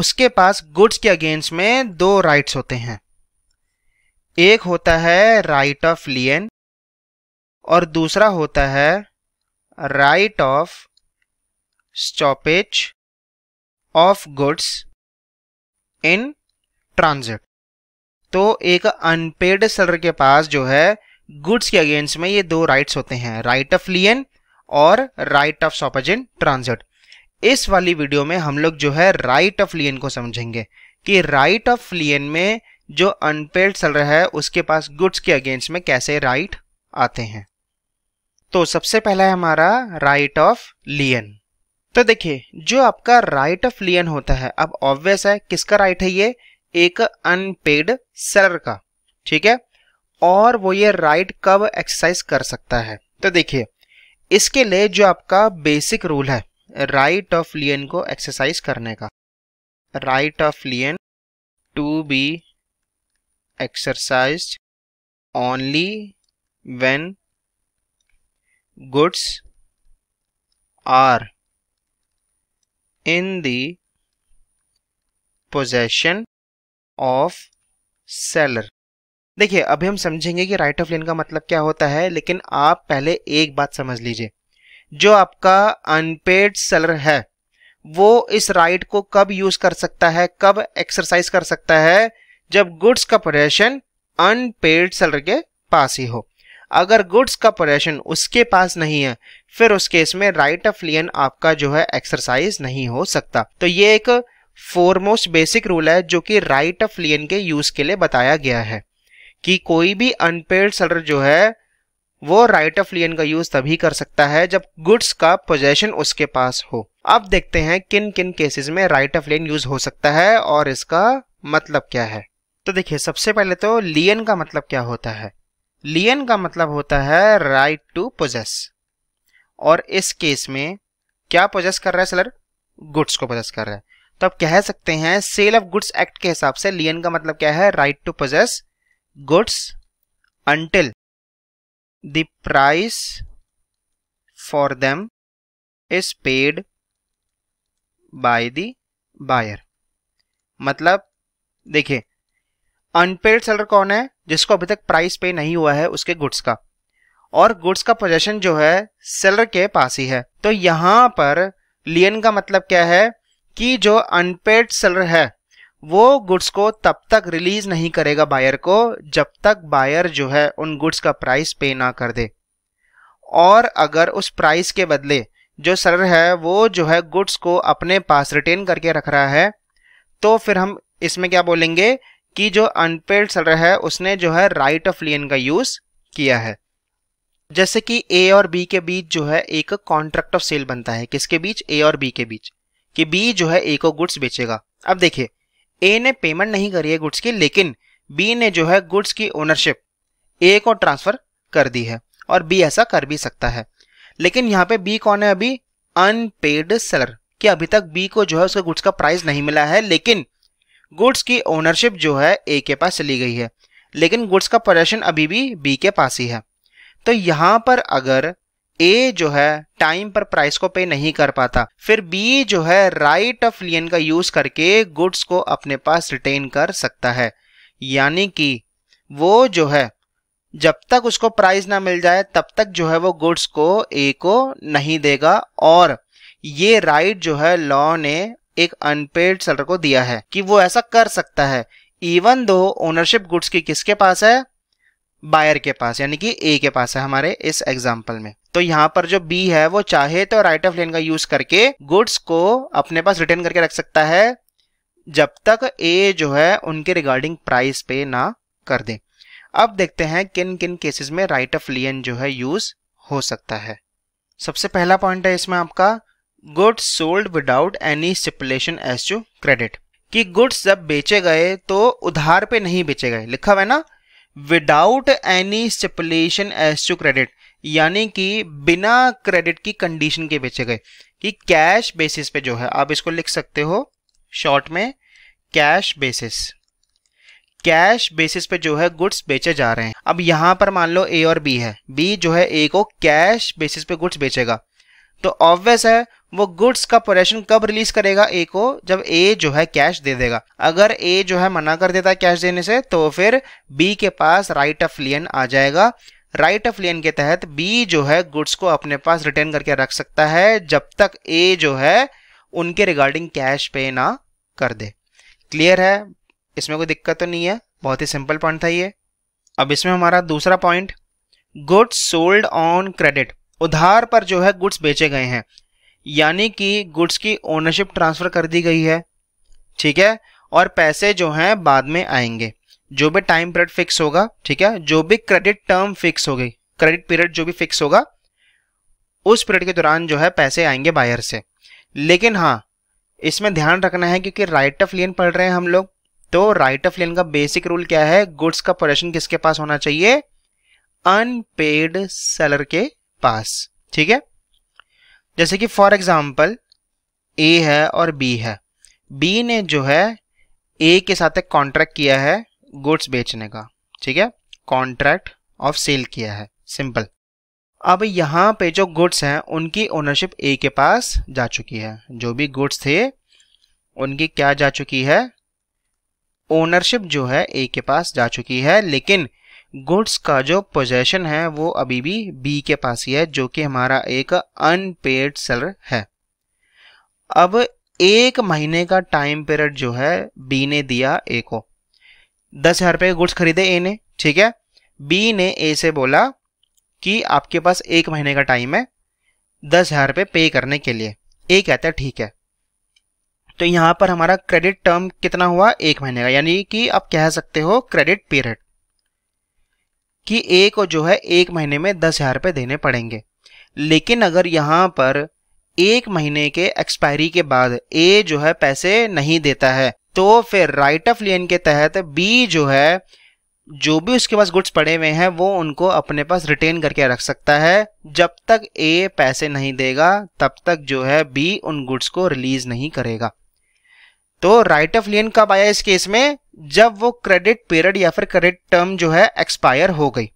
उसके पास गुड्स के अगेंस्ट में दो राइट्स होते हैं एक होता है राइट ऑफ लियन और दूसरा होता है right of stoppage of goods in transit तो एक अनपेड सेलर के पास जो है गुड्स के अगेंस्ट में ये दो राइट्स होते हैं राइट ऑफ लियन और right of stoppage in transit इस वाली वीडियो में हम लोग जो है राइट ऑफ लियन को समझेंगे कि राइट ऑफ लियन में जो अनपेड चल रहा है उसके पास गुड्स के अगेंस्ट में कैसे राइट आते हैं तो सबसे पहला है हमारा राइट ऑफ लियन तो देखिए जो आपका राइट ऑफ लियन होता है अब ऑब्वियस है किसका राइट है ये एक अनपेड सेलर का ठीक है और वो ये राइट कब एक्सरसाइज कर सकता है तो देखिए इसके लिए जो आपका बेसिक रूल है राइट ऑफ लियन को एक्सरसाइज करने का right of lien to be exercise only when goods are in the possession of seller देखिए अभी हम समझेंगे कि राइट ऑफ लेन का मतलब क्या होता है लेकिन आप पहले एक बात समझ लीजिए जो आपका अनपेड सेलर है वो इस राइट को कब यूज कर सकता है कब एक्सरसाइज कर सकता है जब गुड्स का पोजेशन अनपेड सेलर के पास ही हो अगर गुड्स का पोजेशन उसके पास नहीं है फिर उस केस में राइट ऑफ लियन आपका जो है एक्सरसाइज नहीं हो सकता तो ये एक फोरमोस्ट बेसिक रूल है जो कि राइट ऑफ लियन के यूज के लिए बताया गया है कि कोई भी अनपेड सेलर जो है वो राइट ऑफ लियन का यूज तभी कर सकता है जब गुड्स का पोजेशन उसके पास हो अब देखते हैं किन किन केसेस में राइट ऑफ लियन यूज हो सकता है और इसका मतलब क्या है तो देखिए सबसे पहले तो लियन का मतलब क्या होता है लियन का मतलब होता है राइट टू पोजेस और इस केस में क्या पोजेस कर रहा है सेलर गुड्स को पोजेस कर रहा है तो आप कह सकते हैं सेल ऑफ गुड्स एक्ट के हिसाब से लियन का मतलब क्या है right to possess goods until the price for them is paid by the buyer मतलब देखिए अनपेड सेलर कौन है जिसको अभी तक प्राइस पे नहीं हुआ है उसके गुड्स का और गुड्स का पोजेशन जो है सेलर के पास ही है तो यहां पर लियन का मतलब क्या है कि जो अनपेड सेलर है वो गुड्स को तब तक रिलीज नहीं करेगा बायर को जब तक बायर जो है उन गुड्स का प्राइस पे ना कर दे और अगर उस प्राइस के बदले जो सर है वो जो है गुड्स को अपने पास रिटेन करके रख रहा है तो फिर हम इसमें क्या बोलेंगे कि जो अनपेड सर है उसने जो है राइट ऑफ लियन का यूज किया है जैसे कि ए और बी के बीच जो है एक कॉन्ट्रैक्ट ऑफ सेल बनता है किसके बीच ए और बी के बीच कि बी जो है ए को गुड्स बेचेगा अब देखिए ए ने पेमेंट नहीं करी है गुड्स की लेकिन बी ने जो है गुड्स की ओनरशिप ए को ट्रांसफर कर दी है और बी ऐसा कर भी सकता है लेकिन यहाँ पे बी कौन है अभी अनपेड सेलर कि अभी तक बी को जो है उसके गुड्स का प्राइस नहीं मिला है लेकिन गुड्स की ओनरशिप जो है ए के पास चली गई है लेकिन गुड्स का प्रदर्शन अभी भी बी के पास ही है तो यहां पर अगर ए जो है टाइम पर प्राइस को पे नहीं कर पाता फिर बी जो है राइट ऑफ लियन का यूज करके गुड्स को अपने पास रिटेन कर सकता है यानी कि वो जो है जब तक उसको प्राइस ना मिल जाए तब तक जो है वो गुड्स को ए को नहीं देगा और ये राइट जो है लॉ ने एक अनपेड सेलर को दिया है कि वो ऐसा कर सकता है इवन दो ओनरशिप गुड्स की किसके पास है बायर के पास यानी कि ए के पास है हमारे इस एग्जाम्पल में तो यहाँ पर जो बी है वो चाहे तो राइट ऑफ लेन का यूज करके गुड्स को अपने पास रिटर्न करके रख सकता है जब तक ए जो है उनके रिगार्डिंग प्राइस पे ना कर दे अब देखते हैं किन किन केसेस में राइट ऑफ लियन जो है यूज हो सकता है सबसे पहला पॉइंट है इसमें आपका goods sold without any stipulation as to credit कि गुड्स जब बेचे गए तो उधार पे नहीं बेचे गए लिखा हुआ है ना without any stipulation as to credit यानी कि बिना क्रेडिट की कंडीशन के बेचे गए कि कैश बेसिस पे जो है आप इसको लिख सकते हो शॉर्ट में कैश बेसिस कैश बेसिस पे जो है गुड्स बेचे जा रहे हैं अब यहां पर मान लो ए और बी है बी जो है ए को कैश बेसिस पे गुड्स बेचेगा तो ऑब्वियस है वो गुड्स का पोजेशन कब रिलीज करेगा ए को जब ए जो है कैश दे देगा अगर ए जो है मना कर देता है कैश देने से तो फिर बी के पास राइट ऑफ लियन आ जाएगा राइट ऑफ लेन के तहत बी जो है गुड्स को अपने पास रिटर्न करके रख सकता है जब तक ए जो है उनके रिगार्डिंग कैश पे ना कर दे क्लियर है इसमें कोई दिक्कत तो नहीं है बहुत ही सिंपल पॉइंट था ये अब इसमें हमारा दूसरा point goods sold on credit उधार पर जो है गुड्स बेचे गए हैं यानी कि गुड्स की ओनरशिप ट्रांसफर कर दी गई है ठीक है और पैसे जो हैं बाद में आएंगे जो भी टाइम पीरियड फिक्स होगा ठीक है जो भी क्रेडिट टर्म फिक्स होगी क्रेडिट पीरियड जो भी फिक्स होगा उस पीरियड के दौरान जो है पैसे आएंगे बायर से लेकिन हाँ इसमें ध्यान रखना है क्योंकि राइट ऑफ लेन पढ़ रहे हैं हम लोग तो राइट ऑफ लेन का बेसिक रूल क्या है गुड्स का पोजेशन किसके पास होना चाहिए अनपेड सेलर के पास ठीक है जैसे कि फॉर एग्जाम्पल ए है और बी है बी ने जो है ए के साथ एक कॉन्ट्रैक्ट किया है गुड्स बेचने का ठीक है कॉन्ट्रैक्ट ऑफ सेल किया है सिंपल अब यहाँ पे जो गुड्स हैं उनकी ओनरशिप ए के पास जा चुकी है जो भी गुड्स थे उनकी क्या जा चुकी है ओनरशिप जो है ए के पास जा चुकी है लेकिन गुड्स का जो पोजेशन है वो अभी भी बी के पास ही है जो कि हमारा एक अनपेड सेलर है अब एक महीने का टाइम पीरियड जो है बी ने दिया ए को दस हजार रुपये के गुड्स खरीदे ए ने ठीक है बी ने ए से बोला कि आपके पास एक महीने का टाइम है दस हजार रुपये पे करने के लिए ए कहता है ठीक है तो यहां पर हमारा क्रेडिट टर्म कितना हुआ एक महीने का यानी कि आप कह सकते हो क्रेडिट पीरियड कि ए को जो है एक महीने में दस हजार रुपये देने पड़ेंगे लेकिन अगर यहां पर एक महीने के एक्सपायरी के बाद ए जो है पैसे नहीं देता है तो फिर राइट ऑफ लेन के तहत बी जो है जो भी उसके पास गुड्स पड़े हुए हैं वो उनको अपने पास रिटेन करके रख सकता है जब तक ए पैसे नहीं देगा तब तक जो है बी उन गुड्स को रिलीज नहीं करेगा तो राइट ऑफ लेन कब आया इस केस में जब वो क्रेडिट पीरियड या फिर क्रेडिट टर्म जो है एक्सपायर हो गई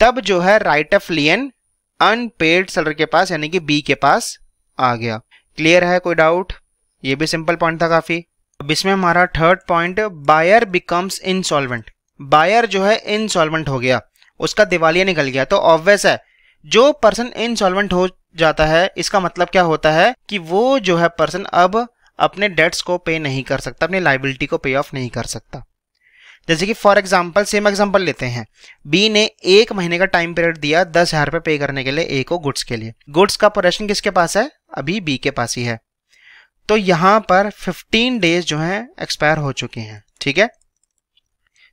तब जो है right of lien unpaid seller के पास यानी कि बी के पास आ गया क्लियर है कोई डाउट ये भी सिंपल पॉइंट था काफी अब इसमें हमारा third point buyer becomes insolvent buyer जो है इनसॉल्वेंट हो गया उसका दिवालिया निकल गया तो ऑब्वियस है जो पर्सन इनसॉल्वेंट हो जाता है इसका मतलब क्या होता है कि वो जो है पर्सन अब अपने डेट्स को पे नहीं कर सकता अपनी लाइबिलिटी को पे ऑफ नहीं कर सकता जैसे कि फॉर एग्जाम्पल सेम एग्जाम्पल लेते हैं बी ने एक महीने का टाइम पीरियड दिया दस हजार रुपये पे करने के लिए ए को गुड्स के लिए गुड्स का पोरेशन किसके पास है अभी बी के पास ही है तो यहां पर 15 डेज जो हैं एक्सपायर हो चुके हैं ठीक है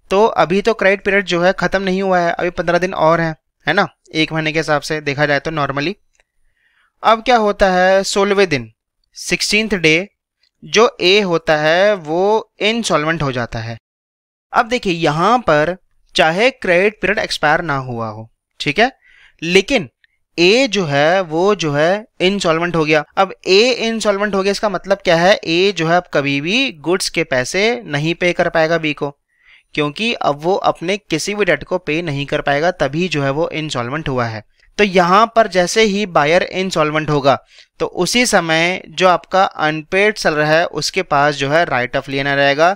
तो अभी तो क्रेडिट पीरियड जो है ख़त्म नहीं हुआ है अभी 15 दिन और हैं है ना एक महीने के हिसाब से देखा जाए तो नॉर्मली अब क्या होता है सोलहवें दिन सिक्सटींथ डे जो ए होता है वो इनसॉल्वेंट हो जाता है अब देखिए यहां पर चाहे क्रेडिट पीरियड एक्सपायर ना हुआ हो ठीक है लेकिन ए जो है वो जो है इंस्टॉलमेंट हो गया अब ए इंसॉलमेंट हो गया इसका मतलब क्या है ए जो है अब कभी भी गुड्स के पैसे नहीं पे कर पाएगा बी को क्योंकि अब वो अपने किसी भी डेट को पे नहीं कर पाएगा तभी जो है वो इंस्टॉलमेंट हुआ है तो यहां पर जैसे ही बायर इंसॉलमेंट होगा तो उसी समय जो आपका अनपेड चल रहा है उसके पास जो है राइट ऑफ लियन रहेगा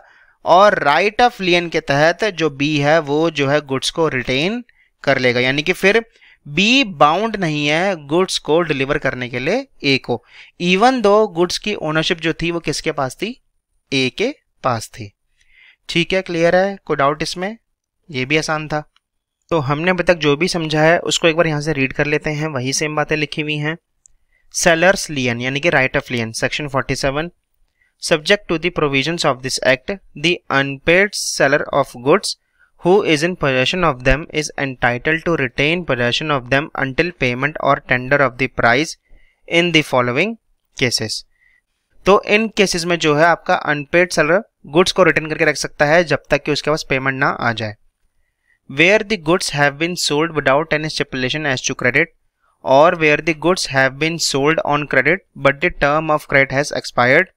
और राइट ऑफ लियन के तहत जो बी है वो जो है गुड्स को रिटेन कर लेगा यानी कि फिर बी बाउंड नहीं है गुड्स को डिलीवर करने के लिए ए को इवन दो गुड्स की ओनरशिप जो थी वो किसके पास थी ए के पास थी ठीक है क्लियर है कोई डाउट इसमें ये भी आसान था तो हमने अभी तक जो भी समझा है उसको एक बार यहां से रीड कर लेते हैं वही सेम बातें लिखी हुई हैं सेलर्स लियन यानी कि right of lien section 47 subject to the provision of this act the unpaid seller of goods who is in possession of them is entitled to retain possession of them until payment or tender of the price in the following cases तो इन केसेस में जो है आपका अनपेड सेलर गुड्स को रिटर्न करके रख सकता है जब तक कि उसके पास पेमेंट ना आ जाए where the goods have been sold without any stipulation as to credit और where the goods have been sold on credit but the term of credit has expired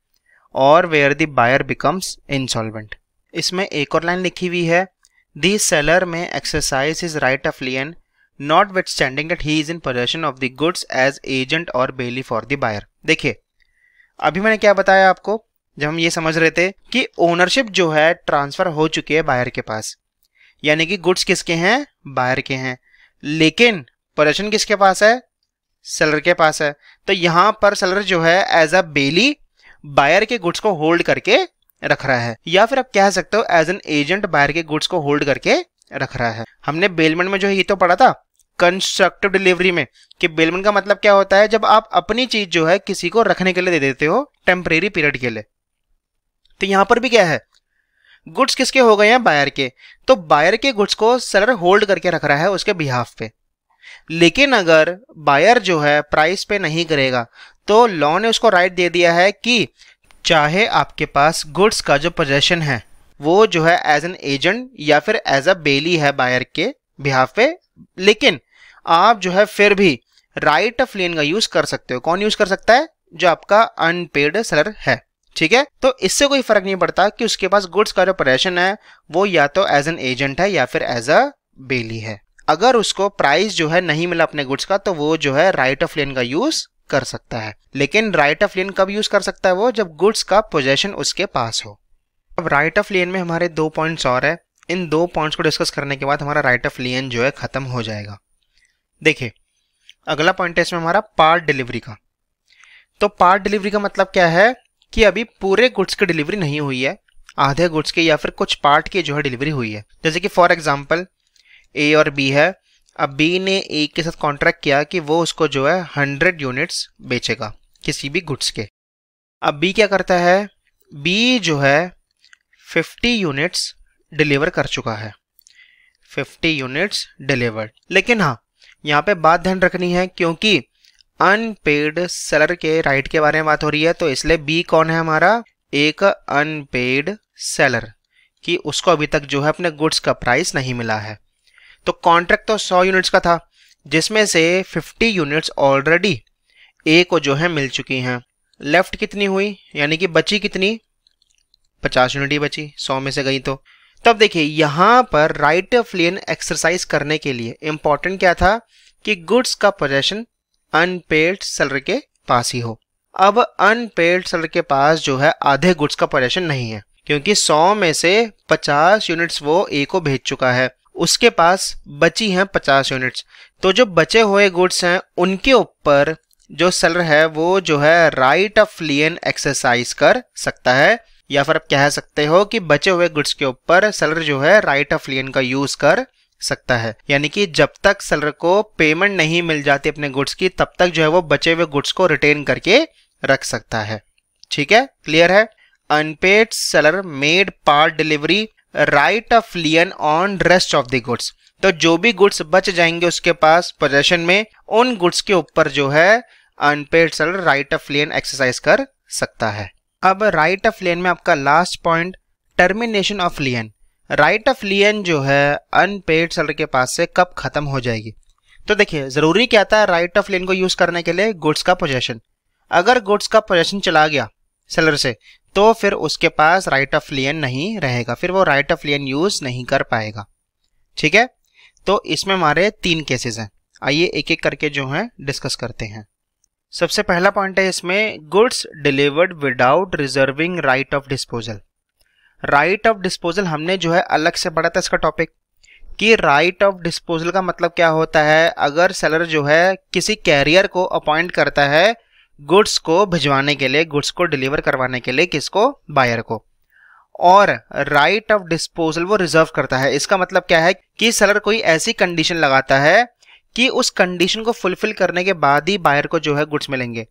और where the buyer becomes insolvent इसमें एक और लाइन लिखी हुई है The seller may exercise his right of lien notwithstanding that he is in possession of the goods as agent or bailey for the buyer. देखिए अभी मैंने क्या बताया आपको जब हम ये समझ रहे थे कि ओनरशिप जो है ट्रांसफर हो चुकी है बायर के पास यानी कि गुड्स किसके हैं बायर के हैं लेकिन पोजेशन किसके पास है सेलर के पास है तो यहां पर सेलर जो है एज अ बेली बायर के गुड्स को होल्ड करके रख रहा है या फिर आप कह सकते हो एज एन एजेंट बाहर के गुड्स को होल्ड करके रख रहा है हमने बेलमेंट में जो है ये तो पढ़ा था कंस्ट्रक्टिव डिलीवरी में कि बेलमेंट का मतलब क्या होता है जब आप अपनी चीज जो है किसी को रखने के लिए दे देते हो टेम्परेरी पीरियड के लिए तो यहां पर भी क्या है गुड्स किसके हो गए हैं बायर के तो बायर के गुड्स को सेलर होल्ड करके रख रहा है उसके बिहाफ पे लेकिन अगर बायर जो है प्राइस पे नहीं करेगा तो लॉ ने उसको राइट दे दिया है कि चाहे आपके पास गुड्स का जो पोजेशन है वो जो है एज एन एजेंट या फिर एज अ बेली है बायर के बिहाफ पे लेकिन आप जो है फिर भी राइट ऑफ लेन का यूज कर सकते हो कौन यूज कर सकता है जो आपका अनपेड सेलर है ठीक है तो इससे कोई फर्क नहीं पड़ता कि उसके पास गुड्स का जो पोजेशन है वो या तो एज एन एजेंट है या फिर एज अ बेली है अगर उसको प्राइस जो है नहीं मिला अपने गुड्स का तो वो जो है राइट ऑफ लेन का यूज कर सकता है लेकिन राइट ऑफ लेन कब यूज कर सकता है वो जब गुड्स का पोजेशन उसके पास हो अब राइट ऑफ लेन में हमारे दो पॉइंट्स और है इन दो पॉइंट्स को डिस्कस करने के बाद हमारा राइट ऑफ लेन जो है खत्म हो जाएगा देखिए अगला पॉइंट है इसमें हमारा पार्ट डिलीवरी का तो पार्ट डिलीवरी का मतलब क्या है कि अभी पूरे गुड्स की डिलीवरी नहीं हुई है आधे गुड्स के या फिर कुछ पार्ट की जो है डिलीवरी हुई है जैसे कि फॉर एग्जाम्पल ए और बी है अब बी ने ए के साथ कॉन्ट्रैक्ट किया कि वो उसको जो है हंड्रेड यूनिट्स बेचेगा किसी भी गुड्स के अब बी क्या करता है बी जो है फिफ्टी यूनिट्स डिलीवर कर चुका है फिफ्टी यूनिट्स डिलीवर्ड लेकिन हाँ यहाँ पे बात ध्यान रखनी है क्योंकि अनपेड सेलर के राइट के बारे में बात हो रही है तो इसलिए बी कौन है हमारा एक अनपेड सेलर कि उसको अभी तक जो है अपने गुड्स का प्राइस नहीं मिला है तो कॉन्ट्रैक्ट तो 100 यूनिट्स का था जिसमें से 50 यूनिट्स ऑलरेडी ए को जो है मिल चुकी हैं लेफ्ट कितनी हुई यानी कि बची कितनी 50 यूनिट ही बची 100 में से गई तो तब देखिए यहाँ पर राइट ऑफ लेन एक्सरसाइज करने के लिए इम्पॉर्टेंट क्या था कि गुड्स का पोजेशन अनपेड सेलर के पास ही हो अब अनपेड सेलर के पास जो है आधे गुड्स का पोजेशन नहीं है क्योंकि 100 में से 50 यूनिट्स वो ए को भेज चुका है उसके पास बची हैं पचास यूनिट्स तो जो बचे हुए गुड्स हैं उनके ऊपर जो सेलर है वो जो है राइट ऑफ लियन एक्सरसाइज कर सकता है या फिर आप कह सकते हो कि बचे हुए गुड्स के ऊपर सेलर जो है राइट ऑफ लियन का यूज कर सकता है यानी कि जब तक सेलर को पेमेंट नहीं मिल जाती अपने गुड्स की तब तक जो है वो बचे हुए गुड्स को रिटेन करके रख सकता है ठीक है क्लियर है unpaid seller made part delivery right of lien on rest of the goods तो जो भी गुड्स बच जाएंगे उसके पास पोजेशन में उन गुड्स के ऊपर जो है unpaid seller right of lien exercise कर सकता है अब राइट ऑफ लियन में आपका last point termination of lien right of lien जो है अनपेड सेलर के पास से कब खत्म हो जाएगी तो देखिए जरूरी क्या था राइट ऑफ लेन को यूज करने के लिए गुड्स का पोजेशन अगर गुड्स का पोजेशन चला गया सेलर से तो फिर उसके पास राइट ऑफ लियन नहीं रहेगा फिर वो राइट ऑफ लियन यूज नहीं कर पाएगा ठीक है तो इसमें हमारे तीन केसेस हैं आइए एक एक करके जो है डिस्कस करते हैं सबसे पहला पॉइंट है इसमें goods delivered without reserving right of disposal right of disposal हमने जो है अलग से पढ़ा था इसका टॉपिक कि राइट ऑफ डिस्पोजल का मतलब क्या होता है अगर सेलर जो है किसी कैरियर को अपॉइंट करता है गुड्स को भिजवाने के लिए गुड्स को डिलीवर करवाने के लिए किसको बायर को और राइट ऑफ डिस्पोजल वो रिजर्व करता है इसका मतलब क्या है कि सेलर कोई ऐसी कंडीशन लगाता है कि उस कंडीशन को फुलफिल करने के बाद ही बायर को जो है गुड्स मिलेंगे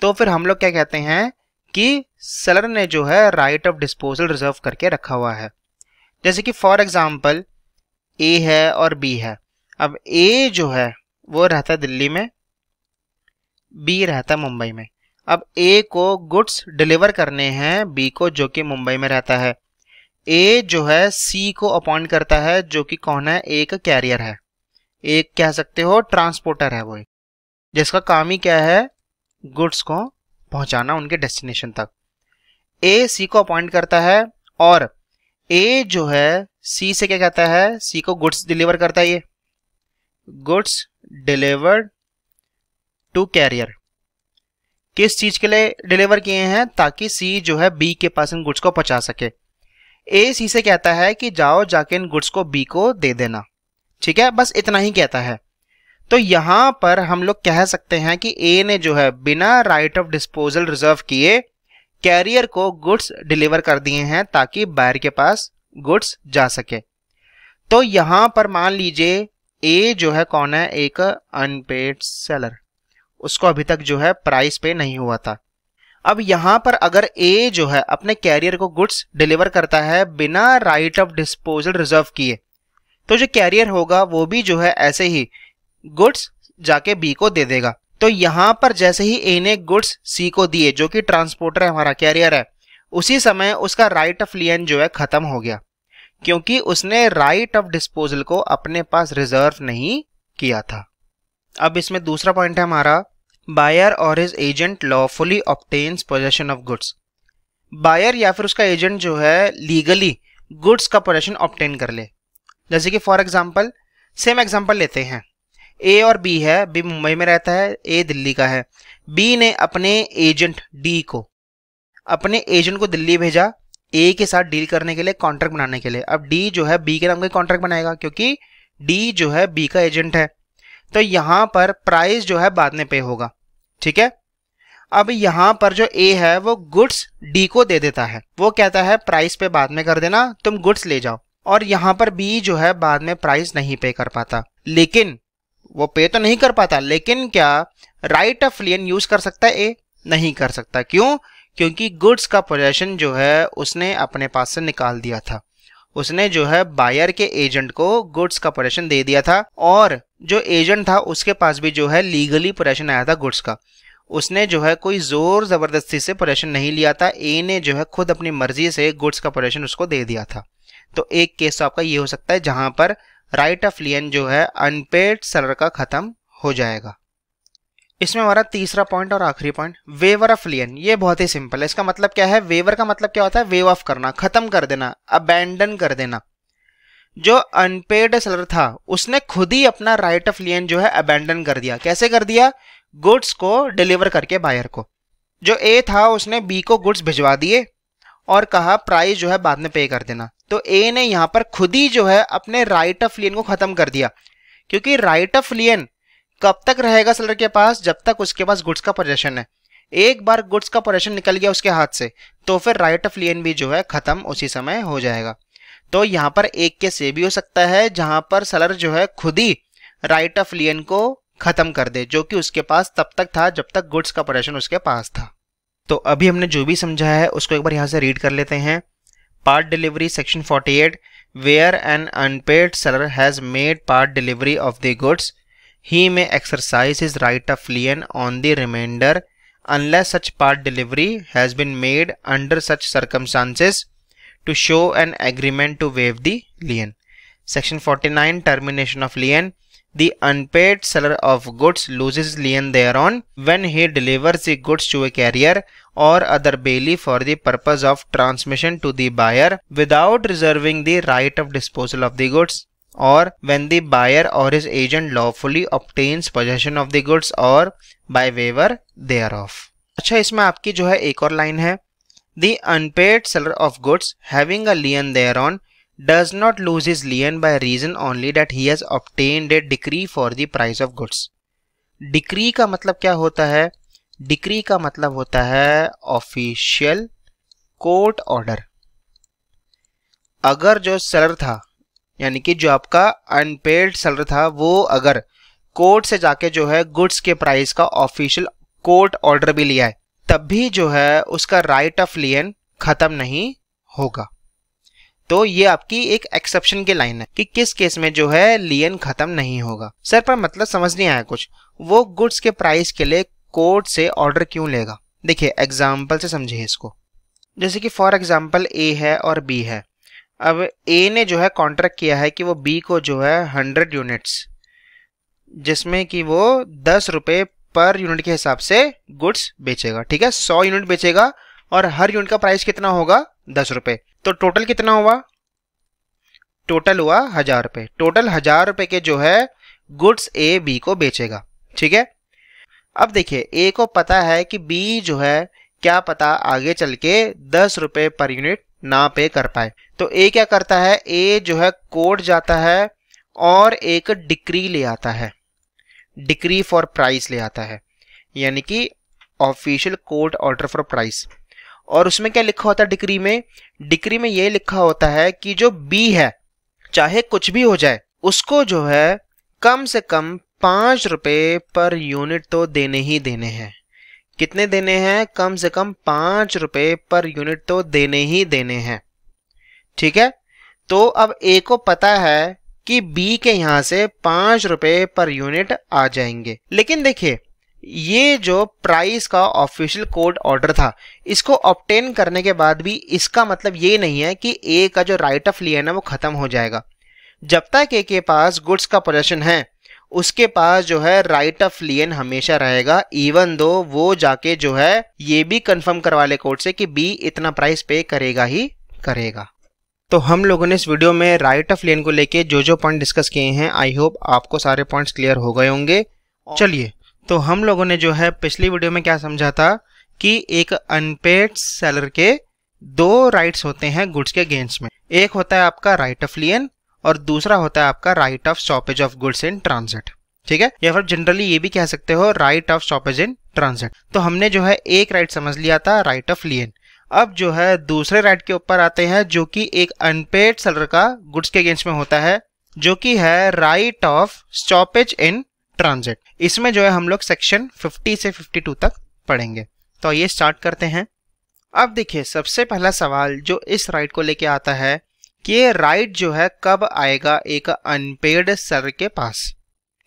तो फिर हम लोग क्या कहते हैं कि सेलर ने जो है राइट ऑफ डिस्पोजल रिजर्व करके रखा हुआ है जैसे कि फॉर एग्जाम्पल ए है और बी है अब ए जो है वो रहता है दिल्ली में बी रहता है मुंबई में अब ए को गुड्स डिलीवर करने हैं बी को जो कि मुंबई में रहता है ए जो है सी को अपॉइंट करता है जो कि कौन है एक कैरियर है एक कह सकते हो ट्रांसपोर्टर है वो एक जिसका काम ही क्या है गुड्स को पहुंचाना उनके डेस्टिनेशन तक ए सी को अपॉइंट करता है और ए जो है सी से क्या कहता है सी को गुड्स डिलीवर करता है ये गुड्स डिलीवर्ड टू कैरियर किस चीज के लिए डिलीवर किए हैं ताकि सी जो है बी के पास इन गुड्स को पहुंचा सके ए सी से कहता है कि जाओ जाके इन गुड्स को बी को दे देना ठीक है बस इतना ही कहता है तो यहां पर हम लोग कह सकते हैं कि ए ने जो है बिना राइट ऑफ डिस्पोजल रिजर्व किए कैरियर को गुड्स डिलीवर कर दिए हैं ताकि बायर के पास गुड्स जा सके तो यहां पर मान लीजिए ए जो है कौन है एक अनपेड सेलर उसको अभी तक जो है प्राइस पे नहीं हुआ था अब यहां पर अगर ए जो है अपने कैरियर को गुड्स डिलीवर करता है बिना राइट ऑफ डिस्पोजल रिजर्व किए तो जो कैरियर होगा वो भी जो है ऐसे ही गुड्स जाके बी को दे देगा तो यहां पर जैसे ही ए ने गुड्स सी को दिए जो कि ट्रांसपोर्टर है हमारा कैरियर है उसी समय उसका राइट ऑफ लियन जो है ख़त्म हो गया क्योंकि उसने राइट ऑफ डिस्पोजल को अपने पास रिजर्व नहीं किया था अब इसमें दूसरा पॉइंट है हमारा बायर और his agent lawfully obtains possession of goods buyer या फिर उसका एजेंट जो है लीगली गुड्स का पोजेशन ऑप्टेन कर ले जैसे कि फॉर एग्जाम्पल सेम एग्जाम्पल लेते हैं ए और बी है बी मुंबई में रहता है ए दिल्ली का है बी ने अपने एजेंट डी को अपने एजेंट को दिल्ली भेजा ए के साथ डील करने के लिए कॉन्ट्रैक्ट बनाने के लिए अब डी जो है बी के नाम का कॉन्ट्रैक्ट बनाएगा क्योंकि डी जो है बी का एजेंट है तो यहाँ पर प्राइस जो है बाद में पे होगा ठीक है अब यहां पर जो ए है वो गुड्स डी को दे देता है वो कहता है प्राइस पे बाद में कर देना तुम गुड्स ले जाओ और यहां पर बी जो है बाद में प्राइस नहीं पे कर पाता लेकिन वो पे तो नहीं कर पाता लेकिन क्या राइट ऑफ लियन यूज कर सकता है ए नहीं कर सकता क्यों क्योंकि गुड्स का पोजेशन जो है उसने अपने पास से निकाल दिया था उसने जो है बायर के एजेंट को गुड्स का पोजेशन दे दिया था और जो एजेंट था उसके पास भी जो है लीगली पोरेशन आया था गुड्स का उसने जो है कोई ज़ोर ज़बरदस्ती से प्रेशन नहीं लिया था ए ने जो है खुद अपनी मर्जी से गुड्स का प्रेशन उसको दे दिया था तो एक केस तो आपका ये हो सकता है जहाँ पर राइट ऑफ लियन जो है अनपेड सलर का ख़त्म हो जाएगा इसमें हमारा तीसरा पॉइंट और आखिरी पॉइंट वेवर ऑफ लियन ये बहुत ही सिंपल है इसका मतलब क्या है वेवर का मतलब क्या होता है वेव ऑफ करना खत्म कर देना अबैंडन कर देना जो अनपेड सेलर था उसने खुद ही अपना राइट ऑफ लियन जो है अबेंडन कर दिया कैसे कर दिया गुड्स को डिलीवर करके बायर को जो ए था उसने बी को गुड्स भिजवा दिए और कहा प्राइस जो है बाद में पे कर देना तो ए ने यहाँ पर खुद ही जो है अपने राइट ऑफ लियन को ख़त्म कर दिया क्योंकि राइट ऑफ लियन कब तक रहेगा सेलर के पास जब तक उसके पास गुड्स का पोजेशन है एक बार गुड्स का पोजेशन निकल गया उसके हाथ से तो फिर राइट ऑफ लियन भी जो है ख़त्म उसी समय हो जाएगा तो यहाँ पर एक केस ये भी हो सकता है जहां पर सलर जो है खुद ही राइट ऑफ लियन को खत्म कर दे जो कि उसके पास तब तक था जब तक गुड्स का पोजेशन उसके पास था तो अभी हमने जो भी समझा है उसको एक बार यहाँ से रीड कर लेते हैं part delivery section 48 where an unpaid seller has made part delivery of the goods he may exercise his right of lien on the remainder unless such part delivery has been made under such circumstances to show an agreement to waive the lien. Section 49 Termination of lien the unpaid seller of goods loses lien thereon when he delivers the goods to a carrier or other bailee for the purpose of transmission to the buyer without reserving the right of disposal of the goods or when the buyer or his agent lawfully obtains possession of the goods or by waiver thereof अच्छा इसमें आपकी जो है एक और लाइन है The unpaid seller of goods having a lien thereon does not lose his lien by reason only that he has obtained a decree for the price of goods. Decree का मतलब क्या होता है Decree का मतलब होता है official court order. अगर जो seller था यानी कि जो आपका unpaid seller था वो अगर court से जाके जो है goods के price का official court order भी लिया है तब भी जो है उसका राइट ऑफ लियन ख़त्म नहीं होगा तो ये आपकी एक एक्सेप्शन की लाइन है कि किस केस में जो है लियन खत्म नहीं होगा सर पर मतलब समझ नहीं आया कुछ वो गुड्स के प्राइस के लिए कोर्ट से ऑर्डर क्यों लेगा देखिए एग्जाम्पल से समझिए इसको जैसे कि फॉर एग्जाम्पल ए है और बी है अब ए ने जो है कॉन्ट्रैक्ट किया है कि वो बी को जो है हंड्रेड यूनिट्स जिसमें कि वो दस रुपये पर यूनिट के हिसाब से गुड्स बेचेगा ठीक है सौ यूनिट बेचेगा और हर यूनिट का प्राइस कितना होगा दस रुपए तो टोटल कितना हुआ टोटल हुआ हजार रुपए टोटल हजार रुपए के जो है गुड्स ए बी को बेचेगा ठीक है अब देखिए ए को पता है कि बी जो है क्या पता आगे चल के दस रुपए पर यूनिट ना पे कर पाए तो ए क्या करता है ए जो है कोट जाता है और एक डिक्री ले आता है डिक्री फॉर प्राइस ले आता है यानी कि official court order for price और उसमें क्या लिखा होता है डिक्री में डिक्री में यह लिखा होता है कि जो बी है चाहे कुछ भी हो जाए उसको जो है कम से कम पांच रुपए पर यूनिट तो देने ही देने हैं कितने देने हैं कम से कम पांच रुपये पर यूनिट तो देने ही देने हैं ठीक है तो अब ए को पता है कि बी के यहाँ से पाँच रुपये पर यूनिट आ जाएंगे लेकिन देखिए ये जो प्राइस का ऑफिशियल कोड ऑर्डर था इसको ऑप्टेन करने के बाद भी इसका मतलब ये नहीं है कि ए का जो राइट ऑफ लिया है ना वो ख़त्म हो जाएगा जब तक ए के पास गुड्स का पोजेशन है उसके पास जो है राइट ऑफ लियन हमेशा रहेगा इवन दो वो जाके जो है ये भी कंफर्म करवा ले कोर्ट से कि बी इतना प्राइस पे करेगा ही करेगा तो हम लोगों ने इस वीडियो में राइट ऑफ लेन को लेके जो जो पॉइंट डिस्कस किए हैं आई होप आपको सारे पॉइंट्स क्लियर हो गए होंगे चलिए तो हम लोगों ने जो है पिछली वीडियो में क्या समझा था कि एक अनपेड सेलर के दो राइट्स होते हैं गुड्स के गेंस में एक होता है आपका राइट ऑफ लियन और दूसरा होता है आपका right of stoppage of goods in transit ठीक है या फिर जनरली ये भी कह सकते हो right of stoppage in transit तो हमने जो है एक राइट समझ लिया था राइट ऑफ लियन अब जो है दूसरे राइट के ऊपर आते हैं जो कि एक अनपेड सेलर का गुड्स के अगेंस्ट में होता है जो कि है right of stoppage in transit इसमें जो है हम लोग सेक्शन 50 से 52 तक पढ़ेंगे तो ये स्टार्ट करते हैं अब देखिए सबसे पहला सवाल जो इस राइट को लेके आता है कि ये राइट जो है कब आएगा एक अनपेड सेलर के पास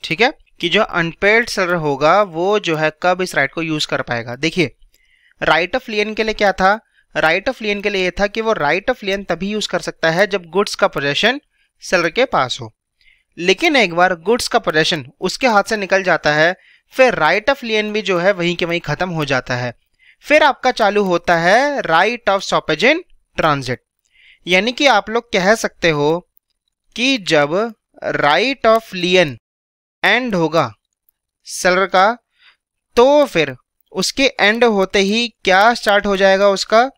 ठीक है कि जो अनपेड सेलर होगा वो जो है कब इस राइट को यूज कर पाएगा देखिए राइट ऑफ लियन के लिए क्या था राइट ऑफ लेन के लिए था कि वो राइट ऑफ लेन तभी यूज कर सकता है जब गुड्स का पोजेशन सेलर के पास हो लेकिन एक बार गुड्स का पोजेशन उसके हाथ से निकल जाता है फिर राइट ऑफ लेन भी जो है वहीं के वहीं खत्म हो जाता है फिर आपका चालू होता है right of stoppage in transit यानी कि आप लोग कह सकते हो कि जब राइट ऑफ लियन एंड होगा सेलर का तो फिर उसके एंड होते ही क्या स्टार्ट हो जाएगा उसका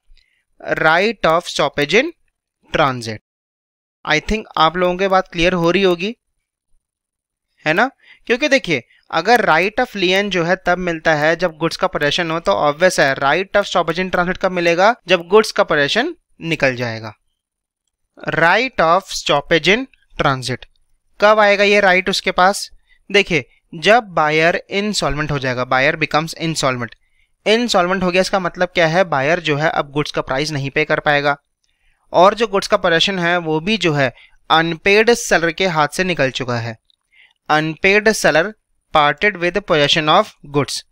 right of stoppage in transit I think आप लोगों के बात क्लियर हो रही होगी है ना क्योंकि देखिए अगर राइट ऑफ लियन जो है तब मिलता है जब गुड्स का प्रदर्शन हो तो ऑब्वियस है right of stoppage in transit कब मिलेगा जब गुड्स का प्रदर्शन निकल जाएगा right of stoppage in transit कब आएगा ये राइट right उसके पास देखिए जब बायर इंसॉलमेंट हो जाएगा बायर बिकम्स इंसॉलमेंट इंसॉलमेंट हो गया इसका मतलब क्या है बायर जो है अब गुड्स का प्राइस नहीं पे कर पाएगा और जो गुड्स का पोजेशन है वो भी जो है अनपेड सेलर के हाथ से निकल चुका है unpaid seller parted with possession of goods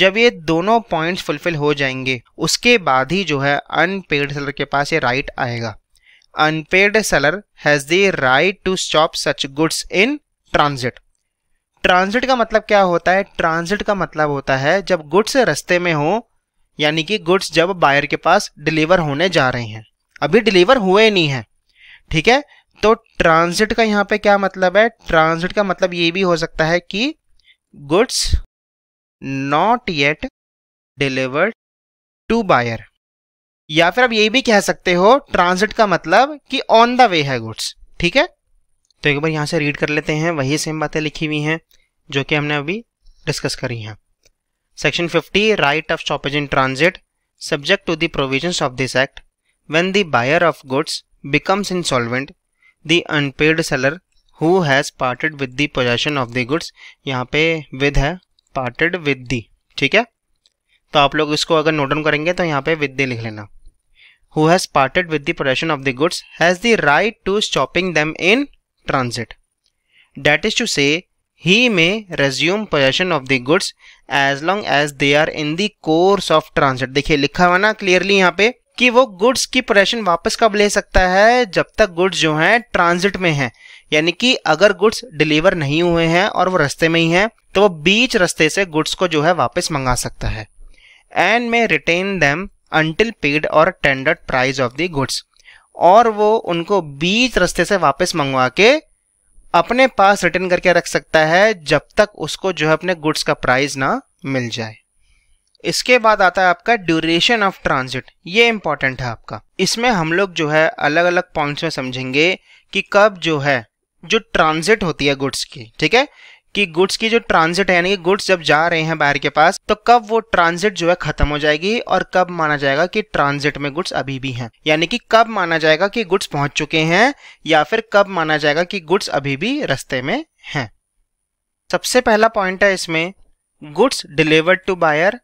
जब ये दोनों पॉइंट्स फुलफिल हो जाएंगे उसके बाद ही जो है अनपेड सेलर के पास ये राइट आएगा unpaid seller has the right to stop such goods in transit transit का मतलब क्या होता है ट्रांजिट का मतलब होता है जब गुड्स रस्ते में हो यानी कि गुड्स जब बायर के पास डिलीवर होने जा रहे हैं अभी डिलीवर हुए नहीं हैं ठीक है तो ट्रांजिट का यहाँ पे क्या मतलब है ट्रांजिट का मतलब ये भी हो सकता है कि goods not yet delivered to buyer या फिर आप ये भी कह सकते हो ट्रांजिट का मतलब कि ऑन द वे है गुड्स ठीक है तो एक बार यहाँ से रीड कर लेते हैं वही सेम बातें लिखी हुई हैं जो कि हमने अभी डिस्कस करी हैं section 50 right of stoppage in transit subject to the provisions of this act when the buyer of goods becomes insolvent solvent unpaid seller who has parted with the possession of the goods यहाँ पे विद है पार्टेड विद दी ठीक है तो आप लोग इसको अगर नोट डाउन करेंगे तो यहाँ पे विद दी लिख लेना who has parted with the possession of the goods has the right to stopping them in transit. That is to say, he may resume possession of the goods as long as they are in the course of transit. देखिए लिखा हुआ ना क्लियरली यहाँ पे कि वो गुड्स की पोजेशन वापस कब ले सकता है जब तक गुड्स जो हैं ट्रांजिट में हैं यानी कि अगर गुड्स डिलीवर नहीं हुए हैं और वो रस्ते में ही हैं तो वो बीच रस्ते से गुड्स को जो है वापस मंगा सकता है and may retain them until paid और tendered price of the goods और वो उनको बीच रास्ते से वापस मंगवा के अपने पास रिटर्न करके रख सकता है जब तक उसको जो है अपने गुड्स का प्राइस ना मिल जाए इसके बाद आता है आपका ड्यूरेशन ऑफ ट्रांजिट ये इंपॉर्टेंट है आपका इसमें हम लोग जो है अलग अलग पॉइंट्स में समझेंगे कि कब जो है जो ट्रांजिट होती है गुड्स की ठीक है कि गुड्स की जो ट्रांजिट है यानी कि गुड्स जब जा रहे हैं बाहर के पास तो कब वो ट्रांजिट जो है खत्म हो जाएगी और कब माना जाएगा कि ट्रांजिट में गुड्स अभी भी हैं यानी कि कब माना जाएगा कि गुड्स पहुंच चुके हैं या फिर कब माना जाएगा कि गुड्स अभी भी रस्ते में हैं सबसे पहला पॉइंट है इसमें goods delivered to buyer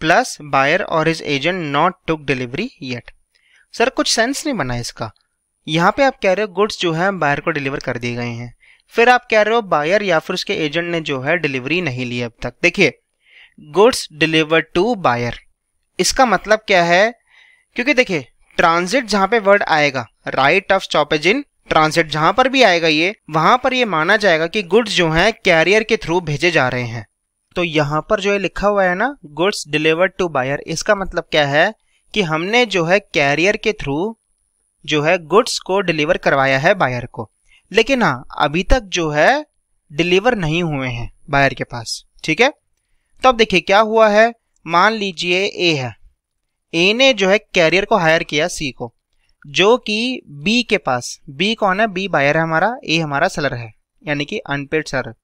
plus buyer और his agent not took delivery yet sir कुछ सेंस नहीं बना इसका यहाँ पे आप कह रहे हो गुड्स जो है बायर को डिलीवर कर दिए गए हैं फिर आप कह रहे हो बायर या फिर उसके एजेंट ने जो है डिलीवरी नहीं ली अब तक देखिए गुड्स डिलीवर टू बायर इसका मतलब क्या है क्योंकि देखिए ट्रांजिट जहां पे वर्ड आएगा right of stoppage in transit जहां पर भी आएगा ये वहां पर ये माना जाएगा कि गुड्स जो है कैरियर के थ्रू भेजे जा रहे हैं तो यहां पर जो है लिखा हुआ है ना गुड्स डिलीवर टू बायर इसका मतलब क्या है कि हमने जो है कैरियर के थ्रू जो है गुड्स को डिलीवर करवाया है बायर को लेकिन हाँ अभी तक जो है डिलीवर नहीं हुए हैं बायर के पास ठीक है तो अब देखिए क्या हुआ है मान लीजिए ए है ए ने जो है कैरियर को हायर किया सी को जो कि बी के पास बी कौन है बी बायर है हमारा ए हमारा सलर है यानी कि अनपेड सेलर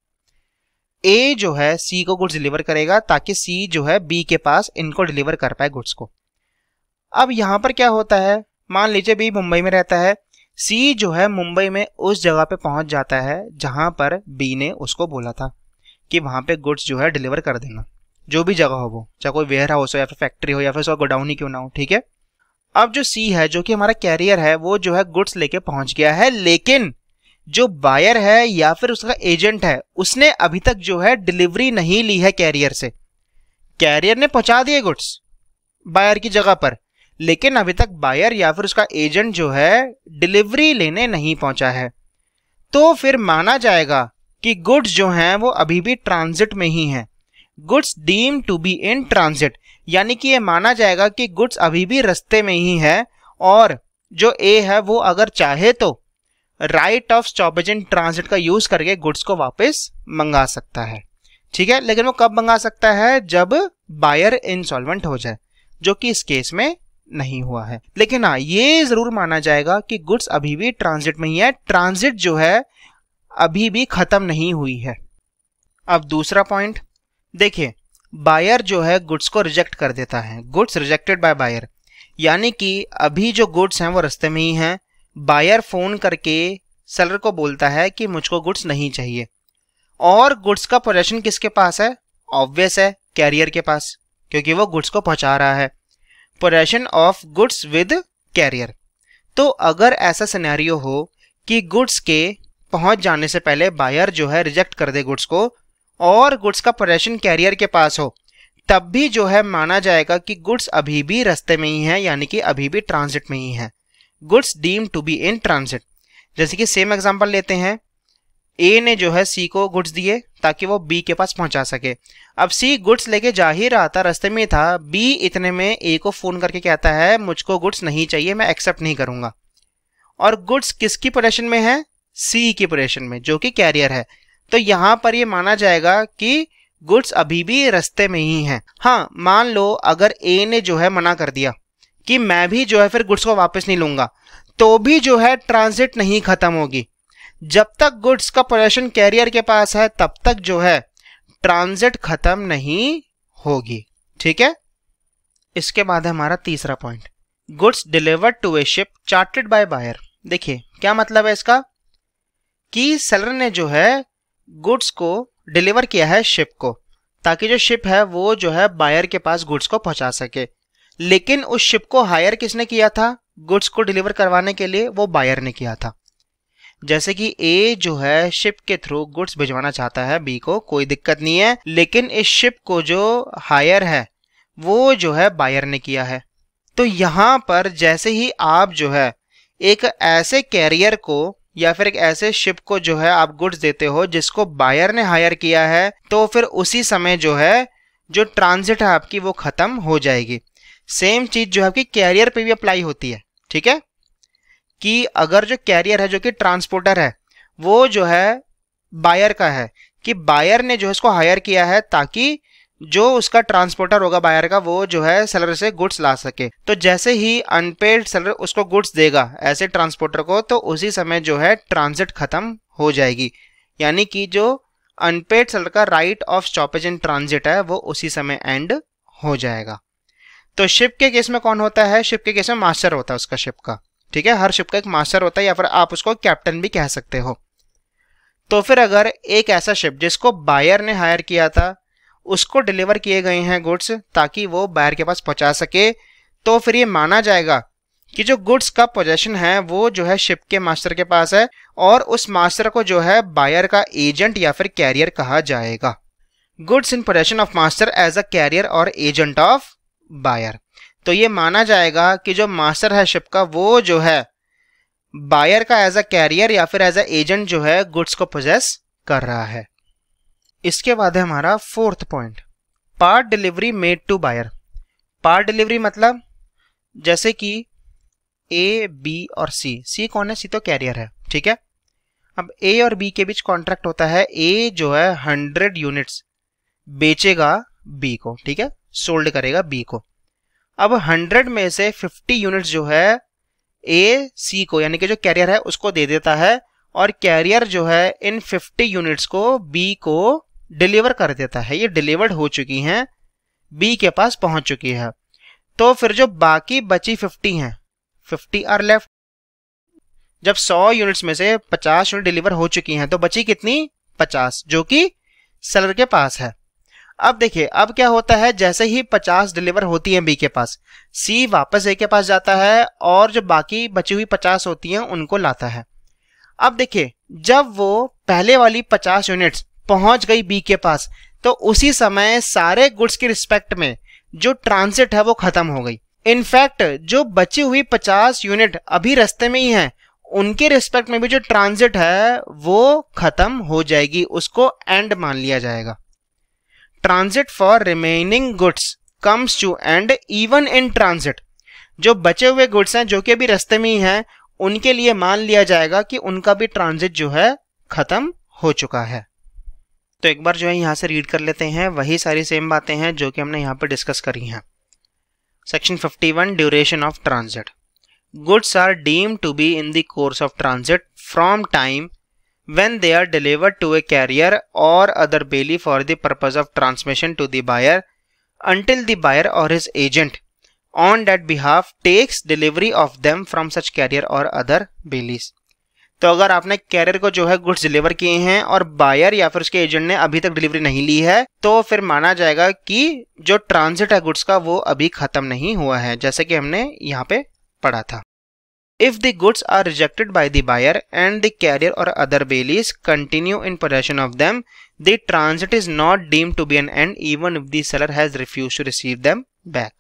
ए जो है सी को गुड्स डिलीवर करेगा ताकि सी जो है बी के पास इनको डिलीवर कर पाए गुड्स को अब यहां पर क्या होता है मान लीजिए बी मुंबई में रहता है सी जो है मुंबई में उस जगह पे पहुंच जाता है जहां पर बी ने उसको बोला था कि वहां पे गुड्स जो है डिलीवर कर देना जो भी जगह हो वो चाहे कोई वेयर हाउस हो या फिर फैक्ट्री हो या फिर उसका गोडाउन ही क्यों ना हो ठीक है अब जो सी है जो कि हमारा कैरियर है वो जो है गुड्स लेके पहुंच गया है लेकिन जो बायर है या फिर उसका एजेंट है उसने अभी तक जो है डिलीवरी नहीं ली है कैरियर से कैरियर ने पहुंचा दिए गुड्स बायर की जगह पर लेकिन अभी तक बायर या फिर उसका एजेंट जो है डिलीवरी लेने नहीं पहुंचा है तो फिर माना जाएगा कि गुड्स जो हैं वो अभी भी ट्रांजिट में ही हैं goods deem to be in transit यानी कि ये माना जाएगा कि गुड्स अभी भी रस्ते में ही है और जो ए है वो अगर चाहे तो right of stoppage in transit का यूज करके गुड्स को वापस मंगा सकता है ठीक है लेकिन वो कब मंगा सकता है जब बायर इंसॉल्वेंट हो जाए जो कि इस केस में नहीं हुआ है लेकिन हाँ ये जरूर माना जाएगा कि गुड्स अभी भी ट्रांजिट में ही है ट्रांजिट जो है अभी भी खत्म नहीं हुई है अब दूसरा पॉइंट देखिए बायर जो है गुड्स को रिजेक्ट कर देता है गुड्स रिजेक्टेड बाय बायर यानी कि अभी जो गुड्स हैं वो रस्ते में ही हैं बायर फोन करके सेलर को बोलता है कि मुझको गुड्स नहीं चाहिए और गुड्स का पोजेशन किसके पास है ऑब्वियस है कैरियर के पास क्योंकि वो गुड्स को पहुंचा रहा है possession of goods with carrier तो अगर ऐसा सिनेरियो हो कि गुड्स के पहुंच जाने से पहले बायर जो है रिजेक्ट कर दे गुड्स को और गुड्स का पोजेशन कैरियर के पास हो तब भी जो है माना जाएगा कि गुड्स अभी भी रास्ते में ही है यानी कि अभी भी ट्रांजिट में ही है goods deem to be in transit जैसे कि सेम एग्जाम्पल लेते हैं ए ने जो है सी को गुड्स दिए ताकि वो बी के पास पहुंचा सके अब सी गुड्स लेके जा ही रहा था रास्ते में था बी इतने में ए को फ़ोन करके कहता है मुझको गुड्स नहीं चाहिए मैं एक्सेप्ट नहीं करूंगा और गुड्स किसकी पोजेशन में है सी की पोजेशन में जो कि कैरियर है तो यहां पर ये माना जाएगा कि गुड्स अभी भी रस्ते में ही हैं हाँ मान लो अगर ए ने जो है मना कर दिया कि मैं भी जो है फिर गुड्स को वापस नहीं लूंगा तो भी जो है ट्रांजिट नहीं ख़त्म होगी जब तक गुड्स का पोजेशन कैरियर के पास है तब तक जो है ट्रांजिट खत्म नहीं होगी ठीक है इसके बाद है हमारा तीसरा point goods delivered to a ship chartered by buyer देखिए क्या मतलब है इसका कि सेलर ने जो है गुड्स को डिलीवर किया है शिप को ताकि जो शिप है वो जो है बायर के पास गुड्स को पहुंचा सके लेकिन उस शिप को हायर किसने किया था गुड्स को डिलीवर करवाने के लिए वो बायर ने किया था जैसे कि ए जो है शिप के थ्रू गुड्स भिजवाना चाहता है बी को कोई दिक्कत नहीं है लेकिन इस शिप को जो हायर है वो जो है बायर ने किया है तो यहाँ पर जैसे ही आप जो है एक ऐसे कैरियर को या फिर एक ऐसे शिप को जो है आप गुड्स देते हो जिसको बायर ने हायर किया है तो फिर उसी समय जो है जो ट्रांजिट है आपकी वो ख़त्म हो जाएगी सेम चीज़ जो है आपकी कैरियर पे भी अप्लाई होती है ठीक है कि अगर जो कैरियर है जो कि ट्रांसपोर्टर है वो जो है बायर का है कि बायर ने जो है इसको हायर किया है ताकि जो उसका ट्रांसपोर्टर होगा बायर का वो जो है सेलर से गुड्स ला सके तो जैसे ही अनपेड सेलर उसको गुड्स देगा ऐसे ट्रांसपोर्टर को तो उसी समय जो है ट्रांजिट खत्म हो जाएगी यानी कि जो अनपेड सेलर का right of stoppage in transit है वो उसी समय एंड हो जाएगा तो शिप के केस में कौन होता है शिप के केस में मास्टर होता है उसका शिप का ठीक है हर शिप का एक मास्टर होता है या फिर आप उसको कैप्टन भी कह सकते हो तो फिर अगर एक ऐसा शिप जिसको बायर ने हायर किया था उसको डिलीवर किए गए हैं गुड्स ताकि वो बायर के पास पहुंचा सके तो फिर ये माना जाएगा कि जो गुड्स का पोजेशन है वो जो है शिप के मास्टर के पास है और उस मास्टर को जो है बायर का एजेंट या फिर कैरियर कहा जाएगा goods in possession of master as a carrier और एजेंट ऑफ बायर तो ये माना जाएगा कि जो मास्टर है शिप का वो जो है बायर का एज अ कैरियर या फिर एज अ एजेंट जो है गुड्स को प्रोजेस कर रहा है इसके बाद है हमारा fourth point part delivery made to buyer part delivery मतलब जैसे कि ए बी और सी सी कौन है सी तो कैरियर है ठीक है अब ए और बी के बीच कॉन्ट्रैक्ट होता है ए जो है हंड्रेड यूनिट्स बेचेगा बी को ठीक है सोल्ड करेगा बी को अब 100 में से 50 यूनिट्स जो है ए सी को यानी कि जो कैरियर है उसको दे देता है और कैरियर जो है इन 50 यूनिट्स को बी को डिलीवर कर देता है ये डिलीवर्ड हो चुकी हैं बी के पास पहुंच चुकी है तो फिर जो बाकी बची 50 हैं 50 आर लेफ्ट जब 100 यूनिट्स में से 50 यूनिट डिलीवर हो चुकी हैं तो बची कितनी 50 जो कि सेलर के पास है अब देखिए अब क्या होता है जैसे ही 50 डिलीवर होती है बी के पास सी वापस ए के पास जाता है और जो बाकी बची हुई 50 होती हैं उनको लाता है अब देखिए जब वो पहले वाली 50 यूनिट्स पहुंच गई बी के पास तो उसी समय सारे गुड्स की रिस्पेक्ट में जो ट्रांसिट है वो खत्म हो गई इनफैक्ट जो बची हुई पचास यूनिट अभी रस्ते में ही है उनके रिस्पेक्ट में भी जो ट्रांजिट है वो खत्म हो जाएगी उसको एंड मान लिया जाएगा transit for remaining goods comes to end even in transit जो बचे हुए गुड्स हैं जो कि अभी रस्ते में ही हैं उनके लिए मान लिया जाएगा कि उनका भी ट्रांजिट जो है खत्म हो चुका है तो एक बार जो है यहां से रीड कर लेते हैं वही सारी सेम बातें हैं जो कि हमने यहां पर डिस्कस करी हैं section 51 duration of transit goods are deemed to be in the course of transit from time when they are delivered to a carrier or other bailee for the purpose of transmission to the buyer until the buyer or his agent on that behalf takes delivery of them from such carrier or other bailees तो अगर आपने कैरियर को जो है गुड्स डिलीवर किए हैं और बायर या फिर उसके एजेंट ने अभी तक डिलीवरी नहीं ली है तो फिर माना जाएगा कि जो ट्रांजिट है गुड्स का वो अभी खत्म नहीं हुआ है जैसे कि हमने यहाँ पे पढ़ा था if the goods are rejected by the buyer and the carrier or other bailies continue in possession of them, the transit is not deemed to be an end even if the seller has refused to receive them back.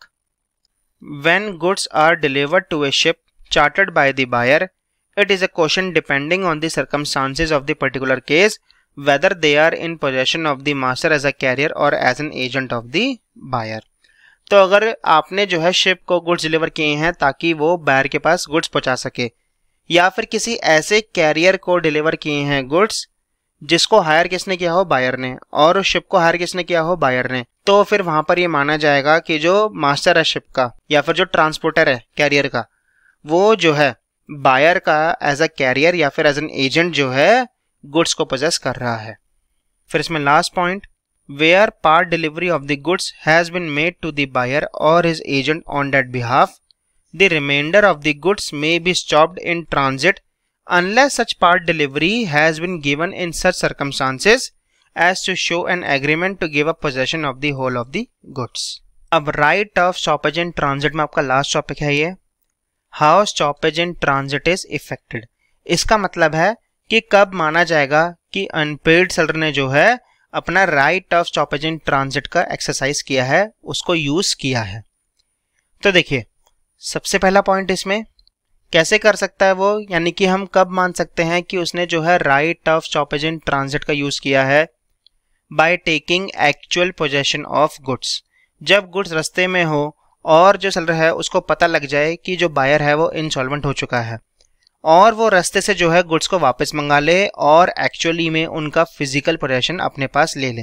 When goods are delivered to a ship chartered by the buyer, it is a question depending on the circumstances of the particular case whether they are in possession of the master as a carrier or as an agent of the buyer. तो अगर आपने जो है शिप को गुड्स डिलीवर किए हैं ताकि वो बायर के पास गुड्स पहुंचा सके या फिर किसी ऐसे कैरियर को डिलीवर किए हैं गुड्स जिसको हायर किसने किया हो बायर ने और उस शिप को हायर किसने किया हो बायर ने तो फिर वहां पर ये माना जाएगा कि जो मास्टर है शिप का या फिर जो ट्रांसपोर्टर है कैरियर का वो जो है बायर का एज अ कैरियर या फिर एज एन एजेंट जो है गुड्स को पोजेस कर रहा है फिर इसमें last point where part delivery of the goods has been made to the buyer or his agent on that behalf, the remainder of the goods may be stopped in transit unless such part delivery has been given in such circumstances as to show an agreement to give up possession of the whole of the goods. अब right of stoppage in transit में आपका लास्ट टॉपिक है ये how stoppage in transit is effected इसका मतलब है कि कब माना जाएगा कि अनपेड सेलर ने जो है अपना right of stoppage in transit का एक्सरसाइज किया है उसको यूज किया है तो देखिए सबसे पहला पॉइंट इसमें कैसे कर सकता है वो यानी कि हम कब मान सकते हैं कि उसने जो है right of stoppage in transit का यूज किया है by taking actual possession of goods जब गुड्स रस्ते में हो और जो सेलर है उसको पता लग जाए कि जो बायर है वो इंसॉल्वेंट हो चुका है और वो रास्ते से जो है गुड्स को वापस मंगा ले और एक्चुअली में उनका फिजिकल पोजेशन अपने पास ले ले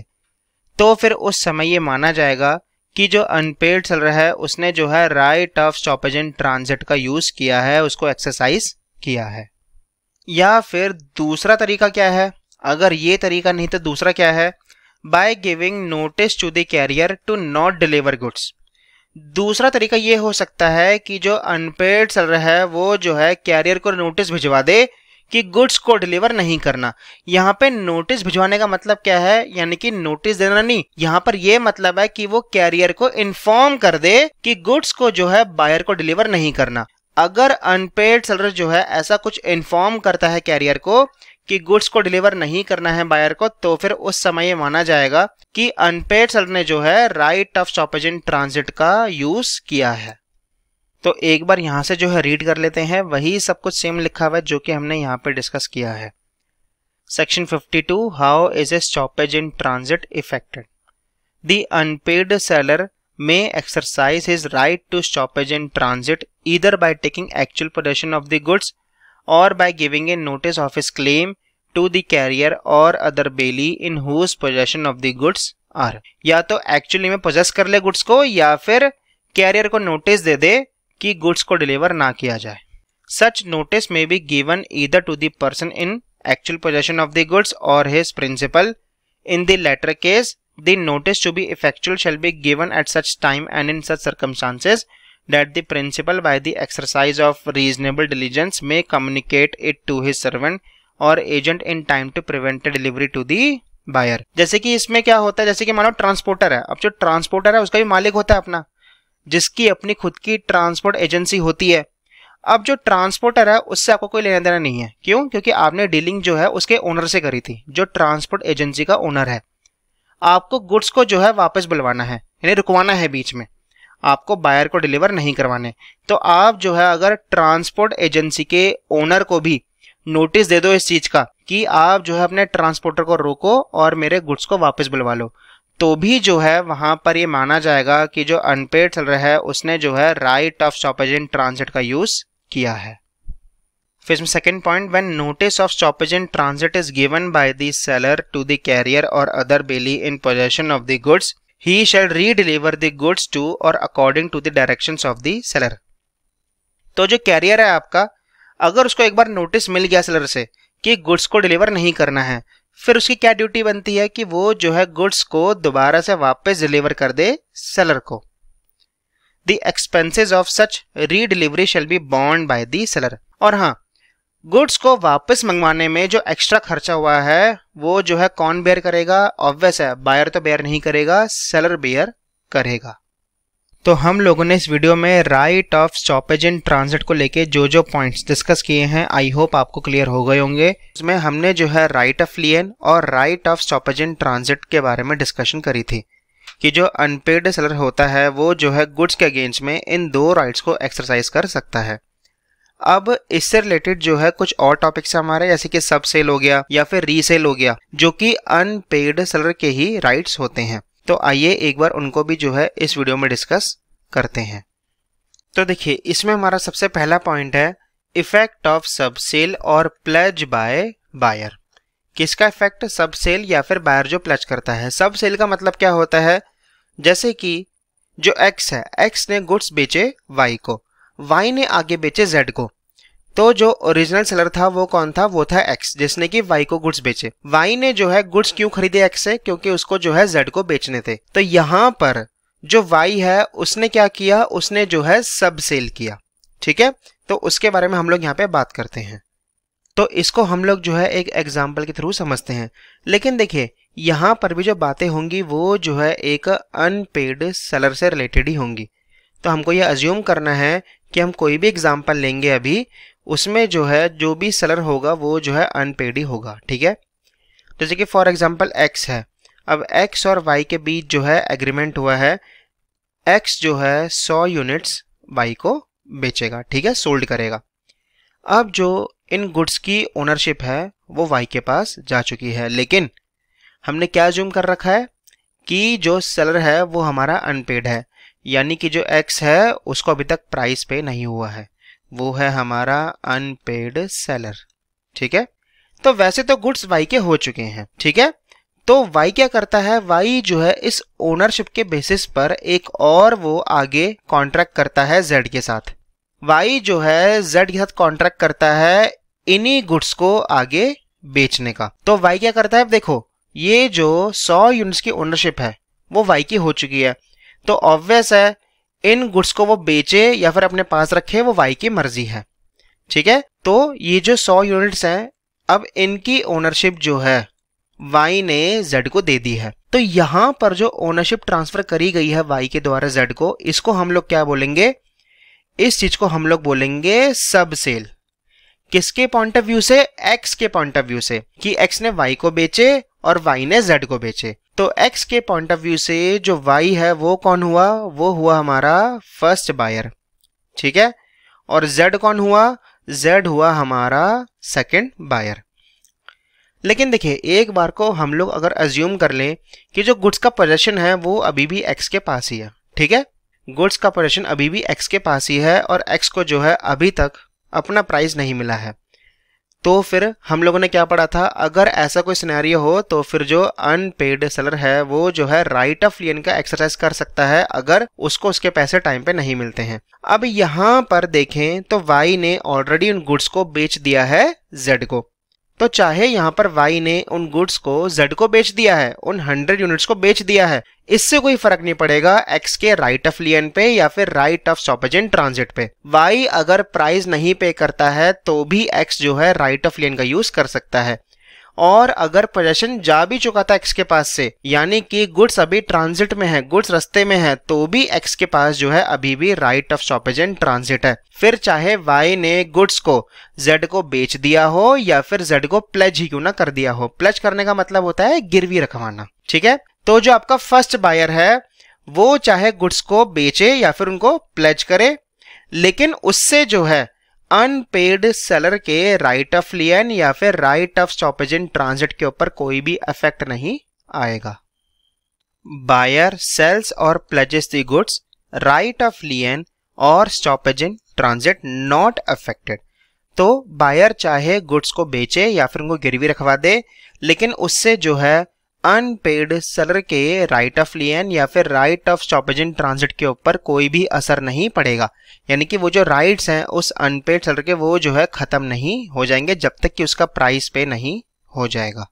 तो फिर उस समय ये माना जाएगा कि जो अनपेड चल रहा है उसने जो है right of stoppage in transit का यूज़ किया है उसको एक्सरसाइज किया है या फिर दूसरा तरीका क्या है अगर ये तरीका नहीं तो दूसरा क्या है by giving notice to the carrier to not deliver goods दूसरा तरीका ये हो सकता है कि जो अनपेड सेलर है वो जो है कैरियर को नोटिस भिजवा दे कि गुड्स को डिलीवर नहीं करना यहाँ पे नोटिस भिजवाने का मतलब क्या है यानी कि नोटिस देना नहीं यहाँ पर यह मतलब है कि वो कैरियर को इन्फॉर्म कर दे कि गुड्स को जो है बायर को डिलीवर नहीं करना अगर अनपेड सेलर जो है ऐसा कुछ इन्फॉर्म करता है कैरियर को कि गुड्स को डिलीवर नहीं करना है बायर को तो फिर उस समय ये माना जाएगा कि अनपेड सेलर ने जो है right of stoppage in transit का यूज किया है तो एक बार यहां से जो है रीड कर लेते हैं वही सब कुछ सेम लिखा हुआ है जो कि हमने यहाँ पे डिस्कस किया है section 52 how is a stoppage in transit effected the unpaid seller may exercise his right to stoppage in transit either by taking actual possession of the goods or by giving a notice of his claim to the carrier or other bailee in whose possession of the goods are या तो एक्चुअली में पोजेस कर ले गुड्स को या फिर कैरियर को नोटिस दे दे कि गुड्स को डिलीवर ना किया जाए such notice may be given either to the person in actual possession of the goods और his principal in the latter case the notice to be effectual shall be given at such time and in such circumstances that the principal by the exercise of reasonable diligence may communicate it to his servant और agent in time to prevent delivery to the buyer जैसे कि इसमें क्या होता है जैसे कि मानो ट्रांसपोर्टर है अब जो ट्रांसपोर्टर है उसका भी मालिक होता है अपना जिसकी अपनी खुद की ट्रांसपोर्ट एजेंसी होती है अब जो ट्रांसपोर्टर है उससे आपको कोई लेना देना नहीं है क्यों क्योंकि आपने डीलिंग जो है उसके ओनर से करी थी जो ट्रांसपोर्ट एजेंसी का ओनर है आपको गुड्स को जो है वापस बुलवाना है यानी रुकवाना है बीच में आपको बायर को डिलीवर नहीं करवाने तो आप जो है अगर ट्रांसपोर्ट एजेंसी के ओनर को भी नोटिस दे दो इस चीज़ का कि आप जो है अपने ट्रांसपोर्टर को रोको और मेरे गुड्स को वापस बुलवा लो तो भी जो है वहां पर ये माना जाएगा कि जो अनपेड चल रहा है उसने जो है right of stoppage in transit का यूज़ किया है फिर second point when notice of stoppage in transit is given by the seller to the carrier और other bailee in possession of the goods He shall re-deliver the goods to or according to the directions of the seller. तो जो कैरियर है आपका अगर उसको एक बार नोटिस मिल गया सेलर से कि गुड्स को डिलीवर नहीं करना है फिर उसकी क्या ड्यूटी बनती है कि वो जो है गुड्स को दोबारा से वापस डिलीवर कर दे सेलर को the expenses of such delivery shall be बॉन्ड बाय दी सेलर और हाँ गुड्स को वापस मंगवाने में जो एक्स्ट्रा खर्चा हुआ है वो जो है कौन बेयर करेगा ऑब्वियस है बायर तो बेयर नहीं करेगा सेलर बेयर करेगा तो हम लोगों ने इस वीडियो में right of stoppage in transit को लेके जो जो पॉइंट्स डिस्कस किए हैं आई होप आपको क्लियर हो गए होंगे इसमें हमने जो है राइट ऑफ लियन और right of stoppage in transit के बारे में डिस्कशन करी थी कि जो अनपेड सेलर होता है वो जो है गुड्स के अगेंस्ट में इन दो राइट्स को एक्सरसाइज कर सकता है अब इससे रिलेटेड जो है कुछ और टॉपिक्स हमारे जैसे कि सब सेल हो गया या फिर रीसेल हो गया जो कि अनपेड सेलर के ही राइट्स होते हैं तो आइए एक बार उनको भी जो है इस वीडियो में डिस्कस करते हैं तो देखिए इसमें हमारा सबसे पहला पॉइंट है इफेक्ट ऑफ सब सेल और प्लेज बाय बायर किसका इफेक्ट सब सेल या फिर बायर जो प्लेज करता है सब सेल का मतलब क्या होता है जैसे कि जो एक्स है एक्स ने गुड्स बेचे वाई को वाई ने आगे बेचे जेड को तो जो ओरिजिनल सेलर था वो कौन था वो था एक्स जिसने कि वाई को गुड्स बेचे वाई ने जो है गुड्स क्यों खरीदे एक्स से क्योंकि उसको जो है जेड को बेचने थे तो यहाँ पर जो वाई है उसने क्या किया उसने जो है सब सेल किया ठीक है तो उसके बारे में हम लोग यहाँ पे बात करते हैं तो इसको हम लोग जो है एक एग्जाम्पल के थ्रू समझते हैं लेकिन देखिए यहाँ पर भी जो बातें होंगी वो जो है एक अनपेड सेलर से रिलेटेड ही होंगी तो हमको ये अज्यूम करना है कि हम कोई भी एग्ज़ाम्पल लेंगे अभी उसमें जो है जो भी सेलर होगा वो जो है अनपेड ही होगा ठीक है जैसे कि फॉर एग्ज़ाम्पल एक्स है अब एक्स और वाई के बीच जो है एग्रीमेंट हुआ है एक्स जो है सौ यूनिट्स वाई को बेचेगा ठीक है सोल्ड करेगा अब जो इन गुड्स की ओनरशिप है वो वाई के पास जा चुकी है लेकिन हमने क्या जूम कर रखा है कि जो सेलर है वो हमारा अनपेड है यानी कि जो एक्स है उसको अभी तक प्राइस पे नहीं हुआ है वो है हमारा अनपेड सेलर ठीक है तो वैसे तो गुड्स वाई के हो चुके हैं ठीक है तो वाई क्या करता है वाई जो है इस ओनरशिप के बेसिस पर एक और वो आगे कॉन्ट्रैक्ट करता है जेड के साथ वाई जो है जेड के साथ कॉन्ट्रैक्ट करता है इन्हीं गुड्स को आगे बेचने का तो वाई क्या करता है देखो ये जो 100 यूनिट्स की ओनरशिप है वो वाई की हो चुकी है तो ऑब्वियस है इन गुड्स को वो बेचे या फिर अपने पास रखे वो वाई की मर्जी है ठीक है तो ये जो सौ यूनिट्स हैं अब इनकी ओनरशिप जो है वाई ने जेड को दे दी है तो यहां पर जो ओनरशिप ट्रांसफर करी गई है वाई के द्वारा जेड को इसको हम लोग क्या बोलेंगे इस चीज को हम लोग बोलेंगे सब सेल किसके पॉइंट ऑफ व्यू से एक्स के पॉइंट ऑफ व्यू से कि एक्स ने वाई को बेचे और वाई ने जेड को बेचे तो x के पॉइंट ऑफ व्यू से जो y है वो कौन हुआ वो हुआ हमारा फर्स्ट बायर ठीक है और z कौन हुआ z हुआ हमारा सेकेंड बायर लेकिन देखिए एक बार को हम लोग अगर अज्यूम कर लें कि जो गुड्स का पोजेशन है वो अभी भी एक्स के पास ही है ठीक है गुड्स का पोजेशन अभी भी एक्स के पास ही है और एक्स को जो है अभी तक अपना प्राइस नहीं मिला है तो फिर हम लोगों ने क्या पढ़ा था अगर ऐसा कोई सिनेरियो हो तो फिर जो अनपेड सेलर है वो जो है राइट ऑफ लियन का एक्सरसाइज कर सकता है अगर उसको उसके पैसे टाइम पे नहीं मिलते हैं अब यहां पर देखें तो वाई ने ऑलरेडी उन गुड्स को बेच दिया है जेड को तो चाहे यहां पर वाई ने उन गुड्स को जेड को बेच दिया है उन हंड्रेड यूनिट्स को बेच दिया है इससे कोई फर्क नहीं पड़ेगा एक्स के राइट ऑफ लियन पे या फिर राइट ऑफ स्टॉपेजेंट ट्रांजिट पे वाई अगर प्राइस नहीं पे करता है तो भी एक्स जो है राइट ऑफ लियन का यूज कर सकता है और अगर पोजेशन जा भी चुका था एक्स के पास से यानी कि गुड्स अभी ट्रांजिट में है गुड्स रस्ते में है तो भी एक्स के पास जो है अभी भी right of stoppage and transit है फिर चाहे वाई ने गुड्स को जेड को बेच दिया हो या फिर जेड को प्लेज ही क्यों ना कर दिया हो प्लेज करने का मतलब होता है गिरवी रखवाना ठीक है तो जो आपका फर्स्ट बायर है वो चाहे गुड्स को बेचे या फिर उनको प्लेज करे लेकिन उससे जो है अनपेड सेलर के राइट ऑफ लियन या फिर right of stoppage in transit के ऊपर कोई भी इफेक्ट नहीं आएगा बायर सेल्स और pledges the goods right of lien और stoppage in transit not affected तो बायर चाहे गुड्स को बेचे या फिर उनको गिरवी रखवा दे लेकिन उससे जो है अनपेड सेलर के राइट ऑफ लियन या फिर right of stoppage in transit के ऊपर कोई भी असर नहीं पड़ेगा यानी कि वो जो राइट्स हैं उस अनपेड सेलर के वो जो है ख़त्म नहीं हो जाएंगे जब तक कि उसका प्राइस पे नहीं हो जाएगा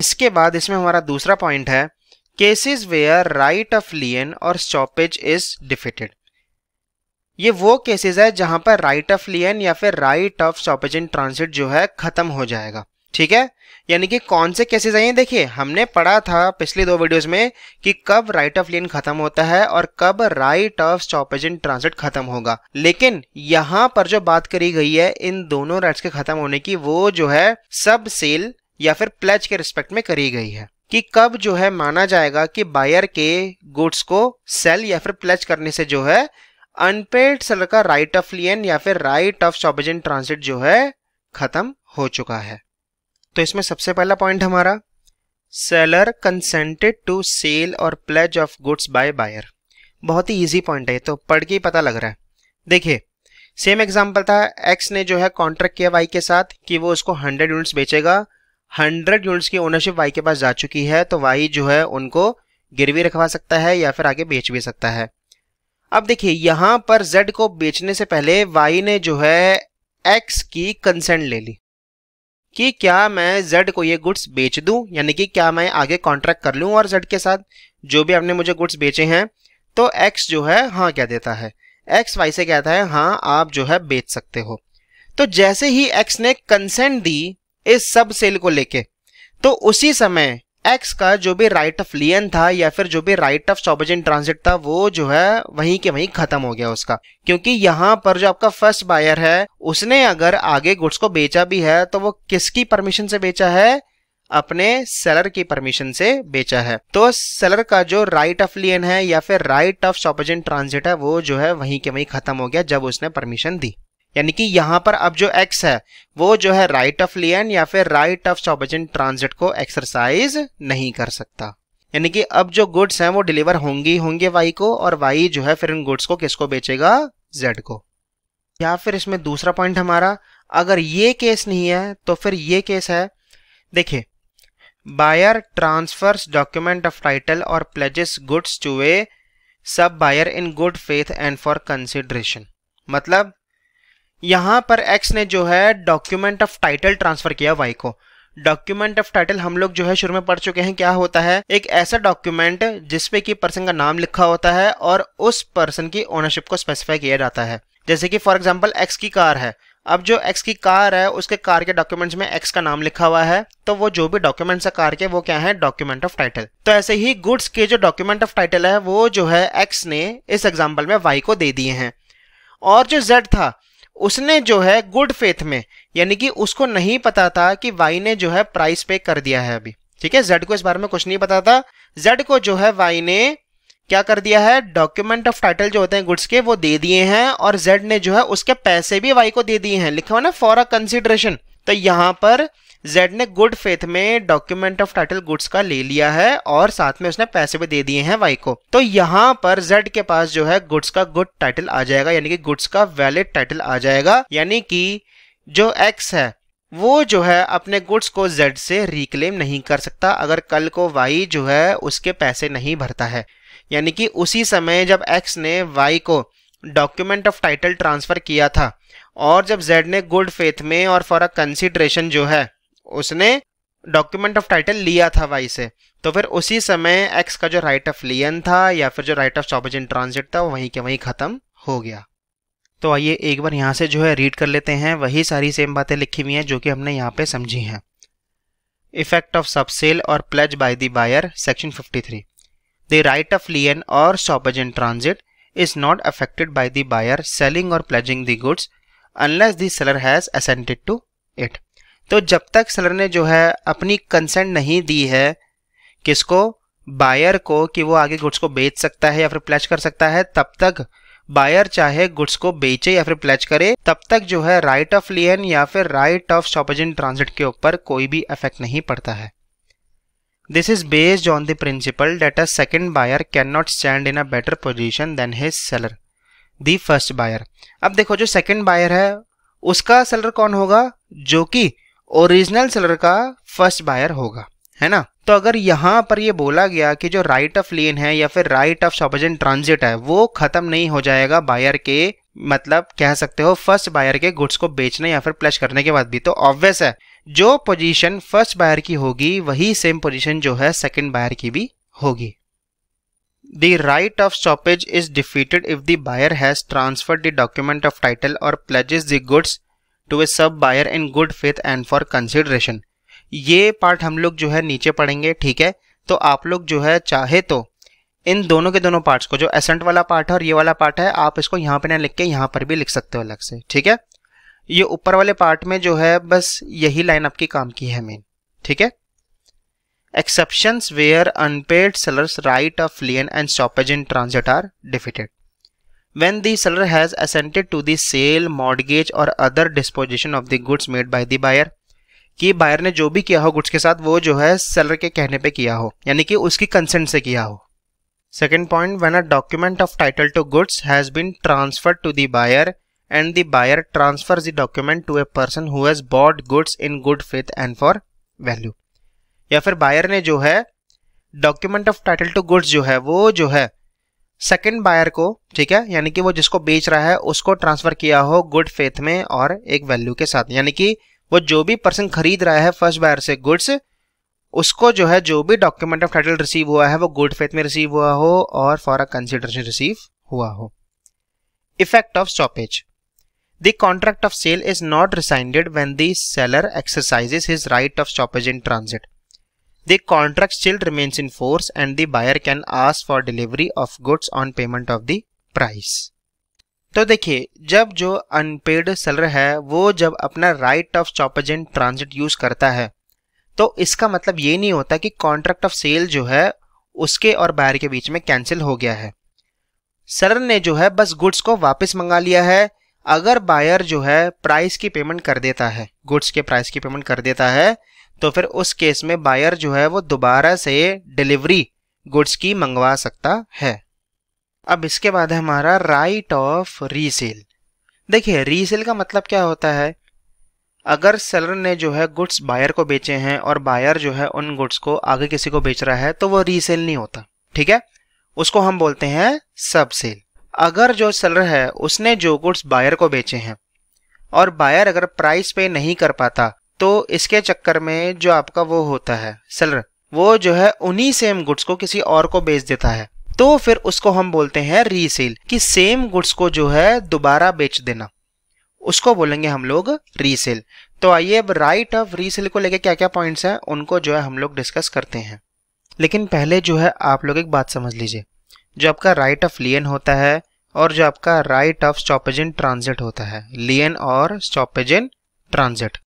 इसके बाद इसमें हमारा दूसरा पॉइंट है cases where right of lien और स्टॉपेज इज डिफिटेड ये वो केसेज है जहां पर राइट ऑफ लियन या फिर right of stoppage in transit जो है खत्म हो जाएगा ठीक है यानी कि कौन से केसेस आए हैं देखिए हमने पढ़ा था पिछले दो वीडियोस में कि कब राइट ऑफ लेन खत्म होता है और कब right of stoppage in transit खत्म होगा लेकिन यहाँ पर जो बात करी गई है इन दोनों राइट्स के खत्म होने की वो जो है सब सेल या फिर प्लेज के रिस्पेक्ट में करी गई है कि कब जो है माना जाएगा कि बायर के गुड्स को सेल या फिर प्लेज करने से जो है अनपेड सेलर का राइट ऑफ लियन या फिर right of stoppage in transit जो है खत्म हो चुका है तो इसमें सबसे पहला पॉइंट हमारा सेलर कंसेंटेड टू सेल और pledge of goods by buyer बहुत ही इजी पॉइंट है तो पढ़ के ही पता लग रहा है देखिए सेम एग्जाम्पल था एक्स ने जो है कॉन्ट्रैक्ट किया वाई के साथ कि वो उसको हंड्रेड यूनिट्स बेचेगा हंड्रेड यूनिट्स की ओनरशिप वाई के पास जा चुकी है तो वाई जो है उनको गिरवी रखवा सकता है या फिर आगे बेच भी सकता है अब देखिए यहां पर जेड को बेचने से पहले वाई ने जो है एक्स की कंसेंट ले ली कि क्या मैं Z को ये गुड्स बेच दूं यानी कि क्या मैं आगे कॉन्ट्रैक्ट कर लूं और Z के साथ जो भी आपने मुझे गुड्स बेचे हैं तो X जो है हाँ क्या देता है एक्स वाई से कहता है हाँ आप जो है बेच सकते हो तो जैसे ही एक्स ने कंसेंट दी इस सब सेल को लेके तो उसी समय एक्स का जो भी राइट ऑफ लियन था या फिर जो भी राइट ऑफ सोबजेंट ट्रांसिट था वो जो है वहीं के वहीं खत्म हो गया उसका क्योंकि यहाँ पर जो आपका फर्स्ट बायर है उसने अगर आगे गुड्स को बेचा भी है तो वो किसकी परमिशन से बेचा है अपने सेलर की परमिशन से बेचा है तो सेलर का जो राइट ऑफ लियन है या फिर राइट ऑफ सोपोजेंट ट्रांसिट है वो जो है वहीं के वहीं खत्म हो गया जब उसने परमिशन दी यानी कि यहाँ पर अब जो x है वो जो है राइट ऑफ लियन या फिर राइट ऑफ चौबजन ट्रांजिट को एक्सरसाइज नहीं कर सकता यानी कि अब जो गुड्स हैं वो डिलीवर होंगी होंगे वाई को और वाई जो है फिर इन गुड्स को किसको बेचेगा जेड को या फिर इसमें दूसरा पॉइंट हमारा अगर ये केस नहीं है तो फिर ये केस है देखिए buyer transfers document of title और pledges goods to a sub buyer in good faith and for consideration मतलब यहाँ पर एक्स ने जो है डॉक्यूमेंट ऑफ टाइटल ट्रांसफर किया वाई को डॉक्यूमेंट ऑफ टाइटल हम लोग जो है शुरू में पढ़ चुके हैं क्या होता है एक ऐसा डॉक्यूमेंट जिसपे की पर्सन का नाम लिखा होता है और उस पर्सन की ओनरशिप को स्पेसिफाई किया जाता है जैसे कि फॉर एग्जाम्पल एक्स की कार है अब जो एक्स की कार है उसके कार के डॉक्यूमेंट्स में एक्स का नाम लिखा हुआ है तो वो जो भी डॉक्यूमेंट्स है कार के वो क्या है डॉक्यूमेंट ऑफ टाइटल तो ऐसे ही गुड्स के जो डॉक्यूमेंट ऑफ टाइटल है वो जो है एक्स ने इस एग्जाम्पल में वाई को दे दिए हैं और जो जेड था उसने जो है गुड फेथ में यानी कि उसको नहीं पता था कि वाई ने जो है प्राइस पे कर दिया है अभी ठीक है जेड को इस बारे में कुछ नहीं पता था जेड को जो है वाई ने क्या कर दिया है डॉक्यूमेंट ऑफ टाइटल जो होते हैं गुड्स के वो दे दिए हैं और जेड ने जो है उसके पैसे भी वाई को दे दिए हैं लिखा हुआ ना फॉर अ कंसिडरेशन तो यहां पर जेड ने गुड फेथ में डॉक्यूमेंट ऑफ टाइटल गुड्स का ले लिया है और साथ में उसने पैसे भी दे दिए हैं वाई को तो यहाँ पर जेड के पास जो है गुड्स का गुड टाइटल आ जाएगा यानी कि गुड्स का वैलिड टाइटल आ जाएगा यानी कि जो एक्स है वो जो है अपने गुड्स को जेड से रिक्लेम नहीं कर सकता अगर कल को वाई जो है उसके पैसे नहीं भरता है यानी कि उसी समय जब एक्स ने वाई को डॉक्यूमेंट ऑफ टाइटल ट्रांसफ़र किया था और जब जेड ने गुड फेथ में और फॉर अ कंसिडरेशन जो है उसने डॉक्यूमेंट ऑफ टाइटल लिया था वाई से तो फिर उसी समय एक्स का जो राइट ऑफ लियन था या फिर जो right of stoppage in transit था वो वहीं के वहीं ख़त्म हो गया तो आइए एक बार यहाँ से जो है रीड कर लेते हैं वही सारी सेम बातें लिखी हुई हैं जो कि हमने यहाँ पे समझी हैं इफेक्ट ऑफ सब सेल और pledge by the buyer section 53 the right of lien और stoppage in transit is not affected by the buyer selling और pledging the goods unless the seller has assented to it तो जब तक सेलर ने जो है अपनी कंसेंट नहीं दी है किसको बायर को कि वो आगे गुड्स को बेच सकता है या फिर प्लेच कर सकता है तब तक बायर चाहे गुड्स को बेचे या फिर प्लेच करे तब तक जो है राइट ऑफ लियन या फिर right of stoppage in transit के ऊपर कोई भी इफेक्ट नहीं पड़ता है this is based on the principle that a second buyer can not stand in a better position than his seller the first buyer अब देखो जो सेकेंड बायर है उसका सेलर कौन होगा जो कि ओरिजिनल सेलर का फर्स्ट बायर होगा है ना तो अगर यहाँ पर ये बोला गया कि जो राइट ऑफ लेन है या फिर राइट ऑफ सफिशेंट ट्रांजिट है वो खत्म नहीं हो जाएगा बायर के मतलब कह सकते हो फर्स्ट बायर के गुड्स को बेचने या फिर प्लस करने के बाद भी तो ऑब्वियस है जो पोजीशन फर्स्ट बायर की होगी वही सेम पोजीशन जो है सेकंड बायर की भी होगी the right of stoppage is defeated if the buyer has transferred the document of title और pledges the goods to a sub buyer in good faith and for consideration ये पार्ट हम लोग जो है नीचे पढ़ेंगे ठीक है तो आप लोग जो है चाहे तो इन दोनों के दोनों पार्ट्स को जो एसेंट वाला पार्ट है और ये वाला पार्ट है आप इसको यहाँ पे ना लिख के यहाँ पर भी लिख सकते हो अलग से ठीक है ये ऊपर वाले पार्ट में जो है बस यही लाइन आपकी काम की है मेन ठीक है exception where unpaid seller right of lien and stoppage in transit are defeated when the seller has assented to the sale mortgage or other disposition of the goods made by the buyer कि बायर ने जो भी किया हो गुड्स के साथ वो जो है सेलर के कहने पे किया हो यानी कि उसकी कंसेंट से किया हो second point when a document of title to goods has been transferred to the buyer and the buyer transfer the document to a person who has bought goods in good faith and for value या फिर बायर ने जो है document of title to goods जो है वो जो है सेकेंड बायर को ठीक है यानी कि वो जिसको बेच रहा है उसको ट्रांसफर किया हो गुड फेथ में और एक वैल्यू के साथ यानी कि वो जो भी पर्सन खरीद रहा है फर्स्ट बायर से गुड्स उसको जो है जो भी डॉक्यूमेंट ऑफ टाइटल रिसीव हुआ है वो गुड फेथ में रिसीव हुआ हो और फॉर अ कंसिडरेशन रिसीव हुआ हो effect of stoppage the contract of sale is not rescinded when the seller exercises his right of stoppage in transit The contract still remains in force and the buyer can ask for delivery of goods on payment of the price. तो देखिए जब जो अनपेड सेलर है वो जब अपना right of stoppage and transit use करता है तो इसका मतलब ये नहीं होता कि कॉन्ट्रैक्ट ऑफ सेल जो है उसके और बायर के बीच में कैंसिल हो गया है सेलर ने जो है बस गुड्स को वापस मंगा लिया है अगर बायर जो है प्राइस की पेमेंट कर देता है गुड्स के प्राइस की पेमेंट कर देता है तो फिर उस केस में बायर जो है वो दोबारा से डिलीवरी गुड्स की मंगवा सकता है अब इसके बाद है हमारा राइट ऑफ रीसेल देखिए रीसेल का मतलब क्या होता है अगर सेलर ने जो है गुड्स बायर को बेचे हैं और बायर जो है उन गुड्स को आगे किसी को बेच रहा है तो वो रीसेल नहीं होता ठीक है उसको हम बोलते हैं सब सेल अगर जो सेलर है उसने जो गुड्स बायर को बेचे हैं और बायर अगर प्राइस पे नहीं कर पाता तो इसके चक्कर में जो आपका वो होता है सेलर वो जो है उन्हीं सेम गुड्स को किसी और को बेच देता है तो फिर उसको हम बोलते हैं रीसेल कि सेम गुड्स को जो है दोबारा बेच देना उसको बोलेंगे हम लोग रीसेल तो आइए अब राइट ऑफ रीसेल को लेके क्या क्या पॉइंट्स हैं उनको जो है हम लोग डिस्कस करते हैं लेकिन पहले जो है आप लोग एक बात समझ लीजिए जो आपका राइट ऑफ लियन होता है और जो आपका right of stoppage in transit होता है लियन और स्टॉपेज इन ट्रांजिट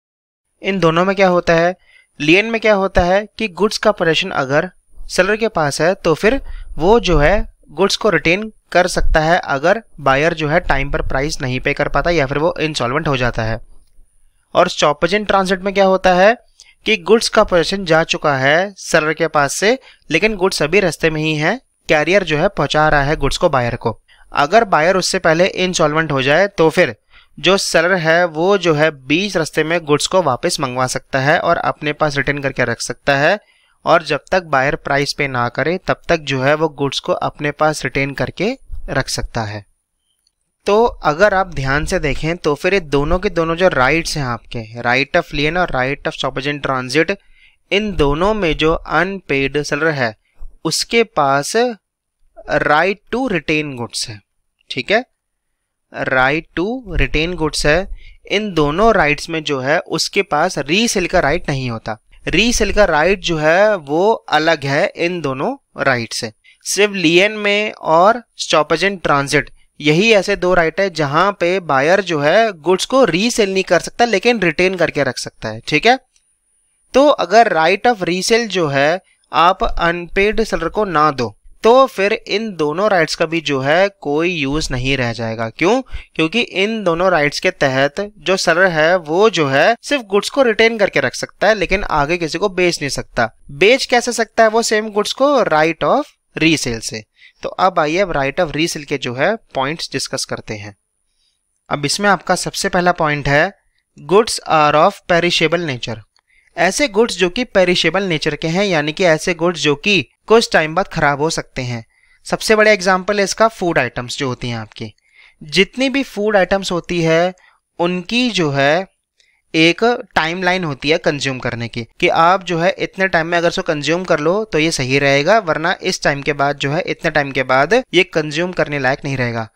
इन दोनों में क्या होता है लियन में क्या होता है कि गुड्स का पोजेशन अगर सेलर के पास है तो फिर वो जो है गुड्स को रिटेन कर सकता है अगर बायर जो है टाइम पर प्राइस नहीं पे कर पाता या फिर वो इंसॉलमेंट हो जाता है और स्टॉपेज इन ट्रांसिट में क्या होता है कि गुड्स का पोजेशन जा चुका है सेलर के पास से लेकिन गुड्स अभी रस्ते में ही है कैरियर जो है पहुंचा रहा है गुड्स को बायर को अगर बायर उससे पहले इंसॉलमेंट हो जाए तो फिर जो सेलर है वो जो है बीच रास्ते में गुड्स को वापस मंगवा सकता है और अपने पास रिटर्न करके रख सकता है और जब तक बायर प्राइस पे ना करे तब तक जो है वो गुड्स को अपने पास रिटेन करके रख सकता है तो अगर आप ध्यान से देखें तो फिर ये दोनों के दोनों जो राइट्स हैं आपके राइट ऑफ लियन और right of stoppage transit in दोनों में जो अनपेड सेलर है उसके पास राइट टू रिटेन गुड्स है ठीक है राइट टू रिटेन गुड्स है इन दोनों राइट्स में जो है उसके पास रीसेल का राइट नहीं होता रीसेल का राइट जो है वो अलग है इन दोनों राइट से सिर्फ लियन में और स्टॉपेज इन ट्रांजिट यही ऐसे दो राइट है जहां पे बायर जो है गुड्स को रीसेल नहीं कर सकता लेकिन रिटेन करके रख सकता है ठीक है तो अगर राइट ऑफ रीसेल जो है आप अनपेड सेलर को ना दो तो फिर इन दोनों राइट्स का भी जो है कोई यूज नहीं रह जाएगा क्यों क्योंकि इन दोनों राइट्स के तहत जो सेलर है वो जो है सिर्फ गुड्स को रिटेन करके रख सकता है लेकिन आगे किसी को बेच नहीं सकता बेच कैसे सकता है वो सेम गुड्स को राइट ऑफ रीसेल से तो अब आइए अब राइट ऑफ रीसेल के जो है पॉइंट्स डिस्कस करते हैं अब इसमें आपका सबसे पहला पॉइंट है goods are of perishable nature ऐसे गुड्स जो कि पेरिशेबल नेचर के हैं यानी कि ऐसे गुड्स जो कि कुछ टाइम बाद ख़राब हो सकते हैं सबसे बड़े एग्जाम्पल है इसका फूड आइटम्स जो होती हैं आपकी जितनी भी फूड आइटम्स होती है उनकी जो है एक टाइम लाइन होती है कंज्यूम करने की कि आप जो है इतने टाइम में अगर सो कंज्यूम कर लो तो ये सही रहेगा वरना इस टाइम के बाद जो है इतने टाइम के बाद ये कंज्यूम करने लायक नहीं रहेगा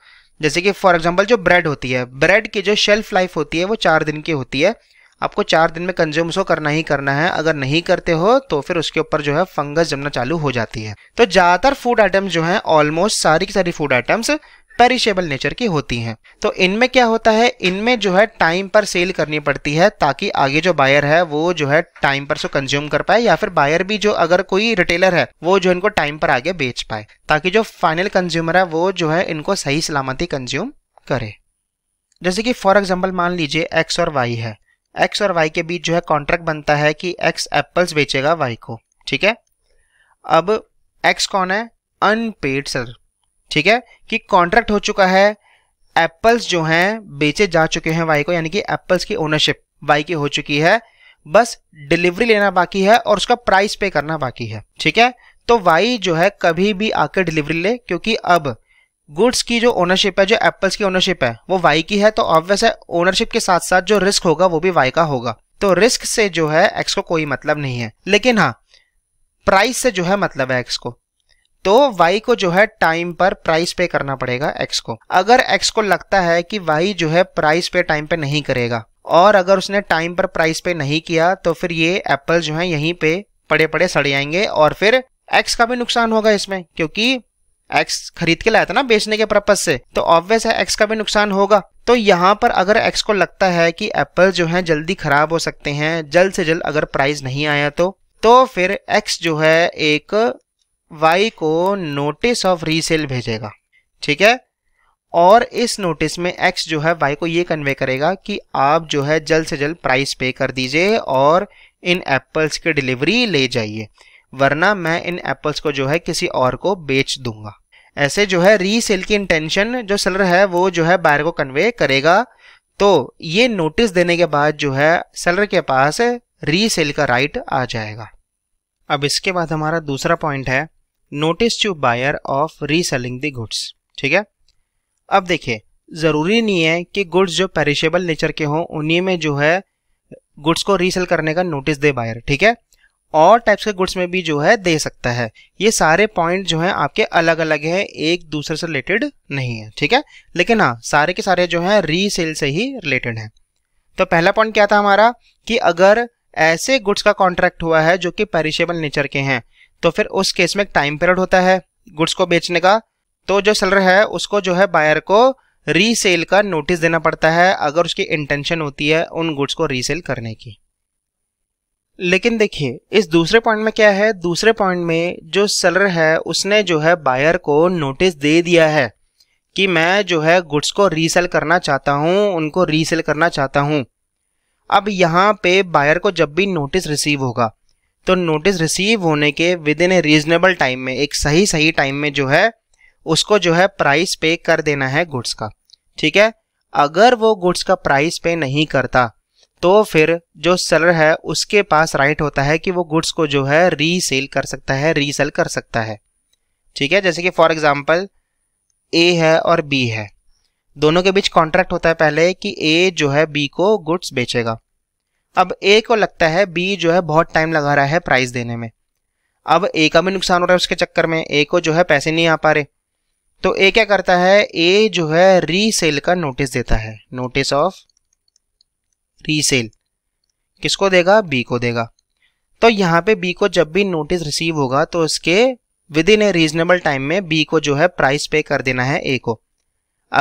जैसे कि फॉर एग्जाम्पल जो ब्रेड होती है ब्रेड की जो शेल्फ लाइफ होती है वो चार दिन की होती है आपको चार दिन में कंज्यूम उसको करना ही करना है अगर नहीं करते हो तो फिर उसके ऊपर जो है फंगस जमना चालू हो जाती है तो ज़्यादातर फूड आइटम्स जो है ऑलमोस्ट सारी की सारी फूड आइटम्स पेरिशेबल नेचर की होती हैं तो इनमें क्या होता है इनमें जो है टाइम पर सेल करनी पड़ती है ताकि आगे जो बायर है वो जो है टाइम पर सो कंज्यूम कर पाए या फिर बायर भी जो अगर कोई रिटेलर है वो जो इनको टाइम पर आगे बेच पाए ताकि जो फाइनल कंज्यूमर है वो जो है इनको सही सलामती कंज्यूम करे जैसे कि फॉर एग्जाम्पल मान लीजिए एक्स और वाई है एक्स और वाई के बीच जो है कॉन्ट्रैक्ट बनता है कि एक्स एप्पल्स बेचेगा वाई को ठीक है अब एक्स कौन है अनपेड सर ठीक है कि कॉन्ट्रैक्ट हो चुका है एप्पल्स जो हैं बेचे जा चुके हैं वाई को यानी कि एप्पल्स की ओनरशिप वाई की हो चुकी है बस डिलीवरी लेना बाकी है और उसका प्राइस पे करना बाकी है ठीक है तो वाई जो है कभी भी आकर डिलीवरी ले क्योंकि अब गुड्स की जो ओनरशिप है जो एप्पल्स की ओनरशिप है वो वाई की है तो ऑब्वियस है ओनरशिप के साथ साथ जो रिस्क होगा वो भी वाई का होगा तो रिस्क से जो है एक्स को कोई मतलब नहीं है लेकिन हाँ प्राइस से जो है मतलब है एक्स को तो वाई को जो है टाइम पर प्राइस पे करना पड़ेगा एक्स को अगर एक्स को लगता है कि वाई जो है प्राइस पे टाइम पे नहीं करेगा और अगर उसने टाइम पर प्राइस पे नहीं किया तो फिर ये एप्पल जो है यहीं पे पड़े पड़े सड़ जाएंगे और फिर एक्स का भी नुकसान होगा इसमें क्योंकि एक्स खरीद के लाया था ना बेचने के पर्पज से तो ऑब्वियस है एक्स का भी नुकसान होगा तो यहाँ पर अगर एक्स को लगता है कि एप्पल जो है जल्दी खराब हो सकते हैं जल्द से जल्द अगर प्राइस नहीं आया तो तो फिर एक्स जो है एक वाई को नोटिस ऑफ रीसेल भेजेगा ठीक है और इस नोटिस में एक्स जो है वाई को ये कन्वे करेगा कि आप जो है जल्द से जल्द प्राइस पे कर दीजिए और इन एप्पल्स की डिलीवरी ले जाइए वरना मैं इन एप्पल्स को जो है किसी और को बेच दूंगा ऐसे जो है रीसेल की इंटेंशन जो सेलर है वो जो है बायर को कन्वे करेगा तो ये नोटिस देने के बाद जो है सेलर के पास रीसेल का राइट आ जाएगा अब इसके बाद हमारा दूसरा पॉइंट है notice to buyer of reselling the goods ठीक है अब देखिए ज़रूरी नहीं है कि गुड्स जो पेरिशेबल नेचर के हों उन्हीं में जो है गुड्स को रीसेल करने का नोटिस दे बायर ठीक है और टाइप्स के गुड्स में भी जो है दे सकता है ये सारे पॉइंट जो है आपके अलग अलग हैं एक दूसरे से रिलेटेड नहीं है ठीक है लेकिन हाँ सारे के सारे जो है रीसेल से ही रिलेटेड हैं तो पहला पॉइंट क्या था हमारा कि अगर ऐसे गुड्स का कॉन्ट्रैक्ट हुआ है जो कि पेरिशेबल नेचर के हैं तो फिर उस केस में एक टाइम पीरियड होता है गुड्स को बेचने का तो जो सेलर है उसको जो है बायर को रीसेल का नोटिस देना पड़ता है अगर उसकी इंटेंशन होती है उन गुड्स को रीसेल करने की लेकिन देखिए इस दूसरे पॉइंट में क्या है दूसरे पॉइंट में जो सेलर है उसने जो है बायर को नोटिस दे दिया है कि मैं जो है गुड्स को रीसेल करना चाहता हूँ उनको रीसेल करना चाहता हूँ अब यहाँ पे बायर को जब भी नोटिस रिसीव होगा तो नोटिस रिसीव होने के within a reasonable time में एक सही सही टाइम में जो है उसको जो है प्राइस पे कर देना है गुड्स का ठीक है अगर वो गुड्स का प्राइस पे नहीं करता तो फिर जो सेलर है उसके पास राइट होता है कि वो गुड्स को जो है रीसेल कर सकता है रीसेल कर सकता है ठीक है जैसे कि फॉर एग्जाम्पल ए है और बी है दोनों के बीच कॉन्ट्रैक्ट होता है पहले कि ए जो है बी को गुड्स बेचेगा अब ए को लगता है बी जो है बहुत टाइम लगा रहा है प्राइस देने में अब ए का भी नुकसान हो रहा है उसके चक्कर में ए को जो है पैसे नहीं आ पा रहे तो ए क्या करता है ए जो है रीसेल का नोटिस देता है नोटिस ऑफ रीसेल किसको देगा बी को देगा तो यहाँ पे बी को जब भी नोटिस रिसीव होगा तो उसके within a reasonable time में बी को जो है प्राइस पे कर देना है ए को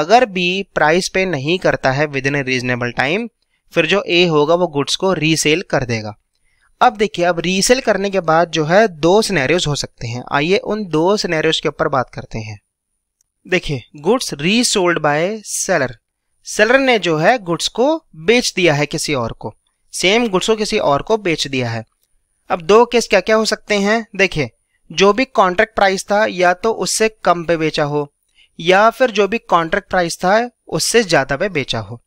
अगर बी प्राइस पे नहीं करता है within a reasonable time फिर जो ए होगा वो गुड्स को रीसेल कर देगा अब देखिए अब रीसेल करने के बाद जो है दो सिनेरियोज हो सकते हैं आइए उन दो सिनेरियोज के ऊपर बात करते हैं देखिए goods resold by seller seller ने जो है गुड्स को बेच दिया है किसी और को सेम गुड्स को किसी और को बेच दिया है अब दो केस क्या क्या हो सकते हैं देखिए जो भी कॉन्ट्रैक्ट प्राइस था या तो उससे कम पे बेचा हो या फिर जो भी कॉन्ट्रैक्ट प्राइस था उससे ज़्यादा पे बेचा हो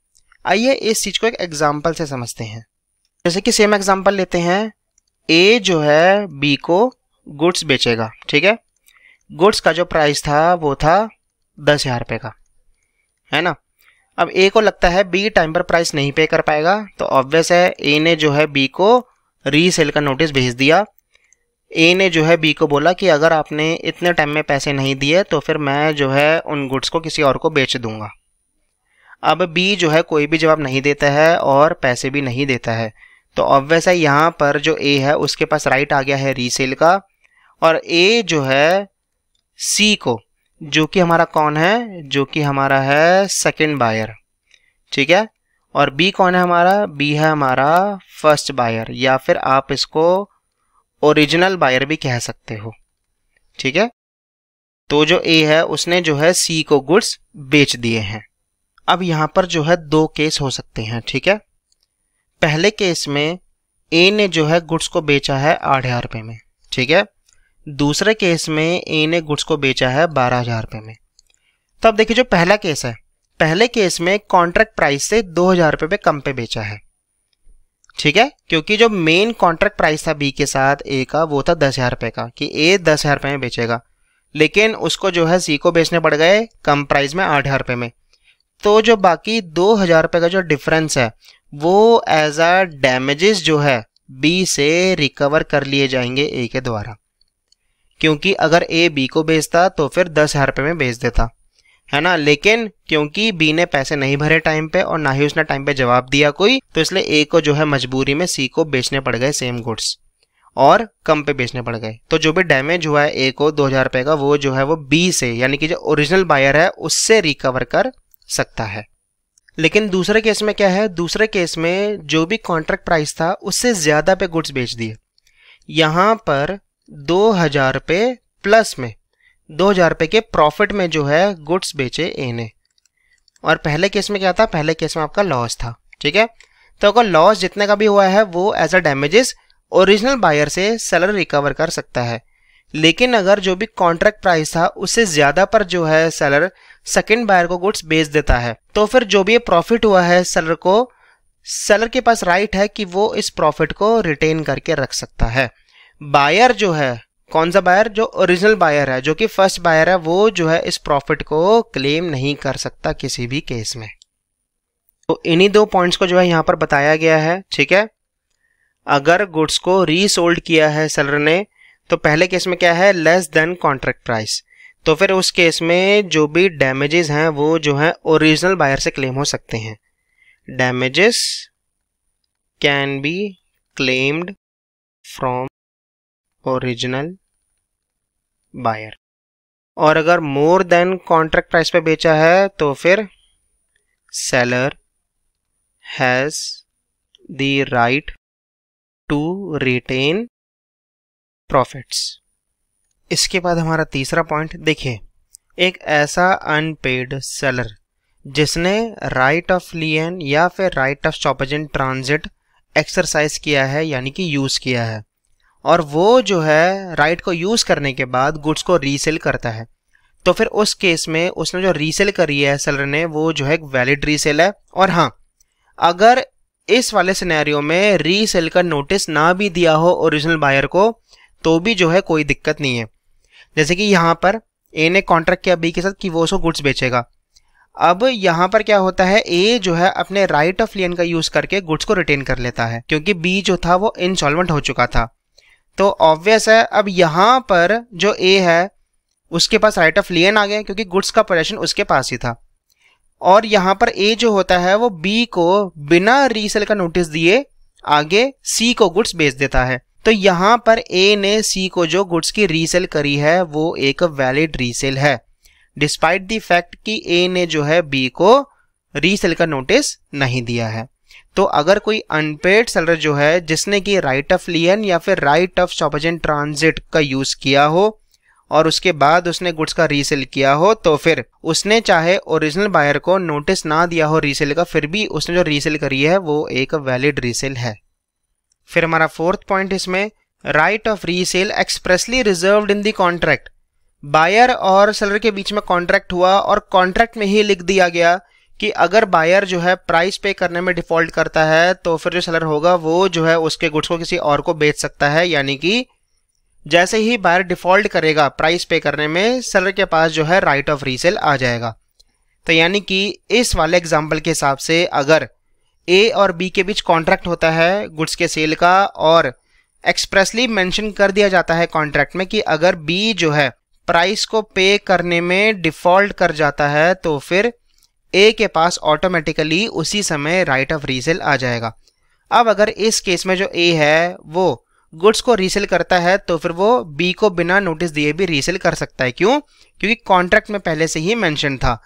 आइए इस चीज़ को एक एग्जाम्पल से समझते हैं जैसे कि सेम एग्जाम्पल लेते हैं ए जो है बी को गुड्स बेचेगा ठीक है गुड्स का जो प्राइस था वो था दस हज़ार रुपये का है ना अब ए को लगता है बी टाइम पर प्राइस नहीं पे कर पाएगा तो ऑब्वियस है ए ने जो है बी को रीसेल का नोटिस भेज दिया ए ने जो है बी को बोला कि अगर आपने इतने टाइम में पैसे नहीं दिए तो फिर मैं जो है उन गुड्स को किसी और को बेच दूंगा अब बी जो है कोई भी जवाब नहीं देता है और पैसे भी नहीं देता है तो ऑब्वियस है यहाँ पर जो ए है उसके पास राइट आ गया है रीसेल का और ए जो है सी को जो कि हमारा कौन है जो कि हमारा है सेकेंड बायर ठीक है और बी कौन है हमारा बी है हमारा फर्स्ट बायर या फिर आप इसको ओरिजिनल बायर भी कह सकते हो ठीक है तो जो ए है उसने जो है सी को गुड्स बेच दिए हैं अब यहां पर जो है दो केस हो सकते हैं ठीक है पहले केस में ए ने जो है गुड्स को बेचा है आठ हजार रुपये में ठीक है दूसरे केस में ए ने गुड्स को बेचा है बारह हज़ार रुपये में तो अब देखिए जो पहला केस है पहले केस में कॉन्ट्रैक्ट प्राइस से दो हज़ार रुपये पे कम पे बेचा है ठीक है क्योंकि जो मेन कॉन्ट्रैक्ट प्राइस था बी के साथ ए का वो था दस हज़ार रुपये का कि ए दस हज़ार रुपये में बेचेगा लेकिन उसको जो है सी को बेचने पड़ गए कम प्राइस में आठ हज़ार रुपये में तो जो बाकी दो हज़ार रुपये का जो डिफरेंस है वो एज अ डैमेजेस जो है बी से रिकवर कर लिए जाएंगे ए के द्वारा क्योंकि अगर ए बी को बेचता तो फिर दस हज़ार रुपये में बेच देता है ना लेकिन क्योंकि बी ने पैसे नहीं भरे टाइम पे और ना ही उसने टाइम पे जवाब दिया कोई तो इसलिए ए को जो है मजबूरी में सी को बेचने पड़ गए सेम गुड्स और कम पे बेचने पड़ गए तो जो भी डैमेज हुआ है ए को दो हज़ार रुपये का वो जो है वो बी से यानी कि जो ओरिजिनल बायर है उससे रिकवर कर सकता है लेकिन दूसरे केस में क्या है दूसरे केस में जो भी कॉन्ट्रैक्ट प्राइस था उससे ज़्यादा पे गुड्स बेच दिए यहाँ पर दो हजार रुपये प्लस में दो हजार रुपये के प्रॉफिट में जो है गुड्स बेचे ए ने और पहले केस में क्या था पहले केस में आपका लॉस था ठीक है तो अगर लॉस जितने का भी हुआ है वो as a damages original buyer से सेलर रिकवर कर सकता है लेकिन अगर जो भी कॉन्ट्रैक्ट प्राइस था उससे ज़्यादा पर जो है सेलर सेकेंड बायर को गुड्स बेच देता है तो फिर जो भी प्रॉफिट हुआ है सेलर को सेलर के पास राइट है कि वो इस प्रॉफिट को रिटेन करके रख सकता है बायर जो है कौन सा बायर जो ओरिजिनल बायर है जो कि फर्स्ट बायर है वो जो है इस प्रॉफिट को क्लेम नहीं कर सकता किसी भी केस में तो इन्हीं दो पॉइंट्स को जो है यहाँ पर बताया गया है ठीक है अगर गुड्स को रीसोल्ड किया है सेलर ने तो पहले केस में क्या है लेस देन कॉन्ट्रैक्ट प्राइस तो फिर उस केस में जो भी डैमेजेस हैं वो जो है ओरिजिनल बायर से क्लेम हो सकते हैं damages can be claimed from original buyer और अगर मोर देन कॉन्ट्रैक्ट प्राइस पे बेचा है तो फिर seller has the right to retain profits इसके बाद हमारा तीसरा पॉइंट देखिए एक ऐसा अनपेड सेलर जिसने राइट ऑफ लियन या फिर right of stoppage in transit exercise किया है यानी कि यूज़ किया है और वो जो है राइट को यूज़ करने के बाद गुड्स को रीसेल करता है तो फिर उस केस में उसने जो रीसेल करी है सेलर ने वो जो है एक वैलिड रीसेल है और हाँ अगर इस वाले सिनेरियो में रीसेल का नोटिस ना भी दिया हो ओरिजिनल बायर को तो भी जो है कोई दिक्कत नहीं है जैसे कि यहाँ पर ए ने कॉन्ट्रैक्ट किया बी के साथ कि वो उसको गुड्स बेचेगा अब यहाँ पर क्या होता है ए जो है अपने राइट ऑफ लियन का यूज़ करके गुड्स को रिटेन कर लेता है क्योंकि बी जो था वो इंस्टॉलमेंट हो चुका था तो ऑब्वियस है अब यहाँ पर जो ए है उसके पास राइट ऑफ लियन आ गया क्योंकि गुड्स का पोजेशन उसके पास ही था और यहाँ पर ए जो होता है वो बी को बिना रीसेल का नोटिस दिए आगे सी को गुड्स बेच देता है तो यहाँ पर ए ने सी को जो गुड्स की रीसेल करी है वो एक वैलिड रीसेल है डिस्पाइट दी फैक्ट कि ए ने जो है बी को रीसेल का नोटिस नहीं दिया है तो अगर कोई अनपेड सेलर जो है जिसने कि राइट ऑफ लियन या फिर right of stoppage in transit का यूज़ किया हो और उसके बाद उसने गुड्स का रीसेल किया हो तो फिर उसने चाहे ओरिजिनल बायर को नोटिस ना दिया हो रीसेल का फिर भी उसने जो रीसेल करी है वो एक वैलिड रीसेल है फिर हमारा फोर्थ पॉइंट इसमें right of resale expressly reserve in the contract buyer और सेलर के बीच में कॉन्ट्रैक्ट हुआ और कॉन्ट्रैक्ट में ही लिख दिया गया कि अगर बायर जो है प्राइस पे करने में डिफॉल्ट करता है तो फिर जो सेलर होगा वो जो है उसके गुड्स को किसी और को बेच सकता है यानी कि जैसे ही बायर डिफॉल्ट करेगा प्राइस पे करने में सेलर के पास जो है राइट ऑफ रीसेल आ जाएगा तो यानी कि इस वाले एग्जाम्पल के हिसाब से अगर ए और बी के बीच कॉन्ट्रैक्ट होता है गुड्स के सेल का और एक्सप्रेसली मैंशन कर दिया जाता है कॉन्ट्रैक्ट में कि अगर बी जो है प्राइस को पे करने में डिफॉल्ट कर जाता है तो फिर ए के पास ऑटोमेटिकली उसी समय राइट ऑफ रीसेल आ जाएगा अब अगर इस केस में जो ए है वो गुड्स को रीसेल करता है तो फिर वो बी को बिना नोटिस दिए भी रीसेल कर सकता है क्यों क्योंकि कॉन्ट्रैक्ट में पहले से ही मैंशन था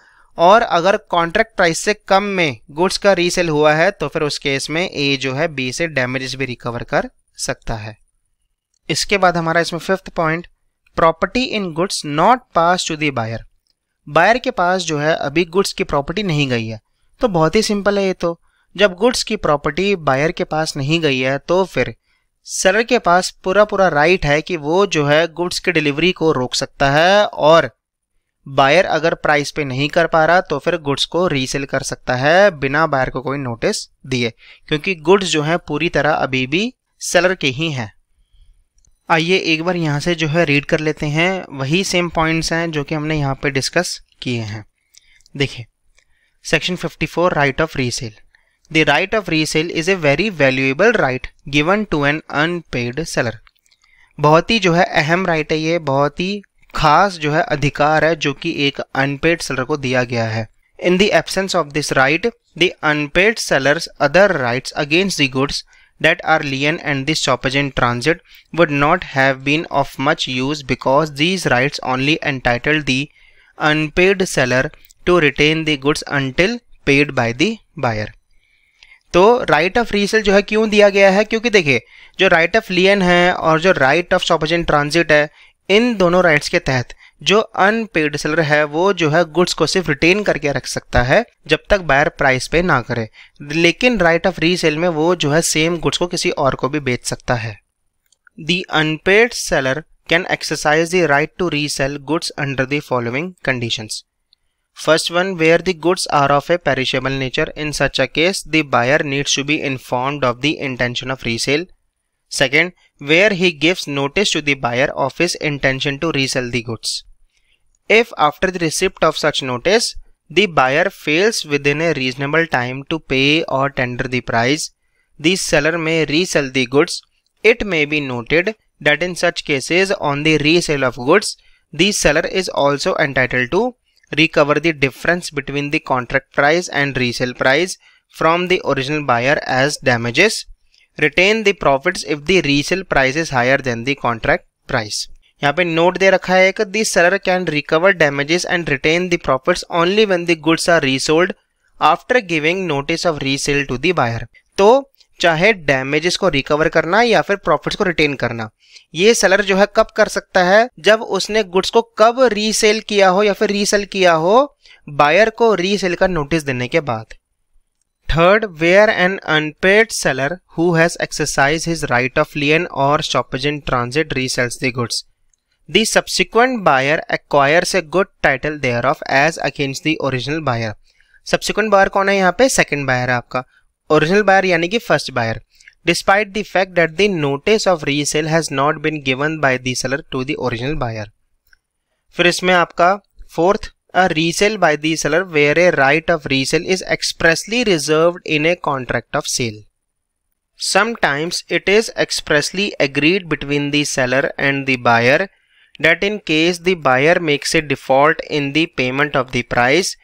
और अगर कॉन्ट्रैक्ट प्राइस से कम में गुड्स का रीसेल हुआ है तो फिर उस केस में ए जो है बी से डैमेजेस भी रिकवर कर सकता है इसके बाद हमारा इसमें fifth point property in goods not pass to the buyer buyer के पास जो है अभी गुड्स की प्रॉपर्टी नहीं गई है तो बहुत ही सिंपल है ये तो जब गुड्स की प्रॉपर्टी बायर के पास नहीं गई है तो फिर सेलर के पास पूरा पूरा राइट है कि वो जो है गुड्स की डिलीवरी को रोक सकता है और बायर अगर प्राइस पे नहीं कर पा रहा तो फिर गुड्स को रीसेल कर सकता है बिना बायर को कोई नोटिस दिए क्योंकि गुड्स जो है पूरी तरह अभी भी सेलर के ही हैं आइए एक बार यहाँ से जो है रीड कर लेते हैं वही सेम पॉइंट्स हैं जो कि हमने यहाँ पे डिस्कस किए हैं देखिए section 54 right of resale the right of resale is a very valuable right given to an unpaid seller बहुत ही जो है अहम राइट है ये बहुत ही खास जो है अधिकार है जो कि एक अनपेड सेलर को दिया गया है in the absence of this right the unpaid seller's other rights against the goods that are lien and the stoppage in transit would not have been of much use because these rights only entitled the unpaid seller to retain the goods until paid by the buyer. तो राइट ऑफ रीसेल जो है क्यों दिया गया है क्योंकि देखिए जो राइट ऑफ लियन है और जो राइट ऑफ स्टॉपेज ट्रांजिट है इन दोनों राइट्स के तहत जो अनपेड सेलर है वो जो है गुड्स को सिर्फ रिटेन करके रख सकता है जब तक बायर प्राइस पे ना करे लेकिन राइट ऑफ रीसेल में वो जो है सेम गुड्स को किसी और को भी बेच सकता है the unpaid seller can exercise the right to resale goods under the following conditions first one where the goods are of a perishable nature in such a case the buyer needs to be informed of the intention of resale second where he gives notice to the buyer of his intention to resale the goods if after the receipt of such notice the buyer fails within a reasonable time to pay or tender the price, the seller may resell the goods. It may be noted that in such cases on the resale of goods, the seller is also entitled to recover the difference between the contract price and resale price from the original buyer as damages, retain the profits if the resale price is higher than the contract price. यहाँ पे नोट दे रखा है कि the seller can recover damages and retain the profits only when the goods are resold after giving notice of resale to the buyer तो चाहे डैमेजेस को रिकवर करना या फिर प्रॉफिट्स को रिटेन करना ये सेलर जो है कब कर सकता है जब उसने गुड्स को कब रीसेल किया हो या फिर रीसेल किया हो बायर को रीसेल का नोटिस देने के बाद third where an unpaid seller who has exercise his right of lien और stoppage in transit resells the goods The subsequent buyer acquires a good title thereof as against the original buyer. Subsequent buyer कौन है यहाँ पे second buyer है आपका original buyer यानी कि first buyer. Despite the fact that the notice of resale has not been given by the seller to the original buyer. फिर इसमें आपका fourth a resale by the seller where a right of resale is expressly reserved in a contract of sale. Sometimes it is expressly agreed between the seller and the buyer that in case the buyer makes a default in the payment of the price,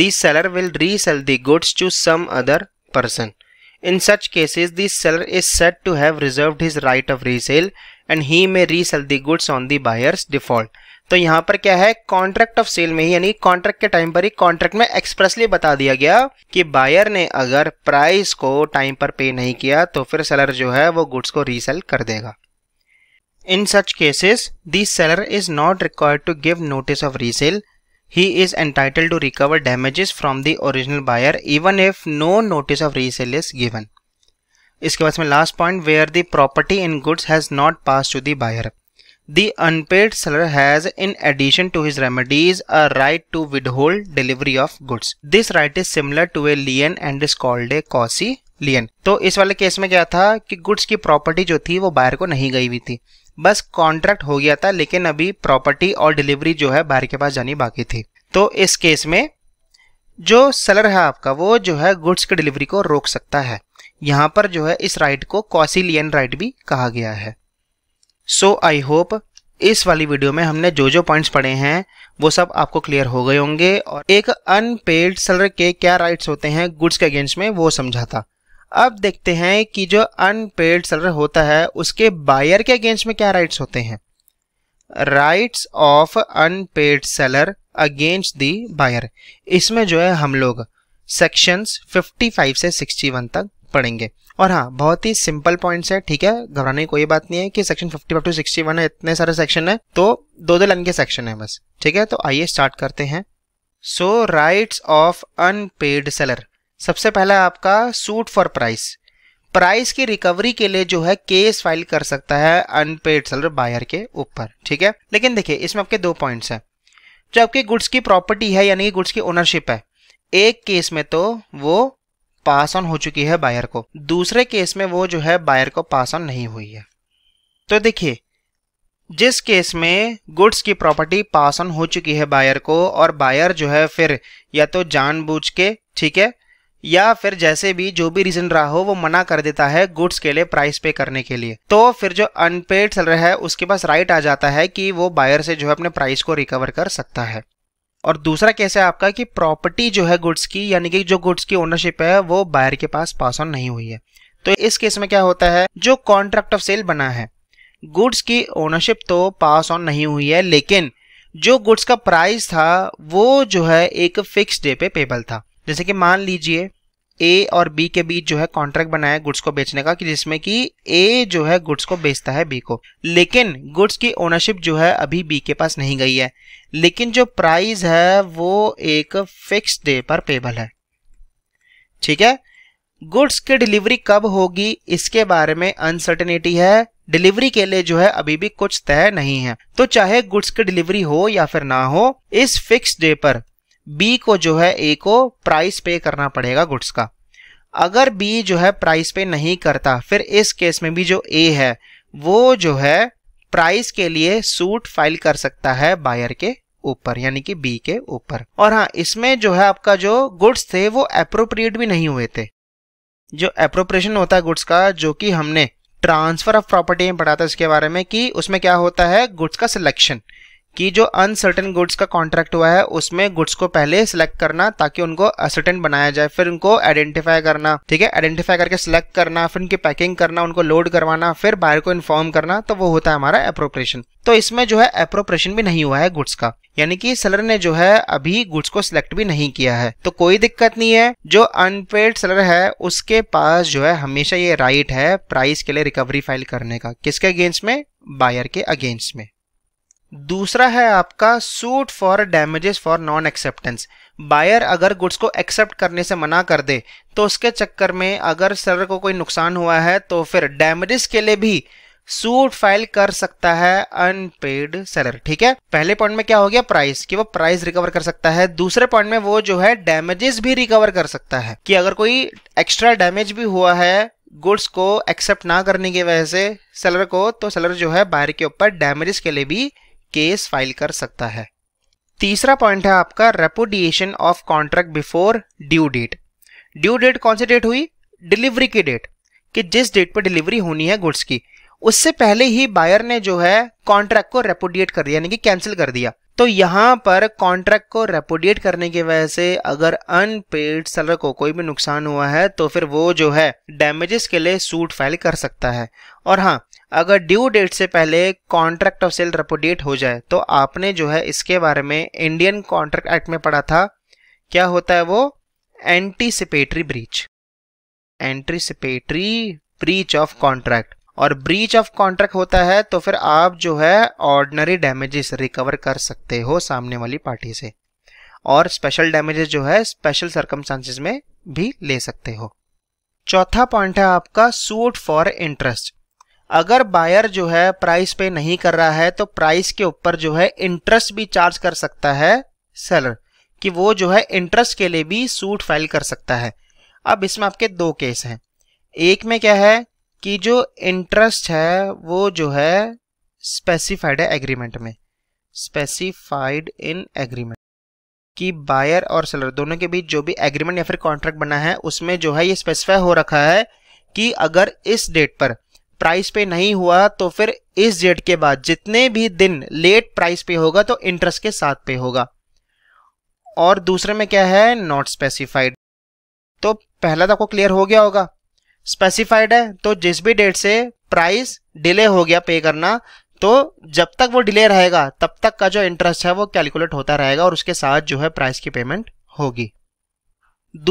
the seller will resell the goods to some other person. In such cases, the seller is said to have reserved his right of resale and he may resell the goods on the buyer's default. तो यहाँ पर क्या है कॉन्ट्रैक्ट ऑफ सेल में ही यानी कॉन्ट्रैक्ट के टाइम पर ही कॉन्ट्रैक्ट में एक्सप्रेसली बता दिया गया कि बायर ने अगर प्राइस को टाइम पर पे नहीं किया तो फिर सेलर जो है वो गुड्स को रीसेल कर देगा In such cases, the seller is not required to give notice of resale. He is entitled to recover damages from the original buyer even if no notice of resale is given. इसके बाद में last point where the property in goods has not passed to the buyer. The unpaid seller has in addition to his remedies a right to withhold delivery of goods. This right is similar to a lien and is called a quasi lien. तो इस वाले केस में क्या था कि goods की property जो थी वो buyer को नहीं गई थी. बस कॉन्ट्रैक्ट हो गया था लेकिन अभी प्रॉपर्टी और डिलीवरी जो है बाहर के पास जानी बाकी थी तो इस केस में जो सेलर है आपका वो जो है गुड्स की डिलीवरी को रोक सकता है यहाँ पर जो है इस राइट को कॉसिलियन राइट भी कहा गया है सो आई होप इस वाली वीडियो में हमने जो जो पॉइंट्स पढ़े हैं वो सब आपको क्लियर हो गए होंगे और एक अनपेड सेलर के क्या राइट्स होते हैं गुड्स के अगेंस्ट में वो समझा था अब देखते हैं कि जो अनपेड सेलर होता है उसके बायर के अगेंस्ट में क्या राइट्स होते हैं rights of unpaid seller against the buyer इसमें जो है हम लोग सेक्शंस 55 से 61 तक पढ़ेंगे और हाँ बहुत ही सिंपल पॉइंट्स है ठीक है घबराने की कोई बात नहीं है कि सेक्शन 55 टू वन है इतने सारे सेक्शन है तो दो दो लाइन के सेक्शन है बस ठीक है तो आइए स्टार्ट करते हैं so rights of unpaid seller सबसे पहला आपका सूट फॉर प्राइस प्राइस की रिकवरी के लिए जो है केस फाइल कर सकता है अनपेड सेलर बायर के ऊपर ठीक है लेकिन देखिए इसमें आपके दो पॉइंट्स हैं जो आपके गुड्स की प्रॉपर्टी है यानी कि गुड्स की ओनरशिप है एक केस में तो वो पास ऑन हो चुकी है बायर को दूसरे केस में वो जो है बायर को पास ऑन नहीं हुई है तो देखिए जिस केस में गुड्स की प्रॉपर्टी पास ऑन हो चुकी है बायर को और बायर जो है फिर या तो जानबूझ के ठीक है या फिर जैसे भी जो भी रीजन रहा हो वो मना कर देता है गुड्स के लिए प्राइस पे करने के लिए तो फिर जो अनपेड सेलर है उसके पास राइट आ जाता है कि वो बायर से जो है अपने प्राइस को रिकवर कर सकता है और दूसरा केस है आपका कि प्रॉपर्टी जो है गुड्स की यानी कि जो गुड्स की ओनरशिप है वो बायर के पास पास ऑन नहीं हुई है तो इस केस में क्या होता है जो कॉन्ट्रैक्ट ऑफ सेल बना है गुड्स की ओनरशिप तो पास ऑन नहीं हुई है लेकिन जो गुड्स का प्राइस था वो जो है एक फिक्स डे पे पेबल था जैसे कि मान लीजिए ए और बी के बीच जो है कॉन्ट्रैक्ट बनाया गुड्स को बेचने का कि जिसमें कि ए जो है गुड्स को बेचता है बी को लेकिन गुड्स की ओनरशिप जो है अभी बी के पास नहीं गई है लेकिन जो प्राइस है वो एक फिक्स डे पर पेबल है ठीक है गुड्स की डिलीवरी कब होगी इसके बारे में अनसर्टेनिटी है डिलीवरी के लिए जो है अभी भी कुछ तय नहीं है तो चाहे गुड्स की डिलीवरी हो या फिर ना हो इस फिक्स डे पर बी को जो है ए को प्राइस पे करना पड़ेगा गुड्स का अगर बी जो है प्राइस पे नहीं करता फिर इस केस में भी जो ए है वो जो है प्राइस के लिए सूट फाइल कर सकता है बायर के ऊपर यानी कि बी के ऊपर और हाँ इसमें जो है आपका जो गुड्स थे वो अप्रोप्रिएट भी नहीं हुए थे जो अप्रोप्रिएशन होता है गुड्स का जो कि हमने ट्रांसफर ऑफ प्रॉपर्टी में पढ़ा था इसके बारे में कि उसमें क्या होता है गुड्स का सिलेक्शन कि जो अनसर्टेन गुड्स का कॉन्ट्रैक्ट हुआ है उसमें गुड्स को पहले सिलेक्ट करना ताकि उनको असर्टेन बनाया जाए फिर उनको आइडेंटिफाई करना ठीक है आइडेंटिफाई करके सिलेक्ट करना फिर उनकी पैकिंग करना उनको लोड करवाना फिर बायर को इन्फॉर्म करना तो वो होता है हमारा अप्रोप्रेशन तो इसमें जो है अप्रोप्रेशन भी नहीं हुआ है गुड्स का यानी कि सेलर ने जो है अभी गुड्स को सिलेक्ट भी नहीं किया है तो कोई दिक्कत नहीं है जो अनपेड सेलर है उसके पास जो है हमेशा ये राइट है प्राइस के लिए रिकवरी फाइल करने का किसके अगेंस्ट में बायर के अगेंस्ट में दूसरा है आपका suit for damages for non acceptance buyer अगर गुड्स को एक्सेप्ट करने से मना कर दे तो उसके चक्कर में अगर सेलर को कोई नुकसान हुआ है तो फिर डैमेजेस के लिए भी सूट फाइल कर सकता है अनपेड सेलर ठीक है पहले पॉइंट में क्या हो गया प्राइस कि वो प्राइस रिकवर कर सकता है दूसरे पॉइंट में वो जो है डैमेजेस भी रिकवर कर सकता है कि अगर कोई एक्स्ट्रा डैमेज भी हुआ है गुड्स को एक्सेप्ट ना करने की वजह से सेलर को तो सेलर जो है बाहर के ऊपर डैमेजेस के लिए भी केस फाइल कर सकता है तीसरा पॉइंट है आपका repudiation of contract before due date due date कौन सी डेट हुई डिलीवरी की डेट कि जिस डेट पर डिलीवरी होनी है गुड्स की उससे पहले ही बायर ने जो है कॉन्ट्रैक्ट को रेपोडिएट कर दिया यानी कि कैंसिल कर दिया तो यहां पर कॉन्ट्रैक्ट को रेपोडिएट करने की वजह से अगर अनपेड सेलर को कोई भी नुकसान हुआ है तो फिर वो जो है डैमेजेस के लिए सूट फाइल कर सकता है और हाँ अगर ड्यू डेट से पहले कॉन्ट्रैक्ट ऑफ सेल रेपोडेट हो जाए तो आपने जो है इसके बारे में इंडियन कॉन्ट्रैक्ट एक्ट में पढ़ा था क्या होता है वो anticipatory breach anticipatory breach of contract और ब्रीच ऑफ कॉन्ट्रैक्ट होता है तो फिर आप जो है ऑर्डनरी डैमेजेस रिकवर कर सकते हो सामने वाली पार्टी से और स्पेशल डैमेजेस जो है स्पेशल सर्कमस्टांसेस में भी ले सकते हो चौथा पॉइंट है आपका सूट फॉर इंटरेस्ट अगर बायर जो है प्राइस पे नहीं कर रहा है तो प्राइस के ऊपर जो है इंटरेस्ट भी चार्ज कर सकता है सेलर कि वो जो है इंटरेस्ट के लिए भी सूट फाइल कर सकता है अब इसमें आपके दो केस हैं एक में क्या है कि जो इंटरेस्ट है वो जो है स्पेसिफाइड है एग्रीमेंट में स्पेसिफाइड इन एग्रीमेंट कि बायर और सेलर दोनों के बीच जो भी एग्रीमेंट या फिर कॉन्ट्रैक्ट बना है उसमें जो है ये स्पेसिफाई हो रखा है कि अगर इस डेट पर प्राइस पे नहीं हुआ तो फिर इस डेट के बाद जितने भी दिन लेट प्राइस पे होगा तो इंटरेस्ट के साथ पे होगा और दूसरे में क्या है नॉट स्पेसिफाइड तो पहला तो आपको क्लियर हो गया होगा स्पेसिफाइड है तो जिस भी डेट से प्राइस डिले हो गया पे करना तो जब तक वो डिले रहेगा तब तक का जो इंटरेस्ट है वो कैलकुलेट होता रहेगा और उसके साथ जो है प्राइस की पेमेंट होगी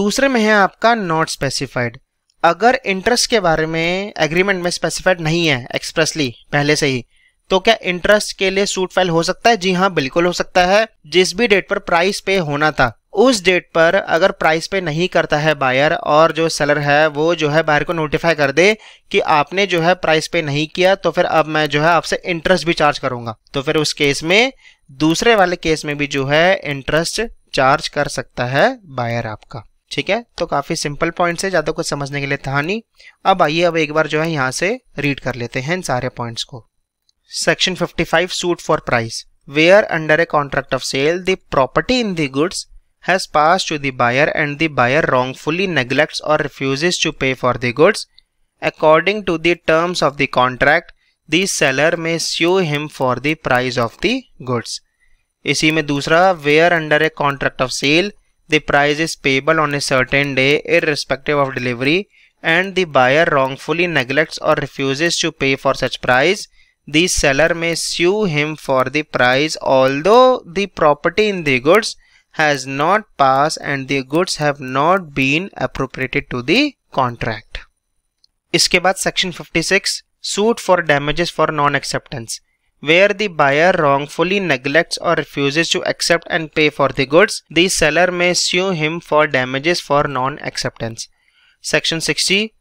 दूसरे में है आपका नॉट स्पेसिफाइड अगर इंटरेस्ट के बारे में एग्रीमेंट में स्पेसिफाइड नहीं है एक्सप्रेसली पहले से ही तो क्या इंटरेस्ट के लिए सूट फाइल हो सकता है जी हाँ बिल्कुल हो सकता है जिस भी डेट पर प्राइस पे होना था उस डेट पर अगर प्राइस पे नहीं करता है बायर और जो सेलर है वो जो है बायर को नोटिफाई कर दे कि आपने जो है प्राइस पे नहीं किया तो फिर अब मैं जो है आपसे इंटरेस्ट भी चार्ज करूंगा तो फिर उस केस में दूसरे वाले केस में भी जो है इंटरेस्ट चार्ज कर सकता है बायर आपका ठीक है तो काफी सिंपल पॉइंट है ज्यादा कुछ समझने के लिए था नहीं अब आइए अब एक बार जो है यहाँ से रीड कर लेते हैं इन सारे पॉइंट को section fifty five suit for price where under a contract of sale the property in the goods has pass to the buyer and the buyer wrongfully neglect और refuse to pay for the goods according to the terms of the contract the seller may sue him for the price of the goods इसी में दूसरा where under a contract of sale the price is payable on a certain day irrespective of delivery and the buyer wrongfully neglects or refuses to pay for such price, the seller may sue him for the price although the property in the goods has not passed and the goods have not been appropriated to the contract. इसके बाद section 56 suit for damages for non acceptance where the buyer wrongfully neglects or refuses to accept and pay for the goods, the seller may sue him for damages for non-acceptance. Section 60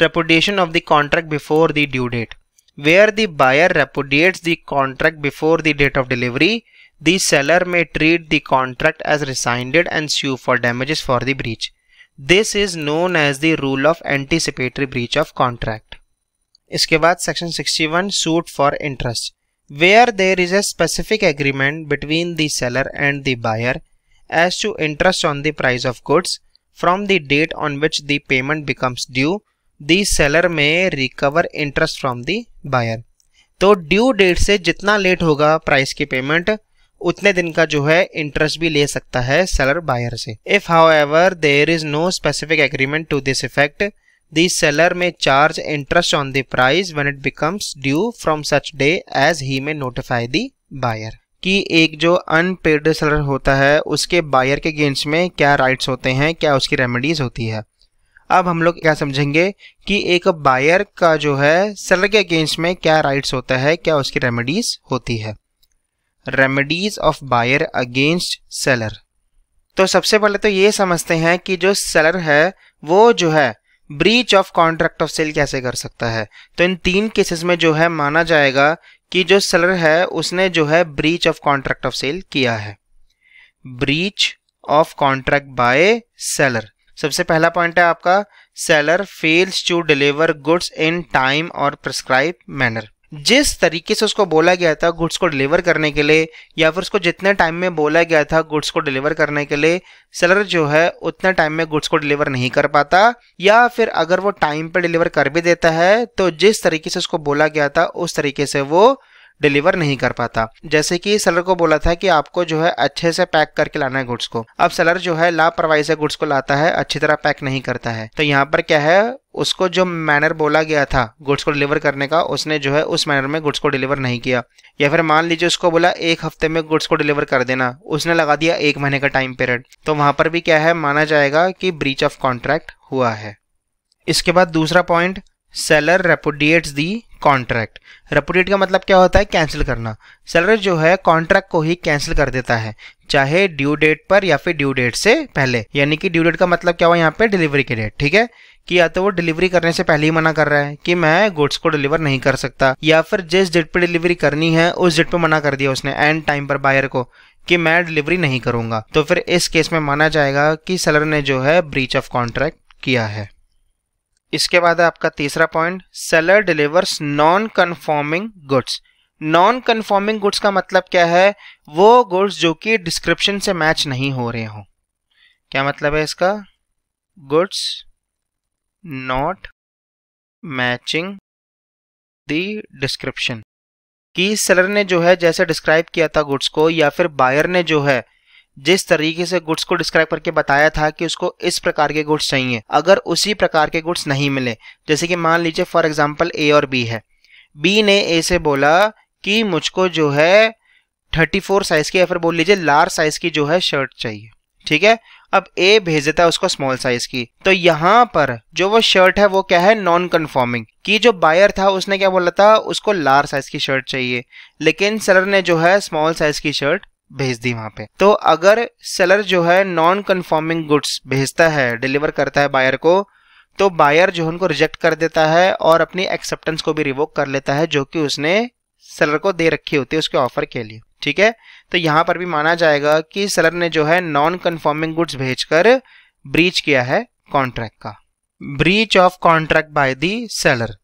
Repudiation of the contract before the due date Where the buyer repudiates the contract before the date of delivery, the seller may treat the contract as resigned and sue for damages for the breach. This is known as the rule of anticipatory breach of contract. इसके बाद section 61 one suit for interest where there is a specific agreement between the seller and the buyer as to interest on the price of goods from the date on which the payment becomes due the seller may recover interest from the buyer तो ड्यू डेट से जितना लेट होगा प्राइस की पेमेंट उतने दिन का जो है इंटरेस्ट भी ले सकता है सेलर बायर से if however there is no specific agreement to this effect the seller may charge interest on the price when it becomes due from such day as he may notify the buyer. कि एक जो अनपेड सेलर होता है उसके बायर के अगेंस्ट में क्या राइट्स होते हैं क्या उसकी रेमेडीज़ होती है अब हम लोग क्या समझेंगे कि एक बायर का जो है सेलर के अगेंस्ट में क्या राइट्स होता है क्या उसकी रेमेडीज़ होती है remedies of buyer against seller तो सबसे पहले तो ये समझते हैं कि जो सेलर है वो जो है breach of contract of sale कैसे कर सकता है तो इन तीन केसेस में जो है माना जाएगा कि जो सेलर है उसने जो है breach of contract of sale किया है breach of contract by seller सबसे पहला पॉइंट है आपका seller fails to deliver goods in time और प्रिस्क्राइब मैनर जिस तरीके से उसको बोला गया था गुड्स को डिलीवर करने के लिए या फिर उसको जितने टाइम में बोला गया था गुड्स को डिलीवर करने के लिए सेलर जो है उतने टाइम में गुड्स को डिलीवर नहीं कर पाता या फिर अगर वो टाइम पर डिलीवर कर भी देता है तो जिस तरीके से उसको बोला गया था उस तरीके से वो डिलीवर नहीं कर पाता जैसे कि सेलर को बोला था कि आपको जो है अच्छे से पैक करके लाना है गुड्स को अब सेलर जो है लापरवाही से गुड्स को लाता है अच्छी तरह पैक नहीं करता है तो यहाँ पर क्या है उसको जो मैनर बोला गया था गुड्स को डिलीवर करने का उसने जो है उस मैनर में गुड्स को डिलीवर नहीं किया या फिर मान लीजिए उसको बोला एक हफ्ते में गुड्स को डिलीवर कर देना उसने लगा दिया एक महीने का टाइम पीरियड तो वहां पर भी क्या है माना जाएगा कि ब्रीच ऑफ कॉन्ट्रैक्ट हुआ है इसके बाद दूसरा point seller repudiates the contract repudiate का मतलब क्या होता है कैंसिल करना सेलर जो है कॉन्ट्रैक्ट को ही कैंसिल कर देता है चाहे ड्यू डेट पर या फिर ड्यू डेट से पहले यानी कि ड्यू डेट का मतलब क्या हुआ यहाँ पे डिलीवरी के डेट ठीक है कि या तो वो डिलीवरी करने से पहले ही मना कर रहा है कि मैं गुड्स को डिलीवर नहीं कर सकता या फिर जिस डेट पर डिलीवरी करनी है उस डेट पर मना कर दिया उसने एंड टाइम पर बायर को कि मैं डिलीवरी नहीं करूंगा तो फिर इस केस में माना जाएगा कि सेलर ने जो है ब्रीच ऑफ कॉन्ट्रैक्ट किया है इसके बाद आपका तीसरा point seller delivers non conforming goods non conforming goods का मतलब क्या है वो गुड्स जो कि डिस्क्रिप्शन से मैच नहीं हो रहे हो क्या मतलब है इसका goods not matching the description कि सेलर ने जो है जैसे डिस्क्राइब किया था गुड्स को या फिर बायर ने जो है जिस तरीके से गुड्स को डिस्क्राइब करके बताया था कि उसको इस प्रकार के गुड्स चाहिए अगर उसी प्रकार के गुड्स नहीं मिले जैसे कि मान लीजिए फॉर एग्जाम्पल ए और बी है बी ने ए से बोला कि मुझको जो है थर्टी फोर साइज की या फिर बोल लीजिए लार्ज साइज की जो है शर्ट चाहिए ठीक है अब ए भेज देता है उसको स्मॉल साइज की तो यहाँ पर जो वो शर्ट है वो क्या है नॉन कन्फॉर्मिंग कि जो बायर था उसने क्या बोला था उसको लार्ज साइज की शर्ट चाहिए लेकिन सर ने जो है स्मॉल साइज की शर्ट भेज दी वहां पे तो अगर सेलर जो है नॉन कन्फॉर्मिंग गुड्स भेजता है डिलीवर करता है बायर को तो बायर जो उनको रिजेक्ट कर देता है और अपनी एक्सेप्टेंस को भी रिवोक कर लेता है जो कि उसने सेलर को दे रखी होती है उसके ऑफर के लिए ठीक है तो यहां पर भी माना जाएगा कि सेलर ने जो है नॉन कंफॉर्मिंग गुड्स भेजकर ब्रीच किया है कॉन्ट्रैक्ट का breach of contract by the seller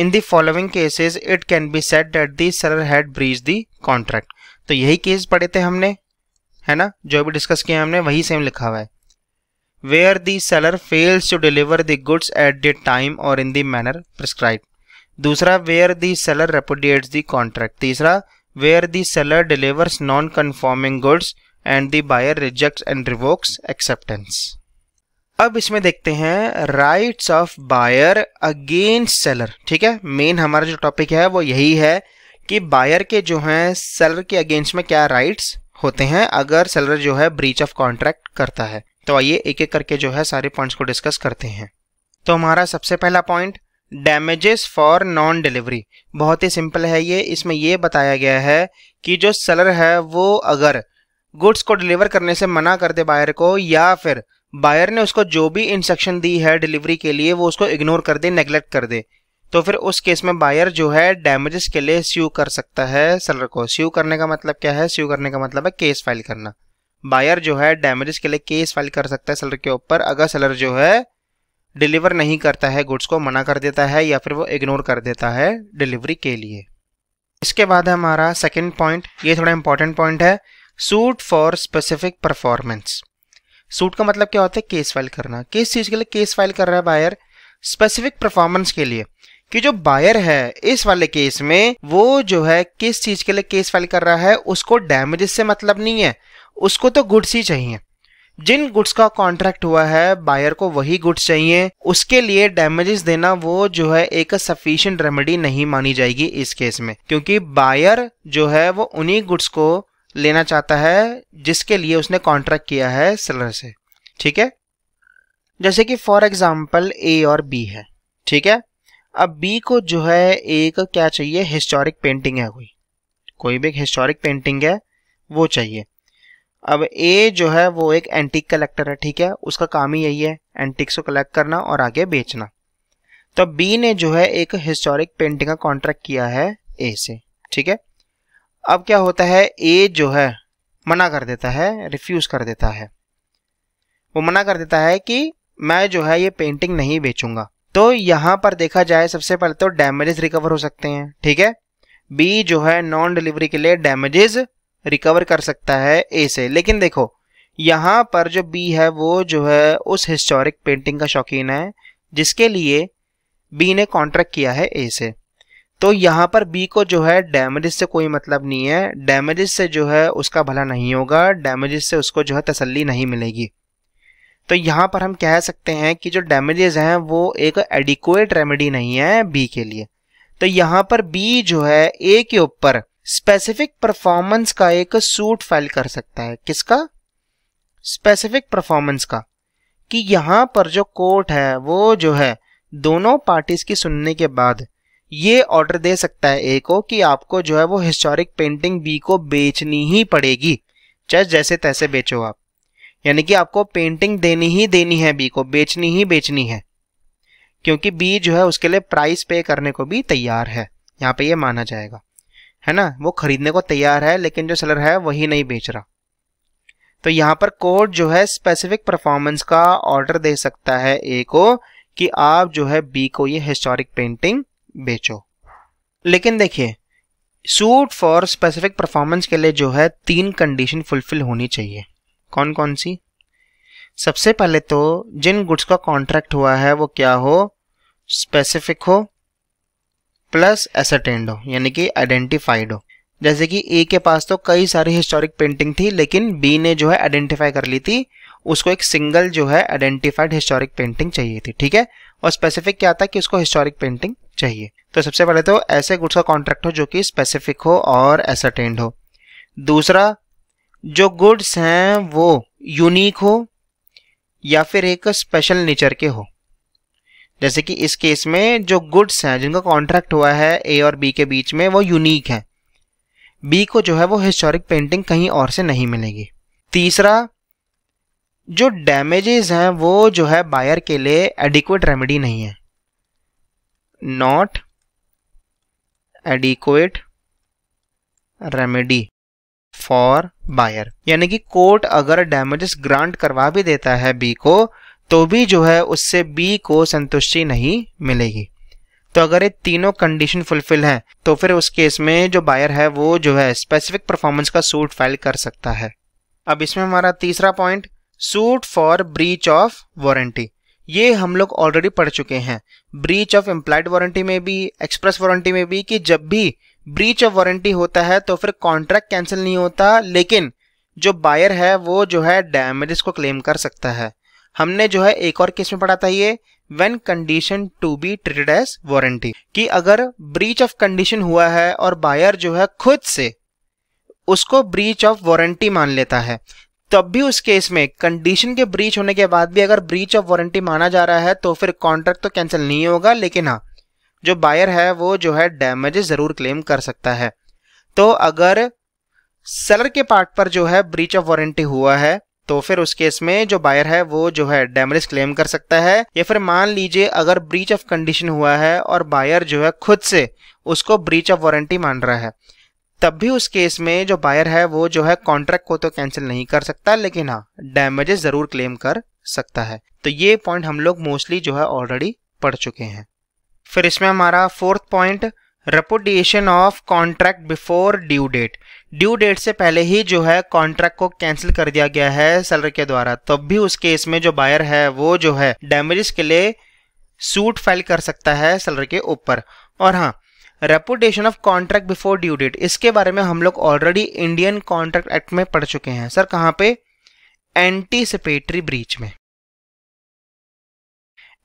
in the following cases it can be said that the seller had breached the तो यही केस पढ़े थे हमने है ना जो भी डिस्कस किया हमने वही सेम लिखा हुआ है where the seller fails to deliver the goods at the time और इन द मैनर प्रिस्क्राइब दूसरा where the seller repudiates the contract तीसरा where the seller delivers non conforming goods and the buyer rejects and revokes acceptance अब इसमें देखते हैं rights of buyer against seller ठीक है मेन हमारा जो टॉपिक है वो यही है कि बायर के जो हैं सेलर के अगेंस्ट में क्या राइट्स होते हैं अगर सेलर जो है ब्रीच ऑफ कॉन्ट्रैक्ट करता है तो आइए एक एक करके जो है सारे पॉइंट्स को डिस्कस करते हैं तो हमारा सबसे पहला point damages for non delivery बहुत ही सिंपल है ये इसमें ये बताया गया है कि जो सेलर है वो अगर गुड्स को डिलीवर करने से मना कर दे बायर को या फिर बायर ने उसको जो भी इंस्ट्रक्शन दी है डिलीवरी के लिए वो उसको इग्नोर कर दे नेग्लेक्ट कर दे तो फिर उस केस में बायर जो है डैमेजेस के लिए स्यू कर सकता है सेलर को स्यू करने का मतलब क्या है स्यू करने का मतलब है केस फाइल करना बायर जो है डैमेजेस के लिए केस फाइल कर सकता है सेलर के ऊपर अगर सेलर जो है डिलीवर नहीं करता है गुड्स को मना कर देता है या फिर वो इग्नोर कर देता है डिलीवरी के लिए इसके बाद है हमारा सेकेंड पॉइंट ये थोड़ा इंपॉर्टेंट पॉइंट है suit for specific performance suit का मतलब क्या होता है केस फाइल करना किस चीज़ के लिए केस फाइल कर रहा है बायर स्पेसिफिक परफॉर्मेंस के लिए कि जो बायर है इस वाले केस में वो जो है किस चीज के लिए केस फाइल कर रहा है उसको डैमेजेस से मतलब नहीं है उसको तो गुड्स ही चाहिए जिन गुड्स का कॉन्ट्रैक्ट हुआ है बायर को वही गुड्स चाहिए उसके लिए डैमेजेस देना वो जो है एक सफिशियंट रेमेडी नहीं मानी जाएगी इस केस में क्योंकि बायर जो है वो उन्हीं गुड्स को लेना चाहता है जिसके लिए उसने कॉन्ट्रैक्ट किया है सेलर से ठीक है जैसे कि फॉर एग्जाम्पल ए और बी है ठीक है अब बी को जो है एक क्या चाहिए हिस्टोरिक पेंटिंग है कोई कोई भी एक हिस्टोरिक पेंटिंग है वो चाहिए अब ए जो है वो एक एंटीक कलेक्टर है ठीक है उसका काम ही यही है एंटिक्स को कलेक्ट करना और आगे बेचना तो बी ने जो है एक हिस्टोरिक पेंटिंग का कॉन्ट्रैक्ट किया है ए से ठीक है अब क्या होता है ए जो है मना कर देता है रिफ्यूज़ कर देता है वो मना कर देता है कि मैं जो है ये पेंटिंग नहीं बेचूंगा तो यहां पर देखा जाए सबसे पहले तो डैमेजेस रिकवर हो सकते हैं ठीक है बी जो है नॉन डिलीवरी के लिए डैमेजेस रिकवर कर सकता है ए से लेकिन देखो यहाँ पर जो बी है वो जो है उस हिस्टोरिक पेंटिंग का शौकीन है जिसके लिए बी ने कॉन्ट्रैक्ट किया है ए से तो यहां पर बी को जो है डैमेजेस से कोई मतलब नहीं है डैमेजेस से जो है उसका भला नहीं होगा डैमेजेस से उसको जो है तसल्ली नहीं मिलेगी तो यहाँ पर हम कह सकते हैं कि जो डैमेजेज हैं वो एक एडिकुएट रेमेडी नहीं है बी के लिए तो यहाँ पर बी जो है ए के ऊपर स्पेसिफिक परफॉर्मेंस का एक सूट फाइल कर सकता है किसका स्पेसिफिक परफॉर्मेंस का कि यहाँ पर जो कोर्ट है वो जो है दोनों पार्टीज की सुनने के बाद ये ऑर्डर दे सकता है ए को कि आपको जो है वो हिस्टोरिक पेंटिंग बी को बेचनी ही पड़ेगी चाहे जैसे तैसे बेचो आप यानी कि आपको पेंटिंग देनी ही देनी है बी को बेचनी ही बेचनी है क्योंकि बी जो है उसके लिए प्राइस पे करने को भी तैयार है यहाँ पे ये माना जाएगा है ना वो खरीदने को तैयार है लेकिन जो सेलर है वही नहीं बेच रहा तो यहाँ पर कोर्ट जो है स्पेसिफिक परफॉर्मेंस का ऑर्डर दे सकता है ए को कि आप जो है बी को ये हिस्टोरिक पेंटिंग बेचो लेकिन देखिए सूट फॉर स्पेसिफिक परफॉर्मेंस के लिए जो है तीन कंडीशन फुलफिल होनी चाहिए कौन कौन सी सबसे पहले तो जिन गुड्स का कॉन्ट्रैक्ट हुआ है वो क्या हो स्पेसिफिक हो प्लस एसरटेंड हो यानी कि आइडेंटिफाइड हो जैसे कि ए के पास तो कई सारी हिस्टोरिक पेंटिंग थी लेकिन बी ने जो है आइडेंटिफाई कर ली थी उसको एक सिंगल जो है आइडेंटिफाइड हिस्टोरिक पेंटिंग चाहिए थी ठीक है और स्पेसिफिक क्या था कि उसको हिस्टोरिक पेंटिंग चाहिए तो सबसे पहले तो ऐसे गुड्स का कॉन्ट्रैक्ट हो जो कि स्पेसिफिक हो और एसरटेंड हो दूसरा जो गुड्स हैं वो यूनिक हो या फिर एक स्पेशल नेचर के हो जैसे कि इस केस में जो गुड्स हैं जिनका कॉन्ट्रैक्ट हुआ है ए और बी के बीच में वो यूनिक है बी को जो है वो हिस्टोरिक पेंटिंग कहीं और से नहीं मिलेगी तीसरा जो डैमेजेस हैं वो जो है बायर के लिए एडिक्वेट रेमेडी नहीं है not adequate remedy for buyer यानी कि कोर्ट अगर डैमेजेस ग्रांट करवा भी देता है बी को तो भी जो है उससे बी को संतुष्टि नहीं मिलेगी तो अगर ये तीनों कंडीशन फुलफिल हैं तो फिर उस केस में जो बायर है वो जो है स्पेसिफिक परफॉर्मेंस का सूट फाइल कर सकता है अब इसमें हमारा तीसरा point suit for breach of warranty ये हम लोग ऑलरेडी पढ़ चुके हैं ब्रीच ऑफ एम्प्लाइड वारंटी में भी एक्सप्रेस वारंटी में भी कि जब भी ब्रीच ऑफ वारंटी होता है तो फिर कॉन्ट्रैक्ट कैंसिल नहीं होता लेकिन जो बायर है वो जो है डैमेजेस को क्लेम कर सकता है हमने जो है एक और केस में पढ़ा था ये when condition to be treated as warranty कि अगर ब्रीच ऑफ कंडीशन हुआ है और बायर जो है खुद से उसको ब्रीच ऑफ वारंटी मान लेता है तब भी उस केस में कंडीशन के ब्रीच होने के बाद भी अगर ब्रीच ऑफ वारंटी माना जा रहा है तो फिर कॉन्ट्रैक्ट तो कैंसिल नहीं होगा लेकिन हाँ जो बायर है वो जो है डैमेज ज़रूर क्लेम कर सकता है तो अगर सेलर के पार्ट पर जो है ब्रीच ऑफ वारंटी हुआ है तो फिर उस केस में जो बायर है वो जो है डैमेज क्लेम कर सकता है या फिर मान लीजिए अगर ब्रीच ऑफ कंडीशन हुआ है और बायर जो है खुद से उसको ब्रीच ऑफ वारंटी मान रहा है तब भी उस केस में जो बायर है वो जो है कॉन्ट्रैक्ट को तो कैंसिल नहीं कर सकता लेकिन हाँ डैमेजेस ज़रूर क्लेम कर सकता है तो ये पॉइंट हम लोग मोस्टली जो है ऑलरेडी पढ़ चुके हैं फिर इसमें हमारा fourth point repudiation of contract before due date due date से पहले ही जो है कॉन्ट्रैक्ट को कैंसिल कर दिया गया है सेलर के द्वारा तब तो भी उस केस में जो बायर है वो जो है डैमेजेस के लिए सूट फाइल कर सकता है सेलर के ऊपर और हाँ repudiation of contract before due date इसके बारे में हम लोग ऑलरेडी इंडियन कॉन्ट्रैक्ट एक्ट में पढ़ चुके हैं सर कहाँ पे एंटीसिपेटरी ब्रीच में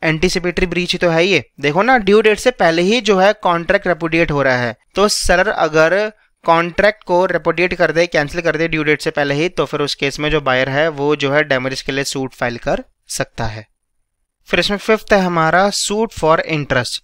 एंटीसिपेटरी ब्रीच ही तो है ये देखो ना ड्यू डेट से पहले ही जो है कॉन्ट्रैक्ट रेपोडिएट हो रहा है तो सर अगर कॉन्ट्रैक्ट को रेपोडिएट कर दे कैंसिल कर दे ड्यू डेट से पहले ही तो फिर उस केस में जो बायर है वो जो है डैमेज के लिए सूट फाइल कर सकता है फिर इसमें फिफ्थ है हमारा सूट फॉर इंटरेस्ट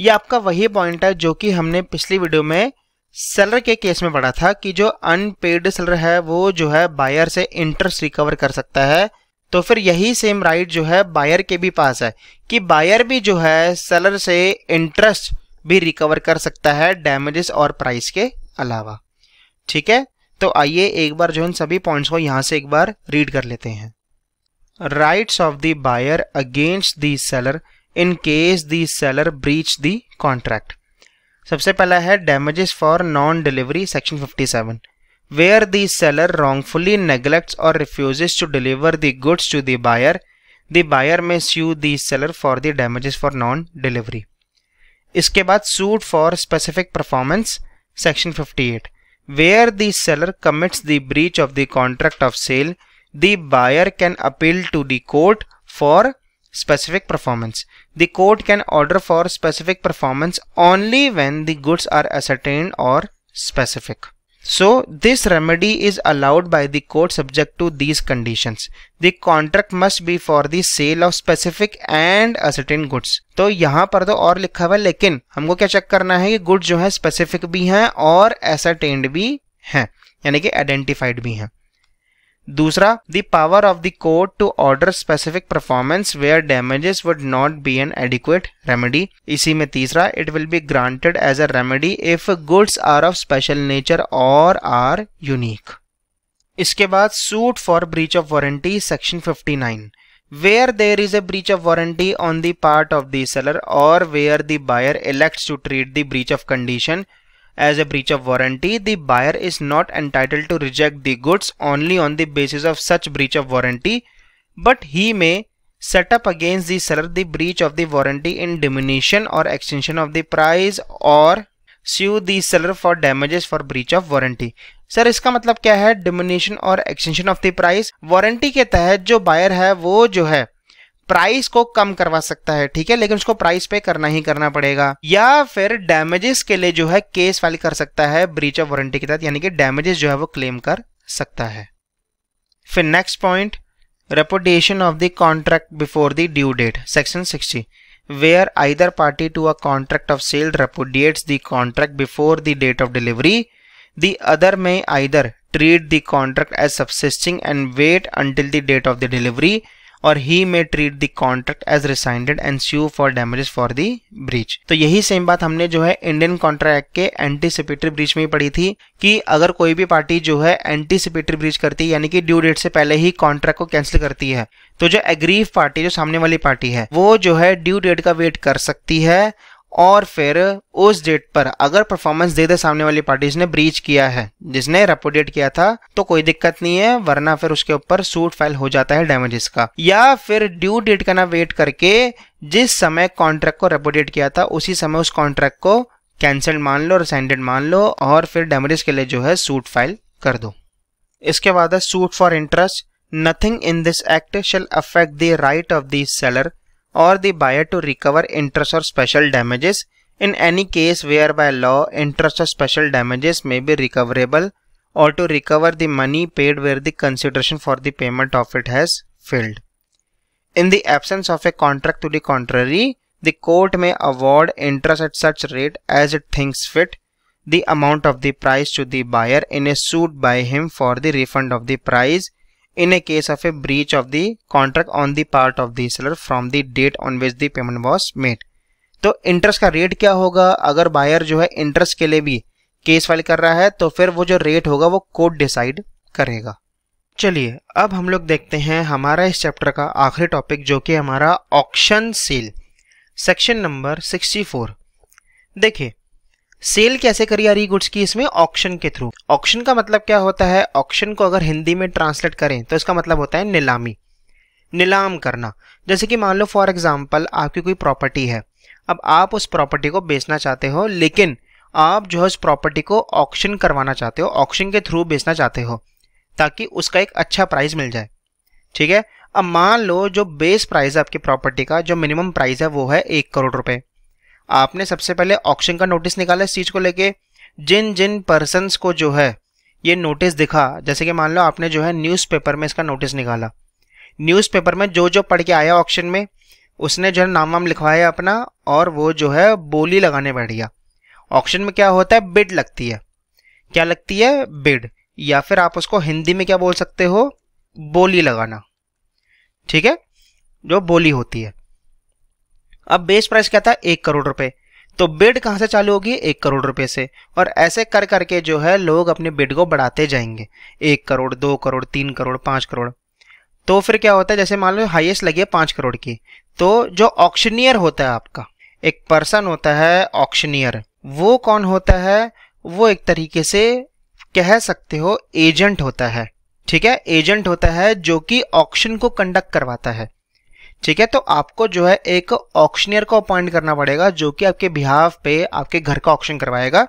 ये आपका वही पॉइंट है जो कि हमने पिछली वीडियो में सेलर के केस में पढ़ा था कि जो अनपेड सेलर है वो जो है बायर से इंटरेस्ट रिकवर कर सकता है तो फिर यही सेम राइट जो है बायर के भी पास है कि बायर भी जो है सेलर से इंटरेस्ट भी रिकवर कर सकता है डैमेजेस और प्राइस के अलावा ठीक है तो आइए एक बार जो इन सभी पॉइंट्स को यहां से एक बार रीड कर लेते हैं rights of the buyer against the seller in case the seller breach the contract सबसे पहला है damages for non delivery section 57 where the seller wrongfully neglects or refuses to deliver the goods to the buyer, the buyer may sue the seller for the damages for non-delivery. इसके बाद sued for specific performance section 58 where the seller commits the breach of the contract of sale the buyer can appeal to the court for specific performance the court can order for specific performance only when the goods are ascertained or specific So this remedy is allowed by the court subject to these conditions. The contract must be for the sale of specific and a certain goods. तो यहाँ पर तो और लिखा हुआ लेकिन हमको क्या चेक करना है कि गुड जो है स्पेसिफिक भी हैं और एसरटेन्ड भी हैं यानी कि आइडेंटिफाइड भी हैं दूसरा the power of the court to order specific performance where damages would not be an adequate remedy इसी में तीसरा it will be granted as a remedy if goods are of special nature और आर यूनिक इसके बाद suit for breach of warranty section 59 where there is a breach of warranty on the part of the seller or where the buyer elects to treat the breach of condition as a breach of warranty, the buyer is not entitled to reject the goods only on the basis of such breach of warranty, but he may set up against the seller the breach of the warranty in diminution or extension of the price or sue the seller for damages for breach of warranty. Sir इसका मतलब क्या है डिमिनेशन और extension of the price warranty के तहत जो बायर है वो जो है प्राइस को कम करवा सकता है ठीक है लेकिन उसको प्राइस पे करना ही करना पड़ेगा या फिर डैमेजेस के लिए जो है केस फाइल कर सकता है ब्रीच ऑफ वारंटी के तहत यानी कि डैमेजेस जो है वो क्लेम कर सकता है फिर next point repudiation of the contract before the due date section sixty where either party to a contract of sale repudiates the contract before the date of delivery the other may either treat the contract as subsisting and wait until the date of the delivery or he may treat the contract as rescinded and sue for damages for the breach तो यही सेम बात हमने जो है इंडियन कॉन्ट्रैक्ट के एंटीसिपेटरी ब्रीच में पढ़ी थी कि अगर कोई भी पार्टी जो है एंटीसिपेटरी ब्रीच करती है यानी कि ड्यू डेट से पहले ही कॉन्ट्रैक्ट को कैंसिल करती है तो जो एग्रीव पार्टी जो सामने वाली पार्टी है वो जो है ड्यू डेट का वेट कर सकती है और फिर उस डेट पर अगर परफॉर्मेंस दे दे सामने वाली पार्टीज ने ब्रीच किया है जिसने रेपोडेट किया था तो कोई दिक्कत नहीं है वरना फिर उसके ऊपर सूट फाइल हो जाता है डैमेजेस का या फिर ड्यू डेट का ना वेट करके जिस समय कॉन्ट्रैक्ट को रेपोडेट किया था उसी समय उस कॉन्ट्रैक्ट को कैंसल मान लो और सेंडेड मान लो और फिर डैमेजेस के लिए जो है सूट फाइल कर दो इसके बाद है suit for interest nothing in this act shall affect the right of this seller or the buyer to recover interest or special damages in any case where by law interest or special damages may be recoverable or to recover the money paid where the consideration for the payment of it has failed. In the absence of a contract to the contrary, the court may award interest at such rate as it thinks fit the amount of the price to the buyer in a suit by him for the refund of the price in a case of a breach of the contract on the part of the seller from the date on which the payment was made तो इंटरेस्ट का रेट क्या होगा अगर बायर जो है इंटरेस्ट के लिए भी केस फाइल कर रहा है तो फिर वो जो रेट होगा वो कोर्ट डिसाइड करेगा चलिए अब हम लोग देखते हैं हमारा इस चैप्टर का आखिरी टॉपिक जो कि हमारा ऑक्शन सेल सेक्शन नंबर 64 देखिए सेल कैसे करी जा रही गुड्स की इसमें ऑक्शन के थ्रू ऑक्शन का मतलब क्या होता है ऑक्शन को अगर हिंदी में ट्रांसलेट करें तो इसका मतलब होता है नीलामी नीलाम करना जैसे कि मान लो फॉर एग्जाम्पल आपकी कोई प्रॉपर्टी है अब आप उस प्रॉपर्टी को बेचना चाहते हो लेकिन आप जो है उस प्रॉपर्टी को ऑक्शन करवाना चाहते हो ऑक्शन के थ्रू बेचना चाहते हो ताकि उसका एक अच्छा प्राइस मिल जाए ठीक है अब मान लो जो बेस प्राइस है आपकी प्रॉपर्टी का जो मिनिमम प्राइस है वो है एक करोड़ रुपए आपने सबसे पहले ऑक्शन का नोटिस निकाला इस चीज़ को लेके जिन जिन पर्सनस को जो है ये नोटिस दिखा जैसे कि मान लो आपने जो है न्यूज़पेपर में इसका नोटिस निकाला न्यूज़पेपर में जो जो पढ़ के आया ऑक्शन में उसने जो है नाम वाम लिखवाया अपना और वो जो है बोली लगाने बैठ गया ऑक्शन में क्या होता है बिड लगती है क्या लगती है बिड या फिर आप उसको हिंदी में क्या बोल सकते हो बोली लगाना ठीक है जो बोली होती है अब बेस प्राइस क्या था एक करोड़ रुपए तो बिड कहाँ से चालू होगी एक करोड़ रुपए से और ऐसे कर करके जो है लोग अपने बिड को बढ़ाते जाएंगे एक करोड़ दो करोड़ तीन करोड़ पांच करोड़ तो फिर क्या होता है जैसे मान लो हाइएस्ट लगी है पांच करोड़ की तो जो ऑक्शनियर होता है आपका एक पर्सन होता है ऑक्शनियर वो कौन होता है वो एक तरीके से कह सकते हो एजेंट होता है ठीक है एजेंट होता है जो कि ऑक्शन को कंडक्ट करवाता है ठीक है तो आपको जो है एक ऑक्शनियर को अपॉइंट करना पड़ेगा जो कि आपके बिहाफ पे आपके घर का ऑक्शन करवाएगा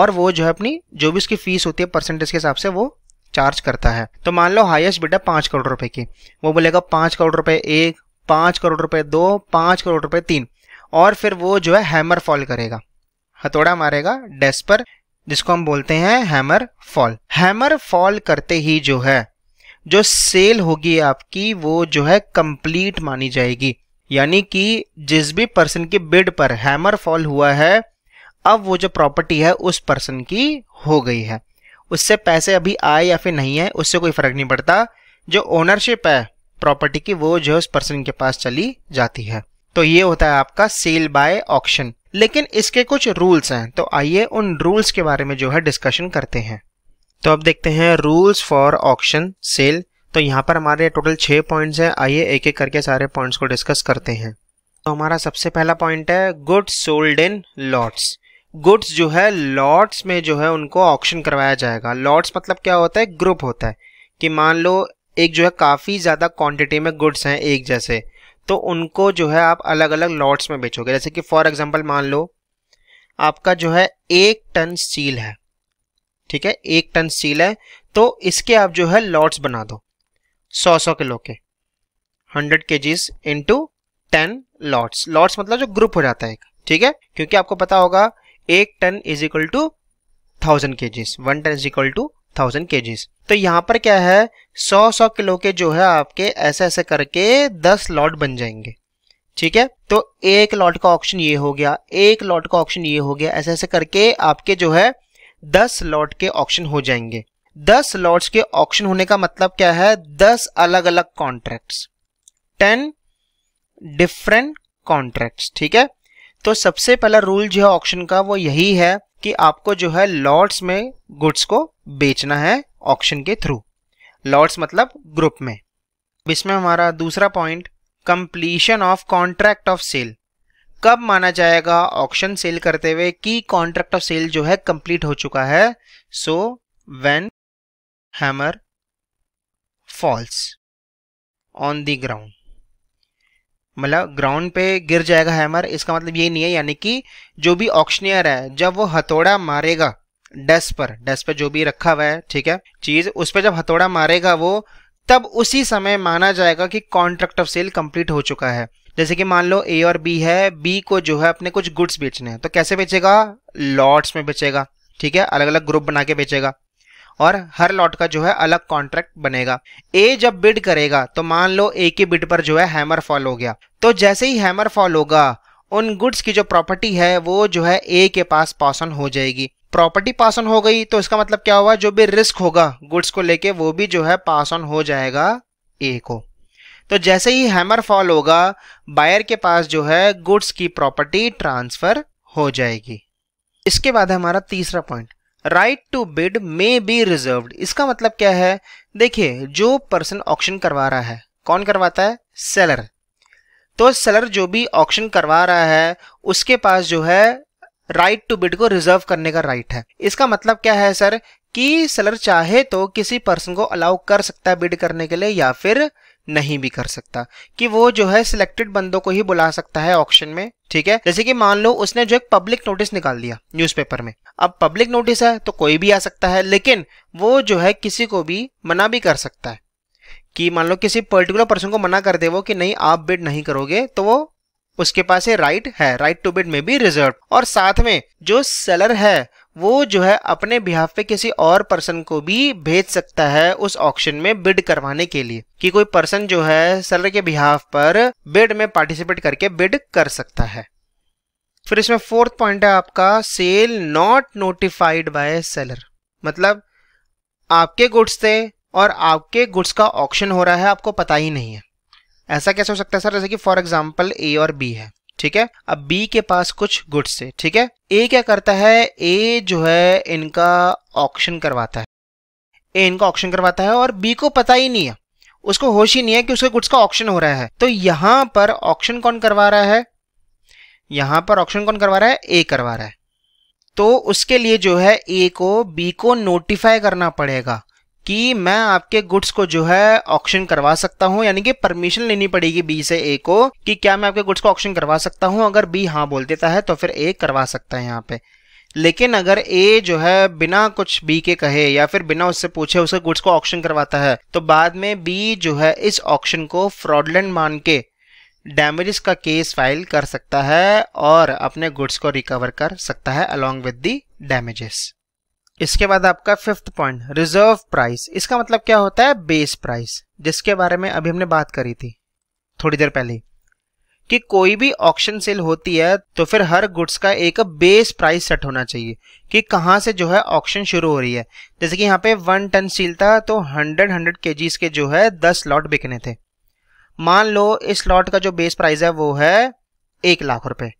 और वो जो है अपनी जो भी उसकी फीस होती है परसेंटेज के हिसाब से वो चार्ज करता है तो मान लो हाइएस्ट बेटा पांच करोड़ रुपए की वो बोलेगा पांच करोड़ रुपए एक पांच करोड़ रुपए दो पांच करोड़ रुपए तीन और फिर वो जो है हैमर फॉल करेगा हथौड़ा मारेगा डेस्क पर जिसको हम बोलते हैं हैमर फॉल हैमर फॉल करते ही जो है जो सेल होगी आपकी वो जो है कंप्लीट मानी जाएगी यानी कि जिस भी पर्सन की बिड पर हैमर फॉल हुआ है अब वो जो प्रॉपर्टी है उस पर्सन की हो गई है उससे पैसे अभी आए या फिर नहीं आए उससे कोई फर्क नहीं पड़ता जो ओनरशिप है प्रॉपर्टी की वो जो है उस पर्सन के पास चली जाती है तो ये होता है आपका सेल बाय ऑक्शन लेकिन इसके कुछ रूल्स हैं तो आइए उन रूल्स के बारे में जो है डिस्कशन करते हैं तो अब देखते हैं रूल्स फॉर ऑक्शन सेल तो यहाँ पर हमारे टोटल छः पॉइंट्स हैं आइए एक एक करके सारे पॉइंट्स को डिस्कस करते हैं तो हमारा सबसे पहला पॉइंट है goods sold in lots goods जो है लॉट्स में जो है उनको ऑक्शन करवाया जाएगा लॉट्स मतलब क्या होता है ग्रुप होता है कि मान लो एक जो है काफ़ी ज़्यादा क्वांटिटी में गुड्स हैं एक जैसे तो उनको जो है आप अलग अलग लॉट्स में बेचोगे जैसे कि फॉर एग्जाम्पल मान लो आपका जो है एक टन स्टील है ठीक है एक टन स्टील है तो इसके आप जो है लॉट्स बना दो सौ सौ किलो के hundred kgs into ten lots lots मतलब जो ग्रुप हो जाता है ठीक है क्योंकि आपको पता होगा एक ton is equal to thousand kgs one ton is equal to thousand kgs तो यहां पर क्या है सौ सौ किलो के जो है आपके ऐसे ऐसे करके दस लॉट बन जाएंगे ठीक है तो एक लॉट का ऑप्शन ये हो गया एक लॉट का ऑप्शन ये हो गया ऐसे ऐसे करके आपके जो है दस लॉट के ऑप्शन हो जाएंगे दस लॉट्स के ऑप्शन होने का मतलब क्या है दस अलग अलग कॉन्ट्रैक्ट्स टेन डिफरेंट कॉन्ट्रैक्ट्स ठीक है तो सबसे पहला रूल जो है ऑप्शन का वो यही है कि आपको जो है लॉट्स में गुड्स को बेचना है ऑप्शन के थ्रू लॉट्स मतलब ग्रुप में इसमें हमारा दूसरा point completion of contract of sale कब माना जाएगा ऑक्शन सेल करते हुए कि कॉन्ट्रैक्ट ऑफ सेल जो है कंप्लीट हो चुका है so when hammer falls on the ground मतलब ग्राउंड पे गिर जाएगा हैमर इसका मतलब ये नहीं है यानी कि जो भी ऑक्शनियर है जब वो हथौड़ा मारेगा डेस्क पर डेस्क पर जो भी रखा हुआ है ठीक है चीज उस पर जब हथौड़ा मारेगा वो तब उसी समय माना जाएगा कि कॉन्ट्रैक्ट ऑफ सेल कंप्लीट हो चुका है जैसे कि मान लो ए और बी है बी को जो है अपने कुछ गुड्स बेचने हैं तो कैसे बेचेगा लॉट्स में बेचेगा ठीक है अलग अलग ग्रुप बना के बेचेगा और हर लॉट का जो है अलग कॉन्ट्रैक्ट बनेगा ए जब बिड करेगा तो मान लो ए के बिड पर जो है हैमर फॉल हो गया तो जैसे ही हैमर फॉल होगा उन गुड्स की जो प्रॉपर्टी है वो जो है ए के पास पासन हो जाएगी प्रॉपर्टी पास ऑन हो गई तो इसका मतलब क्या हुआ जो भी रिस्क होगा गुड्स को लेके वो भी जो है पास ऑन हो जाएगा ए को तो जैसे ही हैमर फॉल होगा बायर के पास जो है गुड्स की प्रॉपर्टी ट्रांसफर हो जाएगी इसके बाद हमारा तीसरा point right to bid may be reserve इसका मतलब क्या है देखिए जो पर्सन ऑप्शन करवा रहा है कौन करवाता है सेलर तो सेलर जो भी ऑप्शन करवा रहा है उसके पास जो है राइट टू बिड को रिजर्व करने का राइट right है इसका मतलब क्या है सर कि सेलर चाहे तो किसी पर्सन को अलाउ कर सकता है बिड करने के लिए या फिर नहीं भी कर सकता कि वो जो है सिलेक्टेड बंदों को ही बुला सकता है ऑक्शन में ठीक है जैसे कि मान लो उसने जो एक पब्लिक नोटिस निकाल दिया न्यूज़पेपर में अब पब्लिक नोटिस है तो कोई भी आ सकता है लेकिन वो जो है किसी को भी मना भी कर सकता है कि मान लो किसी पर्टिकुलर पर्सन को मना कर दे वो कि नहीं आप बिड नहीं करोगे तो वो उसके पास ये राइट है राइट टू बिड में भी रिजर्व और साथ में जो सेलर है वो जो है अपने बिहाफ पे किसी और पर्सन को भी भेज सकता है उस ऑक्शन में बिड करवाने के लिए कि कोई पर्सन जो है सेलर के बिहाफ पर बिड में पार्टिसिपेट करके बिड कर सकता है फिर इसमें फोर्थ पॉइंट है आपका sale not notified by seller मतलब आपके गुड्स थे और आपके गुड्स का ऑक्शन हो रहा है आपको पता ही नहीं है ऐसा कैसे हो सकता है सर जैसे कि फॉर एग्जाम्पल ए और बी है ठीक है अब बी के पास कुछ गुड्स है ठीक है ए क्या करता है ए जो है इनका ऑक्शन करवाता है ए इनका ऑक्शन करवाता है और बी को पता ही नहीं है उसको होश ही नहीं है कि उसके गुड्स का ऑक्शन हो रहा है तो यहां पर ऑक्शन कौन करवा रहा है यहां पर ऑक्शन कौन करवा रहा है ए करवा रहा है तो उसके लिए जो है ए को बी को नोटिफाई करना पड़ेगा कि मैं आपके गुड्स को जो है ऑक्शन करवा सकता हूँ यानी कि परमिशन लेनी पड़ेगी बी से ए को कि क्या मैं आपके गुड्स को ऑक्शन करवा सकता हूँ अगर बी हाँ बोल देता है तो फिर ए करवा सकता है यहाँ पे लेकिन अगर ए जो है बिना कुछ बी के कहे या फिर बिना उससे पूछे उसके गुड्स को ऑक्शन करवाता है तो बाद में बी जो है इस ऑक्शन को फ्रॉडलैंड मान के डैमेजेस का केस फाइल कर सकता है और अपने गुड्स को रिकवर कर सकता है अलॉन्ग विद दी डैमेजेस इसके बाद आपका फिफ्थ पॉइंट रिजर्व प्राइस इसका मतलब क्या होता है बेस प्राइस जिसके बारे में अभी हमने बात करी थी थोड़ी देर पहले कि कोई भी ऑक्शन सेल होती है तो फिर हर गुड्स का एक बेस प्राइस सेट होना चाहिए कि कहाँ से जो है ऑक्शन शुरू हो रही है जैसे कि यहाँ पे वन टन सील था तो हंड्रेड हंड्रेड के के जो है दस लॉट बिकने थे मान लो इस लॉट का जो बेस प्राइस है वो है एक लाख रुपए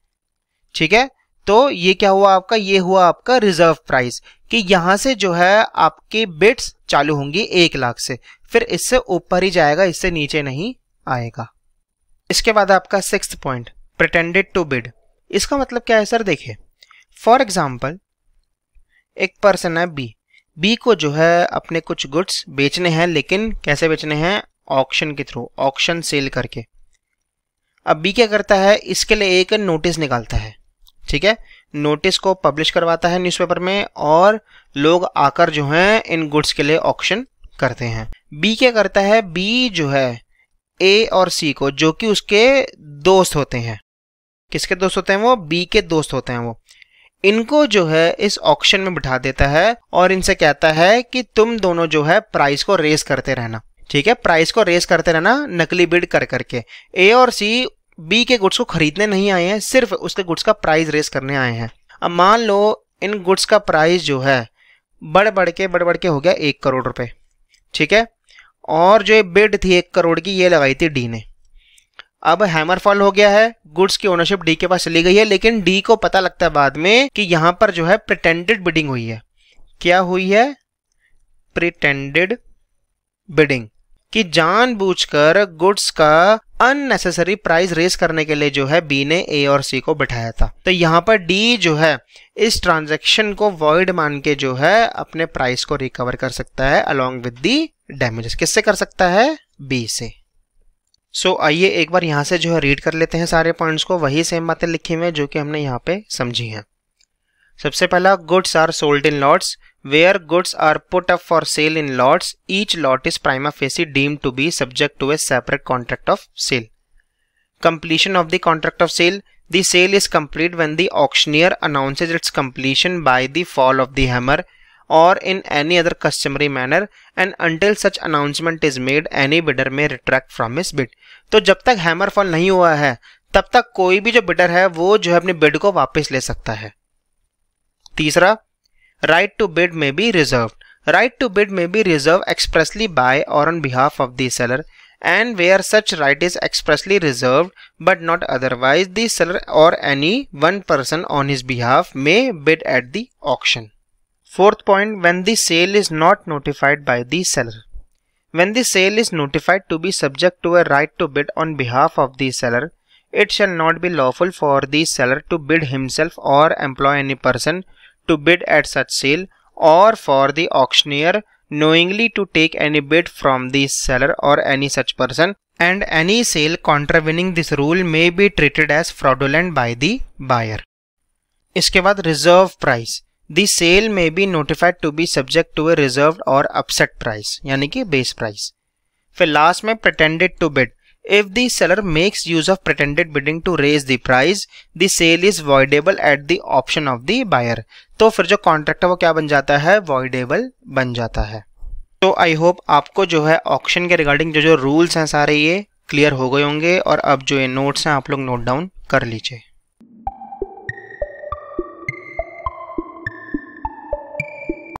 ठीक है तो ये क्या हुआ आपका ये हुआ आपका रिजर्व प्राइस कि यहाँ से जो है आपके बिट्स चालू होंगी एक लाख से फिर इससे ऊपर ही जाएगा इससे नीचे नहीं आएगा इसके बाद आपका six point pretended to bid इसका मतलब क्या है सर देखिए फॉर एग्जाम्पल एक पर्सन है बी बी को जो है अपने कुछ गुड्स बेचने हैं लेकिन कैसे बेचने हैं ऑक्शन के थ्रू ऑक्शन सेल करके अब बी क्या करता है इसके लिए एक नोटिस निकालता है ठीक है नोटिस को पब्लिश करवाता है न्यूज़पेपर में और लोग आकर जो हैं इन गुड्स के लिए ऑक्शन करते हैं बी क्या करता है बी जो है ए और सी को जो कि उसके दोस्त होते हैं किसके दोस्त होते हैं वो बी के दोस्त होते हैं वो इनको जो है इस ऑक्शन में बिठा देता है और इनसे कहता है कि तुम दोनों जो है प्राइस को रेस करते रहना ठीक है प्राइस को रेस करते रहना नकली बिड कर करके ए और सी बी के गुड्स को खरीदने नहीं आए हैं सिर्फ उसके गुड्स का प्राइस रेस करने आए हैं अब मान लो इन गुड्स का प्राइस जो है बढ़ बढ़ के बढ़ बढ़ के हो गया एक करोड़ रुपए ठीक है और जो बिड थी एक करोड़ की ये लगाई थी डी ने अब हैमर फॉल हो गया है गुड्स की ओनरशिप डी के पास चली गई है लेकिन डी को पता लगता है बाद में कि यहां पर जो है प्रिटेंडेड बिडिंग हुई है क्या हुई है प्रिटेंडेड बिडिंग कि जानबूझकर गुड्स का अननेसेसरी प्राइस रेस करने के लिए जो है बी ने ए और सी को बिठाया था तो यहाँ पर डी जो है इस ट्रांजेक्शन को वॉइड मान के जो है अपने प्राइस को रिकवर कर सकता है अलॉन्ग विद दी डैमेजेस किससे कर सकता है बी से सो so, आइए एक बार यहाँ से जो है रीड कर लेते हैं सारे पॉइंट्स को वही सेम बातें लिखी हुई जो कि हमने यहाँ पे समझी हैं सबसे पहला goods are sold in lots where goods are put up for sale in lots each lot is prima facie deem to be subject to a separate contract of sale completion of the contract of sale the sale is complete when the auctioneer announces its completion by the fall of the hammer or in any other customary manner and until such announcement is made any bidder में रिट्रैक्ट फ्रॉम इस बिड तो जब तक हैमर फॉल नहीं हुआ है तब तक कोई भी जो बिडर है वो जो है अपने बिड को वापस ले सकता है तीसरा right to bid may be reserved right to bid may be reserved expressly by or on behalf of the seller and where such right is expressly reserved but not otherwise the seller or any one person on his behalf may bid at the auction fourth point when the sale is not notified by the seller when the sale is notified to be subject to a right to bid on behalf of the seller it shall not be lawful for the seller to bid himself or employ any person to bid at such sale or for the auctioneer knowingly to take any bid from the seller or any such person and any sale contravening this rule may be treated as fraudulent by the buyer. इसके बाद price. The sale may be notified to be subject to a a reserve or upset price, यानी कि base price. फिर लास्ट में pretended to bid. If the seller makes use of pretended bidding to raise the price, the sale is voidable at the option of the buyer. तो फिर जो कॉन्ट्रैक्ट है वो क्या बन जाता है voidable बन जाता है तो आई होप आपको जो है ऑप्शन के रिगार्डिंग जो जो रूल्स हैं सारे ये क्लियर हो गए होंगे और अब जो ये नोट्स हैं आप लोग नोट डाउन कर लीजिए